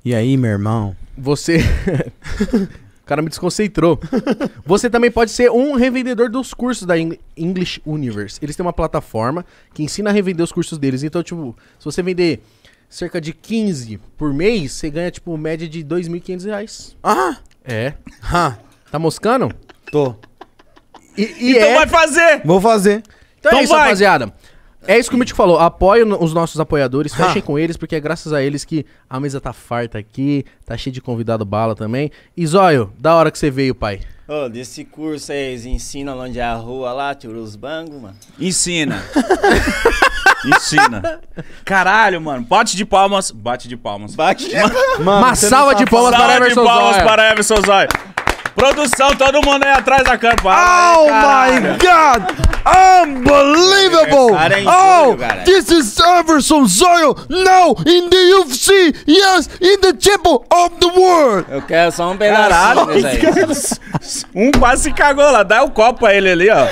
[SPEAKER 3] E aí, meu irmão?
[SPEAKER 1] Você cara me desconcentrou. Você também pode ser um revendedor dos cursos da English Universe. Eles têm uma plataforma que ensina a revender os cursos deles. Então, tipo, se você vender cerca de 15 por mês, você ganha, tipo, média de 2.500 reais. Ah! É. Ah. Tá moscando? Tô. E, e então é... vai fazer! Vou fazer. Então, é então é isso, vai. rapaziada. É isso que o Mítico falou. Apoio os nossos apoiadores, fechem com eles, porque é graças a eles que a mesa tá farta aqui, tá cheia de convidado bala também. E Zóio, da hora que você veio, pai.
[SPEAKER 9] Ô, desse curso aí, eles ensinam onde é a rua
[SPEAKER 2] lá, tirou os bangos, mano. Ensina.
[SPEAKER 1] Ensina.
[SPEAKER 2] Caralho, mano. Bate de palmas. Bate de palmas. Bate de palmas. Uma salva de palmas salva para Everson Zóio. de palmas para Everson Zóio. Produção, todo mundo aí atrás da campanha. oh my
[SPEAKER 3] God! Unbelievable! É, oh, julho, this is Everson Zoyo now in the UFC, yes, in the temple of the world! Eu quero
[SPEAKER 2] só um pedaço desse é Um quase se cagou lá, dá o um copo a ele ali, ó.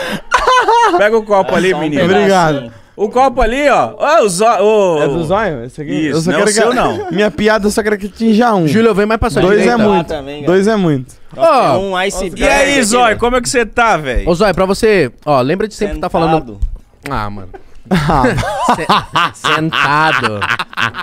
[SPEAKER 2] Pega o copo ali, menino. Obrigado. O copo ali, ó. Ó, o zóio. É do zóio? Esse aqui? Isso, eu só não é quero é o seu, que...
[SPEAKER 3] não. Minha piada é só quero que atinja um. Júlio, vem mais pra sua Dois é direita. é muito. Também, Dois é muito. Ó,
[SPEAKER 4] um iceberg. E aí, zóio,
[SPEAKER 1] como é que você tá, velho?
[SPEAKER 3] Ô, zóio, pra você...
[SPEAKER 1] Ó, lembra de sempre estar tá falando... Ah, mano. Ah, se sentado.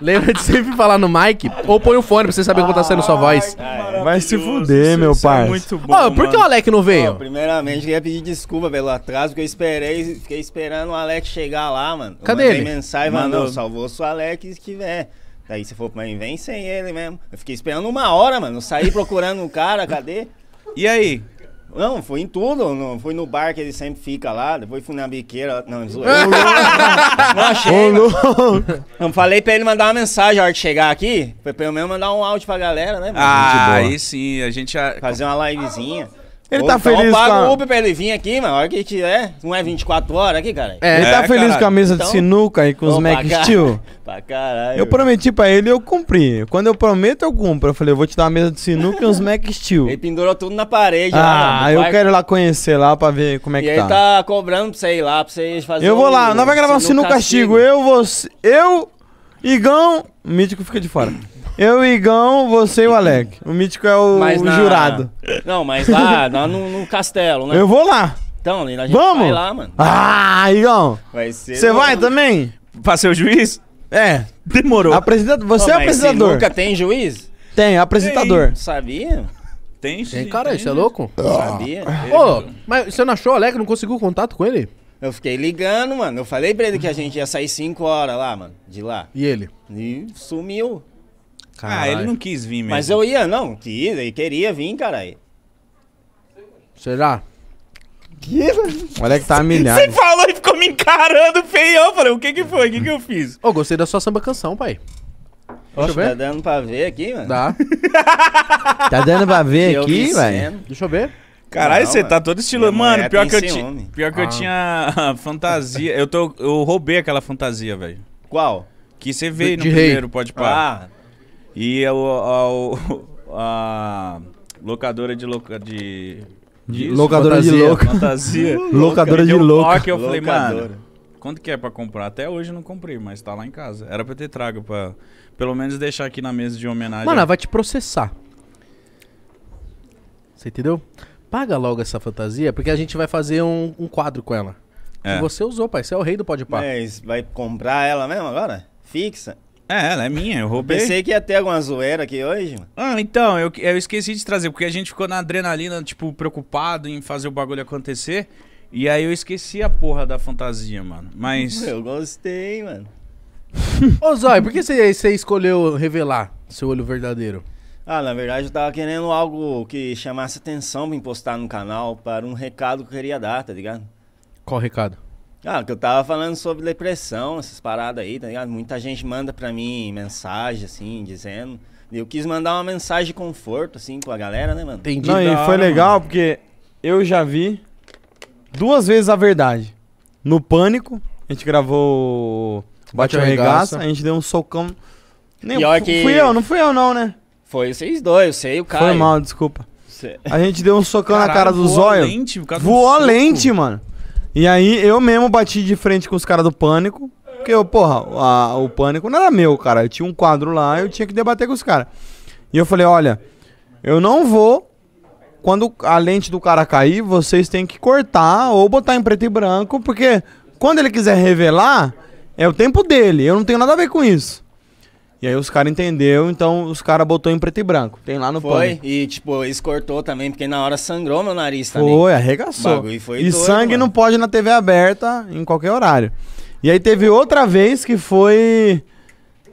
[SPEAKER 1] Lembra de sempre falar no mic? Ou põe o fone pra você saber como tá saindo sua voz. Vai se fuder, meu é pai. É muito bom. Ó, por que o Alec não veio? Ó,
[SPEAKER 9] primeiramente, queria pedir desculpa pelo atraso, porque eu esperei, fiquei esperando o Alec chegar lá, mano. Eu Cadê mandei ele? mensagem, mano, Mandou. salvou se o Alec estiver. Daí você falou pra mim, vem sem ele mesmo. Eu fiquei esperando uma hora, mano. Eu saí procurando o cara, cadê? E aí? Não, fui em tudo. Não, fui no bar que ele sempre fica lá, depois fui na biqueira. Não, zoei. não achei. não falei pra ele mandar uma mensagem a hora de chegar aqui. Foi pelo menos mandar um áudio pra galera, né? Ah, aí sim, a gente. Fazer uma livezinha. Ele Pô, tá então feliz com a... o Uber pra ele vir aqui, mano. A hora que é, não é 24 horas aqui, cara. É, ele tá é, tá feliz caralho. com a mesa de então, sinuca e com os Mac car... Steel.
[SPEAKER 3] pra caralho. Eu prometi pra ele e eu cumpri. Quando eu prometo, eu cumpro. Eu falei, eu vou te dar uma mesa de sinuca e uns Mac Steel. Ele
[SPEAKER 9] pendurou tudo na parede. Ah, lá, eu quero
[SPEAKER 3] ir lá conhecer lá pra ver como é que tá. E ele tá
[SPEAKER 9] cobrando pra você ir lá, pra vocês fazerem. Eu vou lá, um... nós vai gravar um sinuca castigo. castigo.
[SPEAKER 3] Eu, você, eu, Igão, Mítico fica de fora. Eu, o Igão, você e o Alec. O Mítico é o, Mas o na- jurado. Não, mas lá, lá no,
[SPEAKER 9] no castelo, né? Eu vou lá. Então, a gente Vamos? vai lá, mano. Ah,
[SPEAKER 3] Igão. Vai ser. Você vai também? Pra ser o juiz? É. Demorou. Apresentador. Pô, Você é apresentador. Você Nunca
[SPEAKER 1] tem juiz?
[SPEAKER 3] Tem, apresentador.
[SPEAKER 1] Sabia? Tem, sim, Tem, cara, isso é
[SPEAKER 3] louco? Né? Ah.
[SPEAKER 1] Sabia? Ô, mas você não achou o Alec? Não conseguiu contato com ele?
[SPEAKER 9] Eu fiquei ligando, mano. Eu falei pra ele que a gente ia sair 5 horas lá, mano. De lá. E ele? E sumiu.
[SPEAKER 1] Caralho. Ah, ele não quis vir mesmo. Mas eu ia, não.
[SPEAKER 9] Quis, ele queria vir, caralho.
[SPEAKER 1] Será? Que? Olha que tá milhado. Você né? falou e ficou me encarando feio, Eu falei, o que que foi? O que que eu fiz? Ô, oh, gostei da sua samba canção, pai. Oxe, tá
[SPEAKER 9] dando pra ver aqui, mano? Dá.
[SPEAKER 1] tá dando pra ver aqui, velho? Deixa eu ver. Caralho, você tá todo estilo. Mano, tá pior que, eu ti... pior
[SPEAKER 2] que ah. eu tinha fantasia. Eu, tô... eu roubei aquela fantasia, velho. Qual? Que você veio de, no de primeiro, pode parar. Ah. E é a, a locadora de, loca, de, de locadora fantasia, de louca. Fantasia. locadora de louca. que eu falei, mano, quanto que é pra comprar? Até hoje eu não comprei, mas tá lá em casa. Era pra ter trago pra pelo menos deixar aqui na mesa de homenagem. Mano, ela vai
[SPEAKER 1] te processar. Você entendeu? Paga logo essa fantasia, porque a gente vai fazer um, um quadro com ela. É. Que você usou, pai. Você é o rei do pode
[SPEAKER 9] par. Mas vai comprar ela mesmo agora? Fixa?
[SPEAKER 2] É, ela é minha, eu roubei. Pensei
[SPEAKER 9] que ia ter alguma zoeira aqui hoje. Mano.
[SPEAKER 2] Ah, então, eu, eu esqueci de trazer, porque a gente ficou na adrenalina, tipo, preocupado em fazer o bagulho acontecer. E aí eu esqueci a porra da fantasia, mano. Mas. Eu gostei, mano.
[SPEAKER 7] Ô,
[SPEAKER 1] Zói, por que você, você escolheu revelar seu olho verdadeiro?
[SPEAKER 9] Ah, na verdade eu tava querendo algo que chamasse atenção pra postar no canal, para um recado que eu queria dar, tá ligado? Qual recado? Ah, que eu tava falando sobre depressão, essas paradas aí, tá ligado? Muita gente manda pra mim mensagem, assim, dizendo. Eu quis mandar uma mensagem de conforto, assim, com a galera, né, mano? Entendi. Não, e hora, foi legal
[SPEAKER 3] mano. porque eu já vi duas vezes a verdade. No Pânico, a gente gravou Bate, Bate a regaça, a gente deu um socão.
[SPEAKER 9] Nem Pior que... Fui eu, não fui eu não, né? Foi vocês dois, eu sei o cara. Foi mal,
[SPEAKER 3] desculpa. A gente deu um socão Caralho, na cara do voou Zóio. voou lente, mano. E aí eu mesmo bati de frente com os caras do Pânico. Porque, eu, porra, a, o Pânico não era meu, cara. Eu tinha um quadro lá, eu tinha que debater com os caras. E eu falei, olha, eu não vou. Quando a lente do cara cair, vocês têm que cortar ou botar em preto e branco, porque quando ele quiser revelar, é o tempo dele. Eu não tenho nada a ver com isso. E aí os caras entendeu, então os caras botou em preto e branco. Tem lá no Foi, pano. e
[SPEAKER 9] tipo, escortou também, porque na hora sangrou meu nariz também. Foi, arregaçou. e foi e doido, sangue mano.
[SPEAKER 3] não pode na TV aberta em qualquer horário. E aí teve outra vez que foi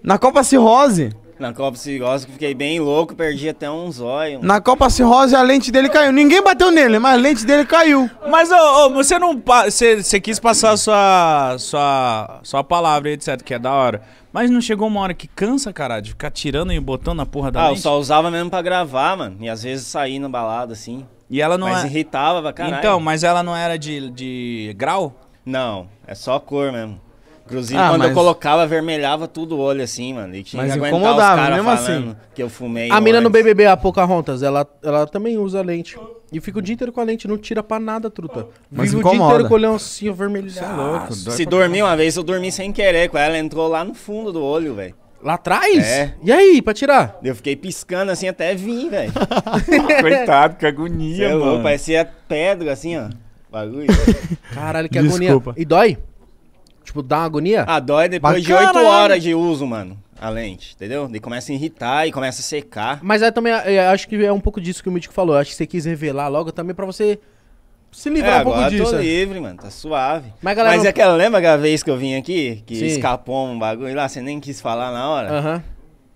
[SPEAKER 3] na Copa Cirrose.
[SPEAKER 9] Na Copa Cirrose, fiquei bem louco, perdi até um zóio. Na Copa
[SPEAKER 3] Cirrose, a lente dele caiu. Ninguém bateu nele, mas a lente dele caiu.
[SPEAKER 2] Mas oh, oh você não. Você, você quis passar sua, sua, sua palavra aí, etc, que é da hora. Mas não chegou uma hora que cansa, cara, de ficar tirando e botando a porra da ah, lente? Ah, eu só usava mesmo pra gravar, mano. E às
[SPEAKER 9] vezes sair na balada, assim. E ela não Mas é... irritava pra caralho. Então, mas ela não era de, de grau? Não, é só cor mesmo. Inclusive, ah, quando mas... eu colocava, avermelhava tudo o olho assim, mano. E tinha mas que incomodava, mesmo assim. Que eu fumei. A mina no
[SPEAKER 1] BBB, a Pocahontas, ela, ela também usa lente. E fica o dia inteiro com a lente, não tira pra nada, truta. Mas incomoda. o dia inteiro com o olhão assim, avermelhado. É louco, Se
[SPEAKER 9] dormir uma vez, eu dormi sem querer com ela. Entrou lá no fundo do olho, velho. Lá atrás? É. E aí, pra tirar? Eu fiquei piscando assim até vir, velho. Coitado, que agonia, Cê é mano. Louco, parecia pedra assim, ó. Bagulho. Caralho,
[SPEAKER 1] que Desculpa. agonia. E dói? Tipo, dá uma agonia? Ah, dói depois Bacana, de 8 horas de
[SPEAKER 9] uso, mano. A lente, entendeu? E começa a irritar e começa a secar.
[SPEAKER 1] Mas aí é também é, acho que é um pouco disso que o Mítico falou. Acho que você quis revelar logo também pra você se livrar é, um pouco disso. eu tô né? livre, mano. Tá
[SPEAKER 9] suave. Mas, galera, Mas é aquela, lembra lembro a vez que eu vim aqui? Que Sim. escapou um bagulho lá, você nem quis falar na hora? Aham.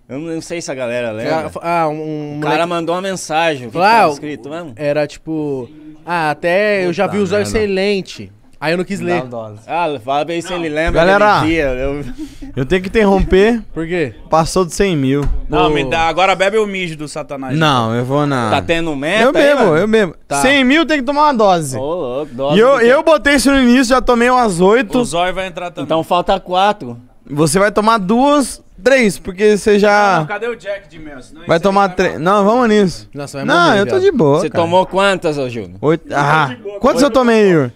[SPEAKER 9] Eu não sei se a galera lembra.
[SPEAKER 1] Ah, um, um o cara moleque...
[SPEAKER 9] mandou uma mensagem. O claro, escrito mesmo?
[SPEAKER 1] Era tipo... Ah, até Puta eu já vi usar sem lente.
[SPEAKER 3] Aí eu não quis ler.
[SPEAKER 2] Ah, fala bem se ele lembra. Galera, dia,
[SPEAKER 3] eu... eu tenho que interromper. Por quê? Passou de 100 mil. Não, me dá.
[SPEAKER 2] Agora bebe o mijo do satanás. Não, eu vou na. Tá tendo meta? Eu mesmo, eu mesmo. Tá. 100
[SPEAKER 3] mil tem que tomar uma dose. Ô, louco, dose. E eu, eu botei isso no início, já tomei umas 8. O zóio
[SPEAKER 9] vai entrar também. Então falta 4.
[SPEAKER 3] Você vai tomar duas, três, porque você já. Não, cadê o Jack de mel? Vai tomar três. Não, vamos nisso. Nossa, vai Não, morrer, eu tô de boa. Você cara. tomou quantas, ô Júnior? Oito. Ah, quantas eu tomei, Igor?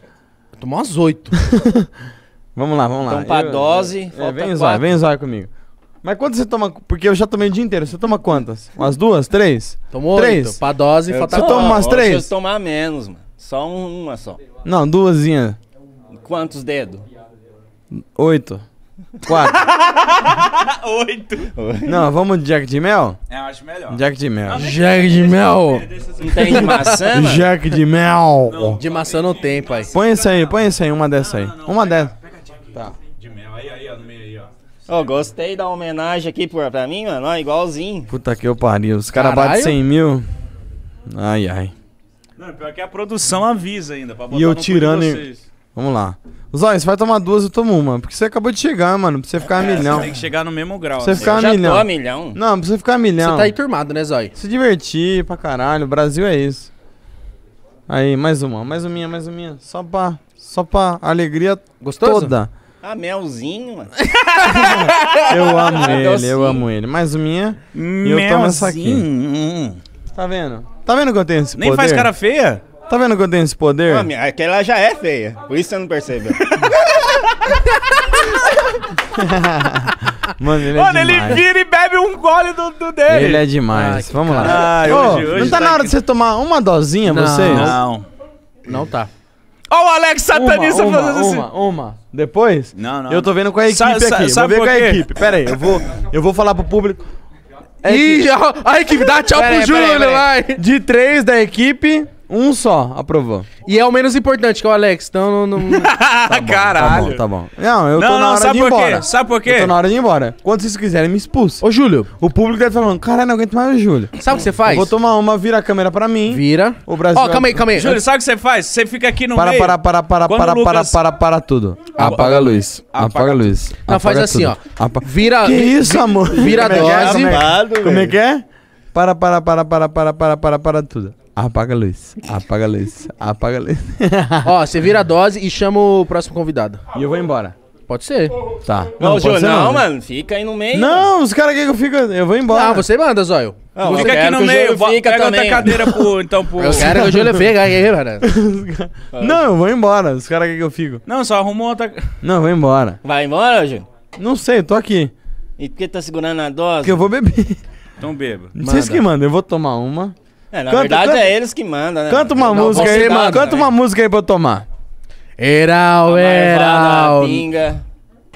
[SPEAKER 3] Tomou umas oito. vamos lá, vamos lá. Então, pra eu, dose. Eu, é, falta é, vem usar, vem usar comigo. Mas quantas você toma? Porque eu já tomei o dia inteiro. Você toma quantas? Umas duas? Três? Tomou três? Oito. Pra dose, falta Você toma umas três? Eu
[SPEAKER 9] tomar menos, mano. Só uma só.
[SPEAKER 3] Não, duasinha.
[SPEAKER 9] Quantos dedos?
[SPEAKER 3] Oito. Quatro.
[SPEAKER 4] Oito.
[SPEAKER 3] Não, vamos de Jack de Mel? É, eu acho melhor. Jack de Mel. Jack de Mel. Não
[SPEAKER 1] tem de maçã? mano? Jack de Mel. Não, De maçã não tem, pai.
[SPEAKER 3] Põe isso aí, põe isso aí, uma dessa aí. Uma dessa. Pega
[SPEAKER 1] Jack de- Tá. de mel. Aí, aí, ó, no meio aí, ó. Ó, gostei da
[SPEAKER 9] homenagem aqui pra, pra mim, mano. igualzinho.
[SPEAKER 3] Puta que eu pariu. Os caras batem 100 mil. Ai, ai.
[SPEAKER 2] Não, pior que a produção avisa ainda. Pra botar E eu no cu de tirando E...
[SPEAKER 3] Vamos lá. Zóio, você vai tomar duas, eu tomo uma. Porque você acabou de chegar, mano. Pra você ficar é, milhão. Você tem
[SPEAKER 2] que chegar no mesmo grau. você assim. ficar Já milhão. milhão.
[SPEAKER 3] Não, pra você ficar milhão. Você tá aí turmado, né, Zóio? Se divertir pra caralho. O Brasil é isso. Aí, mais uma, mais uma, mais uma. Só pra, só pra alegria Gostoso? toda. Ah, melzinho, mano. eu amo ah, ele, docinho. eu amo ele. Mais uma minha e eu tomo essa aqui. Hum. Tá vendo? Tá vendo que eu tenho esse Nem poder? Nem faz cara feia? Tá vendo que eu tenho esse poder? Não,
[SPEAKER 9] minha, aquela já é feia. Por isso você não percebeu.
[SPEAKER 3] Mano, ele é Mano, demais. ele vira
[SPEAKER 2] e bebe um gole do, do dele. Ele é
[SPEAKER 3] demais. Ah, Vamos cara. lá. Ah, hoje, oh, hoje não tá, tá na hora que... de você tomar uma dosinha, não, vocês? Não. Não tá. Ó, oh, o Alex satanista uma, uma, fazendo uma, assim. Uma, uma. Depois? Não, não. Eu tô vendo com a equipe sa aqui. Sa vou ver com a equipe. Pera aí, eu vou, eu vou falar pro público. É Ih, a equipe, dá tchau pro Júlio, vai. De três da equipe. Um só aprovou.
[SPEAKER 1] E é o menos importante, que é o Alex. Então não. não...
[SPEAKER 3] Tá, tá bom, Caralho. Tá bom, tá bom. Não, eu não, tô na não, hora de ir embora. Quê? Sabe por quê? Eu tô na hora de ir embora. Quando vocês quiserem, me expulsa. Ô, Júlio. O público deve tá falando, caralho, não aguento mais o Júlio. Sabe o que você faz? Eu vou tomar uma, vira a câmera pra mim. Vira. O Brasil. Ó, oh, calma aí, calma aí. Júlio, sabe
[SPEAKER 2] o que você faz? Você fica aqui no para, meio. Para, para, para, para, para, Lucas...
[SPEAKER 3] para, para, para tudo. Apaga a luz. Apaga a luz. Não, Apaga faz assim, ó. Apa... Vira. Que isso, amor? Vira a é é? dose. Como é que é? Para, para, para, para, para, para, para, para tudo. Apaga a luz, apaga a luz, apaga a luz.
[SPEAKER 1] Ó, você vira a dose e chama o próximo convidado. E eu vou embora. Pode ser.
[SPEAKER 3] Tá. Não, Não, ser não, né?
[SPEAKER 9] mano, fica aí no meio.
[SPEAKER 1] Não,
[SPEAKER 3] os caras querem que eu fico. Eu vou embora. Ah, você manda, Zóio. Não, Fica aqui no meio,
[SPEAKER 2] fica pega outra cadeira pro, então, pro... Os caras que o Júlio pega aí, cara.
[SPEAKER 3] Não, eu vou embora. Os caras querem que eu fico.
[SPEAKER 2] Não, só arrumou outra...
[SPEAKER 3] Não, eu vou embora.
[SPEAKER 2] Vai embora, Júlio?
[SPEAKER 3] Não sei, eu tô aqui.
[SPEAKER 2] E por que tá segurando a dose? Porque eu vou beber. Então beba. Não sei que
[SPEAKER 3] manda. Eu vou tomar uma. É, na canta, verdade canta, é eles que mandam, né? Canta uma não, música aí, mano. Canta né? uma música aí pra eu tomar. Eral, eral. Pinga.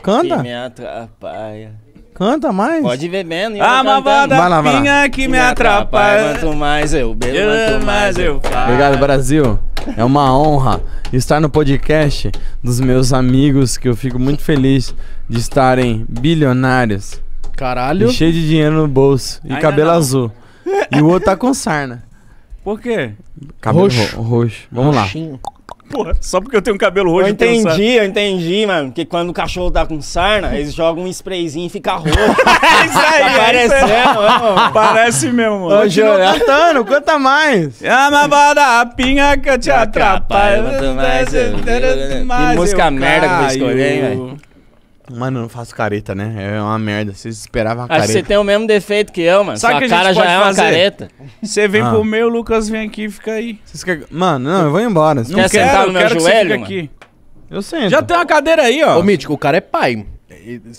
[SPEAKER 3] Canta.
[SPEAKER 9] Que me atrapalha.
[SPEAKER 3] Canta mais? Pode
[SPEAKER 9] ir bebendo. Ah, malvada vai pinga que, que me atrapalha. atrapalha. Quanto mais eu bebo,
[SPEAKER 3] eu quanto mais eu faço. Obrigado, Brasil. É uma honra estar no podcast dos meus amigos que eu fico muito feliz de estarem bilionários. Caralho. E cheio de dinheiro no bolso e Ainda cabelo não. azul e o outro tá com sarna. Por quê? Cabelo roxo. Ro roxo. Vamos Roxinho.
[SPEAKER 2] lá. Porra, só porque eu tenho um cabelo roxo. Eu
[SPEAKER 9] entendi, eu entendi, mano. Porque quando o cachorro tá com sarna, eles jogam um sprayzinho e fica roxo. é isso aí, tá parecendo, é né, mano. Parece
[SPEAKER 3] mesmo, mano. Ô, Jonathan, é canta mais.
[SPEAKER 2] Amabada, é a pinhaca te atrapalha.
[SPEAKER 9] Mais, mais, mais, que música merda
[SPEAKER 3] que eu escolhi, velho. Mano, eu não faço careta, né? É uma merda. Vocês esperavam a careta. Acho que você
[SPEAKER 9] tem o mesmo defeito que eu, mano. Sabe Sua que a cara já é uma fazer? careta. Você
[SPEAKER 3] vem ah. pro meu, o Lucas vem aqui e fica aí. Quer... Mano, não, eu vou embora. Não quer quero, sentar no meu quero joelho, mano? Aqui. Eu sento. Já tem uma cadeira aí, ó. Ô, Mítico, o cara é pai. não,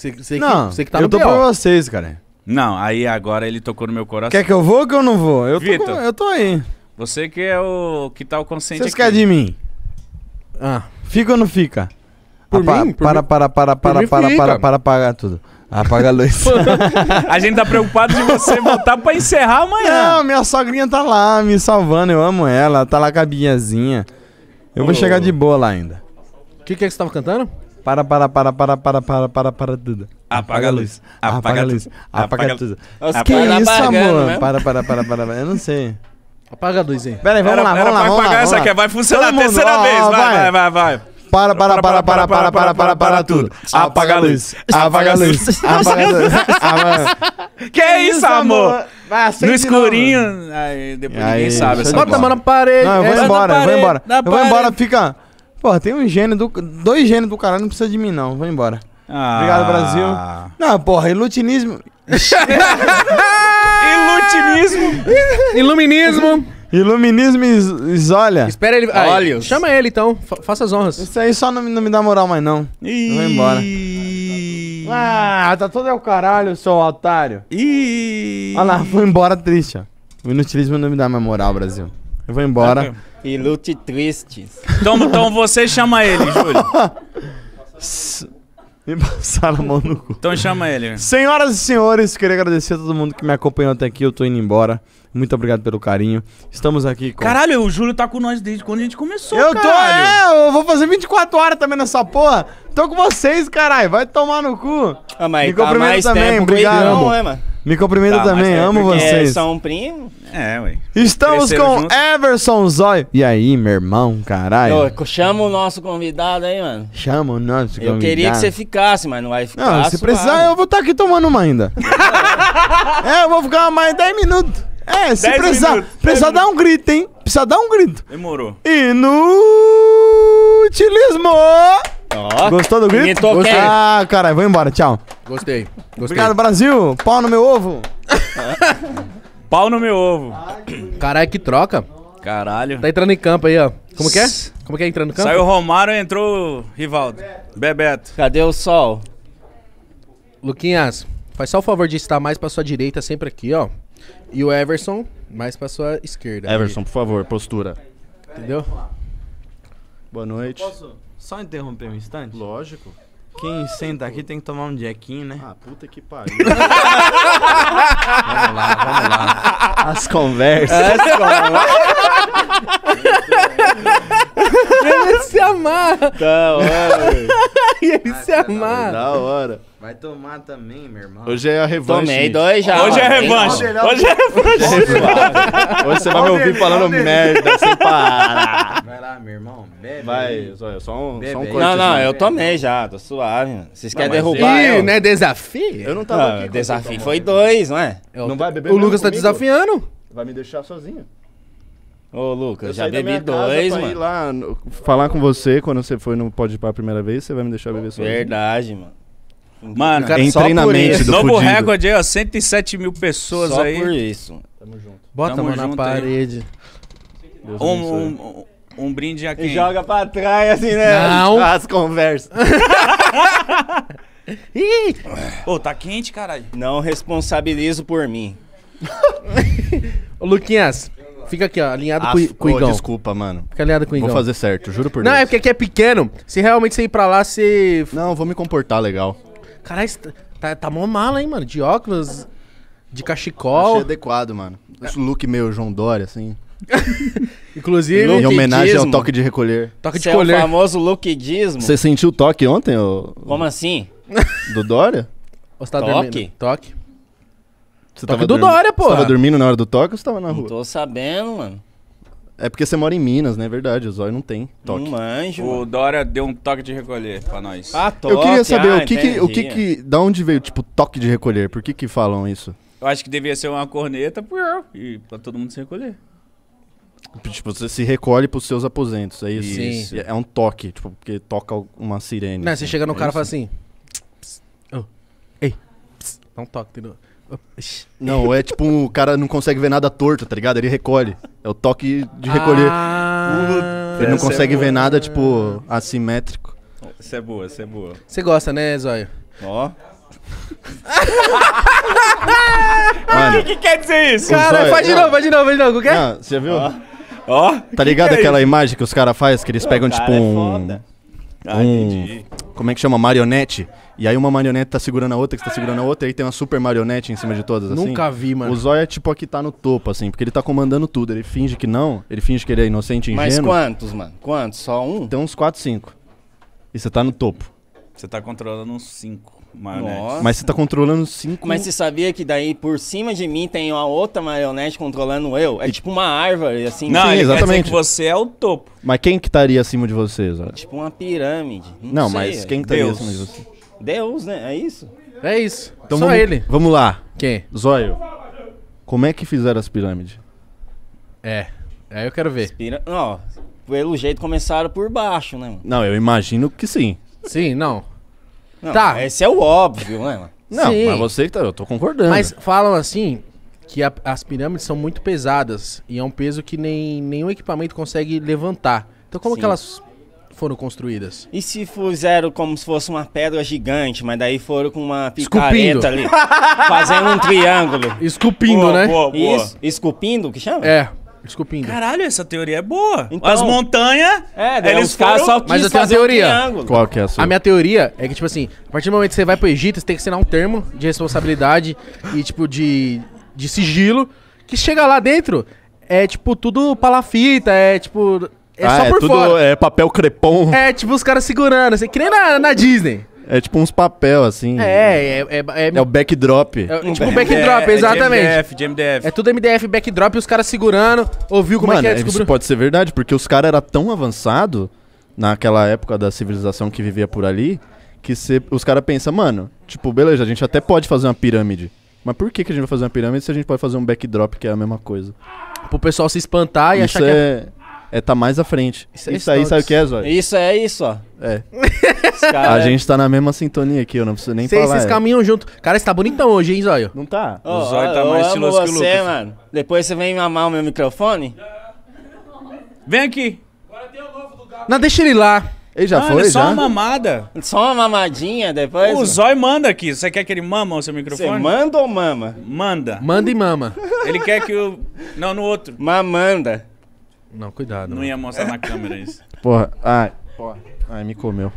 [SPEAKER 3] que, que tá eu no tô pra
[SPEAKER 2] vocês, cara. Não, aí agora ele tocou no meu coração. Quer que eu vou ou que eu não vou? Eu, tô, com... eu tô aí. Você que é o que tá o consciente Vocês querem
[SPEAKER 3] de mim? Ah, fica ou não fica? Por Apa, mim? para, para, para, para, para, para, para, para, apagar tudo. Apaga a luz.
[SPEAKER 2] a gente tá preocupado de você voltar pra encerrar
[SPEAKER 3] amanhã. Não, minha sogrinha tá lá me salvando, eu amo ela, tá lá com a Biazinha. Eu oh. vou chegar de boa lá ainda. O que, que é que você tava cantando? Para, para, para, para, para, para, para, para tudo. Apaga a luz. Apaga a luz. Apaga tudo. Que é isso, amor? Né? Para, para, para, para. Eu não sei. Apaga a luz hein Pera aí, vamos era, lá, vamos lá. Vamos apagar lá, essa aqui, vai funcionar a terceira ó, vez. Vai, vai, vai, vai. vai para, para, para, para, para, para, para, para tudo. Apaga a luz, apaga a luz, apaga a luz. Que é isso, amor? No escurinho. Aí depois ninguém sabe essa Bota a mão na parede. Não, eu vou embora, eu vou embora. Eu vou embora, fica. Porra, tem um gênio do. Dois gênios do caralho, não precisa de mim, não. Vou embora. Ah. Obrigado, Brasil. Não, porra, ilutinismo. Ilutinismo. Iluminismo. Iluminismo olha. Espera ele. olha, Chama ele então. Fa faça as honras. Isso aí só não, não me dá moral mais, não. Eu Vou embora. Ah, tá todo é o caralho, seu otário. Ih. Olha lá, vou embora triste, ó. O inutilismo não me dá mais moral, Brasil. Eu vou embora.
[SPEAKER 2] É e lute tristes. Então, então você chama ele, Júlio.
[SPEAKER 3] Me passaram a mão no cu.
[SPEAKER 2] Então chama ele.
[SPEAKER 3] Senhoras e senhores, queria agradecer a todo mundo que me acompanhou até aqui. Eu tô indo embora. Muito obrigado pelo carinho. Estamos aqui com.
[SPEAKER 2] Caralho, o Júlio tá com nós desde quando a gente começou, Eu caralho.
[SPEAKER 3] tô, é, eu vou fazer 24 horas também nessa porra. Tô com vocês, caralho. Vai tomar no cu. Ah, mas Me tá cumprimenta tá também, obrigado. Não, é, mano. Me cumprimenta tá, também, amo é vocês.
[SPEAKER 9] São um primo? É, ué. Estamos Cresceram com junto.
[SPEAKER 3] Everson Zóio. E aí, meu irmão, caralho?
[SPEAKER 9] Chama o nosso convidado aí, mano.
[SPEAKER 3] Chama o nosso convidado. Eu queria que você
[SPEAKER 9] ficasse, mas não vai ficar. Não, se suave. precisar,
[SPEAKER 3] eu vou estar tá aqui tomando uma ainda. é, eu vou ficar mais 10 minutos. É, se precisar, precisar dar um grito, hein? Precisa dar um grito. Demorou. Inutilismo! Ó, Gostou do grito? Gostei. Ah, caralho, vou embora, tchau. Gostei. Gostei. Obrigado, Brasil. Pau no meu ovo.
[SPEAKER 1] Pau no meu ovo. Caralho, que troca. Caralho. Tá entrando em campo aí, ó. Como que é? Como que é entrando em campo? Saiu
[SPEAKER 2] Romário, entrou
[SPEAKER 1] Rivaldo. Bebeto. Bebeto. Cadê o sol? Luquinhas, faz só o favor de estar mais pra sua direita sempre aqui, ó. E o Everson mais pra sua esquerda. Everson,
[SPEAKER 6] aí. por favor, postura.
[SPEAKER 1] Entendeu?
[SPEAKER 3] Boa noite. Posso só interromper um instante? Lógico. Quem senta aqui tem que tomar um jequinho, né? Ah, puta que pariu. vamos lá, vamos lá. As conversas. As conversas.
[SPEAKER 1] ele se amar. Da hora,
[SPEAKER 6] e ele se amar. Da hora.
[SPEAKER 4] Vai tomar também, meu irmão.
[SPEAKER 6] Hoje é a revanche. Tomei dois já. Hoje ó, é revanche. Hoje é revanche.
[SPEAKER 4] Hoje você vai me ouvir
[SPEAKER 6] falando merda sem parar. Vai lá, meu
[SPEAKER 9] irmão. Bebe. Vai,
[SPEAKER 6] só, é só um, só um Não, não, eu
[SPEAKER 9] tomei já. Tô suave. Vocês querem derrubar? É- Ih, eu... é né, desafio? Eu não tava não, aqui. Desafio foi né? dois, não é?
[SPEAKER 6] Eu não vai beber O Lucas tá desafiando. Vai me deixar sozinho.
[SPEAKER 9] Ô, Lucas, eu já bebi dois, mano. lá no,
[SPEAKER 6] falar com você quando você foi no Pode a primeira vez, você vai me deixar beber sozinho. Verdade, mano. Mano, cara, em só treinamento do Novo recorde
[SPEAKER 2] aí, ó, 107 mil pessoas só aí. Só por isso. Tamo junto. Bota Tamo a mão na parede. Um, um, um, brinde aqui. E joga pra trás, assim, né? Não. As conversas. Ih! Ô, tá quente, caralho.
[SPEAKER 1] Não
[SPEAKER 9] responsabilizo por mim.
[SPEAKER 4] Ô,
[SPEAKER 1] Luquinhas, Fica aqui, ó, alinhado As... Ah, com, o Igão. desculpa, mano. Fica alinhado com o Igão. Vou fazer certo, juro por Não, Deus. Não, é porque aqui é pequeno. Se realmente
[SPEAKER 6] você ir pra lá, você... Não, vou me comportar legal.
[SPEAKER 1] Caralho, tá, tá, tá mó mala, hein, mano? De
[SPEAKER 6] óculos, de cachecol. Achei adequado, mano. Esse look meio João Dória, assim. Inclusive, em homenagem ao toque de recolher. Toque de recolher. É o famoso lookidismo. Você sentiu o toque ontem? Ô... Como assim? Do Dória? tá toque? Dormindo? Toque. Você toque do Dória, pô. Você tava dormindo na hora do toque ou você tava
[SPEAKER 9] na rua? Não tô sabendo, mano.
[SPEAKER 6] É porque você mora em Minas, né? É verdade, o Zóio não tem toque. Não
[SPEAKER 2] manjo. O Dória deu um toque de recolher pra nós. Ah, toque. Eu queria saber ah, o, que que, o que que...
[SPEAKER 6] Da onde veio, tipo, toque de recolher? Por que que falam isso?
[SPEAKER 2] Eu acho que devia ser uma corneta e pra todo mundo se recolher.
[SPEAKER 6] Tipo, você se recolhe pros seus aposentos, é isso? Sim. É um toque, tipo, porque toca uma sirene. Não, assim. você chega no é cara e fala assim...
[SPEAKER 1] oh, ei, é dá um toque, entendeu?
[SPEAKER 6] Não, é tipo o cara não consegue ver nada torto, tá ligado? Ele recolhe. É o toque de recolher. Ah, ele não é consegue é ver nada, tipo, assimétrico.
[SPEAKER 1] Isso é boa, isso é boa. Você gosta, né, Zóio? Ó. o que,
[SPEAKER 2] que, quer dizer isso? Cara, zóio... faz de novo,
[SPEAKER 1] faz de novo, faz de novo. Quer?
[SPEAKER 6] Você viu? Ó. Ó. Tá ligado que que é aquela imagem que os caras fazem, que eles pegam, tipo, é um. Ah, um, como é que chama? Marionete. E aí uma marionete tá segurando a outra, que tá segurando a outra, e aí tem uma super marionete em cima de todas, assim. Nunca vi, mano. O Zóia é tipo a que tá no topo, assim, porque ele tá comandando tudo. Ele finge que não, ele finge que ele é inocente e ingênuo. Mas quantos, mano? Quantos? Só um? Tem uns 4, 5. E você tá no topo. Você tá controlando uns 5. Mas você tá controlando cinco. Mas você
[SPEAKER 9] sabia que daí por cima de mim tem uma outra maionete controlando eu? É tipo uma árvore, assim. Não, Sim,
[SPEAKER 6] exatamente. que você
[SPEAKER 9] é o topo.
[SPEAKER 6] Mas quem que estaria acima de vocês? É tipo
[SPEAKER 9] uma pirâmide. Não, Não sei. mas
[SPEAKER 6] quem que estaria Deus. acima de você?
[SPEAKER 9] Deus, né? É isso? É isso. Então Só vamos, ele.
[SPEAKER 6] Vamos lá. Quem? Zóio. Como é que fizeram as pirâmides?
[SPEAKER 1] É.
[SPEAKER 9] Aí eu quero ver. Pira... pelo jeito começaram por baixo, né? mano?
[SPEAKER 6] Não, eu imagino que sim. Sim, não. Não, tá. Esse é o óbvio, né,
[SPEAKER 1] Não, Sim. mas você
[SPEAKER 6] que tá, eu tô concordando. Mas
[SPEAKER 1] falam assim que a, as pirâmides são muito pesadas e é um peso que nem, nenhum equipamento consegue levantar. Então como Sim. que elas foram construídas? E se
[SPEAKER 9] fizeram como se fosse uma pedra gigante, mas daí foram com uma picareta Esculpindo. ali, fazendo um
[SPEAKER 1] triângulo. Esculpindo, Boa, né? boa, boa.
[SPEAKER 9] esculpindo, que chama?
[SPEAKER 1] É. Desculpindo.
[SPEAKER 2] Caralho, essa teoria é boa. Então, As montanhas. É, eles os foram... Mas eu tenho uma um teoria.
[SPEAKER 1] Qual que é a sua? A minha teoria é que, tipo assim, a partir do momento que você vai pro Egito, você tem que assinar um termo de responsabilidade e, tipo, de, de sigilo. Que chega lá dentro, é, tipo, tudo palafita, é, tipo. É Ah, só é por tudo fora.
[SPEAKER 6] é papel crepom.
[SPEAKER 1] É, tipo, os caras segurando, assim, que nem na, na Disney.
[SPEAKER 6] É tipo uns papel, assim. É,
[SPEAKER 1] é. É, é, é o backdrop.
[SPEAKER 6] É, tipo o backdrop, é exatamente. MDF,
[SPEAKER 1] de MDF. É tudo MDF, backdrop, e os caras segurando, ouviu como é Mano, é que é. Isso
[SPEAKER 6] pode ser verdade, porque os caras eram tão avançados naquela época da civilização que vivia por ali, que cê, os caras pensam, mano, tipo, beleza, a gente até pode fazer uma pirâmide. Mas por que, que a gente vai fazer uma pirâmide se a gente pode fazer um backdrop que é a mesma coisa? Pro pessoal se espantar e Isso achar é... que. É... é é tá mais à frente. Isso, é isso aí, sabe o que é, Zóio? Isso é isso, ó. É. a é. gente tá na mesma sintonia aqui, eu não preciso nem Cê, falar. Vocês é.
[SPEAKER 1] caminham junto. Cara, você tá bonitão hoje, hein,
[SPEAKER 9] Zóio? Não tá? Oh, o Zóio tá mais estiloso que o você, Lucas. mano. Depois você vem mamar o meu microfone.
[SPEAKER 2] Vem aqui. Agora tem
[SPEAKER 1] o novo do Gabo. Não, deixa ele lá. Ele já ah, foi, ele só uma
[SPEAKER 2] mamada. Só uma mamadinha depois? O Zóio manda aqui. Você quer que ele mama o seu microfone? Você manda ou mama? Manda.
[SPEAKER 6] Manda e mama.
[SPEAKER 2] ele quer que o... Não, no outro. Mamanda.
[SPEAKER 6] Não, cuidado. Não mano. Né? ia
[SPEAKER 1] mostrar na câmera isso.
[SPEAKER 6] Porra, ai, porra. Ai, me comeu.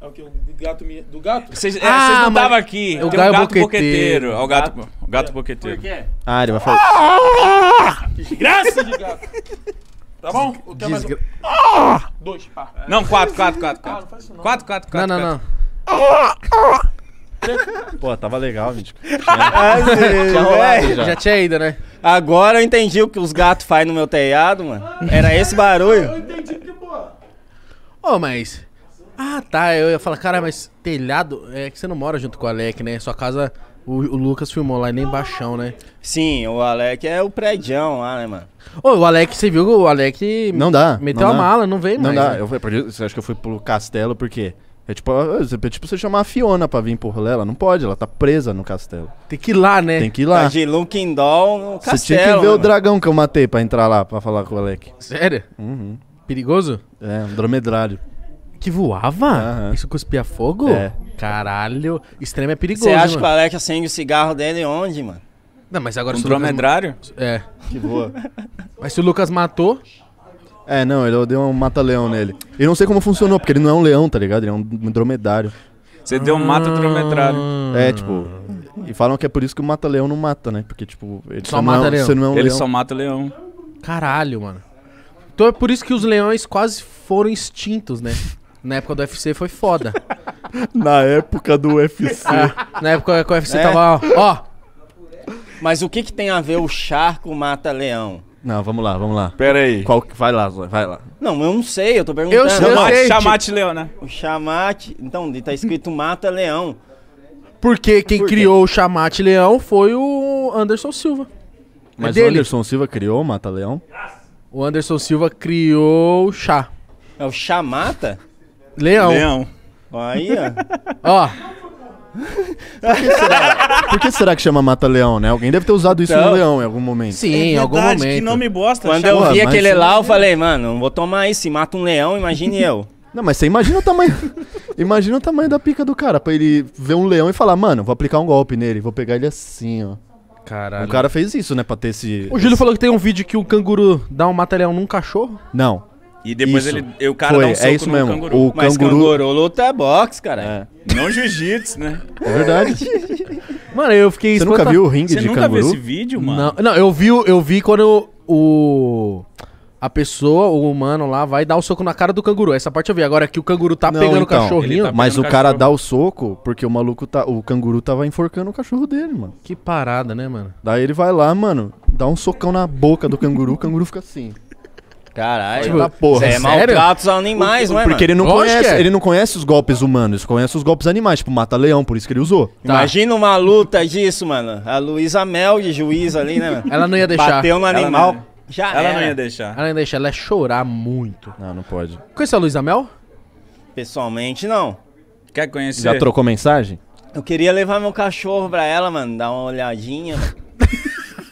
[SPEAKER 1] É o que? O gato me... do gato? Vocês
[SPEAKER 2] é, ah, não estavam aqui. É o, gato, um gato boqueteiro. É o gato, boqueteiro. o gato é. boqueteiro. Por é? quê?
[SPEAKER 4] Ah, ele vai falar. Ah! Desgraça de gato. Tá bom? O que é Desgra... mais... ah! Dois, pá. Não, quatro, quatro, quatro. Quatro, ah, não,
[SPEAKER 7] não. Quatro,
[SPEAKER 6] quatro, quatro. Não, não,
[SPEAKER 7] quatro. não. não.
[SPEAKER 6] Pô, tava legal, gente.
[SPEAKER 4] Tinha rolado já. Já
[SPEAKER 9] tinha ido, né? Agora eu entendi o que os gatos fazem no meu telhado,
[SPEAKER 1] mano. Era esse barulho.
[SPEAKER 4] Eu entendi que, pô.
[SPEAKER 1] Ô, mas. Ah, tá. Eu ia falar, cara, mas telhado. É que você não mora junto com o Alec, né? Sua casa. O, o Lucas filmou lá nem baixão, né?
[SPEAKER 9] Sim, o Alec é o prédio lá, né, mano?
[SPEAKER 1] Ô, o Alec, você viu? O Alec Não dá, meteu não a dá. mala, não veio Não mais. dá, né? eu
[SPEAKER 6] fui, você acha que eu fui pro castelo por quê? É tipo, ah, é, é tipo você chamar a Fiona pra vir pro rolê, ela não pode, ela tá presa no castelo. Tem
[SPEAKER 9] que ir lá, né? Tem que ir lá. Tá de Doll no castelo. Você tinha que ver mano. o
[SPEAKER 6] dragão que eu matei pra entrar lá, pra falar com o Alec. Sério? Uhum. Perigoso? É, um dromedário. Que voava?
[SPEAKER 1] Uhum. Isso cuspia fogo? É. Caralho, extremo é perigoso, Você acha mano. que o
[SPEAKER 9] Alec acende o cigarro dele onde, mano? Não, mas agora... Um dromedário? Lucas...
[SPEAKER 1] É. Que voa.
[SPEAKER 6] mas se o Lucas matou... É, não, ele deu um mata-leão nele. E não sei como funcionou, porque ele não é um leão, tá ligado? Ele é um dromedário. Você deu um mata-dromedário. É, tipo. E falam que é por isso que o mata-leão não mata, né? Porque, tipo, ele só, mata não, é leão. não é um ele leão. só
[SPEAKER 1] mata leão. Caralho, mano. Então é por isso que os leões quase foram extintos, né? Na época do UFC foi
[SPEAKER 6] foda. Na época do UFC.
[SPEAKER 4] na época que o UFC É. tava, ó,
[SPEAKER 9] ó, Mas o que, que tem a ver o charco mata leão?
[SPEAKER 6] Não, vamos lá, vamos lá. Pera aí. Qual... Vai lá, vai lá.
[SPEAKER 9] Não, eu não sei, eu tô perguntando. Eu sei, Chamate, eu chamate tipo- leão, né? O chamate. Então, tá escrito mata leão.
[SPEAKER 1] Porque quem Por criou o chamate leão foi o Anderson Silva. É
[SPEAKER 6] mas é o Anderson Silva criou o mata leão?
[SPEAKER 1] O Anderson Silva criou o chá. É o chamata?
[SPEAKER 6] Leão. Leão. ó. Ó. Por que, será, por que será que chama mata-leão, né? Alguém deve ter usado isso Não. no então, leão em algum momento. Sim, é em algum momento. que nome
[SPEAKER 2] bosta. Quando eu vi
[SPEAKER 9] aquele lá, eu é falei, mano, não vou tomar isso. mata um leão, imagine eu.
[SPEAKER 6] Não, mas você imagina o tamanho. imagina o tamanho da pica do cara. Pra ele ver um leão e falar, mano, vou aplicar um golpe nele, vou pegar ele assim, ó. Caralho. O cara fez isso, né? Pra ter esse. O Júlio
[SPEAKER 1] falou que tem um vídeo que o canguru dá um mata-leão num cachorro. Não.
[SPEAKER 6] E depois isso. ele, o cara Foi, dá um é soco é isso mesmo. Canguru. O Mas canguru... canguru
[SPEAKER 2] luta boxe, cara. É. Não jiu-jitsu, né? É verdade.
[SPEAKER 1] mano, eu fiquei... Você espanta... nunca viu o ringue Você de canguru? Você nunca viu esse vídeo, mano? Não, não eu, vi, eu vi quando o... A pessoa, o humano lá, vai dar o soco na cara do canguru. Essa parte eu vi. Agora que o canguru tá não, pegando então, o cachorrinho. Tá mas o cara dá o
[SPEAKER 6] soco porque o maluco tá. O canguru tava enforcando o cachorro dele, mano. Que parada, né, mano? Daí ele vai lá, mano, dá um socão na boca do canguru, o canguru fica assim.
[SPEAKER 9] Caralho, tipo, tá, porra, é maltrata os animais, não é, Porque mano? ele não, Lógico conhece, é. ele
[SPEAKER 6] não conhece os golpes humanos, conhece os golpes animais, tipo mata-leão, por isso que ele usou. Tá. Imagina
[SPEAKER 9] uma luta disso, mano. A Luísa Mel de juiz ali, né, mano? Ela não ia deixar. Bateu no animal, ela já Ela era. não ia deixar.
[SPEAKER 1] Ela não ia deixar, ela ia chorar muito. Não, não pode. Conhece a Luísa Mel?
[SPEAKER 9] Pessoalmente, não. Quer conhecer? Já trocou mensagem? Eu queria levar meu cachorro pra ela, mano, dar uma
[SPEAKER 2] olhadinha,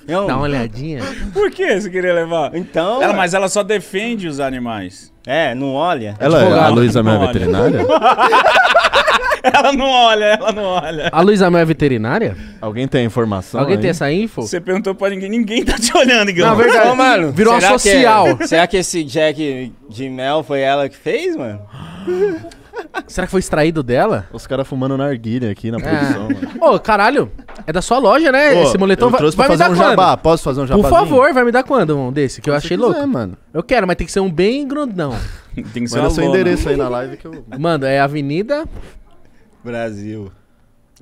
[SPEAKER 2] eu...
[SPEAKER 6] Dá uma olhadinha.
[SPEAKER 2] Por que você queria levar? Então. Ela, mas ela só defende os animais. É, não olha. Ela, é
[SPEAKER 1] a Luísa Mel é veterinária? ela não olha, ela não olha. A Luísa Mel é veterinária? Alguém tem a
[SPEAKER 6] informação? Alguém aí? tem essa info? Você
[SPEAKER 1] perguntou
[SPEAKER 2] pra ninguém, ninguém tá te
[SPEAKER 1] olhando, Igão. Na verdade, não, mano. Virou uma é-
[SPEAKER 2] social.
[SPEAKER 9] Que, será que esse Jack de Mel foi ela que fez, mano?
[SPEAKER 6] Será que foi extraído dela? Os caras fumando na arguilha aqui na é. produção,
[SPEAKER 1] mano. Ô, caralho, é da sua loja, né? Ô, Esse moletom eu vai, trouxe vai pra me fazer dar um quando? jabá. Posso fazer um jabá? Por favor, vai me dar quando um desse, que eu achei louco. mano. Eu quero, mas tem que ser um bem grandão.
[SPEAKER 2] Tem que ser o seu endereço aí na live
[SPEAKER 1] que eu... Mano, é Avenida...
[SPEAKER 2] Brasil.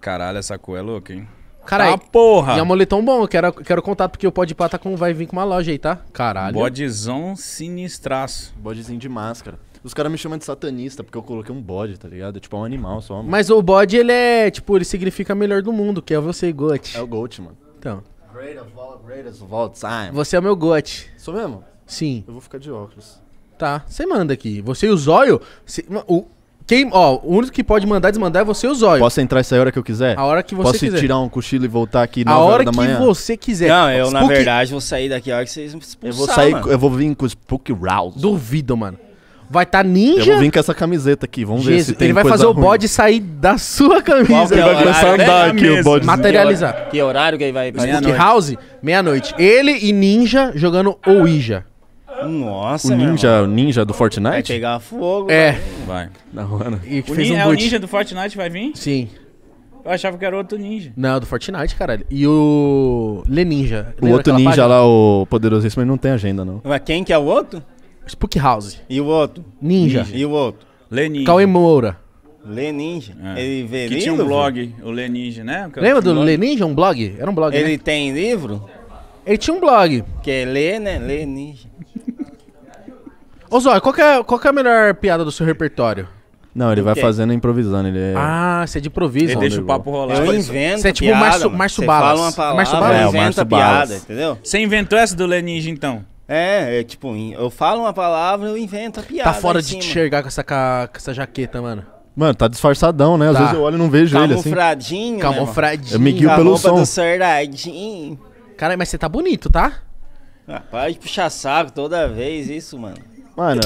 [SPEAKER 2] Caralho, essa cor é louca, hein?
[SPEAKER 1] Caralho, Ah, porra! e é um moletom bom, eu quero, quero contato, porque o Pode Pá tá com, vai vir com uma loja aí, tá? Caralho.
[SPEAKER 6] Bodizão sinistraço. Bodezinho de máscara. Os caras me chamam de satanista porque eu coloquei um bode, tá ligado? Tipo, é um animal só. Mano. Mas
[SPEAKER 1] o bode, ele é, tipo, ele significa melhor do mundo, que é você, Goat. É o Goat, mano. Então.
[SPEAKER 5] Great of all,
[SPEAKER 6] greatest of all time. Você
[SPEAKER 1] é o meu Goat. Sou mesmo? Sim.
[SPEAKER 6] Eu vou ficar de óculos.
[SPEAKER 1] Tá, você manda aqui. Você e o Zóio. Cê, o, quem, ó,
[SPEAKER 6] o único que pode mandar e desmandar é você e o Zóio. Posso entrar essa hora que eu quiser? A hora que você Posso quiser. Posso tirar um cochilo e voltar aqui na hora da manhã? A hora que você
[SPEAKER 9] quiser. Não, eu Spook... na verdade vou sair daqui a hora que vocês me expulsar, Eu vou sair, mano. eu vou
[SPEAKER 6] vir com o Spook Rouse. Duvido, mano. Vai estar tá ninja. Eu vou vir com essa camiseta aqui, vamos Jesus, ver se tem Ele vai fazer ruim.
[SPEAKER 1] o bode sair da sua é camisa. ele vai começar a andar aqui, o bode. Materializar.
[SPEAKER 6] Que
[SPEAKER 9] horário que ele vai? Meia House,
[SPEAKER 1] meia-noite. Ele e Ninja jogando Ouija. Nossa, O Ninja,
[SPEAKER 6] o Ninja do Fortnite? Vai pegar fogo. É. Vai. Na rua. o
[SPEAKER 2] um é o Ninja do Fortnite vai vir? Sim. Eu achava que era outro ninja.
[SPEAKER 1] Não, do Fortnite, caralho. E o Leninja. O outro ninja página?
[SPEAKER 6] lá, o poderosíssimo, ele não tem agenda, não.
[SPEAKER 1] Mas quem que é o outro? Spook House. E o outro? Ninja. Ninja. E o outro? Leninja. Cauê Moura.
[SPEAKER 2] Leninja.
[SPEAKER 9] É. Ele
[SPEAKER 1] vê Que tinha um blog,
[SPEAKER 2] o Leninja, né? Que é Lembra do blog?
[SPEAKER 1] Leninja? Um blog? Era um blog, né? Ele né? tem livro? Ele tinha um blog. Que é Lê, né? Lê Ninja. Ô, Zóia, qual, que é, qual que é a melhor piada do seu repertório?
[SPEAKER 6] Não, ele vai fazendo improvisando, ele é... Ah, você é de improviso. Ele deixa o papo rolar. Eu é tipo invento Você é tipo o Márcio mano. Márcio Você Balas. fala uma palavra, É, inventa Balas. piada,
[SPEAKER 2] entendeu? Você inventou essa do Leninja, então? É, é, tipo,
[SPEAKER 1] eu falo uma palavra, eu invento a tá piada. Tá fora de te enxergar com essa, com essa jaqueta, mano.
[SPEAKER 6] Mano, tá disfarçadão, né? Às tá. vezes eu olho e não vejo ele assim. Camufradinho. Camufradinho. eu me guio pelo roupa som. do
[SPEAKER 1] sardadinho. Cara, mas você tá bonito, tá? Ah,
[SPEAKER 9] para de puxar saco toda vez, isso, mano.
[SPEAKER 6] Mano,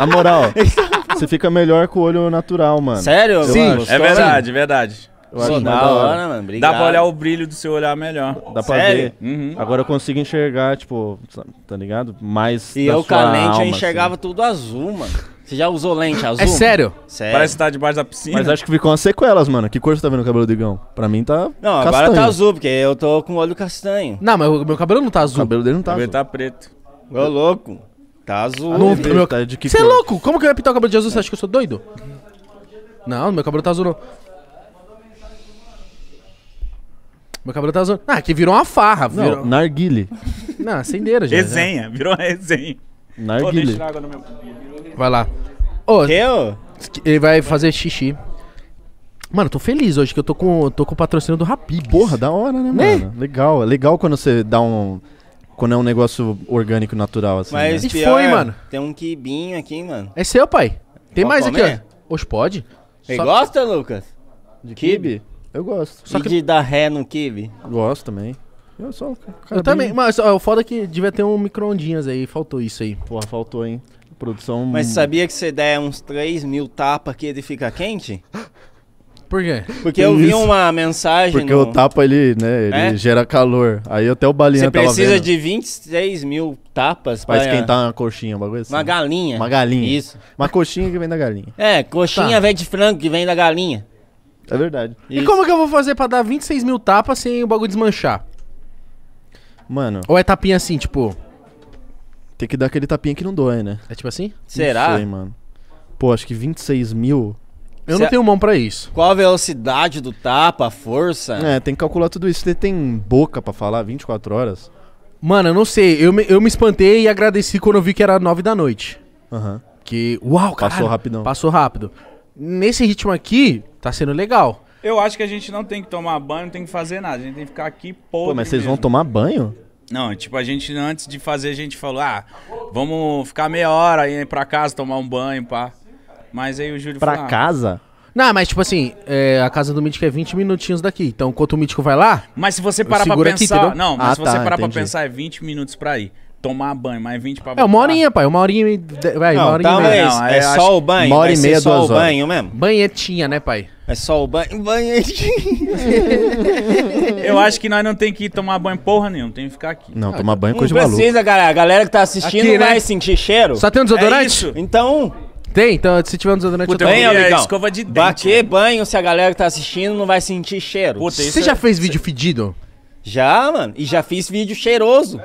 [SPEAKER 6] a moral, você fica melhor com o olho natural, mano. Sério? Sim, é verdade, é verdade. Eu acho da hora,
[SPEAKER 9] mano. Obrigado.
[SPEAKER 2] Dá pra olhar o brilho do seu olhar melhor. Dá pra Sério? ver. Uhum.
[SPEAKER 6] Agora eu consigo enxergar, tipo, tá ligado? Mais. E da eu com a lente eu assim. enxergava
[SPEAKER 9] assim. tudo azul, mano. Você já usou lente azul? É sério? sério? Parece que tá debaixo da piscina. Mas acho que ficou
[SPEAKER 6] umas sequelas, mano. Que cor você tá vendo o cabelo do Igão? Pra mim tá. Não, agora castanho. tá
[SPEAKER 9] azul, porque eu tô com olho castanho. Não, mas o meu cabelo não tá azul. O cabelo dele não tá o azul. Ele tá preto. Ô,
[SPEAKER 1] louco. Tá
[SPEAKER 9] azul. Não, meu... tá
[SPEAKER 1] de que Você é louco? Como que eu ia pintar o cabelo de azul? Você acha que eu sou doido? Não, meu cabelo tá azul não. Meu cabelo tá zoando. Ah, que virou uma farra. Não, virou...
[SPEAKER 6] narguile.
[SPEAKER 1] Não, acendeira já. Resenha, já. virou
[SPEAKER 2] uma resenha. Narguile.
[SPEAKER 1] vai lá. Ô, oh, Ele vai fazer xixi. Mano, tô feliz hoje que eu tô com, tô com o patrocínio do Rapi
[SPEAKER 6] Porra, da hora, né, né? mano? Legal. É legal quando você dá um. Quando é um negócio orgânico, natural, assim. Mas né? E foi, é, mano.
[SPEAKER 9] Tem um quibinho aqui, mano.
[SPEAKER 6] É seu, pai. Tem mais comer? aqui,
[SPEAKER 1] ó. Hoje pode. Você
[SPEAKER 9] Só... gosta, Lucas? De quibe? Eu gosto. Só e que...
[SPEAKER 1] de dar ré no kibe? Gosto também.
[SPEAKER 6] Eu sou um Eu também, mas
[SPEAKER 1] ó, o foda é que devia ter um micro-ondinhas aí,
[SPEAKER 6] faltou isso aí. Porra, faltou, hein? Produção. Mas sabia
[SPEAKER 9] que se der uns 3 mil tapas que ele fica quente?
[SPEAKER 1] Por quê? Porque
[SPEAKER 9] eu vi uma mensagem. Porque no... o
[SPEAKER 6] tapa ele, né? Ele é? gera calor. Aí até o balinha Você precisa
[SPEAKER 9] de 26 mil tapas pra, pra esquentar
[SPEAKER 6] uma coxinha, um bagulho assim. Uma galinha. Uma galinha. Isso. Uma coxinha que vem da galinha.
[SPEAKER 9] É, coxinha tá. vem de frango que vem da galinha.
[SPEAKER 6] É verdade. E Isso. como
[SPEAKER 1] que eu vou fazer pra dar 26 mil tapas
[SPEAKER 6] sem o bagulho desmanchar? Mano, Ou é tapinha assim, tipo. tem que dar aquele tapinha que não dói, né? É tipo assim? Não Será? sei, mano. Pô, acho que 26 mil. Eu não tenho
[SPEAKER 9] mão pra isso. Qual a velocidade do tapa, a força? É,
[SPEAKER 6] tem que calcular tudo isso. Você tem boca pra falar 24 horas? Mano, eu não sei. Eu me, eu me espantei e
[SPEAKER 1] agradeci quando eu vi que era 9 da noite. Aham. Que. Uau, cara. Passou rapidão. Passou rápido. Nesse ritmo aqui, tá sendo legal.
[SPEAKER 2] Eu acho que a gente não tem que tomar banho, não tem que fazer nada. A gente tem que ficar aqui podre. Pô, mas vocês mesmo.
[SPEAKER 1] vão tomar banho?
[SPEAKER 2] Não, tipo, a gente, antes de fazer, a gente falou, ah, vamos ficar meia hora aí pra casa tomar um banho, pá. Mas aí o Júlio pra falou. Pra ah,
[SPEAKER 1] casa? não, mas tipo assim, é, a casa do Mítico é 20 minutinhos daqui. Então, enquanto o Mítico vai lá. Mas se você parar pra pensar. Aqui, não, mas ah, se você tá, parar entendi. pra pensar,
[SPEAKER 2] é 20 minutos pra ir tomar banho, mais 20 pra voltar. É, uma
[SPEAKER 1] horinha, pai. Uma horinha e. vai não, uma horinha e meia. Não, é, só o banho. Uma hora e meia, é duas só o banho
[SPEAKER 2] mesmo? Banhetinha, né, pai? É só o banho. Banhetinha. eu acho que nós não tem que ir tomar banho porra nenhuma, tem que ficar aqui.
[SPEAKER 6] Não, ah, tomar banho é coisa de
[SPEAKER 2] Não precisa,
[SPEAKER 1] galera. A galera que tá assistindo aqui, né? vai sentir cheiro. Só tem um desodorante? É isso. Então. Tem, então se tiver um desodorante... Puta, eu tenho, escova
[SPEAKER 9] de dente. Bater né? banho se a galera que tá assistindo não vai sentir cheiro. Puta, Você é- já é...
[SPEAKER 1] fez vídeo fedido?
[SPEAKER 9] Já, mano. E já fiz vídeo cheiroso.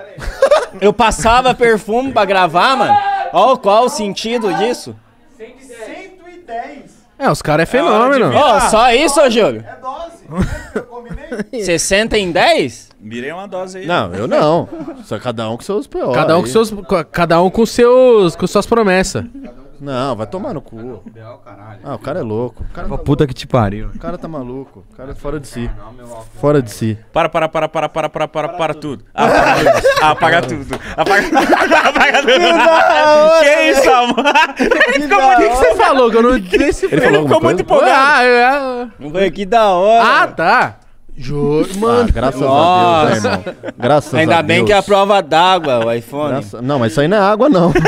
[SPEAKER 9] Eu passava perfume pra gravar, mano. Ó, qual o sentido disso?
[SPEAKER 1] 110. É, os caras é, é fenômeno. Ó, só
[SPEAKER 9] isso, ô Júlio? É dose.
[SPEAKER 2] Eu combinei. 60
[SPEAKER 6] em 10? Mirei uma dose aí. Não, eu não. Só cada um com seus piores. Cada um com
[SPEAKER 1] seus. Cada um com seus. com suas promessas. Cada um
[SPEAKER 6] não, vai tomar no cu. Ah, o cara é louco. O cara tá puta que te pariu. O cara tá maluco. O cara é fora de si. Tá fora de si.
[SPEAKER 2] Para, para, para, para, para, para, para, para tudo. Ah, ah, apaga tudo.
[SPEAKER 6] Apaga tudo.
[SPEAKER 1] Apaga tudo. Que isso, amor? O que você falou? Que eu não disse Ele ficou muito empolgado. Ah, é. que da hora. Ah, tá. Juro, ah,
[SPEAKER 9] mano. Ah, graças Nossa. a Deus, né, irmão. Graças Ainda a Deus. Ainda bem que é a prova
[SPEAKER 6] d'água, o iPhone. Graça... Não, mas isso aí não é água, não.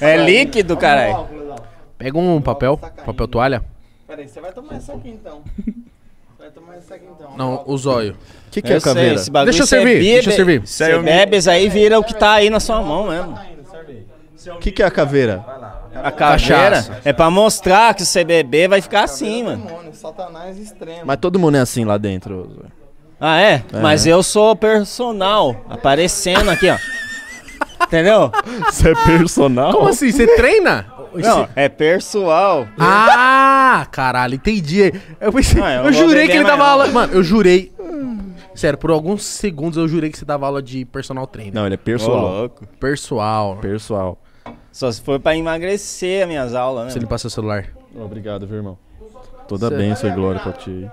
[SPEAKER 3] é... líquido, caralho.
[SPEAKER 1] Pega um papel, papel toalha.
[SPEAKER 3] Peraí, você vai tomar essa aqui então. Vai tomar essa aqui então. Não, o
[SPEAKER 1] zóio. O que, que a é, caveira? deixa eu servir, deixa eu servir. Você é bebes
[SPEAKER 9] aí, vira o que tá aí na sua mão mesmo. É
[SPEAKER 6] o que, que é a caveira? Vai lá.
[SPEAKER 9] A caveira é pra mostrar que o você beber vai ficar assim, é mano.
[SPEAKER 3] Demônio, satanás extremo. Mas todo
[SPEAKER 6] mundo é assim lá dentro.
[SPEAKER 9] Ah, é? É. Mas eu sou personal, aparecendo
[SPEAKER 1] aqui, ó. Entendeu?
[SPEAKER 6] Você é personal? Como assim? Você
[SPEAKER 1] treina? Não, é pessoal. Ah, caralho, entendi. Eu pensei, Não, ah, é, eu eu, jurei que ele dava aula. Mano, eu jurei. Sério, por alguns segundos eu jurei que você dava aula de personal
[SPEAKER 6] trainer. Não, ele é pessoal. louco.
[SPEAKER 9] Pessoal. Pessoal. Só se for pra emagrecer as
[SPEAKER 1] minhas aulas, né? Você mano? limpar seu celular.
[SPEAKER 6] Obrigado, viu, irmão? Toda Cê... bênção e glória pra ti.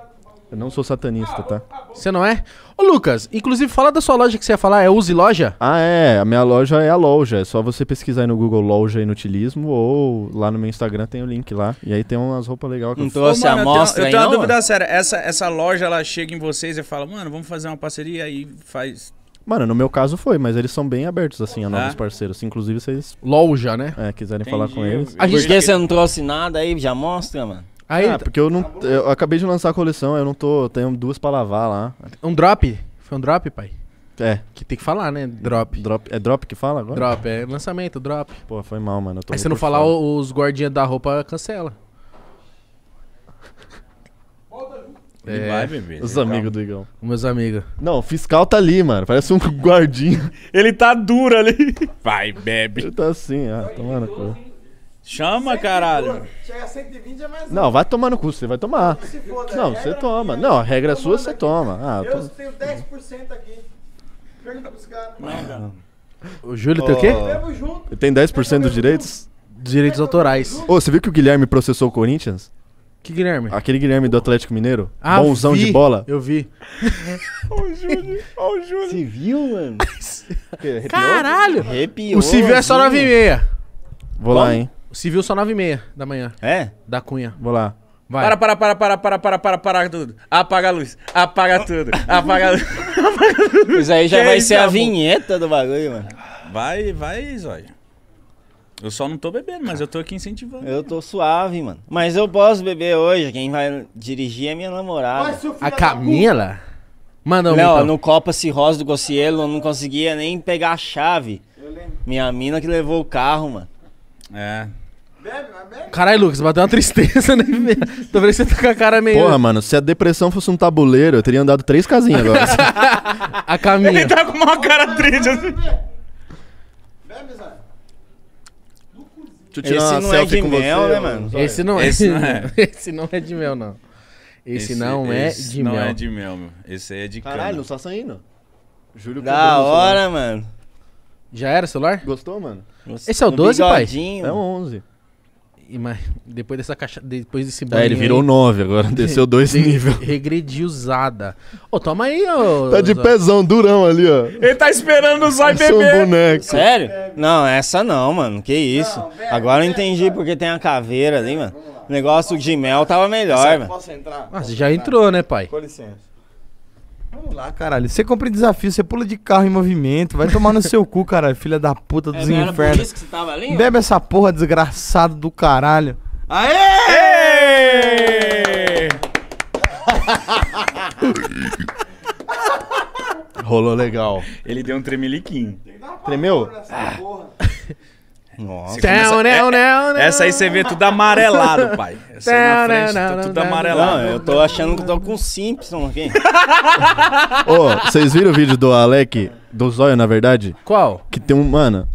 [SPEAKER 6] Eu não sou satanista, tá? Você não é? Ô, Lucas, inclusive fala da sua loja que você ia falar, é Use Loja? Ah, é. A minha loja é a loja. É só você pesquisar aí no Google Loja Inutilismo ou lá no meu Instagram tem o link lá. E aí tem umas roupas legais que eu Então, você amostra
[SPEAKER 9] Eu tenho, eu tenho uma não? dúvida
[SPEAKER 2] séria. Essa, essa loja, ela chega em vocês e fala, mano, vamos fazer uma parceria e faz
[SPEAKER 6] Mano, no meu caso foi, mas eles são bem abertos, assim, a novos É? parceiros. inclusive, vocês Loja, né? é, quiserem falar com eles. A gente- Por que
[SPEAKER 9] você não trouxe nada aí? Já mostra, mano.
[SPEAKER 6] Aí, Ah, porque eu não. Eu acabei de lançar a coleção, eu não tô. Tenho duas pra lavar lá. um drop. Foi um drop, pai? É, Que tem que falar, né? Drop. drop. É drop que fala agora? Drop, é lançamento, drop. Pô, foi mal, mano. eu tô Aí se não falar,
[SPEAKER 1] os guardinhas da roupa cancela.
[SPEAKER 4] Ele é, vai, beber.
[SPEAKER 6] Os amigos do Igão. Os meus amigos. Não, o fiscal tá ali, mano. Parece um guardinho. Ele tá duro ali. Vai, bebe. Ele tá assim, ah, tomando cu. Chama,
[SPEAKER 2] caralho.
[SPEAKER 3] Chega a 120 é mais Não,
[SPEAKER 6] vai tomar no cu, você vai tomar. Se for, né? Não, você toma. Não, a regra é sua você toma. Ah, eu Eu tô...
[SPEAKER 3] tenho 10% aqui. Pergunta pros caras. Não, cara.
[SPEAKER 6] O Júlio tem o quê? Bebo junto. Ele tem 10% dos direitos? Direitos autorais. Ô, você viu que o Guilherme processou o Corinthians? Que Guilherme? Aquele Guilherme do Atlético Mineiro. Ah, bonzão vi, de bola. Eu vi.
[SPEAKER 9] Olha o Júlio. Olha o Júlio. Se viu, mano?
[SPEAKER 2] Caralho. Arrepiou,
[SPEAKER 6] o civil é só 9 h 30 Vou Bom, lá, hein? O civil é só
[SPEAKER 1] 9 h 30 da manhã. É? Da cunha. Vou lá. Vai. Para,
[SPEAKER 2] para, para, para, para, para, para, para tudo. Apaga a luz. Apaga tudo. Apaga a luz.
[SPEAKER 1] Apaga a Isso aí já que vai é ser a vinheta
[SPEAKER 2] do bagulho, mano. Vai, vai, Zóia. Eu só não tô bebendo, mas eu tô aqui
[SPEAKER 9] incentivando. Eu tô suave, mano. Mas eu posso beber hoje. Quem vai dirigir é minha namorada. Mas, A Camila?
[SPEAKER 1] Manda um. Não, então. no
[SPEAKER 9] Copa Cirrose do Gocielo eu não conseguia nem pegar a chave. Eu lembro. Minha mina que levou o carro, mano. É. Bebe,
[SPEAKER 1] bebe. Caralho, Lucas, bateu uma tristeza, né? Tô vendo que você tá com a cara meio. Porra,
[SPEAKER 6] mano, se a depressão fosse um tabuleiro, eu teria andado três casinhas agora. a Camila. Ele
[SPEAKER 1] tá com uma cara triste
[SPEAKER 2] assim.
[SPEAKER 6] Deixa eu esse uma é selfie é com mel, você, né, mano? Esse não é. Esse não é.
[SPEAKER 1] esse não é de mel, não. Esse, esse não é esse de não é mel. não é
[SPEAKER 2] de mel, meu. Esse é de
[SPEAKER 6] Caralho, não tá saindo. Júlio
[SPEAKER 1] Da hora, mano. Já era o celular? Gostou, mano? Gostou. Esse é o 12, pai? É o 11. E, mas depois dessa caixa. Depois desse banho. É, ele virou 9 agora, desceu dois de, níveis. Regrediu usada. Ô, toma aí, ô. Tá de Zói. pezão, durão ali, ó. Ele tá esperando o
[SPEAKER 9] Zói é beber. Um Sério? Não, essa não, mano. Que isso. Não, velho, agora eu entendi velho, porque tem a caveira ali, mano. O negócio de mel tava melhor, mano.
[SPEAKER 1] Posso
[SPEAKER 3] entrar? Ah, você já
[SPEAKER 9] entrou, né, pai? Com
[SPEAKER 3] licença. Vamos lá, caralho. Você compra desafio, você pula de carro em movimento, vai tomar no seu cu, caralho, filha da puta é, dos é, infernos. que você tava ali, Bebe essa porra, desgraçado do caralho.
[SPEAKER 4] Aê! Aê!
[SPEAKER 6] Rolou legal. Ele deu um tremeliquinho. Tremeu?
[SPEAKER 4] Ah.
[SPEAKER 6] Nossa. Começa... Não, é. é essa aí você vê tudo amarelado, pai. Essa
[SPEAKER 2] aí na frente, tá tudo amarelado. eu tô achando que
[SPEAKER 6] eu tô com
[SPEAKER 9] Simpson aqui.
[SPEAKER 6] Ô, vocês viram o vídeo do Alec, do Zóio, na verdade? Qual? Que tem um, mano...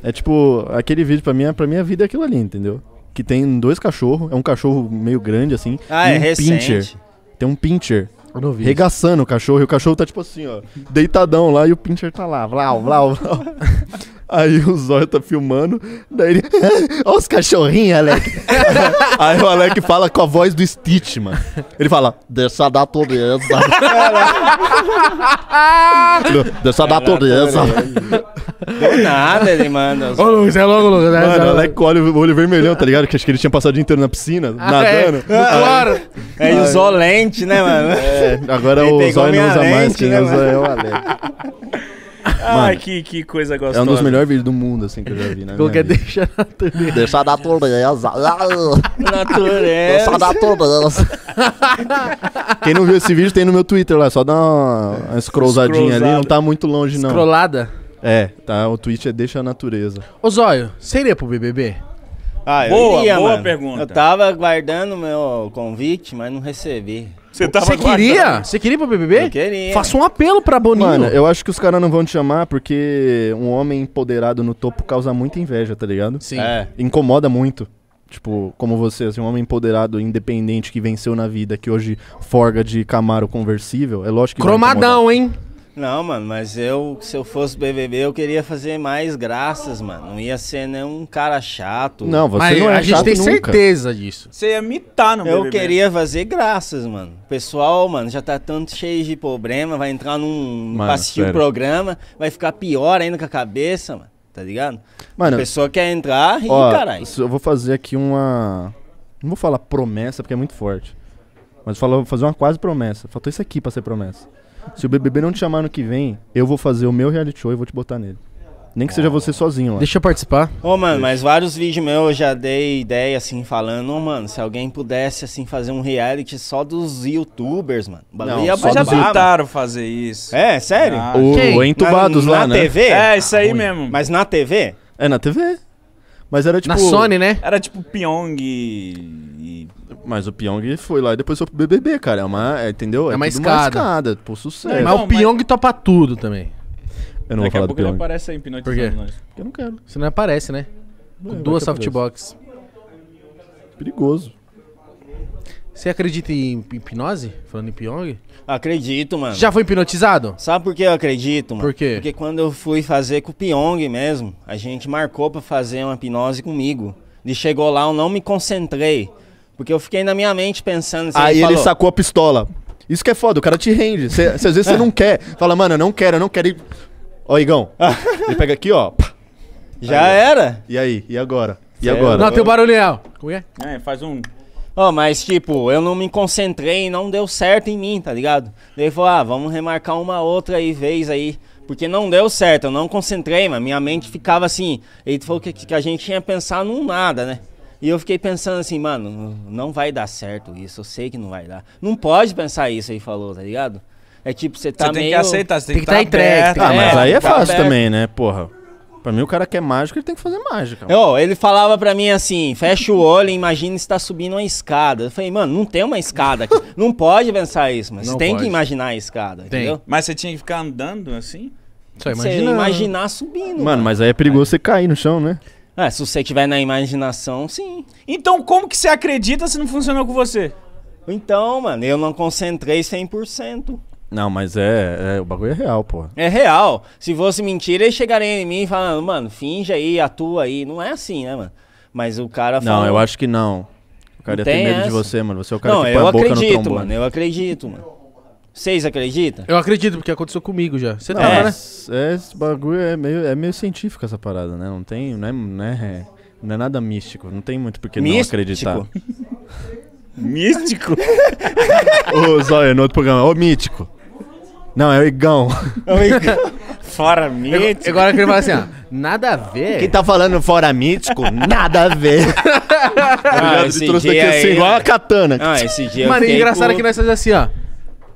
[SPEAKER 6] É tipo, aquele vídeo pra mim, é, pra minha vida é aquilo ali, entendeu? Que tem dois cachorros, é um cachorro meio grande assim. Ah, e é um recente. Pincher. Tem um pincher. Eu não vi regaçando isso. o cachorro, e o cachorro tá tipo assim, ó, deitadão lá, e o pincher tá lá, vlau, vlau, vlau. Aí o Zóio tá filmando, daí ele. Olha os cachorrinhos, Alec. aí o Alec fala com a voz do Stitch, mano. Ele fala: Deixa a natureza. Deixa a natureza. Do
[SPEAKER 9] nada ele manda.
[SPEAKER 6] Ô, Luiz, é logo, Luiz. É mano, o Alec olha o olho vermelhão, tá ligado? Que acho que ele tinha passado o dia inteiro na piscina, ah, nadando. É, é, claro.
[SPEAKER 9] É isolente, né, mano? É, agora ele o Zóio não usa lente, né, usa é o Alec.
[SPEAKER 6] Ai, que, que coisa gostosa. É um dos melhores vídeos do mundo, assim, que eu já vi, né? Qualquer deixa a natureza. Deixa a natureza.
[SPEAKER 4] natureza. Deixa a
[SPEAKER 6] natureza. Quem não viu esse vídeo tem no meu Twitter lá, só dá uma, uma scrollzadinha ali, não tá muito longe não. Scrollada? É, tá, o tweet é deixa a natureza.
[SPEAKER 1] Ô Zóio, seria pro BBB? Ah, eu boa,
[SPEAKER 9] boa mano. pergunta. Eu tava aguardando o meu convite, mas não recebi. Você tava Você
[SPEAKER 6] queria?
[SPEAKER 1] Você queria pro BBB? Eu queria. Faça um
[SPEAKER 6] apelo pra Boninho. Mano, eu acho que os caras não vão te chamar porque um homem empoderado no topo causa muita inveja, tá ligado? Sim. É. Incomoda muito. Tipo, como você, assim, um homem empoderado, independente, que venceu na vida, que hoje forga de Camaro conversível, é lógico que. Cromadão,
[SPEAKER 9] hein? Não, mano, mas eu, se eu fosse BBB, eu queria fazer mais graças, mano. Não ia ser nenhum cara chato. Não, você mas não é A gente tem nunca. certeza disso. Você ia mitar no eu Eu queria fazer graças, mano. O pessoal, mano, já tá tanto cheio de problema, vai entrar num mano, assistir o programa, vai ficar pior ainda com a cabeça, mano. Tá ligado? Mano, a pessoa quer entrar, e caralho.
[SPEAKER 6] Eu vou fazer aqui uma não vou falar promessa porque é muito forte. Mas vou fazer uma quase promessa. Faltou isso aqui pra ser promessa. Se o BBB não te chamar no que vem, eu vou fazer o meu reality show e vou te botar nele. Nem que seja você sozinho lá. Deixa eu participar. Ô, mano,
[SPEAKER 9] mas vários vídeos meus eu já dei ideia, assim, falando, oh, mano, se alguém pudesse, assim, fazer um reality só dos youtubers,
[SPEAKER 1] mano.
[SPEAKER 2] Não, ia
[SPEAKER 9] só já tentaram
[SPEAKER 2] fazer isso.
[SPEAKER 6] É, sério? Ah, o, Entubados na, lá, na né? Na TV?
[SPEAKER 9] É, isso aí ah, mesmo. Mas na TV? É, na TV. Mas era tipo... Na Sony,
[SPEAKER 1] né?
[SPEAKER 6] Era tipo Pyong e... Mas o Pyong foi lá e depois foi pro BBB, cara. É uma, é, entendeu? É, é uma escada. Uma escada, pô, sucesso.
[SPEAKER 1] mas o Pyong topa tudo também.
[SPEAKER 6] Eu não
[SPEAKER 4] Daqui vou falar a pouco ele
[SPEAKER 1] aparece aí Por quê? Porque
[SPEAKER 6] Eu não
[SPEAKER 4] quero.
[SPEAKER 1] Você não aparece, né? É, com duas softbox. Perigoso. Você acredita em hipnose? Falando em Pyong?
[SPEAKER 9] Acredito, mano. Já foi
[SPEAKER 1] hipnotizado? Sabe por que eu acredito, mano? Por quê? Porque quando eu fui
[SPEAKER 9] fazer com o Pyong mesmo, a gente marcou pra fazer uma hipnose comigo. Ele chegou lá, eu não me concentrei. Porque eu fiquei na minha mente pensando. Assim, Aí ele, ele sacou
[SPEAKER 6] a pistola. Isso que é foda, o cara te rende. Cê, às vezes você não quer. Fala, mano, eu não quero, eu não quero ir. Ó, Igão. ele pega aqui, ó. Já aí, era? E aí? E agora? E agora? Não, tem um barulhão.
[SPEAKER 2] Como é? É, faz um.
[SPEAKER 9] Ó, oh, mas tipo, eu não me concentrei e não deu certo em mim, tá ligado? Daí falou, ah, vamos remarcar uma outra aí, vez aí. Porque não deu certo, eu não concentrei, mas minha mente ficava assim. Ele falou que, que a gente tinha pensar num nada, né? E eu fiquei pensando assim, mano, não vai dar certo isso, eu sei que não vai dar. Não pode pensar isso aí, falou, tá ligado? É tipo, você tá meio... Você tem que aceitar, você tem, que estar tá, tá entregue. Ah, mas aí é fácil tá né? tá aberto. também,
[SPEAKER 6] né, porra. Pra mim, o cara quer mágico ele tem que fazer mágica.
[SPEAKER 9] Ó, ele falava pra mim assim: fecha o olho e imagina se tá subindo uma escada. Eu falei, mano, não tem uma escada aqui. não pode pensar isso, mas você tem pode. que imaginar a escada, tem. entendeu? Mas você tinha que ficar andando assim? Só imaginar. Você imaginar subindo. Mano, mano,
[SPEAKER 6] mas aí é perigoso você cair no chão, né?
[SPEAKER 9] É, se você tiver na imaginação, sim. Então como que você acredita se não funcionou com você? Então, mano, eu não concentrei 100%.
[SPEAKER 6] Não, mas é, é, O bagulho é real, pô.
[SPEAKER 9] É real. Se fosse mentira, eles chegariam em mim falando, mano, finge aí, atua aí. Não é assim, né, mano? Mas o cara Não, eu acho
[SPEAKER 6] que não. O cara não ia ter medo essa. de você, mano. Você é o cara não, que põe a boca acredito, no trombone. Mano,
[SPEAKER 9] eu acredito, mano.
[SPEAKER 1] Vocês acreditam? Eu acredito, porque aconteceu comigo já. Você não, tá, é, né?
[SPEAKER 6] É, esse bagulho é meio, é meio científico essa parada, né? Não tem. Não é, não é, não é nada místico. Não tem muito porque místico. não acreditar. místico? Ô, Zóia, no outro programa. Ô, mítico. Não, é o Igão. É o Igão. Fora mítico. Agora que ele fala assim, ó. Nada a ver. Quem tá falando fora mítico, nada a ver. Ah, eu já trouxe daqui aí, assim, igual a katana. Ah, esse dia Mano, engraçado é que nós fazemos assim, ó.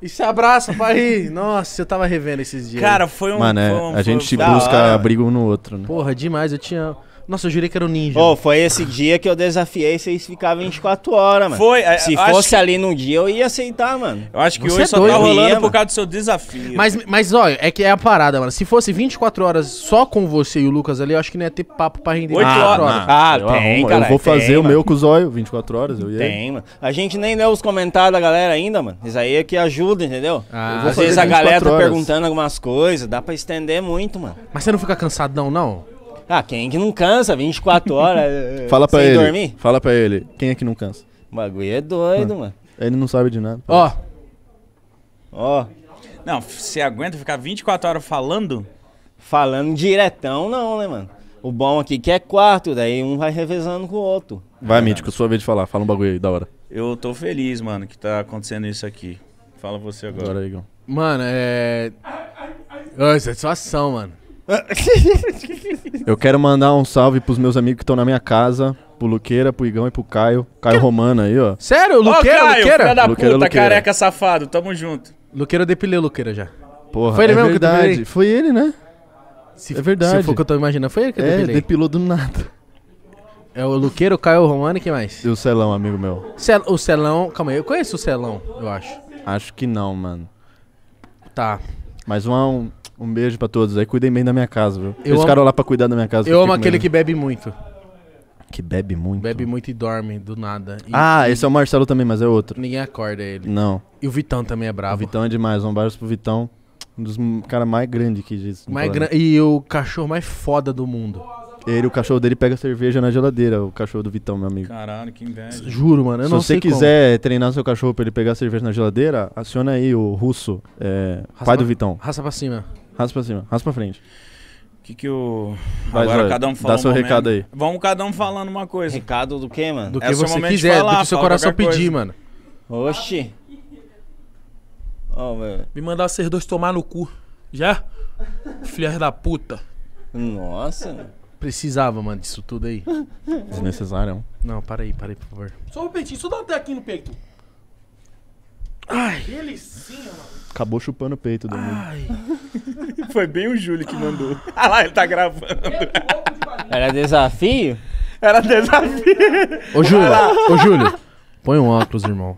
[SPEAKER 1] E se abraça pai. Nossa, eu tava revendo esses dias. Cara, foi
[SPEAKER 6] um. Mano, é, foi um, a gente foi... busca abrigo um no outro, né?
[SPEAKER 1] Porra, demais. Eu tinha. Nossa, eu jurei que era o um ninja. oh, foi esse dia que eu desafiei
[SPEAKER 9] vocês ficavam 24 horas, mano. Foi. É, Se fosse que... ali num dia, eu ia aceitar, mano. Eu acho que Você
[SPEAKER 6] hoje é só tá doido, tá rolando ia, por
[SPEAKER 2] causa do seu
[SPEAKER 1] desafio. Mas, mas, olha, é que é a parada, mano. Se fosse 24 horas só com você e o Lucas ali, eu acho que não ia ter papo pra render 8 horas. horas. Ah, tem, cara. Eu vou fazer tem, o meu
[SPEAKER 6] com o zóio, 24 horas, eu ia. Tem,
[SPEAKER 9] mano. A gente nem leu os comentários da galera ainda, mano. Isso aí é que ajuda, entendeu? Ah, Às vezes a galera tá perguntando algumas coisas, dá pra estender muito, mano.
[SPEAKER 6] Mas você
[SPEAKER 1] não fica cansadão, não? Ah,
[SPEAKER 9] quem é que não cansa 24 horas eh, fala pra
[SPEAKER 6] sem ele, dormir? Fala pra ele, quem é que não cansa? O
[SPEAKER 2] bagulho é doido,
[SPEAKER 1] ah. mano.
[SPEAKER 6] Ele não sabe de nada. Ó.
[SPEAKER 2] Ó. Não, você aguenta ficar 24 horas falando? Falando
[SPEAKER 9] diretão não, né, mano? O bom aqui que é quarto, daí um vai revezando com o outro.
[SPEAKER 6] Vai, é Mítico, sua vez de falar. Fala um bagulho aí, da hora.
[SPEAKER 2] Eu tô feliz, mano, que tá acontecendo isso aqui. Fala você
[SPEAKER 6] agora. Agora, Igor.
[SPEAKER 1] Mano, é... Oh, é satisfação, mano.
[SPEAKER 6] Eu quero mandar um salve pros meus amigos que estão na minha casa. Pro Luqueira, pro Igão e pro Caio. Caio que? Romano aí, ó. Sério? Luqueira, oh, Caio, Luqueira? da Luqueira, puta, Luqueira. careca
[SPEAKER 1] safado. Tamo junto. Luqueira, depilei o Luqueira já.
[SPEAKER 6] Porra, Foi ele é mesmo verdade. que eu Foi ele, né? Se, é verdade. Se for o que eu tô imaginando, foi ele que é, depilei. É, depilou do nada. É o Luqueiro, o Caio Romano e quem mais? E o Celão, amigo meu.
[SPEAKER 1] Cel o Celão... Calma aí, eu conheço o Celão, eu acho.
[SPEAKER 6] Acho que não, mano. Tá. Mas um... Um beijo pra todos. Aí cuidem bem da minha casa, viu? Eu Eles amo... lá pra cuidar da minha casa. Eu, amo aquele que
[SPEAKER 1] bebe muito.
[SPEAKER 6] Que bebe muito?
[SPEAKER 1] Bebe muito e dorme do nada. E, ah, e... esse é o Marcelo
[SPEAKER 6] também, mas é outro. Ninguém acorda ele. Não. E o Vitão também é brabo. O Vitão é demais. Um beijo pro Vitão. Um dos caras mais grandes que existe. Mais gran... E o cachorro mais foda do mundo. Ele, o cachorro dele pega cerveja na geladeira, o cachorro do Vitão, meu amigo. Caralho, que
[SPEAKER 1] inveja. Juro, mano. Eu Se você quiser
[SPEAKER 6] como. treinar seu cachorro pra ele pegar cerveja na geladeira, aciona aí o russo, é, pai pra... do Vitão. Raça pra cima. Raspa pra cima, raspa pra frente.
[SPEAKER 2] O que que o Vai, Agora cada um fala dá um seu momento. recado aí. Vamos cada um falando uma coisa. Recado do quê,
[SPEAKER 1] mano? Do que É você quiser, falar, do que seu coração pedir, coisa. mano. Oxi. Ó, velho. Me mandar vocês dois tomar no cu. Já? Filhas da puta. Nossa. Precisava, mano, disso tudo aí.
[SPEAKER 6] Desnecessário. É Não, para aí, para aí, por favor.
[SPEAKER 1] Só um peitinho, só dá até aqui no peito. Ai. Delicinha, é mano.
[SPEAKER 6] Acabou chupando o peito do Ai. Foi bem o Júlio que mandou. Ah, ah
[SPEAKER 2] lá, ele tá gravando.
[SPEAKER 6] Era desafio?
[SPEAKER 2] Era desafio.
[SPEAKER 1] Ô, Júlio, ô,
[SPEAKER 6] Júlio. Põe um óculos, irmão.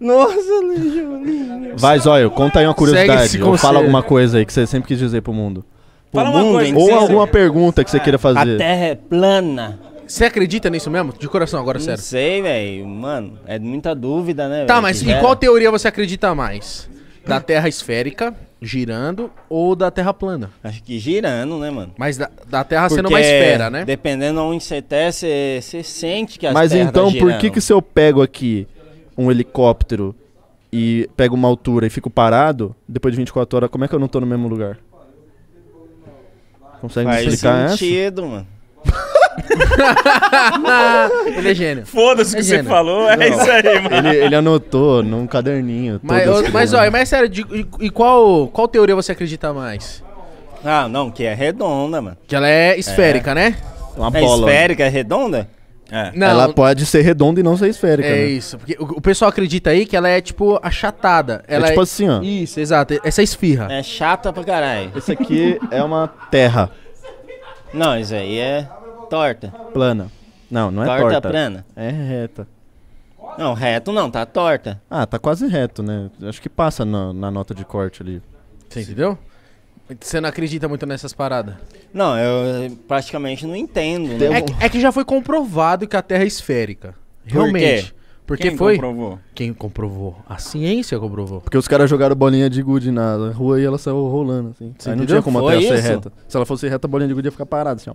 [SPEAKER 9] Nossa, Júlio. Vai,
[SPEAKER 6] Zóio, conta aí uma curiosidade. Ou fala alguma coisa aí que você sempre quis dizer pro mundo. Pro fala mundo, uma coisa, ou alguma pergunta que você queira fazer. A Terra
[SPEAKER 1] é plana. Você acredita nisso mesmo? De coração, agora não sério. Não sei, velho. Mano, é muita dúvida, né? Tá, véio, mas em qual teoria você acredita mais? Da Terra esférica girando ou da Terra plana? Acho que girando, né, mano? Mas da, da Terra Porque sendo uma esfera,
[SPEAKER 9] né? Dependendo onde você tá, você sente que a Mas então, tá por que que
[SPEAKER 6] se eu pego aqui um helicóptero e pego uma altura e fico parado, depois de 24 horas, como é que eu não tô no mesmo lugar? Consegue Faz me explicar
[SPEAKER 9] sentido, essa? mano. ele é
[SPEAKER 2] gênio. Foda-se o que é
[SPEAKER 1] gênio. você falou, é não. isso aí, mano. Ele, ele
[SPEAKER 6] anotou num caderninho. Mas, ô, mas olha,
[SPEAKER 1] mas sério, de, e, qual, qual teoria você acredita mais? Ah, não, que é redonda, mano. Que ela é esférica, é. né? Uma é bola. esférica, é redonda? É. Não, ela
[SPEAKER 6] pode ser redonda e não ser esférica. É né? isso.
[SPEAKER 1] Porque o, o, pessoal acredita aí que ela é, tipo, achatada. É ela é tipo assim, ó. Isso, exato. Essa é esfirra. É chata pra caralho. Esse aqui é uma
[SPEAKER 6] terra.
[SPEAKER 9] Não, isso aí é. Torta.
[SPEAKER 6] Plana. Não, não é torta. Torta plana. É reta.
[SPEAKER 1] Não, reto não, tá torta.
[SPEAKER 6] Ah, tá quase reto, né? Acho que passa na, na nota de corte ali.
[SPEAKER 1] Você entendeu? Você não acredita muito nessas paradas?
[SPEAKER 9] Não, eu eh, praticamente não entendo. Né? É, que,
[SPEAKER 1] é, que já foi comprovado que a Terra é esférica. Realmente. Por quê? Porque Quem foi. Comprovou? Quem comprovou? A ciência comprovou.
[SPEAKER 6] Porque os caras jogaram bolinha de gude na rua e ela saiu rolando, assim. Aí não tinha como a Terra ser reta. Se ela fosse reta, a bolinha de gude ia ficar parada, assim, ó.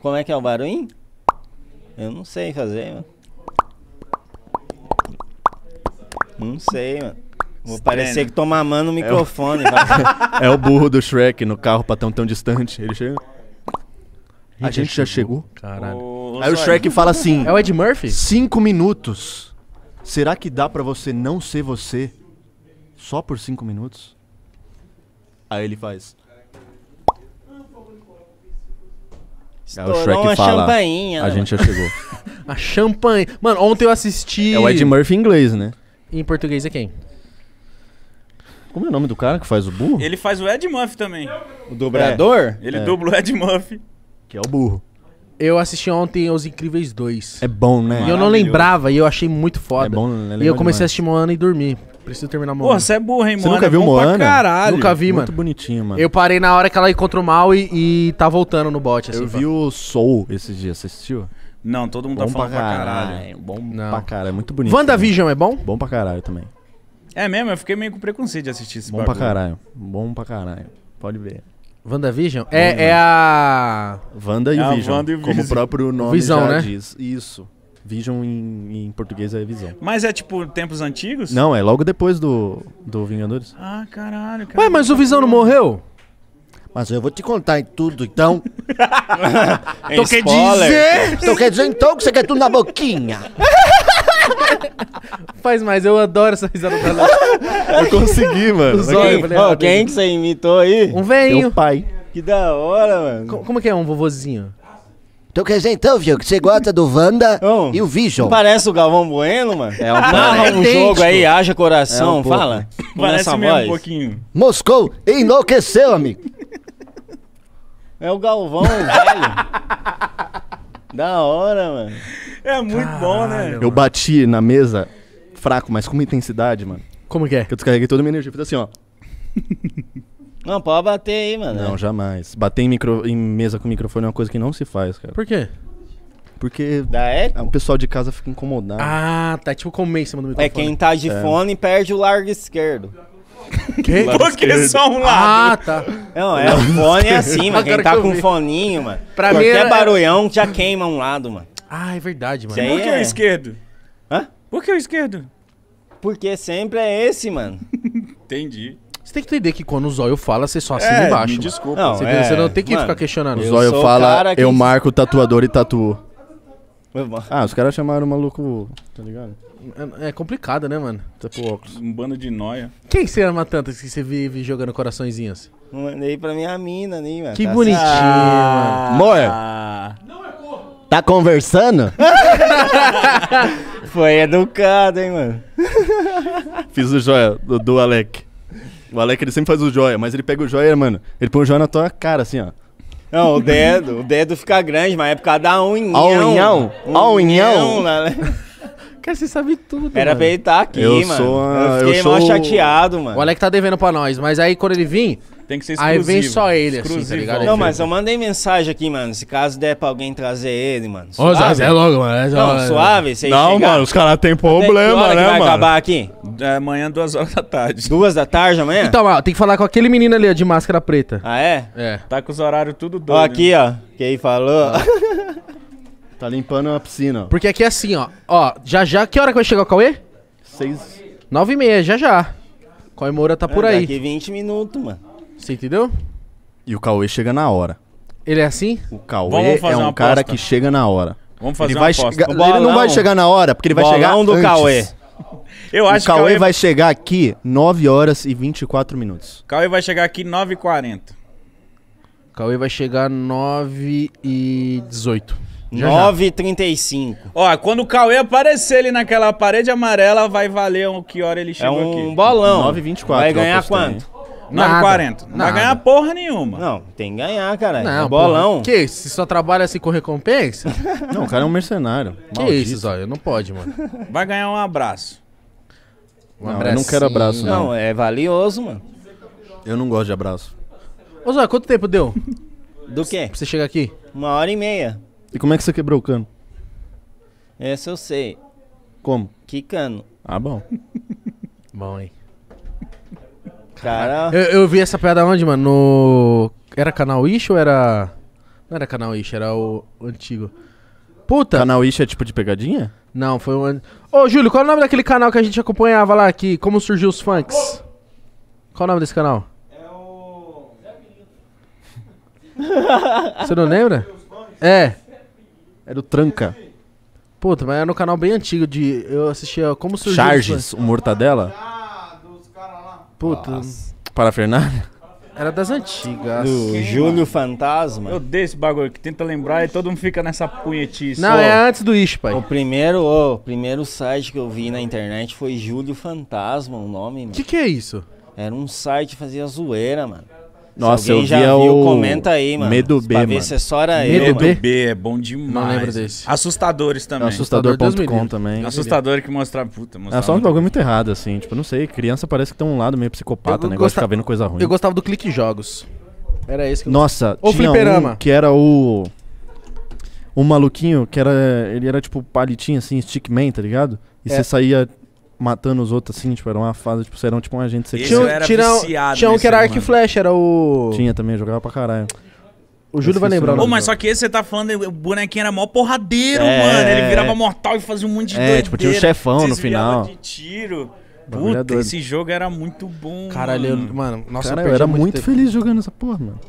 [SPEAKER 6] Como é que é o barulho?
[SPEAKER 9] Eu não sei fazer, mano. Não sei, mano. Vou parecer que tô mamando o microfone. É o... é o, burro
[SPEAKER 6] do Shrek no carro pra tão tão distante. Ele chega. A, a gente, gente já chegou. Caralho. O... Aí o Shrek fala assim. É o Ed Murphy? Cinco minutos. Será que dá para você não ser você só por cinco minutos? Aí ele faz. Estourou é o Shrek uma fala, champainha. A né, gente já chegou.
[SPEAKER 1] a champanhe. Mano, ontem eu assisti. É o Ed Murphy em inglês, né? Em português é quem?
[SPEAKER 6] Como é o nome do cara que faz o burro?
[SPEAKER 1] Ele faz o Ed Murphy também. O
[SPEAKER 6] dobrador? É. Ele é. dubla o
[SPEAKER 1] Ed Murphy. Que é o burro. Eu assisti ontem Os Incríveis 2. É bom, né? E eu não lembrava e eu achei muito foda. É bom, lembrar. Né? E eu comecei demais. a assistir um ano e dormi. Preciso terminar Moana. Pô, você é burra hein, mano? Você nunca é viu Moana? Caralho. Nunca vi, Muito mano. Muito bonitinho, mano. Eu parei na hora que ela encontrou mal e, e tá voltando no bote, assim. Eu vi
[SPEAKER 6] o Soul esses dias, você assistiu? Não, todo mundo tá bom tá falando pra caralho. Bom pra caralho, é muito bonito. WandaVision né? é bom? Bom pra caralho também.
[SPEAKER 2] É mesmo, eu fiquei meio com preconceito de assistir esse Bom bagulho. pra caralho,
[SPEAKER 6] bom pra caralho. Pode ver.
[SPEAKER 1] WandaVision? É, é
[SPEAKER 6] a... Wanda e é o Vision, Wanda e o como o próprio nome Visão, já né? diz. Isso. Vision em, em, português é visão.
[SPEAKER 2] Mas é tipo tempos antigos? Não,
[SPEAKER 6] é logo depois do, do Vingadores.
[SPEAKER 4] Ah, caralho, cara. Ué, mas o Visão
[SPEAKER 6] não morreu? Mas eu vou te contar em tudo, então.
[SPEAKER 4] então quer dizer. Então quer
[SPEAKER 6] dizer então que você quer tudo na boquinha. Faz mais, eu adoro essa
[SPEAKER 1] risada da Léo. Eu consegui, mano. Os olhos, quem, ah, quem que você
[SPEAKER 9] imitou aí? Um velhinho. Meu
[SPEAKER 6] pai. Que da hora, mano. Co como é que é um vovozinho? Então quer dizer, então, viu, que você gosta do Wanda e o Vision.
[SPEAKER 9] Parece o Galvão Bueno, mano. É um, Narra ah, um jogo aí, haja coração, É um fala. Parece essa mesmo voz. um pouquinho.
[SPEAKER 6] Moscou enlouqueceu, amigo.
[SPEAKER 9] É o Galvão, velho. Da hora, mano. É muito bom, né?
[SPEAKER 6] Eu bati na mesa, fraco, mas com uma intensidade, mano. Como que é? Que eu descarreguei toda a minha energia. Fiz assim, ó.
[SPEAKER 9] Não, pode bater aí, mano. Não,
[SPEAKER 6] jamais. Bater em, micro, em mesa com microfone é uma coisa que não se faz, cara. Por quê? Porque o pessoal de casa fica incomodado. Ah, tá é tipo comer em cima do é microfone. É quem tá de é. fone
[SPEAKER 9] perde o largo esquerdo.
[SPEAKER 6] Que? Porque esquerdo. só um
[SPEAKER 9] lado. Ah, ah tá. tá. Não, é o fone é assim, mano. Quem tá que com vi. foninho, mano. Pra qualquer era... barulhão já queima um lado, mano.
[SPEAKER 1] Ah, é verdade, mano. Por que é... o
[SPEAKER 9] esquerdo? Hã? Por que o esquerdo? Porque
[SPEAKER 1] sempre é esse, mano. Entendi. Você tem que entender que quando o Zóio fala, você só assina é, embaixo. Me desculpa. Não, você, é, você, não tem que mano, ficar questionando. O Zóio fala, que... eu marco
[SPEAKER 6] tatuador e tatuo. Ah, os caras chamaram o maluco,
[SPEAKER 4] tá
[SPEAKER 1] ligado? É, é complicado, né, mano? Tipo óculos. Um bando de noia. Quem você ama tanto que você vive jogando coraçõezinhos? Assim? É Mandei pra minha
[SPEAKER 9] mina, né, mano? Que tá bonitinho, ah, mano. Amor! Não
[SPEAKER 1] é corno. Tá
[SPEAKER 9] conversando?
[SPEAKER 6] Foi educado, hein, mano? Fiz o joia do, do Alec. O Alec, ele sempre faz o joia, mas ele pega o joia, mano, ele põe o joia na tua cara, assim, ó. Não, o dedo,
[SPEAKER 9] o dedo fica grande, mas é por causa da unhão. A unhão?
[SPEAKER 1] A
[SPEAKER 6] unhão?
[SPEAKER 9] Né?
[SPEAKER 1] Cara, você sabe tudo,
[SPEAKER 9] Era mano. pra ele estar tá aqui, eu mano. Sou a...
[SPEAKER 1] Eu fiquei eu sou... mal chateado, mano. O Alec tá devendo pra nós, mas aí quando ele vir, tem que ser exclusivo. Aí vem só ele, exclusivo. assim, tá ligado? Não,
[SPEAKER 9] mas eu mandei mensagem aqui, mano. Se caso der pra alguém trazer ele, mano. Ô, é logo, mano. É logo, não, suave? Vocês não, chegar...
[SPEAKER 6] mano, os caras têm problema, né, vai mano? acabar
[SPEAKER 9] aqui? É
[SPEAKER 2] amanhã, duas horas da tarde. Duas da tarde amanhã? Então,
[SPEAKER 1] ó, tem que falar com aquele menino ali, ó, de máscara preta.
[SPEAKER 2] Ah, é? É. Tá com os horários tudo doido. Né? Ó, aqui, ó.
[SPEAKER 1] Quem falou... Ah. tá limpando a piscina, ó. Porque aqui é assim, ó. Ó, já já... Que hora que vai chegar o Cauê? Seis... Nove e meia, já já. Cauê Moura tá é, por aí. Daqui
[SPEAKER 9] 20 minutos, mano. Você entendeu?
[SPEAKER 6] E o Cauê chega na hora. Ele é assim? O Cauê Vamos fazer é uma um cara aposta. que chega na hora. Vamos fazer ele uma vai aposta. Ele não vai chegar na hora, porque ele vai chegar Bolão do antes. Cauê. Eu acho o que Cauê, vai chegar aqui 9 horas e 24 minutos.
[SPEAKER 2] Cauê vai chegar aqui 9 e 40
[SPEAKER 6] Cauê vai chegar 9 e 18.
[SPEAKER 2] 9h35. Ó, quando o Cauê aparecer ali naquela parede amarela, vai valer um que hora ele É chegou
[SPEAKER 9] um aqui. bolão. 9h24 Vai ganhar apostei, quanto? 40. É não vai ganhar
[SPEAKER 1] porra nenhuma. Não, tem que ganhar, cara. Não, é bolão. Que isso? Você só trabalha assim com recompensa? não, o cara é um
[SPEAKER 6] mercenário. Maldito. Que isso, Zóia? Não pode, mano.
[SPEAKER 2] Vai ganhar um abraço. Um
[SPEAKER 6] não, eu não quero abraço, não. Não, é valioso, mano. Eu não gosto de abraço.
[SPEAKER 2] Ô, Zóia,
[SPEAKER 9] quanto tempo deu? Do quê? Pra você chegar aqui? Uma hora e meia.
[SPEAKER 6] E como é que você quebrou o cano?
[SPEAKER 9] Essa eu sei. Como? Que cano. Ah, bom.
[SPEAKER 1] bom, hein? Cara. Eu, eu vi essa piada onde, mano? No. Era canal Ish ou era. Não era canal Ish, era o, o antigo. Puta!
[SPEAKER 6] Canal Ish é tipo de pegadinha? Não, foi um.
[SPEAKER 1] Ô, Júlio, qual é o nome daquele canal que a gente acompanhava lá aqui? Como surgiu os funks? Qual é o nome desse canal? É o.
[SPEAKER 4] Você não lembra?
[SPEAKER 6] É. Era é o Tranca.
[SPEAKER 1] Puta, mas era um canal bem antigo de. Eu assistia como surgiu. os Funks. Charges,
[SPEAKER 6] o Mortadela. Puta. para Fernanda.
[SPEAKER 1] Era das antigas.
[SPEAKER 6] Do
[SPEAKER 2] Quem, Júlio Fantasma. Eu odeio esse bagulho que tenta lembrar e todo mundo fica nessa punhetice. Não, oh, é
[SPEAKER 1] antes do Ish, pai.
[SPEAKER 9] O primeiro, oh, o primeiro site que eu vi na internet foi Júlio Fantasma, o nome, mano. O que, que é isso? Era um site que fazia zoeira, mano. Nossa, se alguém eu já
[SPEAKER 6] viu, o... comenta aí, mano. Medo B, mano. ver se é só
[SPEAKER 2] era Medo B é bom demais. Não lembro desse. Assustadores também. Assustador.com também. Assustador que mostrava... Puta,
[SPEAKER 6] mostrava... É só um bagulho muito errado, assim. Tipo, não sei. Criança parece que tem um lado meio psicopata, eu, né? Gosta... Gosta... vendo coisa ruim. Eu
[SPEAKER 1] gostava do Clique Jogos. Era esse que eu Nossa, Ou tinha fliperama. Um
[SPEAKER 6] que era o... Um maluquinho que era... Ele era tipo palitinho, assim, stickman, tá ligado? E é. você saía matando os outros assim, tipo, era uma fase, tipo, você era tipo um agente secreto. Tinha, tinha, um, tinha um que era arco e flecha, era o. Tinha também, jogava pra caralho. O Júlio vai lembrar. Ô,
[SPEAKER 2] mas só que esse você tá falando, o bonequinho era mó porradeiro, é, mano. Ele virava mortal e fazia um monte de É, doideira, tipo, tinha o chefão no final. de tiro. Puta, esse jogo era muito bom. Caralho, mano. mano nossa, cara, eu, eu era muito, muito feliz
[SPEAKER 6] jogando essa porra, mano.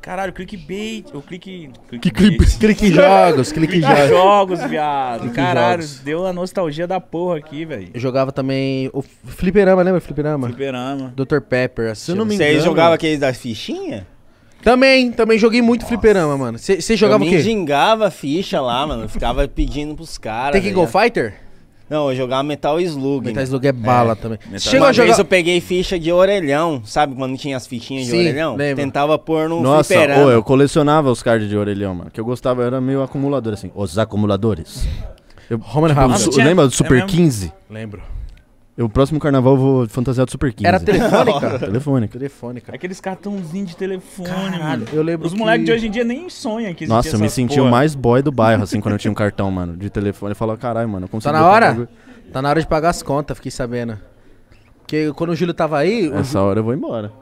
[SPEAKER 2] Caralho, clickbait. o clique. Clique, clique, clique jogos, clique jogos. jogos, viado. Clique Caralho, jogos. deu a nostalgia da porra aqui, velho. Eu
[SPEAKER 1] jogava também. O Fliperama, lembra? Fliperama?
[SPEAKER 2] Fliperama.
[SPEAKER 1] Dr. Pepper, se eu não me engano. Você jogava aqueles
[SPEAKER 2] das fichinhas?
[SPEAKER 1] Também, também joguei muito Nossa. fliperama, mano. Você jogava eu o quê? Eu
[SPEAKER 9] gingava ficha lá, mano. Ficava pedindo pros caras. Tem que go fighter? Não, eu jogava Metal Slug. Metal Slug é bala é. também. Metal... Uma a jogar... vez eu peguei ficha de orelhão, sabe? Quando tinha as fichinhas de orelhão. Lembra. Tentava pôr no Nossa, ô, eu
[SPEAKER 6] colecionava os cards de orelhão, mano. Que eu gostava, era meio acumulador, assim. Os acumuladores. Eu, Roman tipo, Rafa. Lembra do é Super é 15? Lembro. O próximo carnaval, vou fantasiar do Super 15. Era telefônica? telefônica.
[SPEAKER 2] telefônica. Aqueles cartãozinhos de telefone, mano. Eu lembro Os que... moleques de hoje em dia nem sonham que Nossa, eu me sentia o mais
[SPEAKER 6] boy do bairro, assim, quando eu tinha um cartão, mano, de telefone. Eu falava, caralho, mano, eu consigo... Tá na hora? Pagar... Tá na hora de pagar
[SPEAKER 1] as contas, fiquei sabendo. Porque quando o Júlio tava aí... Essa hora eu vou embora.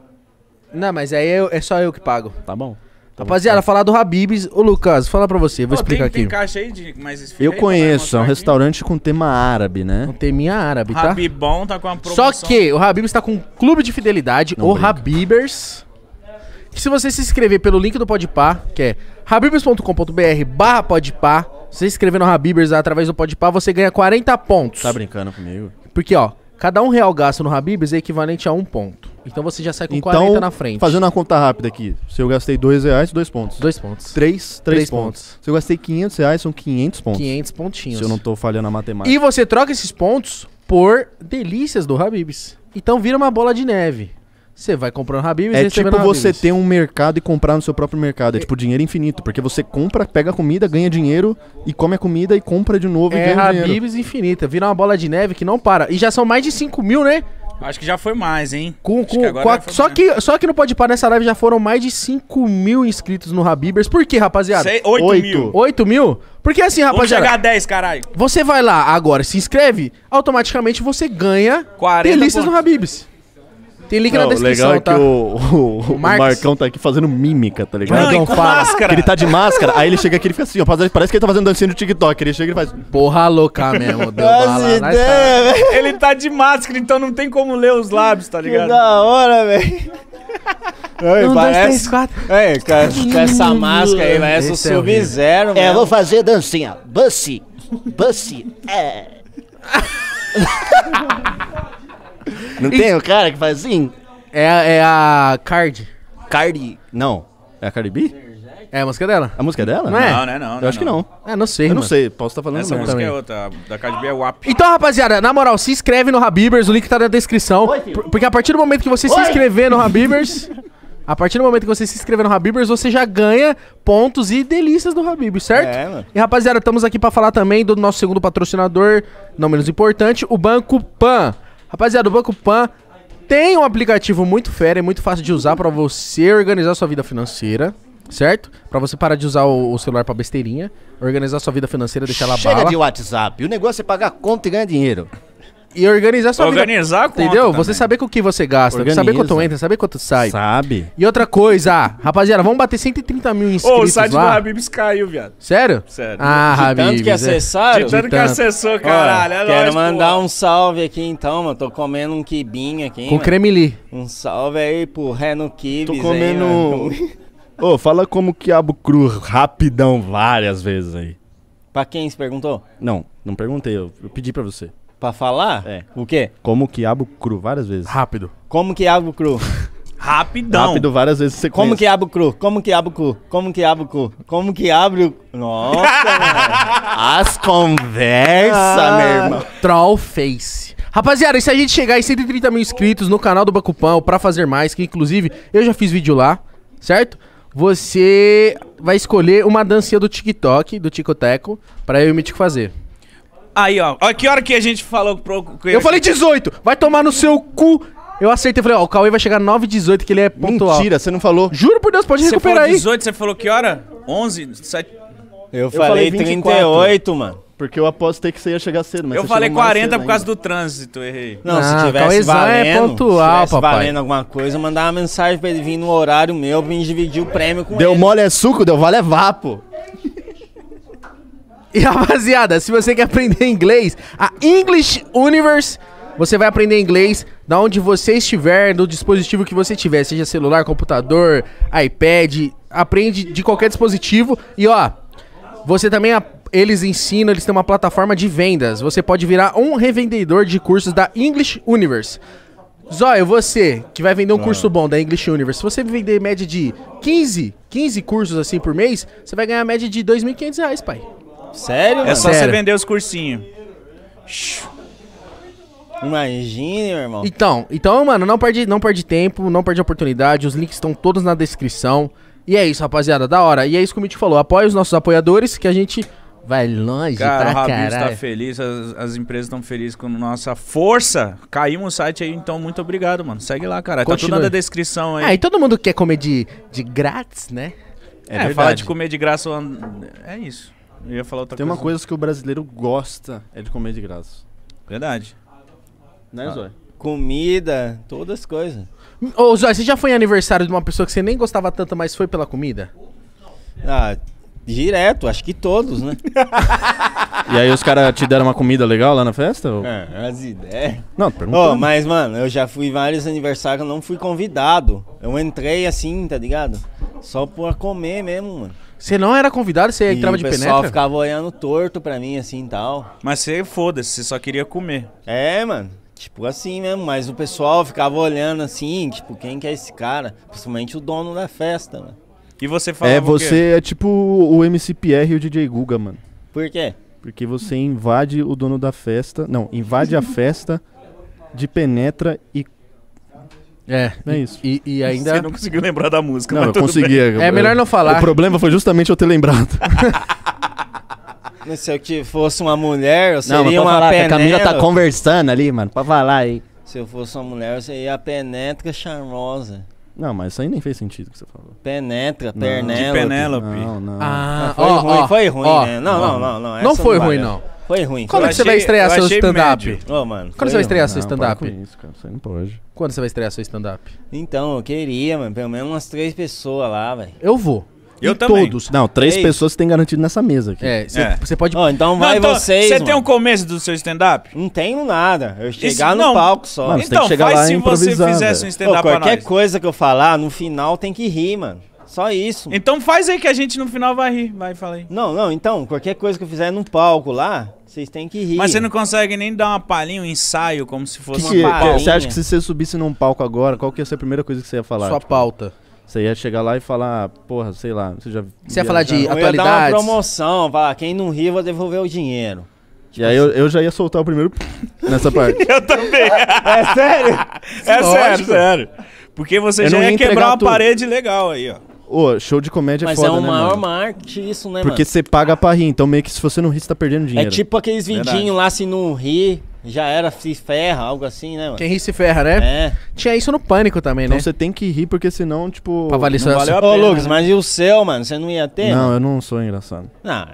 [SPEAKER 1] Não, mas aí eu, é, é só eu que pago. Tá bom. Tá Rapaziada, falar do Habibs. Ô, Lucas, fala pra você, vou explicar tem, aqui. Tem caixa aí de mais esfirra Eu
[SPEAKER 6] conheço, é um aqui. restaurante com tema árabe, né? Com teminha árabe, tá? Habibão tá com uma promoção.
[SPEAKER 1] Só que o Habibs tá com um clube de fidelidade, Não o brinca. Habibers. Que se você se inscrever pelo link do Podpah, que é habibs.com.br barra podpah, você se inscrever no Habibers através do Podpah, você ganha 40 pontos. Tá
[SPEAKER 6] brincando comigo?
[SPEAKER 1] Porque, ó, Cada um real gasto no Habibs é equivalente a um ponto. Então você já sai com então, 40 na frente. Fazendo
[SPEAKER 6] a conta rápida aqui. Se eu gastei 2 reais, 2 pontos. 2 pontos. 3, 3 pontos. pontos. Se eu gastei 500 reais, são 500 pontos. 500 pontinhos. Se eu não tô falhando a matemática. E
[SPEAKER 1] você troca esses pontos por delícias do Habibs. Então vira uma bola de neve. Você vai comprando Habibs É tipo você ter
[SPEAKER 6] um mercado e comprar no seu próprio mercado. É, tipo dinheiro infinito. Porque você compra, pega a comida, ganha dinheiro e come a comida e compra de novo
[SPEAKER 1] é e ganha Habibs infinita. Vira uma bola de neve que não para. E já são mais de 5 mil, né?
[SPEAKER 2] Acho que já foi mais,
[SPEAKER 1] hein? Com, com, que com a, só, que, só que não pode parar nessa live já foram mais de 5 mil inscritos no Habibers. Por quê, rapaziada? Sei, 8, 8 mil. 8 mil? Porque assim, rapaziada. Vamos chegar a
[SPEAKER 6] 10, caralho.
[SPEAKER 1] Você vai lá agora, se inscreve, automaticamente você ganha 40 listas no Habibs. Tem link não, na descrição, legal é tá? que
[SPEAKER 6] o, o, o, o Marcão tá aqui fazendo mímica, tá ligado? Não, não Máscara. Ele tá de máscara, aí ele chega aqui e fica assim, ó, parece que ele tá fazendo dancinha no TikTok. Ele chega e faz... Porra louca mesmo, deu bala.
[SPEAKER 1] Tá-
[SPEAKER 2] Ideia, Ele tá de máscara, então não tem como ler os lábios, tá ligado? Que da hora, velho.
[SPEAKER 1] Ei,
[SPEAKER 4] um, parece... dois, três,
[SPEAKER 2] quatro. É,
[SPEAKER 4] com, essa máscara aí, parece o Sub-Zero, É, é vou
[SPEAKER 2] fazer dancinha. Bussy.
[SPEAKER 1] Bussy.
[SPEAKER 4] É...
[SPEAKER 6] Não tem o cara que faz assim? É, é a Card. Cardi. Não. É a Cardi B? É a música dela? A música é dela? Não, é? Não, não é não. Eu acho é que não.
[SPEAKER 1] É, não sei. Eu não sei, posso estar tá falando Essa música é
[SPEAKER 6] outra, da Cardi B é WAP.
[SPEAKER 1] Então, rapaziada, na moral, se inscreve no Habibers, o link tá na descrição. Oi, porque a partir do momento que você Oi. se inscrever no Habibers, a partir do momento que você se inscrever no Habibers, você já ganha pontos e delícias do Habibers, certo? É, mano. E rapaziada, estamos aqui para falar também do nosso segundo patrocinador, não menos importante, o Banco Pan. Rapaziada, o Banco Pan tem um aplicativo muito fera e muito fácil de usar para você organizar sua vida financeira, certo? Para você parar de usar o, o celular para besteirinha, organizar sua vida financeira, deixar ela Chega bala. de WhatsApp,
[SPEAKER 6] o negócio é pagar conta e
[SPEAKER 1] ganhar dinheiro. E organizar sua organizar vida. Organizar Entendeu? Também. Você saber com o que você gasta, Organiza. saber quanto entra, saber quanto sai. Sabe. E outra coisa, rapaziada, vamos bater 130 mil inscritos. Ô, oh, o site lá. do Habibs
[SPEAKER 2] caiu, viado. Sério? Sério. Ah, de Habibs. Tanto que é.
[SPEAKER 1] acessaram. De tanto, tanto. que acessou, caralho.
[SPEAKER 9] Olha, é quero nóis, mandar pô. um salve aqui então, mano. Tô comendo um quibinho aqui. Com creme cremeli. Um salve aí pro Reno Kibis. Tô comendo.
[SPEAKER 6] Ô, oh, fala como quiabo cru rapidão várias vezes aí.
[SPEAKER 9] Pra quem se perguntou?
[SPEAKER 6] Não, não perguntei. Eu, eu pedi pra você. Pra falar? É. O quê? Como quiabo cru, várias vezes. Rápido. Como quiabo cru.
[SPEAKER 2] Rapidão. Rápido, várias
[SPEAKER 6] vezes você Como quiabo cru?
[SPEAKER 9] Como quiabo cru? Como quiabo cru? Como que abre o. Nossa, As
[SPEAKER 1] conversas, ah. meu irmão. Troll face. Rapaziada, e se a gente chegar em 130 mil inscritos no canal do Bacupão pra fazer mais, que inclusive eu já fiz vídeo lá, certo? Você vai escolher uma dancinha do TikTok, do Ticoteco, pra eu e o Mítico fazer.
[SPEAKER 2] Aí, ó. Olha que hora que a gente falou pro. Cauê. eu falei 18!
[SPEAKER 1] Vai tomar no seu cu! Eu acertei falei, ó, o Cauê vai chegar 9 18 que ele é pontual. Mentira, você não falou. Juro por Deus, pode você recuperar aí.
[SPEAKER 2] 18, você falou que hora? 11, 7...
[SPEAKER 6] Eu, eu
[SPEAKER 1] falei, 38,
[SPEAKER 6] mano. Porque eu apostei que você ia chegar cedo, mas Eu falei 40 por causa
[SPEAKER 2] do trânsito, errei. Não, ah, se tivesse é
[SPEAKER 6] valendo, é pontual, se papai. valendo alguma
[SPEAKER 9] coisa, mandar uma mensagem pra ele vir no horário meu, pra dividir o prêmio com deu ele. Deu
[SPEAKER 6] mole é suco, deu vale é vapo.
[SPEAKER 1] E rapaziada, se você quer aprender inglês, a English Universe, você vai aprender inglês da onde você estiver, do dispositivo que você tiver, seja celular, computador, iPad, aprende de qualquer dispositivo. E ó, você também eles ensinam, eles têm uma plataforma de vendas. Você pode virar um revendedor de cursos da English Universe. Zóio, você que vai vender um curso bom da English Universe, se você vender média de 15, 15 cursos assim por mês, você vai ganhar média de R$ 2.500, pai.
[SPEAKER 4] Sério? É só
[SPEAKER 1] Sério. você vender
[SPEAKER 9] os cursinhos. Imagine, meu irmão.
[SPEAKER 1] Então, então, mano, não perde, não perde tempo, não perde oportunidade. Os links estão todos na descrição. E é isso, rapaziada, da hora. E é isso que o Mitch falou. Apoie os nossos apoiadores que a gente vai longe, Cara, pra o Rabir está
[SPEAKER 2] feliz, as, as empresas estão felizes com nossa força. Caímos o site aí, então muito obrigado, mano. Segue lá, cara. Continue. Tá tudo na descrição aí. Ah, e
[SPEAKER 1] todo mundo quer comer de, de grátis,
[SPEAKER 2] né? É, é falar de comer de graça é isso. Eu ia falar outra Tem coisa. uma
[SPEAKER 1] coisa
[SPEAKER 6] que o brasileiro gosta é de comer de graça. Verdade. Né, ah. Zóia? Comida, todas as coisas.
[SPEAKER 1] Ô, Zóia, você já foi em aniversário de uma pessoa que você nem gostava tanto, mas foi pela comida? Ah, direto, acho que todos, né?
[SPEAKER 6] e aí os caras te deram uma comida legal lá na festa? Ou...
[SPEAKER 9] É, as ideias.
[SPEAKER 6] Não, pergunta. Oh, mas,
[SPEAKER 9] mano, eu já fui vários aniversários, eu não fui convidado. Eu entrei assim, tá ligado? Só pra comer mesmo, mano.
[SPEAKER 1] Você não era convidado, você entrava de penetra? O pessoal
[SPEAKER 9] ficava olhando torto pra mim, assim, e tal. Mas você, foda-se, você só queria comer. É, mano. Tipo assim mesmo, mas o pessoal ficava olhando assim, tipo, quem que é esse cara? Principalmente o dono da festa, mano.
[SPEAKER 2] E você falava É, você
[SPEAKER 6] é tipo o MCPR e o DJ Guga, mano. Por quê? Porque você invade o dono da festa, não, invade a festa de penetra e
[SPEAKER 1] é, é isso. E, e ainda. Você não conseguiu lembrar da música, Não, eu consegui. é
[SPEAKER 6] melhor não falar. O problema foi justamente eu ter lembrado.
[SPEAKER 9] Se eu fosse uma mulher, eu seria não, mas uma falar, penetra. A Camila tá
[SPEAKER 6] conversando ali, mano. Pra falar aí.
[SPEAKER 9] Se eu fosse uma mulher, eu seria a penetra charmosa.
[SPEAKER 6] Não, mas isso aí nem fez sentido que você falou.
[SPEAKER 9] Penetra,
[SPEAKER 6] Penélope. Penélope. Não, não. Ah, ah foi, ó, ruim, ó, foi ruim, né? Não, não, não. Não, não, não foi ruim, não. Foi ruim. É Quando você vai estrear seu stand-up? Oh, mano. Quando você vai estrear não, seu stand-up? isso, cara. Você não pode.
[SPEAKER 1] Quando você vai estrear seu stand-up?
[SPEAKER 9] Então, eu queria, mano. Pelo menos umas três pessoas lá, velho. Eu vou.
[SPEAKER 6] Eu também. Todos. Não, três Ei. É pessoas você tem garantido nessa mesa aqui. É,
[SPEAKER 1] você é. pode. Oh,
[SPEAKER 2] então vai não, então, vocês. Você tem um começo do seu stand-up? Não tenho nada. Eu chegar no não. palco só. Mano, então, tem que chegar
[SPEAKER 9] faz lá se você fizesse um stand-up oh, Qualquer coisa que eu falar, no final tem que rir, mano. Só isso. Então faz aí que a gente no final vai rir. Vai, falei. Não, não, então, qualquer coisa que eu fizer num palco
[SPEAKER 2] lá, vocês têm que rir. Mas você não consegue nem dar uma palhinha, um ensaio, como se fosse que, uma palhinha. Você acha que se
[SPEAKER 6] você subisse num palco agora, qual que ia ser a primeira coisa que você ia falar? Sua tipo, pauta. Você ia chegar lá e falar, porra, sei lá, você já. Você ia falar de já, atualidades? Eu ia dar uma
[SPEAKER 9] promoção, vá, quem não rir, eu vou devolver o dinheiro.
[SPEAKER 6] E aí eu, eu já ia soltar o primeiro nessa parte. eu também.
[SPEAKER 2] É sério? É sério? É sério. Porque você eu já ia quebrar uma tudo. parede legal aí,
[SPEAKER 6] ó. Ô, show de comédia é Mas é foda, é uma né, maior
[SPEAKER 9] mano? arte isso, né, Porque você
[SPEAKER 6] paga pra rir, então meio que se você não rir, você tá perdendo é dinheiro. É tipo aqueles vidinhos
[SPEAKER 9] lá, se não rir, já era, se ferra, algo assim, né, mano? Quem ri
[SPEAKER 1] se ferra, né?
[SPEAKER 6] É. Tinha isso no pânico também, Então né? você tem que rir, porque senão, tipo. Pra valer sua- valeu a Ô, né? Lucas,
[SPEAKER 9] mas e o seu, mano? Você não ia ter? Não, eu
[SPEAKER 6] não sou engraçado.
[SPEAKER 9] Não,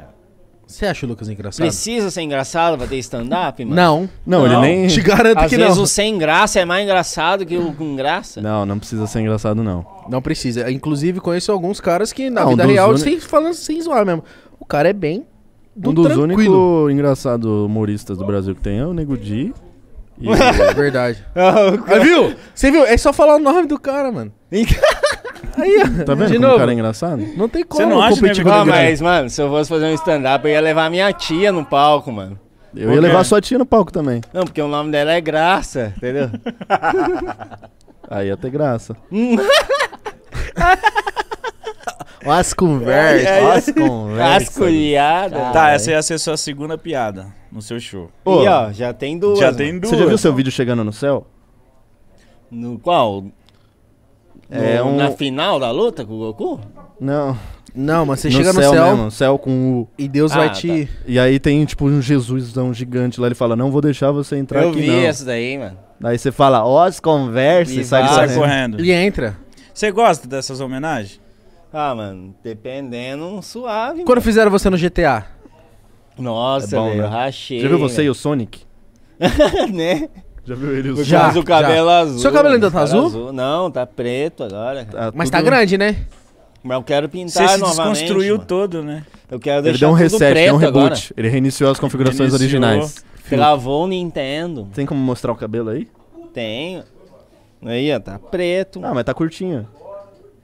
[SPEAKER 1] você acha o Lucas engraçado?
[SPEAKER 9] Precisa ser engraçado pra ter stand-up, mano? Não. Não, ele nem. Te garanto Às que não. Às vezes o sem graça é mais
[SPEAKER 1] engraçado que o com graça.
[SPEAKER 6] Não, não precisa ser engraçado, não. Não
[SPEAKER 1] precisa. Inclusive, conheço alguns caras que na Não, vida real, sem, falando, sem zoar mesmo. O cara é bem. Do um dos tranquilo.
[SPEAKER 6] únicos engraçados humoristas do Brasil que tem é o Nego Di e, é verdade.
[SPEAKER 1] Ah, viu? Você viu? É só falar o nome do cara, mano.
[SPEAKER 6] Aí, ó. tá vendo de como o cara é engraçado? Não tem como
[SPEAKER 9] Você não acha o que com ah, mas, mano, se eu fosse fazer um stand-up, eu ia levar minha tia no palco, mano. Eu ia levar sua
[SPEAKER 6] tia no palco também.
[SPEAKER 9] Não, porque o nome dela é Graça, entendeu?
[SPEAKER 6] Aí ia ter graça. as conversas, as conversas. Asculhada. Tá, essa
[SPEAKER 2] ia ser sua segunda piada no seu show. e ó, já tem duas. Já tem duas. Você já viu seu
[SPEAKER 6] vídeo chegando no céu?
[SPEAKER 9] No qual? É no, um... Na final da luta com o Goku?
[SPEAKER 6] Não. Não, mas você no chega céu no céu. Mesmo, céu com o. E Deus ah, vai te. Tá. E aí tem, tipo, um Jesusão gigante lá. Ele fala: Não vou deixar você entrar Eu aqui. Eu vi não. daí, mano. Daí você fala: Ó, as conversas e sai, sai correndo. E entra.
[SPEAKER 2] Você gosta dessas homenagens?
[SPEAKER 9] Ah, mano, dependendo, suave. Quando mano. fizeram
[SPEAKER 1] você no GTA?
[SPEAKER 6] Nossa, é bom, velho, né? rachei. Já viu você velho. e o Sonic?
[SPEAKER 9] né? Já viu ele e o Sonic? Já, o cabelo já. azul. Seu cabelo ainda tá azul? azul? Não, tá preto agora. Tá Mas tá tudo... tá grande, né? Mas eu quero pintar
[SPEAKER 2] Você se novamente. desconstruiu mano. todo, né?
[SPEAKER 9] Eu quero deixar Ele deu um reset, deu um reboot. Agora.
[SPEAKER 6] Ele reiniciou as configurações reiniciou. originais. Gravou
[SPEAKER 9] o Nintendo. Tem
[SPEAKER 6] como mostrar o cabelo aí? Tenho. Aí, ó, tá preto. Ah, mas tá curtinho.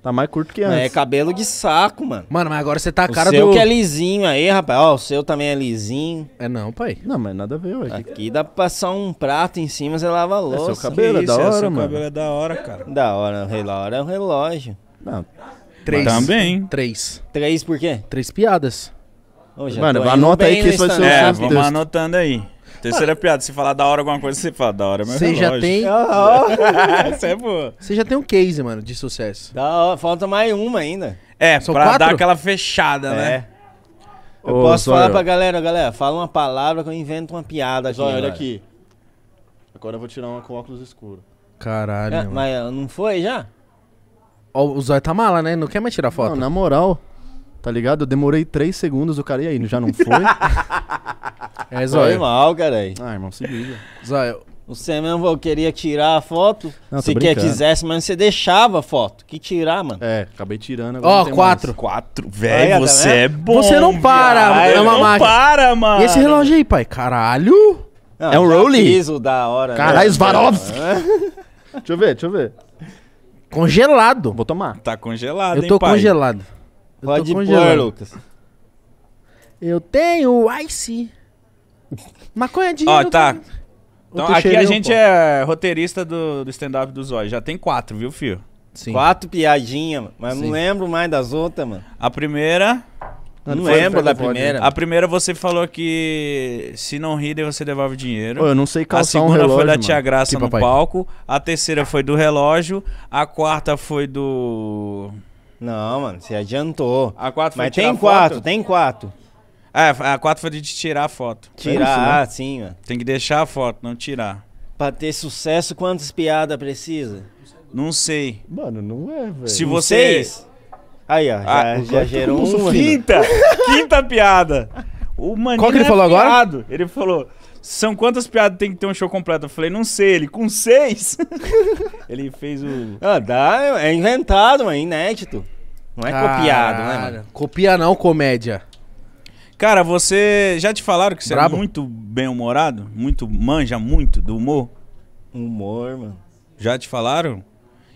[SPEAKER 6] Tá mais curto que antes. É
[SPEAKER 9] cabelo de
[SPEAKER 1] saco, mano. Mano, mas agora você tá a cara o seu do. que é
[SPEAKER 9] lisinho aí, rapaz. Ó, o seu também é lisinho. É não, pai. Não, mas nada a ver, ué. Aqui dá pra passar um prato em cima, você lava a louça. É seu cabelo é da é, hora, seu mano. cabelo é
[SPEAKER 2] da hora, cara.
[SPEAKER 9] Da hora, o relógio é um relógio. Não. Três. Também.
[SPEAKER 2] Três. Três por quê?
[SPEAKER 1] Três piadas. Ô, já Mano, anota aí que esse vai ser
[SPEAKER 4] o É,
[SPEAKER 2] vamos anotando aí. Terceira piada, se falar da hora alguma coisa, você fala da hora, é mas Você já tem.
[SPEAKER 1] Essa é boa. Você já tem um case, mano, de sucesso. Da
[SPEAKER 9] hora, falta mais uma
[SPEAKER 1] ainda. É, São pra quatro? dar aquela
[SPEAKER 9] fechada, né? É.
[SPEAKER 6] Eu Ô, posso falar Zóio. pra
[SPEAKER 9] galera, galera, fala uma palavra que eu invento uma piada aqui. olha aqui.
[SPEAKER 6] Agora eu vou tirar uma com óculos escuro. Caralho, É, mano.
[SPEAKER 9] mas não foi já?
[SPEAKER 6] Ó, o Zóio tá mala, né? Não quer mais tirar foto. Não, na moral. Tá ligado? Eu demorei três segundos, o cara, e aí, já não foi?
[SPEAKER 9] é, Foi mal, aí. Ah, irmão, se liga. Zóio. Você mesmo queria tirar a foto, não, se quer quisesse, mas você deixava a foto. Que tirar, mano? É, acabei tirando agora. Ó, oh,
[SPEAKER 2] quatro.
[SPEAKER 1] Mais. Quatro, velho, tá você é bom. Você não para, véio, é uma não máquina. para, mano. E esse relógio aí, pai? Caralho. Não, é um Rolly? Piso da hora. Né? Caralho, né?
[SPEAKER 6] deixa eu ver, deixa eu ver. Congelado. Vou tomar. Tá
[SPEAKER 4] congelado, Eu tô hein,
[SPEAKER 6] congelado. Eu Pode pôr, Lucas.
[SPEAKER 1] Eu tenho Ice. Maconha de. Ó, tá. Então aqui a gente pô.
[SPEAKER 2] é roteirista do, do stand-up do Zóio. Já tem quatro, viu, fio? Sim. Quatro piadinhas, mas Sim. não lembro mais das outras, mano. A primeira. Não, não lembro da primeira. A primeira você falou que se não rir você devolve dinheiro. Pô, eu não sei calçar A segunda um relógio, foi da mano. Tia Graça no papai. palco. A terceira foi do relógio. A quarta foi do... Não, mano, você adiantou.
[SPEAKER 9] A
[SPEAKER 4] quatro foi Mas tem quatro, foto? tem
[SPEAKER 2] quatro. É, a quatro foi de tirar a foto.
[SPEAKER 9] É tirar, é isso, né? sim, mano. Tem que deixar a foto, não tirar. Pra ter sucesso, quantas piadas precisa? Não sei. Mano, não é, velho. Se vocês. Aí, ó.
[SPEAKER 2] Ah, já, gerou um. Quinta! quinta piada. O Qual que ele é falou agora? Ele falou são quantas piadas tem que ter um show completo? Eu falei, não sei, ele, com seis. ele fez o. Ah, dá, é inventado, mano, é inédito. Não é Caralho. copiado, né, mano?
[SPEAKER 1] Copia não, comédia.
[SPEAKER 2] Cara, você. Já te falaram que você é muito bem-humorado? Muito, manja muito do humor? Humor, mano. Já te falaram?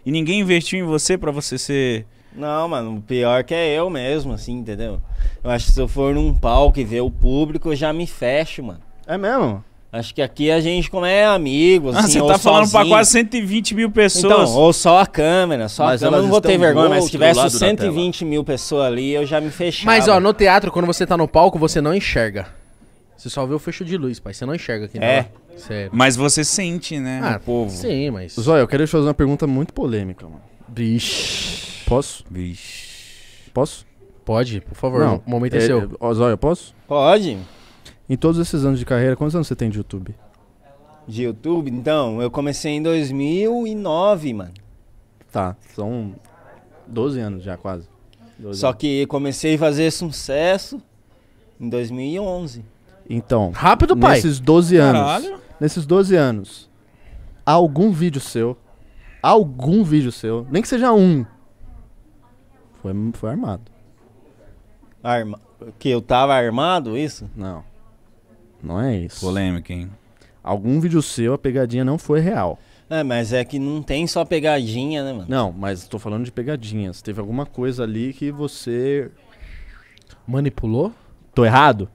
[SPEAKER 2] E ninguém investiu em você para você ser. Não, mano, o pior
[SPEAKER 9] que é eu mesmo, assim, entendeu? Eu acho que se eu for num palco e ver o público, eu já me fecho, mano. É mesmo? Acho que aqui a gente, como é amigo, ah, assim, ah, você tá falando pra quase 120 mil pessoas. Então, ou só a câmera, só mas a câmera. Eu não vou ter vergonha, mas se tivesse 120 mil pessoas ali, eu já me fechava. Mas, ó,
[SPEAKER 1] no teatro, quando você tá no palco, você não enxerga. Você só vê o fecho de luz, pai. Você não enxerga aqui, né? É. Sério.
[SPEAKER 6] Mas você sente, né,
[SPEAKER 2] ah, o
[SPEAKER 1] povo. Sim, mas...
[SPEAKER 6] Zóia, eu quero te fazer uma pergunta muito polêmica, mano. Vixe. Posso? Vixe. Posso? Pode, por favor. Não. O momento é, é seu. É, Zóia, posso? Pode. Em todos esses anos de carreira, quantos anos você tem de YouTube?
[SPEAKER 9] De YouTube? Então, eu comecei em 2009, mano. Tá, são 12 anos já quase. Só anos. que comecei a fazer sucesso em 2011.
[SPEAKER 6] Então, rápido, pai. Nesses 12 Caralho. anos. Nesses 12 anos, algum vídeo seu, algum vídeo seu, nem que seja um, foi, foi armado. Arma que eu tava armado, isso? Não. Não é isso. Polêmica, hein? Algum vídeo seu, a pegadinha não foi real. É, mas é que não tem só pegadinha, né, mano? Não, mas tô falando de pegadinhas. Teve alguma coisa ali que você. Manipulou? Tô errado?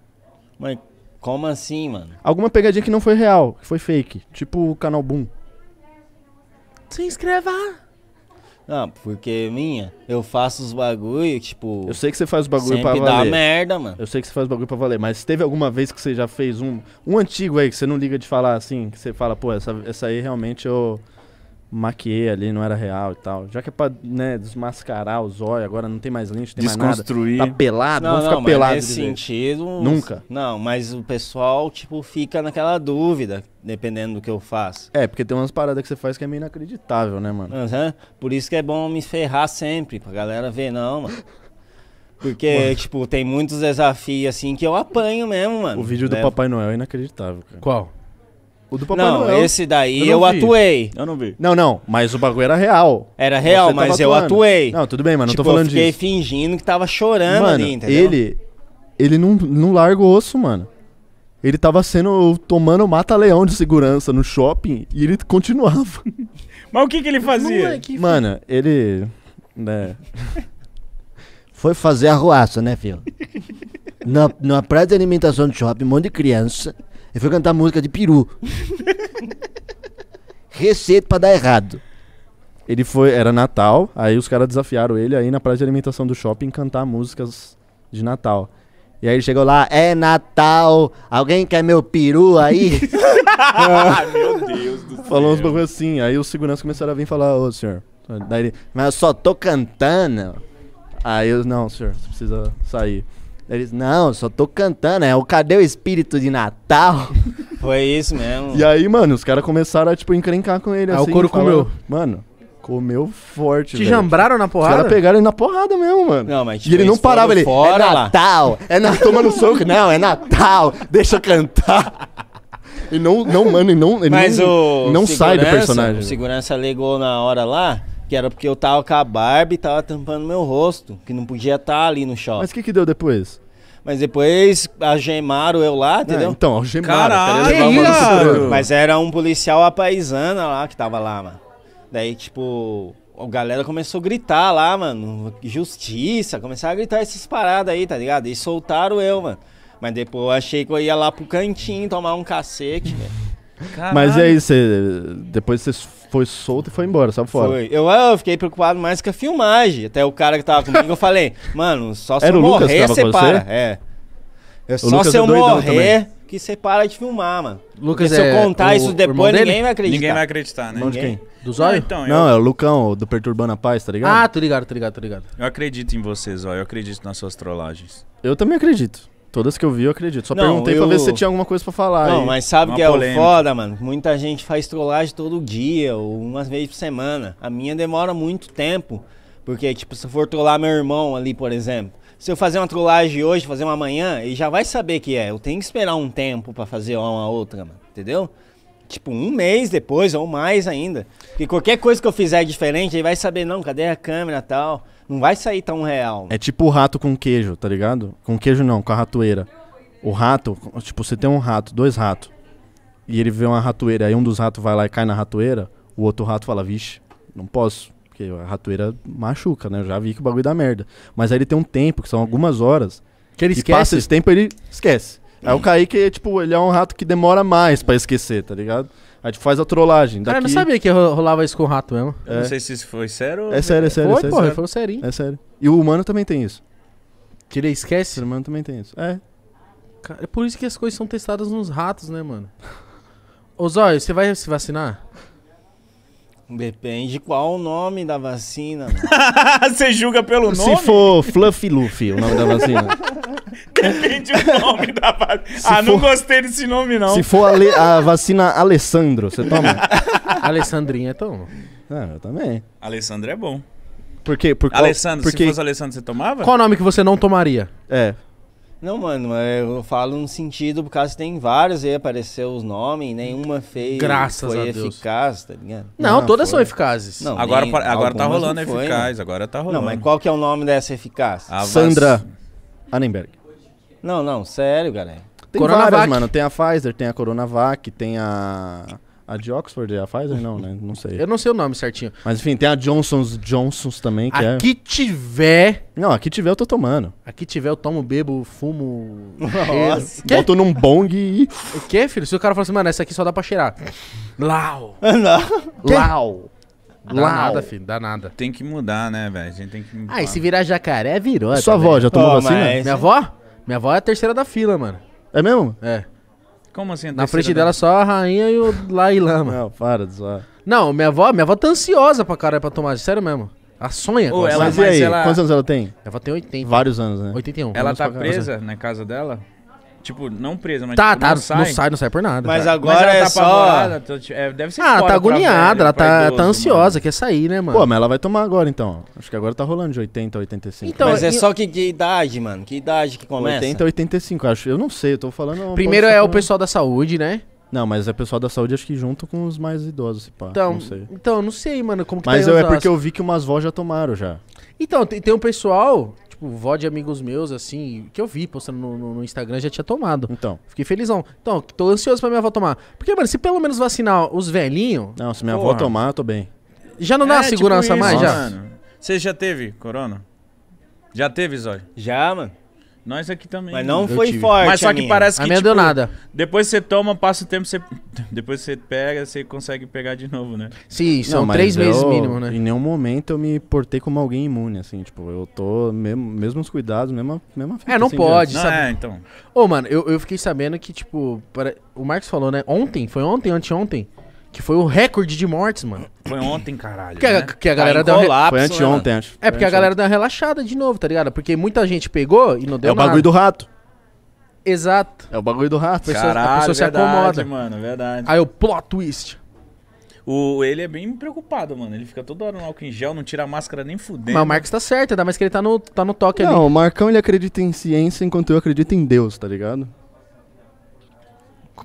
[SPEAKER 6] Mas como
[SPEAKER 9] assim, mano?
[SPEAKER 6] Alguma pegadinha que não foi real, que foi fake. Tipo o canal Boom.
[SPEAKER 1] Se inscreva!
[SPEAKER 6] Ah,
[SPEAKER 9] porque minha, eu faço os bagulho,
[SPEAKER 6] tipo. Eu sei que você faz os bagulho pra valer. dá merda, mano. Eu sei que você faz os bagulho pra valer, mas teve alguma vez que você já fez um. Um antigo aí que você não liga de falar assim, que você fala, pô, essa, essa aí realmente eu maquiei ali, não era real e tal. Já que é pra né, desmascarar o zóio, agora não tem mais lixo, tem mais nada. Desconstruir. Tá pelado, não, vamos não, ficar mas pelado. Nesse sentido. Nunca.
[SPEAKER 9] Não, mas o pessoal, tipo, fica naquela dúvida, dependendo do que eu faço.
[SPEAKER 6] É, porque tem umas paradas que você faz que é meio inacreditável, né, mano?
[SPEAKER 9] Uhum. Por isso que é bom me ferrar sempre, pra galera ver, não, mano. Porque, mano. tipo, tem muitos desafios assim que eu apanho mesmo, mano. O vídeo do né? Papai
[SPEAKER 6] Noel é inacreditável, cara. Qual? O do Papai não, Noel. esse daí eu, eu atuei. Eu não vi. Não, não, mas o bagulho era real. Era real, mas eu atuei. Não, tudo bem, mas não tô tipo, falando disso. eu fiquei disso. fingindo que tava chorando mano, ali, entendeu? ele... Ele não, não larga o osso, mano. Ele tava sendo... tomando mata-leão de segurança no shopping e ele continuava. Mas o que que ele fazia? Mano, ele... Né... Foi fazer arruaça, né, filho? na, na praia de alimentação do shopping, um monte de criança ele foi cantar música de peru. Receita pra dar errado. Ele foi, era Natal, aí os caras desafiaram ele aí na praia de alimentação do shopping cantar músicas de Natal. E aí ele chegou lá, é Natal, alguém quer meu peru aí? meu Deus do céu. Falou uns bagulho assim, aí os seguranças começaram a vir falar, ô senhor. Daí ele, mas eu só tô cantando. Aí eu, não, senhor, você precisa sair. Eles, não, só tô cantando, é o Cadê o Espírito de Natal?
[SPEAKER 9] Foi isso mesmo.
[SPEAKER 6] E aí, mano, os caras começaram a, tipo, encrencar com ele, ah, assim. o couro comeu. Mano, comeu forte, Te velho. jambraram na Os caras pegaram ele na porrada mesmo, mano. Não, mas, e tipo, ele não parava, ele, é fora é Natal, é Natal, toma no soco. Não, é Natal, deixa eu cantar. E não, não mano, ele não, ele Mas não, o não sai do personagem. O
[SPEAKER 9] segurança ligou na hora lá que era porque eu tava com a barba e tava tampando meu rosto, que não podia estar tá ali no shopping. Mas o que, que
[SPEAKER 6] deu depois?
[SPEAKER 9] Mas depois algemaram eu lá, ah, entendeu? É, então, algemaram. Caralho! Mas era um policial apaisana lá que tava lá, mano. Daí, tipo, a galera começou a gritar lá, mano. Justiça, começaram a gritar essas paradas aí, tá ligado? E soltaram eu, mano. Mas depois eu achei que eu ia lá pro cantinho tomar um cacete, velho. Mas é isso,
[SPEAKER 6] depois vocês foi solto e foi embora, só fora. Foi.
[SPEAKER 9] Eu, ah, eu fiquei preocupado mais com a filmagem. Até o cara que tava comigo, eu falei, mano, só se Era eu morrer, separa. É. É,
[SPEAKER 6] é. Eu, só se eu é morrer
[SPEAKER 9] também. que você
[SPEAKER 1] para de filmar, mano. Lucas
[SPEAKER 6] Porque se é eu contar o, isso
[SPEAKER 2] depois, ninguém vai acreditar. Ninguém vai acreditar, né? Não de
[SPEAKER 1] quem? Do
[SPEAKER 6] ah, Zóio? Ah, então, não, eu... é o Lucão, do Perturbando a Paz, tá ligado? Ah,
[SPEAKER 1] tô ligado, tô ligado, tô ligado. Eu acredito em vocês,
[SPEAKER 2] ó. Eu acredito nas suas trollagens.
[SPEAKER 6] Eu também acredito. Todas que eu vi, eu acredito. Só não, perguntei eu... pra ver se você tinha alguma coisa pra falar. Não, aí. mas sabe Uma que é o foda,
[SPEAKER 9] mano? Muita gente faz trollagem todo dia, ou umas vezes por semana. A minha demora muito tempo. Porque, tipo, se eu for trollar meu irmão ali, por exemplo, se eu fazer uma trollagem hoje, fazer uma amanhã, ele já vai saber que é. Eu tenho que esperar um tempo para fazer uma outra, mano. Entendeu? Tipo, um mês depois ou mais ainda. Porque qualquer coisa que eu fizer diferente, ele vai saber, não, cadê a câmera e tal. Não vai sair tão real.
[SPEAKER 6] É tipo o rato com queijo, tá ligado? Com queijo não, com a ratoeira. O rato, tipo, você tem um rato, dois ratos. E ele vê uma ratoeira, aí um dos ratos vai lá e cai na ratoeira, o outro rato fala, vixe, não posso. Porque a ratoeira machuca, né? Eu já vi que o bagulho dá merda. Mas aí ele tem um tempo, que são algumas horas. Que ele esquece. passa esse tempo, ele esquece. Aí o Kaique, tipo, ele é um rato que demora mais para esquecer, tá ligado? A gente faz a trollagem. Daqui... Cara, eu não sabia
[SPEAKER 1] que rolava isso
[SPEAKER 6] com o rato mesmo. É. não sei se isso foi sério ou... É sério, é sério. Foi, é sério, porra, foi serinho. É sério. E o humano também tem isso. Tirei, esquece? O humano também tem isso.
[SPEAKER 1] É. Cara, é por isso que as coisas são testadas nos ratos, né, mano? Ô, Zóio, você vai se vacinar?
[SPEAKER 9] Depende qual o nome da vacina. Né?
[SPEAKER 1] Você julga pelo
[SPEAKER 4] nome? Se
[SPEAKER 9] for
[SPEAKER 6] Fluffy Luffy, o nome da vacina.
[SPEAKER 2] Depende do nome da vacina. ah, for... não gostei desse nome, não. Se for
[SPEAKER 6] a, le... a vacina Alessandro, você toma?
[SPEAKER 1] Alessandrinha, toma. Ah, eu também.
[SPEAKER 2] Alessandro é bom.
[SPEAKER 6] Por
[SPEAKER 1] quê? Por qual... Alessandro, porque... se fosse
[SPEAKER 2] Alessandro, você tomava?
[SPEAKER 1] Qual nome que você não tomaria? É.
[SPEAKER 9] Não, mano, eu falo no sentido, por causa que tem vários aí, apareceu os nomes, nenhuma fez. Graças foi a Deus. eficaz, tá ligado? Não, não todas foi. são
[SPEAKER 6] eficazes. Não, agora nem, agora tá rolando foi, eficaz, né? agora
[SPEAKER 9] tá rolando. Não, mas qual que é o nome dessa eficaz? A Sandra Anenberg. Annenberg. Não, não, sério, galera. Tem Coronavac. várias, mano.
[SPEAKER 6] Tem a Pfizer, tem a Coronavac, tem a. A de Oxford é a Pfizer? Não, né? Não sei. Eu não sei o nome certinho. Mas enfim, tem a Johnson's Johnson's também, que a é... Aqui tiver... Não, aqui tiver eu tô tomando.
[SPEAKER 1] Aqui tiver eu tomo, bebo, fumo... Nossa. Que? Boto
[SPEAKER 6] num bong e...
[SPEAKER 1] O quê, filho? Se o cara falar assim, mano, essa aqui só dá pra cheirar. Lau. Ah, não. Lau. Dá nada,
[SPEAKER 2] filho, dá nada. Tem que mudar, né, velho? A gente tem que mudar. Ah, e se
[SPEAKER 1] virar jacaré, virou. Sua também. Tá avó já tomou oh, vacina? Mas... Minha avó? Minha avó é a terceira da fila, mano. É mesmo? É.
[SPEAKER 2] Como assim? Na frente dela
[SPEAKER 1] só a rainha e o Lailama. Não, para de zoar. Não, minha avó, minha avó tá ansiosa pra caralho pra tomar, sério mesmo. A sonha. Ô, ela- essa- Mas e aí, ela- quantos anos ela tem? Ela tem 80.
[SPEAKER 6] Vários anos, né? 81.
[SPEAKER 1] Ela tá presa
[SPEAKER 2] na casa dela? Tipo, não presa, mas tá, tipo, tá, não, sai. não sai, não sai por nada. Mas cara. agora mas tá é tá só. Tô, então, tipo, é, deve ser Ah, tá agoniada, ela tá, idoso, tá ansiosa, mano.
[SPEAKER 6] quer sair, né, mano? Pô, mas ela vai tomar agora então. Acho que agora tá rolando de 80 a 85. Então, mas é só
[SPEAKER 9] que, que, idade, mano? Que idade que começa? 80 a
[SPEAKER 6] 85, acho. Eu não sei, eu tô falando. Primeiro é o
[SPEAKER 9] pessoal
[SPEAKER 1] da saúde, né?
[SPEAKER 6] Não, mas é pessoal da saúde, acho que junto com os mais idosos, se pá. Então, não sei. Então,
[SPEAKER 1] não sei, mano, como que Mas tá eu, é porque
[SPEAKER 6] eu vi que umas vós já tomaram já.
[SPEAKER 1] Então, tem, tem um pessoal tipo, vó de amigos meus, assim, que eu vi postando no, no, no Instagram, já tinha tomado. Então. Fiquei felizão. Então, tô ansioso pra minha avó tomar. Porque, mano, se pelo menos vacinar os velhinhos. Não, se minha porra. avó tomar, eu tô bem. Já não dá é, tipo segurança tipo isso, mais, mano.
[SPEAKER 2] já? Você já teve corona? Já teve, Zóio? Já, mano. Nós aqui também. Mas não foi tive. forte. Mas só que minha. parece que. A minha tipo, deu nada. Depois você toma, passa o tempo, você. Depois você pega, você consegue pegar de novo, né? Sim, são
[SPEAKER 1] não, três eu, meses mínimo,
[SPEAKER 6] né? Em nenhum momento eu me portei como alguém imune, assim. Tipo, eu tô. Mesmo, mesmos cuidados, mesma, mesma fita,
[SPEAKER 1] É, não assim, pode. Não, é, então. Ô, mano, eu, eu fiquei sabendo que, tipo. Para... O Marcos falou, né? Ontem, foi ontem, anteontem. Que foi o recorde de mortes, mano. Foi ontem, caralho. Que a, né? que a tá galera deu. Tá Foi
[SPEAKER 4] anteontem, né? acho. É, porque a galera deu
[SPEAKER 1] uma relaxada de novo, tá ligado? Porque muita gente pegou e não deu nada. É o nada. bagulho do rato. Exato. É o bagulho do rato. Caralho, a pessoa, se verdade, acomoda.
[SPEAKER 2] mano, verdade.
[SPEAKER 1] Aí o plot twist.
[SPEAKER 2] O, ele é bem preocupado, mano. Ele fica toda hora no álcool em gel, não tira a máscara nem fudendo. Mas o Marcos
[SPEAKER 1] tá certo, ainda mais que ele tá no, tá no toque
[SPEAKER 6] não, ali. Não, o Marcão ele acredita em ciência enquanto eu acredito em Deus, tá ligado?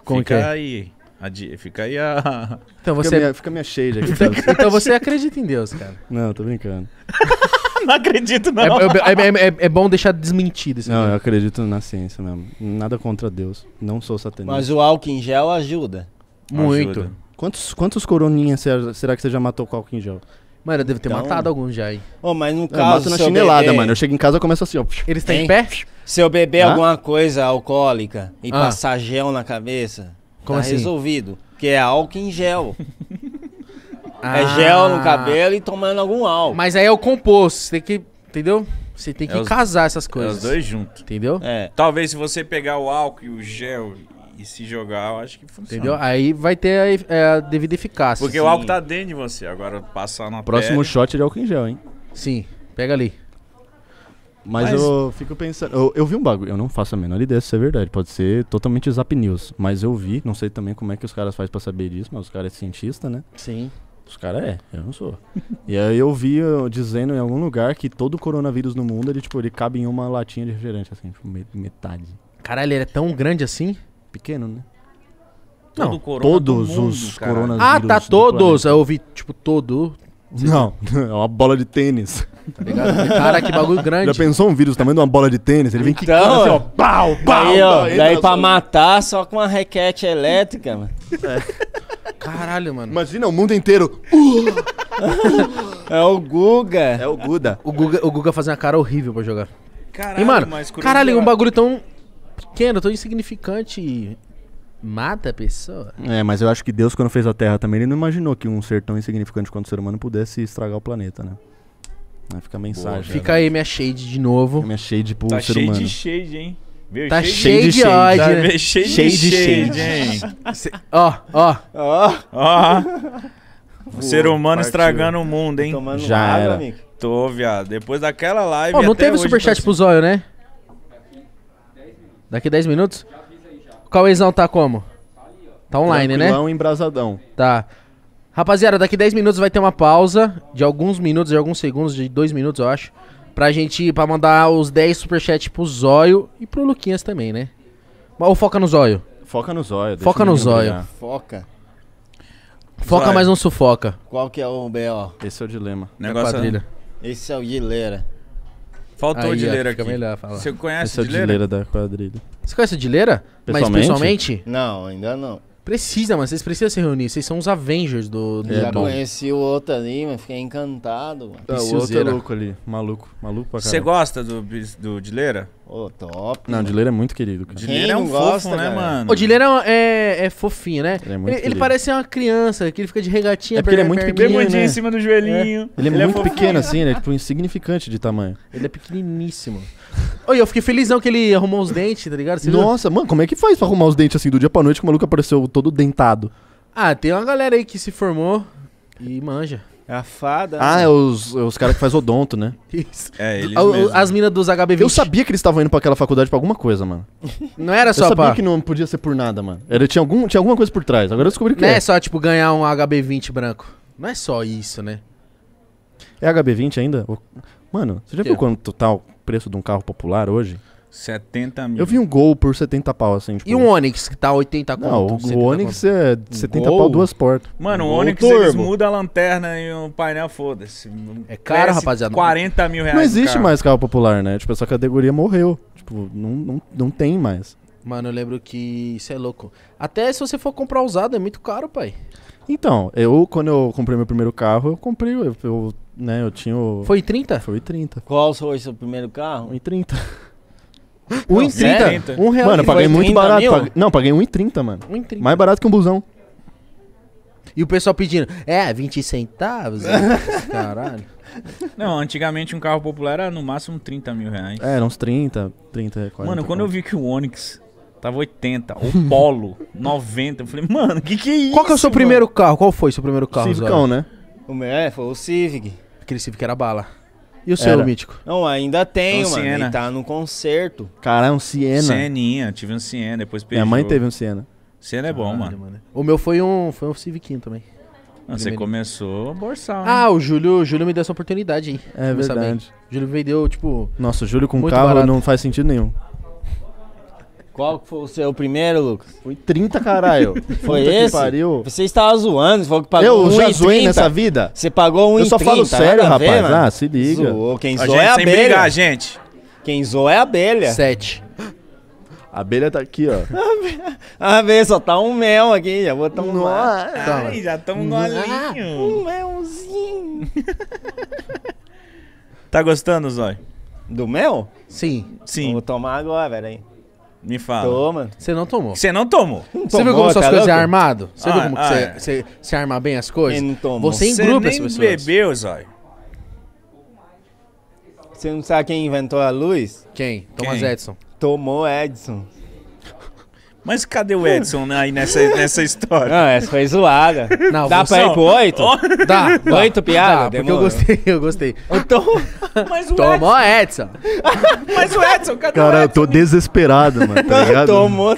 [SPEAKER 6] Como Fica que é?
[SPEAKER 2] aí. Adi... Fica aí a. Então você... Fica, minha, fica Então, então
[SPEAKER 1] você acredita em Deus, cara.
[SPEAKER 6] Não, tô brincando.
[SPEAKER 4] não acredito, não. É, é,
[SPEAKER 6] é, é, bom deixar desmentido isso. Não, eu acredito na ciência mesmo. Nada contra Deus. Não sou satanista. Mas
[SPEAKER 9] o álcool em gel ajuda. Muito. Ajuda.
[SPEAKER 6] Quantos, quantos coroninhas será, será, que você já matou com álcool em gel?
[SPEAKER 1] Mano, eu devo ter então... matado alguns já
[SPEAKER 6] aí. Oh, mas no caso, eu mato na chinelada, bebê... mano. Eu chego em casa e começo assim, ó. Eles têm tá pé?
[SPEAKER 9] Se eu beber ah? alguma coisa alcoólica e ah. passar gel na cabeça, como tá assim? resolvido. Que é álcool em gel. Ah. É
[SPEAKER 1] gel no ah. cabelo e tomando algum álcool. Mas aí é o composto, você tem que. Entendeu? Você tem é que É os- casar essas coisas. É os dois juntos. Entendeu? É.
[SPEAKER 2] Talvez se você pegar o álcool e o gel e se jogar, eu acho que funciona. Entendeu?
[SPEAKER 1] Aí vai ter a, é, a devida eficácia. Porque o álcool tá
[SPEAKER 2] dentro de você. Agora
[SPEAKER 1] passar na Próximo pele- shot de álcool em gel, hein? Sim, pega ali.
[SPEAKER 6] Mas, mas, eu fico pensando. Eu, eu, vi um bagulho, eu não faço a menor ideia se isso é verdade. Pode ser totalmente Zap News. Mas eu vi, não sei também como é que os caras fazem pra saber disso, mas os caras é cientista, né? Sim. Os caras é, eu não sou. e aí eu vi eu, dizendo em algum lugar que todo o coronavírus no mundo, ele, tipo, ele cabe em uma latinha de refrigerante, assim, tipo, metade. Caralho, ele é tão grande assim? Pequeno, né?
[SPEAKER 1] Não, todo corona todos mundo, os coronavírus. Ah, tá, todos.
[SPEAKER 6] Eu ouvi, tipo, todo. Não, é uma bola de tênis. Tá ligado? Cara, que bagulho grande. Já pensou um vírus tamanho de uma bola de tênis? Ele vem que Então, assim, ó. Pau, pau! Aí, ó, daí, pra
[SPEAKER 9] matar só com uma
[SPEAKER 1] requete elétrica, mano. É. Caralho, mano. Imagina o mundo inteiro. É o Guga. É o Guda. O Guga, o Guga fazendo uma cara horrível pra jogar.
[SPEAKER 4] Caralho, e, mano, caralho, é. um bagulho
[SPEAKER 1] tão pequeno, tão insignificante mata a pessoa.
[SPEAKER 6] É, mas eu acho que Deus, quando fez a Terra também, ele não imaginou que um ser tão insignificante quanto o ser humano pudesse estragar o planeta, né? Aí fica a mensagem. Boa, né? fica aí minha shade de novo. Fica minha shade pro tá ser humano. Tá cheio de shade,
[SPEAKER 2] hein? Meu, tá cheio de ódio, tá Cheio de shade, hein? Ó, ó. Ó. Ó. O ser humano partiu. estragando o mundo, hein? Tomando Já água, era. Amigo. Tô, viado. Depois daquela live. Ó, oh, não teve superchat
[SPEAKER 1] pro Zóio, né? Daqui 10 minutos? qual exão Cauêzão tá como? Tá online, Tranquilão né? Tranquilão embrasadão. Tá. Rapaziada, daqui 10 minutos vai ter uma pausa de alguns minutos, de alguns segundos, de 2 minutos, eu acho. Pra gente, pra mandar os 10 superchats pro Zóio e pro Luquinhas também, né? Ou foca no Zóio? Foca no
[SPEAKER 6] Zóio. Foca no Zóio.
[SPEAKER 9] Foca. Foca, Zóio.
[SPEAKER 6] mas não sufoca.
[SPEAKER 9] Qual que é o B.O.?
[SPEAKER 6] Esse é o dilema. Negócio é
[SPEAKER 9] Esse é o Guilherme. Faltou Aí, Dileira
[SPEAKER 1] aqui. Melhor falar. Você conhece Esse é o Dileira?
[SPEAKER 6] da quadrilha. Você
[SPEAKER 1] conhece o Dileira? Pessoalmente? Mas pessoalmente? Não, ainda não. Precisa, mas vocês precisam se reunir. Vocês são os Avengers do, do é, Já conheci
[SPEAKER 6] o outro
[SPEAKER 9] ali, mas fiquei encantado. Mano. Tá, o outro é louco
[SPEAKER 6] ali. Maluco. Maluco pra caralho. Você
[SPEAKER 2] gosta do,
[SPEAKER 6] do Dileira? Ô, oh, top. Não, o Dileira é muito querido. Cara. Dileira é um gosta, fofo, né, cara? mano? O
[SPEAKER 1] Dileira é, é, é, fofinho, né? Ele, é muito ele, ele parece uma criança, que ele fica de regatinha. É porque ele é muito pequeno, né? né? em é cima do joelhinho. É. Ele, ele é muito pequeno, assim,
[SPEAKER 6] né? Tipo, insignificante de tamanho. Ele é pequeniníssimo.
[SPEAKER 1] Oi, eu fiquei felizão que ele arrumou os dentes, tá ligado? Você Nossa,
[SPEAKER 6] viu? mano, como é que faz pra arrumar os dentes assim do dia pra noite que o maluco apareceu todo dentado?
[SPEAKER 1] Ah, tem uma galera aí que se formou e manja.
[SPEAKER 6] É a fada. Ah, né? é os, é os caras que faz odonto, né? Isso. É, eles a, As minas dos HB20. Eu sabia que eles estavam indo pra aquela faculdade pra alguma coisa, mano. Não era só pra... Eu sabia pra... que não podia ser por nada, mano. Era, tinha, algum, tinha alguma coisa por trás. Agora eu descobri que Não é, é só, tipo, ganhar um HB20 branco.
[SPEAKER 1] Não é só isso, né?
[SPEAKER 6] É HB20 ainda? Mano, você já que? viu quanto tal preço de um carro popular hoje?
[SPEAKER 1] 70 mil. Eu vi
[SPEAKER 6] um Gol por 70 pau, assim. Tipo...
[SPEAKER 1] E um Onix, que tá 80
[SPEAKER 6] conto? Não, o Onix é 70 Gol? pau, duas portas. Mano, o Onix turbo. eles
[SPEAKER 1] mudam a lanterna e o painel, foda-se. É caro, rapaziada. 40 mil
[SPEAKER 6] reais Não existe carro. mais carro popular, né? Tipo, essa categoria morreu. Tipo, não, não, não tem mais.
[SPEAKER 1] Mano, eu lembro que isso é louco. Até se você for comprar usado, é muito caro, pai.
[SPEAKER 6] Então, eu, quando eu comprei meu primeiro carro, eu comprei, eu, eu né, eu tinha o... Foi 30? Foi 30.
[SPEAKER 1] Qual foi o seu primeiro carro? 1,30.
[SPEAKER 6] 1,30? Um real. Mano, eu paguei muito barato. mil? paguei- Não, paguei 1,30, mano. 1,30. Mais barato que um busão.
[SPEAKER 1] E o pessoal pedindo, é, 20 centavos? Caralho.
[SPEAKER 2] Não, antigamente um carro popular era no máximo 30 mil reais.
[SPEAKER 6] É, era uns 30, 30, 40.
[SPEAKER 1] mano,
[SPEAKER 2] quando eu vi que o Onix tava 80, o Polo 90, eu falei, mano, o que
[SPEAKER 1] que é isso? Qual que é o seu mano? primeiro carro? Qual foi o seu primeiro carro? Civicão, né?
[SPEAKER 2] O
[SPEAKER 9] meu, é, foi o Civic. Aquele Civic era bala. E o seu, Era. mítico? Não, ainda tem, um mano. Ele
[SPEAKER 2] tá no concerto.
[SPEAKER 6] Caralho, é um Siena.
[SPEAKER 2] Sieninha, tive um Siena, depois Peugeot. Minha mãe teve um Siena. Siena é bom, mano.
[SPEAKER 1] O meu foi um, foi um Civiquinho também.
[SPEAKER 6] Não,
[SPEAKER 2] ah, você começou a borsal.
[SPEAKER 1] Ah, o Júlio, o Júlio me deu essa oportunidade aí. É verdade. O Júlio vendeu, tipo,
[SPEAKER 6] Nossa, o Júlio com carro barato. não faz sentido nenhum.
[SPEAKER 9] Qual foi o seu primeiro, Lucas? Foi 30, caralho. Foi esse? pariu. Você estava zoando, você falou que pagou Eu já zoei nessa vida? Você pagou 1,30. Eu só falo sério, ver, rapaz. ah, se
[SPEAKER 6] liga. Zoou. Quem zoou zoa é a abelha. sem abelha. brigar,
[SPEAKER 9] gente. Quem zoa é a abelha. Sete. A abelha tá aqui, ó. A abelha só tá um mel aqui, já vou tomar. um. Ai, já
[SPEAKER 2] estamos no alinho. Ah, um
[SPEAKER 4] melzinho.
[SPEAKER 9] Tá gostando, Zói? Do mel? Sim. Sim. Vou tomar agora, peraí. Me fala. Toma. Você não tomou. Você não tomou. Não você viu como suas tá coisas é armado? Você ah, viu como ah, é. você, é. arma bem as coisas? Eu não tomo. Você engrupa as pessoas. Você bebeu, Zóio. Você não sabe quem inventou a luz?
[SPEAKER 2] Quem? Thomas quem? Edison. Tomou Edison. Mas cadê o Edson né, aí nessa, nessa história? Não, essa foi zoada. Não, Dá pra ir pro oito? Dá. Oito piada? Dá, porque eu gostei,
[SPEAKER 1] eu
[SPEAKER 6] gostei. Então, Mas o tomou Edson. Edson.
[SPEAKER 1] Mas o Edson, cadê Cara, o
[SPEAKER 6] Edson? eu tô desesperado, mano. Tá ligado? tomou,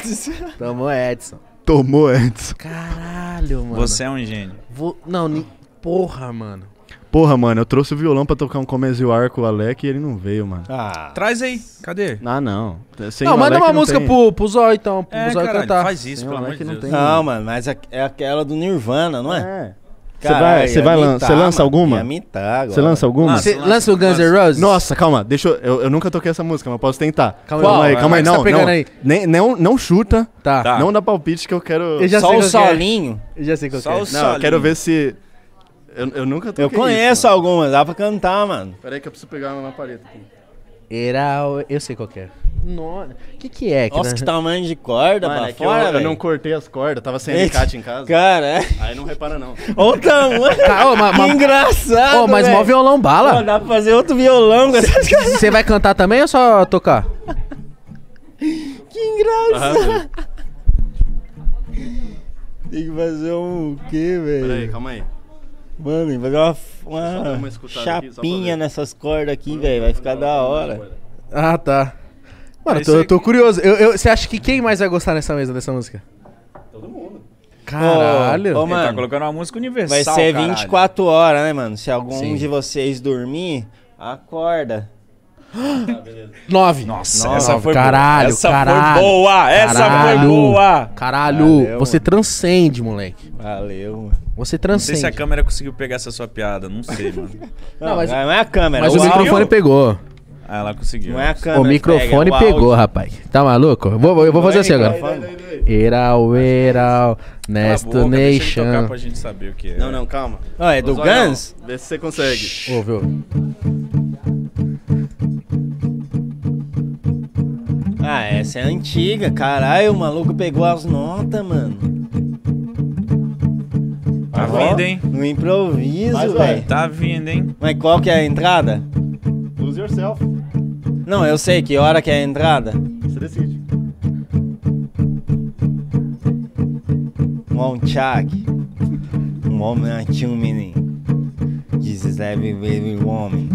[SPEAKER 1] tomou Edson.
[SPEAKER 6] Tomou Edson.
[SPEAKER 1] Caralho, mano. Você é um gênio. Vou... Não, ni... porra, mano.
[SPEAKER 6] Porra, mano, eu trouxe o violão pra tocar um Comes o Arco, o Alec, e ele não veio, mano. Ah.
[SPEAKER 1] Traz
[SPEAKER 2] aí, cadê? Ah,
[SPEAKER 6] não. Sem não, manda uma música tem... pro,
[SPEAKER 1] pro então, pro é, Zói caralho, cantar. faz isso, Sem pelo amor de Deus. Não, tem,
[SPEAKER 9] não, mano, mas é, é aquela do Nirvana, não é? É. Você vai, você vai, você lança alguma? Você lança alguma? Você lança,
[SPEAKER 6] lança o Guns N' Roses? Nossa, calma, deixa eu, eu, eu, nunca toquei essa música, mas posso tentar. Calma, calma aí, calma aí, não, tá não, aí. Nem, não, não chuta. Tá. Não dá palpite que eu quero eu já Só sei o é. solinho. Eu já sei qual Só que solinho. É. Não, eu quero ver se eu, eu nunca
[SPEAKER 9] toquei Eu conheço isso, algumas, dá pra cantar, mano.
[SPEAKER 6] Peraí que eu preciso pegar uma parede aqui.
[SPEAKER 9] Era,
[SPEAKER 1] o, eu sei qual que é.
[SPEAKER 6] Nossa, o
[SPEAKER 9] que
[SPEAKER 1] que é? Que Nossa, que tamanho de
[SPEAKER 9] corda mano, pra é fora, eu, eu, não
[SPEAKER 1] cortei
[SPEAKER 6] as cordas, tava sem alicate em casa. Cara, é. Aí não repara não.
[SPEAKER 1] Ô, tamanho. Tá, mas, que engraçado, Oh, Mas véio. mó violão bala. Pô, dá pra fazer outro violão Você vai cantar também ou só tocar?
[SPEAKER 4] que engraçado. Ah,
[SPEAKER 1] Tem
[SPEAKER 9] que fazer um o quê, velho? Peraí, calma aí. Mano, vai dar uma, uma, uma chapinha aqui, nessas cordas aqui, velho. Vai ficar da hora.
[SPEAKER 1] Ah, tá. Mano, é tô, eu tô curioso. Eu, eu, você acha que quem mais vai gostar nessa mesa dessa música? Todo
[SPEAKER 9] mundo. Caralho. Ô, ô, tá mano, tá colocando uma música universal. Vai ser 24 horas, né, mano? Se algum Sim. de vocês dormir, acorda.
[SPEAKER 1] 9. Nove. Nossa, Nossa essa foi caralho, boa. Essa caralho, foi boa. Essa caralho, foi boa. Caralho, Valeu, você mano. transcende, moleque. Valeu, mano. Você transcende. Não sei se a
[SPEAKER 2] câmera conseguiu pegar essa sua piada, não sei, mano. não, não, mas, não é a câmera. Mas é o, o microfone pegou. Ah, ela conseguiu. Não é a câmera. É o microfone pega, pegou, o
[SPEAKER 1] rapaz. Tá maluco? Eu vou, eu vou fazer assim agora. Eral, eral, Nesto Nation. Deixa pra
[SPEAKER 6] gente saber o que é. Não, não, calma. Ah, é do
[SPEAKER 4] Guns?
[SPEAKER 6] Vê se você consegue.
[SPEAKER 1] Ouviu. ouve.
[SPEAKER 9] Ah, essa é antiga, caralho, o maluco pegou as notas, mano. Tá vindo, hein? No improviso, velho. Tá vindo, hein? Mas qual que é a entrada?
[SPEAKER 6] Lose yourself.
[SPEAKER 9] Não, eu sei que hora que é a entrada. Você decide. Um homem Woman, um minutes. Jesus, every baby woman.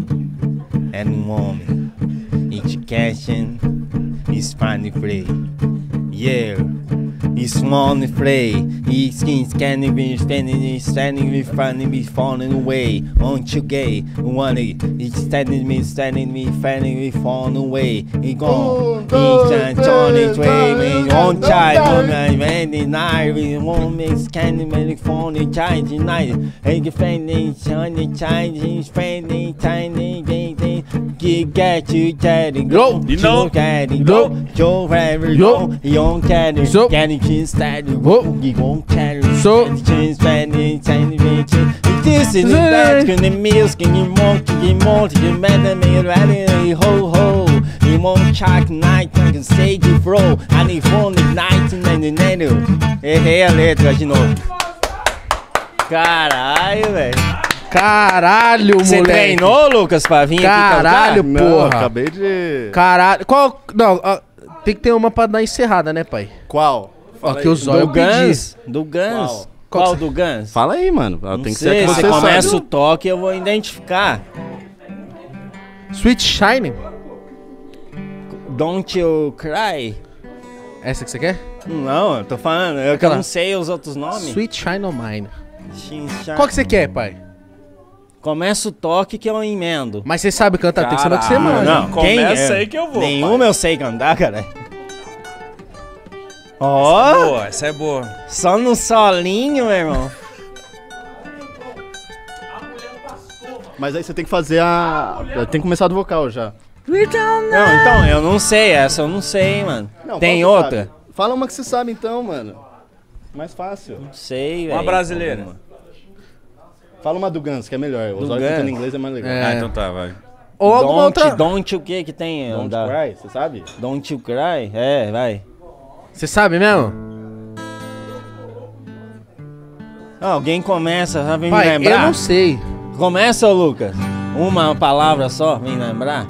[SPEAKER 9] And woman. Each question. It's funny free. Yeah. It's funny free. It's skins can be standing standing me funny, me falling away. Aren't you gay? One it's standing me standing me finding me falling away. It gone. It's a Johnny Dwayne on child on my man in Ivy woman scanning me falling child tonight. And defending Johnny child he's friendly tiny you got you chatting go you know chatting go your favorite go young chatting so can you change that go you gon' chatting so change that change me change this is that can you meals can you more can you more you better me ready ho ho you won't check night I can say you bro and if only 1999 us go, you know. Caralho, velho. Caralho, moleque. Você treinou, Lucas, pra vir Caralho, aqui porra. Não, acabei
[SPEAKER 1] de... Caralho. Qual... Não, tem que ter uma pra dar encerrada, né, pai? Qual? Fala que os olhos
[SPEAKER 9] Do Gans? Do Gans? Qual, Qual do Gans? Fala aí, mano. Tem que sei, ser você começa sabe. o toque, eu vou identificar. Sweet Shine?
[SPEAKER 1] Don't You Cry? Essa que você quer? Não, eu tô falando, eu, não sei os outros nomes. Sweet Shine on Mine. Qual que você quer, pai?
[SPEAKER 9] Começa o toque que eu emendo. Mas você sabe cantar, tem que saber que você manda. Não, não. Quem começa é? aí que eu vou. Nenhuma pai. eu sei cantar, cara. Ó! Oh, essa
[SPEAKER 2] é boa.
[SPEAKER 6] Só no solinho, meu irmão. Mas aí você tem que fazer a. Tem que começar do vocal já. Não, então, eu não sei essa, eu não sei, mano. Não, tem outra? Sabe? Fala uma que você sabe então, mano. Mais fácil. Não sei, velho. Uma brasileira. Como... Fala uma do Guns, que é melhor. O olhos cantando em inglês é mais legal. É. Ah, então tá, vai.
[SPEAKER 9] Ou don't, outra... Don't o que que tem? Don't da... Cry, você sabe? Don't You Cry? É, vai. Você sabe mesmo? Ah, alguém começa, já vem Pai, me lembrar. eu não sei. Começa, Lucas. Uma palavra só, vem lembrar.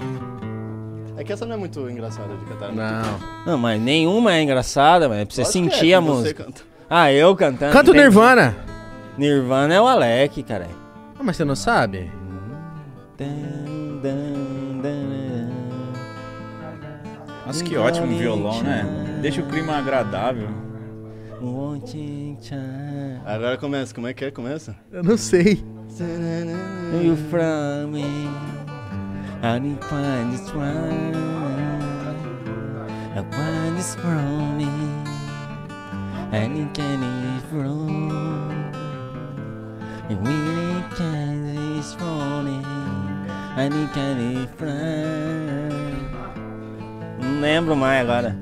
[SPEAKER 6] É que essa não é muito engraçada de cantar. É
[SPEAKER 9] não. Não, mas nenhuma é engraçada, mas é pra você Lógico sentir é, a música. Canta. Ah, eu cantando. Canto Nirvana. Nirvana é o Alec, cara.
[SPEAKER 1] Ah, mas você não sabe?
[SPEAKER 6] Nossa, que ótimo um violão, né? Deixa o clima agradável. Agora começa, como é que é? Começa? Eu não sei. You
[SPEAKER 9] from me, I didn't find this one. I find this from me, and you can't from It really can this morning.
[SPEAKER 5] I
[SPEAKER 1] Não lembro mais agora.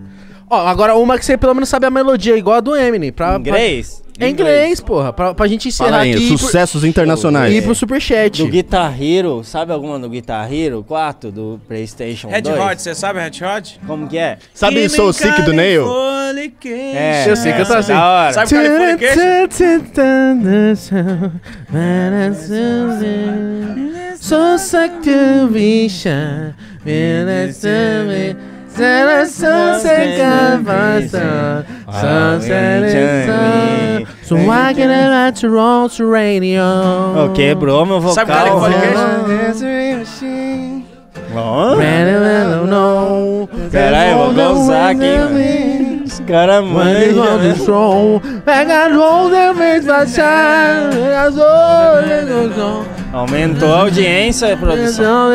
[SPEAKER 1] Ó, agora uma que você pelo menos sabe a melodia, igual a do Eminem. Pra, Grace. Pra... É inglês, porra. Pra, pra gente encerrar Fala aí, aqui. Sucessos
[SPEAKER 6] por... internacionais. E ir pro Superchat. Do
[SPEAKER 9] Guitar Hero, sabe alguma do Guitar Hero 4 do PlayStation Red 2? Red Hot,
[SPEAKER 2] você sabe Red Hot? Como que é?
[SPEAKER 9] Sabe Give Soul Sick do Nail?
[SPEAKER 2] É, eu sei
[SPEAKER 9] que eu tô assim. Da
[SPEAKER 1] Sabe Californication? So suck to be shy sunset covers sunset is sunset, I can let you roll to radio. quebrou meu é vocal. vou pega é
[SPEAKER 9] Aumentou a audiência, produção.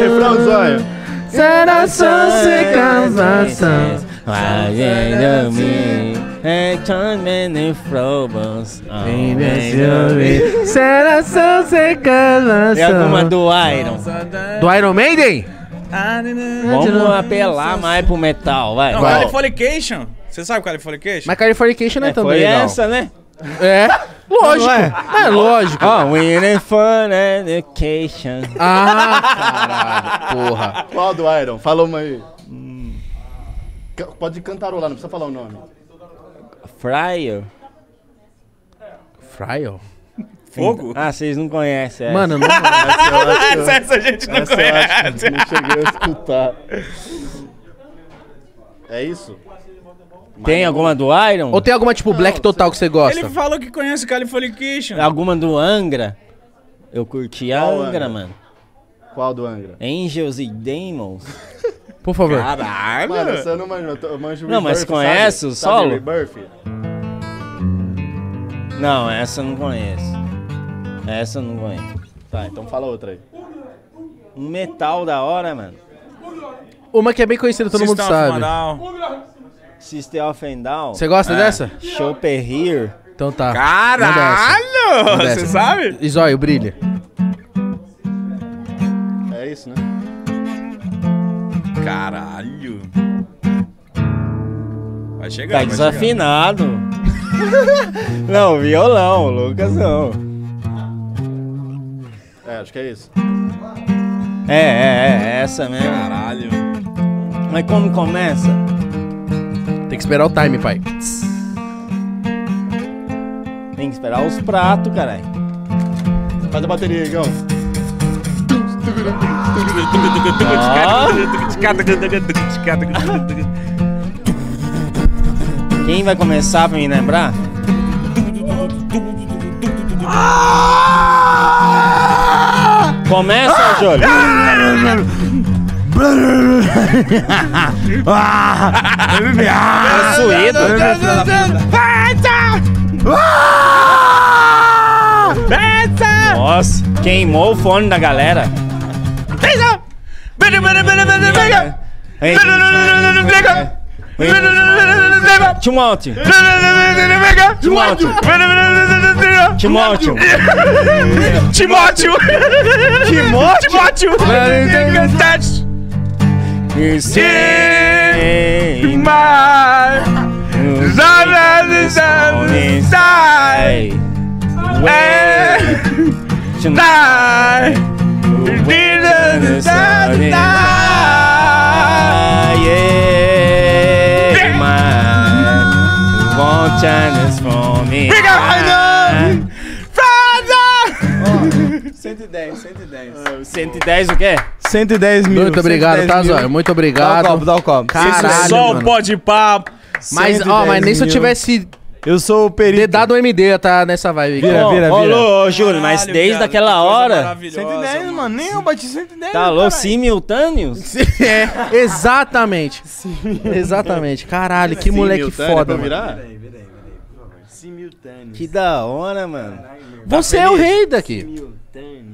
[SPEAKER 9] Refrão, zóio.
[SPEAKER 4] Será só se
[SPEAKER 1] casação. É Será só se casação. Tem alguma do Iron? Do Iron Maiden?
[SPEAKER 9] Vamos apelar mais pro metal, vai. Não, Qual?
[SPEAKER 2] Californication. Você sabe Californication?
[SPEAKER 1] Mas
[SPEAKER 9] Californication não é, é também. Foi essa, né? É, lógico. É? é? lógico. Ah, winning fun education. Ah,
[SPEAKER 6] caralho, porra. Qual do
[SPEAKER 9] Iron? Fala uma aí. Hum.
[SPEAKER 6] Pode cantarolar, não precisa falar o nome.
[SPEAKER 9] Fryer. Fryer? Fogo? Ah, vocês não conhecem essa. Mano, não conhece. essa, essa, a gente não essa conhece. Eu acho que não cheguei a escutar. É isso? Tem alguma do Iron? Ou tem alguma tipo Não, Black Total que você gosta? Ele
[SPEAKER 2] falou que conhece Californication.
[SPEAKER 9] Alguma do Angra? Eu curti a Angra, Angra? mano. Qual do Angra? Angels e Demons. Por favor. Caralho! Mano, você não
[SPEAKER 6] manja, eu manjo Não, mas
[SPEAKER 9] conhece sabe? o solo? Sabe Não, essa eu não conheço. Essa eu não conheço. Tá, então fala outra aí. Um metal da hora, mano.
[SPEAKER 1] Uma que é bem conhecida, todo mundo sabe.
[SPEAKER 9] System of and Down. Você gosta é. dessa?
[SPEAKER 1] Chopper Here. Então tá. Caralho! Você sabe? E zóio, brilha.
[SPEAKER 6] É isso, né?
[SPEAKER 2] Caralho. Vai chegar, Tá desafinado.
[SPEAKER 9] não, violão, Lucas não.
[SPEAKER 4] É, acho que é isso.
[SPEAKER 9] É, é, é, é essa mesmo. Caralho. Mas como começa? Tem que esperar o time, pai. Tem que esperar os pratos, caralho. Faz a bateria aí, ah. Quem vai começar pra me lembrar? Ah! Começa, Júlio. Ah!
[SPEAKER 4] Era suído.
[SPEAKER 9] Nossa, queimou o fone da galera. Ei, Timóteo.
[SPEAKER 2] Timóteo. Timóteo. Timóteo. Timóteo. Timóteo. It's in my side. Tonight, dinner is
[SPEAKER 9] Yeah, my one time is for me. Big up, Father! 110, 110. Uh, 110 o quê?
[SPEAKER 3] 110 mil. Muito obrigado, tá, Zóio? Muito obrigado. Dá o copo, dá o copo. Caralho, Sol,
[SPEAKER 1] mano. de papo. Mas, ó, mas nem se eu tivesse eu sou o perito. Dedado MD, tá nessa vibe. Vira, vira, vira. Ô, ô, Júlio, mas desde aquela hora...
[SPEAKER 3] 110, mano. mano. Nem eu bati 110. Tá
[SPEAKER 1] louco? Simultâneos? É, exatamente. Sim. exatamente. Caralho, que moleque foda, mano. Virar? Vira aí, vira aí, Simultâneos. Que da hora, mano. Caralho, Você tá é o rei daqui. Simil.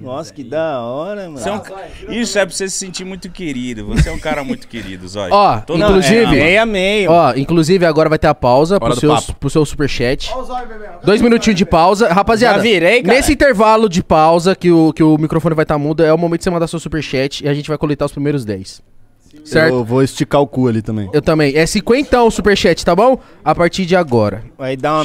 [SPEAKER 2] Nossa, aí. que da hora, mano. É um... Ah, Isso é pra você se sentir muito querido. Você é um cara
[SPEAKER 1] muito querido, Zóio. Ó, Todo inclusive. é, amei, Ó, inclusive agora vai ter a pausa pro, seus, pro seu superchat. Ó o Zóio, bebê. Dois minutinhos de pausa. Rapaziada, Já virei, cara. nesse intervalo de pausa que o, que o microfone vai estar tá mudo, é o momento de você mandar seu superchat e a gente vai coletar os primeiros 10.
[SPEAKER 5] Certo? Eu vou esticar o cu ali também. Eu também. É 50 o superchat, tá bom? A partir de agora. Vai dar uma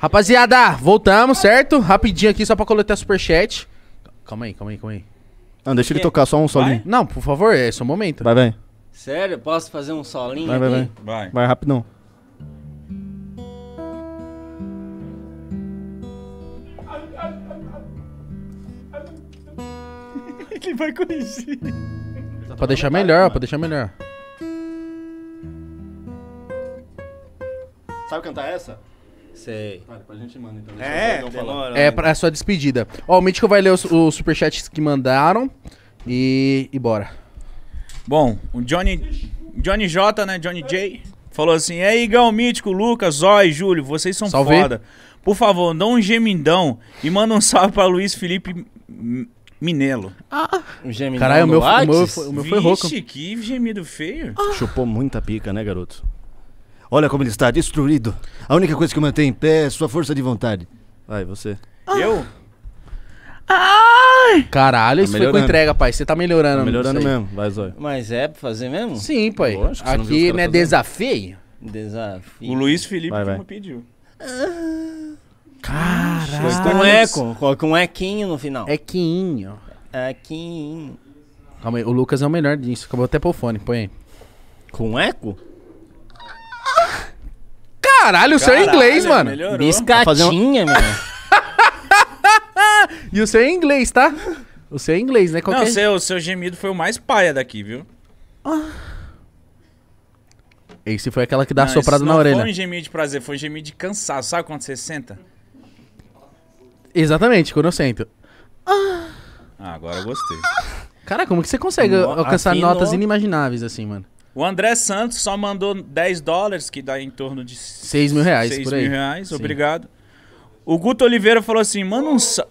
[SPEAKER 5] Rapaziada, voltamos, certo? Rapidinho aqui só pra coletar superchat.
[SPEAKER 1] Calma aí, calma aí, calma aí. Não, deixa ele tocar só um solinho. Não, por favor, é só um momento. Vai, vai.
[SPEAKER 9] Sério? Posso fazer um solinho Vai, vai, aqui? vai. Vai,
[SPEAKER 6] vai rapidão.
[SPEAKER 4] Ele vai corrigir.
[SPEAKER 1] Pra deixar melhor, pra deixar melhor.
[SPEAKER 6] Sabe cantar essa? Sei. Ah, a gente manda, então. É, demora. É, pra, é sua
[SPEAKER 1] despedida. Ó, o Mítico vai ler os, os superchats que mandaram. E, e bora. Bom,
[SPEAKER 2] o Johnny, Johnny J, né? Johnny J, falou assim: é aí, Mítico, Lucas, Zói, Júlio, vocês são Salve. foda. Por favor, dá um gemindão e manda um salve pra Luiz Felipe
[SPEAKER 6] Minelo.
[SPEAKER 4] Ah,
[SPEAKER 2] Um geminho Caralho, o meu, o meu, foi- o meu foi rouco. Vixe, que gemido feio.
[SPEAKER 6] Chupou muita pica, né, garoto? Olha como ele está destruído. A única coisa que mantém em pé é sua força de vontade. Vai, você.
[SPEAKER 2] Ah. Eu?
[SPEAKER 1] Ai!
[SPEAKER 6] Caralho, tá isso foi com entrega,
[SPEAKER 1] pai. Você tá melhorando.
[SPEAKER 6] Tá melhorando mesmo, vai, Zóio.
[SPEAKER 9] Mas é pra fazer mesmo? Sim, pai. Lógico, Aqui não é fazendo? desafio. Desafio. O Luiz Felipe Vai, que me pediu. Foi com eco.
[SPEAKER 1] Coloca um equinho no final. Equinho. Equinho. Calma aí, o Lucas é o melhor disso. Acabou até pôr o fone, põe aí. Com eco? Caralho, o seu é inglês, mano. Melhorou. Biscatinha, mano. Tá e o seu é inglês, tá? O seu é inglês, né? Qualquer... Não, o
[SPEAKER 2] seu, o seu gemido foi o mais paia daqui, viu? Ah.
[SPEAKER 1] Esse foi aquela que dá não, soprada na orelha. Não foi um
[SPEAKER 2] gemido de prazer, foi um gemido de cansaço. Sabe quando você senta?
[SPEAKER 1] Exatamente, quando eu sento. Ah,
[SPEAKER 2] agora eu gostei. Cara, como que você consegue alcançar
[SPEAKER 1] Afinou. notas inimagináveis assim, mano?
[SPEAKER 2] O André Santos só mandou 10 dólares, que dá em torno de
[SPEAKER 1] 6 mil reais. 6 por aí. mil reais, Sim.
[SPEAKER 2] obrigado. O Guto Oliveira falou assim: manda um, sa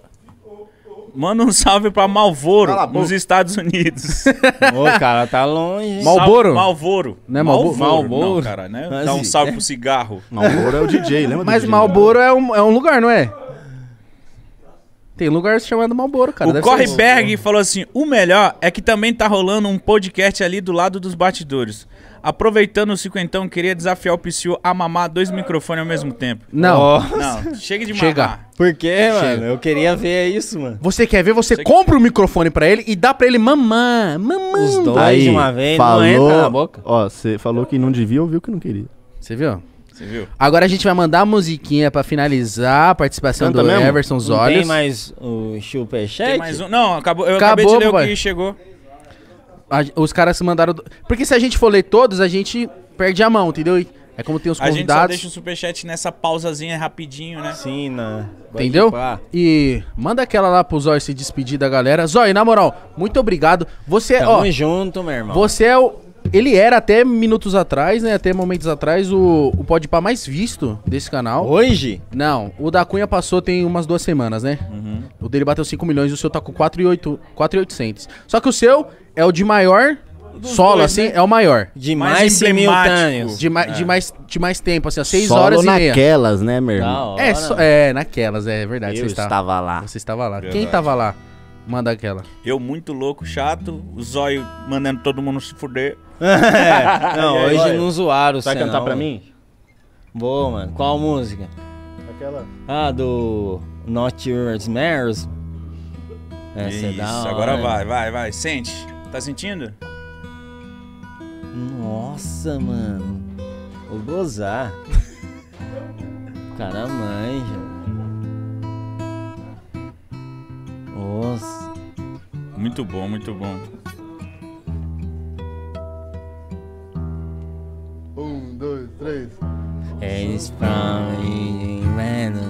[SPEAKER 2] manda um salve pra Malvoro, Fala, nos Estados Unidos. Ô, cara, tá longe. Malvoro? Malvoro. Não é Malvoro, Malvoro. Não, cara, né? Mas, Dá um salve é... pro cigarro. Malvoro é o
[SPEAKER 1] DJ, lembra Mas DJ, é um, é um lugar, não é? Tem lugar chamado Malboro, cara. O Correberg
[SPEAKER 2] falou assim: o melhor é que também tá rolando um podcast ali do lado dos batidores. Aproveitando o cinquentão, queria desafiar o Psyu a mamar dois microfones ao mesmo tempo. Não. Não, chega de mamar. Chega.
[SPEAKER 1] Por quê, mano? Eu queria ver isso, mano. Você quer ver? Você, você compra o que... um microfone pra ele e dá pra ele mamar. mamar. Os dois Aí, de uma vez, falou, não entra na
[SPEAKER 6] boca. Ó, você falou que não devia ouvir o que não queria. Você viu? Você viu?
[SPEAKER 1] Agora a gente vai mandar a musiquinha pra finalizar a participação
[SPEAKER 9] Canta do mesmo? Everson Zolhos. Tem mais o Superchat?
[SPEAKER 1] Tem mais um. Não,
[SPEAKER 2] acabou, eu acabou, acabei de ler o que chegou.
[SPEAKER 1] A, os caras se mandaram. Do... Porque se a gente for ler todos, a gente perde a mão, entendeu? É como tem os convidados. A gente só deixa o
[SPEAKER 2] superchat nessa pausazinha rapidinho, né? Sim, né Entendeu?
[SPEAKER 1] E manda aquela lá pro Zóio se despedir da galera. Zóio, na moral, muito obrigado. Você, Tamo ó. Tamo junto, meu irmão. Você é o ele era até minutos atrás, né? Até momentos atrás, o, o podpar mais visto desse canal. Hoje? Não, o da Cunha passou tem umas duas semanas, né? Uhum. O dele bateu 5 milhões, o seu tá com 4,800. Só que o seu é o de maior Dos solo, dois, assim, né? é o maior. De mais, mais simultâneos. De, ma é. de, mais, de mais tempo, assim, ó, 6 horas e meia.
[SPEAKER 6] naquelas, né, meu irmão?
[SPEAKER 1] É, so né? é, naquelas, é verdade. Eu você estava, estava lá. Você estava lá. Verdade. Quem estava lá? Manda aquela.
[SPEAKER 2] Eu muito louco, chato, o zóio mandando todo mundo se fuder.
[SPEAKER 4] É. Não, hoje olha, não zoaram Vai cantar não, pra mim?
[SPEAKER 2] Boa, mano. Qual música? Aquela.
[SPEAKER 9] Ah, do Not Yours Mares. Essa é Isso, é da hora. agora vai, vai,
[SPEAKER 2] vai. Sente. Tá sentindo?
[SPEAKER 9] Nossa, mano. Vou gozar. Cara manja.
[SPEAKER 2] Nossa. Muito bom, muito bom. is found
[SPEAKER 9] in Venom.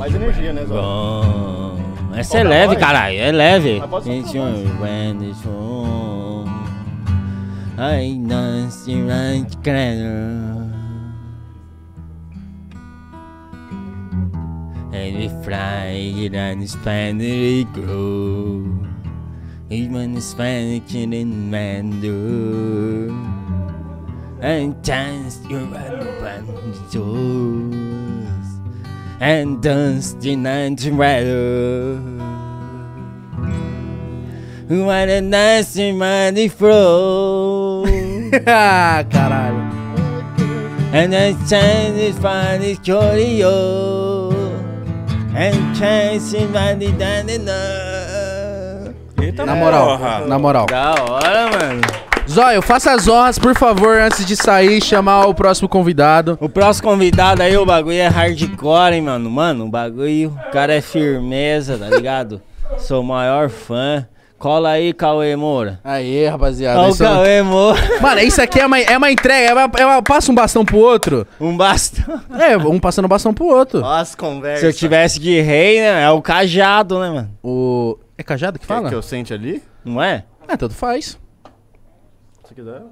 [SPEAKER 6] Mais energia, né, Zó? Essa é tá leve,
[SPEAKER 9] caralho, é leve. It's your when it's home. I dance right And we fly it and grow. Even and dance your banjos and dance the night What a nice and mighty flow. Caralho. And I change is finally curio. And change is finally done enough. na moral,
[SPEAKER 1] na moral. Da hora, mano. Zóio, faça as honras, por favor, antes de sair e chamar o próximo convidado. O próximo convidado aí, o bagulho é hardcore, hein, mano? Mano,
[SPEAKER 9] o bagulho, o cara é firmeza, tá ligado? Sou o maior fã. Cola aí, Cauê Moura. Aí, rapaziada. Olha o é Cauê
[SPEAKER 1] Moura. Mano, isso aqui é uma, é uma entrega. É uma, é uma, passa um bastão pro outro. Um bastão? É, um passando bastão pro outro. Nossa, conversa.
[SPEAKER 9] Se eu
[SPEAKER 6] tivesse
[SPEAKER 1] de rei, né? É o cajado, né, mano? O. É cajado que é fala? É que eu sente
[SPEAKER 9] ali? Não é? É, tanto faz. Se quiser,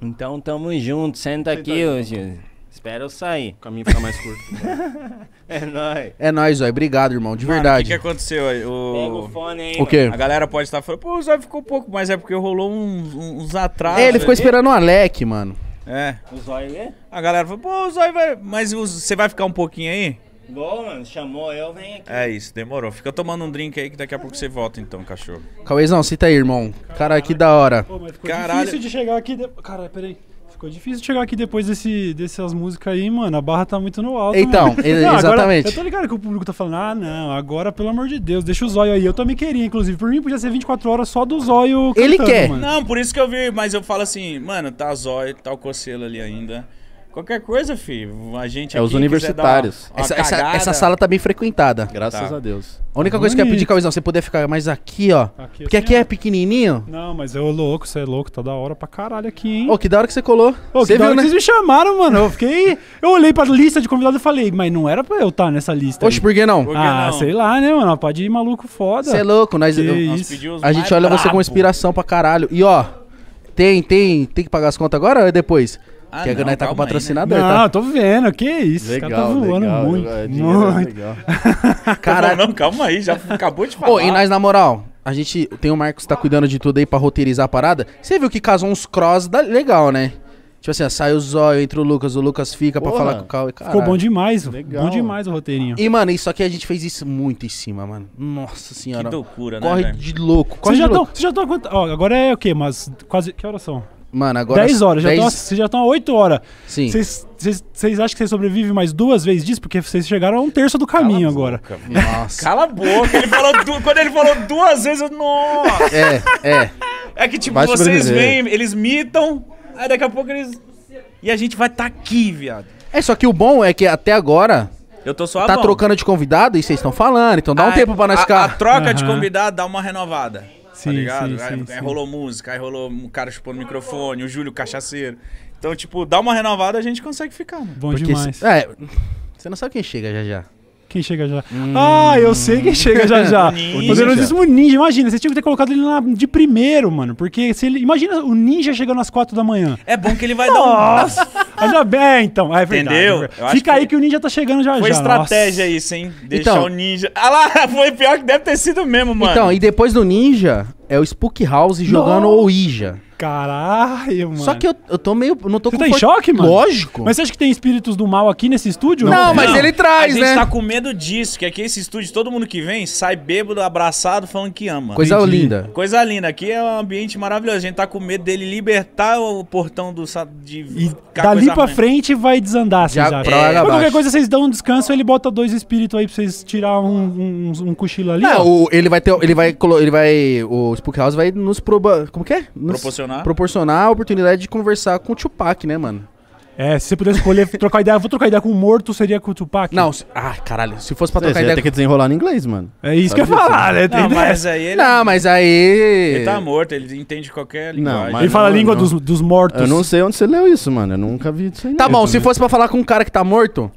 [SPEAKER 9] Então tamo junto, senta, aqui, hoje. Espero eu sair. O caminho fica mais curto.
[SPEAKER 2] é nóis.
[SPEAKER 1] É nóis, ó. Obrigado, irmão. De Mano, verdade.
[SPEAKER 2] O que, que, aconteceu aí? O... Pega o fone aí. O quê? A galera pode estar falando, pô, o Zóio ficou pouco, mas é porque rolou uns, uns atrasos. É, ele ficou esperando o Alec, mano. É. O Zóio ali? É? A galera falou, pô, o Zóio vai. Mas você vai ficar um pouquinho aí? Bom,
[SPEAKER 9] mano, chamou eu, vem
[SPEAKER 2] aqui. É isso, demorou. Fica tomando um drink aí que daqui a pouco você volta então,
[SPEAKER 1] cachorro. Cauêzão, cita aí, irmão. Cara, que da hora. Pô, mas ficou
[SPEAKER 2] Caralho. difícil
[SPEAKER 7] de chegar aqui. De... Cara, peraí. Ficou difícil chegar aqui depois desse, dessas músicas aí, mano. A barra tá muito no alto. Então, ele, não, exatamente. Agora, eu tô ligado que o público tá falando, ah, não, agora, pelo amor de Deus, deixa o zóio aí. Eu também queria, inclusive. Por mim, podia ser 24 horas só do zóio. Cantando, ele quer. Mano.
[SPEAKER 2] Não, por isso que eu vi, mas eu falo assim, mano, tá zóio, tá o cocelo ali ainda. Qualquer coisa, filho, a gente É os universitários. Essa,
[SPEAKER 1] essa, essa, sala tá bem frequentada. Graças tá. a Deus. A única coisa que eu ia pedir, Cauizão, você puder ficar mais aqui, ó. Aqui, assim, porque aqui é, é pequenininho.
[SPEAKER 7] Não, mas eu é louco, você é louco, tá da hora pra caralho aqui, hein? Ô, oh, que da hora que você colou. oh, você que viu, né? vocês me chamaram, mano. Eu fiquei... Eu olhei pra lista de convidados e falei, mas não era pra eu estar tá nessa lista. Oxe, por que não? Por que ah, não? sei lá, né, mano? Pode ir maluco foda. Você é louco, nós... Eu,
[SPEAKER 1] nós a gente olha brabo. você com inspiração pra caralho. E, ó, tem, tem... Tem que pagar as contas agora ou é depois?
[SPEAKER 7] Ah, que não, a Granai tá com patrocinador, aí, né? tá? tô vendo, que isso. Tá legal, cara tá voando legal, muito.
[SPEAKER 1] É muito.
[SPEAKER 2] Caralho. Não, calma aí, já acabou de
[SPEAKER 1] falar. Ô, e nós, na moral, a gente tem o Marcos que tá cuidando de tudo aí pra roteirizar a parada. Você viu que casou uns cross da... legal, né? Tipo assim, ó, sai o zóio, entra o Lucas, o Lucas fica para pra falar com o Cal. Caralho. Ficou bom
[SPEAKER 7] demais, legal. bom demais o roteirinho. E,
[SPEAKER 1] mano, isso aqui a gente fez isso muito em cima, mano. Nossa senhora. Que loucura, corre né? Corre de louco, corre de já estão.
[SPEAKER 7] Você já tá, ó, agora é o quê? Mas quase. Que horas são? Mano, agora. 10 horas, já 10... vocês já estão a 8 horas. Sim. Vocês acham que vocês sobrevivem mais duas vezes disso? Porque vocês chegaram a um terço do caminho agora. Nossa. Cala a
[SPEAKER 2] boca, ele falou du... quando ele falou duas vezes, eu. Nossa! É, é. É que tipo, vocês vêm, eles mitam, aí daqui a pouco eles. E a gente vai estar tá aqui, viado.
[SPEAKER 1] É, só que o bom é que até agora.
[SPEAKER 2] Eu tô só Tá bom. trocando
[SPEAKER 1] de convidado e vocês estão falando, então dá a, um ah, tempo pra nós ficar. A, a troca uhum. de convidado
[SPEAKER 2] dá uma renovada tá ligado? Sim, aí, sim, aí rolou música, aí rolou um cara chupando o microfone, o Júlio cachaceiro. Então, tipo, dá uma renovada, a gente consegue ficar. Mano. Né? Bom Porque demais. Se, é,
[SPEAKER 1] você não sabe quem chega já
[SPEAKER 7] já. Quem chega já. Hum. Ah, eu sei quem chega já já. o poderosíssimo ninja. Imagina, você tinha que ter colocado ele na, de primeiro, mano. Porque se ele. Imagina o ninja chegando às quatro da manhã. É bom que ele vai Nossa. dar um. Ainda bem, é, então. É verdade, Entendeu? É Fica que aí que o ninja tá chegando já foi já. Foi estratégia Nossa. isso, hein? Então- Deixar então, o
[SPEAKER 1] ninja.
[SPEAKER 2] Ah lá,
[SPEAKER 7] foi pior que deve ter sido mesmo, mano. Então, e
[SPEAKER 1] depois do ninja, é o Spook House jogando Nossa. Ouija.
[SPEAKER 7] Caralho, mano. Só que eu, eu tô meio. não tô Você tá em choque, mano? Lógico. Mas você acha que tem espíritos do mal aqui nesse estúdio? Não, não mas não. ele traz, né? A gente né? tá com
[SPEAKER 2] medo disso, que aqui esse estúdio, todo mundo que vem sai bêbado, abraçado, falando que ama. Coisa Entendi. linda. Coisa linda. Aqui é um ambiente maravilhoso. A gente tá com medo dele libertar o portão do.
[SPEAKER 7] De
[SPEAKER 1] e
[SPEAKER 2] dali pra ruim.
[SPEAKER 7] frente vai desandar, vocês já, acham? É, qualquer coisa, vocês dão um descanso, ele bota dois espíritos aí pra vocês tirar um, um, um cochilo ali. Não, o,
[SPEAKER 1] ele vai ter. Ele vai. Ele vai o porque House vai nos proba... Como que é? Nos proporcionar. Proporcionar a oportunidade de conversar com o
[SPEAKER 7] Tupac, né, mano? É, se você pudesse escolher trocar ideia, vou trocar ideia com o morto, seria com o Tupac? Não, se, ah, caralho, se fosse pra trocar você ideia. Você ia ter que
[SPEAKER 6] desenrolar no inglês, mano. É
[SPEAKER 1] isso
[SPEAKER 7] que eu ia falar, né? né? Não, mas aí ele. Não, mas aí. Ele tá morto, ele entende qualquer língua. Ele não, fala a língua Dos, dos mortos.
[SPEAKER 1] Eu não sei onde você leu isso, mano. Eu nunca vi isso aí. Tá bom, se fosse pra falar com um cara que tá morto.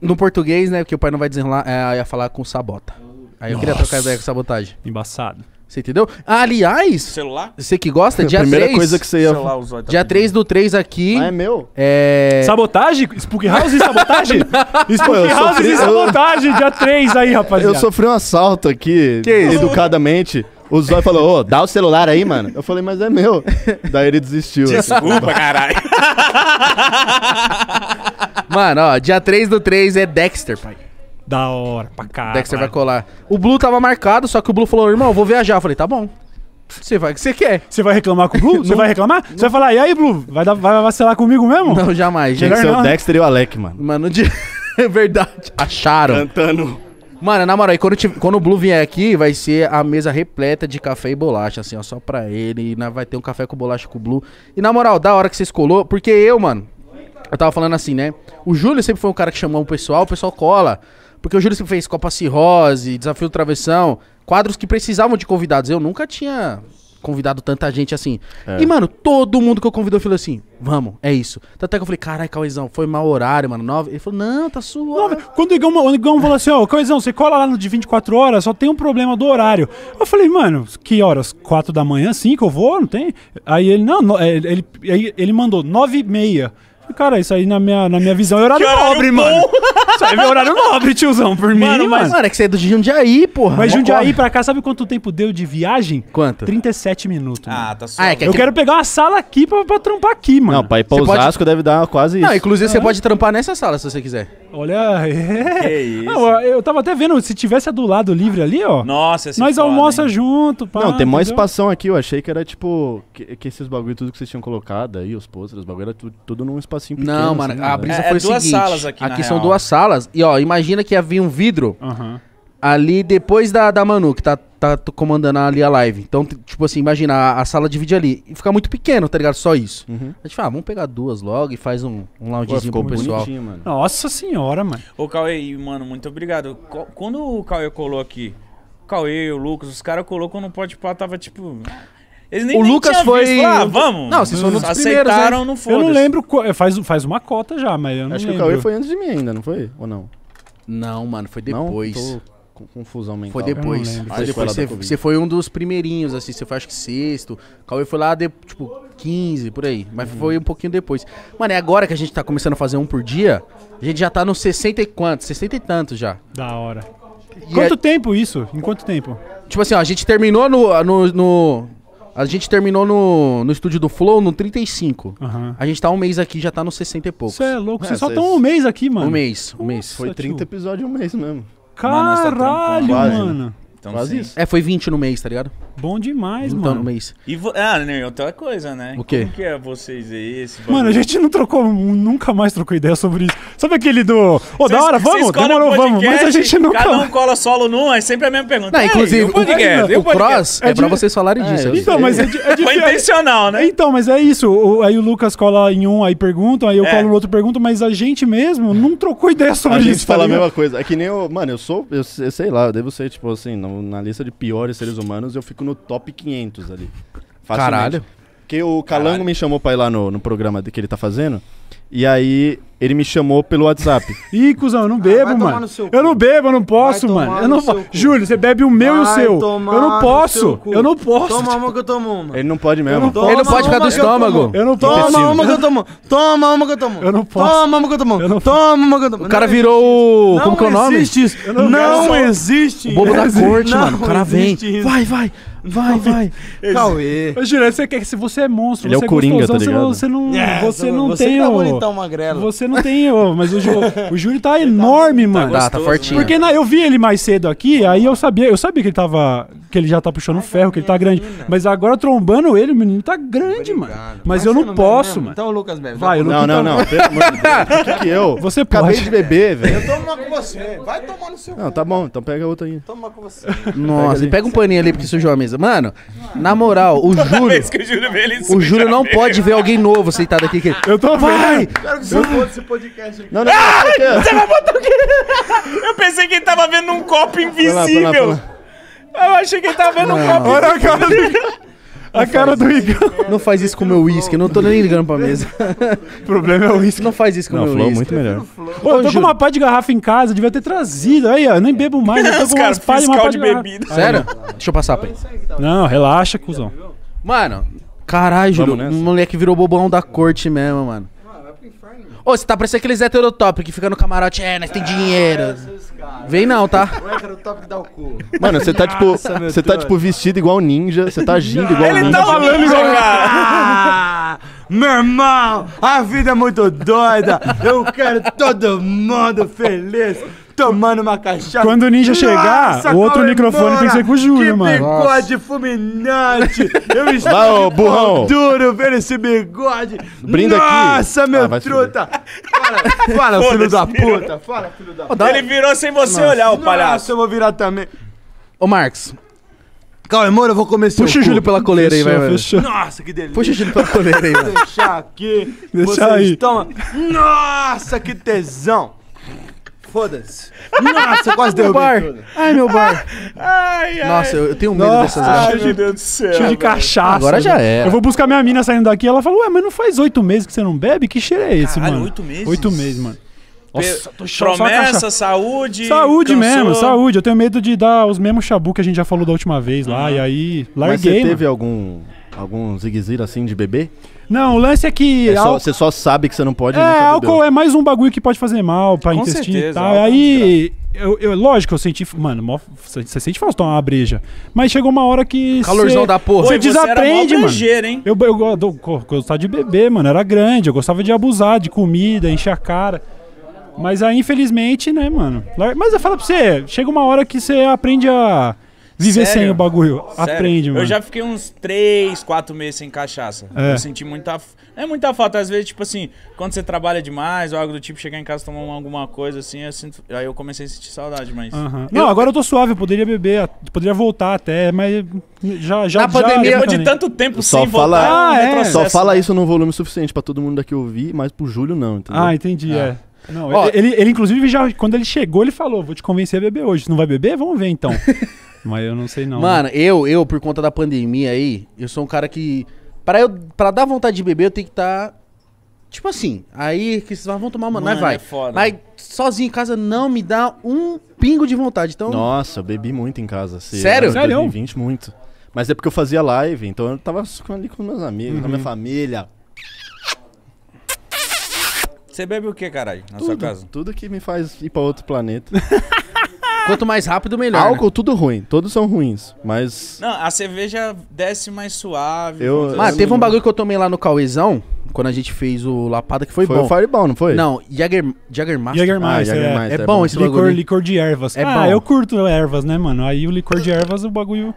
[SPEAKER 1] No português, né? Porque o pai não vai desenrolar, é, ia falar com o sabota. Aí eu queria trocar ideia com sabotagem. Embaçado. Você entendeu? aliás, Celular? você que gosta, dia 3. Primeira 3. coisa que você ia... Celular, os tá Dia 3 do 3 aqui. Ah, é meu? É.
[SPEAKER 7] Sabotagem?
[SPEAKER 1] Spook House e sabotagem? Spook
[SPEAKER 6] House sofri- e eu- sabotagem, dia 3 aí, rapaziada. Eu sofri um assalto aqui, que educadamente. O Zóio falou, ô, dá o celular aí, mano. Eu falei, mas é meu. Daí ele desistiu. Assim.
[SPEAKER 4] Desculpa, caralho.
[SPEAKER 6] Mano, ó, dia 3 do 3
[SPEAKER 1] é Dexter, pai. Da hora, pra cá. Daí é que você vai colar. O Blue tava marcado, só que o Blue falou,
[SPEAKER 7] irmão, eu vou viajar. Eu falei, tá bom. Você vai, o que você quer? Você vai reclamar com o Blue? Você vai reclamar? Você vai falar, e aí, Blue? Vai, dar, vai vacilar comigo mesmo? Não, jamais. Tem que ser o Dexter e o Alec, mano. Mano, de...
[SPEAKER 1] é verdade. Acharam. Cantando. Mano, na moral, quando, quando o Blue vier aqui, vai ser a mesa repleta de café e bolacha, assim, ó, só pra ele. E vai ter um café com bolacha com o Blue. E na moral, da hora que vocês escolou, porque eu, mano, eu tava falando assim, né? O Júlio sempre foi um cara que chamou o pessoal, o pessoal cola. Porque o Júlio sempre fez Copa Cirrose, Desafio Travessão, quadros que precisavam de convidados. Eu nunca tinha convidado tanta gente assim. É. E, mano, todo mundo que eu convidou falou assim: vamos, é isso. Tanto é que eu falei: caralho, Cauizão, foi mau horário, mano. Nove. Ele falou: não, tá suave.
[SPEAKER 7] Quando o Igão, o Igão falou assim: ó, oh, Cauizão, você cola lá no de 24 horas, só tem um problema do horário. Eu falei: mano, que horas? 4 da manhã, 5 eu vou, não tem? Aí ele: não, é, ele, ele, ele mandou 9 e meia. Cara, isso aí na minha, na minha visão é horário, horário nobre, bom. mano. Isso aí é horário nobre, tiozão, por mano, mim. Mas, mano. é que você é do Jundiaí, porra. Mas Jundiaí pra cá, sabe quanto tempo deu de viagem? Quanto? 37 minutos.
[SPEAKER 1] Ah, tá
[SPEAKER 2] só. Ah, é que é eu aqui... quero
[SPEAKER 7] pegar uma sala aqui pra, pra trampar aqui, mano. Não, pra ir pra Osasco pode... deve dar quase isso. Não, inclusive você é. pode trampar nessa sala se você quiser.
[SPEAKER 1] Olha,
[SPEAKER 6] é. Que isso. Não,
[SPEAKER 7] eu tava até vendo, se tivesse a do lado livre ali, ó. Nossa, esse Nós foda,
[SPEAKER 2] almoça hein?
[SPEAKER 6] junto, pá. Não, tem mó espação aqui, eu achei que era tipo. Que, que esses bagulho, tudo que vocês tinham colocado aí, os posters, os bagulho, era tudo, tudo num espaço assim pequeno. Não, mano, assim, a né? brisa é, é foi é duas seguinte, salas aqui, Aqui são real. duas
[SPEAKER 1] salas. E, ó, imagina que havia um vidro uhum. ali depois da, da Manu, que tá, tá comandando ali a live. Então, tipo assim, imagina, a, a sala divide ali. E fica muito pequeno, tá ligado? Só isso. Uhum. A gente fala, ah, vamos pegar duas logo e faz um, um loungezinho pro pessoal. Mano. Nossa senhora, mano.
[SPEAKER 2] Ô, Cauê, mano, muito obrigado. Quando o Cauê colou aqui... Cauê, o Lucas, os caras colocou no pode pá, tava tipo. Eles nem, o nem Lucas foi. Visto. Ah, vamos. Não, vocês foram os Aceitaram, né? não foi. Eu não lembro.
[SPEAKER 7] Faz, faz uma cota já, mas eu não Acho lembro. que o Cauê foi antes de mim ainda, não foi? Ou
[SPEAKER 6] não? Não, mano, foi depois. Não, tô com confusão mental. Foi depois. Foi depois você, você,
[SPEAKER 1] foi um dos primeirinhos, assim, você foi acho que sexto. Cauê foi lá, de, tipo, 15, por aí. Mas uhum. foi um pouquinho depois. Mano, é agora que a gente tá começando a fazer um por dia, a gente já tá nos 60 e quantos? 60 e tantos já. Da hora.
[SPEAKER 7] E quanto é... tempo isso? Em quanto tempo?
[SPEAKER 1] Tipo assim, ó, a gente terminou no, no, no a gente terminou no, no estúdio do Flow no 35. Uhum. A gente tá um mês aqui, já tá no 60 e poucos. Você é louco, é, vocês é, só estão cês... um mês aqui, mano. Um mês, um Nossa, mês. Foi 30 tio.
[SPEAKER 6] episódios um mês mesmo.
[SPEAKER 7] Caralho,
[SPEAKER 4] mano.
[SPEAKER 1] Então, Quase sim. isso. É, foi 20 no mês, tá ligado? Bom demais,
[SPEAKER 2] Então, no mês. E vo... Ah, né, outra coisa, né? O quê? Como que é vocês aí, esse Mano, a gente não
[SPEAKER 7] trocou, nunca mais trocou ideia sobre isso. Sabe aquele do. Ô, da hora, vamos, demorou, um vamos. Mas a gente nunca. Cada um
[SPEAKER 2] cola solo num, é sempre a mesma pergunta. Não, aí, é, inclusive, o, podcast?
[SPEAKER 1] o cross é, É pra de- vocês falarem é, disso. Então, mas é,
[SPEAKER 7] di- é Foi intencional, né? Então, mas é isso. O- aí o Lucas cola em um, aí perguntam, aí eu É. colo no outro, pergunto, mas a gente mesmo não trocou ideia sobre A isso. gente tá fala a mesma
[SPEAKER 6] coisa. É que nem eu. Mano, eu sou. Eu, eu sei lá, eu devo ser, tipo assim, não na lista de piores seres humanos, eu fico no top 500 ali. Facilmente. Caralho. Porque o Calango Caralho. me chamou pra ir lá no, no programa que ele tá fazendo. E aí ele me chamou pelo WhatsApp. Ih, cuzão, eu
[SPEAKER 7] não ah, bebo, mano. Eu não bebo, eu não posso, mano. Eu não Júlio, você bebe o meu e o seu. Eu não posso. Eu não posso. Toma uma
[SPEAKER 3] que eu tomo uma.
[SPEAKER 7] Ele não pode mesmo. Ele não pode ficar do eu estômago. Eu
[SPEAKER 3] não Toma uma que eu tomo. Toma uma que eu tomo. Eu não posso. Toma uma que eu tomo. Eu não Toma uma que eu tomo. O cara virou
[SPEAKER 4] Como que é o Não nome? existe isso. não existe O bobo da corte, mano. O cara vem. Vai, vai.
[SPEAKER 7] Vai, vai. Cauê. Eu juro, você quer que se você é monstro, Ele é você é, o Coringa, gostosão, tá ligado? você não, yeah, é, você não você tem tá o... bonitão, magrelo. Você não tem, o... mas o, o Júlio tá, tá enorme, tá, mano. Tá, tá gostoso, tá fortinho. Porque na, eu vi ele mais cedo aqui, aí eu sabia, eu sabia que ele tava que ele já tá puxando Ai, ferro, que ele tá grande, menina. mas agora trombando ele, o menino tá grande, Obrigado. mano. Mas, mas é eu não, posso, mano.
[SPEAKER 3] Então Lucas bebe. Vai, Não, não, não, pelo Que, que eu? Você pode. Acabei de beber, velho. Eu tomo uma com você. Vai tomar no seu Não, tá
[SPEAKER 6] bom, então pega outra aí. Toma
[SPEAKER 3] com você. Nossa, e pega um
[SPEAKER 6] paninho
[SPEAKER 1] ali porque sujou a mesa coisa. Mano, na moral, o Júlio. Que
[SPEAKER 4] o Júlio, vê, vem, o
[SPEAKER 1] Júlio não pode ver alguém novo sentado aqui. Que... Eu tô Vai!
[SPEAKER 3] Quero que você foda esse podcast aqui. Não, não, ah, não, Você vai botar o
[SPEAKER 1] quê? Eu pensei que ele tava vendo um copo invisível. lá, vai lá, vai lá. Eu achei que ele
[SPEAKER 2] tava vendo um copo invisível. Olha a
[SPEAKER 1] cara a cara do Igão. Não faz isso com o meu uísque, não tô nem
[SPEAKER 7] ligando pra mesa. o problema é o uísque. Não faz isso com o meu é uísque. muito melhor. Ô, eu tô com uma pá de garrafa em casa, devia ter trazido. Aí, ó, nem bebo mais, eu tô com umas pá de uma pá de bebida. Sério? Deixa eu
[SPEAKER 1] passar, ele. Não, relaxa, cuzão. Mano, caralho, o moleque virou bobão da corte mesmo, mano. Ô, você tá parecendo aqueles hétero que fica no camarote, é, nós tem é, dinheiro. É Vem não, tá? O é hétero dá o cu. Mano, você tá tipo. Você tá tipo vestido
[SPEAKER 6] igual ninja, você tá agindo igual Ele ninja. tá falando igual cara. Tá-
[SPEAKER 3] ah, meu irmão, a vida é muito doida. Eu quero todo mundo feliz tomando uma cachaça. Quando o ninja chegar, o outro é microfone embora. tem que ser com o Júlio, que mano. bigode Nossa. fulminante. Eu estou vai, ô, burrão. duro ver esse bigode. Brinda Nossa, aqui. Nossa, ah, meu ah, truta.
[SPEAKER 5] Fala, fala filho da puta.
[SPEAKER 4] Fala,
[SPEAKER 3] filho da puta. Ele virou sem você Nossa. olhar, o palhaço. Nossa, eu vou virar também. Ô, Marcos, Calma, amor, eu vou comer seu Puxa o Júlio pela coleira fechou, aí, vai, fechou. Nossa, que delícia. Puxa o Júlio pela coleira aí, velho. Deixa aqui. Deixa aí. Toma... Nossa, que tesão.
[SPEAKER 4] Foda-se. Nossa, quase deu bar. Tudo.
[SPEAKER 7] Ai, meu bar.
[SPEAKER 4] Ai,
[SPEAKER 1] ai. Nossa, eu, eu tenho medo
[SPEAKER 7] Nossa, dessas ai, meu Deus do céu. Cheio de cachaça. Agora já é. Eu vou buscar minha mina saindo daqui. Ela falou, ué, mas não faz oito meses que você não bebe? Que cheiro é esse, Caralho, mano? oito meses? Oito meses, mano. Nossa, Promessa,
[SPEAKER 2] saúde. Saúde cansou. mesmo, saúde.
[SPEAKER 7] Eu tenho medo de dar os mesmos chabu que a gente já falou da última vez lá. Uhum. E aí, larguei. Mas você teve mano. algum, algum zigue assim de bebê? Não, o lance
[SPEAKER 6] é que. É só, álcool... Você só sabe que você não pode. É, álcool é
[SPEAKER 7] mais um bagulho que pode fazer mal pra Com intestino certeza, e tal. É aí, eu, eu, lógico, eu senti. Mano, você sente falta de tomar uma breja. mas chegou uma hora que. Calorzão cê, da porra. Você desaprende, mano. Brejeira, hein? Eu, eu, eu, eu gostava de beber, mano. Era grande. Eu gostava de abusar de comida, encher a cara. Mas aí, infelizmente, né, mano. Mas eu falo pra você, chega uma hora que você aprende a Viver Sério? sem o bagulho. Sério? Aprende, mano. Eu já
[SPEAKER 2] fiquei uns 3, 4 meses sem cachaça. É. Eu senti muita. É muita falta. Às vezes, tipo assim, quando você trabalha demais ou algo do tipo, chegar em casa tomar alguma coisa assim, eu sinto... aí eu comecei a sentir saudade, mas. Não, eu...
[SPEAKER 7] agora eu tô suave, eu poderia beber, poderia voltar até, mas já. já Na já, pandemia. de tanto tempo só sem fala... voltar. Ah, é. Só né? fala isso num volume
[SPEAKER 6] suficiente pra todo mundo daqui ouvir, mas pro Júlio não, entendeu? Ah, entendi, é. é. Não, Ó, ele, ele, ele,
[SPEAKER 7] inclusive já quando ele chegou, ele falou: "Vou te convencer a beber hoje. Não vai beber? Vamos ver então". Mas eu não sei não. Né? Mano,
[SPEAKER 1] eu, eu, por conta da pandemia aí, eu sou um cara que. Pra, eu, pra dar vontade de beber, eu tenho que estar. Tá, tipo assim, aí que vocês vão tomar, mano. Mas é vai. É Mas sozinho em casa não me dá um pingo de vontade. Então.
[SPEAKER 6] Nossa, eu bebi muito em casa. Se Sério? Sério? 20 muito. Mas é porque eu fazia live, então eu tava ali com meus amigos, uhum. com a minha uhum. família. Você bebe o que, caralho, na tudo, sua casa? Tudo que me faz ir pra outro planeta. Quanto mais rápido, melhor. Né? Álcool, né? tudo ruim. Todos são ruins, mas...
[SPEAKER 2] Não, a cerveja desce mais suave. Eu... Mas teve um bagulho
[SPEAKER 6] que eu tomei lá no Cauezão,
[SPEAKER 1] quando a gente fez o Lapada, que foi, foi bom. Foi o Fireball, não foi? Não, Jagger, Jaggermaster. Jaggermaster, ah, Jagger é. é. É, bom esse licor, bagulho.
[SPEAKER 7] Licor de ervas. É ah, bom. eu curto ervas, né, mano? Aí o licor de ervas, o bagulho...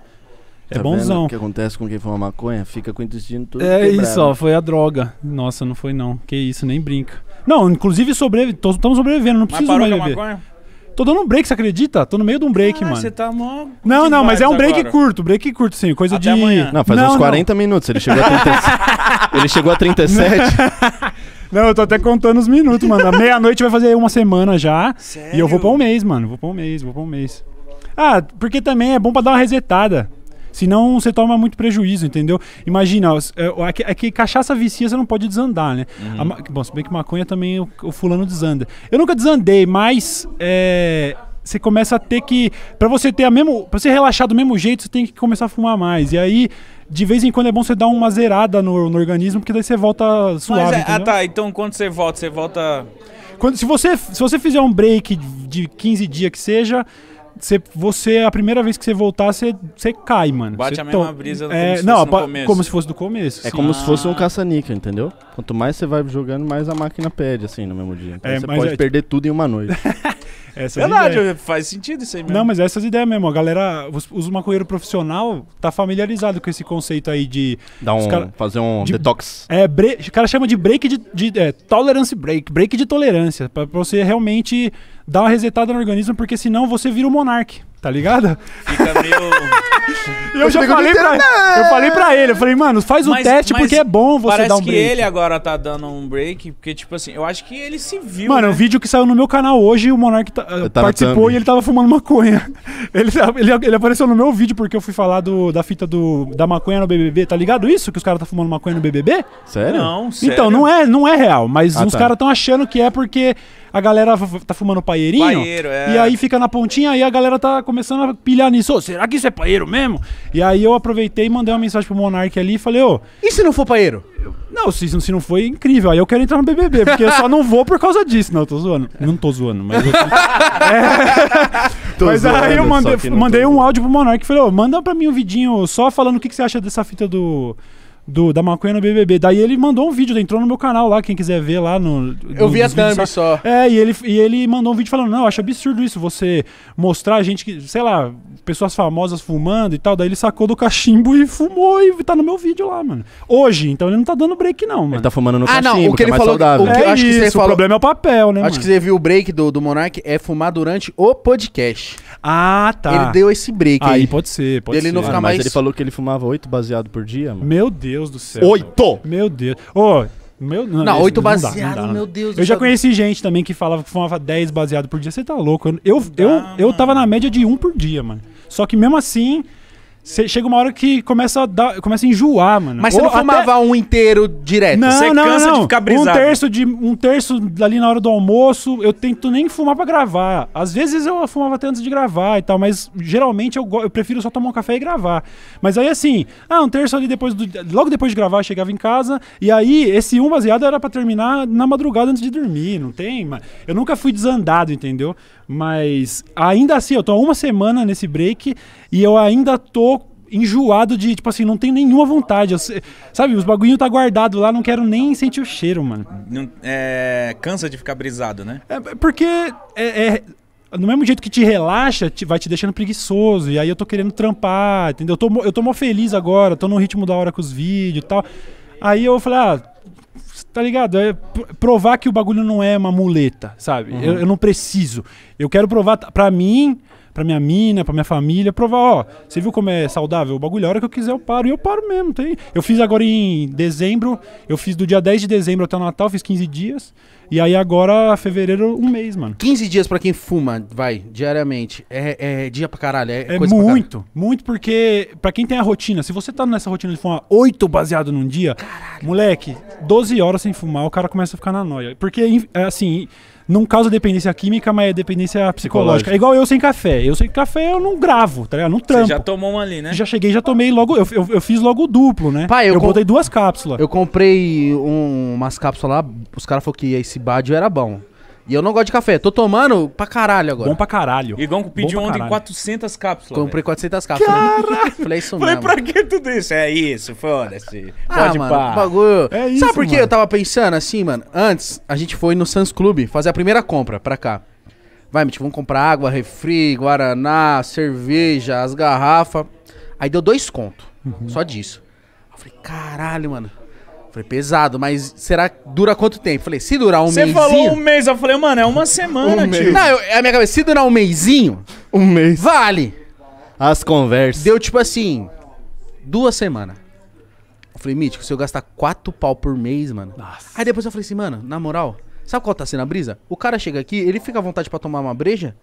[SPEAKER 7] É tá bonzão. O que
[SPEAKER 6] acontece com quem fuma maconha? Fica com o intestino todo É quebrado. isso, ó,
[SPEAKER 7] foi a droga. Nossa, não foi não. Que isso, nem brinca. Não, inclusive sobre, estamos sobrevivendo, não precisa mais beber. Maconha? Tô dando um break, você acredita? Tô no meio de um break, Caralho, mano. Você tá mó. Não, não, mas é um break agora. curto, break curto, sim. Coisa Até de. Amanhã. Não, faz não, uns 40 não. minutos. Ele chegou a 37.
[SPEAKER 3] Ele chegou a 37.
[SPEAKER 7] Não, eu tô até contando os minutos, mano. Meia-noite vai fazer uma semana já. Sério? E eu vou pra um mês, mano. Vou pra um mês, vou pra um mês. Ah, porque também é bom pra dar uma resetada. Senão você toma muito prejuízo, entendeu? Imagina, é, é que cachaça vicia, você não pode desandar, né? Uhum. A, bom, se bem que maconha também o, o fulano desanda. Eu nunca desandei, mas é, você começa a ter que. para você ter a mesmo. Pra você relaxar do mesmo jeito, você tem que começar a fumar mais. E aí, de vez em quando é bom você dar uma zerada no, no organismo, porque daí você volta suave. É, ah, tá.
[SPEAKER 2] Então quando você volta, você volta.
[SPEAKER 7] Quando, se, você, se você fizer um break de 15 dias que seja, Cê, você, a primeira vez que você voltar, você, você cai, mano. Bate cê a mesma brisa do é, como, se não, como se fosse do começo. É sim. como ah. se fosse um ah. caça-níquel, entendeu?
[SPEAKER 6] Quanto mais você vai jogando, mais a máquina perde assim, no mesmo dia. Então é, você pode é, perder tipo... tudo em uma noite.
[SPEAKER 7] essas Verdade, ideias.
[SPEAKER 2] faz sentido isso aí mesmo.
[SPEAKER 7] Não, mas essas ideias mesmo. A galera, os, os maconheiro profissional tá familiarizado com esse conceito aí de... Dar um, cara, fazer um de, detox. É, bre, o cara chama de break de... de é, tolerance break. Break de tolerância. para pra você realmente dá uma resetada no organismo, porque senão você vira o um monarque. Tá ligado? Fica meio.
[SPEAKER 4] eu já falei pra, eu falei pra ele,
[SPEAKER 7] eu falei, mano, faz mas, o teste porque é bom você dar um break. Parece que ele
[SPEAKER 4] agora
[SPEAKER 2] tá dando um break, porque, tipo assim, eu acho que ele se viu. Mano, né? vídeo
[SPEAKER 7] que saiu no meu canal hoje, o Monark tá, participou e ele tava fumando maconha. Ele, tá, ele, ele apareceu no meu vídeo porque eu fui falar do, da fita do, da maconha no BBB, tá ligado isso? Que os caras tá fumando maconha no BBB? Sério? Não, então, sério. Então, não é, não é real, mas ah, os tá. caras tão achando que é porque a galera tá fumando paeirinho. é. E aí fica na pontinha, aí a galera tá começando a pilhar nisso. será que isso é paeiro mesmo? E aí eu aproveitei e mandei uma mensagem pro Monark ali e falei, ô. E se não for paeiro? Não, se, se não foi incrível, aí eu quero entrar no BBB, porque eu só não vou por causa disso. Não, eu tô zoando. Não tô zoando, mas. Eu... é... mas zoando, aí eu mandei, mandei um áudio pro Monark e falei, ô, manda pra mim um vidinho só falando o que, que você acha dessa fita do do, da maconha no BBB. Daí ele mandou um vídeo, entrou no meu canal lá, quem quiser ver lá no... Eu no, vi a thumb só. É, e ele, e ele mandou um vídeo falando, não, acho absurdo isso, você mostrar a gente que, sei lá, pessoas famosas fumando e tal, daí ele sacou do cachimbo e fumou e tá no meu vídeo lá, mano. Hoje, então ele não tá dando break não, mano. Ele tá fumando no ah, cachimbo, não, o que, é ele é falou, saudável. O que, é acho isso, que você falou, o problema é o papel, né, Acho mano? que você viu o break do, do Monark, é
[SPEAKER 1] fumar durante o podcast.
[SPEAKER 7] Ah, tá. Ele deu esse break aí. aí. pode ser, pode ele ser. Não ficar
[SPEAKER 1] mais...
[SPEAKER 6] Mas ele falou que ele fumava oito baseado por dia, mano. Meu Deus. Deus do céu. Oito! Meu Deus. Ô,
[SPEAKER 7] meu, não, não oito baseado, dá, dá, meu Deus. Eu já Deus. conheci gente também que falava que fumava 10 baseado por dia. Você tá louco? Eu, eu, eu, eu tava na média de um por dia, mano. Só que mesmo assim, Cê chega uma hora que começa a, dar, começa a enjoar, mano. Mas você não fumava até... um inteiro direto? Não, você não, cansa não. de ficar brisado. Um terço, de, um terço ali na hora do almoço, eu tento nem fumar para gravar. Às vezes eu fumava até antes de gravar e tal, mas geralmente eu, eu prefiro só tomar um café e gravar. Mas aí assim, ah, um terço ali depois do... Logo depois de gravar, eu chegava em casa e aí esse um baseado era para terminar na madrugada antes de dormir, não tem? Mano. Eu nunca fui desandado, entendeu? Mas ainda assim, eu tô há uma semana nesse break e eu ainda tô enjoado de, tipo assim, não tenho nenhuma vontade. Eu, sabe, os bagulhinhos tá guardado lá, não quero nem sentir o cheiro, mano.
[SPEAKER 2] Não, é, cansa de ficar brisado, né? É, é,
[SPEAKER 7] porque é, é no mesmo jeito que te relaxa, te, vai te deixando preguiçoso. E aí eu tô querendo trampar, entendeu? Eu tô, eu tô mó feliz agora, tô num ritmo da hora com os vídeos e tal. Aí eu falei, ah, Tá ligado? É provar que o bagulho não é uma muleta, sabe? Uhum. Eu, eu, não preciso. Eu quero provar, para mim, pra minha mina, pra minha família, provar, ó, você viu como é saudável o bagulho? A hora que eu quiser eu paro, e eu paro mesmo, tem. Eu fiz agora em dezembro, eu fiz do dia 10 de dezembro até o Natal, fiz 15 dias, e aí agora, fevereiro, um mês, mano. 15 dias pra quem
[SPEAKER 1] fuma, vai, diariamente, é, é dia pra caralho,
[SPEAKER 7] é, é coisa muito, muito, porque pra quem tem a rotina, se você tá nessa rotina de fumar 8 baseado num dia, caralho. moleque, 12 horas sem fumar, o cara começa a ficar na noia, porque, é assim não causa dependência química, mas é dependência psicológica. É igual eu sem café. Eu sem café eu não gravo, tá ligado? Não trampo. Você já tomou um ali, né? Já cheguei, já tomei logo. Eu, eu, eu fiz logo o duplo, né? Pai, eu, eu com... botei duas cápsulas. Eu comprei um,
[SPEAKER 1] umas cápsulas lá, os caras falaram que esse bádio era bom. E eu não gosto de café. Tô tomando pra caralho agora. Bom pra caralho. que pediu ontem
[SPEAKER 2] 400 cápsulas. Comprei
[SPEAKER 1] 400 cápsulas. Caralho! Falei isso Falei, pra
[SPEAKER 2] que tudo isso? É isso, foda-se. Ah, Pode mano, pá.
[SPEAKER 1] bagulho. É isso, Sabe por que eu tava pensando assim, mano? Antes, a gente foi no Sans Club fazer a primeira compra pra cá. Vai, tipo, vamos comprar água, refri, guaraná, cerveja, as garrafas. Aí deu dois contos. Uhum. Só disso. Eu falei, caralho, mano. Falei, pesado, mas será que dura quanto tempo? Falei, se durar um mês. Você falou um
[SPEAKER 2] mês, eu falei, mano, é uma semana, um tio. Não, é
[SPEAKER 1] a minha cabeça, se durar um mêsinho. Um mês. Vale. As conversas. Deu tipo assim, duas semanas. Eu falei, Mítico, se eu gastar quatro pau por mês, mano. Nossa. Aí depois eu falei assim, mano, na moral, sabe qual tá sendo a brisa? O cara chega aqui, ele fica à vontade para tomar uma
[SPEAKER 7] breja.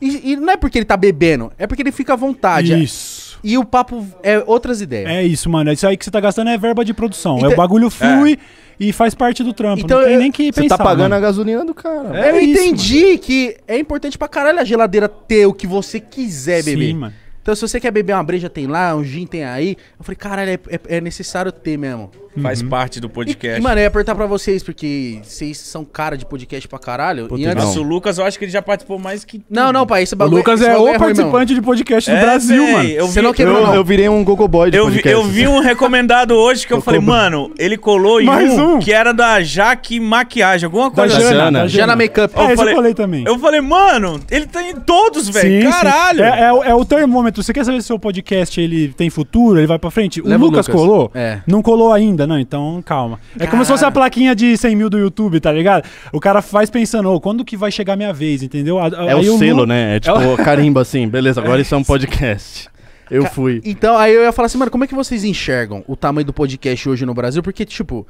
[SPEAKER 7] E, e não é porque ele tá bebendo, é porque ele fica à vontade. Isso isso. E o papo é outras ideias. É isso, mano. Isso aí que você tá gastando é verba de produção. É então, é o bagulho é. flui e faz parte do trampo. Então, não tem eu, nem que você tá pensar. Você tá pagando mano. a
[SPEAKER 6] gasolina do cara. É eu entendi mano. que é importante
[SPEAKER 1] pra caralho a geladeira ter o que você quiser beber. Sim, mano. Então, se você quer beber uma breja, tem lá, um gin, tem aí. Eu falei, caralho, é, é, é necessário ter mesmo. Faz uhum.
[SPEAKER 2] parte do podcast. E, mano, eu ia
[SPEAKER 1] apertar pra vocês, porque vocês são cara de podcast pra caralho. Pô, e antes... o Lucas, eu acho que ele já participou mais que. Não, não, pai, esse é bagulho. O Lucas é, o participante
[SPEAKER 3] de podcast do é, Brasil, mano. Eu vi... Você não quebrou, eu, não. eu virei
[SPEAKER 2] um gogoboy Boy de eu podcast. Vi, eu vi um recomendado hoje que eu falei, mano, ele colou em um, um, que era da Jaque Maquiagem, alguma coisa da assim. Jana, Jana. Jana Makeup. É, eu, falei, eu falei também. Eu falei, mano,
[SPEAKER 7] ele tem tá todos,
[SPEAKER 2] velho. Caralho. É,
[SPEAKER 7] é, é, o termômetro. Você quer saber se o seu podcast ele tem futuro, ele vai pra frente? O Lucas, o Lucas colou? É. Não colou ainda não, então calma. É como se fosse a plaquinha de 100 mil do YouTube, tá ligado? O cara faz pensando, ô, oh, quando que vai chegar minha vez, entendeu? A, a, é o selo, né? É tipo, é o...
[SPEAKER 6] carimba assim, beleza, agora isso é um podcast. Eu Ca... fui.
[SPEAKER 7] Então,
[SPEAKER 1] aí eu ia falar assim, mano, como é que vocês enxergam o tamanho do podcast hoje no Brasil? Porque, tipo.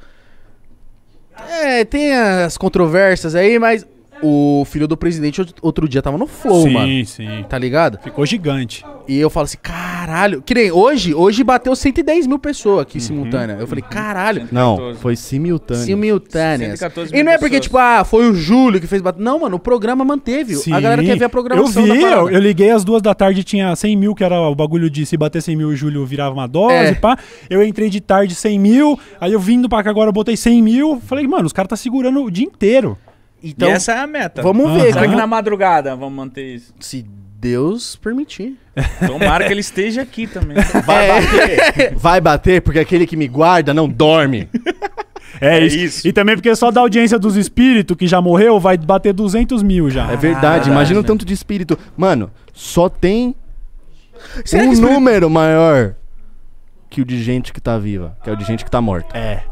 [SPEAKER 1] É, tem as controvérsias aí, mas o filho do presidente outro dia tava no flow, sim, mano. Sim, sim. Tá ligado? Ficou gigante. E eu falo assim, caralho. Que nem hoje, hoje bateu 110 mil pessoas aqui uhum, simultânea. Eu falei, caralho. Não,
[SPEAKER 6] foi simultânea.
[SPEAKER 1] Simultânea. E não é porque, pessoas. tipo, ah, foi o Júlio que fez bater. Não, mano, o programa manteve. Sim, a galera quer ver a programação. Eu vi, eu,
[SPEAKER 7] eu, liguei às duas da tarde, tinha 100 mil, que era o bagulho de se bater 100 mil, o Júlio virava uma dose, é. pá. Eu entrei de tarde 100 mil, aí eu vindo pra cá agora, eu botei 100 mil. Falei, mano, os caras tá segurando o dia inteiro. Então, e essa é a meta. Vamos ver. Será que na madrugada
[SPEAKER 2] vamos manter isso? Se
[SPEAKER 6] Deus permitir.
[SPEAKER 2] Tomara que ele esteja aqui também. Vai é. bater.
[SPEAKER 7] Vai bater, porque aquele que me guarda não dorme. É, é isso. isso. E também porque só da audiência dos espíritos que já morreu vai bater 200 mil já. É verdade, ah, verdade imagina o né? tanto
[SPEAKER 6] de espírito. Mano, só tem Será um espírito... número maior que o de gente que tá viva, que é o de gente que tá morta.
[SPEAKER 7] É.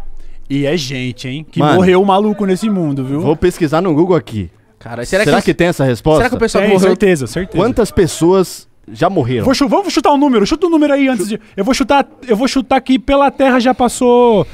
[SPEAKER 7] E é gente, hein? Que Mano, morreu maluco nesse mundo, viu? Vou
[SPEAKER 6] pesquisar no Google aqui. Cara, será, será que, que, tem essa resposta? Será que o pessoal tem, morreu? Certeza, certeza. Quantas pessoas já morreram?
[SPEAKER 7] Vou, vamos chutar um número. Chuta um número aí antes de. Eu vou chutar. Eu vou chutar que pela Terra já passou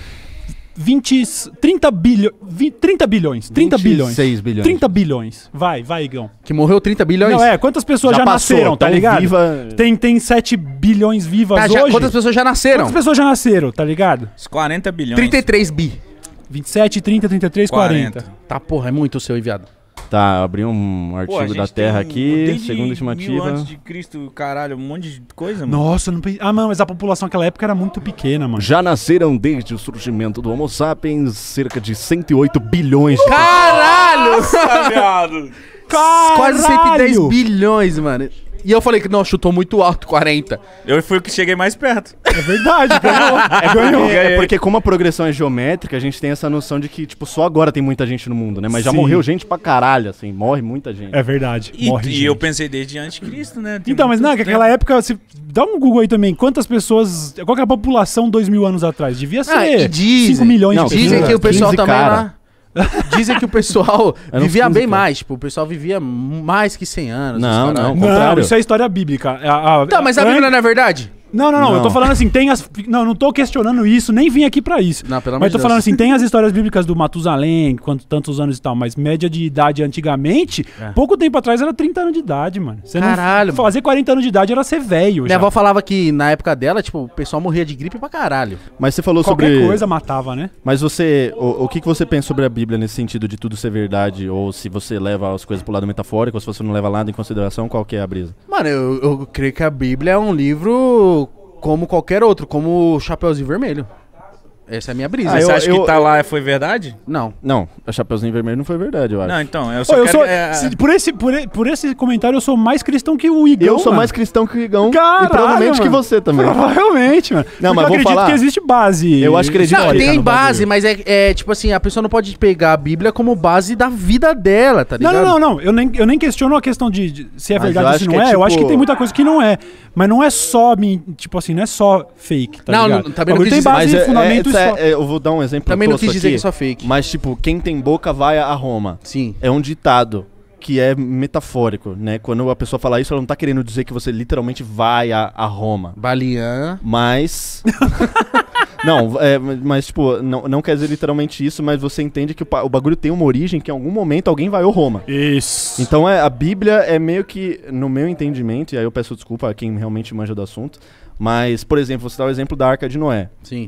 [SPEAKER 7] 20, 30, bilho, 20, 30 bilhões. 30 bilhões. 6 bilhões. 30 bilhões. Vai, vai, Igão. Que morreu 30 bilhões? Não, é. Quantas pessoas já, já passou, nasceram, tá então ligado? Viva... Tem, tem 7 bilhões vivas tá, já, hoje. Quantas pessoas já nasceram? Quantas pessoas já nasceram, tá ligado? 40 bilhões. 33 bi. 27, 30, 33, 40. 40. Tá, porra, é muito o seu, enviado.
[SPEAKER 6] Tá, abri um artigo Pô, da Terra
[SPEAKER 7] aqui, segundo estimativa. Mil antes de
[SPEAKER 2] Cristo, caralho, um monte de coisa, mano. Nossa,
[SPEAKER 7] não Ah, não, mas a população naquela época era muito pequena, mano. Já nasceram desde o surgimento do Homo sapiens cerca
[SPEAKER 6] de 108 bilhões
[SPEAKER 1] de Caralho! Nossa, Caralho! Quase 110 bilhões, mano. E eu falei que não, chutou muito alto, 40. Eu fui o que cheguei mais
[SPEAKER 7] perto. É verdade, ganhou. é, Porque, é, é
[SPEAKER 6] porque como a progressão é geométrica, a gente tem essa noção de que, tipo, só agora tem muita gente no mundo, né? Mas já morreu gente pra caralho, assim, morre muita gente. É verdade, e,
[SPEAKER 7] morre
[SPEAKER 2] E gente. eu pensei desde antes cristo né?
[SPEAKER 7] Tem então, mas não, naquela época, se dá um Google aí também, quantas pessoas, qual que era a população dois mil anos atrás? Devia ah, ser ah, 5 milhões não, de pessoas. Dizem que o pessoal também
[SPEAKER 4] lá...
[SPEAKER 1] Dizem que o pessoal vivia bem mais. Tipo, o pessoal vivia mais que
[SPEAKER 7] 100 anos. Não, não, não, isso é história bíblica. É a, a, tá, mas a Bíblia não é verdade? Não, não, não, não, Eu tô falando assim, tem as. Não, não tô questionando isso, nem vim aqui para isso. Não, pelo mas tô Deus. falando assim, tem as histórias bíblicas do Matusalém, quanto tantos anos e tal, mas média de idade antigamente, é. pouco tempo atrás era 30 anos de idade, mano. Você caralho. Não, fazer 40 anos de idade era ser velho. Minha já. avó falava que na época dela,
[SPEAKER 1] tipo, o pessoal morria de gripe pra caralho. Mas você falou Qualquer sobre. Qualquer coisa matava, né?
[SPEAKER 6] Mas você. O, o, que, que você pensa sobre a Bíblia nesse sentido de tudo ser verdade? Ou se você leva as coisas pro lado metafórico, ou se você não leva nada em consideração, qual que é a brisa?
[SPEAKER 1] Mano, eu, eu creio que a Bíblia é um livro como qualquer outro, como o Chapeuzinho Vermelho.
[SPEAKER 6] Essa é a minha brisa. Ah, Você acha eu- que tá lá é foi verdade? Não. Não, a Chapeuzinho Vermelho não foi verdade, eu acho. Não, então, eu só
[SPEAKER 7] eu sou- é, se- por, esse, por, por esse comentário, eu sou mais cristão que o Igão. eu sou mano. mais cristão que o Igão Caralho, e provavelmente que você também. Provavelmente, mano. Não, mas eu vou acredito falar- que existe base. Eu acho que acredito- Não, tem base, mas é, é, tipo assim, a
[SPEAKER 1] pessoa não pode pegar a Bíblia como base da vida dela, tá Não, ligado? não,
[SPEAKER 7] não, não. Eu nem, eu nem questiono a questão de, de se é Mas verdade ou se não é, é, Eu acho que tipo- tem muita coisa que não é. Mas não é só, tipo assim, não é só fake, tá Não, ligado? não, também tá não O tem base e é- fundamento
[SPEAKER 6] é, é, eu vou dar um exemplo Também não quis dizer aqui, que é só fake. Mas, tipo, quem tem boca vai a Roma. Sim. É um ditado que é metafórico, né? Quando a pessoa fala isso, ela não tá querendo dizer que você literalmente vai a, a Roma. Balian. Mas. não, é, mas, tipo, não, não quer dizer literalmente isso, mas você entende que o, o, bagulho tem uma origem que em algum momento alguém vai a Roma. Isso. Então é, a Bíblia é meio que, no meu entendimento, e aí eu peço desculpa a quem realmente manja do assunto, mas, por exemplo, você dá o exemplo da Arca de Noé. Sim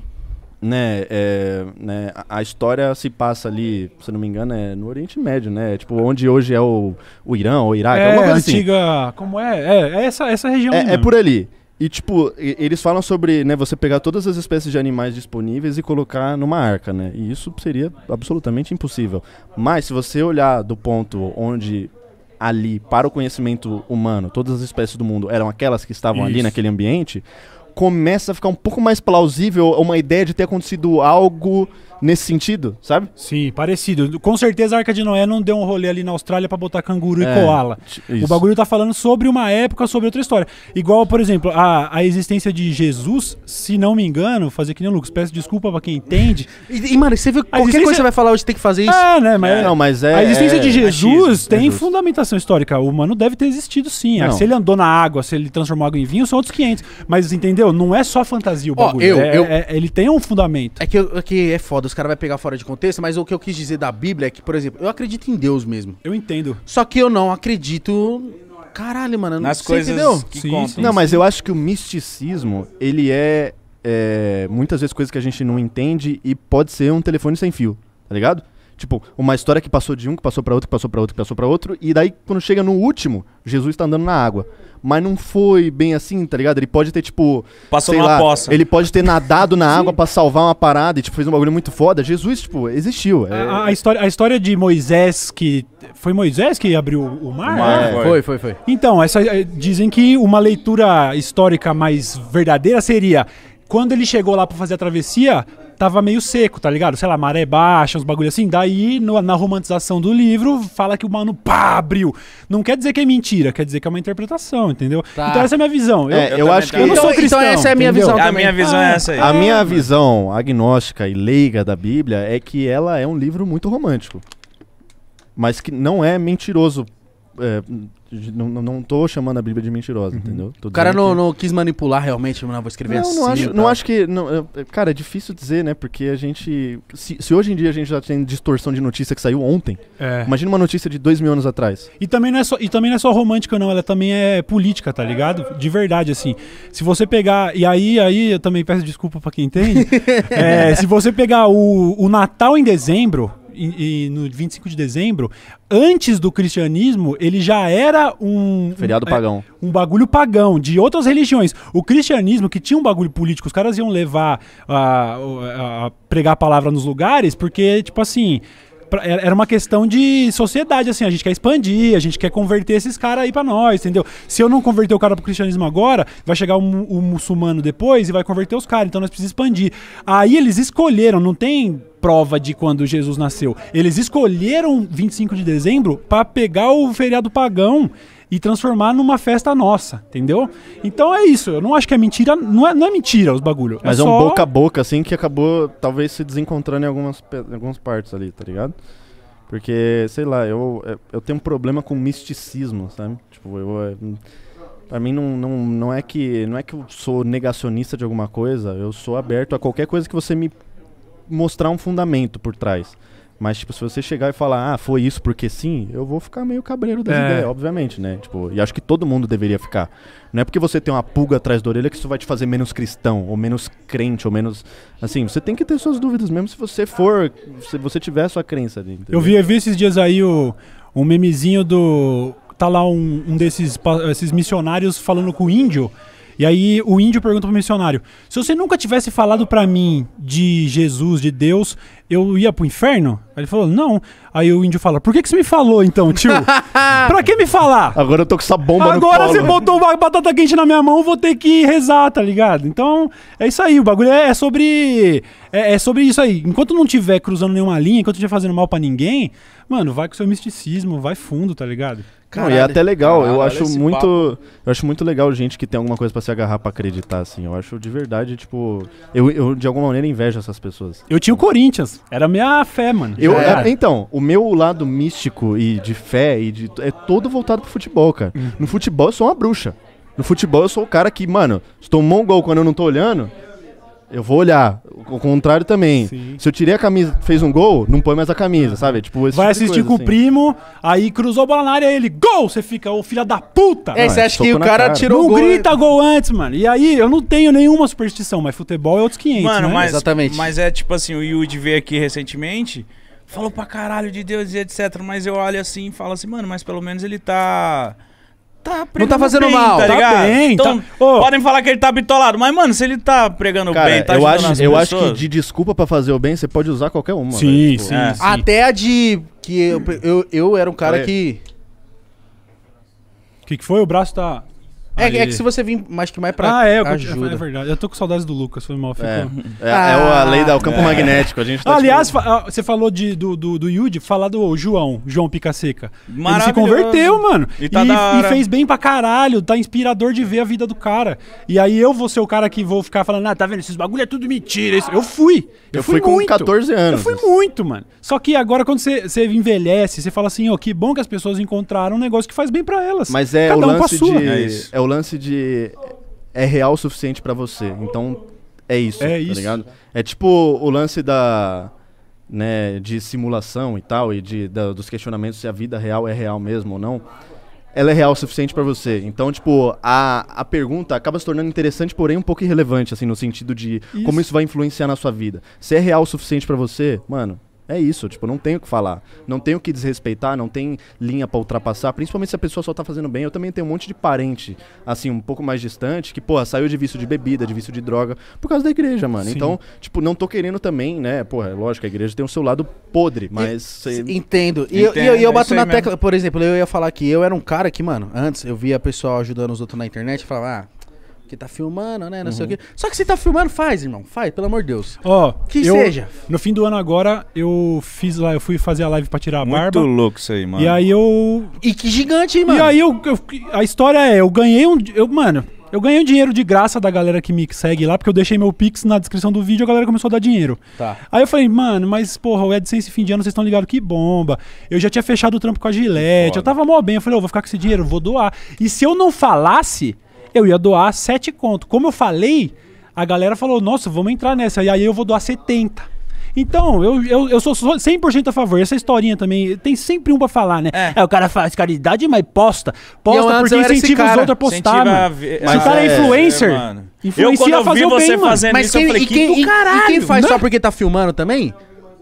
[SPEAKER 6] né, é, né, a história se passa ali, se não me engano, é no Oriente Médio, né? É tipo, onde hoje é o, o Irã ou o Iraque, é, alguma coisa assim.
[SPEAKER 7] antiga, assim. como é? É, é essa, essa região. É, é por
[SPEAKER 6] ali. E, tipo, eles falam sobre, né, você pegar todas as espécies de animais disponíveis e colocar numa arca, né? E isso seria absolutamente impossível. Mas se você olhar do ponto onde ali, para o conhecimento humano, todas as espécies do mundo eram aquelas que estavam isso. ali naquele ambiente, começa
[SPEAKER 7] a ficar um pouco mais plausível uma ideia de ter acontecido algo nesse sentido, sabe? Sim, parecido. Com certeza a Arca de Noé não deu um rolê ali na Austrália para botar canguru é, e koala. Isso. O bagulho tá falando sobre uma época, sobre outra história. Igual, por exemplo, a, a existência de Jesus, se não me engano, fazer que nem o Lucas, peço desculpa para quem entende. E, e, mano, você viu qualquer existência... coisa que você vai falar hoje tem que fazer isso? É, né? Mas, é, não, mas é, a existência de é, é Jesus tem fundamentação histórica. O humano deve ter existido sim. Se ele andou na água, se ele transformou água em vinho, são outros 500. Mas entendeu? Não é só fantasia o bagulho. Oh, eu, é, eu... ele tem um fundamento. É que, é que é foda foda, os caras vão pegar fora de contexto, mas
[SPEAKER 1] o que eu quis dizer da Bíblia é que, por exemplo, eu acredito em Deus mesmo. Eu entendo. Só que eu não acredito. Caralho, mano, nas não, coisas entendeu? que sim, contam. Sim, não, sim. mas
[SPEAKER 6] eu acho que o misticismo, ele é, é muitas vezes coisas que a gente não entende e pode ser um telefone sem fio, tá ligado? Tipo, uma história que passou de um, que passou para outro, que passou para outro, que passou para outro, e daí quando chega no último, Jesus tá andando na água. Mas não foi bem assim, tá ligado? Ele pode ter, tipo. Passou numa lá, poça. Ele pode ter nadado na água para salvar uma parada e, tipo, fez um bagulho muito foda. Jesus, tipo, existiu.
[SPEAKER 7] É... A, a, história, a história de Moisés que. Foi Moisés que abriu o mar? O mar é. Foi, foi, foi. Então, essa, eh, dizem que uma leitura histórica mais verdadeira seria quando ele chegou lá para fazer a travessia, tava meio seco, tá ligado? Sei lá, maré baixa, uns bagulho assim. Daí, no, na romantização do livro, fala que o mano pá, abriu. Não quer dizer que é mentira, quer dizer que é uma interpretação, entendeu? Tá. Então essa é a minha visão. Eu, é, eu, eu acho que... Eu não sou cristão, então essa é a minha entendeu? visão A minha visão é ah, é essa aí. A minha
[SPEAKER 6] visão agnóstica e leiga da Bíblia é que ela é um livro muito romântico. Mas que não é mentiroso é, não, não tô chamando a Bíblia de mentirosa, uhum. entendeu? Tô o cara não, que... não, quis manipular realmente, não, vou escrever não, assim. Não acho, tá. não acho que. Não, cara, é difícil dizer, né? Porque a gente. Se, se, hoje em dia a gente já tem distorção de notícia que saiu ontem, é. imagina uma notícia de dois mil anos atrás.
[SPEAKER 7] E também, não é só, e também não é só romântica, não. Ela também é política, tá ligado? De verdade, assim. Se você pegar. E aí, aí eu também peço desculpa para quem entende. é, se você pegar o, o Natal em dezembro e, e no 25 de dezembro, antes do cristianismo, ele já era um. Feriado é, pagão. É, um bagulho pagão de outras religiões. O cristianismo, que tinha um bagulho político, os caras iam levar a, a, a pregar a palavra nos lugares, porque, tipo assim pra, era uma questão de sociedade, assim, a gente quer expandir, a gente quer converter esses caras aí pra nós, entendeu? Se eu não converter o cara pro cristianismo agora, vai chegar o, muçulmano depois e vai converter os caras, então nós precisamos expandir. Aí eles escolheram, não tem prova de quando Jesus nasceu. Eles escolheram 25 de dezembro para pegar o feriado pagão e transformar numa festa nossa, entendeu? Então é isso, eu não acho que é mentira, não é, não é mentira os bagulhos. É Mas é, é um só... boca a
[SPEAKER 6] boca, assim, que acabou talvez se desencontrando em algumas, em algumas partes ali, tá ligado? Porque, sei lá, eu, eu tenho um problema com misticismo, sabe? Tipo, eu. É, pra mim não, não, não é que. Não é que eu sou negacionista de alguma coisa, eu sou aberto a qualquer coisa que você me mostrar um fundamento por trás. Mas, tipo, se você chegar e falar, ah, foi isso porque sim, eu vou ficar meio cabreiro da é. obviamente, né? Tipo, e acho que todo mundo deveria ficar. Não é porque você tem uma pulga atrás da orelha que isso vai te fazer menos cristão, ou menos crente, ou menos. Assim, você tem que ter suas dúvidas mesmo se você for. Se você tiver a sua crença ali. Entendeu? Eu vi,
[SPEAKER 7] eu vi esses dias aí o, um memezinho do. Tá lá um, um desses esses missionários falando com o índio. E aí o índio pergunta pro missionário: "Se você nunca tivesse falado para mim de Jesus, de Deus, eu ia pro inferno?" Aí ele falou: "Não". Aí o índio fala: "Por que que você me falou então, tio? pra que me falar? Agora
[SPEAKER 6] eu tô com essa bomba Agora no colo. Agora você
[SPEAKER 7] botou uma batata quente na minha mão, vou ter que rezar, tá ligado? Então, é isso aí, o bagulho é, é sobre é, é sobre isso aí. Enquanto não tiver cruzando nenhuma linha, enquanto não estiver fazendo mal para ninguém, mano, vai com seu misticismo, vai fundo, tá ligado? Caralho. Não, e é até
[SPEAKER 6] legal. Caralho, eu acho muito. Papo. Eu acho muito legal gente que tem alguma coisa para se agarrar para acreditar, assim. Eu acho de verdade, tipo. Eu, eu, de alguma maneira invejo essas pessoas.
[SPEAKER 7] Eu tinha o Corinthians. Era minha fé, mano.
[SPEAKER 6] Eu, é, então, o meu lado místico e de fé e de. é todo voltado pro futebol, cara. Hum. No futebol eu sou uma bruxa. No futebol eu sou o cara que, mano, se tomou um gol quando eu não tô olhando, eu vou olhar. O contrário também. Sim. Se eu tirei a camisa, fez um gol, não põe mais
[SPEAKER 7] a camisa, sabe? Tipo, esse Vai tipo assistir com assim. o primo, aí cruzou a bola na área ele, gol! Você fica, ô filha da puta! É, você acha que o cara, cara, tirou não o gol? Não grita gol antes, mano. E aí, eu não tenho nenhuma superstição, mas futebol é outros 500, mano, né? mas, Exatamente. Mas
[SPEAKER 2] é tipo assim, o Yudi veio aqui recentemente, falou pra caralho de Deus e etc. Mas eu olho assim e falo assim, mano, mas pelo menos ele tá... Tá não tá fazendo bem, mal. Tá, tá ligado? Tá bem, então, tá... Oh. podem falar que ele tá bitolado. Mas, mano, se ele tá pregando Cara, bem, tá eu acho, Eu pessoas... acho que
[SPEAKER 6] de desculpa pra fazer o bem, você pode usar qualquer uma. Sim, sim, tipo, é. sim,
[SPEAKER 1] Até
[SPEAKER 7] a de... Que eu, eu, eu era um cara é. que... O que, que foi? O braço tá... É, é, que se
[SPEAKER 1] você vir mais que mais pra. Ah, é, eu ajuda. é
[SPEAKER 7] verdade. Eu tô com saudades do Lucas, foi mal. Ficou... É, é, ah, é a lei do campo é. magnético. A gente tá Aliás, tipo... Ah, você falou de, do, do, do Yudi, falar do João, João Picaseca. Ele se converteu, mano. E, tá e, e, fez bem pra caralho. Tá inspirador de ver a vida do cara. E aí eu vou ser o cara que vou ficar falando, ah, tá vendo? Esses bagulho é tudo mentira. Eu fui. Eu, eu fui, fui, com muito. 14 anos. Eu fui muito, mano. Só que agora, quando você, você envelhece, você fala assim, ó, oh, que bom que as pessoas encontraram um negócio que faz bem pra elas. Mas é Cada o lance um de. É,
[SPEAKER 6] é o lance de. É real o suficiente para você. Então, é isso. É tá isso. Tá é tipo o lance da. Né, de simulação e tal, e de, da, dos questionamentos se a vida real é real mesmo ou não ela é real o suficiente para você. Então, tipo, a, a pergunta acaba se tornando interessante, porém um pouco irrelevante, assim, no sentido de isso. como isso vai influenciar na sua vida. Se é real o suficiente para você, mano, é isso, tipo, não tenho o que falar. Não tenho o que desrespeitar, não tem linha para ultrapassar, principalmente se a pessoa só tá fazendo bem. Eu também tenho um monte de parente, assim, um pouco mais distante, que, porra, saiu de vício de bebida, de vício de droga, por causa da igreja, mano. Sim. Então, tipo, não tô querendo também, né? Porra, é lógico, a igreja tem o seu lado podre, mas. E, cê... Entendo. E Entendo, eu, eu, eu bato na tecla,
[SPEAKER 1] mesmo. por exemplo, eu ia falar que eu era um cara que, mano, antes eu via pessoal ajudando os outros na internet e falava, ah, tá filmando, né? Não uhum. sei o uhum. quê. Só que se tá filmando, faz, irmão. Faz, pelo amor de Deus.
[SPEAKER 7] Ó, oh, que eu, seja. No fim do ano agora, eu fiz lá, eu fui fazer a live pra tirar a Muito barba. Muito
[SPEAKER 2] louco isso aí, mano. E aí
[SPEAKER 7] eu. E que gigante, hein, mano? E aí eu. eu a história é, eu ganhei um. Eu, mano. Eu ganhei um dinheiro de graça da galera que me segue lá, porque eu deixei meu Pix na descrição do vídeo a galera começou a dar dinheiro. Tá. Aí eu falei, mano, mas porra, o AdSense fim de ano, vocês estão ligados que bomba. Eu já tinha fechado o trampo com a Gillette, eu tava mó bem. Eu falei, ô, oh, vou ficar com esse dinheiro, vou doar. E se eu não falasse, eu ia doar 7 conto. Como eu falei, a galera falou, nossa, vamos entrar nessa. E aí eu vou doar 70. Então, eu, eu, eu sou 100% a favor. Essa historinha também, tem sempre um pra falar, né? É, é o cara faz caridade, mas posta. Posta eu, porque incentiva os outros a postar, A Se o cara é, é, influencer, é, influencia eu, a fazer o bem,
[SPEAKER 1] mano. Mas isso, quem, falei, e quem, caralho, e quem faz né? só
[SPEAKER 6] porque tá filmando também,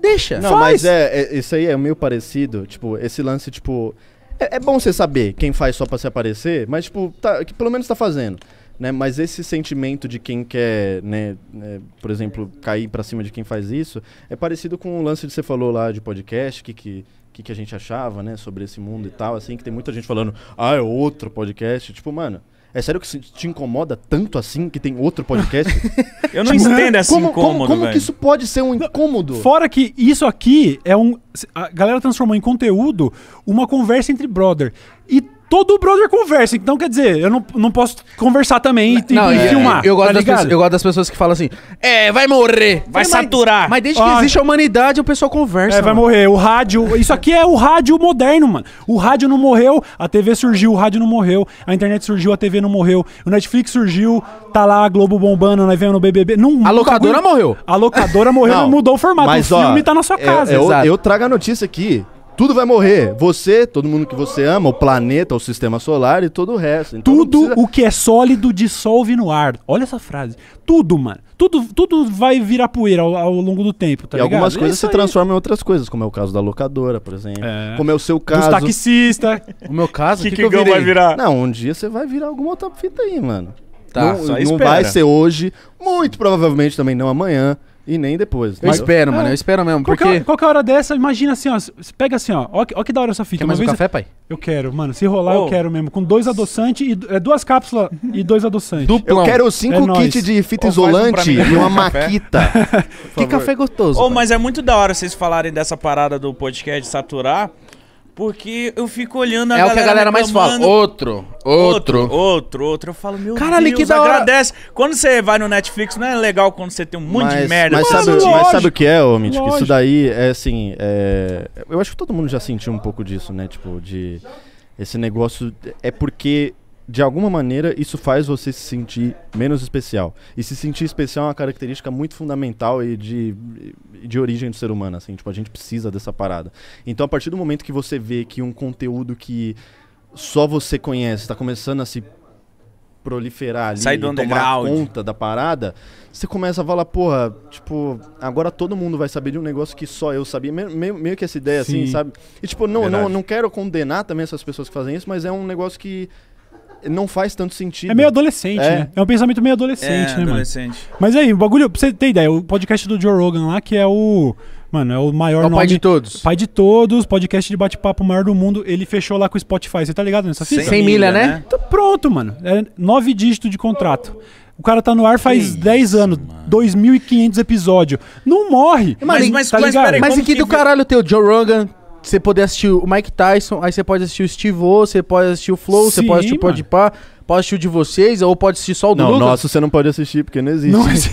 [SPEAKER 1] deixa. Não, faz. mas é,
[SPEAKER 6] é, isso aí é meio parecido. Tipo, esse lance, tipo, é, é bom você saber quem faz só para se aparecer, mas, tipo, tá, que pelo menos tá fazendo. Né? Mas esse sentimento de quem quer, né, é, por exemplo, cair para cima de quem faz isso, é parecido com o lance que você falou lá de podcast, que, que que, que a gente achava, né, sobre esse mundo e tal, assim, que tem muita gente falando, ah, é outro podcast. Tipo, mano, é sério que te incomoda tanto assim que tem outro podcast?
[SPEAKER 2] Eu não tipo, entendo esse como, incômodo, Como, como que isso
[SPEAKER 7] pode ser um incômodo? Fora que isso aqui é um... A galera transformou em conteúdo uma conversa entre brother. E todo brother conversa. Então, quer dizer, eu não, não posso conversar também e, não, e é, filmar. Eu, gosto tá das pessoas,
[SPEAKER 1] eu gosto das pessoas que falam assim: é, vai morrer, vai mas, saturar. Mas desde que ah, existe a
[SPEAKER 7] humanidade, o pessoal conversa. É, vai morrer. O rádio. Isso aqui é o rádio moderno, mano. O rádio não morreu, a TV surgiu, o rádio não morreu, a internet surgiu, a TV não morreu, o Netflix surgiu, tá lá a Globo bombando, nós vendo no BBB. Não, a locadora morreu. A locadora morreu, não, mudou o formato. Mas, o filme ó, tá na sua é, casa. Eu, é eu, eu trago
[SPEAKER 6] a notícia aqui tudo vai morrer. Você, todo mundo que você ama, o planeta, o sistema solar e todo o resto. Então tudo
[SPEAKER 7] precisa... o que é sólido dissolve no ar. Olha essa frase. Tudo, mano. Tudo, tudo vai virar poeira ao, ao longo do tempo, tá e ligado? algumas é coisas Isso se aí. transformam em outras coisas, como é o
[SPEAKER 6] caso da locadora, por exemplo. É. Como é o seu caso. Dos
[SPEAKER 1] taxistas. o meu caso, o que, que, que, que eu virei? vai virar?
[SPEAKER 6] Não, um dia você vai virar alguma outra fita aí, mano. Tá, não, não vai ser hoje, muito provavelmente também não amanhã. E nem depois. Eu espero, mano. Eu é. espero mesmo. Qualquer,
[SPEAKER 7] porque... qualquer hora dessa, imagina assim, ó. Pega assim, ó. Ó que, ó que da hora essa fita. Quer mais um café, pai? Eu quero, mano. Se rolar, eu quero mesmo. Com dois adoçantes e é, duas cápsulas e dois adoçantes. Duplão. Eu quero cinco é kits de fita isolante e uma maquita.
[SPEAKER 2] que café gostoso. Oh, mas é muito da hora vocês falarem dessa parada do podcast saturar. Porque eu fico olhando a é galera. É o que a galera mais fala. Outro, outro. Outro, outro. Eu falo, meu Caralho, Deus, que da hora. agradece. Quando você vai no Netflix, não é legal quando você tem um monte mas, de merda. Mas, sabe, lógico, mas sabe o que é, ô Mitch? Isso
[SPEAKER 6] daí é assim. É... Eu acho que todo mundo já sentiu um pouco disso, né? Tipo, de. Esse negócio. É porque de alguma maneira, isso faz você se sentir menos especial. E se sentir especial é uma característica muito fundamental e de, de origem do ser humano, assim. Tipo, a gente precisa dessa parada. Então, a partir do momento que você vê que um conteúdo que só você conhece está começando a se proliferar ali, Sai do underground. tomar conta da parada, você começa a falar, porra, tipo, agora todo mundo vai saber de um negócio que só eu sabia. Me, meio, meio que essa ideia, assim, Sim. assim, sabe? E, tipo, não, não, não quero condenar também essas pessoas que fazem isso, mas é um negócio que não faz tanto sentido. É meio adolescente, é. né? É um pensamento meio adolescente, é, né,
[SPEAKER 7] adolescente. Mano? Mas aí, o bagulho, pra você ter ideia, o podcast do Joe Rogan lá, que é o. Mano, é o maior é o nome. Pai de todos. Pai de todos, podcast de bate-papo maior do mundo. Ele fechou lá com o Spotify. Você tá ligado nessa fita? 100 milha, né? né? Então, pronto, mano. É nove dígitos de contrato. O cara tá no ar faz que 10 anos, 2.500 episódios. Não morre. Mas, mas, tá mas, peraí, mas que, que do caralho teu Joe
[SPEAKER 1] Rogan, você poder assistir o Mike Tyson, aí você pode assistir o Steve O, você pode assistir o Flow, você pode assistir o mano. Podpah, pode assistir o de vocês, ou pode assistir só o do Não, Lucas. nosso
[SPEAKER 6] você não pode assistir, porque não existe. Não existe.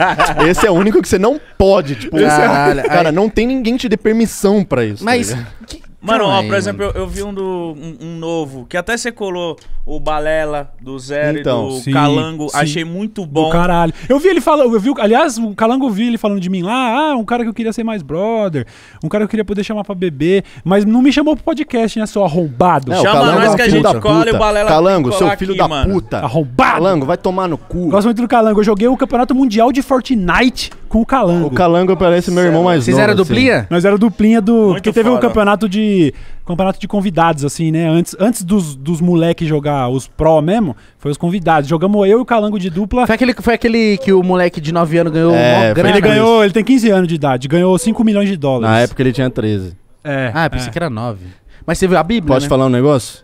[SPEAKER 6] Esse é o único que você não pode, tipo, Caralho, esse é o- cara, aí- não tem ninguém te dê permissão
[SPEAKER 7] pra isso. Tá Mas que- Mano, ó, por exemplo,
[SPEAKER 2] eu, eu vi um, do, um, um novo, que até você colou o Balela, do Zero Então, e do então, sim, Calango. sim. Achei muito bom. Do caralho.
[SPEAKER 7] Eu vi ele falando, eu vi, aliás, o Calango eu vi ele falando de mim lá, ah, um cara que eu queria ser mais brother, um cara que eu queria poder chamar pra beber, mas não me chamou pro podcast, né, seu arrombado. Não, Chama Calango nós é que a gente cola e o Balela tem que Calango, seu filho aqui, da mano. puta. Arrombado! Calango, vai tomar no cu. Gosto muito do Calango, eu joguei o Campeonato Mundial de Fortnite com o Calango. O Calango parece meu irmão mais Vocês novo. Vocês eram duplinha? Assim. Nós era duplinha do. Muito porque teve fora. um campeonato de. Campeonato de convidados, assim, né? Antes, antes dos, dos moleques jogar os pró mesmo, foi os convidados. Jogamos eu e o Calango de dupla. Foi aquele, foi aquele que o moleque de 9 anos ganhou é, grana, Ele ganhou, ele tem 15 anos de idade, ganhou 5 milhões de dólares. Na época ele tinha 13. É. Ah, pensei é. que era 9. Mas você viu a Bíblia? Pode né?
[SPEAKER 6] falar um negócio?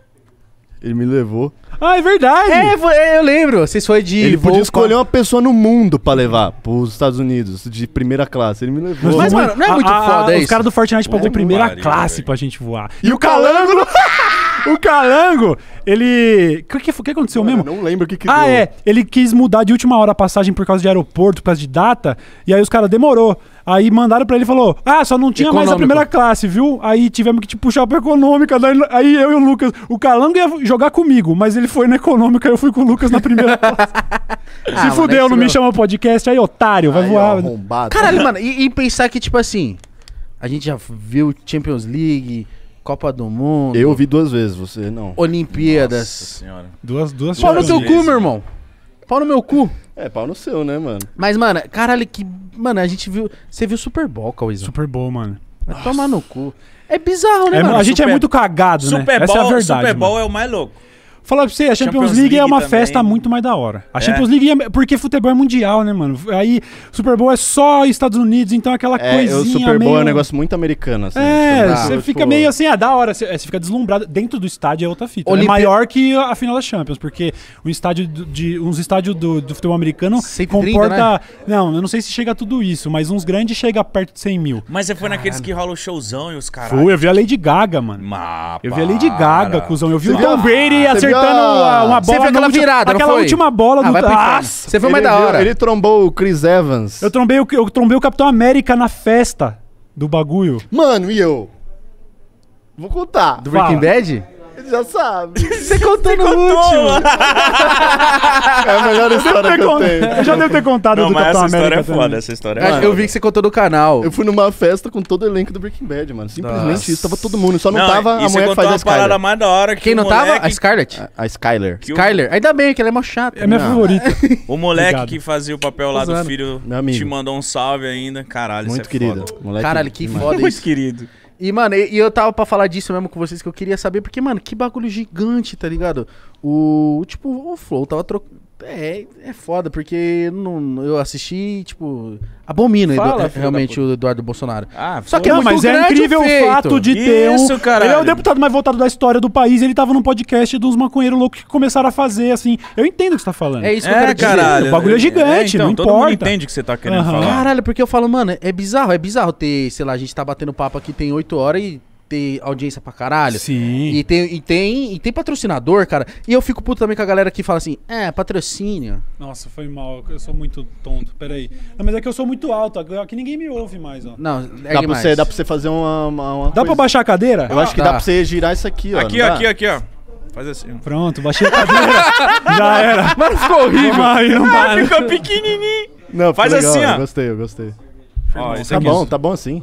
[SPEAKER 6] Ele me levou.
[SPEAKER 4] Ah, é verdade! É,
[SPEAKER 6] é eu lembro. Vocês foi de. Ele podia escolher uma pessoa no mundo pra levar pros Estados Unidos, de primeira classe. Ele me levou. Mas, mano, não é
[SPEAKER 4] muito a, foda a, é Os caras do
[SPEAKER 7] Fortnite pagou primeira classe velho. pra gente voar. E, e o calango! o calango, ele. O que, que, que aconteceu mesmo? Não lembro o que, que Ah, deu. é. Ele quis mudar de última hora a passagem por causa de aeroporto, por causa de data. E aí os caras demorou. Aí mandaram pra ele e falou: Ah, só não tinha Econômico. mais a primeira classe, viu? Aí tivemos que te tipo, puxar pra econômica. Daí, aí eu e o Lucas. O Calango ia jogar comigo, mas ele foi na econômica, eu fui com o Lucas na primeira classe. ah,
[SPEAKER 1] Se fudeu, não, me chama
[SPEAKER 7] podcast, aí otário, vai aí, voar. Ó, Caralho, mano,
[SPEAKER 1] e, e pensar que, tipo assim, a gente já viu Champions League. Copa do Mundo. Eu vi
[SPEAKER 6] duas vezes, você não. Olimpíadas. Nossa senhora. Duas, duas Pau no teu cu, meu irmão. Pau no meu cu. É, pau no seu, né, mano?
[SPEAKER 1] Mas, mano, caralho, que. Mano, a gente viu. Você viu Super Bowl, Cauizão? Super Bowl, mano. Vai tomar no cu. É bizarro,
[SPEAKER 2] né, é, mano? A gente é Super... é muito cagado, né? Super Bowl, Essa é a verdade. Super Bowl é o mais louco. Falar
[SPEAKER 7] pra você, a Champions, Champions League, é League, é uma também. festa muito mais da hora. A é. Champions League é. Porque futebol é mundial, né, mano? Aí, Super Bowl é só Estados Unidos, então é aquela é, coisinha. O Super Bowl meio... é um negócio
[SPEAKER 6] muito americano, assim. É, né? tipo, você ah, tipo... fica
[SPEAKER 7] meio assim, ah, da hora. Você, é, você fica deslumbrado. Dentro do estádio é outra fita. É maior que a final da Champions, porque um estádio de, uns estádios do, do futebol americano 130, comporta. Né? Não, eu não sei se chega a tudo isso, mas uns grandes chega perto de 100 mil.
[SPEAKER 2] Mas você foi Caralho. naqueles que rola o showzão e
[SPEAKER 7] os caras. Fui, eu vi a Lady Gaga, mano. Mapa. eu vi a Lady Gaga, cuzão. Eu vi você o Tom Brady acertar uma bola. Você viu aquela virada, última, Aquela foi? última bola ah, do. Ah, você viu mais da hora. Ele trombou o Chris Evans. Eu trombei, eu trombei o Capitão América na festa do bagulho. Mano, e eu?
[SPEAKER 6] Vou contar.
[SPEAKER 7] Do Breaking Bad?
[SPEAKER 6] Ele já sabe. Você contou no último.
[SPEAKER 4] é a melhor história que eu tenho. Eu já devo ter
[SPEAKER 1] contado
[SPEAKER 6] não, do mas essa história é foda, essa história é ah, Eu vi que você contou no canal. Eu fui numa festa com todo o elenco do Breaking Bad, mano.
[SPEAKER 2] Simplesmente Nossa. isso. Tava todo mundo. Só não, não tava a mulher que faz a Skyler. parada mais
[SPEAKER 1] da hora que Quem não moleque... tava? A Scarlett. A, a
[SPEAKER 2] Skyler. Que
[SPEAKER 1] Skyler. O... Ainda bem que ela é mó chata. É minha não. Né? favorita.
[SPEAKER 2] O moleque Obrigado. que fazia o papel lá Usando. do filho te mandou um salve ainda. Caralho, Muito é querido. Caralho, que foda isso. Muito
[SPEAKER 6] querido.
[SPEAKER 1] E, mano, e, eu tava pra falar disso mesmo com vocês, que eu queria saber, porque, mano, que bagulho gigante, tá ligado? O, tipo, o Flow tava trocando é, é foda, porque não, eu assisti, tipo,
[SPEAKER 7] abomina Fala, Edu,
[SPEAKER 1] realmente o Eduardo Bolsonaro. Ah, Só que não, é mas é incrível feito. o fato de ter Isso, um... Caralho. Ele é o
[SPEAKER 7] deputado mais votado da história do país, ele tava num podcast dos maconheiros loucos que começaram a fazer, assim. Eu entendo o que você tá falando. É isso que é, eu quero caralho. dizer. O bagulho é, é gigante, é, então, não todo importa. Todo entende o que você tá querendo uhum.
[SPEAKER 1] falar. Caralho, porque eu falo, mano, é bizarro, é bizarro ter, sei lá, a gente tá batendo papo aqui tem oito horas e ter audiência pra caralho. Sim. E tem, e tem, e tem patrocinador, cara. E eu fico puto também com a galera que fala assim, é, patrocínio.
[SPEAKER 7] Nossa, foi mal. Eu sou muito tonto. Peraí. Não, ah, mas é que eu sou muito alto. Aqui é ninguém me ouve mais, ó. Não, é dá, pra você,
[SPEAKER 6] dá pra você fazer uma. uma,
[SPEAKER 7] uma dá coisa. pra baixar a cadeira? Eu ah, acho que dá. dá pra você girar isso aqui, ó. Aqui, aqui, aqui, ó. Faz assim. Pronto, baixei a cadeira. Já era. Mas ficou horrível. Ai, não ah, ficou
[SPEAKER 2] pequenininho.
[SPEAKER 7] Não,
[SPEAKER 6] Faz legal, assim, ó. Eu gostei, eu gostei.
[SPEAKER 7] Ó, tá bom, tá bom assim.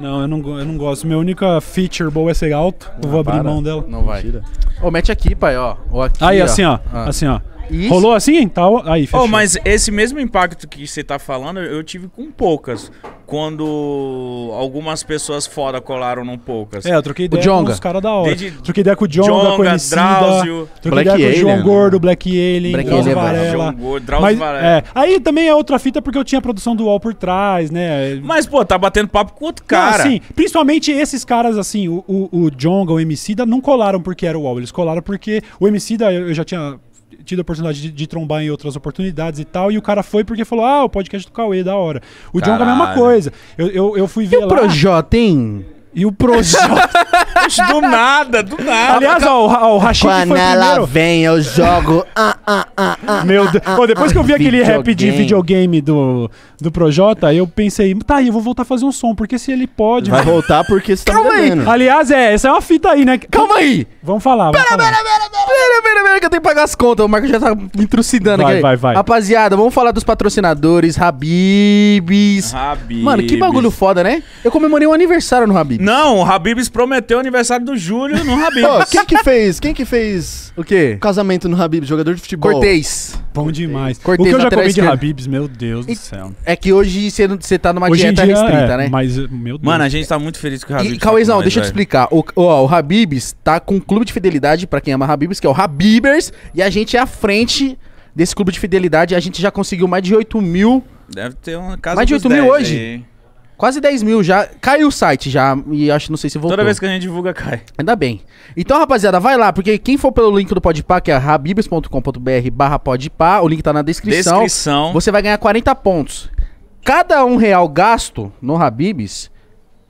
[SPEAKER 7] Não, eu não, eu não gosto. Minha única feature boa é ser alto. eu vou abrir para. mão dela. Não vai. Mentira.
[SPEAKER 1] mete aqui, pai, ó.
[SPEAKER 7] Ou aqui, Aí, ó. assim, ó. Ah. Assim, ó. Isso. Rolou assim? então Aí, oh, fechou. Oh, mas
[SPEAKER 2] esse mesmo impacto que você tá falando, eu tive com poucas. Quando algumas pessoas fora colaram num poucas. É, eu troquei ideia com os caras da hora. Desde... Troquei
[SPEAKER 7] ideia com o Jonga, Jonga com o mc Drauzio. Troquei Black ideia com o João né? Gordo, Black Alien, Black Drauzio é Varela. Drauzio mas, Varela. É, aí também é outra fita porque eu tinha a produção do UOL por trás, né?
[SPEAKER 2] Mas, pô, tá batendo papo com outro cara. Não, sim,
[SPEAKER 7] principalmente esses caras, assim, o, o, o Jonga, o não colaram porque era o UOL. Eles colaram porque o mc da eu já tinha tido a oportunidade de, de, trombar em outras oportunidades e tal. E o cara foi porque falou: Ah, o podcast do Cauê, é da hora. O Caralho. Djonga é a mesma coisa. Eu, eu, eu fui ver e lá. O Projota, hein? E o Projota. do nada, do nada. Aliás, ó, o, o Rashid Quando ela vem, eu jogo.
[SPEAKER 6] Ah, ah, ah, ah, Meu ah, Deus. Ah, ah, oh, depois que eu vi aquele rap de
[SPEAKER 7] videogame do, do Projota, eu pensei, tá aí, eu vou voltar a fazer um som, porque se ele pode. Vai né? voltar porque você tá Calma aí. Aliás, é, essa é uma fita aí, né? Calma aí. Vamos falar. Vamos pera, falar. pera, pera, pera,
[SPEAKER 1] pera, pera, pera, que eu tenho que pagar as contas. O Marco já tá me trucidando vai, aqui. Vai, vai, Rapaziada, vamos falar dos patrocinadores, Habibs.
[SPEAKER 7] Habibs. Mano, que bagulho
[SPEAKER 1] foda, né? Eu comemorei um aniversário no Habibs.
[SPEAKER 2] Não, o Habibs prometeu aniversário aniversário do Júlio no Rabib. Pô, quem que
[SPEAKER 6] fez? Quem que fez
[SPEAKER 2] O quê?
[SPEAKER 7] o
[SPEAKER 6] casamento no Rabib? Jogador de futebol. Cortez.
[SPEAKER 7] Bom demais. Cortez, o que eu já comi de esquerdo. meu Deus do céu.
[SPEAKER 1] É que hoje você você tá numa Hoje dieta dia, restrita, é, né? mas,
[SPEAKER 7] meu Deus. Mano, a gente tá muito feliz com o Rabib.
[SPEAKER 1] E, Cauêzão, tá deixa eu te explicar. O, ó, o tá com um clube de fidelidade, pra quem ama Habibs, que é o Habibers, e a gente é à frente desse clube de fidelidade. A gente já conseguiu mais de 8 mil.
[SPEAKER 2] Deve ter uma casa Mais de 8 mil hoje? aí.
[SPEAKER 1] Quase 10 mil já. Caiu o site já. E acho, não sei se voltou. Toda vez que a gente divulga, cai. Ainda bem. Então, rapaziada, vai lá. Porque quem for pelo link do Podpah, que é rabibes.com.br barra podpah, o link tá na descrição. Descrição. Você vai ganhar 40 pontos. Cada um real gasto no Rabibes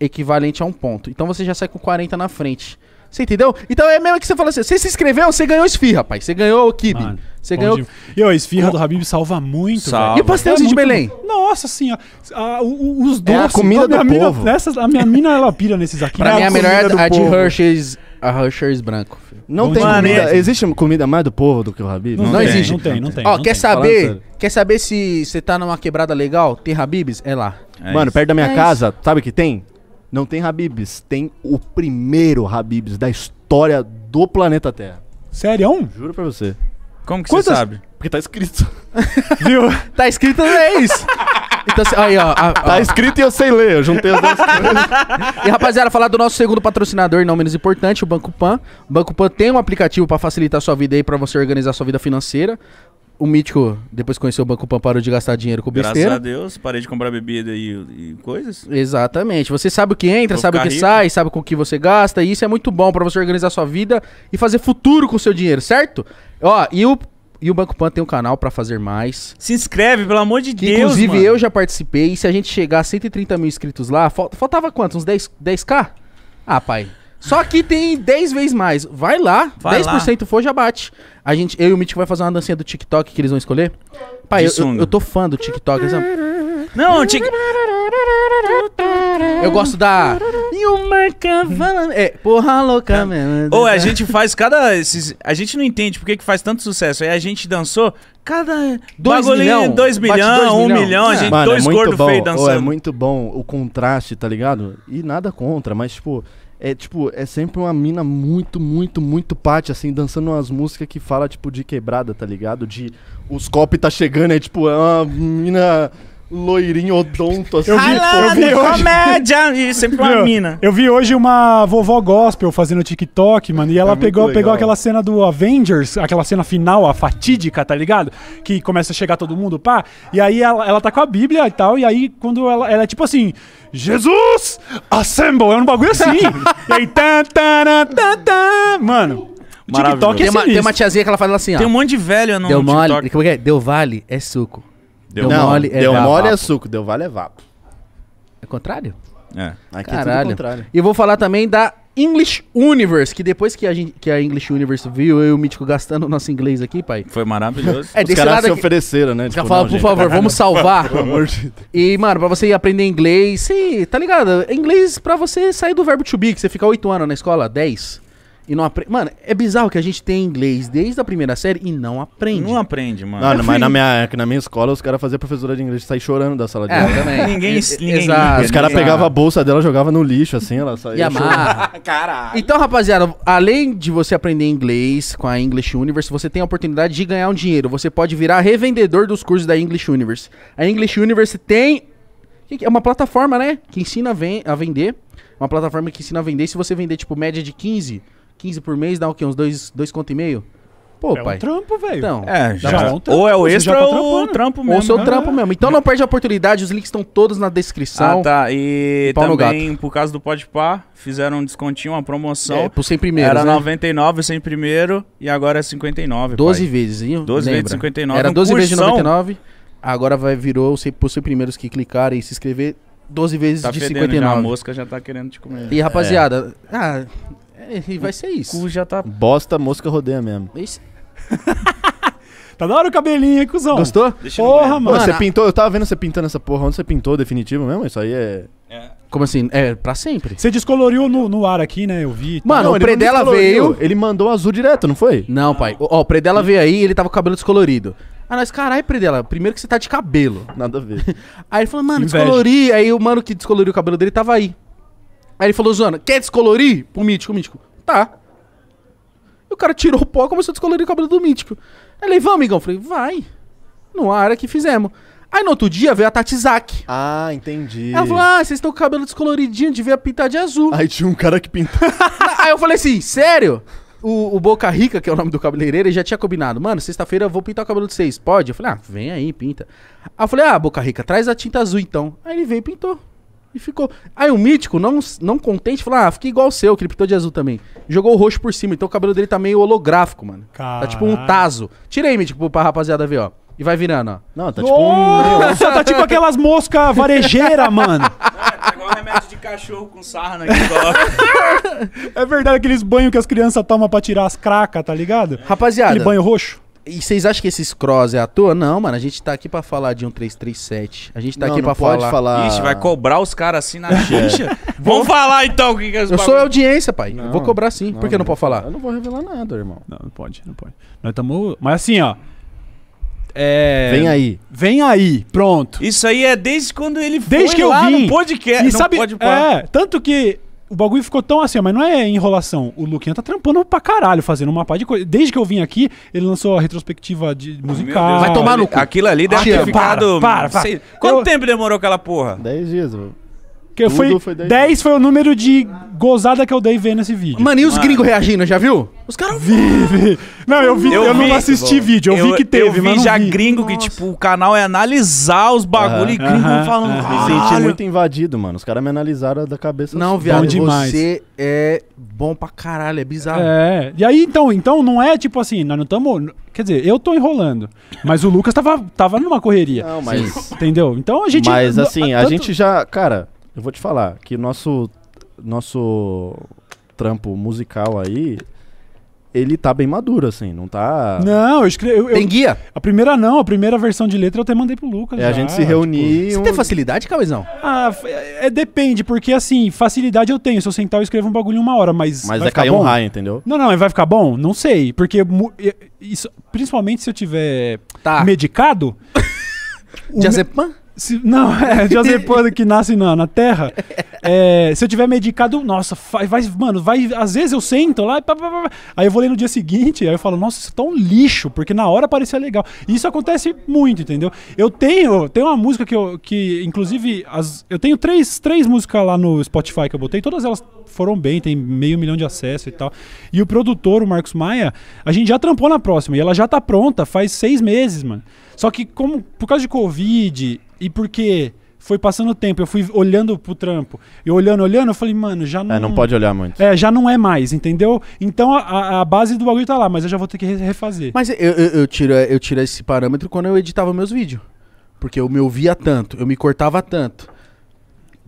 [SPEAKER 1] equivalente a um ponto. Então você já sai com 40 na frente. Você entendeu? Então é mesmo que você fala assim: você se inscreveu, você ganhou esfirra,
[SPEAKER 7] pai. Você ganhou o kibe. você ganhou. E a esfirra do Habib salva muito. Salva. E o pastelzinho é de muito... Belém? Nossa senhora. Assim, ah, os doces. É a comida então, do minha povo. Mina, nessas, a minha mina, ela pira nesses aqui. Pra é mim, a melhor é a de
[SPEAKER 1] Hershey's,
[SPEAKER 6] a Hershey's branco. Filho.
[SPEAKER 7] Não, tem comida. É
[SPEAKER 6] existe comida mais do povo do que o Habib? Não, não tem, existe. Não tem, não tem. Ó, não quer tem. saber?
[SPEAKER 1] Quer saber se você tá numa quebrada legal? Tem Habibs? É lá. É mano, isso. perto da minha é casa,
[SPEAKER 6] isso. sabe o que tem? Não tem Habibs, tem o primeiro Habibs da história do planeta Terra. Sério? É Juro pra você. Como que você sabe? Porque tá escrito. Viu? Tá escrito é isso.
[SPEAKER 1] Então, assim, aí, ó. a- Tá escrito e eu sei ler, eu juntei as duas E rapaziada, falar do nosso segundo patrocinador, e não menos importante, o Banco Pan. O Banco Pan tem um aplicativo pra facilitar a sua vida aí, pra você organizar a sua vida financeira o Mítico, depois que conheceu o Banco Pan, parou de gastar dinheiro com besteira. Graças a
[SPEAKER 2] Deus, parei de comprar bebida e, e coisas.
[SPEAKER 1] Exatamente. Você sabe o que entra, Vou sabe o que rico. sai, sabe com o que você gasta. E isso é muito bom para você organizar sua vida e fazer futuro com o seu dinheiro, certo? Ó, e o e o Banco Pan tem um canal para fazer mais. Se
[SPEAKER 2] inscreve, pelo amor de que, Deus. Inclusive, mano.
[SPEAKER 1] eu já participei. E se a gente chegar a 130 mil inscritos lá, faltava quanto? Uns 10, 10k? Ah, pai. Só que tem 10 vezes mais. Vai lá, Vai 10% lá. for, já bate. A gente, eu e o Mítico vai fazer uma dancinha do TikTok que eles vão escolher. Pai, eu, eu, tô fã do TikTok. Eles... Não, TikTok. Eu gosto da. E uma cavala. É, porra louca mesmo. Né? Ou a
[SPEAKER 2] gente faz cada. Esses, a gente não entende por que, que faz tanto sucesso. Aí a gente dançou cada dois milhão, dois milhão, dois um milhão, milhão é. a gente, Mano, é dois é gordos feios dançando. Oh, é
[SPEAKER 6] muito bom o contraste, tá ligado? E nada contra, mas tipo, é tipo, é sempre uma mina muito, muito, muito pate assim, dançando umas músicas que fala, tipo, de quebrada, tá ligado? De os copos tá chegando, é tipo, é uma mina loirinho odonto, assim. Eu vi, eu vi hoje... comédia, e sempre uma mina.
[SPEAKER 7] Eu vi hoje uma vovó gospel fazendo TikTok, mano, e tá ela é pegou, pegou aquela cena do Avengers, aquela cena final, a fatídica, tá ligado? Que começa a chegar todo mundo, pá, e aí ela, ela tá com a Bíblia e tal, e aí quando ela, ela é tipo assim Jesus! Assemble! É um bagulho assim. e aí, tá, tá, tá, tá, mano. O TikTok é tem, uma, tem uma tiazinha que ela fala assim, ó. Tem um monte de velho no Deu
[SPEAKER 1] mole, TikTok. Como é? é? Deu vale é suco. Deu, mole é Deu mole é suco,
[SPEAKER 6] deu vale é vapo. É contrário? É. Aqui Caralho. é tudo contrário.
[SPEAKER 1] E vou falar também da English Universe, que depois que a, gente, que a English Universe viu, eu e o Mítico gastando o nosso inglês aqui, pai. Foi maravilhoso. é, Os caras se que... ofereceram, né? Tipo, já fala, por favor, vamos salvar. Pelo amor de Deus. E, mano, pra você ir aprender inglês, sim, tá ligado? Inglês pra você sair do verbo to be, que você fica 8 anos na escola, 10 e não aprende. Mano, é bizarro que a gente tem inglês desde
[SPEAKER 6] a primeira série e não
[SPEAKER 1] aprende. Não aprende,
[SPEAKER 6] mano. Não, mas na minha, na minha escola os caras faziam professora de inglês sair chorando da sala de é, aula. É, também. ninguém, ninguém Exato. Os caras pegavam a bolsa dela, jogava no lixo, assim, ela saía.
[SPEAKER 1] Caralho. Então, rapaziada, além de você aprender inglês com a English Universe, você tem a oportunidade de ganhar um dinheiro. Você pode virar revendedor dos cursos da English Universe. A English Universe tem. É uma plataforma, né? Que ensina a vender. Uma plataforma que ensina a vender. Se você vender, tipo, média de 15 15 por mês dá o quê? Uns dois, dois conto e meio? Pô, é pai. um trampo,
[SPEAKER 4] velho. Então, é, já pra... É um trampo. Ou é o extra tá ou o trampo mesmo. Ou o seu trampo
[SPEAKER 1] mesmo. Então não perde a oportunidade, os links estão todos na descrição. Ah, tá.
[SPEAKER 2] E também, por causa do Podpah, fizeram um descontinho, uma promoção. É, por 100 primeiros, Era né? 99 100 primeiro e agora é 59, 12 pai. vezes, hein? 12 Lembra. vezes 59. Era 12 um vezes de 99,
[SPEAKER 1] agora vai virou por 100 primeiros que clicarem e se inscrever 12 vezes tá de 59. Já, a mosca já tá querendo te comer. E rapaziada, é. ah, é, e vai ser isso. O cu já tá.
[SPEAKER 6] Bosta, mosca rodeia mesmo. Isso.
[SPEAKER 7] tá da hora o cabelinho, hein, cuzão? Gostou? Deixa porra, mano. você pintou,
[SPEAKER 6] eu tava vendo você pintando essa porra. Onde você pintou definitivo mesmo? Isso aí é. É. Como assim? É pra sempre. Você descoloriu
[SPEAKER 7] no, no ar aqui, né? Eu vi. Mano, não, o Predella veio.
[SPEAKER 6] Ele mandou azul direto, não foi? Não, pai. Ó,
[SPEAKER 1] o Predella veio aí ele tava com o cabelo descolorido. Ah, nós, caralho, Predella, primeiro que você tá de cabelo. Nada a ver. aí ele falou, mano, Inveja. descolori. Aí o mano que descoloriu o cabelo dele tava aí. Aí ele falou, Zona, quer descolorir? Pro mítico, o mítico. Tá. E o cara tirou o pó e começou a descolorir o cabelo do mítico. Aí ele, vamos, amigão. Eu falei, vai. ar é que fizemos. Aí no outro dia veio a Tatizaki. Ah, entendi. Ela falou: Ah, vocês estão com o cabelo descoloridinho, devia pintar de azul. Aí tinha um cara que pintou. Aí eu falei assim: Sério? O, o, Boca Rica, que é o nome do cabeleireiro, ele já tinha combinado. Mano, sexta-feira eu vou pintar o cabelo de vocês. Pode? Eu falei: Ah, vem aí, pinta. Aí eu falei: Ah, Boca Rica, traz a tinta azul então. Aí ele veio e pintou. E ficou. Aí o mítico, não, não contente, falou: Ah, fiquei igual o seu, que ele pintou de azul também. Jogou o roxo por cima, então o cabelo dele tá meio holográfico, mano. Tá Caralho. Tá tipo um taso. Tirei, mítico, pra rapaziada ver, ó. E vai virando, ó. Não,
[SPEAKER 2] tá Nossa, tipo
[SPEAKER 6] um.
[SPEAKER 4] Nossa, tá tipo
[SPEAKER 2] aquelas
[SPEAKER 7] moscas varejeiras, mano. É, tá
[SPEAKER 2] igual remédio de cachorro com sarna que
[SPEAKER 7] é verdade, aqueles banhos que as crianças tomam pra tirar as cracas, tá ligado? Rapaziada. Aquele banho
[SPEAKER 1] roxo. E vocês acham que esses cross é à toa? Não, mano, a gente tá aqui pra falar de um 337. A gente tá não, aqui não pra falar. falar. Ixi, vai
[SPEAKER 2] cobrar os caras assim na é. ficha? Vamos falar então o que, que é
[SPEAKER 7] Eu sou audiência, pai. Não, vou cobrar sim. Por que não pode falar? Eu não
[SPEAKER 6] vou revelar nada, irmão. Não, não pode, não pode.
[SPEAKER 7] Nós estamos. Mas assim, ó. É... Vem aí. Vem aí, pronto. Isso aí é desde quando ele desde foi que eu lá vim. no podcast. E não sabe, pode parar. É, tanto que o bagulho ficou tão assim, mas não é enrolação. O Luquinha tá trampando pra caralho, fazendo uma par de coisa. Desde que eu vim aqui, ele lançou a retrospectiva de musical. Vai tomar no cu. Aquilo ali deve ter é ficado. Para, para, para.
[SPEAKER 2] Quanto eu... tempo demorou aquela porra? Dez dias, mano. Que foi, foi 10.
[SPEAKER 7] 10 foi o número de gozada que eu dei vendo esse vídeo. Mano, e os gringos reagindo, já viu? Os
[SPEAKER 2] caras. Vi, Não,
[SPEAKER 7] eu vi, eu, eu vi, não assisti bom. vídeo, eu, eu, vi que teve, Eu vi já
[SPEAKER 2] vi. gringo que, tipo, o canal é analisar os bagulho
[SPEAKER 6] e gringo falando. me senti muito invadido, mano. Os caras me analisaram da cabeça. Não, assim. viado, demais.
[SPEAKER 7] você é bom pra caralho,
[SPEAKER 6] é bizarro.
[SPEAKER 1] É.
[SPEAKER 7] E aí, então, então não é tipo assim, nós não estamos. Quer dizer, eu tô enrolando. Mas o Lucas tava, tava numa correria. Não, mas. Entendeu? Então a gente. Mas assim, a tanto... gente já. Cara, eu vou te falar que nosso nosso
[SPEAKER 6] trampo musical aí ele tá bem maduro, assim, não tá.
[SPEAKER 7] Não, eu escrevi. Eu, tem eu, guia? A primeira não, a primeira versão de letra eu até mandei pro Lucas. É já, a gente se tipo, reunir. Tipo... Você tem facilidade, Cauizão? Ah, é, é, depende, porque assim, facilidade eu tenho. Se eu sentar, eu escrevo um bagulho em uma hora, mas. Mas vai é cair bom? um raio, entendeu? Não, não, vai ficar bom? Não sei. Porque isso, principalmente se eu tiver tá. medicado. Diazepam? Se, não, é de azepano que nasce na, na terra. É, se eu tiver medicado, nossa, vai, vai, mano, vai. Às vezes eu sento lá, pá, pá, pá, aí eu vou ler no dia seguinte, aí eu falo, nossa, isso é tá um lixo, porque na hora parecia legal. E isso acontece muito, entendeu? Eu tenho, tenho uma música que eu, que inclusive, as, eu tenho três, três músicas lá no Spotify que eu botei, todas elas foram bem, tem meio milhão de acesso e tal. E o produtor, o Marcos Maia, a gente já trampou na próxima, e ela já tá pronta faz seis meses, mano. Só que como por causa de Covid e porque foi passando o tempo, eu fui olhando pro trampo, e olhando, olhando, eu falei, mano, já é, não. É, não pode olhar muito. É, já não é mais, entendeu? Então a, a base do bagulho tá lá, mas eu já vou ter que refazer.
[SPEAKER 1] Mas eu, eu, eu tiro, eu tiro esse parâmetro quando eu editava meus vídeos. Porque eu me ouvia tanto,
[SPEAKER 7] eu me cortava tanto.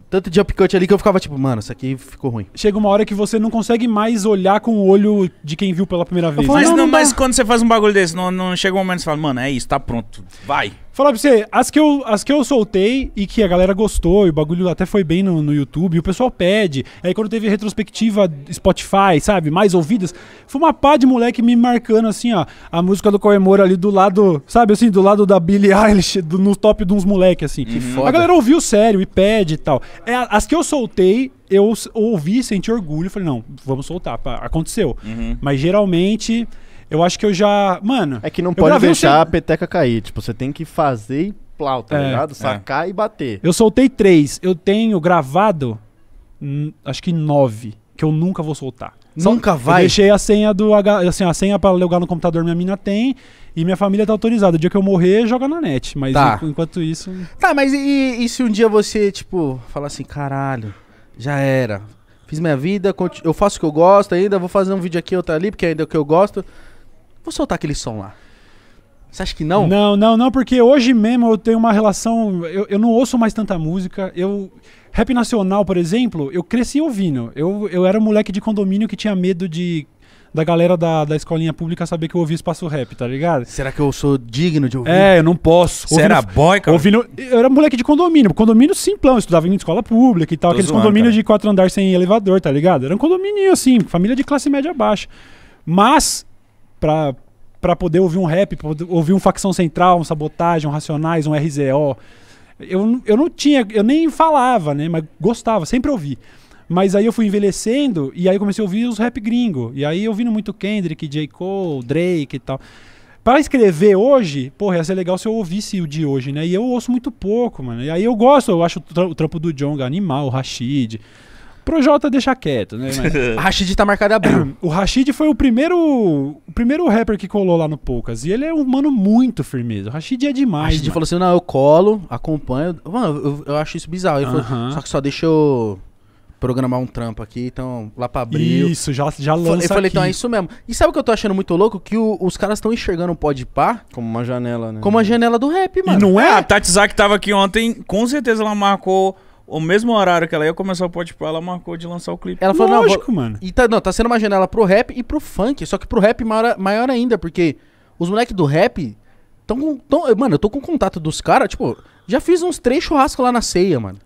[SPEAKER 7] Tanto de upcut ali que eu ficava tipo, mano, isso aqui ficou ruim. Chega uma hora que você não consegue mais olhar com o olho de quem viu pela primeira vez. Falo, mas, não, não mas
[SPEAKER 2] quando você faz um bagulho desse, não, não chega um momento que você fala, mano, é isso, tá pronto, vai.
[SPEAKER 7] Falar pra você, as que, eu, as que eu soltei e que a galera gostou, e o bagulho até foi bem no, no YouTube, o pessoal pede. Aí quando teve retrospectiva Spotify, sabe, mais ouvidas, foi uma pá de moleque me marcando assim, ó, a música do Coemor ali do lado, sabe assim, do lado da Billie Eilish, do, no top de uns moleques assim. Que uhum. foda. A galera ouviu sério e pede e tal. É, as que eu soltei, eu ouvi, senti orgulho, falei, não, vamos soltar, pá, aconteceu. Uhum. Mas geralmente eu acho que eu já. Mano. É que não pode deixar sem... a peteca cair. Tipo, você tem que fazer e
[SPEAKER 6] plau, tá é, ligado? É. Sacar
[SPEAKER 7] é. e bater. Eu soltei três. Eu tenho gravado. Acho que nove. Que eu nunca vou soltar. Nunca Só, vai. deixei a senha do H, assim, a senha para logar no computador minha mina tem e minha família tá autorizada. O dia que eu morrer, joga na net, mas tá. enquanto, enquanto isso. Tá, mas e, e, se um dia você, tipo, falar assim, caralho, já era. Fiz minha
[SPEAKER 1] vida, eu faço o que eu gosto ainda, vou fazer um vídeo aqui, outro ali, porque ainda é o que eu gosto. Vou soltar aquele
[SPEAKER 7] som lá. Você acha que não? Não, não, não, porque hoje mesmo eu tenho uma relação. Eu, eu não ouço mais tanta música. Eu. Rap nacional, por exemplo, eu cresci ouvindo. Eu, eu era um moleque de condomínio que tinha medo de da galera da, da escolinha pública saber que eu ouvi espaço rap, tá ligado? Será que eu sou digno de ouvir? É, eu não posso. Você era boy, cara? Ouvindo, eu era moleque de condomínio, condomínio simplão, eu estudava em escola pública e tal, Tô aqueles zoando, condomínios cara. de quatro andares sem elevador, tá ligado? Era um condomínio assim, família de classe média baixa. Mas pra, pra poder ouvir um rap, ouvir um Facção Central, um Sabotagem, um Racionais, um RZO. Eu, eu não tinha, eu nem falava, né? Mas gostava, sempre ouvi. Mas aí eu fui envelhecendo e aí comecei a ouvir os rap gringo. E aí eu ouvindo muito Kendrick, J. Cole, Drake e tal. Para escrever hoje, porra, ia ser legal se eu ouvisse o de hoje, né? E eu ouço muito pouco, mano. E aí eu gosto, eu acho o, tra o trampo do Jong animal, o Rashid. Pro Jota deixa quieto, né? Mas... Rashid tá marcado abril. o Rashid foi o primeiro o primeiro rapper que colou lá no Poucas. E ele é um mano muito firmeza. O
[SPEAKER 1] Rashid é demais. O Rashid falou assim: não, eu colo, acompanho. Mano, eu, eu acho isso bizarro. Ele uh -huh. falou, só que só deixa eu programar um trampo aqui, então lá pra abril. Isso, já, já lança Eu falei, aqui. então é isso mesmo. E sabe o que eu tô achando muito louco? Que o, os caras estão enxergando o pode par como uma janela, né? Como a janela do rap, mano. E não é? é. Ah, a Tati Zaki tava aqui ontem,
[SPEAKER 2] com certeza ela marcou o mesmo horário que ela ia começar o podcast, ela marcou de lançar o clipe. Ela falou, Lógico, não,
[SPEAKER 1] mano. E tá, não, tá sendo uma janela pro rap e pro funk. Só que pro rap maior, maior ainda, porque os moleques do rap tão, tão. Mano, eu tô com contato dos caras, tipo, já fiz uns três churrascos lá na ceia, mano.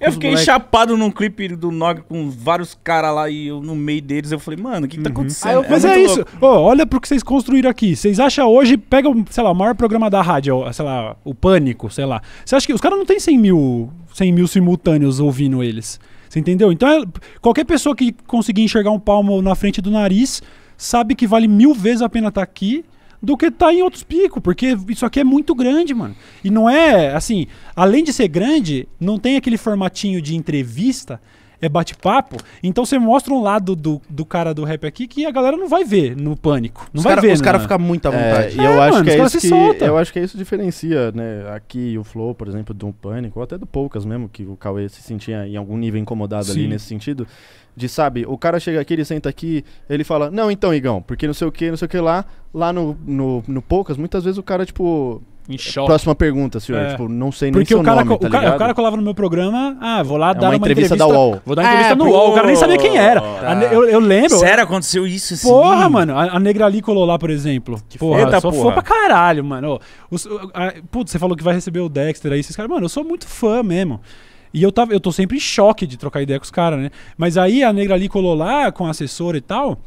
[SPEAKER 2] Eu fiquei moleque. chapado num clipe do Nog com vários caras lá e eu no meio deles. Eu falei, mano, o que, que tá uhum. acontecendo? Ah, eu, é mas é, é isso.
[SPEAKER 7] Oh, olha pro que vocês construíram aqui. Vocês acham hoje, pega, sei lá, o maior programa da rádio, sei lá, o Pânico, sei lá. Você acha que os caras não tem 100 mil, 100 mil simultâneos ouvindo eles? Você entendeu? Então, é, qualquer pessoa que conseguir enxergar um palmo na frente do nariz sabe que vale mil vezes a pena estar tá aqui do que tá em outros picos, porque isso aqui é muito grande, mano. E não é assim, além de ser grande, não tem aquele formatinho de entrevista é bate-papo. Então você mostra um lado do, do cara do rap aqui que a galera não vai ver no pânico. Não os vai cara, ver. Os caras ficam muito à é, vontade. É, e eu, é, acho mano, que é isso
[SPEAKER 6] que, eu acho que é isso que diferencia, né? Aqui o Flow, por exemplo, do pânico, ou até do Poucas mesmo, que o Cauê se sentia em algum nível incomodado Sim. ali nesse sentido. De, sabe, o cara chega aqui, ele senta aqui, ele fala, não, então, Igão, porque não sei o que, não sei o que lá, lá no, no,
[SPEAKER 7] no Poucas, muitas vezes o cara, tipo, em choque. Próxima pergunta,
[SPEAKER 6] senhor. É. Tipo, não sei nem Porque seu o cara, nome, tá o, cara, o cara
[SPEAKER 7] colava no meu programa, ah, vou lá é dar uma, entrevista, entrevista da UOL. Vou dar uma entrevista é, no UOL. O cara nem sabia quem era. Tá. Eu, eu, lembro. Sério, aconteceu isso assim? Porra, mano. A, a Negra ali colou lá, por exemplo. Que porra, feta, só porra. pra caralho, mano. Os, a, putz, você falou que vai receber o Dexter aí. Esses caras, mano, eu sou muito fã mesmo. E eu, tava, eu tô sempre em choque de trocar ideia com os caras, né? Mas aí a Negra ali colou lá com a assessora e tal.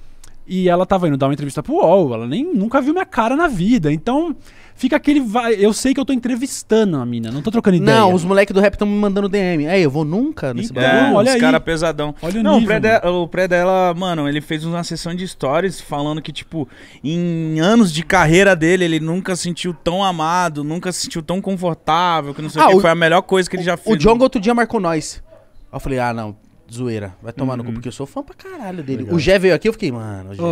[SPEAKER 7] E ela tava indo dar uma entrevista pro UOL. Ela nem nunca viu minha cara na vida. Então fica aquele. Vai... Eu sei que eu tô entrevistando a mina, não tô trocando ideia. Não, os moleques do rap estão me mandando DM. É, eu vou nunca nesse então, bagulho. É, olha os caras
[SPEAKER 2] pesadão. Olha o não, nível, o, pré dela, o pré dela, mano, ele fez uma sessão de stories falando que, tipo, em anos de carreira dele, ele nunca se sentiu tão amado, nunca se sentiu tão confortável, que não sei ah, o que. Foi a melhor coisa que ele já
[SPEAKER 7] fez. O John
[SPEAKER 1] outro dia marcou nós. Eu falei, ah, não, zoeira. Vai tomar uhum. no cu, uhum. porque eu sou fã pra caralho dele. Legal. O Gé
[SPEAKER 7] veio aqui, eu fiquei, mano, oh,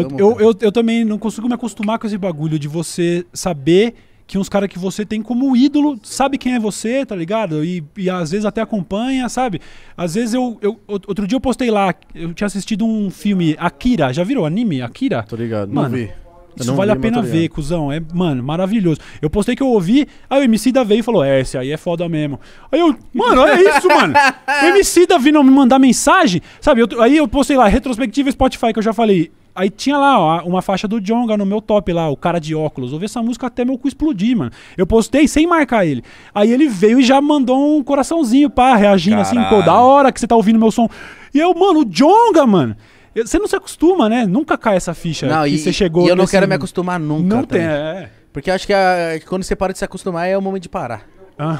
[SPEAKER 7] eu, eu, eu, eu, também não consigo me acostumar com esse bagulho de você saber que uns caras que você tem como ídolo sabe quem é você, tá ligado? E, e às vezes até acompanha, sabe? Às vezes eu, eu. Outro dia eu postei lá, eu tinha assistido um filme, Akira, já virou anime? Akira? Tô ligado, mano, não vi. Isso vale a pena ver, cuzão. É, mano, maravilhoso. Eu postei que eu ouvi, aí o MC da veio e falou: É, esse aí é foda mesmo. Aí eu, mano, olha isso, mano. O MC da vindo me mandar mensagem, sabe? Eu, aí eu postei lá, retrospectiva Spotify, que eu já falei. Aí tinha lá ó, uma faixa do Jonga no meu top lá, o cara de óculos. Ouvi essa música até meu cu explodir, mano. Eu postei sem marcar ele. Aí ele veio e já mandou um coraçãozinho, pá, reagindo Caralho. assim, pô, da hora que você tá ouvindo meu som. E eu, mano, o Jonga, mano. Você não se acostuma, né? Nunca cai essa ficha. Não, e, você chegou e eu não quero me acostumar nunca. Não também. tem, é,
[SPEAKER 1] é. Porque acho que a, é quando você para de se acostumar é o momento de parar.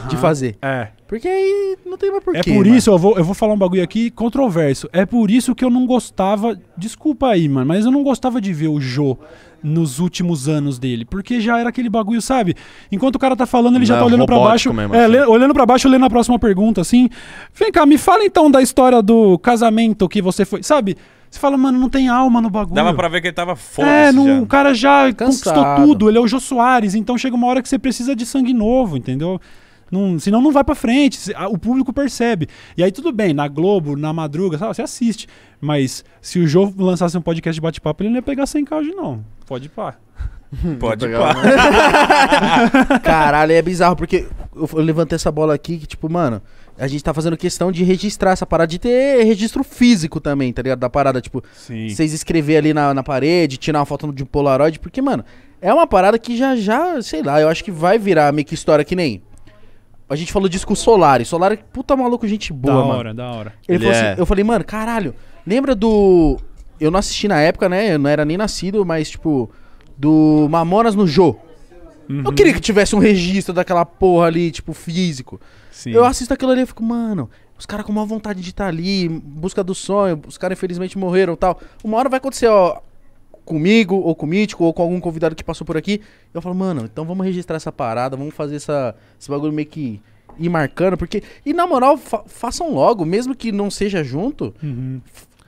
[SPEAKER 7] de fazer. É.
[SPEAKER 1] Porque aí não tem mais porquê. É por né? isso,
[SPEAKER 7] eu vou, eu vou falar um bagulho aqui controverso. É por isso que eu não gostava. Desculpa aí, mano, mas eu não gostava de ver o Jo nos últimos anos dele. Porque já era aquele bagulho, sabe? Enquanto o cara tá falando, ele não, já tá olhando para baixo. Mesmo, é, assim. olhando para baixo, lendo a próxima pergunta, assim. Vem cá, me fala então da história do casamento que você foi. Sabe? Você fala, mano, não tem alma no bagulho.
[SPEAKER 2] Dava pra ver que ele tava foda. É, não, o cara já Cansado. conquistou tudo,
[SPEAKER 7] ele é o Jô Soares, então chega uma hora que você precisa de sangue novo, entendeu? Não, senão não vai para frente, o público percebe. E aí tudo bem, na Globo, na Madruga, sabe, você assiste. Mas se o Jô lançasse um podcast de bate-papo, ele não ia pegar sem k não. Pode ir pá. Pode ir pá.
[SPEAKER 1] Caralho, é bizarro, porque
[SPEAKER 7] eu levantei essa bola aqui
[SPEAKER 1] que tipo, mano a gente tá fazendo questão de registrar essa parada, de ter registro físico também, tá ligado? Da parada, tipo, vocês escrever ali na, na parede, tirar uma foto de um Polaroid, porque, mano, é uma parada que já, já, sei lá, eu acho que vai virar meio que história que nem. A gente falou disso com o Solari. Solari, puta maluco, gente boa, da mano. Da hora,
[SPEAKER 2] da hora. Ele, Ele falou é... assim,
[SPEAKER 1] eu falei, mano, caralho, lembra do. Eu não assisti na época, né? Eu não era nem nascido, mas, tipo, do Mamonas no jo Uhum. Eu queria que tivesse um registro daquela porra ali, tipo, físico. Sim. Eu assisto aquilo ali e fico, mano, os caras com uma vontade de estar tá ali, busca do sonho, os caras infelizmente morreram tal. Uma hora vai acontecer, ó, comigo, ou com o Mítico, ou com algum convidado que passou por aqui. Eu falo, mano, então vamos registrar essa parada, vamos fazer essa, esse bagulho meio que ir marcando, porque. E na moral, fa façam logo, mesmo que não seja junto. Uhum.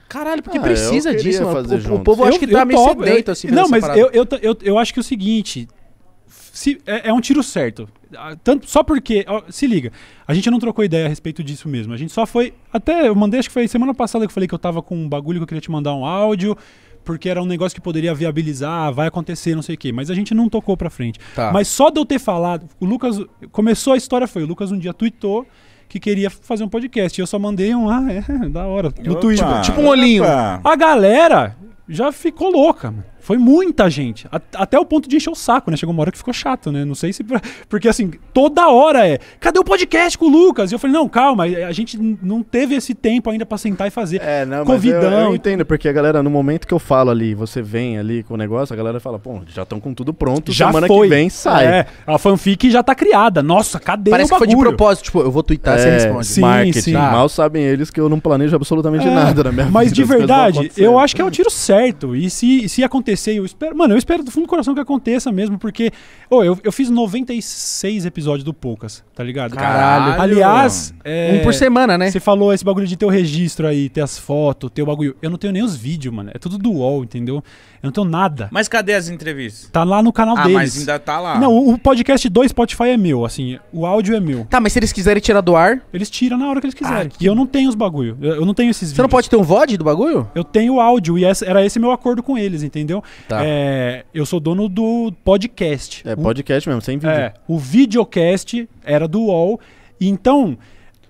[SPEAKER 1] Caralho, porque ah, precisa disso, mano. o, o povo eu, acho que tá meio sedento, assim. Não, mas eu,
[SPEAKER 7] eu, eu, eu acho que é o seguinte, se, é, é, um tiro certo. Ah, tanto, só porque, ó, se liga, a gente não trocou ideia a respeito disso mesmo. A gente só foi. Até eu mandei, acho que foi semana passada que eu falei que eu tava com um bagulho que eu queria te mandar um áudio, porque era um negócio que poderia viabilizar, ah, vai acontecer, não sei o quê. Mas a gente não tocou pra frente. Tá. Mas só de eu ter falado, o Lucas. Começou a história, foi. O Lucas um dia tweetou que queria fazer um podcast. E eu só mandei um, ah, é, da hora. No Twitter. Tipo, tipo um olhinho. Opa. A galera já ficou louca, mano. Foi muita gente. A, até o ponto de encher o saco, né? Chegou uma hora que ficou chato, né? Não sei se. Pra, porque assim, toda hora é. Cadê o podcast com o Lucas? E eu falei, não, calma, é, a gente não teve esse tempo ainda pra sentar e fazer. É, não, Convidão. Mas eu, eu
[SPEAKER 6] entendo, porque a galera, no momento que eu falo ali, você vem ali com o negócio, a galera fala, pô, já estão com tudo pronto, já semana foi. que vem sai. É,
[SPEAKER 7] a fanfic já tá criada. Nossa, cadê Parece que foi de propósito, tipo, eu vou twittar, é, você responde.
[SPEAKER 6] Sim, marketing. Sim. Mal sabem eles que eu não
[SPEAKER 7] planejo absolutamente é, nada na minha mas vida. Mas de verdade, eu acho que é o um tiro certo. E se, se acontecer acontecer, eu espero. Mano, eu espero do fundo do coração que aconteça mesmo, porque. Oh, eu, eu fiz 96 episódios do Poucas, tá ligado? Caralho. Aliás. É, um por semana, né? Você falou esse bagulho de ter o registro aí, ter as fotos, ter o bagulho. Eu não tenho nem os vídeos, mano. É tudo do UOL, entendeu? Eu não tenho nada. Mas cadê as entrevistas? Tá lá no canal ah, deles. mas ainda tá lá. Não, o podcast do Spotify é meu, assim, o áudio é meu. Tá, mas se eles quiserem tirar do ar. Eles tiram na hora que eles ah, quiserem. Ah, que... E eu não tenho os bagulho. Eu, não tenho esses Você vídeos. não pode ter um VOD do bagulho? Eu tenho o áudio e essa, era esse meu acordo com eles, entendeu? Tá. É, eu sou dono do podcast. É, podcast o, mesmo, sem vídeo. É, o videocast era do UOL. Então,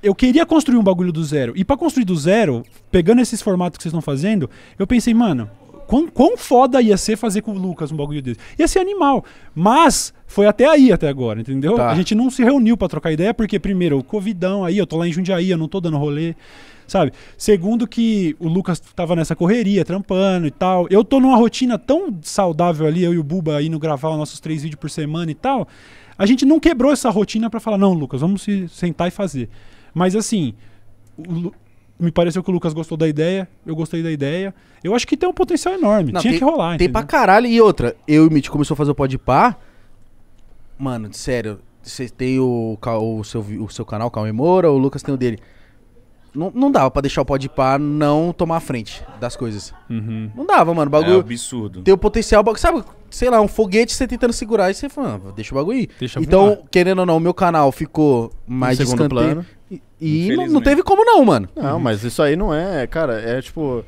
[SPEAKER 7] eu queria construir um bagulho do zero. E para construir do zero, pegando esses formatos que vocês estão fazendo, eu pensei, mano, quão, quão foda ia ser fazer com o Lucas um bagulho desse. Ia ser animal. Mas foi até aí até agora, entendeu? Tá. A gente não se reuniu para trocar ideia, porque, primeiro, o Covidão aí, eu tô lá em Jundiaí, eu não tô dando rolê, sabe? Segundo, que o Lucas tava nessa correria, trampando e tal. Eu tô numa rotina tão saudável ali, eu e o Buba indo gravar os nossos três vídeos por semana e tal. A gente não quebrou essa rotina para falar, não, Lucas, vamos se sentar e fazer. Mas assim, me pareceu que o Lucas gostou da ideia, eu gostei da ideia. Eu acho que tem um potencial enorme, não, tinha tem, que rolar, Tem entendeu? pra
[SPEAKER 1] caralho. E outra, eu e o Mitch começou a fazer o pá. Mano, sério, você tem o, o, seu, o seu canal, Calma Moura, o Lucas tem o dele. Não, não dava pra deixar o pá não tomar a frente das coisas. Uhum. Não dava, mano. bagulho. É absurdo. Tem o potencial, sabe? Sei lá, um foguete você tentando segurar e você fala, ah, deixa o bagulho ir. Deixa então, querendo ou não, o meu canal ficou mais um de
[SPEAKER 6] Plano. E não, teve como não, mano. Não, uhum. mas isso aí não é, cara, é tipo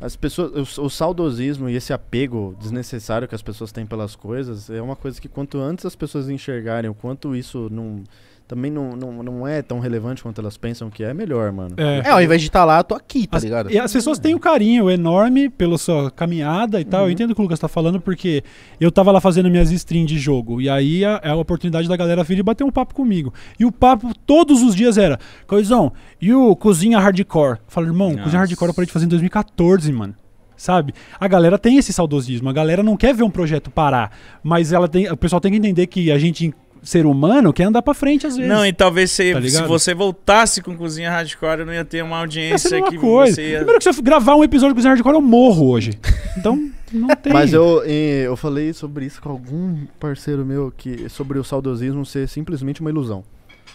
[SPEAKER 6] as pessoas o, o, saudosismo e esse apego desnecessário que as pessoas têm pelas coisas é uma coisa que quanto antes as pessoas enxergarem o quanto isso não também não, não, não é tão relevante quanto elas pensam que é, é melhor, mano. É, é ao
[SPEAKER 7] invés de estar tá lá, eu tô aqui, tá
[SPEAKER 6] as, ligado?
[SPEAKER 1] E
[SPEAKER 7] as pessoas têm um carinho enorme pela sua caminhada e tal. Uhum. Eu entendo o que o Lucas tá falando, porque eu tava lá fazendo minhas streams de jogo. E aí é a, a oportunidade da galera vir e bater um papo comigo. E o papo todos os dias era, Coisão, e o Cozinha Hardcore? Fala, irmão, Nossa. Cozinha Hardcore eu parei de fazer em 2014, mano sabe? A galera tem esse saudosismo, a galera não quer ver um projeto parar, mas ela tem, o pessoal tem que entender que a gente ser humano quer andar pra frente às vezes. Não, e talvez se, tá se você
[SPEAKER 2] voltasse com Cozinha Hardcore, eu não ia ter uma audiência é que coisa. você ia... Primeiro
[SPEAKER 7] que se eu gravar um episódio de Cozinha Hardcore, eu morro hoje. Então, não tem... Mas
[SPEAKER 6] eu, eu falei sobre isso com algum parceiro meu, que sobre o saudosismo ser simplesmente uma ilusão.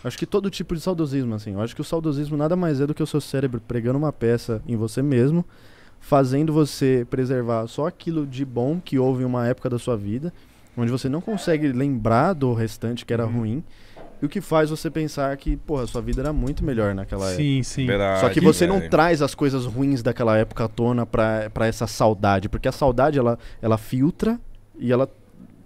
[SPEAKER 6] Acho que todo tipo de saudosismo, assim. Eu acho que o saudosismo nada mais é do que o seu cérebro pregando uma peça em você mesmo, fazendo você preservar só aquilo de bom que houve em uma época da sua vida onde você não consegue lembrar do restante que era uhum. ruim. E o que faz você pensar que, porra, sua vida era muito melhor naquela época. Sim, sim. Só que você não é. traz as coisas ruins daquela época à tona pra, pra essa saudade. Porque a saudade, ela, ela filtra e ela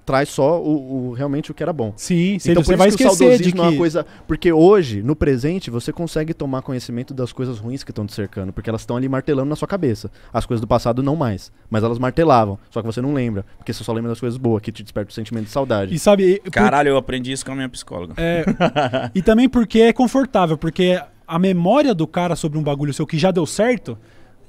[SPEAKER 6] traz só o, o realmente o que era bom. Sim, sim. Então você vai esquecer de é que... uma coisa, porque hoje, no presente, você consegue tomar conhecimento das coisas ruins que estão te cercando, porque elas estão ali martelando na sua cabeça. As coisas do passado não mais, mas elas martelavam, só que você não lembra, porque você só lembra das coisas boas que te desperta o sentimento de saudade.
[SPEAKER 2] E sabe, por... caralho, eu aprendi isso com a minha psicóloga. É...
[SPEAKER 7] e também porque é confortável, porque a memória do cara sobre um bagulho seu que já deu certo,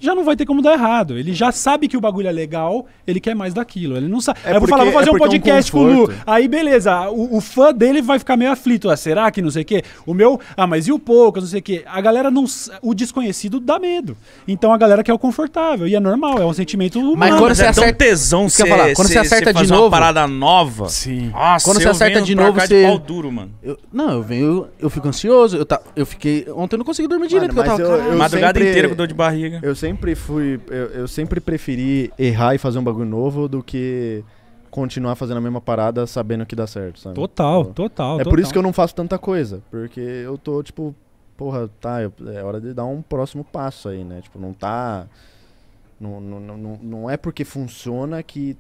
[SPEAKER 7] já não vai ter como dar errado. Ele já sabe que o bagulho é legal, ele quer mais daquilo. Ele não sabe. É aí eu vou falar, vou fazer é um é podcast um com o Lu. Aí beleza, o, o, fã dele vai ficar meio aflito. Ah, será que não sei o quê? O meu, ah, mas e o poucas, não sei o quê. A galera não. O desconhecido dá medo. Então a galera quer o confortável. E é normal, é um sentimento humano. Mas quando você é acerta. tesão
[SPEAKER 2] cê, falar. Quando você acerta de novo. uma parada
[SPEAKER 7] nova.
[SPEAKER 1] Sim. Nossa, quando você acerta de novo. Você... pau duro, mano. Eu, não, eu venho. Eu fico ansioso. Eu, tá,
[SPEAKER 6] eu fiquei. Ontem eu não consegui dormir direito. Mano, porque eu tava.
[SPEAKER 2] Eu, eu Madrugada inteira com dor
[SPEAKER 6] de barriga. Eu sempre sempre fui. Eu, eu, sempre preferi errar e fazer um bagulho novo do que continuar fazendo a mesma parada sabendo que dá certo, sabe? Total, tipo, total. É total. por isso que eu não faço tanta coisa. Porque eu tô, tipo, porra, tá, eu, é hora de dar um próximo passo aí, né? Tipo, não tá. Não, não, não, não é porque funciona que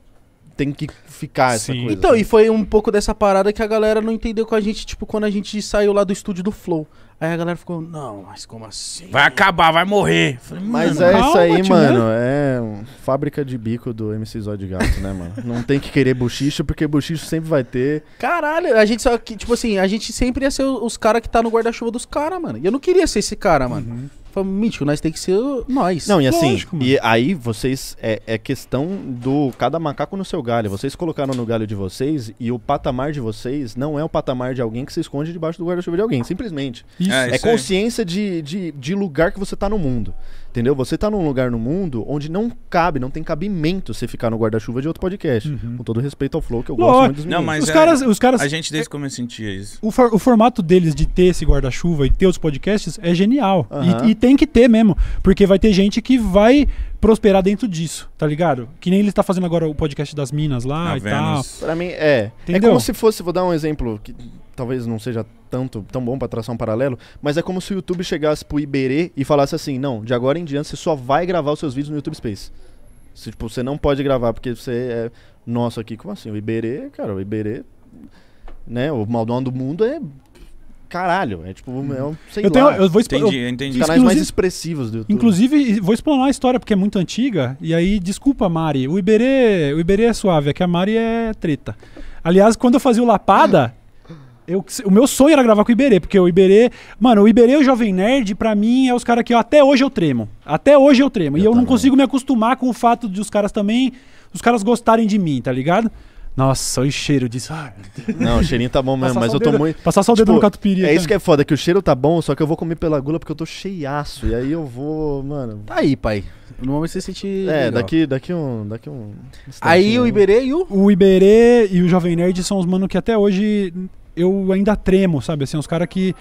[SPEAKER 6] tem que ficar Sim. essa coisa. Então, e
[SPEAKER 1] foi um pouco dessa parada que a galera não entendeu com a gente, tipo, quando a gente saiu lá do estúdio do Flow. Aí a galera ficou, não, mas como assim? Vai acabar, vai morrer. Falei, mas é isso aí, mano.
[SPEAKER 6] É fábrica de bico do MC Zó de Gato, né, mano? não tem que querer buchicho, porque buchicho sempre vai ter.
[SPEAKER 1] Caralho, a gente só que, tipo assim, a gente sempre ia ser os caras que tá no guarda-chuva dos caras, mano. E eu não queria ser esse cara, mano. Uhum. Falei, mítico, nós tem que ser nós. Não, e assim, Lógico,
[SPEAKER 6] e aí vocês. É, é, questão do cada macaco no seu galho. Vocês colocaram no galho de vocês e o patamar de vocês não é o patamar de alguém que se esconde debaixo do guarda-chuva de alguém, simplesmente. Isso. É, é isso é consciência de, de, de, lugar que você tá no mundo. Entendeu? Você tá num lugar no mundo onde não cabe, não tem cabimento você ficar no guarda-chuva de outro podcast. Uhum. Com todo respeito ao Flow, que eu Lógico. gosto muito dos
[SPEAKER 2] meninos. Não, mas os, é, caras, os caras. A gente desde o é, começo sentia isso.
[SPEAKER 7] O, for, o, formato deles de ter esse guarda-chuva e ter os podcasts é genial. Uhum. E, e, tem que ter mesmo. Porque vai ter gente que vai prosperar dentro disso, tá ligado? Que nem ele está fazendo agora o podcast das Minas lá e tá Vênus.
[SPEAKER 6] tal. Pra mim, é. é Entendeu? É como se fosse, vou dar um exemplo. Que talvez não seja tanto tão bom para traçar um paralelo, mas é como se o YouTube chegasse pro Iberê e falasse assim: "Não, de agora em diante você só vai gravar os seus vídeos no YouTube Space". Se, tipo, você não pode gravar porque você é nosso aqui, como assim? O Iberê, cara, o Iberê, né, o maldão do mundo é caralho. É tipo, é um, sei eu tenho, lá. Eu vou entendi, eu, entendi. Os canais mais expressivos do YouTube.
[SPEAKER 7] Inclusive, vou explanar a história, porque é muito antiga. E aí, desculpa, Mari. O Iberê, o Iberê é suave, é que a Mari é treta. Aliás, quando eu fazia o Lapada, eu, o meu sonho era gravar com o Iberê, porque o Iberê. Mano, o Iberê e o Jovem Nerd, pra mim, é os caras que eu, até hoje eu tremo. Até hoje eu tremo. Eu e eu também. não consigo me acostumar com o fato de os caras também. Os caras gostarem de mim, tá ligado? Nossa, o cheiro disso. Ah, não, o cheirinho tá bom mesmo, mas eu tô dedo, muito. Passar só o dedo tipo, no catupiry. É cara. isso né?
[SPEAKER 6] que é foda, é que o cheiro tá bom, só que eu vou comer pela gula porque eu tô cheiaço. E aí eu vou, mano. Tá aí, pai. No momento você sentir. É, legal. daqui, daqui um. Daqui um aí né? o
[SPEAKER 7] Iberê e o. O Iberê e o Jovem Nerd são os mano que até hoje eu ainda tremo, sabe? Assim, os é caras que.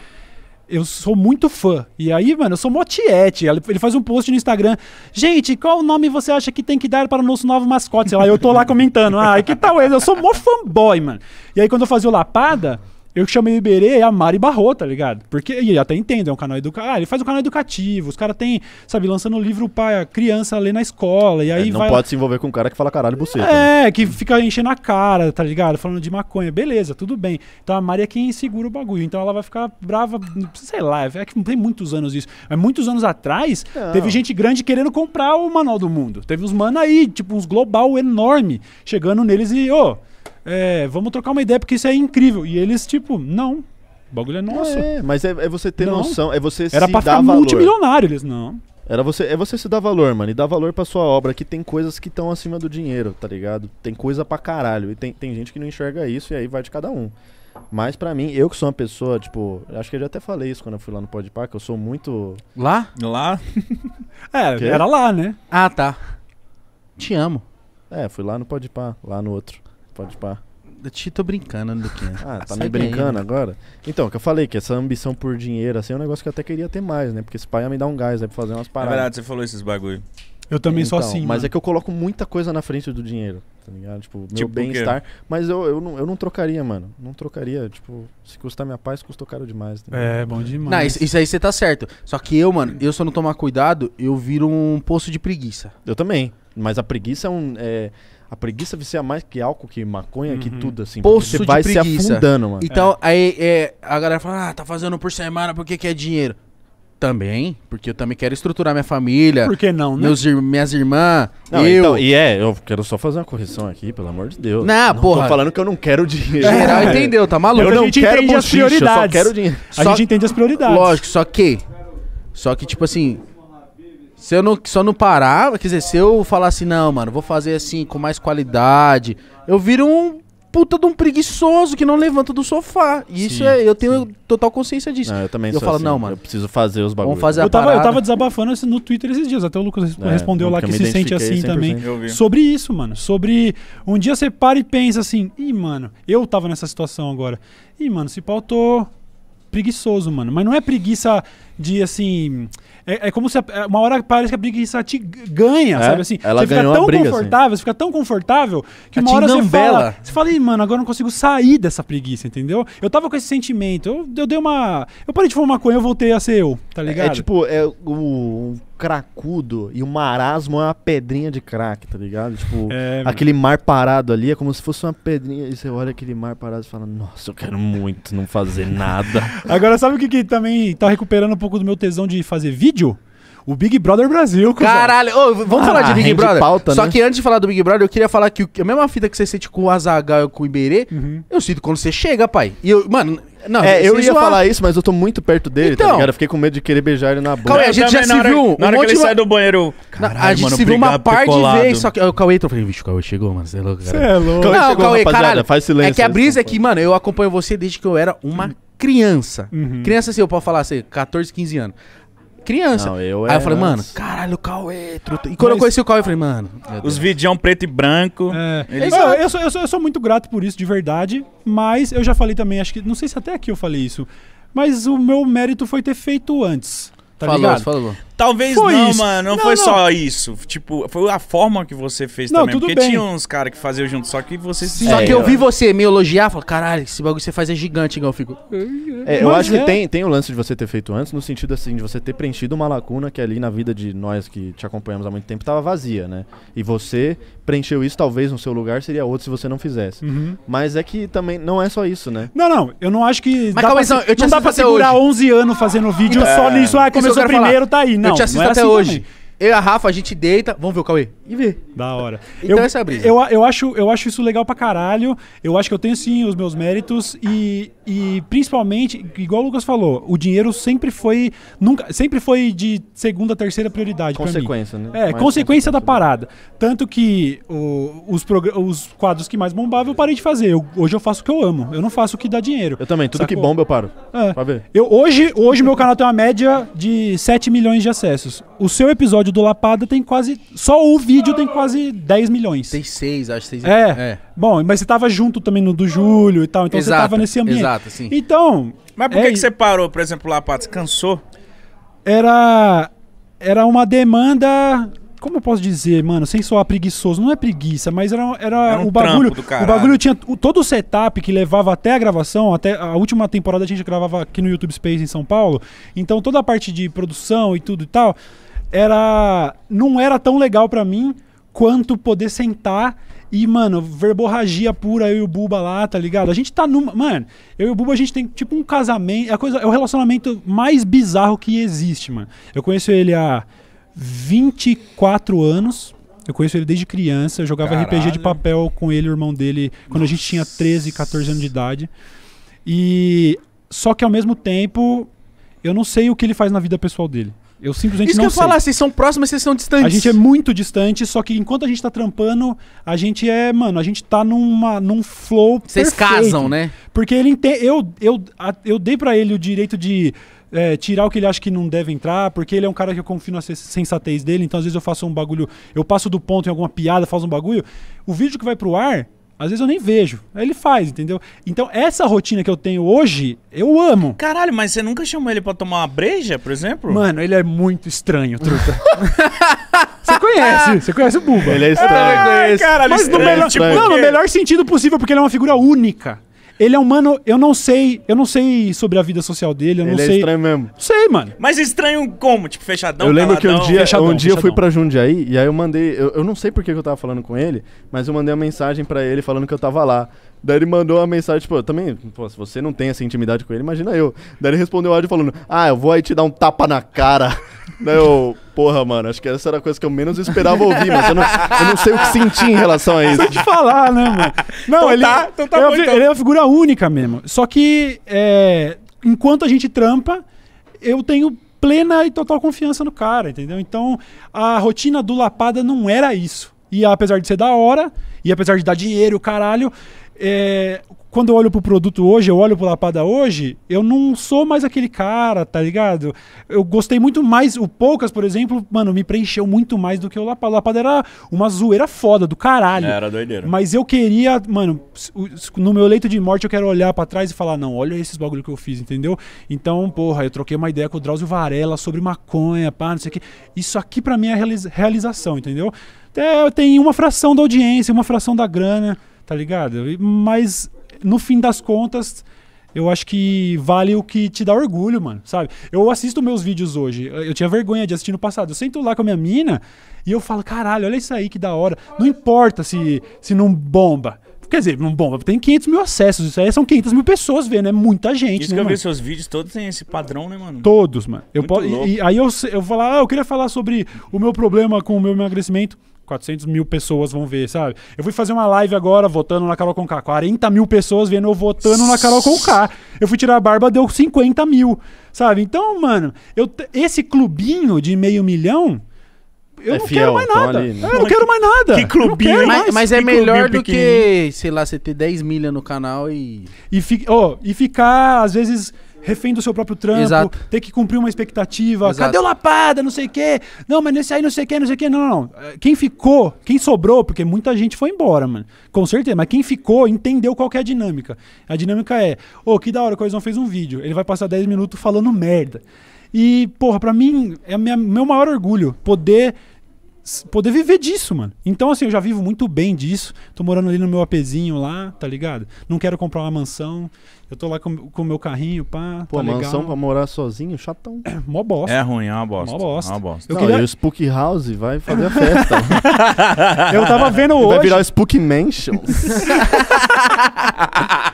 [SPEAKER 7] Eu sou muito fã. E aí, mano, eu sou motiete. Ele faz um post no Instagram. Gente, qual o nome você acha que tem que dar para o nosso novo mascote? Sei lá, eu tô lá comentando. Ah, que tal ele? Eu sou mó fanboy, mano. E aí, quando eu fazia o Lapada, eu que chamei o Iberê é a Mari barrou, tá ligado? Porque, e até entendo, é um canal educativo. Ah, ele faz um canal educativo, os caras tem, sabe, lançando livro pra criança ler na escola, e é, aí é, Não vai... pode se envolver com um
[SPEAKER 6] cara que fala caralho você. É, né?
[SPEAKER 7] que fica enchendo a cara, tá ligado? Falando de maconha, beleza, tudo bem. Então a Mari é quem segura o bagulho, então ela vai ficar brava, sei lá, é que não tem muitos anos isso. Mas é muitos anos atrás, não. teve gente grande querendo comprar o Manual do Mundo. Teve uns mano aí, tipo uns global enorme, chegando neles e, ô... Oh, é, vamos trocar uma ideia porque isso é incrível. E eles, tipo, não. O bagulho é nosso. É, mas é, é você ter não. noção, é você Era se pra dar ficar valor. multimilionário, eles não.
[SPEAKER 6] Era você, é você se dar valor, mano, e dar valor pra sua obra, que tem coisas que estão acima do dinheiro, tá ligado? Tem coisa pra caralho, e tem, tem gente que não enxerga isso, e aí vai de cada um. Mas para mim, eu que sou uma pessoa, tipo, acho que eu já até falei isso quando eu fui lá no Podpah, que eu sou muito... Lá? Lá? é, era lá, né? Ah, tá. Te amo. É, fui lá no Podpah, lá no outro. Pode pá. Eu te tô brincando, Luquinha. Ah, tá meio me brincando aí, né? agora? Então, que eu falei que essa ambição por dinheiro, assim, é um negócio que eu até queria ter mais, né? Porque esse pai ia me dar um gás, aí né, Pra fazer umas paradas. É verdade, você falou esses bagulho. Eu também então, sou assim. Mas mano. é que eu coloco muita coisa na frente do dinheiro, tá ligado? Tipo, tipo meu bem-estar. Mas eu, eu, não, eu não trocaria, mano. Não trocaria. Tipo, se custar minha paz, custou caro demais. Tá é, bom demais. Não, isso, isso
[SPEAKER 1] aí você tá certo. Só que eu, mano, eu se eu não tomar cuidado, eu viro um poço de preguiça. Eu
[SPEAKER 6] também. Mas a preguiça é um. É, a preguiça vicia mais que álcool, que maconha, uhum. que tudo, assim. Poço você vai preguiça. se afundando, mano. Então,
[SPEAKER 1] é. aí é, a galera fala, ah, tá fazendo por semana porque quer é dinheiro. Também, porque eu também quero estruturar minha família. Por que não, né? Meus, minhas irmãs, não, eu... Então, e
[SPEAKER 6] é, eu quero só fazer uma correção aqui, pelo amor de Deus.
[SPEAKER 1] Não, não porra. Tô falando
[SPEAKER 6] que eu não quero dinheiro.
[SPEAKER 1] É, geral, é. entendeu, tá maluco? Eu não a gente quero entende as prioridades. só quero dinheiro. A só... gente entende as prioridades. Lógico, só que... Só que, tipo assim, se eu não, só não parar, quer dizer, se eu falar assim, não, mano, vou fazer assim com mais qualidade, eu viro um puta de um preguiçoso que não levanta do sofá. E isso sim, é, eu tenho sim. total consciência disso. Não, é, eu também eu falo, assim, não, mano.
[SPEAKER 6] Eu preciso fazer os bagulhos. Vamos fazer eu, tava, eu tava
[SPEAKER 7] desabafando no Twitter esses dias, até o Lucas é, respondeu lá que se sente assim também. Sobre isso, mano. Sobre. Um dia você para e pensa assim, ih, mano, eu tava nessa situação agora. Ih, mano, se pau eu tô preguiçoso, mano. Mas não é preguiça de assim é, é como se a, é, uma hora parece que a preguiça te ganha, é, sabe assim? Ela você fica tão briga, assim. confortável, assim. você fica tão confortável que uma hora você fala. Você fala, mano, agora eu não consigo sair dessa preguiça, entendeu? Eu tava com esse sentimento. Eu, eu dei uma. Eu parei de fumar maconha, eu voltei a ser eu, tá ligado? É, é tipo, é o cracudo e o marasmo é uma pedrinha
[SPEAKER 6] de crack, tá ligado? Tipo, é, aquele mar parado ali é como se fosse uma pedrinha. E você olha aquele mar parado e fala, nossa, eu quero muito não fazer nada.
[SPEAKER 7] Agora, sabe o que, que também tá recuperando um pouco do meu tesão de fazer vídeo? O Big Brother Brasil, Caralho, vamos ah, falar de Big Brother. Pauta, Só né? que antes
[SPEAKER 1] de falar do Big Brother, eu queria falar que a mesma fita que você sente com o Azagal e com o Iberê, uhum. eu sinto quando você chega, pai. E eu, mano, não, é, eu ia zoar. falar isso,
[SPEAKER 6] mas eu tô muito perto dele, tá então, tá ligado? Eu fiquei com medo de querer beijar ele na boca. Cauê, a gente já se hora, viu. Na hora que ele sai do
[SPEAKER 1] banheiro. Caralho, a gente mano, se viu uma par de vezes, só que o Cauê entrou. Eu falei, vixe, o Cauê chegou, mano. Você é louco, cara. Você é louco. Cauê não, chegou, Cauê, caralho, faz silêncio. É que a brisa é que, mano, eu acompanho você desde que eu era uma criança. Uhum. Criança, assim, eu posso falar assim, 14, 15 anos
[SPEAKER 7] criança. Não, eu Aí eu falei, mano, caralho, o Cauê.
[SPEAKER 1] Truta. E quando Mas... eu conheci o Cauê, eu falei, mano. Os vidão preto e branco. É.
[SPEAKER 2] Eles... Eu, eu, sou,
[SPEAKER 7] eu, sou, eu sou muito grato por isso, de verdade. Mas eu já falei também, acho que. Não sei se até aqui eu falei isso. Mas o meu mérito foi ter feito antes. Tá falou, ligado?
[SPEAKER 2] Falou. Talvez foi não, isso. mano. Não, não foi não. só isso. Tipo, foi
[SPEAKER 1] a forma que você fez não, também. Tudo porque bem. tinha uns
[SPEAKER 2] caras que faziam junto, só que você Só é, que eu é. vi
[SPEAKER 1] você me elogiar, falar, caralho, esse bagulho que você faz é gigante, igual eu fico.
[SPEAKER 4] É, é eu acho é. que
[SPEAKER 6] tem, tem o lance de você ter feito antes, no sentido assim, de você ter preenchido uma lacuna que ali na vida de nós que te acompanhamos há muito tempo tava vazia, né? E você preencheu isso, talvez no seu lugar seria outro se você não fizesse. Uhum. Mas é que
[SPEAKER 7] também não é só isso, né? Não, não. Eu não acho que. Mas dá calma, pra, não, eu não dá pra segurar hoje. 11 anos fazendo vídeo é. só nisso. Ah, começou primeiro, falar. tá aí, né? não, eu te assisto é até assim hoje. Também. Eu e a Rafa, a gente deita, vamos ver o Cauê e ver. Da hora. então eu, essa é a brisa. Eu, eu, acho, eu acho isso legal pra caralho. Eu acho que eu tenho sim os meus méritos e, e principalmente, igual o Lucas falou, o dinheiro sempre foi nunca, sempre foi de segunda, terceira prioridade Consequência, né? É, é consequência da parada. Tanto que o, os, os quadros que mais bombavam eu parei de fazer. Eu, hoje eu faço o que eu amo. Eu não faço o que dá dinheiro. Eu também, tudo sacou? que bomba eu paro. É. Pra ver. Eu, hoje, hoje meu canal tem uma média de 7 milhões de acessos. O seu episódio do Lapada tem quase. Só o vídeo tem quase 10 milhões. Tem seis, acho que seis. É. é. Bom, mas você tava junto também no do Júlio e tal. Então exato, você tava nesse ambiente. Exato, sim. Então. Mas por que, é... que você parou, por exemplo, o Lapada? Você cansou? Era. Era uma demanda como eu posso dizer, mano, sem soar preguiçoso, não é preguiça, mas era, era, era um o bagulho. o bagulho tinha o, todo o setup que levava até a gravação, até a última temporada a gente gravava aqui no YouTube Space em São Paulo. Então toda a parte de produção e tudo e tal, era não era tão legal para mim quanto poder sentar e, mano, verborragia pura, eu e o Buba lá, tá ligado? A gente tá numa. Mano, eu e o Buba, a gente tem tipo um casamento. É, a coisa, é o relacionamento mais bizarro que existe, mano. Eu conheço ele há 24 anos. Eu conheço ele desde criança. Eu jogava Caralho. RPG de papel com ele, o irmão dele, quando Nossa. a gente tinha 13, 14 anos de idade. E. Só que ao mesmo tempo, eu não sei o que ele faz na vida pessoal dele. Eu simplesmente Isso não sei. Isso que eu sei. falar, vocês são próximos, vocês são distantes. A gente é muito distante, só que enquanto a gente tá trampando, a gente é, mano, a gente tá numa, num flow Vocês perfeito, casam, né? Porque ele eu, eu, eu dei para ele o direito de é, tirar o que ele acha que não deve entrar, porque ele é um cara que eu confio na sensatez dele, então às vezes eu faço um bagulho, eu passo do ponto em alguma piada, faço um bagulho. O vídeo que vai pro ar, às vezes eu nem vejo. Aí ele faz, entendeu? Então, essa rotina que eu tenho hoje, eu amo. Caralho, mas você nunca chamou ele pra tomar uma breja, por exemplo? Mano, ele é muito estranho, truta. Você conhece, você conhece o Buba. Ele é estranho. Ah, é, cara, mas estranho, no melhor, estranho. Tipo não, no melhor sentido possível, porque ele é uma figura única. Ele é humano, eu não sei, eu não sei sobre a vida social dele, eu não ele é sei. Ele é estranho mesmo. Não sei,
[SPEAKER 6] mano.
[SPEAKER 2] Mas estranho como? Tipo, fechadão, Eu lembro caladão, que um dia, fechadão, um dia eu fui pra
[SPEAKER 6] Jundiaí e aí eu mandei, eu, eu não sei porque que eu tava falando com ele, mas eu mandei uma mensagem para ele falando que eu tava lá. Daí ele mandou uma mensagem, tipo, também, pô, se você não tem essa intimidade com ele, imagina eu. Daí ele respondeu o áudio falando, ah, eu vou aí te dar um tapa na cara. Daí eu porra, mano, acho que essa era a coisa que eu menos esperava ouvir, mas eu
[SPEAKER 2] não, eu não sei o que senti em relação a isso. de falar, né, mano? Não, então ele, tá, então tá ele, é bom, é, ele, é uma
[SPEAKER 7] figura única mesmo. Só que é, enquanto a gente trampa, eu tenho plena e total confiança no cara, entendeu? Então a rotina do Lapada não era isso. E apesar de ser da hora, e apesar de dar dinheiro, caralho, é, quando eu olho pro produto hoje, eu olho pro Lapada hoje, eu não sou mais aquele cara, tá ligado? Eu gostei muito mais, o Poucas, por exemplo, mano, me preencheu muito mais do que o Lapada. O Lapada era uma zoeira foda do caralho. Era doideira. Mas eu queria, mano, no meu leito de morte eu quero olhar para trás e falar, não, olha esses bagulho que eu fiz, entendeu? Então, porra, eu troquei uma ideia com o Drauzio Varela sobre maconha, pá, não sei o quê. Isso aqui para mim é realização, entendeu? É, tem uma fração da audiência, uma fração da grana, tá ligado? Mas no fim das contas, eu acho que vale o que te dá orgulho, mano, sabe? Eu assisto meus vídeos hoje, eu tinha vergonha de assistir no passado. Eu sento lá com a minha mina e eu falo, caralho, olha isso aí que da hora. Não importa se, se não bomba. Quer dizer, não bomba, tem 500 mil acessos. Isso aí são 500 mil pessoas vendo, é muita gente. Isso né, que eu mano? seus
[SPEAKER 2] vídeos, todos têm esse padrão, né, mano?
[SPEAKER 7] Todos, mano. Eu Muito E, e, aí eu, eu falar, ah, eu queria falar sobre o meu problema com o meu emagrecimento. 400 mil pessoas vão ver, sabe? Eu fui fazer uma live agora votando na Carol Conká. 40 mil pessoas vendo eu votando na Carol Conká. Eu fui tirar a barba, deu 50 mil, sabe? Então, mano, eu, esse clubinho de meio milhão,
[SPEAKER 6] eu, é não,
[SPEAKER 1] fiel, quero
[SPEAKER 4] ali, né? É, eu
[SPEAKER 6] não
[SPEAKER 7] quero mais nada. Que clubinho, mas, mas, é que melhor do que,
[SPEAKER 1] sei lá, você ter 10 milha no canal
[SPEAKER 7] e. E, fi, oh, e ficar, às vezes refém do seu próprio trampo, Exato. ter que cumprir uma expectativa. Exato. Cadê o Lapada? Não sei o quê. Não, mas nesse aí não sei o quê, não sei o quê. Não, não, não. É, quem ficou, quem sobrou, porque muita gente foi embora, mano. Com certeza. Mas quem ficou entendeu qual é a dinâmica. A dinâmica é, ô, oh, que da hora, o Coisão fez um vídeo. Ele vai passar 10 minutos falando merda. E, porra, pra mim, é minha, meu maior orgulho poder poder viver disso, mano. Então, assim, eu já vivo muito bem disso. Tô morando ali no meu apezinho lá, tá ligado? Não quero comprar uma mansão. Eu tô lá com o meu carrinho, pá. Tá Pô, tá mansão legal. pra morar sozinho, chatão. É, mó bosta. É ruim, é uma bosta. Mó bosta. É uma bosta. Eu não, queria...
[SPEAKER 6] e o Spook House vai fazer a festa.
[SPEAKER 1] eu tava vendo hoje. Vai virar o
[SPEAKER 6] Spook Mansions.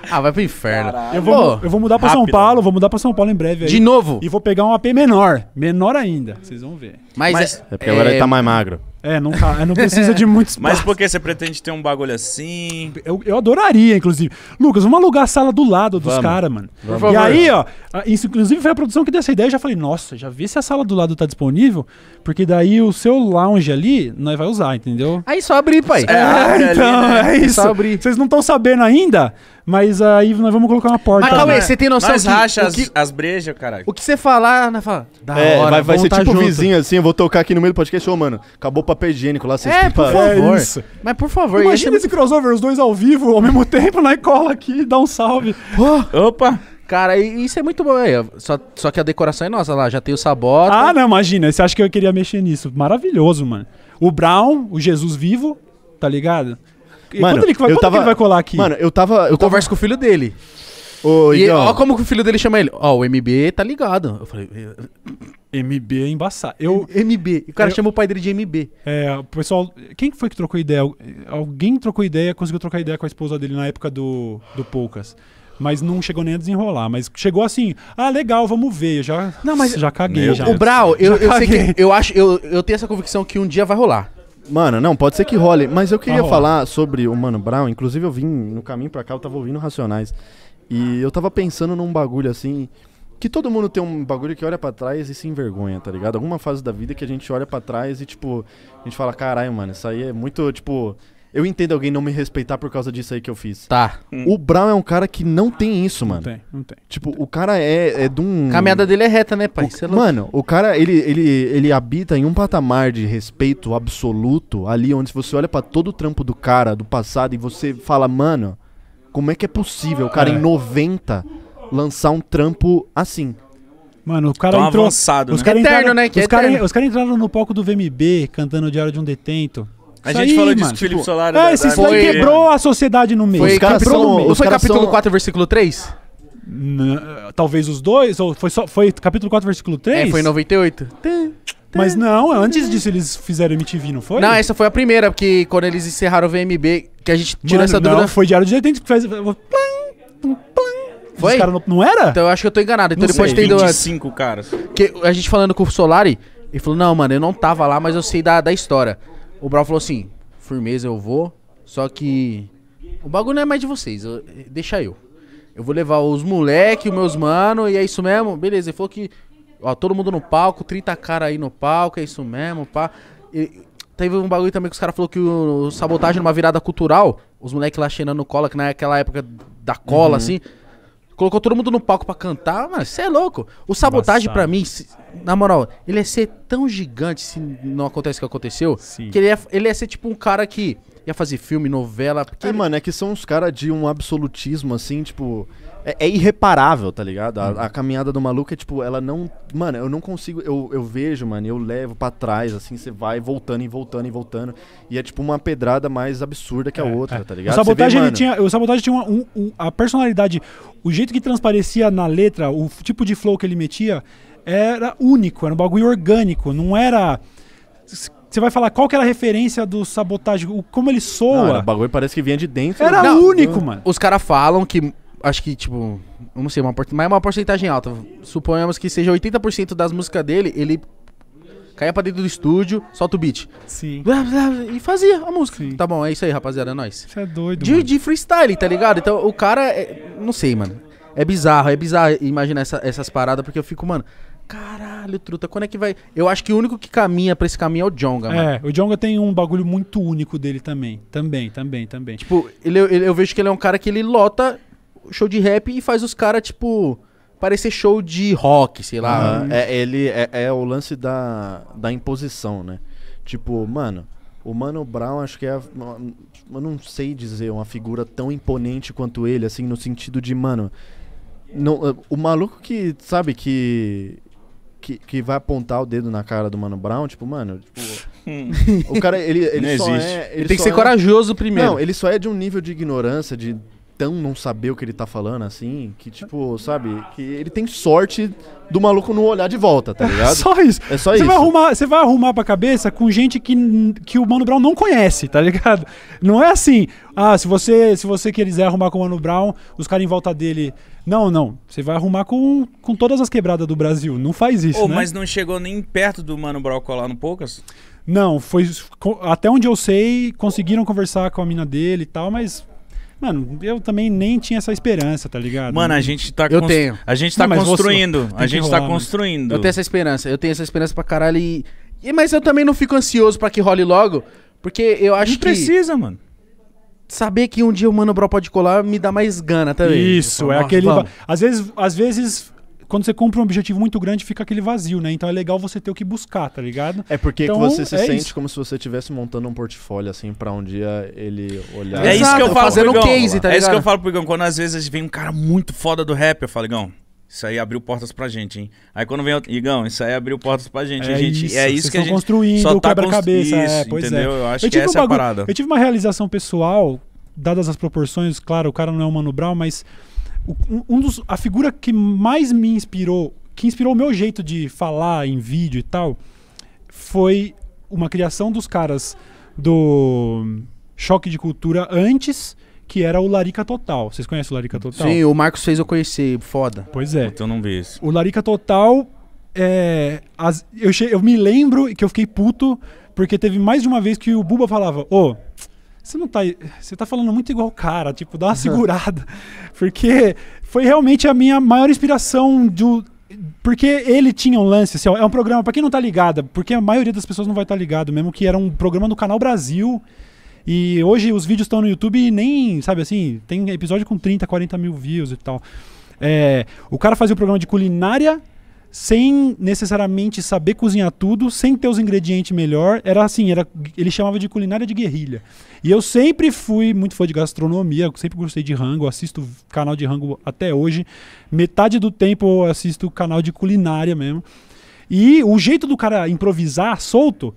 [SPEAKER 1] ah, vai pro inferno. Eu vou, eu vou mudar pra rápido. São Paulo,
[SPEAKER 7] vou mudar pra São Paulo em breve. Aí, De novo? E vou pegar um AP menor. Menor ainda.
[SPEAKER 4] Vocês vão ver. Mas, Mas é, é porque agora ele tá é- mais
[SPEAKER 7] magro. É, não, tá, não precisa de muito espaço. Mas por
[SPEAKER 2] que você pretende ter um bagulho assim?
[SPEAKER 7] Eu, eu adoraria, inclusive. Lucas, vamos alugar a sala do lado dos caras, mano. Vamos. E aí, ó, isso, inclusive foi a produção que deu essa ideia. Eu já falei, nossa, já vi se a sala do lado tá disponível, porque daí o seu lounge ali, nós vai usar, entendeu? Aí só abrir, pai. É, é então, ali, né? é, é isso. Só abrir. Vocês não estão sabendo ainda, mas aí nós vamos colocar uma porta. Mas aí, você tem noção Nós que, racha as, que,
[SPEAKER 2] as brejas, caralho.
[SPEAKER 7] O que você falar, né, fala, da é, hora, vai, vai ser tá tipo junto. vizinho,
[SPEAKER 6] assim, eu vou tocar aqui no meio do podcast, ô, mano, acabou pra papel higiênico lá, vocês É,
[SPEAKER 7] por favor. É isso. Mas por favor, Imagina esse crossover, os dois ao vivo, ao mesmo tempo, na né? cola aqui, dá
[SPEAKER 1] um salve. Oh! Opa! Cara, isso é muito bom. aí, é, Só, só que a decoração é nossa lá. Já tem o sabota.
[SPEAKER 7] Ah, não, imagina. Você acha que eu queria mexer nisso? Maravilhoso, mano. O Brown, o Jesus vivo, tá ligado? Mano, ele, eu tava- que ele vai colar aqui? Mano, eu tava. Eu Eu tava... converso com o filho
[SPEAKER 6] dele. Ô, E ó
[SPEAKER 1] como que o filho dele chama ele. Ó, o MB tá ligado. Eu falei,
[SPEAKER 7] MB é embaçar. Eu, MB. O cara eu, chamou o pai dele de MB. É, o pessoal. Quem foi que trocou ideia? Alguém trocou ideia, conseguiu trocar ideia com a esposa dele na época do, do Poucas. Mas não chegou nem a desenrolar. Mas chegou assim, ah, legal, vamos ver. já, não, mas já
[SPEAKER 4] caguei. Já, o Brau, eu, eu sei que.
[SPEAKER 7] Eu, acho, eu, eu tenho essa convicção que um dia vai rolar.
[SPEAKER 6] Mano, não, pode ser que role, mas eu queria falar sobre o Mano Brown. Inclusive, eu vim no caminho pra cá, eu tava ouvindo Racionais. E eu tava pensando num bagulho assim. Que todo mundo tem um bagulho que olha para trás e se envergonha, tá ligado? Alguma fase da vida que a gente olha para trás e, tipo, a gente fala, caralho, mano, isso aí é muito, tipo. Eu entendo alguém não me respeitar por causa disso aí que eu fiz. Tá. Hum. O Brown é um cara que não tem isso, mano. Não tem, não tem. Tipo, o cara é, é de um. A caminhada dele é reta, né, pai? O... É mano, o cara, ele, ele, ele habita em um patamar de respeito absoluto ali onde você olha para todo o trampo do cara do passado e você fala, mano, como é que é possível o cara é. em 90 lançar um trampo assim.
[SPEAKER 7] Mano, o cara Tão entrou. Avançado, os né? caras entraram, né? Que os caras cara entraram no palco do VMB cantando o Diário de um Detento. A isso gente aí, falou disso com o Felipe tipo, Solar É, esse foi... quebrou a sociedade no meio. Foi, quebrou são, no meio. Os foi capítulo são... 4, versículo 3? talvez os dois, ou foi, só, foi capítulo 4, versículo 3? É, foi em 98. Mas não, é antes disso eles fizeram MTV, não foi? Não, essa foi a primeira,
[SPEAKER 1] porque quando eles encerraram o VMB, que a gente tirou Mano, essa dúvida. Não, foi
[SPEAKER 7] Diário de Detento que fez. plim,
[SPEAKER 1] plim foi? Os não, não era? Então eu acho que eu tô enganado. Então não depois sei. tem 25 cinco caras. Que a gente falando com o Solari, ele falou: "Não, mano, eu não tava lá, mas eu sei da, da história". O Brau falou assim: "Firmeza, eu vou, só que o bagulho não é mais de vocês, eu... deixa eu. Eu vou levar os moleque, os meus mano, e é isso mesmo". Beleza, ele falou que ó, todo mundo no palco, 30 cara aí no palco, é isso mesmo, pá. E, teve um bagulho também que os caras falaram que o, o sabotagem numa virada cultural, os moleques lá cheirando cola, que naquela época da cola, uhum. assim, Colocou todo mundo no palco para cantar, mano, você é louco. O sabotagem para mim, se, na moral, ele é ser tão gigante se não acontece o que aconteceu, Sim. que ele é, ele é ser
[SPEAKER 6] tipo um cara que ia fazer filme, novela. Porque... É, mano, é que são uns caras de um absolutismo, assim, tipo. É, é irreparável, tá ligado? A, uhum. a, caminhada do maluco é tipo, ela não. Mano, eu não consigo. Eu, eu vejo, mano, eu levo para trás, assim, você vai voltando e voltando e voltando. E é tipo uma pedrada mais absurda que a é, outra, é. tá ligado? O sabotagem, vê, ele
[SPEAKER 7] tinha, o sabotagem tinha uma, um, um, a personalidade, o jeito que transparecia na letra, o tipo de flow que ele metia era único, era um bagulho orgânico, não era você vai falar qual que era a referência do sabotagem, o, como ele soa. Não, o
[SPEAKER 6] bagulho parece que vinha de dentro. Era não, único, não. mano.
[SPEAKER 7] Os caras falam que.
[SPEAKER 1] Acho que, tipo. Não sei, uma, mas é uma porcentagem alta. Suponhamos que seja 80% das músicas dele, ele caia pra dentro do estúdio, solta o beat. Sim. Blá, blá, blá, e fazia a música. Sim. Tá bom, é isso aí, rapaziada, é nóis. Isso é doido. De, de freestyle, tá ligado? Então o cara. É, não sei, mano. É bizarro, é bizarro imaginar essa, essas paradas, porque eu fico, mano. Caralho, truta, quando é que vai. Eu acho que o único que caminha pra esse caminho é o Jonga,
[SPEAKER 7] mano. É, o Jonga tem um bagulho muito único dele também. Também, também, também. Tipo, ele, ele- eu vejo que ele é um cara que ele lota
[SPEAKER 1] show de rap e faz os caras, tipo, parecer show de rock, sei
[SPEAKER 7] lá.
[SPEAKER 6] é, ele é, é o lance da, da imposição, né? Tipo, mano, o Mano Brown acho que é. eu não sei dizer uma figura tão imponente quanto ele, assim, no sentido de, mano. Não, o maluco que, sabe, que que, que vai apontar o dedo na cara do Mano Brown, tipo, mano, tipo, hum. o cara, ele, ele só existe. é... Ele, ele tem que ser é corajoso um... primeiro. Não, ele só é de um nível de ignorância, de tão não saber o que ele tá falando, assim, que, tipo, sabe, que ele tem sorte do maluco não olhar de volta, tá ligado? É só
[SPEAKER 7] isso. É só cê isso. Vai arrumar, você vai arrumar pra cabeça com gente que, que o Mano Brown não conhece, tá ligado? Não é assim, ah, se você, se você quiser arrumar com o Mano Brown, os caras em volta dele. Não, não. Você vai arrumar com, com todas as quebradas do Brasil. Não faz isso. Oh, né? Mas
[SPEAKER 2] não chegou nem perto do Mano Brown colar no Poucas?
[SPEAKER 7] Não, foi. Até onde eu sei, conseguiram conversar com a mina dele e tal, mas Mano, eu também nem tinha essa esperança, tá ligado? Mano, a gente tá Eu tenho. A gente tá Não, você- construindo. a gente tá mano. construindo. Eu tenho essa
[SPEAKER 1] esperança. Eu tenho essa esperança pra caralho. E... e- mas eu também não fico ansioso pra que role logo. Porque
[SPEAKER 7] eu acho Não que precisa, mano. saber que um dia o Mano Bro pode colar me dá mais gana também. Isso, falo, é aquele. Às vezes, às vezes quando você compra um objetivo muito grande, fica aquele vazio, né? Então é legal você ter o que buscar, tá ligado? É porque então, você se é sente isso.
[SPEAKER 6] como se você estivesse montando um portfólio, assim, para um dia ele olhar. É isso que eu falo, fazendo pro um
[SPEAKER 2] case, tá ligado? É isso que eu falo pro Igão. Quando às vezes vem um cara muito foda do rap, eu falo, Igão, isso aí abriu portas pra gente, hein? Aí quando vem outro. Igão, isso aí abriu portas pra gente, é gente. Isso, é isso que a gente. construindo só tá quebra-cabeça. É, pois é. entendeu? É. Eu acho eu que essa um é a parada. Eu
[SPEAKER 7] tive uma realização pessoal, dadas as proporções, claro, o cara não é o Mano Brown, mas um dos, a figura que mais me inspirou, que inspirou o meu jeito de falar em vídeo e tal, foi uma criação dos caras do Choque de Cultura antes, que era o Larica Total. Vocês conhecem o Larica Total? Sim, o
[SPEAKER 1] Marcos fez eu conhecer, foda. Pois é. Então não vi isso
[SPEAKER 7] O Larica Total, é, as, eu, che, eu me lembro que eu fiquei puto, porque teve mais de uma vez que o Buba falava, ô... Oh, você não tá. Você tá falando muito igual o cara, tipo, dá uma segurada. Porque foi realmente a minha maior inspiração do. Porque ele tinha um lance, assim, é um programa, para quem não tá ligado, porque a maioria das pessoas não vai estar tá ligado mesmo, que era um programa do Canal Brasil. E hoje os vídeos estão no YouTube e nem, sabe assim, tem episódio com 30, 40 mil views e tal. É, o cara fazia um programa de culinária sem necessariamente saber cozinhar tudo, sem ter os ingredientes melhor. Era assim, era, ele chamava de culinária de guerrilha. E eu sempre fui muito fã de gastronomia, sempre gostei de rango, assisto canal de rango até hoje. Metade do tempo eu assisto canal de culinária mesmo. E o jeito do cara improvisar solto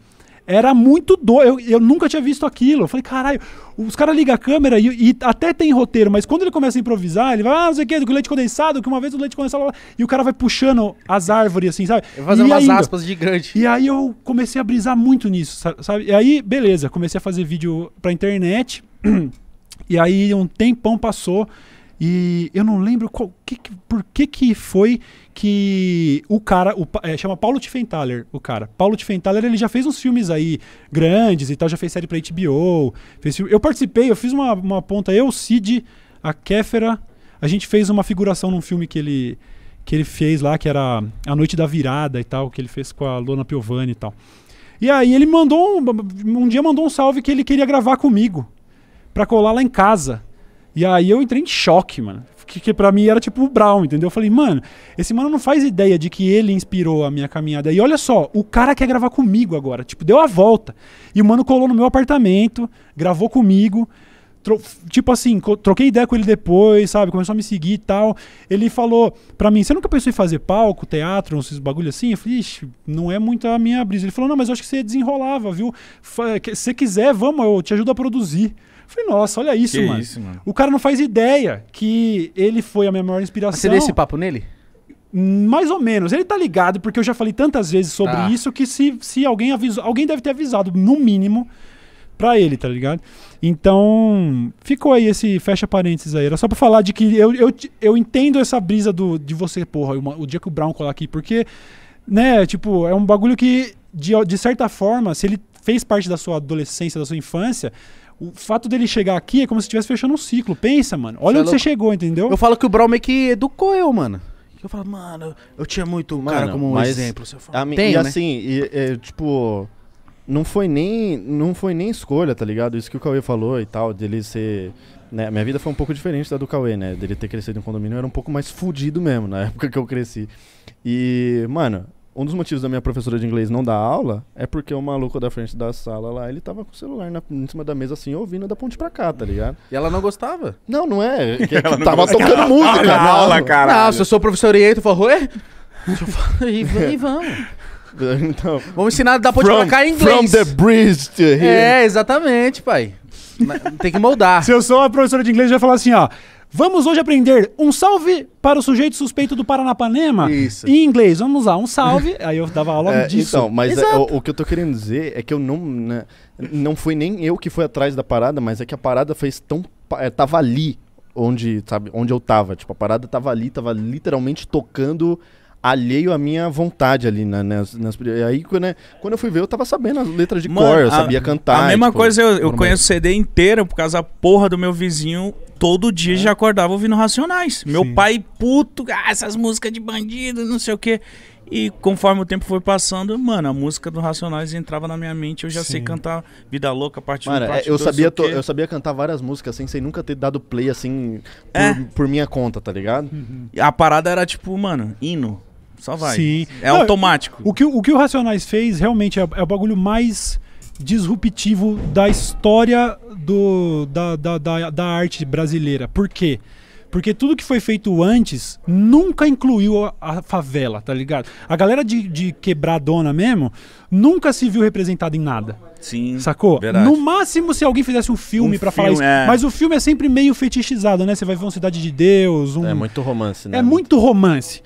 [SPEAKER 7] era muito doido. Eu, eu, nunca tinha visto aquilo. Eu falei, caralho, os caras ligam a câmera e, e, até tem roteiro, mas quando ele começa a improvisar, ele vai, ah, não sei o que, do leite condensado, que uma vez o leite condensado. E o cara vai puxando as árvores, assim, sabe? Eu fazendo e umas ainda, aspas gigantes. E aí eu comecei a brisar muito nisso, sabe? E aí, beleza, comecei a fazer vídeo pra internet. e aí um tempão passou. E eu não lembro qual, que, por que, que foi que o cara, o, é, chama Paulo Tiffenthaler, o cara. Paulo Tiffenthaler, ele já fez uns filmes aí grandes e tal, já fez série pra HBO. Fez, eu participei, eu fiz uma, uma ponta, eu, Cid, a Kéfera, a gente fez uma figuração num filme que ele, que ele fez lá, que era A Noite da Virada e tal, que ele fez com a Lona Piovani e tal. E aí ele mandou, um, um dia mandou um salve que ele queria gravar comigo, pra colar lá em casa. E aí eu entrei em choque, mano. Que, que pra mim era tipo o Brown, entendeu? Eu falei, mano, esse mano não faz ideia de que ele inspirou a minha caminhada. E olha só, o cara quer gravar comigo agora. Tipo, deu a volta. E o mano colou no meu apartamento, gravou comigo tipo assim, troquei ideia com ele depois, sabe? Começou a me seguir e tal. Ele falou pra mim: Você nunca pensou em fazer palco, teatro, uns bagulho assim? Eu falei: Ixi, não é muito a minha brisa. Ele falou: Não, mas eu acho que você desenrolava, viu? Se quiser, vamos, eu te ajudo a produzir. Falei, nossa, olha isso, mano. isso, mano. O cara não faz ideia que ele foi a minha maior inspiração. Você deu esse papo nele? Mais ou menos. Ele tá ligado, porque eu já falei tantas vezes sobre tá. isso que se, se alguém avisou. Alguém deve ter avisado, no mínimo, pra ele, tá ligado? Então, ficou aí esse fecha parênteses aí. Era só pra falar de que eu, eu, eu entendo essa brisa do, de você, porra, uma, o dia que o Brown colar aqui, porque, né, tipo, é um bagulho que, de, de certa forma, se ele fez parte da sua adolescência, da sua infância, o fato dele chegar aqui é como se estivesse fechando um ciclo. Pensa, mano. Olha você é onde é você chegou, entendeu? Eu falo que o Brawl meio que educou eu, mano. Eu falo, mano, eu tinha muito mano, cara como um exemplo.
[SPEAKER 4] Fala, mi, Tenho, e né? assim,
[SPEAKER 6] e, e, tipo, não foi, nem, não foi nem escolha, tá ligado? Isso que o Cauê falou e tal, dele ser. Né? Minha vida foi um pouco diferente da do Cauê, né? Dele ter crescido em condomínio, eu era um pouco mais fudido mesmo na época que eu cresci. E, mano, um dos motivos da minha professora de inglês não dar aula é porque o maluco da frente da sala lá, ele tava com o celular na, em cima da mesa, assim, ouvindo da ponte pra cá, tá ligado? E ela não gostava? Não, não é. é que, que não tava gostava. tocando música. Na aula, cara. Não, se eu sou
[SPEAKER 1] professor aí, tu falou, ué? e
[SPEAKER 4] vamos.
[SPEAKER 6] Então,
[SPEAKER 1] Vamos ensinar da ponte from, pra cá em inglês. From the
[SPEAKER 6] bridge to
[SPEAKER 4] here. É,
[SPEAKER 1] exatamente,
[SPEAKER 7] pai. Tem que moldar. Se eu sou uma professora de inglês, eu ia falar assim, ó. Vamos hoje aprender um salve para o sujeito suspeito do Paranapanema Isso. em inglês. Vamos lá, um salve. Aí eu dava aula é, disso. Então, mas é, o,
[SPEAKER 6] o, que eu tô querendo dizer é que eu não. Né, não foi nem eu que fui atrás da parada, mas é que a parada fez tão. É, tava ali onde, sabe, onde eu tava. Tipo, a parada tava ali, tava literalmente tocando alheio à minha vontade ali na, né, nas, nas, aí quando, né, quando eu fui ver eu tava sabendo as letras de Mano, cor eu a, sabia cantar a mesma coisa eu, eu conheço
[SPEAKER 2] o CD inteiro por causa da porra do meu vizinho todo dia é. já acordava ouvindo Racionais meu pai puto ah, essas músicas de bandido não sei o que e conforme o tempo foi passando, mano, a música do Racionais entrava na minha mente. Eu já Sim. sei cantar Vida Louca, parte mano, eu sabia Eu
[SPEAKER 6] sabia cantar várias músicas assim, sem nunca ter dado play assim por, é. por minha conta, tá ligado? Uhum. A parada era tipo, mano, hino. Só
[SPEAKER 2] vai. Sim. É Não, automático.
[SPEAKER 7] O que, o que o Racionais fez realmente é, é o bagulho mais disruptivo da história do, da, da, da, da arte brasileira. Por quê? Porque tudo que foi feito antes nunca incluiu a, a favela, tá ligado? A galera de, de quebradona mesmo nunca se viu representada em nada. Sim. Sacou? Verdade. No máximo, se alguém fizesse um filme um para falar isso. É. Mas o filme é sempre meio fetichizado, né? Você vai ver uma Cidade de Deus. Um... É muito romance, né? É muito romance.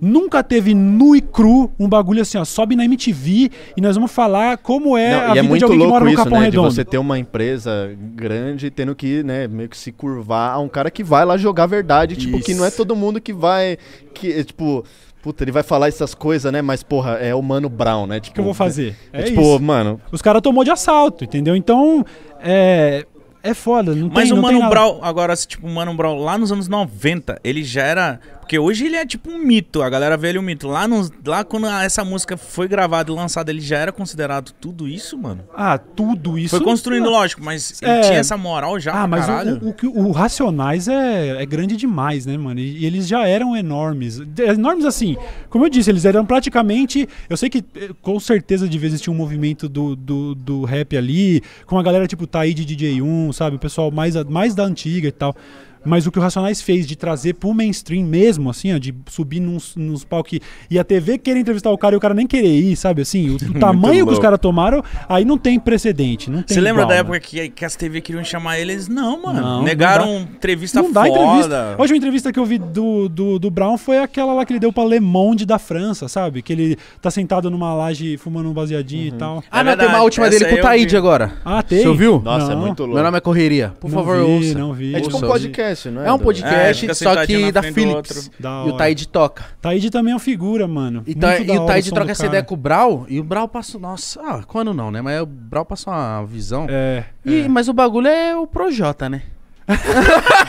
[SPEAKER 7] Nunca teve nu e cru um bagulho assim, ó, sobe na MTV e nós vamos falar como é Não, a é vida é de alguém que mora no isso, Capão né? Redondo. De você
[SPEAKER 6] ter uma empresa grande tendo que, né, meio que se curvar a um cara que vai lá jogar verdade, isso. tipo, que não é todo mundo que vai que é, tipo Puta, ele vai falar essas coisas, né? Mas, porra, é o Mano Brown, né? O tipo,
[SPEAKER 2] que eu vou tipo, fazer? É, é
[SPEAKER 7] tipo, isso. mano. Os caras tomou de assalto, entendeu? Então, é. É foda, não Mas tem, o Mano Brown, agora,
[SPEAKER 2] tipo, o Mano Brown lá nos anos 90, ele já era porque hoje ele é tipo um mito, a galera vê ele um mito. Lá, no, lá quando essa música foi gravada e lançada, ele já era considerado tudo isso, mano?
[SPEAKER 7] Ah, tudo isso. Foi construindo, não. lógico, mas é... ele tinha essa moral já. Ah, mas o, o, o, Racionais é, é grande demais, né, mano? E, e eles já eram enormes. Enormes assim, como eu disse, eles eram praticamente. Eu sei que eh, com certeza devia existir um movimento do, do, do rap ali, com a galera tipo Taí de DJ1, sabe? O pessoal mais, mais da antiga e tal. Mas o que o Racionais fez de trazer pro mainstream mesmo, assim, ó, de subir nos, nos palcos e a TV querer entrevistar o cara e o cara nem querer ir, sabe? Assim, o, o tamanho que os caras tomaram, aí não tem precedente. Não tem Você lembra da época
[SPEAKER 2] né? que, que as TV queriam chamar eles? Não, mano. Não, Negaram não entrevista não foda. Entrevista. Hoje
[SPEAKER 7] uma entrevista que eu vi do, do, do Brown foi aquela lá que ele deu pra Le Monde da França, sabe? Que ele tá sentado numa laje fumando um baseadinho uhum. e tal. Ah, é não, tem uma última dele com o Taíde
[SPEAKER 1] agora. Ah, tem? Você ouviu? Nossa, é não. é muito louco. Meu nome é Correria. Por favor, vi, ouça. Não vi, É tipo um podcast podcast, não é? É um podcast, é, só que da Philips. Da e o Taid
[SPEAKER 7] toca. Taid também é uma figura, mano. E, e o Taid troca
[SPEAKER 1] essa ideia com o Brau, e o Brau passou... Nossa, ah, quando não, né? Mas o Brau passou uma visão. É, e, é. Mas o bagulho é o Projota, né?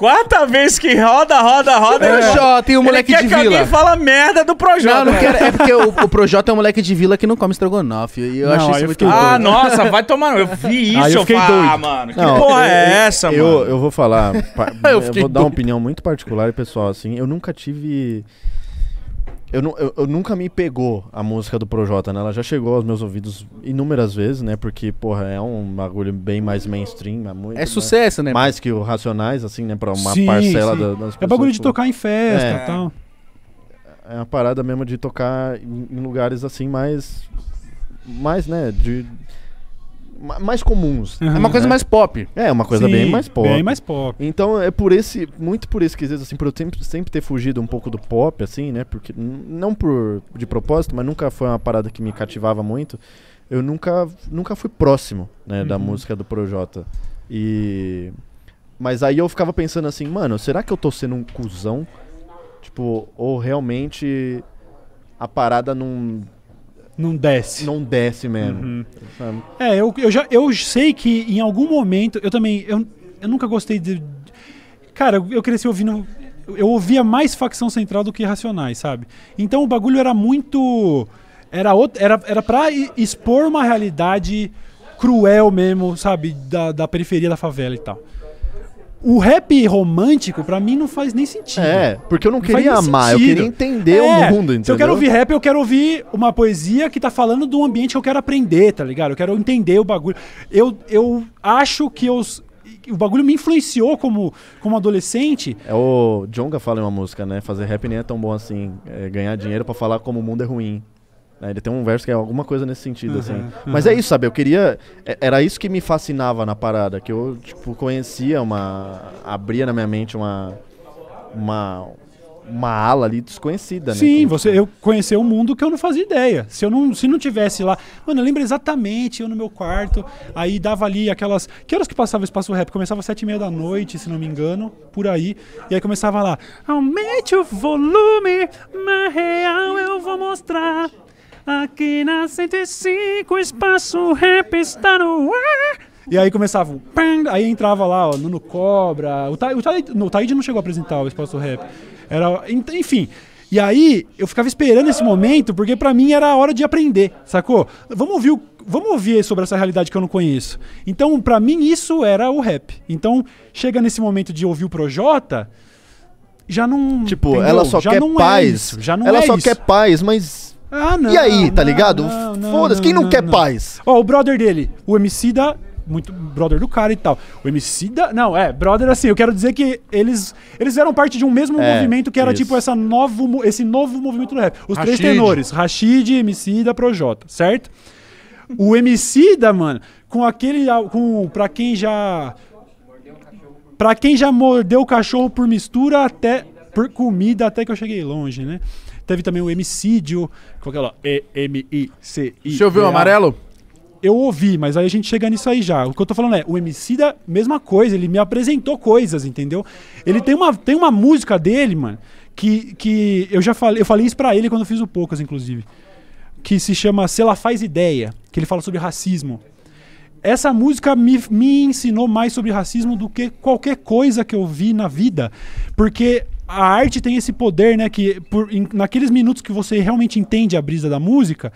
[SPEAKER 1] quarta vez que roda, roda, roda. É. Projota e o moleque de vila. Que
[SPEAKER 2] fala merda do Projota. Não, não quero. É
[SPEAKER 1] porque o, o Projota é um moleque de vila que não come estrogonofe. E eu não, achei isso muito doido. Ah, nossa,
[SPEAKER 6] vai tomar. Eu vi isso. eu fiquei doido. Ah, mano, que porra eu, é essa, eu, mano? Eu, eu vou falar. eu, eu vou dar doido. uma opinião muito particular, pessoal. Assim, eu nunca tive eu, eu, eu, nunca me pegou a música do Projota, né? Ela já chegou aos meus ouvidos inúmeras vezes, né? Porque, porra, é um bagulho bem mais mainstream. É, muito, é né? sucesso, né? né? Mais que o Racionais, assim, né? Pra uma sim, parcela sim. Da, das pessoas. É bagulho de tocar em festa e é, tal. É uma parada mesmo de tocar em, em lugares assim mais. Mais, né? De mais comuns. Uhum, é uma uhum. coisa né? mais pop. É, uma coisa Sim, bem mais pop. Bem mais pop. Então é por esse, muito por esse que às assim, por eu sempre, sempre ter fugido um pouco do pop assim, né? Porque não por de propósito, mas nunca foi uma parada que me cativava muito. Eu nunca nunca fui próximo, né, uhum. da música do Projota. E mas aí eu ficava pensando assim, mano, será que eu tô sendo um cuzão? Tipo, ou realmente a parada não não desce. Não desce mesmo. Uhum.
[SPEAKER 7] É, eu, eu, já, eu sei que em algum momento. Eu também. Eu, eu nunca gostei de. Cara, eu cresci ouvindo. Eu ouvia mais facção central do que racionais, sabe? Então o bagulho era muito. Era, outro, era, era pra expor uma realidade cruel mesmo, sabe? Da, da periferia da favela e tal. O rap romântico, para mim, não faz nem sentido. É, porque eu não, não queria amar, sentido. eu queria entender é, o mundo, entendeu? Se eu quero ouvir rap, eu quero ouvir uma poesia que tá falando de um ambiente que eu quero aprender, tá ligado? Eu quero entender o bagulho. Eu, eu acho que os o bagulho me influenciou como, como adolescente.
[SPEAKER 6] É o Jonga fala em uma música, né? Fazer rap nem é tão bom assim. É ganhar dinheiro para falar como o mundo é ruim. Né? Ele tem um verso que é alguma coisa nesse sentido, assim. uhum, assim. Uhum. Mas é isso, sabe? Eu queria. É, era isso que me fascinava na parada, que eu, tipo, conhecia uma. abria na minha mente uma. uma uma ala ali desconhecida, Sim, né? Sim, você,
[SPEAKER 7] eu conheci um mundo que eu não fazia ideia. Se eu não, se não tivesse lá, mano, eu lembro exatamente eu no meu quarto, aí dava ali aquelas, que horas que passava o espaço rap? Começava às sete e meia da noite, se não me engano, por aí, e aí começava lá, aumente o volume, na real eu vou mostrar. Aqui na 105, espaço rap está no ar. E aí começava, o aí entrava lá, ó, Nuno Cobra. O, Ta, o, Ta, o Taíde não chegou a apresentar o espaço rap. Era, enfim. E aí eu ficava esperando esse momento, porque para mim era a hora de aprender, sacou? Vamos ouvir, o, vamos ouvir sobre essa realidade que eu não conheço. Então, para mim, isso era o rap. Então, chega nesse momento de ouvir o Projota, já não. Tipo, entendeu? ela só já quer é paz. É isso, já não ela é só isso. quer paz, mas ah, não. E aí, tá ligado? Foda-se, quem não, quer paz? Ó, o brother dele, o MC da muito brother do cara e tal. O MC da. Não, é, brother assim, eu quero dizer que eles eles eram parte de um mesmo é, movimento que era tipo, isso. tipo essa novo, esse novo movimento do rap. Os Rashid. três tenores, Rashid, MC da Projota, certo? O MC da, mano, com aquele. Com, pra quem já. Pra quem já mordeu o cachorro por mistura até. Por comida até que eu cheguei longe, né? Teve também o Emicídio, que é? E-M-I-C-I. eu ver o amarelo? Eu ouvi, mas aí a gente chega nisso aí já. O que eu tô falando é, o Emicida, mesma coisa, ele me apresentou coisas, entendeu? Ele tem uma, tem uma música dele, mano, que, que eu já falei, eu falei isso pra ele quando eu fiz o Poucas, inclusive. Que se chama Se Ela Faz Ideia, que ele fala sobre racismo essa música me, me ensinou mais sobre racismo do que qualquer coisa que eu vi na vida. Porque a arte tem esse poder, né? Que por, naqueles minutos que você realmente entende a brisa da música,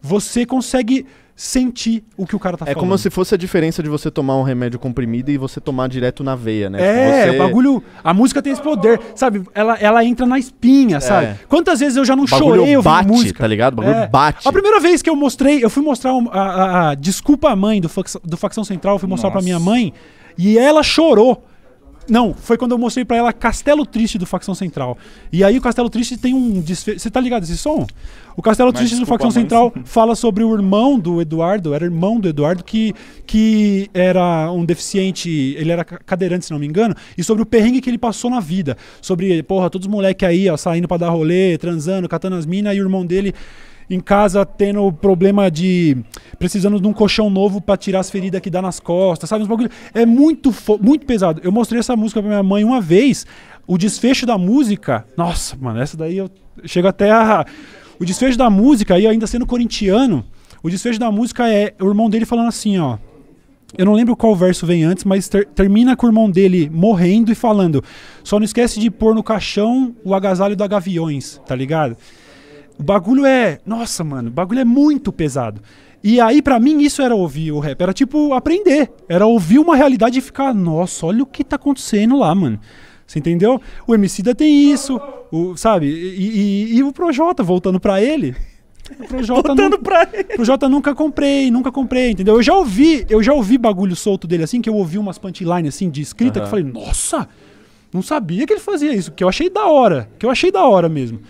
[SPEAKER 7] você consegue sentir o que o cara tá é falando. É como se fosse a diferença
[SPEAKER 6] de você tomar um remédio comprimido e você tomar direto na veia, né? É, tipo, você... o bagulho.
[SPEAKER 7] A música tem esse poder, sabe? Ela, ela entra na espinha, é. sabe? Quantas vezes eu já não bagulho chorei bate, tá música? tá ligado? O bagulho é. bate. A primeira vez que eu mostrei, eu fui mostrar a, a, a, Desculpa a Mãe do, do Facção Central, eu fui mostrar Nossa. pra minha mãe e ela chorou. Não, foi quando eu mostrei para ela Castelo Triste do Facção Central. E aí o Castelo Triste tem um desfecho. Você tá ligado esse som? O Castelo Mas, Triste desculpa, do Facção Central fala sobre o irmão do Eduardo, era irmão do Eduardo que, que era um deficiente, ele era cadeirante, se não me engano, e sobre o perrengue que ele passou na vida. Sobre, porra, todos os moleques aí, ó, saindo para dar rolê, transando, catando as minas, e o irmão dele em casa tendo problema de. precisando de um colchão novo para tirar as feridas que dá nas costas, sabe? É muito, muito pesado. Eu mostrei essa música pra minha mãe uma vez. O desfecho da música. Nossa, mano, essa daí eu chego até a. O desfecho da música, aí ainda sendo corintiano, o desfecho da música é o irmão dele falando assim, ó. Eu não lembro qual verso vem antes, mas ter, termina com o irmão dele morrendo e falando: Só não esquece de pôr no caixão o agasalho da Gaviões, tá ligado? O bagulho é. Nossa, mano, o bagulho é muito pesado. E aí, para mim, isso era ouvir o rap. Era tipo aprender. Era ouvir uma realidade e ficar, nossa, olha o que tá acontecendo lá, mano. Você entendeu? O da tem isso, o, sabe? E, e, e o Projota, voltando para ele. O Projota voltando pra ele. Projota nunca comprei, nunca comprei, entendeu? Eu já ouvi, eu já ouvi bagulho solto dele assim, que eu ouvi umas punchlines assim de escrita, uhum. que eu falei, nossa, não sabia que ele fazia isso, que eu achei da hora, que eu achei da hora mesmo.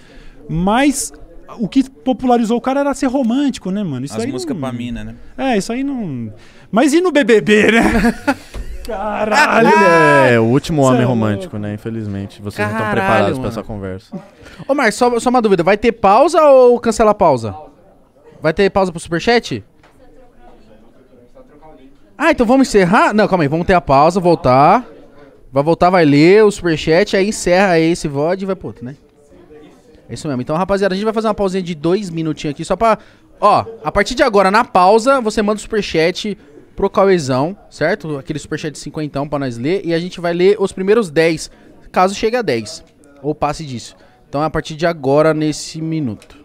[SPEAKER 7] Mas o que popularizou o cara era ser romântico, né, mano? Isso As música não... pra mina, né, né? É, isso aí não. Mas e no BBB, né? Caralho!
[SPEAKER 6] Ele é o último homem é romântico, né? Infelizmente. Vocês Caralho, não estão preparados mano. pra essa conversa.
[SPEAKER 1] Ô, Marcos, só, só uma dúvida: vai ter pausa ou cancela a pausa? Vai ter pausa pro superchat? Ah, então vamos encerrar? Não, calma aí, vamos ter a pausa, voltar. Vai voltar, vai ler o superchat, aí encerra esse VOD e vai pro outro, né? É isso mesmo. Então, rapaziada, a gente vai fazer uma pausinha de dois minutinhos aqui só pra... Ó, a partir de agora, na pausa, você manda o superchat pro Cauezão, certo? Aquele superchat de cinquentão pra nós ler. E a gente vai ler os primeiros 10, caso chegue
[SPEAKER 5] a 10. Ou passe disso. Então, é a partir de agora, nesse minuto.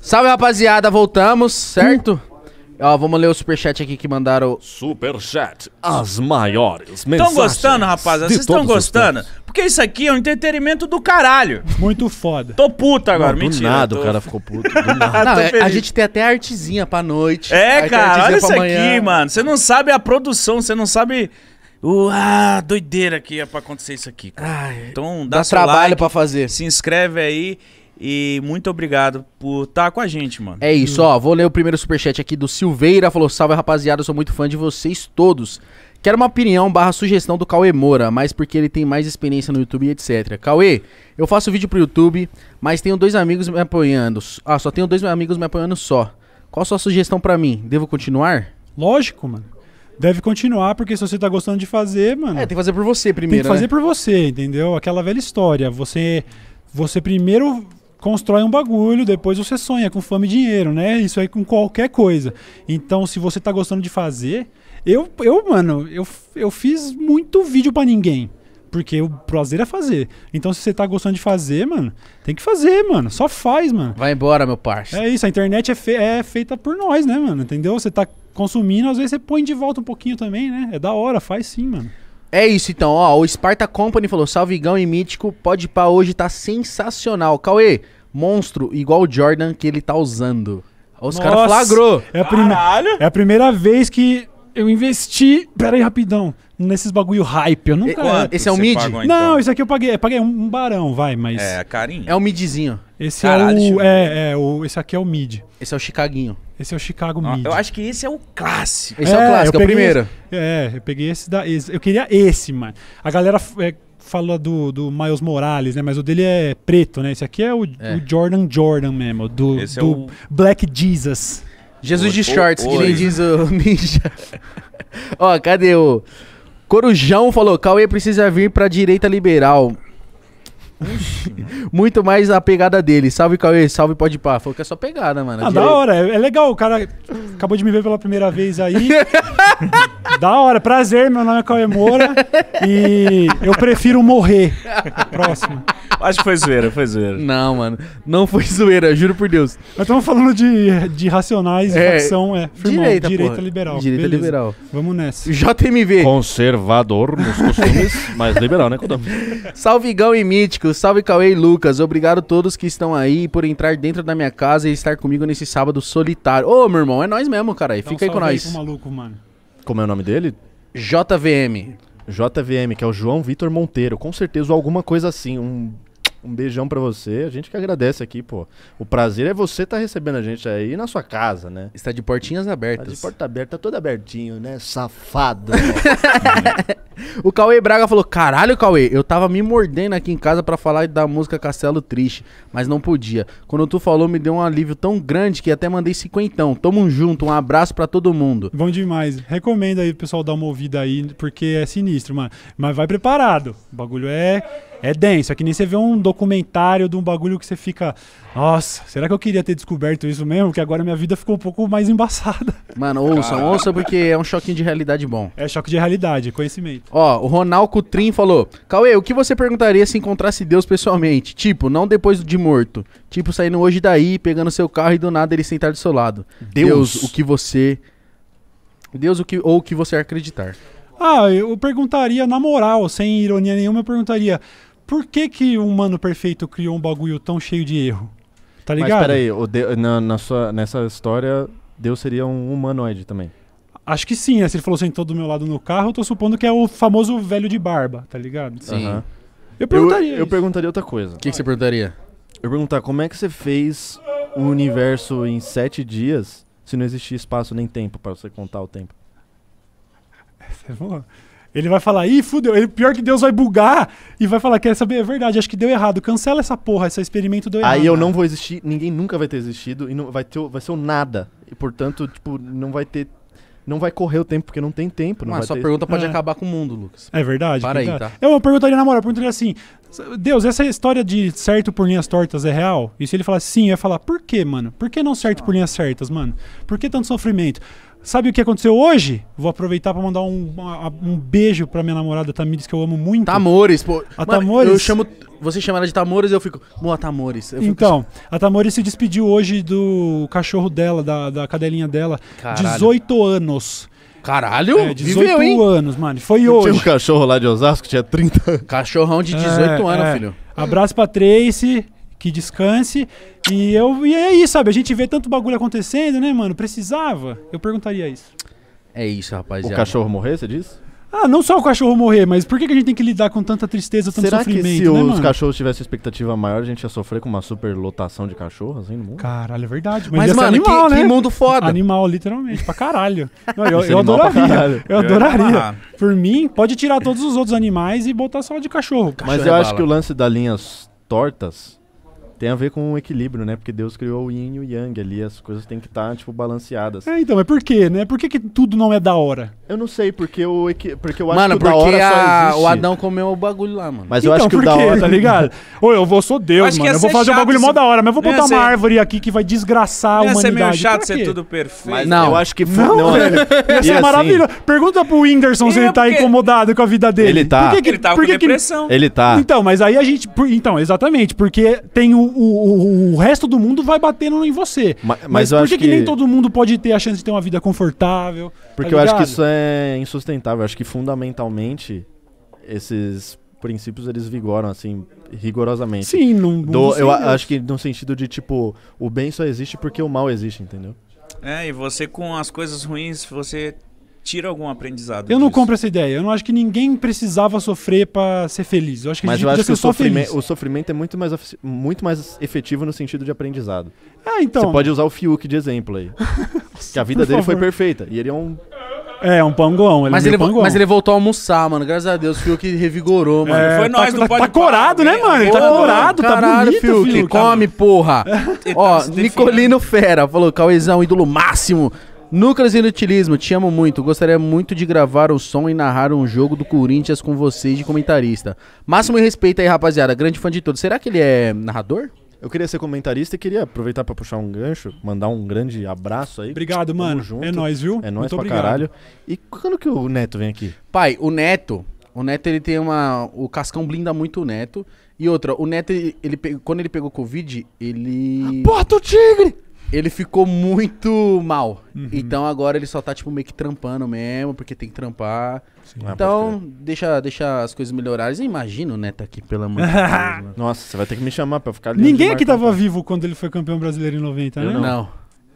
[SPEAKER 5] Salve, rapaziada, voltamos, certo? Ó, vamos ler o superchat aqui que mandaram.
[SPEAKER 1] Superchat,
[SPEAKER 6] as maiores
[SPEAKER 1] mensagens. Estão gostando,
[SPEAKER 2] rapaziada? Vocês estão gostando? Porque isso aqui é um entretenimento do caralho. Muito foda. Tô puto agora, Não, do mentira. nada tô... o
[SPEAKER 6] cara ficou puto. do nada.
[SPEAKER 2] Não, é- a gente tem até artezinha pra noite. É, cara, olha isso aqui, mano. Você não sabe a produção, você não sabe. Uh, doideira que é pra acontecer isso aqui. Cara. Ai, Então dá, dá seu trabalho like, pra fazer. se inscreve aí e muito obrigado por estar tá com a gente, mano.
[SPEAKER 1] É isso, ó. Vou ler o primeiro superchat aqui do Silveira. Falou: Salve rapaziada, eu sou muito fã de vocês todos. Quero uma opinião barra sugestão do Cauê Moura, mas porque ele tem mais experiência no YouTube e etc. Cauê, eu faço vídeo pro YouTube, mas tenho dois amigos me apoiando. Ah, só tenho dois amigos me apoiando só. Qual a sua sugestão para mim? Devo continuar? Lógico, mano. Deve
[SPEAKER 7] continuar, porque se você tá gostando de fazer, mano. É, tem que fazer por você primeiro. Tem que fazer né? por você, entendeu? Aquela velha história. Você, você primeiro constrói um bagulho, depois você sonha com fome e dinheiro, né? Isso aí com qualquer coisa. Então, se você tá gostando de fazer, eu, eu mano, eu, eu fiz muito vídeo para ninguém. Porque o prazer é fazer. Então, se você tá gostando de fazer, mano, tem que fazer, mano. Só faz, mano.
[SPEAKER 1] Vai embora, meu parça.
[SPEAKER 7] É isso, a internet é, fe é feita por nós, né, mano? Entendeu? Você tá consumindo, às vezes você põe de volta um pouquinho também, né? É da hora, faz sim, mano. É isso então, ó. O Sparta Company falou: Salvigão e Mítico,
[SPEAKER 1] pode pra hoje tá sensacional. Cauê, monstro igual o Jordan que ele tá
[SPEAKER 7] usando. Os caras flagrou. É a, prime... é a primeira vez que eu investi. Pera aí, rapidão. Nesses bagulho hype. Eu nunca. E, esse é um mid? Pagou, então? Não, isso aqui eu paguei. Eu paguei um, barão, vai, mas. É,
[SPEAKER 1] carinho. É um midzinho. Esse Caralho, é
[SPEAKER 7] o. É, é, o, esse aqui é o mid. Esse é o Chicaguinho. Esse é o Chicago ah, Mid. Eu
[SPEAKER 2] acho que esse é o clássico. Esse é, é, é o clássico, é o primeiro. Esse,
[SPEAKER 7] é, eu peguei esse da. Esse, eu queria esse, mano. A galera. É, fala do, do Miles Morales, né? Mas o dele é preto, né? Esse aqui é o, é. o Jordan Jordan mesmo, do, Esse é do é o... Black Jesus. Jesus de shorts, que nem diz o Ninja.
[SPEAKER 1] Ó, cadê o... Corujão falou, Cauê precisa vir pra direita liberal. Muito mais a pegada dele. Salve, Cauê, salve, pode pá. Falou que é só pegada,
[SPEAKER 7] mano. Ah, da hora, é, é, legal. O cara acabou de me ver pela primeira vez aí. da hora, prazer, meu nome é Cauê Moura. E eu prefiro morrer.
[SPEAKER 1] Próximo. Acho que foi zoeira, foi zoeira. Não, mano. Não foi zoeira, juro por Deus.
[SPEAKER 7] Nós estamos falando de, de racionais, é, facção, é. Firmão, direita, direita liberal. Direita Beleza. liberal. Vamos nessa.
[SPEAKER 6] JMV. Conservador nos costumes, mas liberal, né, Codão?
[SPEAKER 7] Salve,
[SPEAKER 1] e Mítico salve Cauê e Lucas. Obrigado a todos que estão aí por entrar dentro da minha casa e estar comigo nesse sábado solitário. Ô, meu irmão, é nós mesmo, cara. Então, Fica aí com nós.
[SPEAKER 7] maluco, mano.
[SPEAKER 1] Como é o nome dele?
[SPEAKER 6] JVM. JVM, que é o João Vitor Monteiro. Com certeza alguma coisa assim, um um beijão para você. A gente que agradece aqui, pô. O prazer é você estar tá recebendo a gente aí na sua casa, né? Está de portinhas abertas. Está de porta aberta, todo abertinho, né? Safado.
[SPEAKER 1] o Cauê Braga falou: "Caralho, Cauê, eu tava me mordendo aqui em casa para falar da música Castelo Triste, mas não podia. Quando tu falou, me deu um alívio tão
[SPEAKER 7] grande que até mandei cinquentão. Tamo junto, um abraço para todo mundo." Bom demais. Recomendo aí, pessoal, dar uma ouvida aí, porque é sinistro, mano. Mas vai preparado. O bagulho é é denso, é que nem você vê um documentário de um bagulho que você fica. Nossa, será que eu queria ter descoberto isso mesmo? Que agora minha vida ficou um pouco mais embaçada.
[SPEAKER 1] Mano, ouça, ouça,
[SPEAKER 7] porque é um choquinho de realidade bom. É choque de realidade, conhecimento.
[SPEAKER 1] Ó, o Ronaldo Cutrim falou: Cauê, o que você perguntaria se encontrasse Deus pessoalmente? Tipo, não depois de morto. Tipo, saindo hoje daí, pegando seu carro e do nada ele sentar do seu lado. Deus, Deus o que você. Deus, o que, ou o que você
[SPEAKER 6] acreditar.
[SPEAKER 7] Ah, eu perguntaria, na moral, sem ironia nenhuma, eu perguntaria: por que que um humano perfeito criou um bagulho tão cheio de erro? Tá ligado? Mas peraí,
[SPEAKER 6] o de, na, na sua, nessa história, Deus seria um humanoide também.
[SPEAKER 7] Acho que sim, né? Se ele falou sentou assim, do meu lado no carro, eu tô supondo que é o famoso velho de barba, tá ligado? Sim. Uhum. Eu perguntaria. Eu, eu,
[SPEAKER 6] perguntaria outra coisa. O que, que, você perguntaria? Eu perguntar como é que você fez o universo em sete dias se não existia espaço nem tempo para você contar o tempo
[SPEAKER 7] é Ele vai falar, ih, fudeu. Ele, pior que Deus vai bugar e vai falar, quer saber? É verdade, acho que deu errado. Cancela essa porra, esse experimento deu errado. Aí eu cara. não
[SPEAKER 6] vou existir, ninguém nunca vai ter existido e não vai, ter, vai ser o nada. E portanto, tipo, não vai ter. Não vai correr o tempo, porque não tem tempo.
[SPEAKER 7] Não Mas vai sua ter... pergunta pode é. acabar
[SPEAKER 1] com o mundo, Lucas. É verdade. Para aí, tá?
[SPEAKER 7] Eu é perguntaria na moral, eu perguntaria é assim: Deus, essa história de certo por linhas tortas é real? E se ele falar sim, eu ia falar, por quê, mano? Por que não certo ah. por linhas certas, mano? Por que tanto sofrimento? Sabe o que aconteceu hoje? Vou aproveitar para mandar um, uma, um beijo para minha namorada Tamires, que eu amo muito. Tamores, pô. A Mano, Tamores. Eu chamo. Você chama ela de Tamores eu fico. Boa, Tamores. Então, assim. a Tamores se despediu hoje do cachorro dela, da, da cadelinha dela. Caralho. 18 anos. Caralho, é, 18 viveu, hein? anos, mano. Foi eu hoje. Tinha um
[SPEAKER 6] cachorro lá de Osasco, tinha 30 Cachorrão de 18 é, anos, é.
[SPEAKER 7] filho. Abraço pra Tracy, que descanse. E, eu, e é isso, sabe? A gente vê tanto bagulho acontecendo, né, mano? Precisava. Eu perguntaria isso. É isso, rapaziada. O cachorro morrer, você disse? Ah, não só o cachorro morrer, mas por que, que a gente tem que lidar com tanta tristeza, tanto Será sofrimento? Será que se né, os mano?
[SPEAKER 6] cachorros tivessem expectativa maior, a gente ia sofrer com uma super lotação de cachorros assim no mundo?
[SPEAKER 7] Caralho, é verdade. Mas, mas mano, animal, que, né? que mundo foda. Animal, literalmente, pra caralho. Não, eu, eu adoraria. Caralho. Eu, eu adoraria. Por mim, pode tirar todos os outros animais e botar só de cachorro. cachorro mas é eu é acho bala. que o lance
[SPEAKER 6] das linhas tortas tem a ver com o equilíbrio, né? Porque Deus criou o yin e o yang ali, as coisas têm que estar, tá, tipo, balanceadas.
[SPEAKER 7] É, então, mas por quê, né? Por que, que tudo não é da hora? Eu não sei,
[SPEAKER 6] porque eu, porque eu acho mano, que o da hora a... só o Adão comeu o bagulho lá, mano. Mas eu então, acho que o da hora... tá ligado?
[SPEAKER 7] Ou eu vou, sou Deus, mano, eu vou fazer o um bagulho se... mó da hora, mas eu vou botar uma árvore aqui que vai desgraçar o a humanidade. Ia ser meio chato ser
[SPEAKER 6] tudo perfeito. Mas não. Eu acho que...
[SPEAKER 2] Foi... Não, não, maravilha. É. Ia ser assim...
[SPEAKER 7] Pergunta pro Whindersson se ele tá incomodado com a vida dele. Ele tá. Ele tá
[SPEAKER 2] com depressão.
[SPEAKER 6] Ele tá.
[SPEAKER 7] Então, mas aí a gente... Então, exatamente, porque tem o o, o, resto do mundo vai batendo em você. Mas, mas, mas por que, que, nem todo mundo pode ter a chance de ter uma vida confortável? Porque tá eu acho que isso é
[SPEAKER 6] insustentável. Eu acho que fundamentalmente esses princípios eles vigoram assim rigorosamente. Sim, não. Do, eu acho que no sentido de tipo o bem só existe porque o mal existe, entendeu?
[SPEAKER 2] É, e você com as coisas ruins, você tira algum aprendizado.
[SPEAKER 7] Eu não compro essa ideia. Eu não acho que ninguém precisava sofrer para ser feliz. Eu acho que Mas eu acho que o, sofrime o,
[SPEAKER 6] sofrimento é muito mais, muito mais efetivo no sentido de aprendizado. Ah, então. Você pode usar o Fiuk de exemplo aí. que a vida dele favor. foi perfeita. E ele é um.
[SPEAKER 7] É, um pangão. Ele é mas, ele, mas
[SPEAKER 1] ele voltou a almoçar, mano. Graças a Deus, o Fiuk revigorou, mano. É, foi tá nós, tá, não tá, tá corado, né, mano? Ele tá corado, tá caralho, tá bonito, Fiuk. Fiuk. Come, porra. Tá Ó, Nicolino Fera falou, Cauezão, ídolo máximo. Núcleos Inutilismo, te amo muito. Gostaria muito de gravar o som e narrar um jogo do Corinthians com vocês de comentarista. Máximo respeito aí, rapaziada.
[SPEAKER 6] Grande fã de todos. Será que ele é narrador? Eu queria ser comentarista e queria aproveitar para puxar um gancho, mandar um grande abraço aí. Obrigado, Tamo mano. Junto. É nóis, viu? É nóis muito pra obrigado. caralho. E quando que o Neto vem aqui?
[SPEAKER 1] Pai, o Neto, o Neto ele tem uma. O Cascão blinda muito o Neto. E outra, o Neto, ele, ele quando ele pegou Covid, ele. Bota o tigre! ele ficou muito mal. Uhum. Então agora ele só tá, tipo, meio que trampando mesmo, porque tem que trampar. Sim. Ah, então, deixa, deixa as coisas melhorarem. imagino, né, tá aqui pela manhã.
[SPEAKER 6] Nossa, você vai ter que me chamar pra ficar
[SPEAKER 1] ali. Ninguém aqui
[SPEAKER 7] tava vivo quando ele foi campeão brasileiro em 90, né? Eu não. não.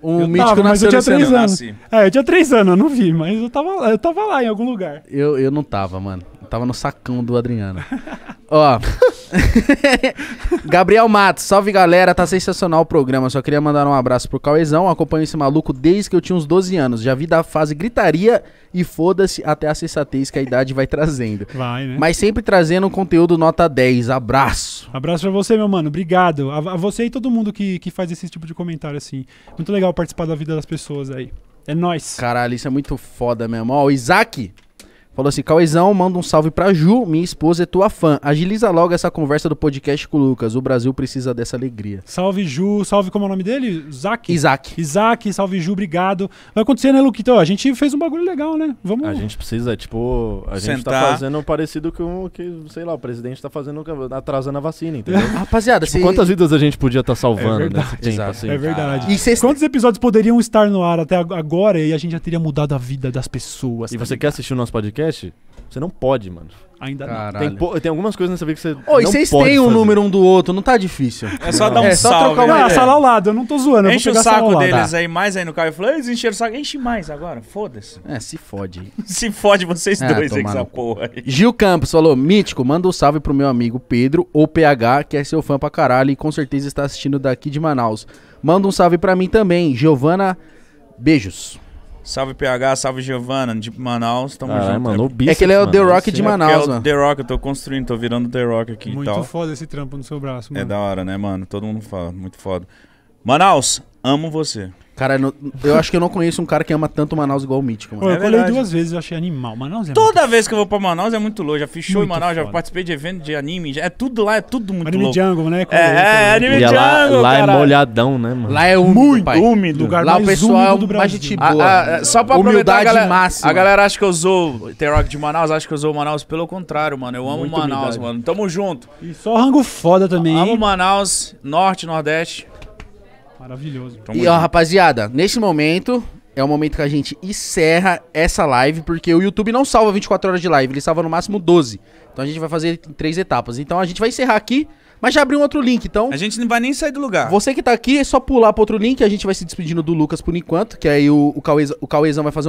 [SPEAKER 7] O eu mítico tava, mas eu tinha três anos. Eu é, eu tinha três anos, eu não vi, mas eu tava lá, eu tava lá em algum
[SPEAKER 3] lugar.
[SPEAKER 1] Eu, eu não tava, mano. Tava no sacão do Adriano. Ó. Gabriel Matos, salve galera, tá sensacional o programa. Só queria mandar um abraço pro Cauezão. Acompanho esse maluco desde que eu tinha uns 12 anos. Já vi da fase gritaria e foda-se até a sensatez que a idade vai trazendo. Vai, né? Mas sempre trazendo um conteúdo nota 10. Abraço.
[SPEAKER 7] Abraço pra você, meu mano. Obrigado. A, você e todo mundo que, que faz esse tipo de comentário assim. Muito legal participar da vida das pessoas aí.
[SPEAKER 1] É nóis. Caralho, isso é muito foda mesmo. Ó, o Isaac. Falou assim: Cauizão, manda um salve pra Ju, minha esposa é tua fã. Agiliza logo essa conversa do
[SPEAKER 7] podcast com o Lucas. O Brasil precisa dessa alegria. Salve, Ju. Salve, como é o nome dele? Isaac. Isaac. Isaac, salve, Ju, obrigado. Vai acontecer, né, Luquito? A gente fez um bagulho legal, né? Vamos. A gente precisa,
[SPEAKER 6] tipo, a gente tá fazendo
[SPEAKER 7] parecido com o que, sei lá, o presidente tá fazendo, atrasando
[SPEAKER 6] a vacina, entendeu? Rapaziada, tipo, se... quantas vidas a gente podia estar tá salvando, é verdade. Tempo, Exato. Assim? É verdade.
[SPEAKER 7] E cês... Quantos episódios poderiam estar no ar até agora e a gente já teria mudado a vida das pessoas? E tá você ligado? quer assistir o nosso podcast? podcast, você não pode, mano. Ainda não. Tem, tem algumas coisas nessa vida que você. Ô, e vocês têm o um número um do outro, não tá
[SPEAKER 6] difícil. É só dar um é, só Trocar uma não, né? sala
[SPEAKER 7] ao lado, eu não tô zoando. eu vou Enche o saco lado.
[SPEAKER 1] deles tá.
[SPEAKER 2] aí, mais aí no carro. e falei, eles encheram o saco. Enche mais agora, foda-se.
[SPEAKER 1] É, se fode.
[SPEAKER 2] Se fode vocês É, dois aí essa porra aí.
[SPEAKER 1] Gil Campos falou: Mítico, manda um salve pro meu amigo Pedro, ou PH, que é seu fã pra caralho e com certeza está assistindo daqui de Manaus. Manda um salve pra mim também, Giovana. Beijos.
[SPEAKER 2] Salve PH, salve Giovana, de Manaus, tamo ah, junto. Mano, o é que ele é o The é Rock de Manaus, é, é The Rock, eu tô construindo, tô virando The Rock aqui muito e tal.
[SPEAKER 7] foda esse trampo no seu braço, é mano. É da
[SPEAKER 2] hora, né, mano? Todo mundo fala, muito foda. Manaus, amo você.
[SPEAKER 1] Cara, eu acho que eu não conheço um cara que ama tanto Manaus igual o Mítico,
[SPEAKER 2] mano. É eu é
[SPEAKER 7] duas vezes, eu achei animal. Manaus
[SPEAKER 2] é Toda muito... vez que eu vou pra Manaus é muito louco. Já fiz show muito em Manaus, foda. já participei de evento de anime. Já, é tudo lá, é tudo muito anime louco. Anime Jungle,
[SPEAKER 7] né? é, é, anime e Jungle, lá, lá é
[SPEAKER 6] molhadão, né, mano? Lá
[SPEAKER 7] é úmido, muito pai.
[SPEAKER 2] úmido. Lugar
[SPEAKER 7] lá o pessoal é do Brasil. mais de boa. A, a, só pra Humildade a galera, máxima. A
[SPEAKER 2] galera acha que eu sou T-Rock de Manaus, acha que eu sou Manaus. Pelo contrário, mano. Eu amo muito Manaus, humildade. mano. Tamo junto. E só rango
[SPEAKER 1] foda também, Amo Manaus,
[SPEAKER 2] Norte, Nordeste. Maravilhoso. E ó,
[SPEAKER 1] rapaziada, nesse momento é o momento que a gente encerra essa live, porque o YouTube não salva 24 horas de live, ele salva no máximo 12. Então a gente vai fazer em três etapas. Então a gente vai encerrar aqui, mas já abriu um outro link, então. A gente não vai nem sair do lugar. Você que tá aqui, é só pular pro outro link, a gente vai se despedindo do Lucas por enquanto, que aí o, o, Cauê, o Cauêzão vai fazer um